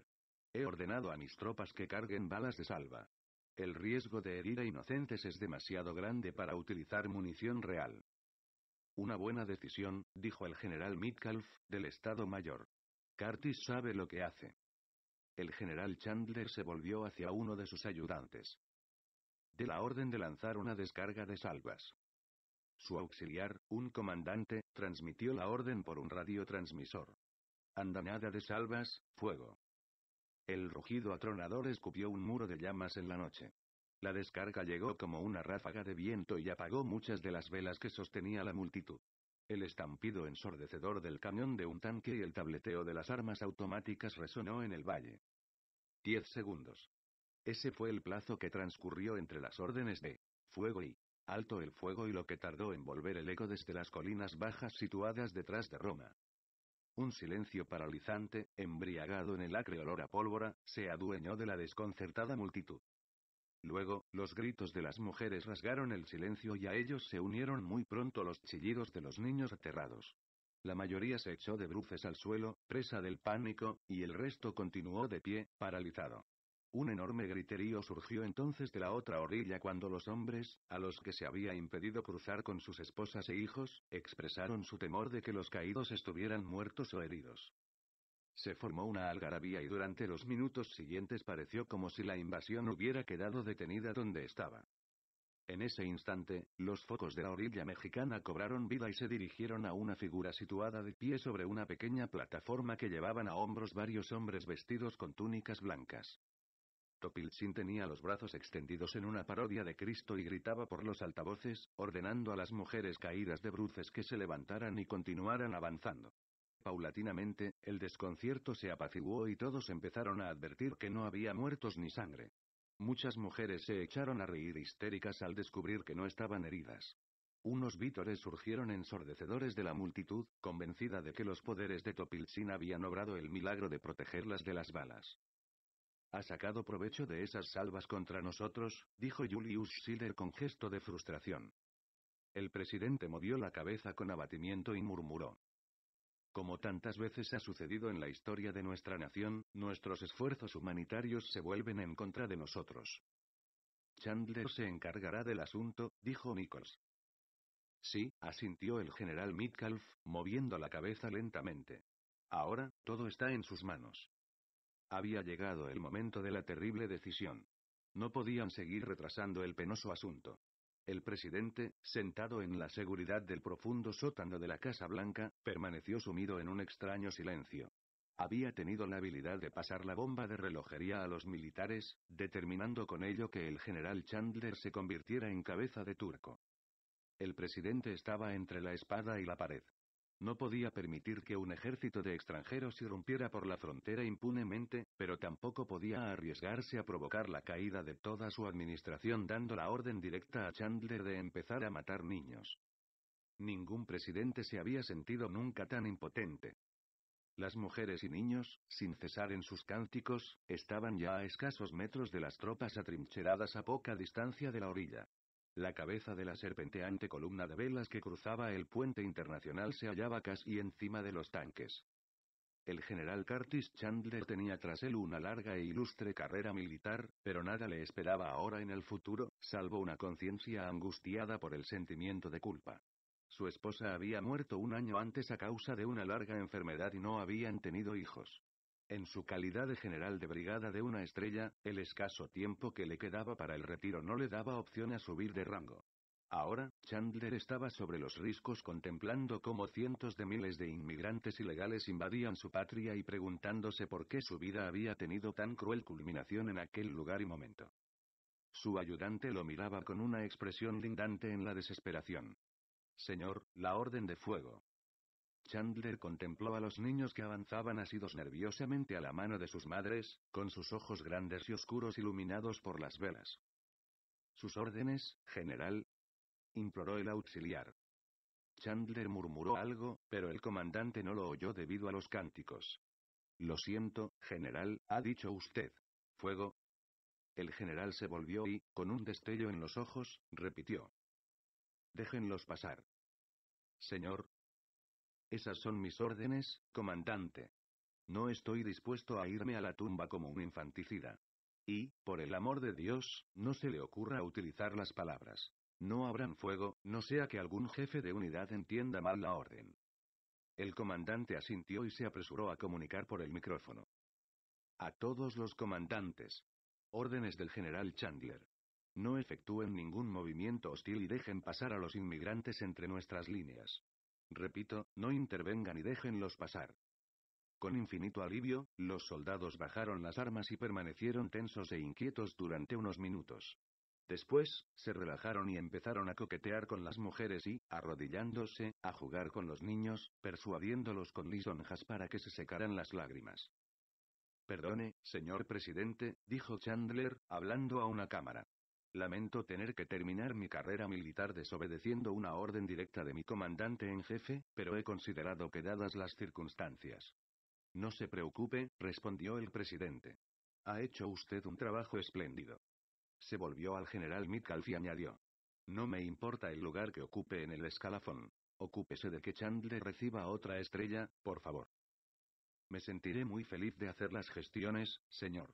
Speaker 1: He ordenado a mis tropas que carguen balas de salva. El riesgo de herir a inocentes es demasiado grande para utilizar munición real. Una buena decisión, dijo el general mitcalf del Estado Mayor. Curtis sabe lo que hace. El general Chandler se volvió hacia uno de sus ayudantes de la orden de lanzar una descarga de salvas. Su auxiliar, un comandante, transmitió la orden por un radiotransmisor. Andanada de salvas, fuego. El rugido atronador escupió un muro de llamas en la noche. La descarga llegó como una ráfaga de viento y apagó muchas de las velas que sostenía la multitud. El estampido ensordecedor del camión de un tanque y el tableteo de las armas automáticas resonó en el valle. Diez segundos. Ese fue el plazo que transcurrió entre las órdenes de fuego y alto el fuego y lo que tardó en volver el eco desde las colinas bajas situadas detrás de Roma. Un silencio paralizante, embriagado en el acre olor a pólvora, se adueñó de la desconcertada multitud. Luego, los gritos de las mujeres rasgaron el silencio y a ellos se unieron muy pronto los chillidos de los niños aterrados. La mayoría se echó de bruces al suelo, presa del pánico, y el resto continuó de pie, paralizado. Un enorme griterío surgió entonces de la otra orilla cuando los hombres, a los que se había impedido cruzar con sus esposas e hijos, expresaron su temor de que los caídos estuvieran muertos o heridos. Se formó una algarabía y durante los minutos siguientes pareció como si la invasión hubiera quedado detenida donde estaba. En ese instante, los focos de la orilla mexicana cobraron vida y se dirigieron a una figura situada de pie sobre una pequeña plataforma que llevaban a hombros varios hombres vestidos con túnicas blancas. Topilsin tenía los brazos extendidos en una parodia de Cristo y gritaba por los altavoces, ordenando a las mujeres caídas de bruces que se levantaran y continuaran avanzando. Paulatinamente, el desconcierto se apaciguó y todos empezaron a advertir que no había muertos ni sangre. Muchas mujeres se echaron a reír histéricas al descubrir que no estaban heridas. Unos vítores surgieron ensordecedores de la multitud, convencida de que los poderes de Topilchin habían obrado el milagro de protegerlas de las balas. Ha sacado provecho de esas salvas contra nosotros, dijo Julius Schiller con gesto de frustración. El presidente movió la cabeza con abatimiento y murmuró. Como tantas veces ha sucedido en la historia de nuestra nación, nuestros esfuerzos humanitarios se vuelven en contra de nosotros. Chandler se encargará del asunto, dijo Nichols. Sí, asintió el general Midcalf, moviendo la cabeza lentamente. Ahora, todo está en sus manos. Había llegado el momento de la terrible decisión. No podían seguir retrasando el penoso asunto. El presidente, sentado en la seguridad del profundo sótano de la Casa Blanca, permaneció sumido en un extraño silencio. Había tenido la habilidad de pasar la bomba de relojería a los militares, determinando con ello que el general Chandler se convirtiera en cabeza de turco. El presidente estaba entre la espada y la pared. No podía permitir que un ejército de extranjeros irrumpiera por la frontera impunemente, pero tampoco podía arriesgarse a provocar la caída de toda su administración dando la orden directa a Chandler de empezar a matar niños. Ningún presidente se había sentido nunca tan impotente. Las mujeres y niños, sin cesar en sus cánticos, estaban ya a escasos metros de las tropas atrincheradas a poca distancia de la orilla. La cabeza de la serpenteante columna de velas que cruzaba el puente internacional se hallaba casi encima de los tanques. El general Curtis Chandler tenía tras él una larga e ilustre carrera militar, pero nada le esperaba ahora en el futuro, salvo una conciencia angustiada por el sentimiento de culpa. Su esposa había muerto un año antes a causa de una larga enfermedad y no habían tenido hijos en su calidad de general de brigada de una estrella, el escaso tiempo que le quedaba para el retiro no le daba opción a subir de rango. Ahora, Chandler estaba sobre los riscos contemplando cómo cientos de miles de inmigrantes ilegales invadían su patria y preguntándose por qué su vida había tenido tan cruel culminación en aquel lugar y momento. Su ayudante lo miraba con una expresión lindante en la desesperación. Señor, la orden de fuego. Chandler contempló a los niños que avanzaban asidos nerviosamente a la mano de sus madres, con sus ojos grandes y oscuros iluminados por las velas. Sus órdenes, general, imploró el auxiliar. Chandler murmuró algo, pero el comandante no lo oyó debido a los cánticos. Lo siento, general, ha dicho usted. Fuego. El general se volvió y, con un destello en los ojos, repitió. Déjenlos pasar. Señor, esas son mis órdenes, comandante. No estoy dispuesto a irme a la tumba como un infanticida. Y, por el amor de Dios, no se le ocurra utilizar las palabras. No habrán fuego, no sea que algún jefe de unidad entienda mal la orden. El comandante asintió y se apresuró a comunicar por el micrófono. A todos los comandantes. Órdenes del general Chandler. No efectúen ningún movimiento hostil y dejen pasar a los inmigrantes entre nuestras líneas. Repito, no intervengan y déjenlos pasar. Con infinito alivio, los soldados bajaron las armas y permanecieron tensos e inquietos durante unos minutos. Después, se relajaron y empezaron a coquetear con las mujeres y, arrodillándose, a jugar con los niños, persuadiéndolos con lisonjas para que se secaran las lágrimas. Perdone, señor presidente, dijo Chandler, hablando a una cámara. Lamento tener que terminar mi carrera militar desobedeciendo una orden directa de mi comandante en jefe, pero he considerado que dadas las circunstancias. No se preocupe, respondió el presidente. Ha hecho usted un trabajo espléndido. Se volvió al general Midcalf y añadió. No me importa el lugar que ocupe en el escalafón. Ocúpese de que Chandler reciba otra estrella, por favor. Me sentiré muy feliz de hacer las gestiones, señor.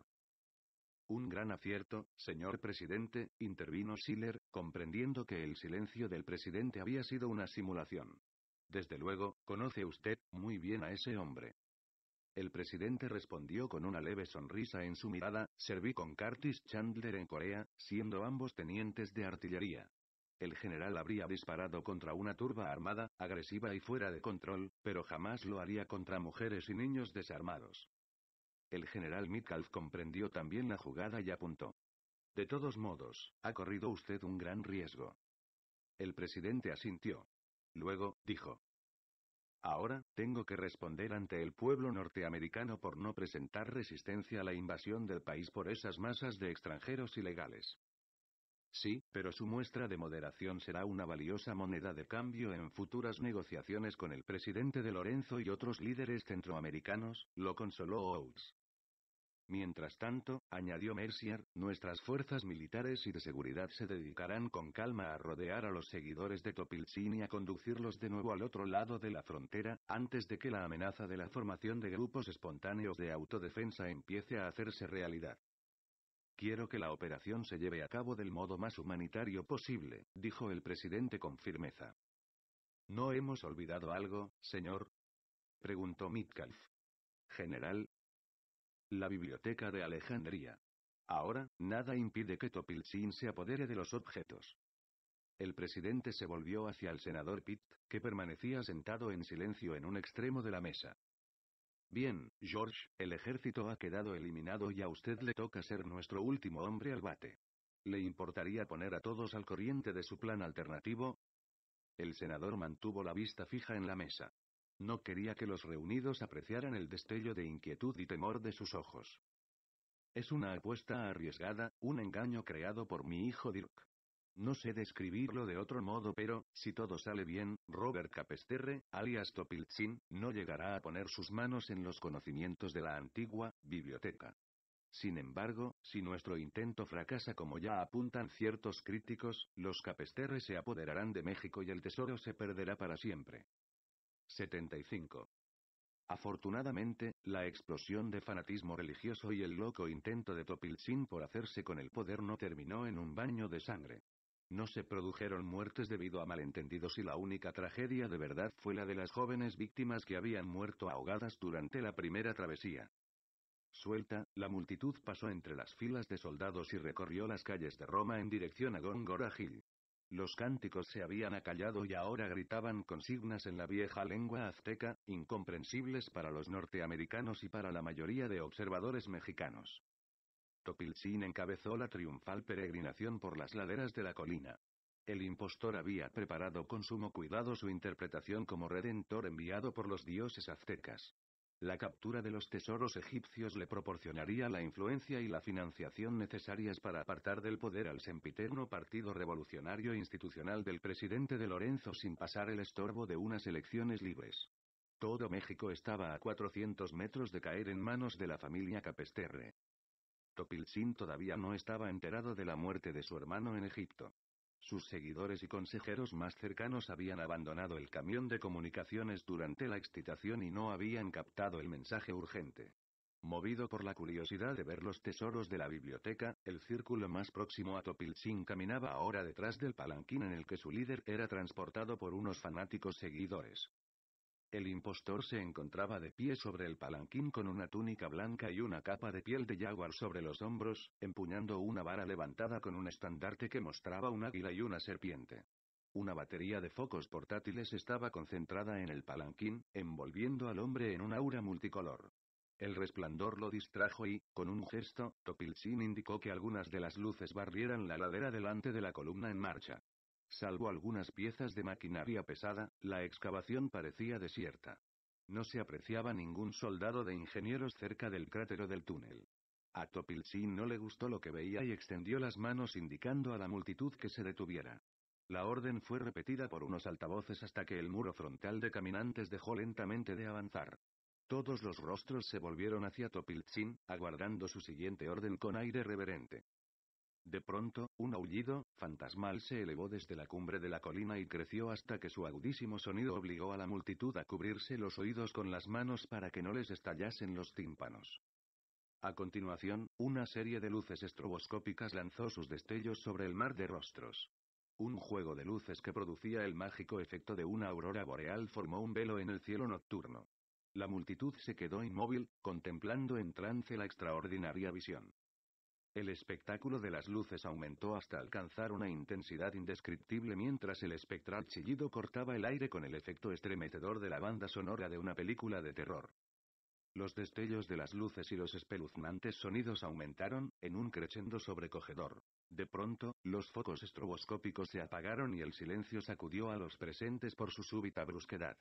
Speaker 1: Un gran acierto, señor presidente, intervino Schiller, comprendiendo que el silencio del presidente había sido una simulación. Desde luego, conoce usted muy bien a ese hombre. El presidente respondió con una leve sonrisa en su mirada, serví con Curtis Chandler en Corea, siendo ambos tenientes de artillería. El general habría disparado contra una turba armada, agresiva y fuera de control, pero jamás lo haría contra mujeres y niños desarmados. El general mitcalf comprendió también la jugada y apuntó. De todos modos, ha corrido usted un gran riesgo. El presidente asintió. Luego, dijo. Ahora, tengo que responder ante el pueblo norteamericano por no presentar resistencia a la invasión del país por esas masas de extranjeros ilegales. Sí, pero su muestra de moderación será una valiosa moneda de cambio en futuras negociaciones con el presidente de Lorenzo y otros líderes centroamericanos, lo consoló Oates. Mientras tanto, añadió Mercier, nuestras fuerzas militares y de seguridad se dedicarán con calma a rodear a los seguidores de Topilchin y a conducirlos de nuevo al otro lado de la frontera, antes de que la amenaza de la formación de grupos espontáneos de autodefensa empiece a hacerse realidad. Quiero que la operación se lleve a cabo del modo más humanitario posible, dijo el presidente con firmeza. ¿No hemos olvidado algo, señor? preguntó Mitkalf. General, la biblioteca de Alejandría. Ahora, nada impide que Topilchin se apodere de los objetos. El presidente se volvió hacia el senador Pitt, que permanecía sentado en silencio en un extremo de la mesa. Bien, George, el ejército ha quedado eliminado y a usted le toca ser nuestro último hombre al bate. ¿Le importaría poner a todos al corriente de su plan alternativo? El senador mantuvo la vista fija en la mesa. No quería que los reunidos apreciaran el destello de inquietud y temor de sus ojos. Es una apuesta arriesgada, un engaño creado por mi hijo Dirk. No sé describirlo de otro modo, pero, si todo sale bien, Robert Capesterre, alias Topiltzin, no llegará a poner sus manos en los conocimientos de la antigua biblioteca. Sin embargo, si nuestro intento fracasa como ya apuntan ciertos críticos, los Capesterre se apoderarán de México y el tesoro se perderá para siempre. 75. Afortunadamente, la explosión de fanatismo religioso y el loco intento de Topilsin por hacerse con el poder no terminó en un baño de sangre. No se produjeron muertes debido a malentendidos y la única tragedia de verdad fue la de las jóvenes víctimas que habían muerto ahogadas durante la primera travesía. Suelta, la multitud pasó entre las filas de soldados y recorrió las calles de Roma en dirección a Góngora los cánticos se habían acallado y ahora gritaban consignas en la vieja lengua azteca, incomprensibles para los norteamericanos y para la mayoría de observadores mexicanos. Topilsín encabezó la triunfal peregrinación por las laderas de la colina. El impostor había preparado con sumo cuidado su interpretación como redentor enviado por los dioses aztecas. La captura de los tesoros egipcios le proporcionaría la influencia y la financiación necesarias para apartar del poder al sempiterno Partido Revolucionario Institucional del presidente de Lorenzo sin pasar el estorbo de unas elecciones libres. Todo México estaba a 400 metros de caer en manos de la familia Capesterre. Topilzin todavía no estaba enterado de la muerte de su hermano en Egipto. Sus seguidores y consejeros más cercanos habían abandonado el camión de comunicaciones durante la excitación y no habían captado el mensaje urgente. Movido por la curiosidad de ver los tesoros de la biblioteca, el círculo más próximo a Topilchin caminaba ahora detrás del palanquín en el que su líder era transportado por unos fanáticos seguidores. El impostor se encontraba de pie sobre el palanquín con una túnica blanca y una capa de piel de jaguar sobre los hombros, empuñando una vara levantada con un estandarte que mostraba un águila y una serpiente. Una batería de focos portátiles estaba concentrada en el palanquín, envolviendo al hombre en un aura multicolor. El resplandor lo distrajo y, con un gesto, Topilchín indicó que algunas de las luces barrieran la ladera delante de la columna en marcha. Salvo algunas piezas de maquinaria pesada, la excavación parecía desierta. No se apreciaba ningún soldado de ingenieros cerca del crátero del túnel. A Topilchin no le gustó lo que veía y extendió las manos indicando a la multitud que se detuviera. La orden fue repetida por unos altavoces hasta que el muro frontal de caminantes dejó lentamente de avanzar. Todos los rostros se volvieron hacia Topiltsin, aguardando su siguiente orden con aire reverente. De pronto, un aullido, fantasmal se elevó desde la cumbre de la colina y creció hasta que su agudísimo sonido obligó a la multitud a cubrirse los oídos con las manos para que no les estallasen los tímpanos. A continuación, una serie de luces estroboscópicas lanzó sus destellos sobre el mar de rostros. Un juego de luces que producía el mágico efecto de una aurora boreal formó un velo en el cielo nocturno. La multitud se quedó inmóvil, contemplando en trance la extraordinaria visión. El espectáculo de las luces aumentó hasta alcanzar una intensidad indescriptible mientras el espectral chillido cortaba el aire con el efecto estremecedor de la banda sonora de una película de terror. Los destellos de las luces y los espeluznantes sonidos aumentaron, en un crescendo sobrecogedor. De pronto, los focos estroboscópicos se apagaron y el silencio sacudió a los presentes por su súbita brusquedad.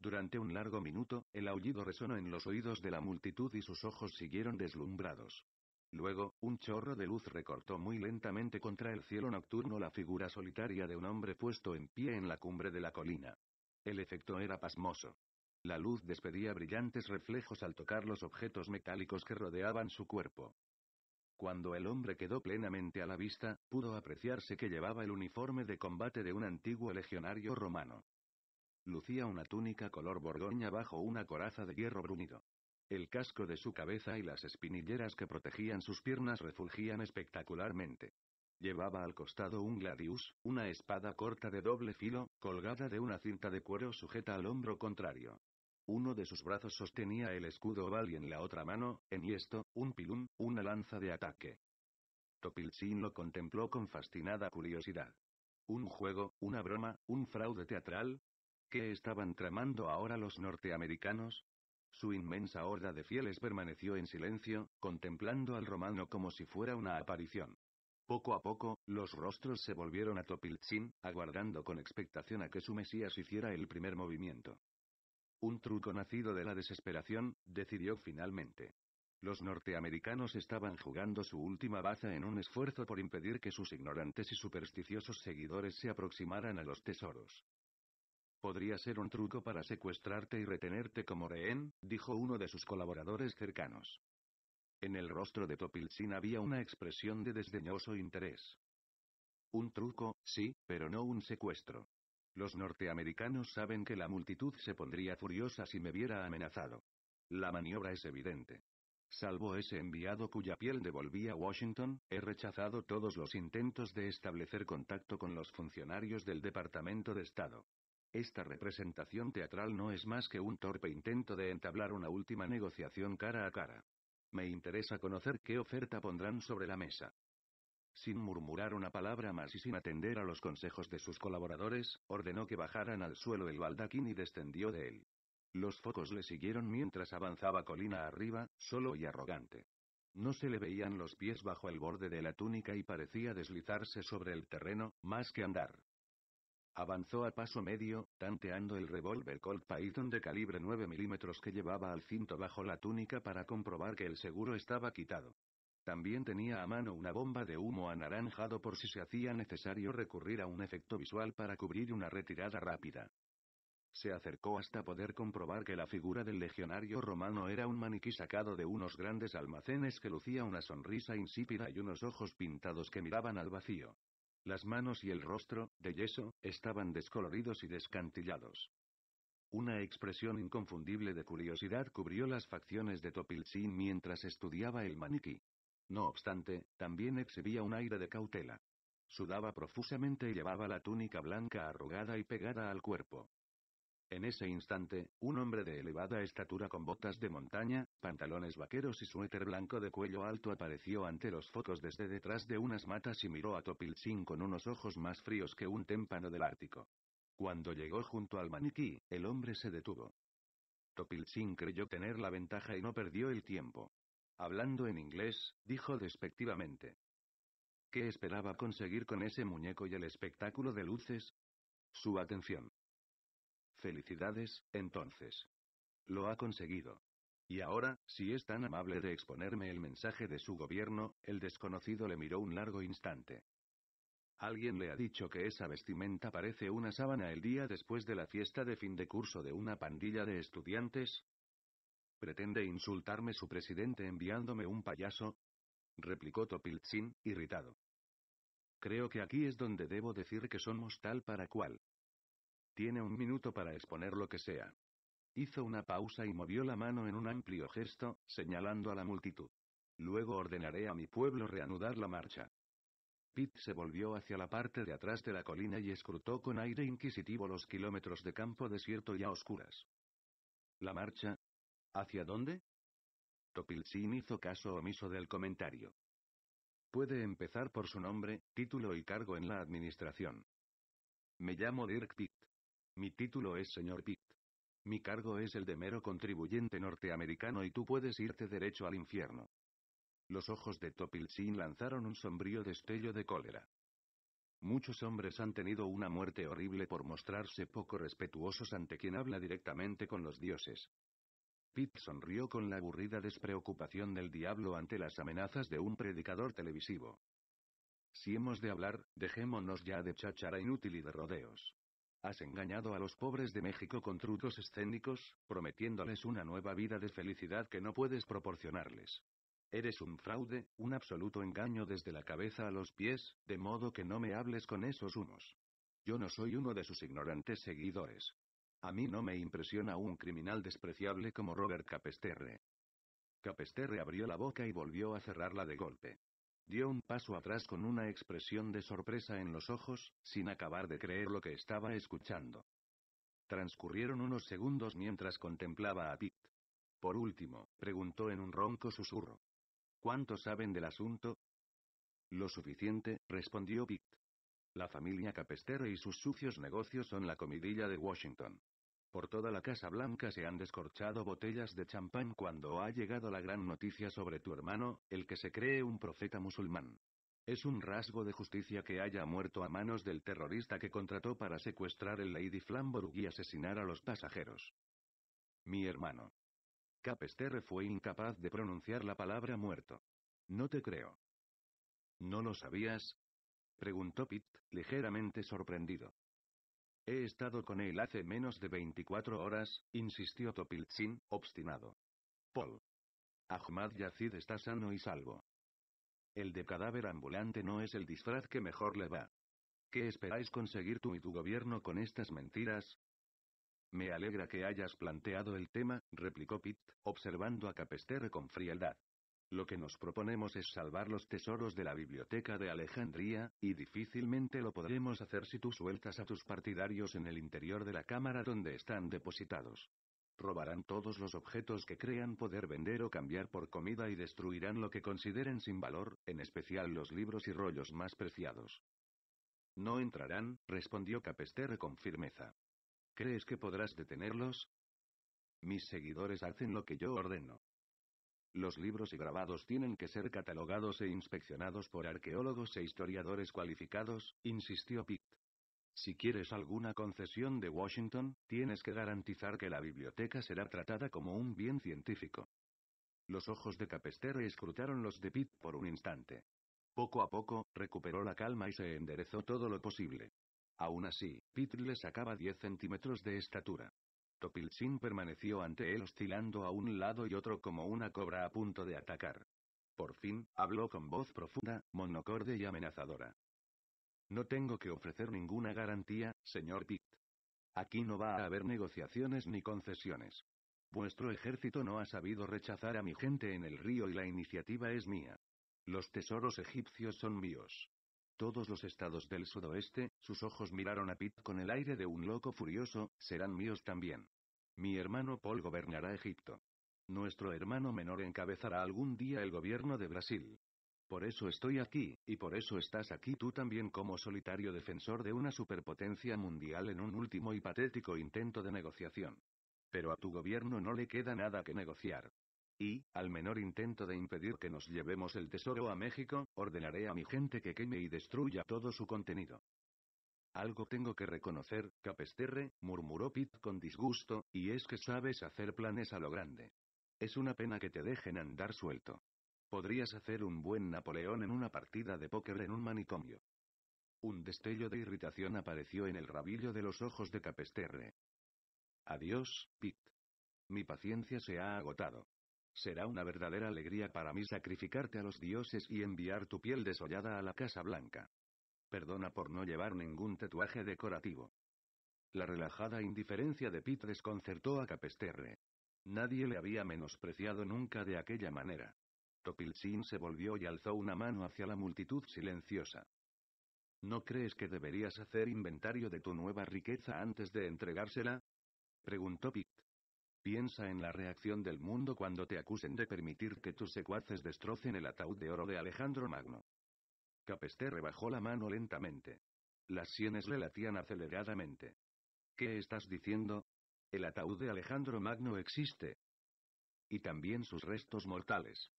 Speaker 1: Durante un largo minuto, el aullido resonó en los oídos de la multitud y sus ojos siguieron deslumbrados. Luego, un chorro de luz recortó muy lentamente contra el cielo nocturno la figura solitaria de un hombre puesto en pie en la cumbre de la colina. El efecto era pasmoso. La luz despedía brillantes reflejos al tocar los objetos metálicos que rodeaban su cuerpo. Cuando el hombre quedó plenamente a la vista, pudo apreciarse que llevaba el uniforme de combate de un antiguo legionario romano. Lucía una túnica color borgoña bajo una coraza de hierro brunido. El casco de su cabeza y las espinilleras que protegían sus piernas refulgían espectacularmente. Llevaba al costado un gladius, una espada corta de doble filo, colgada de una cinta de cuero sujeta al hombro contrario. Uno de sus brazos sostenía el escudo oval y en la otra mano, enhiesto, un pilum, una lanza de ataque. Topilchín lo contempló con fascinada curiosidad. ¿Un juego, una broma, un fraude teatral? ¿Qué estaban tramando ahora los norteamericanos? Su inmensa horda de fieles permaneció en silencio, contemplando al romano como si fuera una aparición. Poco a poco, los rostros se volvieron a Topiltzin, aguardando con expectación a que su Mesías hiciera el primer movimiento. Un truco nacido de la desesperación, decidió finalmente. Los norteamericanos estaban jugando su última baza en un esfuerzo por impedir que sus ignorantes y supersticiosos seguidores se aproximaran a los tesoros. Podría ser un truco para secuestrarte y retenerte como rehén, dijo uno de sus colaboradores cercanos. En el rostro de Topilzin había una expresión de desdeñoso interés. Un truco, sí, pero no un secuestro. Los norteamericanos saben que la multitud se pondría furiosa si me viera amenazado. La maniobra es evidente. Salvo ese enviado cuya piel devolví a Washington, he rechazado todos los intentos de establecer contacto con los funcionarios del Departamento de Estado. Esta representación teatral no es más que un torpe intento de entablar una última negociación cara a cara. Me interesa conocer qué oferta pondrán sobre la mesa. Sin murmurar una palabra más y sin atender a los consejos de sus colaboradores, ordenó que bajaran al suelo el baldaquín y descendió de él. Los focos le siguieron mientras avanzaba colina arriba, solo y arrogante. No se le veían los pies bajo el borde de la túnica y parecía deslizarse sobre el terreno, más que andar. Avanzó a paso medio, tanteando el revólver Colt Python de calibre 9 milímetros que llevaba al cinto bajo la túnica para comprobar que el seguro estaba quitado. También tenía a mano una bomba de humo anaranjado por si se hacía necesario recurrir a un efecto visual para cubrir una retirada rápida. Se acercó hasta poder comprobar que la figura del legionario romano era un maniquí sacado de unos grandes almacenes que lucía una sonrisa insípida y unos ojos pintados que miraban al vacío. Las manos y el rostro, de yeso, estaban descoloridos y descantillados. Una expresión inconfundible de curiosidad cubrió las facciones de Topilzin mientras estudiaba el maniquí. No obstante, también exhibía un aire de cautela. Sudaba profusamente y llevaba la túnica blanca arrugada y pegada al cuerpo. En ese instante, un hombre de elevada estatura con botas de montaña, pantalones vaqueros y suéter blanco de cuello alto apareció ante los focos desde detrás de unas matas y miró a Topilchin con unos ojos más fríos que un témpano del Ártico. Cuando llegó junto al maniquí, el hombre se detuvo. Topilchin creyó tener la ventaja y no perdió el tiempo. Hablando en inglés, dijo despectivamente. ¿Qué esperaba conseguir con ese muñeco y el espectáculo de luces? Su atención. Felicidades, entonces. Lo ha conseguido. Y ahora, si es tan amable de exponerme el mensaje de su gobierno, el desconocido le miró un largo instante. Alguien le ha dicho que esa vestimenta parece una sábana el día después de la fiesta de fin de curso de una pandilla de estudiantes. ¿Pretende insultarme su presidente enviándome un payaso? replicó Topiltzin, irritado. Creo que aquí es donde debo decir que somos tal para cual. Tiene un minuto para exponer lo que sea. Hizo una pausa y movió la mano en un amplio gesto, señalando a la multitud. Luego ordenaré a mi pueblo reanudar la marcha. Pitt se volvió hacia la parte de atrás de la colina y escrutó con aire inquisitivo los kilómetros de campo desierto y a oscuras. ¿La marcha? ¿Hacia dónde? Topilsin hizo caso omiso del comentario. Puede empezar por su nombre, título y cargo en la administración. Me llamo Dirk Pitt. Mi título es señor Pitt. Mi cargo es el de mero contribuyente norteamericano y tú puedes irte derecho al infierno. Los ojos de Topilchin lanzaron un sombrío destello de cólera. Muchos hombres han tenido una muerte horrible por mostrarse poco respetuosos ante quien habla directamente con los dioses. Pitt sonrió con la aburrida despreocupación del diablo ante las amenazas de un predicador televisivo. Si hemos de hablar, dejémonos ya de cháchara inútil y de rodeos. Has engañado a los pobres de México con trucos escénicos, prometiéndoles una nueva vida de felicidad que no puedes proporcionarles. Eres un fraude, un absoluto engaño desde la cabeza a los pies, de modo que no me hables con esos humos. Yo no soy uno de sus ignorantes seguidores. A mí no me impresiona un criminal despreciable como Robert Capesterre. Capesterre abrió la boca y volvió a cerrarla de golpe. Dio un paso atrás con una expresión de sorpresa en los ojos, sin acabar de creer lo que estaba escuchando. Transcurrieron unos segundos mientras contemplaba a Pitt. Por último, preguntó en un ronco susurro. ¿Cuánto saben del asunto? Lo suficiente, respondió Pitt. La familia Capestero y sus sucios negocios son la comidilla de Washington. Por toda la Casa Blanca se han descorchado botellas de champán cuando ha llegado la gran noticia sobre tu hermano, el que se cree un profeta musulmán. Es un rasgo de justicia que haya muerto a manos del terrorista que contrató para secuestrar el Lady Flamborough y asesinar a los pasajeros. Mi hermano. Capesterre fue incapaz de pronunciar la palabra muerto. No te creo. ¿No lo sabías? Preguntó Pitt, ligeramente sorprendido. He estado con él hace menos de 24 horas, insistió Topiltzin, obstinado. Paul. Ahmad Yacid está sano y salvo. El de cadáver ambulante no es el disfraz que mejor le va. ¿Qué esperáis conseguir tú y tu gobierno con estas mentiras? Me alegra que hayas planteado el tema, replicó Pitt, observando a Capester con frialdad. Lo que nos proponemos es salvar los tesoros de la Biblioteca de Alejandría, y difícilmente lo podremos hacer si tú sueltas a tus partidarios en el interior de la cámara donde están depositados. Robarán todos los objetos que crean poder vender o cambiar por comida y destruirán lo que consideren sin valor, en especial los libros y rollos más preciados. No entrarán, respondió Capester con firmeza. ¿Crees que podrás detenerlos? Mis seguidores hacen lo que yo ordeno. Los libros y grabados tienen que ser catalogados e inspeccionados por arqueólogos e historiadores cualificados, insistió Pitt. Si quieres alguna concesión de Washington, tienes que garantizar que la biblioteca será tratada como un bien científico. Los ojos de Capesterre escrutaron los de Pitt por un instante. Poco a poco, recuperó la calma y se enderezó todo lo posible. Aún así, Pitt le sacaba 10 centímetros de estatura. Topilsin permaneció ante él oscilando a un lado y otro como una cobra a punto de atacar. Por fin, habló con voz profunda, monocorde y amenazadora. No tengo que ofrecer ninguna garantía, señor Pitt. Aquí no va a haber negociaciones ni concesiones. Vuestro ejército no ha sabido rechazar a mi gente en el río y la iniciativa es mía. Los tesoros egipcios son míos todos los estados del sudoeste, sus ojos miraron a Pitt con el aire de un loco furioso, serán míos también. Mi hermano Paul gobernará Egipto. Nuestro hermano menor encabezará algún día el gobierno de Brasil. Por eso estoy aquí, y por eso estás aquí tú también como solitario defensor de una superpotencia mundial en un último y patético intento de negociación. Pero a tu gobierno no le queda nada que negociar. Y, al menor intento de impedir que nos llevemos el tesoro a México, ordenaré a mi gente que queme y destruya todo su contenido. Algo tengo que reconocer, Capesterre, murmuró Pitt con disgusto, y es que sabes hacer planes a lo grande. Es una pena que te dejen andar suelto. Podrías hacer un buen Napoleón en una partida de póker en un manicomio. Un destello de irritación apareció en el rabillo de los ojos de Capesterre. Adiós, Pitt. Mi paciencia se ha agotado. Será una verdadera alegría para mí sacrificarte a los dioses y enviar tu piel desollada a la Casa Blanca. Perdona por no llevar ningún tatuaje decorativo. La relajada indiferencia de Pete desconcertó a Capesterre. Nadie le había menospreciado nunca de aquella manera. Topilchin se volvió y alzó una mano hacia la multitud silenciosa. ¿No crees que deberías hacer inventario de tu nueva riqueza antes de entregársela? preguntó Pete. Piensa en la reacción del mundo cuando te acusen de permitir que tus secuaces destrocen el ataúd de oro de Alejandro Magno. Capester rebajó la mano lentamente. Las sienes le latían aceleradamente. ¿Qué estás diciendo? El ataúd de Alejandro Magno existe. Y también sus restos mortales.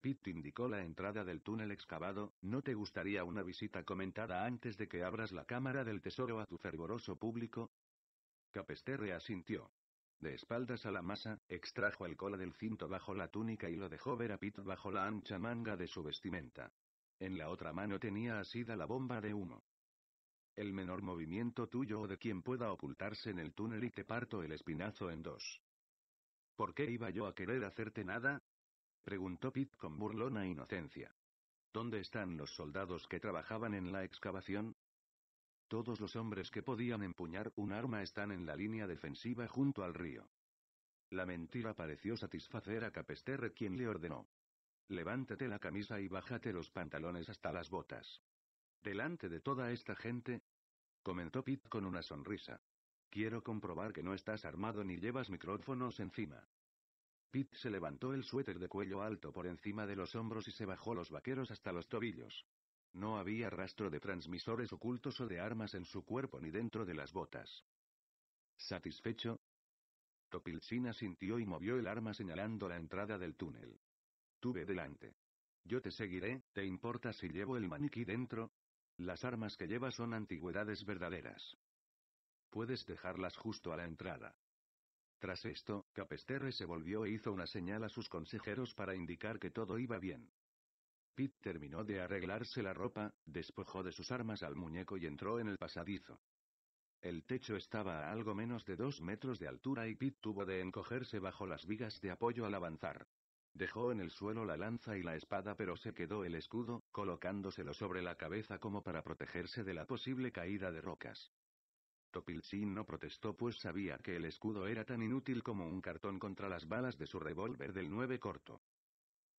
Speaker 1: Pitt indicó la entrada del túnel excavado, ¿no te gustaría una visita comentada antes de que abras la cámara del tesoro a tu fervoroso público? Capester asintió. De espaldas a la masa, extrajo el cola del cinto bajo la túnica y lo dejó ver a Pete bajo la ancha manga de su vestimenta. En la otra mano tenía asida la bomba de humo. El menor movimiento tuyo o de quien pueda ocultarse en el túnel y te parto el espinazo en dos. ¿Por qué iba yo a querer hacerte nada? preguntó Pete con burlona inocencia. ¿Dónde están los soldados que trabajaban en la excavación? Todos los hombres que podían empuñar un arma están en la línea defensiva junto al río. La mentira pareció satisfacer a Capesterre quien le ordenó. Levántate la camisa y bájate los pantalones hasta las botas. Delante de toda esta gente, comentó Pitt con una sonrisa. Quiero comprobar que no estás armado ni llevas micrófonos encima. Pitt se levantó el suéter de cuello alto por encima de los hombros y se bajó los vaqueros hasta los tobillos. No había rastro de transmisores ocultos o de armas en su cuerpo ni dentro de las botas. ¿Satisfecho? Topilsina sintió y movió el arma señalando la entrada del túnel. Tuve delante. Yo te seguiré, ¿te importa si llevo el maniquí dentro? Las armas que lleva son antigüedades verdaderas. Puedes dejarlas justo a la entrada. Tras esto, Capesterre se volvió e hizo una señal a sus consejeros para indicar que todo iba bien. Pete terminó de arreglarse la ropa, despojó de sus armas al muñeco y entró en el pasadizo. El techo estaba a algo menos de dos metros de altura y Pitt tuvo de encogerse bajo las vigas de apoyo al avanzar. Dejó en el suelo la lanza y la espada pero se quedó el escudo, colocándoselo sobre la cabeza como para protegerse de la posible caída de rocas. Topilchin no protestó pues sabía que el escudo era tan inútil como un cartón contra las balas de su revólver del 9 corto.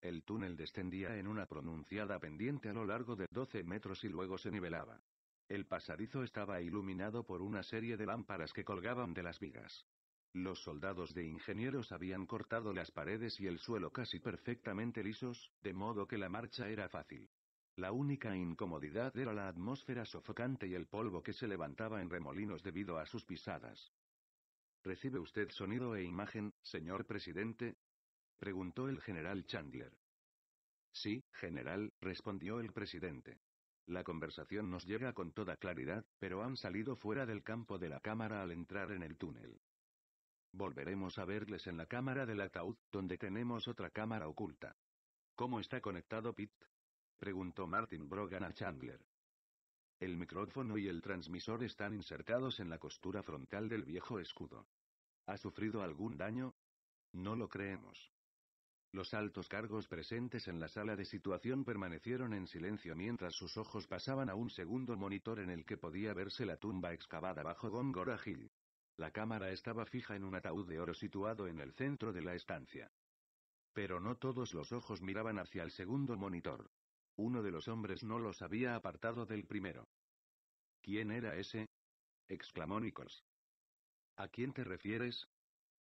Speaker 1: El túnel descendía en una pronunciada pendiente a lo largo de 12 metros y luego se nivelaba. El pasadizo estaba iluminado por una serie de lámparas que colgaban de las vigas. Los soldados de ingenieros habían cortado las paredes y el suelo casi perfectamente lisos, de modo que la marcha era fácil. La única incomodidad era la atmósfera sofocante y el polvo que se levantaba en remolinos debido a sus pisadas. Recibe usted sonido e imagen, señor presidente, preguntó el general Chandler. Sí, general, respondió el presidente. La conversación nos llega con toda claridad, pero han salido fuera del campo de la cámara al entrar en el túnel. Volveremos a verles en la cámara del ataúd, donde tenemos otra cámara oculta. ¿Cómo está conectado Pitt? preguntó Martin Brogan a Chandler. El micrófono y el transmisor están insertados en la costura frontal del viejo escudo. ¿Ha sufrido algún daño? No lo creemos. Los altos cargos presentes en la sala de situación permanecieron en silencio mientras sus ojos pasaban a un segundo monitor en el que podía verse la tumba excavada bajo Gongora Hill. La cámara estaba fija en un ataúd de oro situado en el centro de la estancia. Pero no todos los ojos miraban hacia el segundo monitor. Uno de los hombres no los había apartado del primero. ¿Quién era ese? exclamó Nichols. ¿A quién te refieres?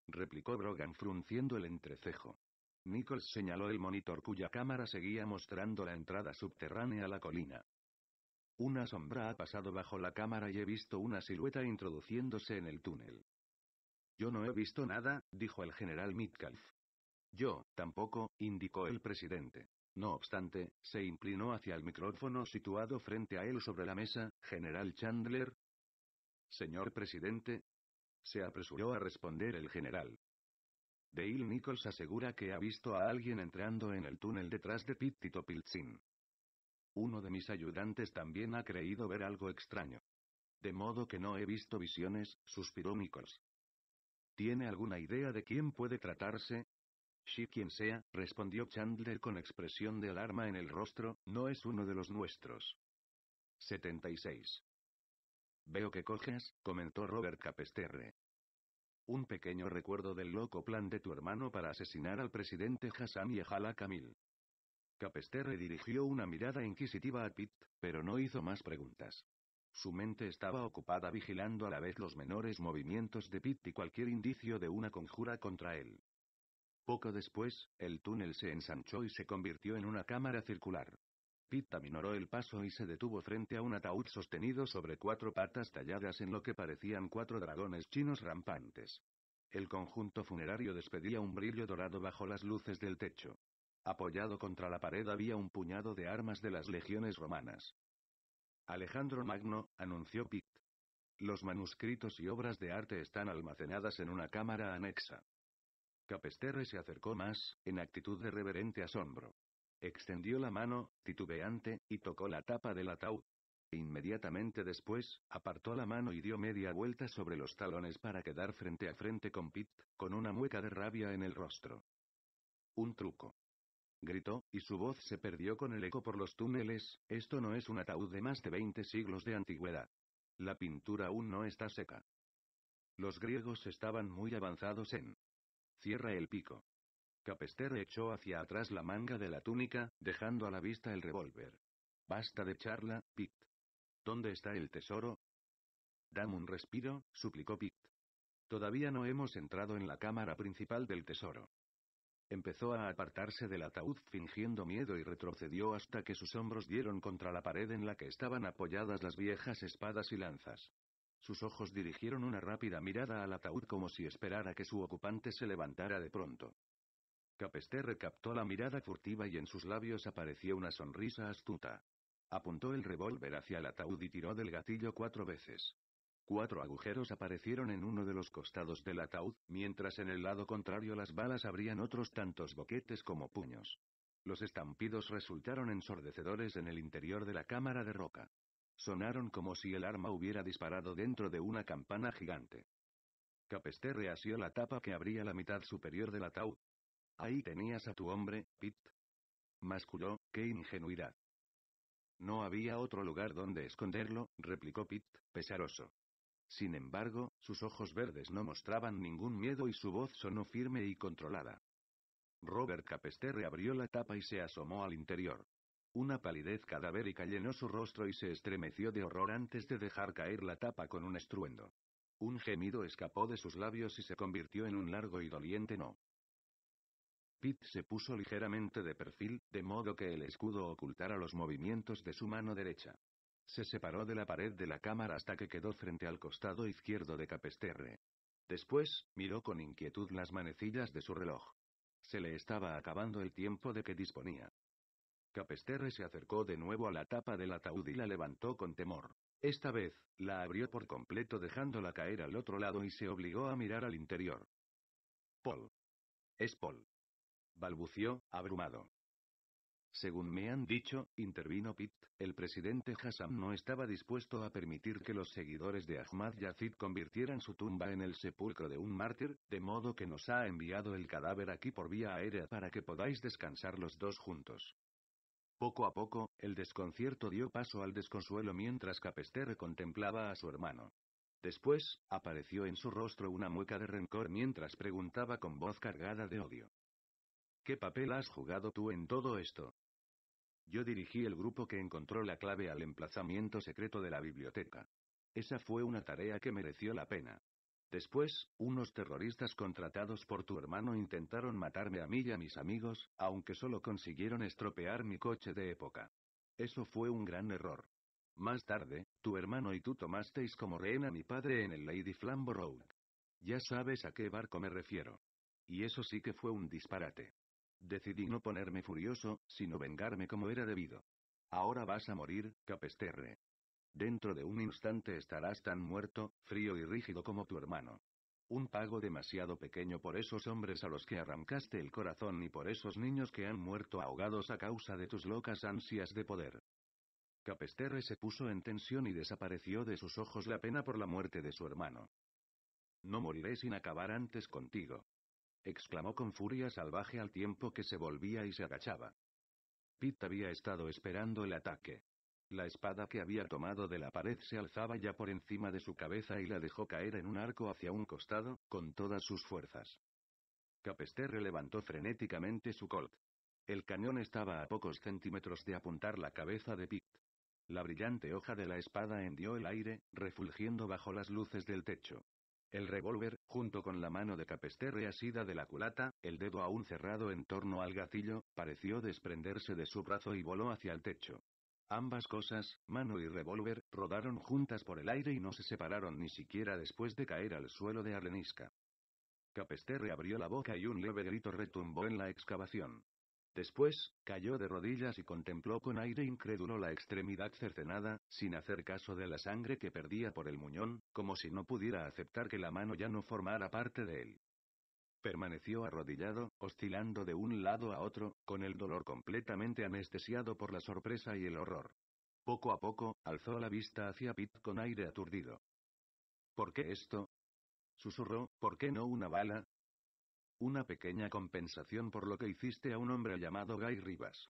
Speaker 1: replicó Brogan frunciendo el entrecejo. Nichols señaló el monitor cuya cámara seguía mostrando la entrada subterránea a la colina. Una sombra ha pasado bajo la cámara y he visto una silueta introduciéndose en el túnel. Yo no he visto nada, dijo el general mitcalf. Yo, tampoco, indicó el presidente. No obstante, se inclinó hacia el micrófono situado frente a él sobre la mesa, general Chandler. Señor presidente. Se apresuró a responder el general. Dale Nichols asegura que ha visto a alguien entrando en el túnel detrás de Pittito Pilchin. Uno de mis ayudantes también ha creído ver algo extraño. De modo que no he visto visiones, suspiró Nichols. ¿Tiene alguna idea de quién puede tratarse? Sí, quien sea, respondió Chandler con expresión de alarma en el rostro, no es uno de los nuestros. 76. Veo que coges, comentó Robert Capesterre. Un pequeño recuerdo del loco plan de tu hermano para asesinar al presidente Hassan y Ejala Kamil. Capesterre dirigió una mirada inquisitiva a Pitt, pero no hizo más preguntas. Su mente estaba ocupada vigilando a la vez los menores movimientos de Pitt y cualquier indicio de una conjura contra él. Poco después, el túnel se ensanchó y se convirtió en una cámara circular. Pitt minoró el paso y se detuvo frente a un ataúd sostenido sobre cuatro patas talladas en lo que parecían cuatro dragones chinos rampantes. El conjunto funerario despedía un brillo dorado bajo las luces del techo. Apoyado contra la pared había un puñado de armas de las legiones romanas. Alejandro Magno, anunció Pitt. Los manuscritos y obras de arte están almacenadas en una cámara anexa. Capesterre se acercó más, en actitud de reverente asombro. Extendió la mano, titubeante, y tocó la tapa del ataúd. Inmediatamente después, apartó la mano y dio media vuelta sobre los talones para quedar frente a frente con Pitt, con una mueca de rabia en el rostro. Un truco. Gritó, y su voz se perdió con el eco por los túneles, esto no es un ataúd de más de 20 siglos de antigüedad. La pintura aún no está seca. Los griegos estaban muy avanzados en. Cierra el pico. Capester echó hacia atrás la manga de la túnica, dejando a la vista el revólver. Basta de charla, Pit. ¿Dónde está el tesoro? Dame un respiro, suplicó Pit. Todavía no hemos entrado en la cámara principal del tesoro. Empezó a apartarse del ataúd fingiendo miedo y retrocedió hasta que sus hombros dieron contra la pared en la que estaban apoyadas las viejas espadas y lanzas. Sus ojos dirigieron una rápida mirada al ataúd como si esperara que su ocupante se levantara de pronto. Capester recaptó la mirada furtiva y en sus labios apareció una sonrisa astuta. Apuntó el revólver hacia el ataúd y tiró del gatillo cuatro veces. Cuatro agujeros aparecieron en uno de los costados del ataúd, mientras en el lado contrario las balas abrían otros tantos boquetes como puños. Los estampidos resultaron ensordecedores en el interior de la cámara de roca. Sonaron como si el arma hubiera disparado dentro de una campana gigante. Capester reasió la tapa que abría la mitad superior del ataúd, Ahí tenías a tu hombre, Pitt?» Masculó, qué ingenuidad. No había otro lugar donde esconderlo, replicó Pitt, pesaroso. Sin embargo, sus ojos verdes no mostraban ningún miedo y su voz sonó firme y controlada. Robert Capester abrió la tapa y se asomó al interior. Una palidez cadavérica llenó su rostro y se estremeció de horror antes de dejar caer la tapa con un estruendo. Un gemido escapó de sus labios y se convirtió en un largo y doliente no se puso ligeramente de perfil, de modo que el escudo ocultara los movimientos de su mano derecha. Se separó de la pared de la cámara hasta que quedó frente al costado izquierdo de Capesterre. Después, miró con inquietud las manecillas de su reloj. Se le estaba acabando el tiempo de que disponía. Capesterre se acercó de nuevo a la tapa del ataúd y la levantó con temor. Esta vez, la abrió por completo dejándola caer al otro lado y se obligó a mirar al interior. Paul. Es Paul balbució, abrumado. Según me han dicho, intervino Pitt, el presidente Hassan no estaba dispuesto a permitir que los seguidores de Ahmad Yazid convirtieran su tumba en el sepulcro de un mártir, de modo que nos ha enviado el cadáver aquí por vía aérea para que podáis descansar los dos juntos. Poco a poco, el desconcierto dio paso al desconsuelo mientras Capester contemplaba a su hermano. Después, apareció en su rostro una mueca de rencor mientras preguntaba con voz cargada de odio. ¿Qué papel has jugado tú en todo esto? Yo dirigí el grupo que encontró la clave al emplazamiento secreto de la biblioteca. Esa fue una tarea que mereció la pena. Después, unos terroristas contratados por tu hermano intentaron matarme a mí y a mis amigos, aunque solo consiguieron estropear mi coche de época. Eso fue un gran error. Más tarde, tu hermano y tú tomasteis como rehén a mi padre en el Lady Flamborough. Ya sabes a qué barco me refiero. Y eso sí que fue un disparate. Decidí no ponerme furioso, sino vengarme como era debido. Ahora vas a morir, Capesterre. Dentro de un instante estarás tan muerto, frío y rígido como tu hermano. Un pago demasiado pequeño por esos hombres a los que arrancaste el corazón y por esos niños que han muerto ahogados a causa de tus locas ansias de poder. Capesterre se puso en tensión y desapareció de sus ojos la pena por la muerte de su hermano. No moriré sin acabar antes contigo exclamó con furia salvaje al tiempo que se volvía y se agachaba. Pitt había estado esperando el ataque. La espada que había tomado de la pared se alzaba ya por encima de su cabeza y la dejó caer en un arco hacia un costado, con todas sus fuerzas. Capesterre levantó frenéticamente su colt. El cañón estaba a pocos centímetros de apuntar la cabeza de Pitt. La brillante hoja de la espada hendió el aire, refulgiendo bajo las luces del techo. El revólver, junto con la mano de Capesterre asida de la culata, el dedo aún cerrado en torno al gatillo, pareció desprenderse de su brazo y voló hacia el techo. Ambas cosas, mano y revólver, rodaron juntas por el aire y no se separaron ni siquiera después de caer al suelo de arenisca. Capesterre abrió la boca y un leve grito retumbó en la excavación. Después, cayó de rodillas y contempló con aire incrédulo la extremidad cercenada, sin hacer caso de la sangre que perdía por el muñón, como si no pudiera aceptar que la mano ya no formara parte de él. Permaneció arrodillado, oscilando de un lado a otro, con el dolor completamente anestesiado por la sorpresa y el horror. Poco a poco, alzó la vista hacia Pitt con aire aturdido. ¿Por qué esto? Susurró, ¿por qué no una bala? Una pequeña compensación por lo que hiciste a un hombre llamado Guy Rivas.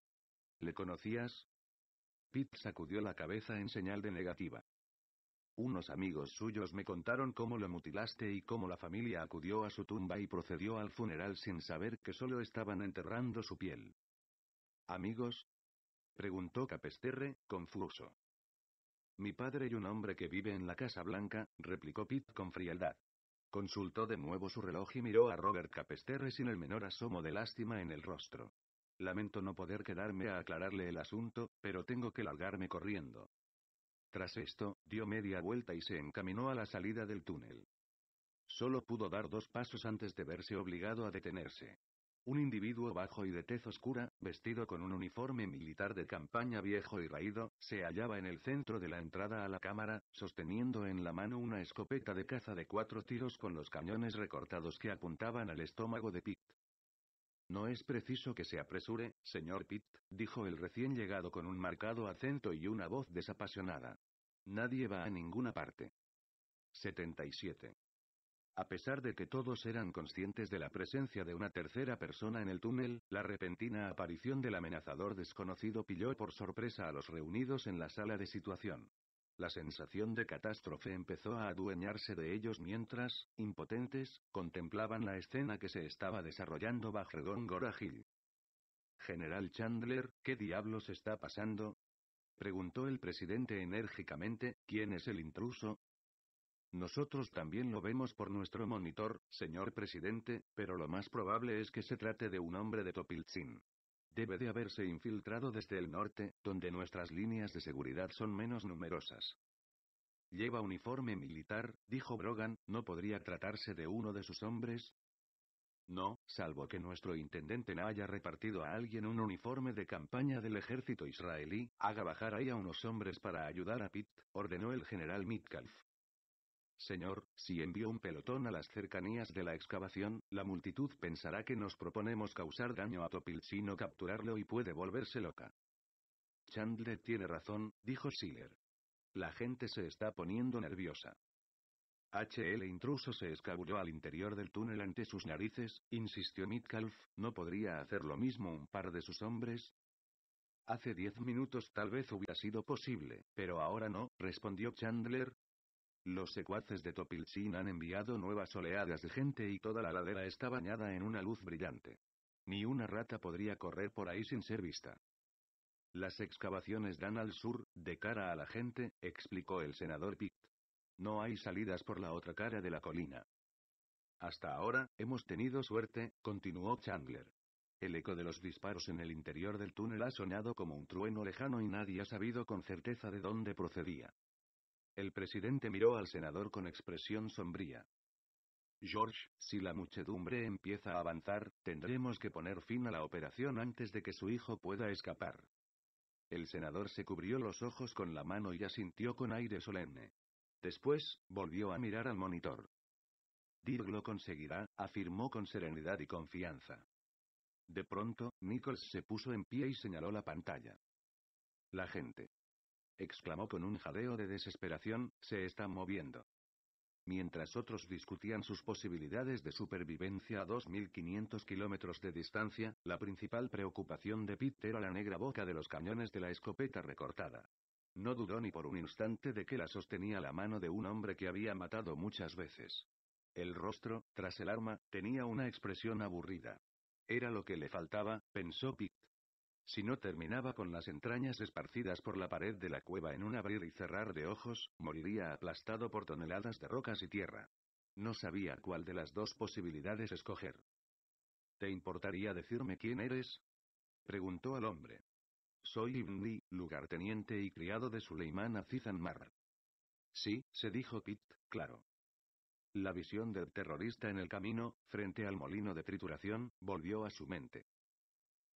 Speaker 1: ¿Le conocías? Pete sacudió la cabeza en señal de negativa. Unos amigos suyos me contaron cómo lo mutilaste y cómo la familia acudió a su tumba y procedió al funeral sin saber que solo estaban enterrando su piel. ¿Amigos? preguntó Capesterre, confuso. Mi padre y un hombre que vive en la Casa Blanca, replicó Pitt con frialdad. Consultó de nuevo su reloj y miró a Robert Capesterre sin el menor asomo de lástima en el rostro. Lamento no poder quedarme a aclararle el asunto, pero tengo que largarme corriendo. Tras esto, dio media vuelta y se encaminó a la salida del túnel. Solo pudo dar dos pasos antes de verse obligado a detenerse. Un individuo bajo y de tez oscura, vestido con un uniforme militar de campaña viejo y raído, se hallaba en el centro de la entrada a la cámara, sosteniendo en la mano una escopeta de caza de cuatro tiros con los cañones recortados que apuntaban al estómago de Pitt. No es preciso que se apresure, señor Pitt, dijo el recién llegado con un marcado acento y una voz desapasionada. Nadie va a ninguna parte. 77. A pesar de que todos eran conscientes de la presencia de una tercera persona en el túnel, la repentina aparición del amenazador desconocido pilló por sorpresa a los reunidos en la sala de situación. La sensación de catástrofe empezó a adueñarse de ellos mientras, impotentes, contemplaban la escena que se estaba desarrollando bajo Gorajil. Hill. General Chandler, ¿qué diablos está pasando? preguntó el presidente enérgicamente, ¿quién es el intruso? Nosotros también lo vemos por nuestro monitor, señor presidente, pero lo más probable es que se trate de un hombre de Topiltzin. Debe de haberse infiltrado desde el norte, donde nuestras líneas de seguridad son menos numerosas. Lleva uniforme militar, dijo Brogan, ¿no podría tratarse de uno de sus hombres? No, salvo que nuestro intendente no haya repartido a alguien un uniforme de campaña del ejército israelí, haga bajar ahí a unos hombres para ayudar a Pitt, ordenó el general Mitcalf. Señor, si envío un pelotón a las cercanías de la excavación, la multitud pensará que nos proponemos causar daño a topil sino capturarlo y puede volverse loca. Chandler tiene razón, dijo Schiller. La gente se está poniendo nerviosa. HL intruso se escabulló al interior del túnel ante sus narices, insistió Midcalf, ¿no podría hacer lo mismo un par de sus hombres? Hace diez minutos tal vez hubiera sido posible, pero ahora no, respondió Chandler, los secuaces de Topilchín han enviado nuevas oleadas de gente y toda la ladera está bañada en una luz brillante. Ni una rata podría correr por ahí sin ser vista. Las excavaciones dan al sur, de cara a la gente, explicó el senador Pitt. No hay salidas por la otra cara de la colina. Hasta ahora, hemos tenido suerte, continuó Chandler. El eco de los disparos en el interior del túnel ha sonado como un trueno lejano y nadie ha sabido con certeza de dónde procedía. El presidente miró al senador con expresión sombría. George, si la muchedumbre empieza a avanzar, tendremos que poner fin a la operación antes de que su hijo pueda escapar. El senador se cubrió los ojos con la mano y asintió con aire solemne. Después, volvió a mirar al monitor. Dirk lo conseguirá, afirmó con serenidad y confianza. De pronto, Nichols se puso en pie y señaló la pantalla. La gente exclamó con un jadeo de desesperación, se está moviendo. Mientras otros discutían sus posibilidades de supervivencia a 2.500 kilómetros de distancia, la principal preocupación de Pitt era la negra boca de los cañones de la escopeta recortada. No dudó ni por un instante de que la sostenía la mano de un hombre que había matado muchas veces. El rostro, tras el arma, tenía una expresión aburrida. Era lo que le faltaba, pensó Pitt si no terminaba con las entrañas esparcidas por la pared de la cueva en un abrir y cerrar de ojos, moriría aplastado por toneladas de rocas y tierra. No sabía cuál de las dos posibilidades escoger. ¿Te importaría decirme quién eres? preguntó al hombre. Soy Ibn lugarteniente y criado de Suleiman Azizanmar. Marra. Sí, se dijo Pitt, claro. La visión del terrorista en el camino, frente al molino de trituración, volvió a su mente.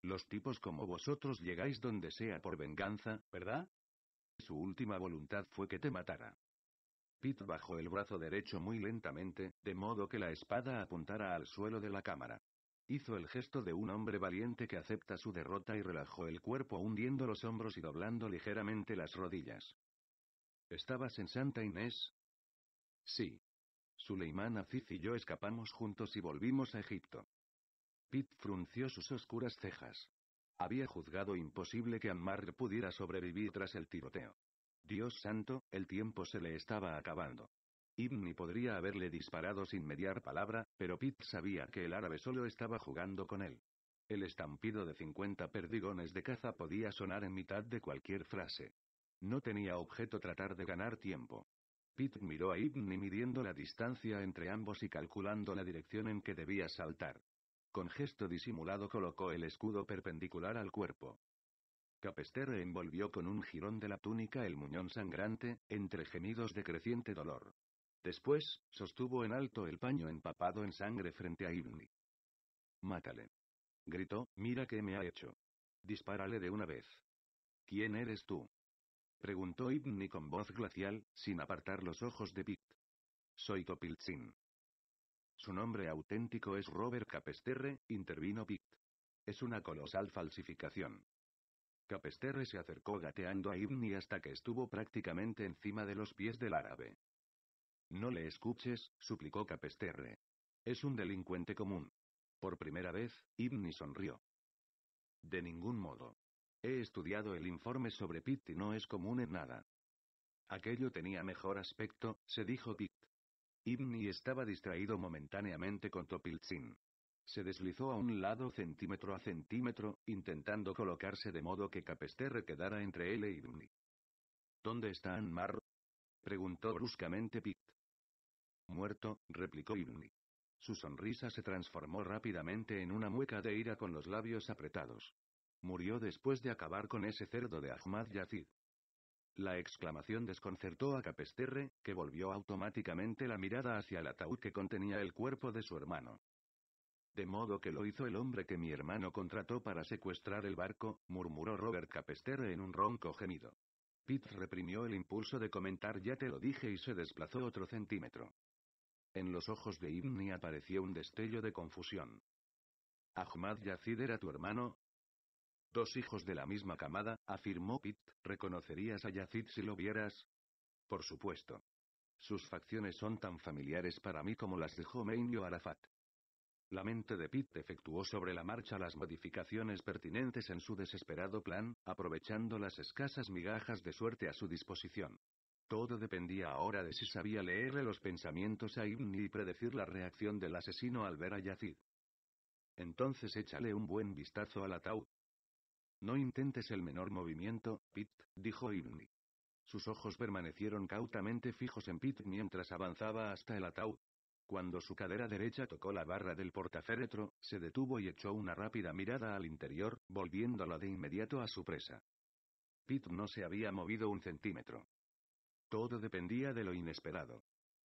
Speaker 1: Los tipos como vosotros llegáis donde sea por venganza, ¿verdad? Su última voluntad fue que te matara. Pitt bajó el brazo derecho muy lentamente, de modo que la espada apuntara al suelo de la cámara. Hizo el gesto de un hombre valiente que acepta su derrota y relajó el cuerpo hundiendo los hombros y doblando ligeramente las rodillas. ¿Estabas en Santa Inés? Sí. Suleiman Aziz y yo escapamos juntos y volvimos a Egipto. Pitt frunció sus oscuras cejas. Había juzgado imposible que Ammar pudiera sobrevivir tras el tiroteo. Dios santo, el tiempo se le estaba acabando. Ibni podría haberle disparado sin mediar palabra, pero Pitt sabía que el árabe solo estaba jugando con él. El estampido de 50 perdigones de caza podía sonar en mitad de cualquier frase. No tenía objeto tratar de ganar tiempo. Pitt miró a Ibni midiendo la distancia entre ambos y calculando la dirección en que debía saltar. Con gesto disimulado colocó el escudo perpendicular al cuerpo. Capesterre envolvió con un jirón de la túnica el muñón sangrante, entre gemidos de creciente dolor. Después, sostuvo en alto el paño empapado en sangre frente a Ibni. Mátale. Gritó, mira qué me ha hecho. Dispárale de una vez. ¿Quién eres tú? Preguntó Ibni con voz glacial, sin apartar los ojos de Pit. Soy Topilzin, su nombre auténtico es Robert Capesterre, intervino Pitt. Es una colosal falsificación. Capesterre se acercó gateando a Ibni hasta que estuvo prácticamente encima de los pies del árabe. No le escuches, suplicó Capesterre. Es un delincuente común. Por primera vez, Ibni sonrió. De ningún modo. He estudiado el informe sobre Pitt y no es común en nada. Aquello tenía mejor aspecto, se dijo Pitt. Ibni estaba distraído momentáneamente con Topilzin. Se deslizó a un lado centímetro a centímetro, intentando colocarse de modo que Capesterre quedara entre él y e Ibni. ¿Dónde está Anmar? preguntó bruscamente Pit. Muerto, replicó Ibni. Su sonrisa se transformó rápidamente en una mueca de ira con los labios apretados. Murió después de acabar con ese cerdo de Ahmad Yazid. La exclamación desconcertó a Capesterre, que volvió automáticamente la mirada hacia el ataúd que contenía el cuerpo de su hermano. De modo que lo hizo el hombre que mi hermano contrató para secuestrar el barco, murmuró Robert Capesterre en un ronco gemido. Pete reprimió el impulso de comentar ya te lo dije y se desplazó otro centímetro. En los ojos de Ibni apareció un destello de confusión. Ahmad Yazid era tu hermano, Dos hijos de la misma camada, afirmó Pitt, ¿reconocerías a yacid si lo vieras? Por supuesto. Sus facciones son tan familiares para mí como las de Jomein o Arafat. La mente de Pitt efectuó sobre la marcha las modificaciones pertinentes en su desesperado plan, aprovechando las escasas migajas de suerte a su disposición. Todo dependía ahora de si sabía leerle los pensamientos a Ibn y predecir la reacción del asesino al ver a yacid Entonces échale un buen vistazo al ataúd, no intentes el menor movimiento, Pitt, dijo Ibni. Sus ojos permanecieron cautamente fijos en Pitt mientras avanzaba hasta el ataúd. Cuando su cadera derecha tocó la barra del portaféretro, se detuvo y echó una rápida mirada al interior, volviéndola de inmediato a su presa. Pitt no se había movido un centímetro. Todo dependía de lo inesperado.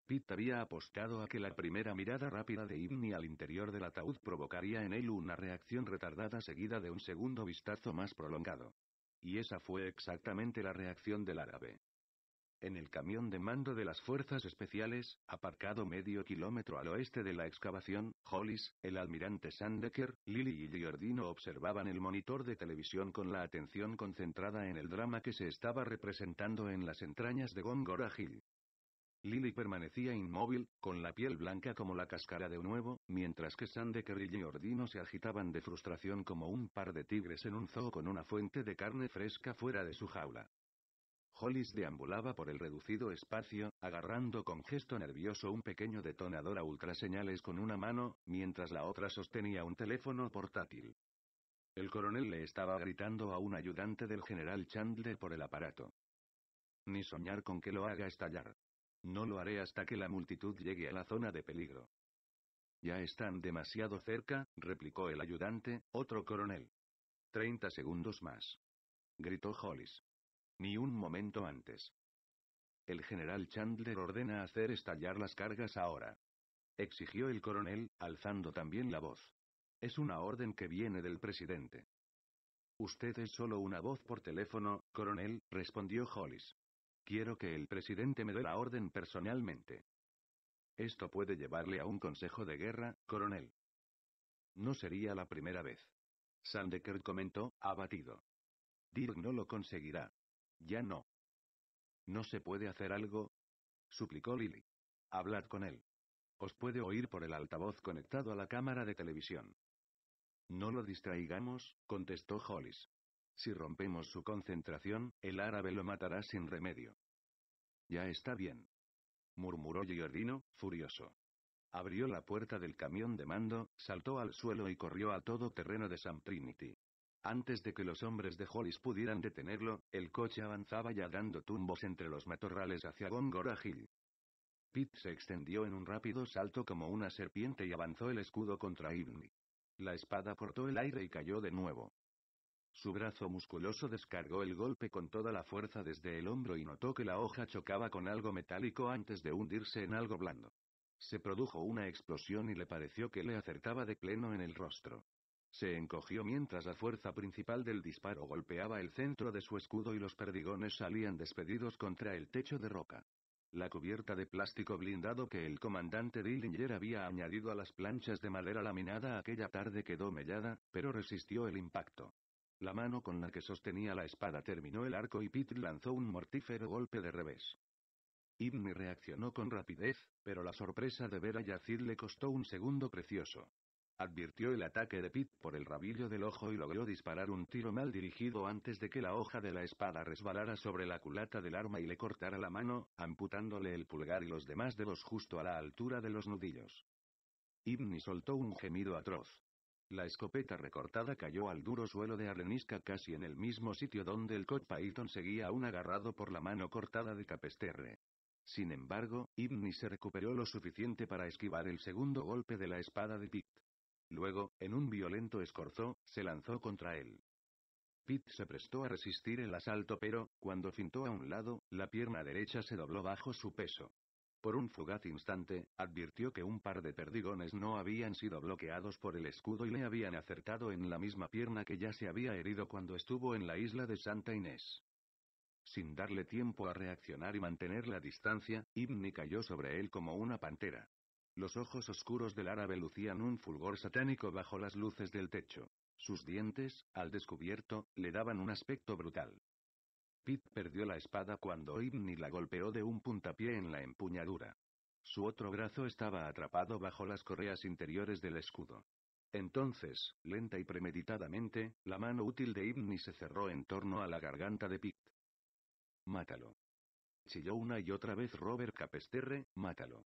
Speaker 1: Pitt había apostado a que la primera mirada rápida de Ibni al interior del ataúd provocaría en él una reacción retardada seguida de un segundo vistazo más prolongado. Y esa fue exactamente la reacción del árabe. En el camión de mando de las fuerzas especiales, aparcado medio kilómetro al oeste de la excavación, Hollis, el almirante Sandecker, Lily y Giordino observaban el monitor de televisión con la atención concentrada en el drama que se estaba representando en las entrañas de Gongora Hill. Lily permanecía inmóvil, con la piel blanca como la cáscara de un huevo, mientras que Sandekerry y Ordino se agitaban de frustración como un par de tigres en un zoo con una fuente de carne fresca fuera de su jaula. Hollis deambulaba por el reducido espacio, agarrando con gesto nervioso un pequeño detonador a ultraseñales con una mano, mientras la otra sostenía un teléfono portátil. El coronel le estaba gritando a un ayudante del general Chandler por el aparato. Ni soñar con que lo haga estallar. No lo haré hasta que la multitud llegue a la zona de peligro. Ya están demasiado cerca, replicó el ayudante, otro coronel. Treinta segundos más. Gritó Hollis. Ni un momento antes. El general Chandler ordena hacer estallar las cargas ahora. Exigió el coronel, alzando también la voz. Es una orden que viene del presidente. Usted es solo una voz por teléfono, coronel, respondió Hollis. Quiero que el presidente me dé la orden personalmente. Esto puede llevarle a un consejo de guerra, coronel. No sería la primera vez. Sandeker comentó, abatido. Dirk no lo conseguirá. Ya no. ¿No se puede hacer algo? suplicó Lily. Hablad con él. Os puede oír por el altavoz conectado a la cámara de televisión. No lo distraigamos, contestó Hollis. Si rompemos su concentración, el árabe lo matará sin remedio. Ya está bien. Murmuró Giordino, furioso. Abrió la puerta del camión de mando, saltó al suelo y corrió a todo terreno de San Trinity. Antes de que los hombres de Hollis pudieran detenerlo, el coche avanzaba ya dando tumbos entre los matorrales hacia Gongora Hill. Pete se extendió en un rápido salto como una serpiente y avanzó el escudo contra Ibni. La espada cortó el aire y cayó de nuevo. Su brazo musculoso descargó el golpe con toda la fuerza desde el hombro y notó que la hoja chocaba con algo metálico antes de hundirse en algo blando. Se produjo una explosión y le pareció que le acertaba de pleno en el rostro. Se encogió mientras la fuerza principal del disparo golpeaba el centro de su escudo y los perdigones salían despedidos contra el techo de roca. La cubierta de plástico blindado que el comandante Dillinger había añadido a las planchas de madera laminada aquella tarde quedó mellada, pero resistió el impacto. La mano con la que sostenía la espada terminó el arco y Pit lanzó un mortífero golpe de revés. Ibni reaccionó con rapidez, pero la sorpresa de ver a Yacid le costó un segundo precioso. Advirtió el ataque de Pit por el rabillo del ojo y logró disparar un tiro mal dirigido antes de que la hoja de la espada resbalara sobre la culata del arma y le cortara la mano, amputándole el pulgar y los demás dedos justo a la altura de los nudillos. Ibni soltó un gemido atroz. La escopeta recortada cayó al duro suelo de arenisca casi en el mismo sitio donde el Cod Python seguía aún agarrado por la mano cortada de Capesterre. Sin embargo, Ibni se recuperó lo suficiente para esquivar el segundo golpe de la espada de Pitt. Luego, en un violento escorzo, se lanzó contra él. Pitt se prestó a resistir el asalto pero, cuando fintó a un lado, la pierna derecha se dobló bajo su peso. Por un fugaz instante, advirtió que un par de perdigones no habían sido bloqueados por el escudo y le habían acertado en la misma pierna que ya se había herido cuando estuvo en la isla de Santa Inés. Sin darle tiempo a reaccionar y mantener la distancia, Ibni cayó sobre él como una pantera. Los ojos oscuros del árabe lucían un fulgor satánico bajo las luces del techo. Sus dientes, al descubierto, le daban un aspecto brutal. Pitt perdió la espada cuando Ibni la golpeó de un puntapié en la empuñadura. Su otro brazo estaba atrapado bajo las correas interiores del escudo. Entonces, lenta y premeditadamente, la mano útil de Ibni se cerró en torno a la garganta de Pitt. Mátalo. Chilló una y otra vez Robert Capesterre, mátalo.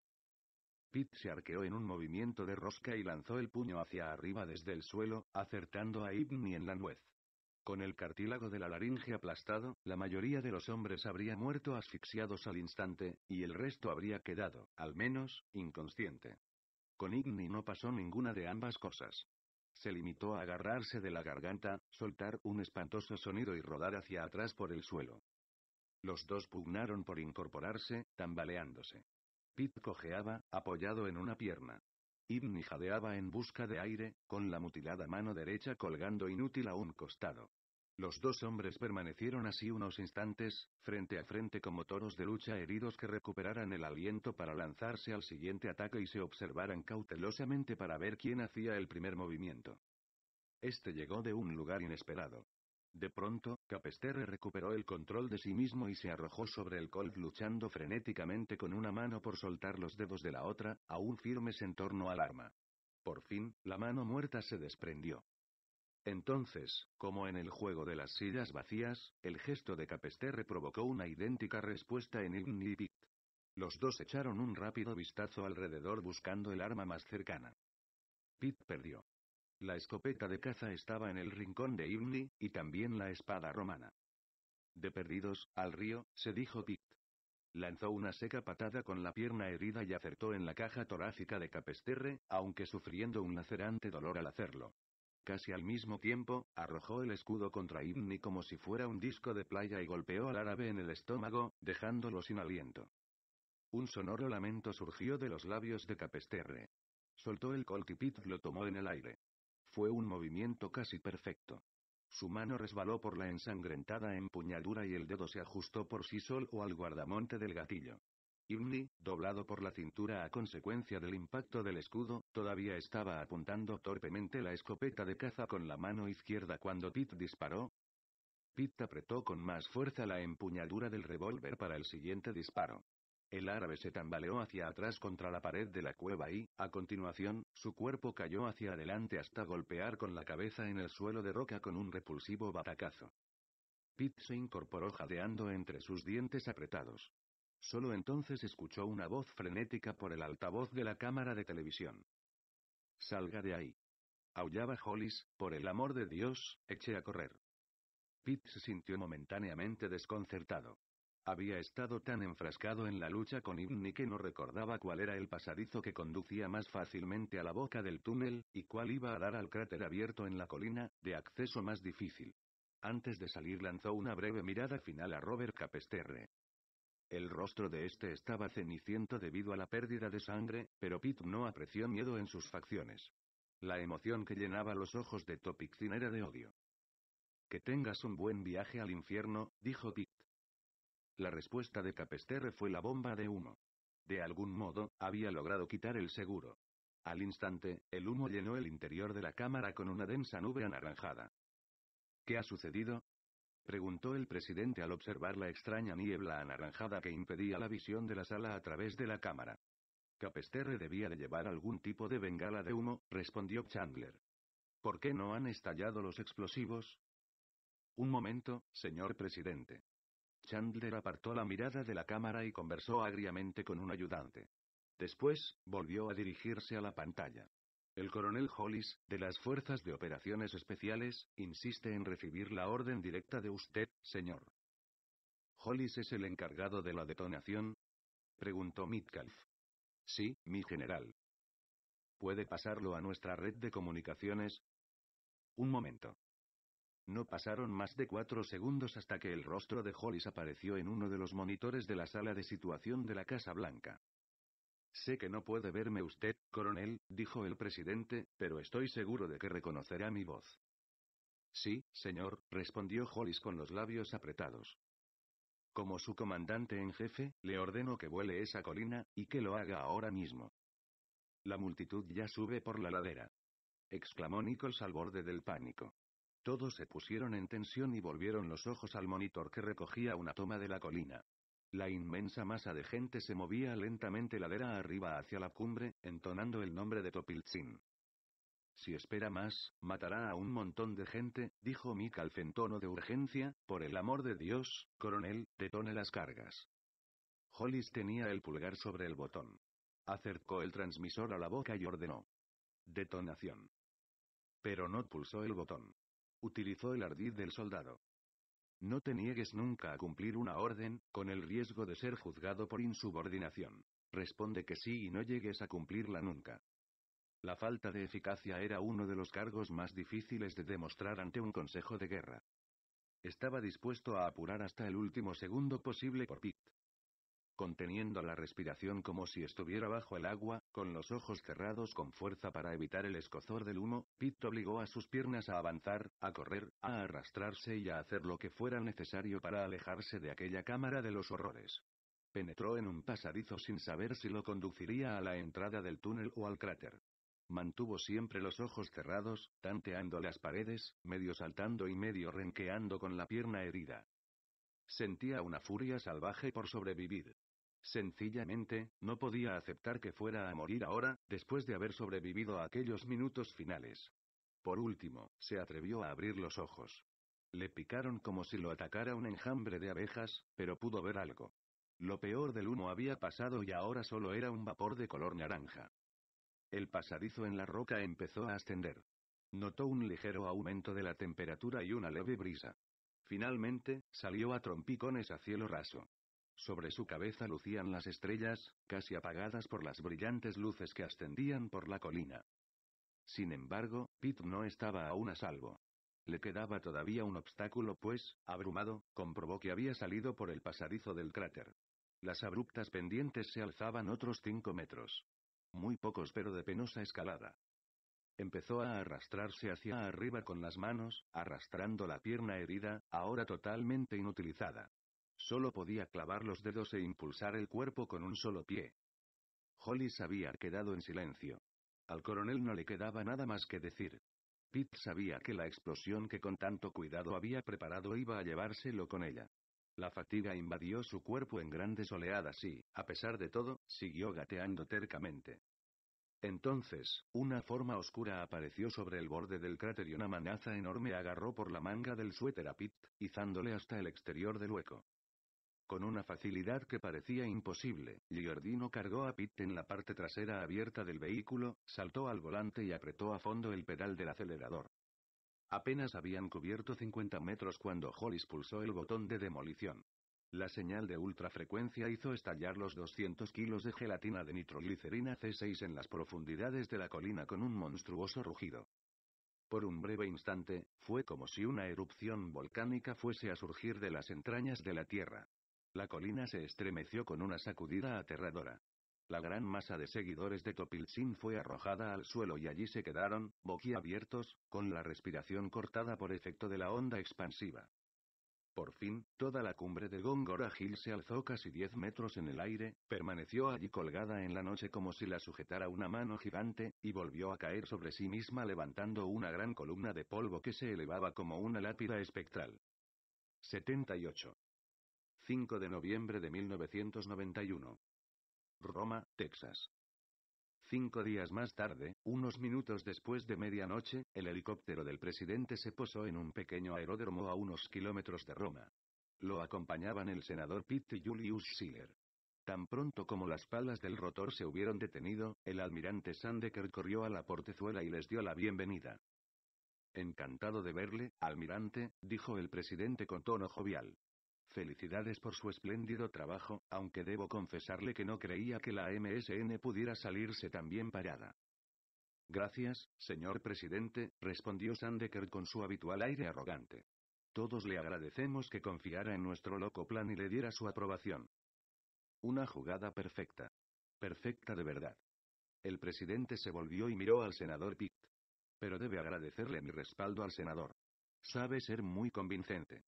Speaker 1: Pitt se arqueó en un movimiento de rosca y lanzó el puño hacia arriba desde el suelo, acertando a Ibni en la nuez. Con el cartílago de la laringe aplastado, la mayoría de los hombres habría muerto asfixiados al instante, y el resto habría quedado, al menos, inconsciente. Con Igni no pasó ninguna de ambas cosas. Se limitó a agarrarse de la garganta, soltar un espantoso sonido y rodar hacia atrás por el suelo. Los dos pugnaron por incorporarse, tambaleándose. Pit cojeaba, apoyado en una pierna. Ibni jadeaba en busca de aire, con la mutilada mano derecha colgando inútil a un costado. Los dos hombres permanecieron así unos instantes, frente a frente como toros de lucha heridos que recuperaran el aliento para lanzarse al siguiente ataque y se observaran cautelosamente para ver quién hacía el primer movimiento. Este llegó de un lugar inesperado. De pronto, Capesterre recuperó el control de sí mismo y se arrojó sobre el Colt luchando frenéticamente con una mano por soltar los dedos de la otra, aún firmes en torno al arma. Por fin, la mano muerta se desprendió. Entonces, como en el juego de las sillas vacías, el gesto de Capesterre provocó una idéntica respuesta en ibni y Pitt. Los dos echaron un rápido vistazo alrededor buscando el arma más cercana. Pitt perdió. La escopeta de caza estaba en el rincón de Ibni, y también la espada romana. De perdidos, al río, se dijo Pitt. Lanzó una seca patada con la pierna herida y acertó en la caja torácica de Capesterre, aunque sufriendo un lacerante dolor al hacerlo. Casi al mismo tiempo, arrojó el escudo contra Ibni como si fuera un disco de playa y golpeó al árabe en el estómago, dejándolo sin aliento. Un sonoro lamento surgió de los labios de Capesterre. Soltó el colt y lo tomó en el aire. Fue un movimiento casi perfecto. Su mano resbaló por la ensangrentada empuñadura y el dedo se ajustó por sí solo al guardamonte del gatillo. Imni, doblado por la cintura a consecuencia del impacto del escudo, todavía estaba apuntando torpemente la escopeta de caza con la mano izquierda cuando Pitt disparó. Pitt apretó con más fuerza la empuñadura del revólver para el siguiente disparo. El árabe se tambaleó hacia atrás contra la pared de la cueva y, a continuación, su cuerpo cayó hacia adelante hasta golpear con la cabeza en el suelo de roca con un repulsivo batacazo. Pitt se incorporó jadeando entre sus dientes apretados. Solo entonces escuchó una voz frenética por el altavoz de la cámara de televisión. Salga de ahí. Aullaba Hollis, por el amor de Dios, eche a correr. Pitt se sintió momentáneamente desconcertado. Había estado tan enfrascado en la lucha con Ibni que no recordaba cuál era el pasadizo que conducía más fácilmente a la boca del túnel, y cuál iba a dar al cráter abierto en la colina, de acceso más difícil. Antes de salir lanzó una breve mirada final a Robert Capesterre. El rostro de este estaba ceniciento debido a la pérdida de sangre, pero Pitt no apreció miedo en sus facciones. La emoción que llenaba los ojos de topic era de odio. Que tengas un buen viaje al infierno, dijo Pete. La respuesta de Capesterre fue la bomba de humo. De algún modo, había logrado quitar el seguro. Al instante, el humo llenó el interior de la cámara con una densa nube anaranjada. ¿Qué ha sucedido? preguntó el presidente al observar la extraña niebla anaranjada que impedía la visión de la sala a través de la cámara. Capesterre debía de llevar algún tipo de bengala de humo, respondió Chandler. ¿Por qué no han estallado los explosivos? Un momento, señor presidente. Chandler apartó la mirada de la cámara y conversó agriamente con un ayudante. Después, volvió a dirigirse a la pantalla. El coronel Hollis, de las Fuerzas de Operaciones Especiales, insiste en recibir la orden directa de usted, señor. ¿Hollis es el encargado de la detonación? preguntó Midcalf. Sí, mi general. ¿Puede pasarlo a nuestra red de comunicaciones? Un momento. No pasaron más de cuatro segundos hasta que el rostro de Hollis apareció en uno de los monitores de la sala de situación de la Casa Blanca. Sé que no puede verme usted, coronel, dijo el presidente, pero estoy seguro de que reconocerá mi voz. Sí, señor, respondió Hollis con los labios apretados. Como su comandante en jefe, le ordeno que vuele esa colina, y que lo haga ahora mismo. La multitud ya sube por la ladera. exclamó Nichols al borde del pánico. Todos se pusieron en tensión y volvieron los ojos al monitor que recogía una toma de la colina. La inmensa masa de gente se movía lentamente ladera arriba hacia la cumbre, entonando el nombre de Topiltzin. Si espera más, matará a un montón de gente, dijo Mick en tono de urgencia, por el amor de Dios, coronel, detone las cargas. Hollis tenía el pulgar sobre el botón. Acercó el transmisor a la boca y ordenó. Detonación. Pero no pulsó el botón. Utilizó el ardid del soldado. No te niegues nunca a cumplir una orden, con el riesgo de ser juzgado por insubordinación. Responde que sí y no llegues a cumplirla nunca. La falta de eficacia era uno de los cargos más difíciles de demostrar ante un consejo de guerra. Estaba dispuesto a apurar hasta el último segundo posible por Pitt. Conteniendo la respiración como si estuviera bajo el agua, con los ojos cerrados con fuerza para evitar el escozor del humo, Pitt obligó a sus piernas a avanzar, a correr, a arrastrarse y a hacer lo que fuera necesario para alejarse de aquella cámara de los horrores. Penetró en un pasadizo sin saber si lo conduciría a la entrada del túnel o al cráter. Mantuvo siempre los ojos cerrados, tanteando las paredes, medio saltando y medio renqueando con la pierna herida. Sentía una furia salvaje por sobrevivir. Sencillamente, no podía aceptar que fuera a morir ahora, después de haber sobrevivido a aquellos minutos finales. Por último, se atrevió a abrir los ojos. Le picaron como si lo atacara un enjambre de abejas, pero pudo ver algo. Lo peor del humo había pasado y ahora solo era un vapor de color naranja. El pasadizo en la roca empezó a ascender. Notó un ligero aumento de la temperatura y una leve brisa. Finalmente, salió a trompicones a cielo raso. Sobre su cabeza lucían las estrellas, casi apagadas por las brillantes luces que ascendían por la colina. Sin embargo, Pete no estaba aún a salvo. Le quedaba todavía un obstáculo, pues, abrumado, comprobó que había salido por el pasadizo del cráter. Las abruptas pendientes se alzaban otros cinco metros. Muy pocos pero de penosa escalada. Empezó a arrastrarse hacia arriba con las manos, arrastrando la pierna herida, ahora totalmente inutilizada. Solo podía clavar los dedos e impulsar el cuerpo con un solo pie. Hollis había quedado en silencio. Al coronel no le quedaba nada más que decir. Pitt sabía que la explosión que con tanto cuidado había preparado iba a llevárselo con ella. La fatiga invadió su cuerpo en grandes oleadas y, a pesar de todo, siguió gateando tercamente. Entonces, una forma oscura apareció sobre el borde del cráter y una manaza enorme agarró por la manga del suéter a Pitt, izándole hasta el exterior del hueco. Con una facilidad que parecía imposible, Giordino cargó a Pitt en la parte trasera abierta del vehículo, saltó al volante y apretó a fondo el pedal del acelerador. Apenas habían cubierto 50 metros cuando Hollis pulsó el botón de demolición. La señal de ultrafrecuencia hizo estallar los 200 kilos de gelatina de nitroglicerina C6 en las profundidades de la colina con un monstruoso rugido. Por un breve instante, fue como si una erupción volcánica fuese a surgir de las entrañas de la Tierra. La colina se estremeció con una sacudida aterradora. La gran masa de seguidores de Topilchin fue arrojada al suelo y allí se quedaron, boquiabiertos, con la respiración cortada por efecto de la onda expansiva. Por fin, toda la cumbre de Gongora Hill se alzó casi 10 metros en el aire, permaneció allí colgada en la noche como si la sujetara una mano gigante, y volvió a caer sobre sí misma levantando una gran columna de polvo que se elevaba como una lápida espectral. 78. 5 de noviembre de 1991. Roma, Texas. Cinco días más tarde, unos minutos después de medianoche, el helicóptero del presidente se posó en un pequeño aeródromo a unos kilómetros de Roma. Lo acompañaban el senador Pete y Julius Schiller. Tan pronto como las palas del rotor se hubieron detenido, el almirante Sandeker corrió a la portezuela y les dio la bienvenida. Encantado de verle, almirante, dijo el presidente con tono jovial. Felicidades por su espléndido trabajo, aunque debo confesarle que no creía que la MSN pudiera salirse tan bien parada. Gracias, señor presidente, respondió Sandeker con su habitual aire arrogante. Todos le agradecemos que confiara en nuestro loco plan y le diera su aprobación. Una jugada perfecta. Perfecta de verdad. El presidente se volvió y miró al senador Pitt. Pero debe agradecerle mi respaldo al senador. Sabe ser muy convincente.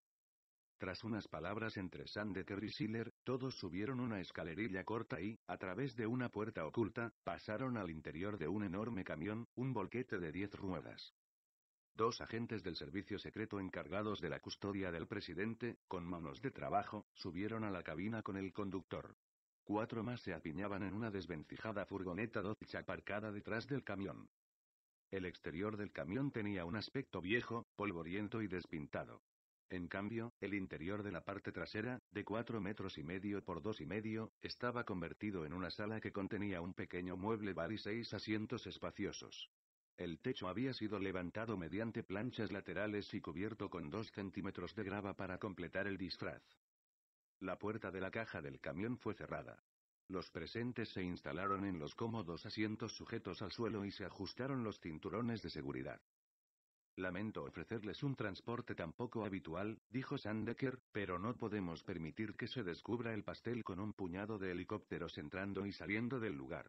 Speaker 1: Tras unas palabras entre Sandecker y Schiller, todos subieron una escalerilla corta y, a través de una puerta oculta, pasaron al interior de un enorme camión, un volquete de diez ruedas. Dos agentes del servicio secreto encargados de la custodia del presidente, con manos de trabajo, subieron a la cabina con el conductor. Cuatro más se apiñaban en una desvencijada furgoneta Dodge aparcada detrás del camión. El exterior del camión tenía un aspecto viejo, polvoriento y despintado. En cambio, el interior de la parte trasera, de 4 metros y medio por dos y medio, estaba convertido en una sala que contenía un pequeño mueble bar y seis asientos espaciosos. El techo había sido levantado mediante planchas laterales y cubierto con 2 centímetros de grava para completar el disfraz. La puerta de la caja del camión fue cerrada. Los presentes se instalaron en los cómodos asientos sujetos al suelo y se ajustaron los cinturones de seguridad. Lamento ofrecerles un transporte tan poco habitual, dijo Sandecker, pero no podemos permitir que se descubra el pastel con un puñado de helicópteros entrando y saliendo del lugar.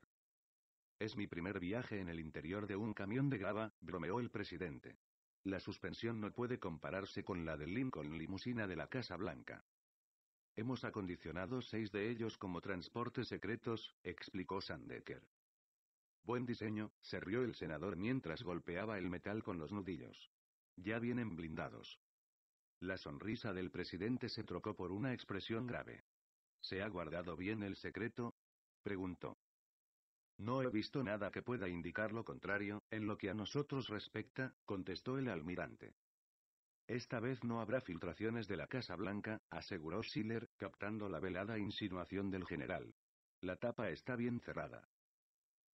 Speaker 1: Es mi primer viaje en el interior de un camión de grava, bromeó el presidente. La suspensión no puede compararse con la del Lincoln limusina de la Casa Blanca. Hemos acondicionado seis de ellos como transportes secretos, explicó Sandecker. Buen diseño, se rió el senador mientras golpeaba el metal con los nudillos. Ya vienen blindados. La sonrisa del presidente se trocó por una expresión grave. ¿Se ha guardado bien el secreto? preguntó. No he visto nada que pueda indicar lo contrario, en lo que a nosotros respecta, contestó el almirante. Esta vez no habrá filtraciones de la Casa Blanca, aseguró Schiller, captando la velada insinuación del general. La tapa está bien cerrada.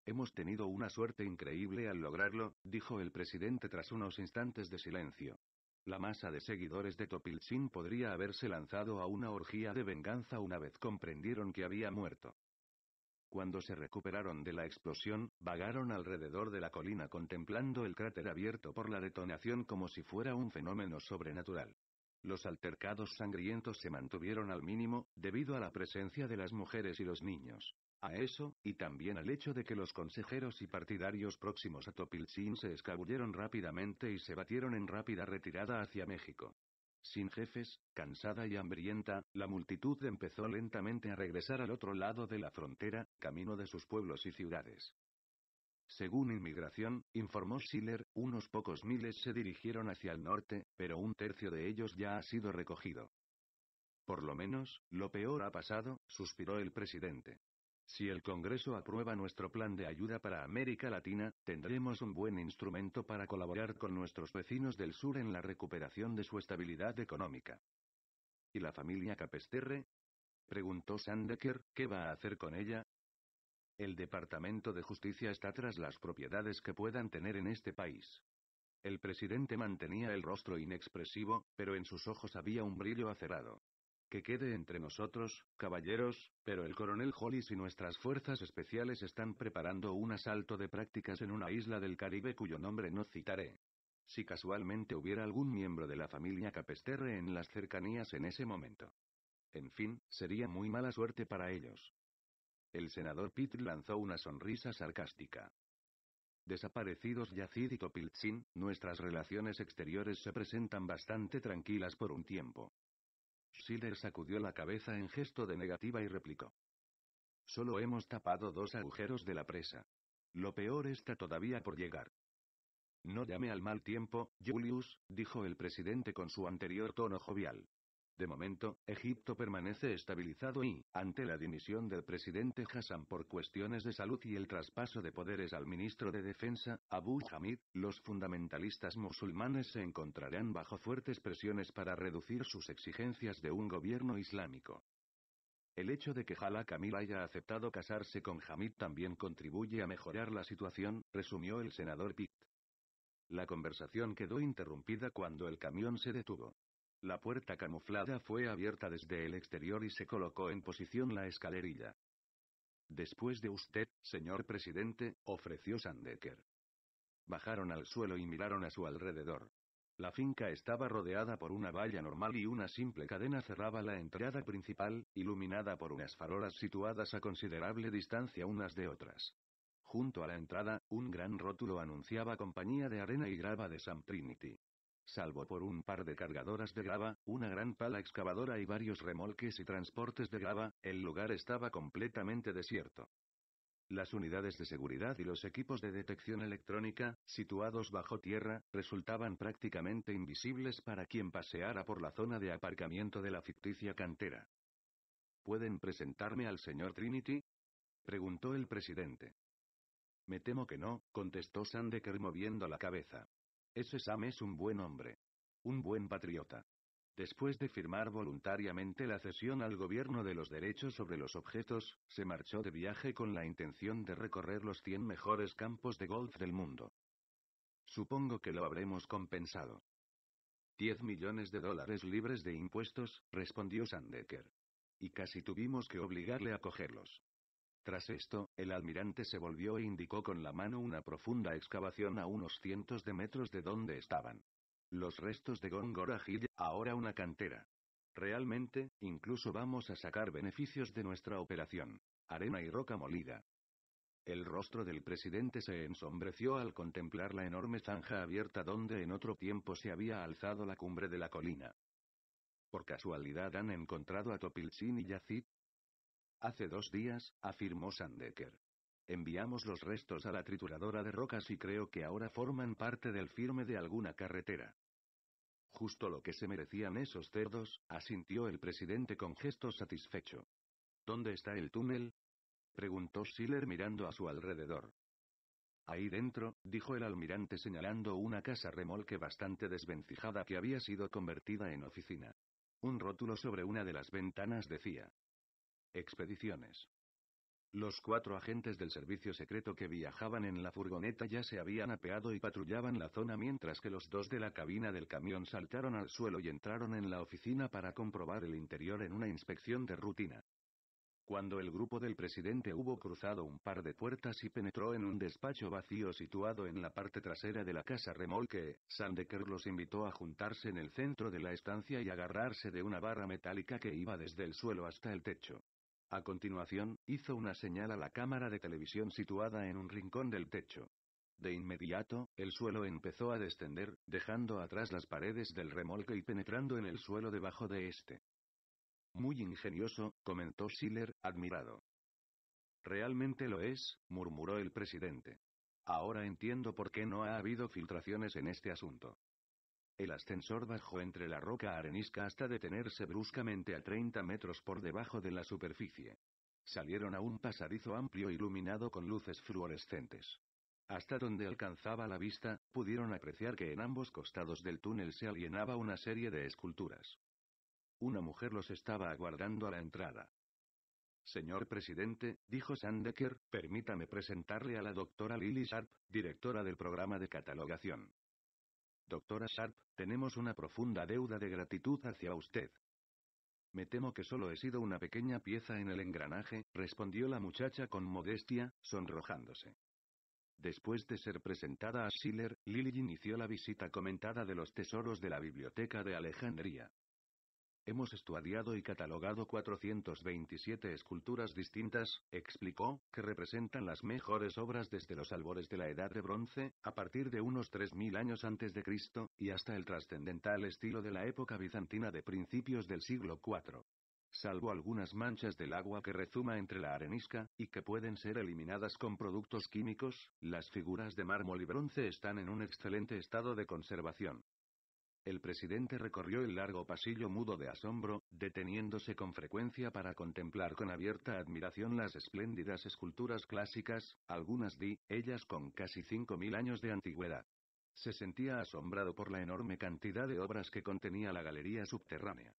Speaker 1: Hemos tenido una suerte increíble al lograrlo, dijo el presidente tras unos instantes de silencio. La masa de seguidores de Topilchín podría haberse lanzado a una orgía de venganza una vez comprendieron que había muerto. Cuando se recuperaron de la explosión, vagaron alrededor de la colina contemplando el cráter abierto por la detonación como si fuera un fenómeno sobrenatural. Los altercados sangrientos se mantuvieron al mínimo, debido a la presencia de las mujeres y los niños. A eso, y también al hecho de que los consejeros y partidarios próximos a Topilchín se escabulleron rápidamente y se batieron en rápida retirada hacia México. Sin jefes, cansada y hambrienta, la multitud empezó lentamente a regresar al otro lado de la frontera, camino de sus pueblos y ciudades. Según Inmigración, informó Schiller, unos pocos miles se dirigieron hacia el norte, pero un tercio de ellos ya ha sido recogido. Por lo menos, lo peor ha pasado, suspiró el presidente. Si el Congreso aprueba nuestro plan de ayuda para América Latina, tendremos un buen instrumento para colaborar con nuestros vecinos del sur en la recuperación de su estabilidad económica. ¿Y la familia Capesterre? Preguntó Sandecker, ¿qué va a hacer con ella? El Departamento de Justicia está tras las propiedades que puedan tener en este país. El presidente mantenía el rostro inexpresivo, pero en sus ojos había un brillo acerado. Que quede entre nosotros, caballeros, pero el coronel Hollis y nuestras fuerzas especiales están preparando un asalto de prácticas en una isla del Caribe cuyo nombre no citaré. Si casualmente hubiera algún miembro de la familia Capesterre en las cercanías en ese momento. En fin, sería muy mala suerte para ellos. El senador Pitt lanzó una sonrisa sarcástica. Desaparecidos Yacid y Topiltzin, nuestras relaciones exteriores se presentan bastante tranquilas por un tiempo. Schiller sacudió la cabeza en gesto de negativa y replicó. Solo hemos tapado dos agujeros de la presa. Lo peor está todavía por llegar. No llame al mal tiempo, Julius, dijo el presidente con su anterior tono jovial. De momento, Egipto permanece estabilizado y, ante la dimisión del presidente Hassan por cuestiones de salud y el traspaso de poderes al ministro de Defensa, Abu Hamid, los fundamentalistas musulmanes se encontrarán bajo fuertes presiones para reducir sus exigencias de un gobierno islámico. El hecho de que Jala Kamil haya aceptado casarse con Hamid también contribuye a mejorar la situación, resumió el senador Pitt. La conversación quedó interrumpida cuando el camión se detuvo. La puerta camuflada fue abierta desde el exterior y se colocó en posición la escalerilla. Después de usted, señor presidente, ofreció Sandecker. Bajaron al suelo y miraron a su alrededor. La finca estaba rodeada por una valla normal y una simple cadena cerraba la entrada principal, iluminada por unas farolas situadas a considerable distancia unas de otras. Junto a la entrada, un gran rótulo anunciaba Compañía de Arena y Grava de Sam Trinity salvo por un par de cargadoras de grava, una gran pala excavadora y varios remolques y transportes de grava, el lugar estaba completamente desierto. Las unidades de seguridad y los equipos de detección electrónica, situados bajo tierra, resultaban prácticamente invisibles para quien paseara por la zona de aparcamiento de la ficticia cantera. ¿Pueden presentarme al señor Trinity? preguntó el presidente. Me temo que no, contestó Sandeker moviendo la cabeza. Ese Sam es un buen hombre. Un buen patriota. Después de firmar voluntariamente la cesión al gobierno de los derechos sobre los objetos, se marchó de viaje con la intención de recorrer los 100 mejores campos de golf del mundo. Supongo que lo habremos compensado. 10 millones de dólares libres de impuestos, respondió Sandecker. Y casi tuvimos que obligarle a cogerlos. Tras esto, el almirante se volvió e indicó con la mano una profunda excavación a unos cientos de metros de donde estaban. Los restos de Gongora Hill, ahora una cantera. Realmente, incluso vamos a sacar beneficios de nuestra operación. Arena y roca molida. El rostro del presidente se ensombreció al contemplar la enorme zanja abierta donde en otro tiempo se había alzado la cumbre de la colina. Por casualidad han encontrado a Topilchin y Yazid, Hace dos días, afirmó Sandecker. Enviamos los restos a la trituradora de rocas y creo que ahora forman parte del firme de alguna carretera. Justo lo que se merecían esos cerdos, asintió el presidente con gesto satisfecho. ¿Dónde está el túnel? preguntó Schiller mirando a su alrededor. Ahí dentro, dijo el almirante señalando una casa remolque bastante desvencijada que había sido convertida en oficina. Un rótulo sobre una de las ventanas decía, Expediciones. Los cuatro agentes del servicio secreto que viajaban en la furgoneta ya se habían apeado y patrullaban la zona mientras que los dos de la cabina del camión saltaron al suelo y entraron en la oficina para comprobar el interior en una inspección de rutina. Cuando el grupo del presidente hubo cruzado un par de puertas y penetró en un despacho vacío situado en la parte trasera de la casa remolque, Sandeker los invitó a juntarse en el centro de la estancia y agarrarse de una barra metálica que iba desde el suelo hasta el techo. A continuación, hizo una señal a la cámara de televisión situada en un rincón del techo. De inmediato, el suelo empezó a descender, dejando atrás las paredes del remolque y penetrando en el suelo debajo de este. Muy ingenioso, comentó Schiller, admirado. Realmente lo es, murmuró el presidente. Ahora entiendo por qué no ha habido filtraciones en este asunto. El ascensor bajó entre la roca arenisca hasta detenerse bruscamente a 30 metros por debajo de la superficie. Salieron a un pasadizo amplio iluminado con luces fluorescentes. Hasta donde alcanzaba la vista, pudieron apreciar que en ambos costados del túnel se alienaba una serie de esculturas. Una mujer los estaba aguardando a la entrada. Señor presidente, dijo Sandecker, permítame presentarle a la doctora Lily Sharp, directora del programa de catalogación. Doctora Sharp, tenemos una profunda deuda de gratitud hacia usted. Me temo que solo he sido una pequeña pieza en el engranaje, respondió la muchacha con modestia, sonrojándose. Después de ser presentada a Schiller, Lily inició la visita comentada de los tesoros de la biblioteca de Alejandría. Hemos estudiado y catalogado 427 esculturas distintas, explicó, que representan las mejores obras desde los albores de la Edad de Bronce, a partir de unos 3.000 años antes de Cristo, y hasta el trascendental estilo de la época bizantina de principios del siglo IV. Salvo algunas manchas del agua que rezuma entre la arenisca, y que pueden ser eliminadas con productos químicos, las figuras de mármol y bronce están en un excelente estado de conservación. El presidente recorrió el largo pasillo mudo de asombro, deteniéndose con frecuencia para contemplar con abierta admiración las espléndidas esculturas clásicas, algunas di, ellas con casi 5.000 años de antigüedad. Se sentía asombrado por la enorme cantidad de obras que contenía la galería subterránea.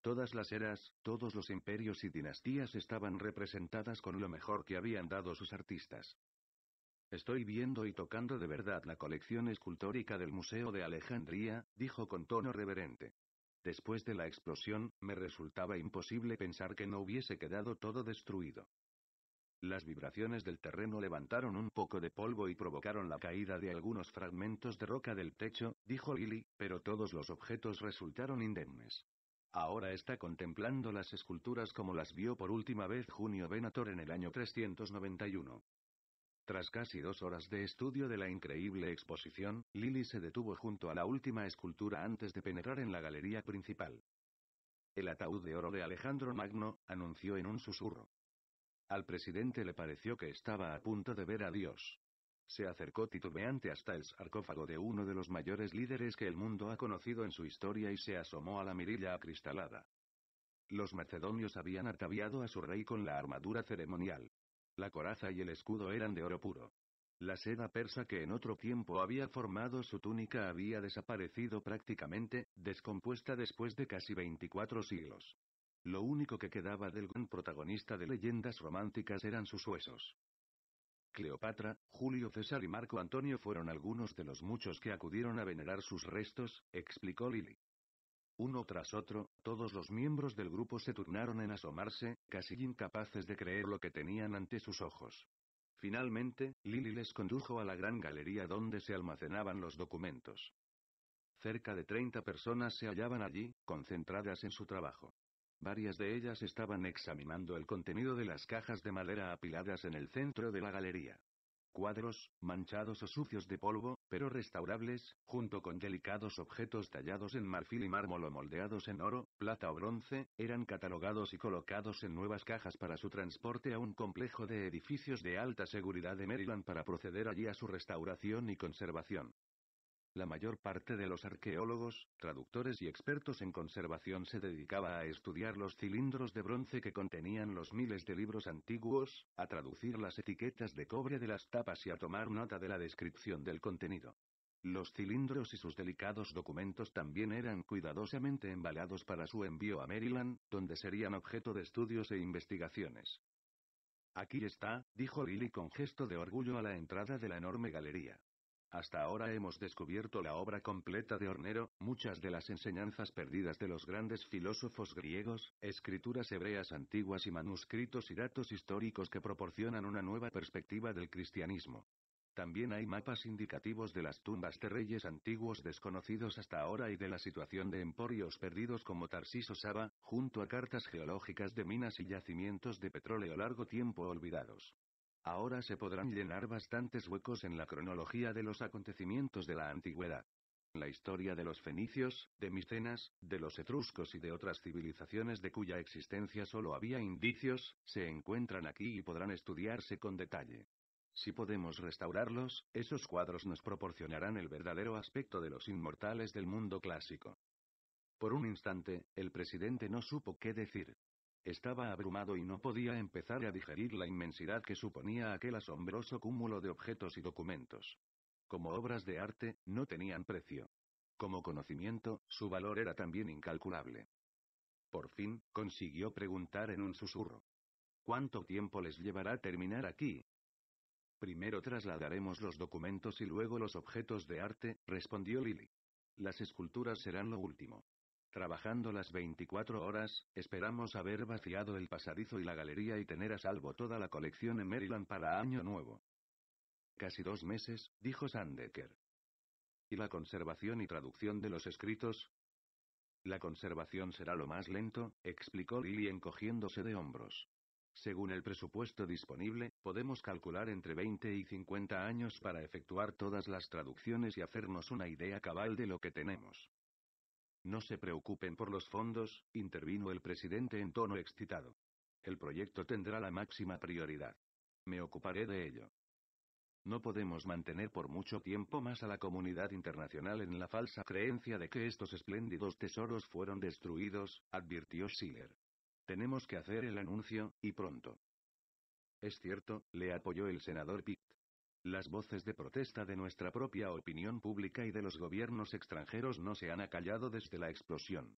Speaker 1: Todas las eras, todos los imperios y dinastías estaban representadas con lo mejor que habían dado sus artistas. Estoy viendo y tocando de verdad la colección escultórica del Museo de Alejandría, dijo con tono reverente. Después de la explosión, me resultaba imposible pensar que no hubiese quedado todo destruido. Las vibraciones del terreno levantaron un poco de polvo y provocaron la caída de algunos fragmentos de roca del techo, dijo Lily, pero todos los objetos resultaron indemnes. Ahora está contemplando las esculturas como las vio por última vez Junio Venator en el año 391. Tras casi dos horas de estudio de la increíble exposición, Lily se detuvo junto a la última escultura antes de penetrar en la galería principal. El ataúd de oro de Alejandro Magno, anunció en un susurro. Al presidente le pareció que estaba a punto de ver a Dios. Se acercó titubeante hasta el sarcófago de uno de los mayores líderes que el mundo ha conocido en su historia y se asomó a la mirilla acristalada. Los macedonios habían ataviado a su rey con la armadura ceremonial. La coraza y el escudo eran de oro puro. La seda persa que en otro tiempo había formado su túnica había desaparecido prácticamente, descompuesta después de casi 24 siglos. Lo único que quedaba del gran protagonista de leyendas románticas eran sus huesos. Cleopatra, Julio César y Marco Antonio fueron algunos de los muchos que acudieron a venerar sus restos, explicó Lily. Uno tras otro, todos los miembros del grupo se turnaron en asomarse, casi incapaces de creer lo que tenían ante sus ojos. Finalmente, Lily les condujo a la gran galería donde se almacenaban los documentos. Cerca de 30 personas se hallaban allí, concentradas en su trabajo. Varias de ellas estaban examinando el contenido de las cajas de madera apiladas en el centro de la galería cuadros, manchados o sucios de polvo, pero restaurables, junto con delicados objetos tallados en marfil y mármol o moldeados en oro, plata o bronce, eran catalogados y colocados en nuevas cajas para su transporte a un complejo de edificios de alta seguridad de Maryland para proceder allí a su restauración y conservación. La mayor parte de los arqueólogos, traductores y expertos en conservación se dedicaba a estudiar los cilindros de bronce que contenían los miles de libros antiguos, a traducir las etiquetas de cobre de las tapas y a tomar nota de la descripción del contenido. Los cilindros y sus delicados documentos también eran cuidadosamente embalados para su envío a Maryland, donde serían objeto de estudios e investigaciones. Aquí está, dijo Lily con gesto de orgullo a la entrada de la enorme galería. Hasta ahora hemos descubierto la obra completa de Hornero, muchas de las enseñanzas perdidas de los grandes filósofos griegos, escrituras hebreas antiguas y manuscritos y datos históricos que proporcionan una nueva perspectiva del cristianismo. También hay mapas indicativos de las tumbas de reyes antiguos desconocidos hasta ahora y de la situación de emporios perdidos como o Saba, junto a cartas geológicas de minas y yacimientos de petróleo largo tiempo olvidados. Ahora se podrán llenar bastantes huecos en la cronología de los acontecimientos de la antigüedad. La historia de los fenicios, de Micenas, de los etruscos y de otras civilizaciones de cuya existencia solo había indicios, se encuentran aquí y podrán estudiarse con detalle. Si podemos restaurarlos, esos cuadros nos proporcionarán el verdadero aspecto de los inmortales del mundo clásico. Por un instante, el presidente no supo qué decir. Estaba abrumado y no podía empezar a digerir la inmensidad que suponía aquel asombroso cúmulo de objetos y documentos. Como obras de arte, no tenían precio. Como conocimiento, su valor era también incalculable. Por fin, consiguió preguntar en un susurro. ¿Cuánto tiempo les llevará terminar aquí? Primero trasladaremos los documentos y luego los objetos de arte, respondió Lily. Las esculturas serán lo último. Trabajando las 24 horas, esperamos haber vaciado el pasadizo y la galería y tener a salvo toda la colección en Maryland para Año Nuevo. Casi dos meses, dijo Sandecker. ¿Y la conservación y traducción de los escritos? La conservación será lo más lento, explicó Lily encogiéndose de hombros. Según el presupuesto disponible, podemos calcular entre 20 y 50 años para efectuar todas las traducciones y hacernos una idea cabal de lo que tenemos. No se preocupen por los fondos, intervino el presidente en tono excitado. El proyecto tendrá la máxima prioridad. Me ocuparé de ello. No podemos mantener por mucho tiempo más a la comunidad internacional en la falsa creencia de que estos espléndidos tesoros fueron destruidos, advirtió Schiller. Tenemos que hacer el anuncio, y pronto. Es cierto, le apoyó el senador Pitt. Las voces de protesta de nuestra propia opinión pública y de los gobiernos extranjeros no se han acallado desde la explosión.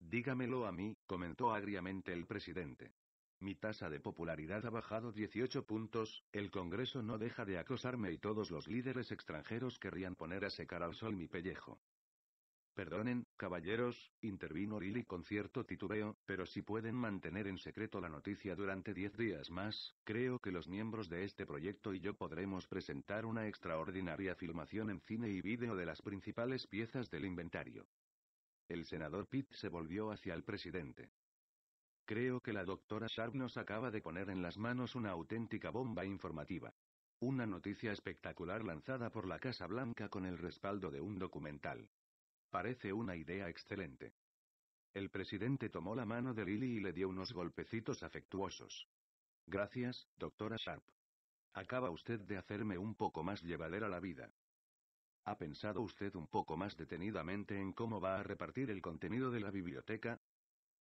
Speaker 1: Dígamelo a mí, comentó agriamente el presidente. Mi tasa de popularidad ha bajado 18 puntos, el Congreso no deja de acosarme y todos los líderes extranjeros querrían poner a secar al sol mi pellejo. Perdonen, caballeros, intervino Lily con cierto titubeo, pero si pueden mantener en secreto la noticia durante diez días más, creo que los miembros de este proyecto y yo podremos presentar una extraordinaria filmación en cine y vídeo de las principales piezas del inventario. El senador Pitt se volvió hacia el presidente. Creo que la doctora Sharp nos acaba de poner en las manos una auténtica bomba informativa. Una noticia espectacular lanzada por la Casa Blanca con el respaldo de un documental. Parece una idea excelente. El presidente tomó la mano de Lily y le dio unos golpecitos afectuosos. Gracias, doctora Sharp. Acaba usted de hacerme un poco más llevadera la vida. ¿Ha pensado usted un poco más detenidamente en cómo va a repartir el contenido de la biblioteca?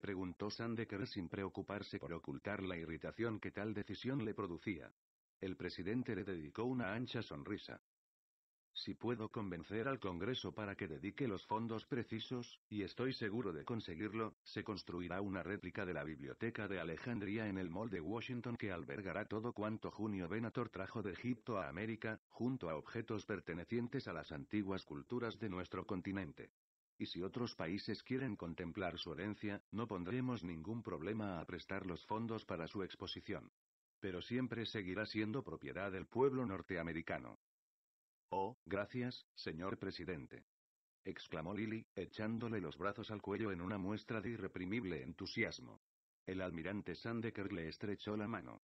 Speaker 1: Preguntó Sandecker sin preocuparse por ocultar la irritación que tal decisión le producía. El presidente le dedicó una ancha sonrisa. Si puedo convencer al Congreso para que dedique los fondos precisos, y estoy seguro de conseguirlo, se construirá una réplica de la Biblioteca de Alejandría en el Mall de Washington que albergará todo cuanto Junio Venator trajo de Egipto a América, junto a objetos pertenecientes a las antiguas culturas de nuestro continente. Y si otros países quieren contemplar su herencia, no pondremos ningún problema a prestar los fondos para su exposición. Pero siempre seguirá siendo propiedad del pueblo norteamericano. Oh, gracias, señor presidente. exclamó Lily, echándole los brazos al cuello en una muestra de irreprimible entusiasmo. El almirante Sandeker le estrechó la mano.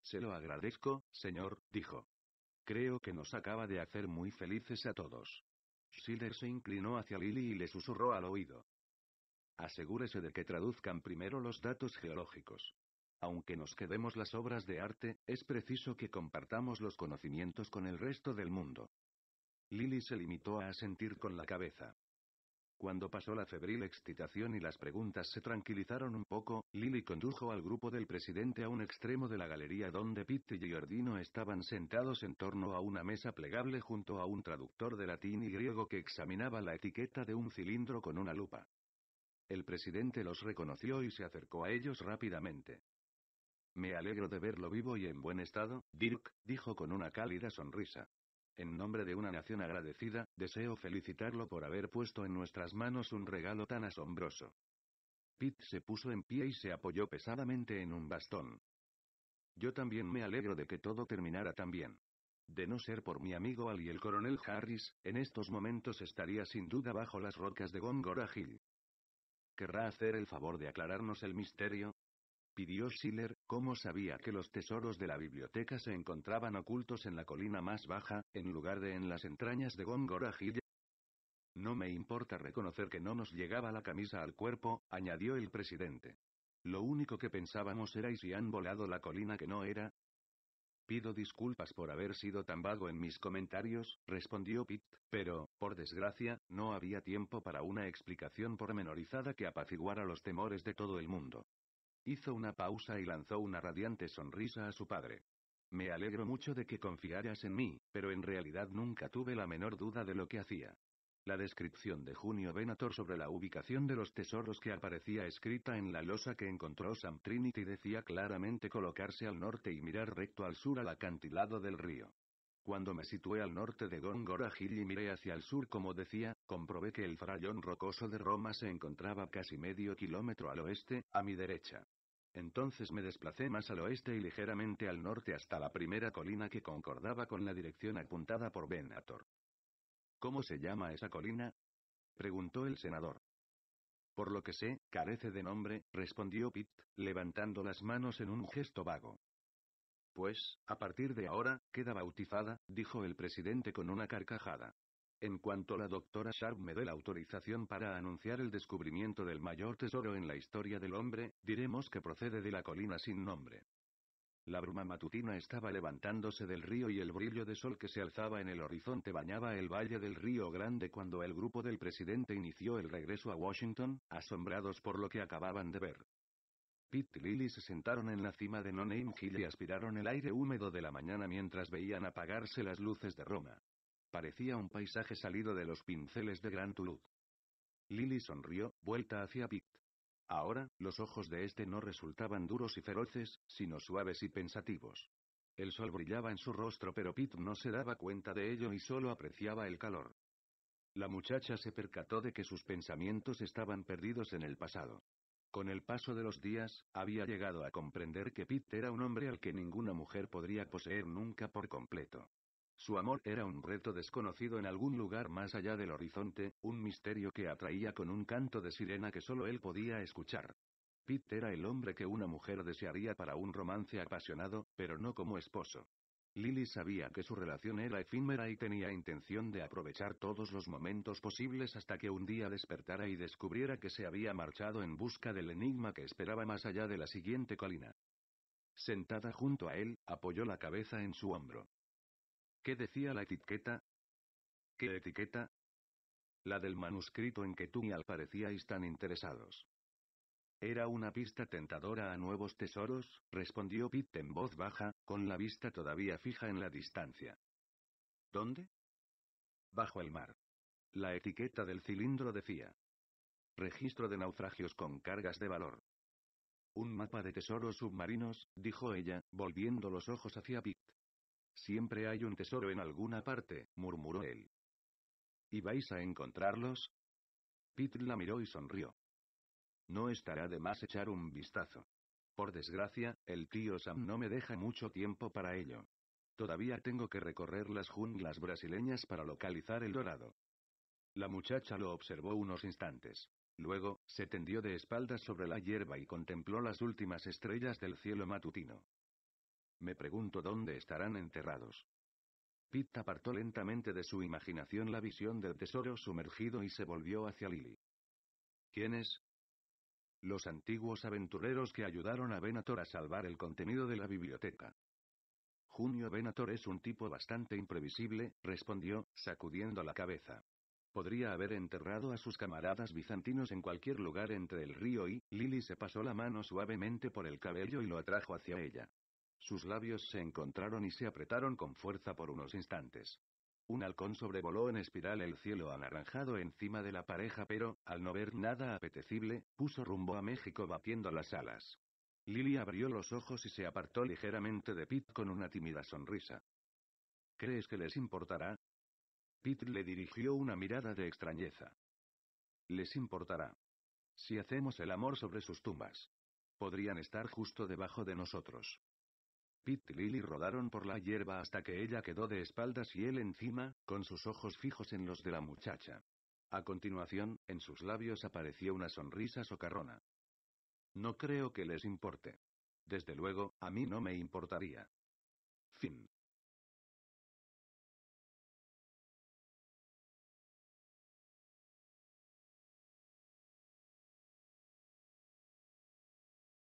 Speaker 1: Se lo agradezco, señor, dijo. Creo que nos acaba de hacer muy felices a todos. Schiller se inclinó hacia Lily y le susurró al oído. Asegúrese de que traduzcan primero los datos geológicos. Aunque nos quedemos las obras de arte, es preciso que compartamos los conocimientos con el resto del mundo. Lily se limitó a asentir con la cabeza. Cuando pasó la febril excitación y las preguntas se tranquilizaron un poco, Lily condujo al grupo del presidente a un extremo de la galería donde Pitti y Giordino estaban sentados en torno a una mesa plegable junto a un traductor de latín y griego que examinaba la etiqueta de un cilindro con una lupa. El presidente los reconoció y se acercó a ellos rápidamente. Me alegro de verlo vivo y en buen estado, Dirk, dijo con una cálida sonrisa. En nombre de una nación agradecida, deseo felicitarlo por haber puesto en nuestras manos un regalo tan asombroso. Pitt se puso en pie y se apoyó pesadamente en un bastón. Yo también me alegro de que todo terminara tan bien. De no ser por mi amigo Al y el coronel Harris, en estos momentos estaría sin duda bajo las rocas de Gongora Hill. ¿Querrá hacer el favor de aclararnos el misterio? pidió Schiller, «¿Cómo sabía que los tesoros de la biblioteca se encontraban ocultos en la colina más baja, en lugar de en las entrañas de Hill. No me importa reconocer que no nos llegaba la camisa al cuerpo, añadió el presidente. Lo único que pensábamos era y si han volado la colina que no era. Pido disculpas por haber sido tan vago en mis comentarios, respondió Pitt, pero, por desgracia, no había tiempo para una explicación pormenorizada que apaciguara los temores de todo el mundo. Hizo una pausa y lanzó una radiante sonrisa a su padre. Me alegro mucho de que confiaras en mí, pero en realidad nunca tuve la menor duda de lo que hacía. La descripción de Junio Venator sobre la ubicación de los tesoros que aparecía escrita en la losa que encontró Sam Trinity decía claramente colocarse al norte y mirar recto al sur al acantilado del río. Cuando me situé al norte de Gongora Hill y miré hacia el sur como decía, comprobé que el farallón rocoso de Roma se encontraba casi medio kilómetro al oeste, a mi derecha. Entonces me desplacé más al oeste y ligeramente al norte hasta la primera colina que concordaba con la dirección apuntada por Benator. ¿Cómo se llama esa colina? preguntó el senador. Por lo que sé, carece de nombre, respondió Pitt, levantando las manos en un gesto vago pues, a partir de ahora, queda bautizada, dijo el presidente con una carcajada. En cuanto la doctora Sharp me dé la autorización para anunciar el descubrimiento del mayor tesoro en la historia del hombre, diremos que procede de la colina sin nombre. La bruma matutina estaba levantándose del río y el brillo de sol que se alzaba en el horizonte bañaba el valle del río Grande cuando el grupo del presidente inició el regreso a Washington, asombrados por lo que acababan de ver. Pete y Lily se sentaron en la cima de No Name Hill y aspiraron el aire húmedo de la mañana mientras veían apagarse las luces de Roma. Parecía un paisaje salido de los pinceles de Gran Toulouse. Lily sonrió, vuelta hacia Pitt. Ahora, los ojos de este no resultaban duros y feroces, sino suaves y pensativos. El sol brillaba en su rostro, pero Pitt no se daba cuenta de ello y solo apreciaba el calor. La muchacha se percató de que sus pensamientos estaban perdidos en el pasado. Con el paso de los días, había llegado a comprender que Pete era un hombre al que ninguna mujer podría poseer nunca por completo. Su amor era un reto desconocido en algún lugar más allá del horizonte, un misterio que atraía con un canto de sirena que solo él podía escuchar. Pete era el hombre que una mujer desearía para un romance apasionado, pero no como esposo. Lily sabía que su relación era efímera y tenía intención de aprovechar todos los momentos posibles hasta que un día despertara y descubriera que se había marchado en busca del enigma que esperaba más allá de la siguiente colina. Sentada junto a él, apoyó la cabeza en su hombro. ¿Qué decía la etiqueta? ¿Qué etiqueta? La del manuscrito en que tú y Al parecíais tan interesados. Era una pista tentadora a nuevos tesoros, respondió Pitt en voz baja, con la vista todavía fija en la distancia. ¿Dónde? Bajo el mar. La etiqueta del cilindro decía. Registro de naufragios con cargas de valor. Un mapa de tesoros submarinos, dijo ella, volviendo los ojos hacia Pitt. Siempre hay un tesoro en alguna parte, murmuró él. ¿Y vais a encontrarlos? Pitt la miró y sonrió. No estará de más echar un vistazo. Por desgracia, el tío Sam no me deja mucho tiempo para ello. Todavía tengo que recorrer las junglas brasileñas para localizar el dorado. La muchacha lo observó unos instantes. Luego, se tendió de espaldas sobre la hierba y contempló las últimas estrellas del cielo matutino. Me pregunto dónde estarán enterrados. Pete apartó lentamente de su imaginación la visión del tesoro sumergido y se volvió hacia Lily. ¿Quién es? los antiguos aventureros que ayudaron a Venator a salvar el contenido de la biblioteca. Junio Venator es un tipo bastante imprevisible, respondió, sacudiendo la cabeza. Podría haber enterrado a sus camaradas bizantinos en cualquier lugar entre el río y, Lily se pasó la mano suavemente por el cabello y lo atrajo hacia ella. Sus labios se encontraron y se apretaron con fuerza por unos instantes. Un halcón sobrevoló en espiral el cielo anaranjado encima de la pareja, pero, al no ver nada apetecible, puso rumbo a México batiendo las alas. Lily abrió los ojos y se apartó ligeramente de Pete con una tímida sonrisa. ¿Crees que les importará? Pete le dirigió una mirada de extrañeza. Les importará. Si hacemos el amor sobre sus tumbas. Podrían estar justo debajo de nosotros. Pete y Lily rodaron por la hierba hasta que ella quedó de espaldas y él encima, con sus ojos fijos en los de la muchacha. A continuación, en sus labios apareció una sonrisa socarrona. No creo que les importe. Desde luego, a mí no me importaría. Fin.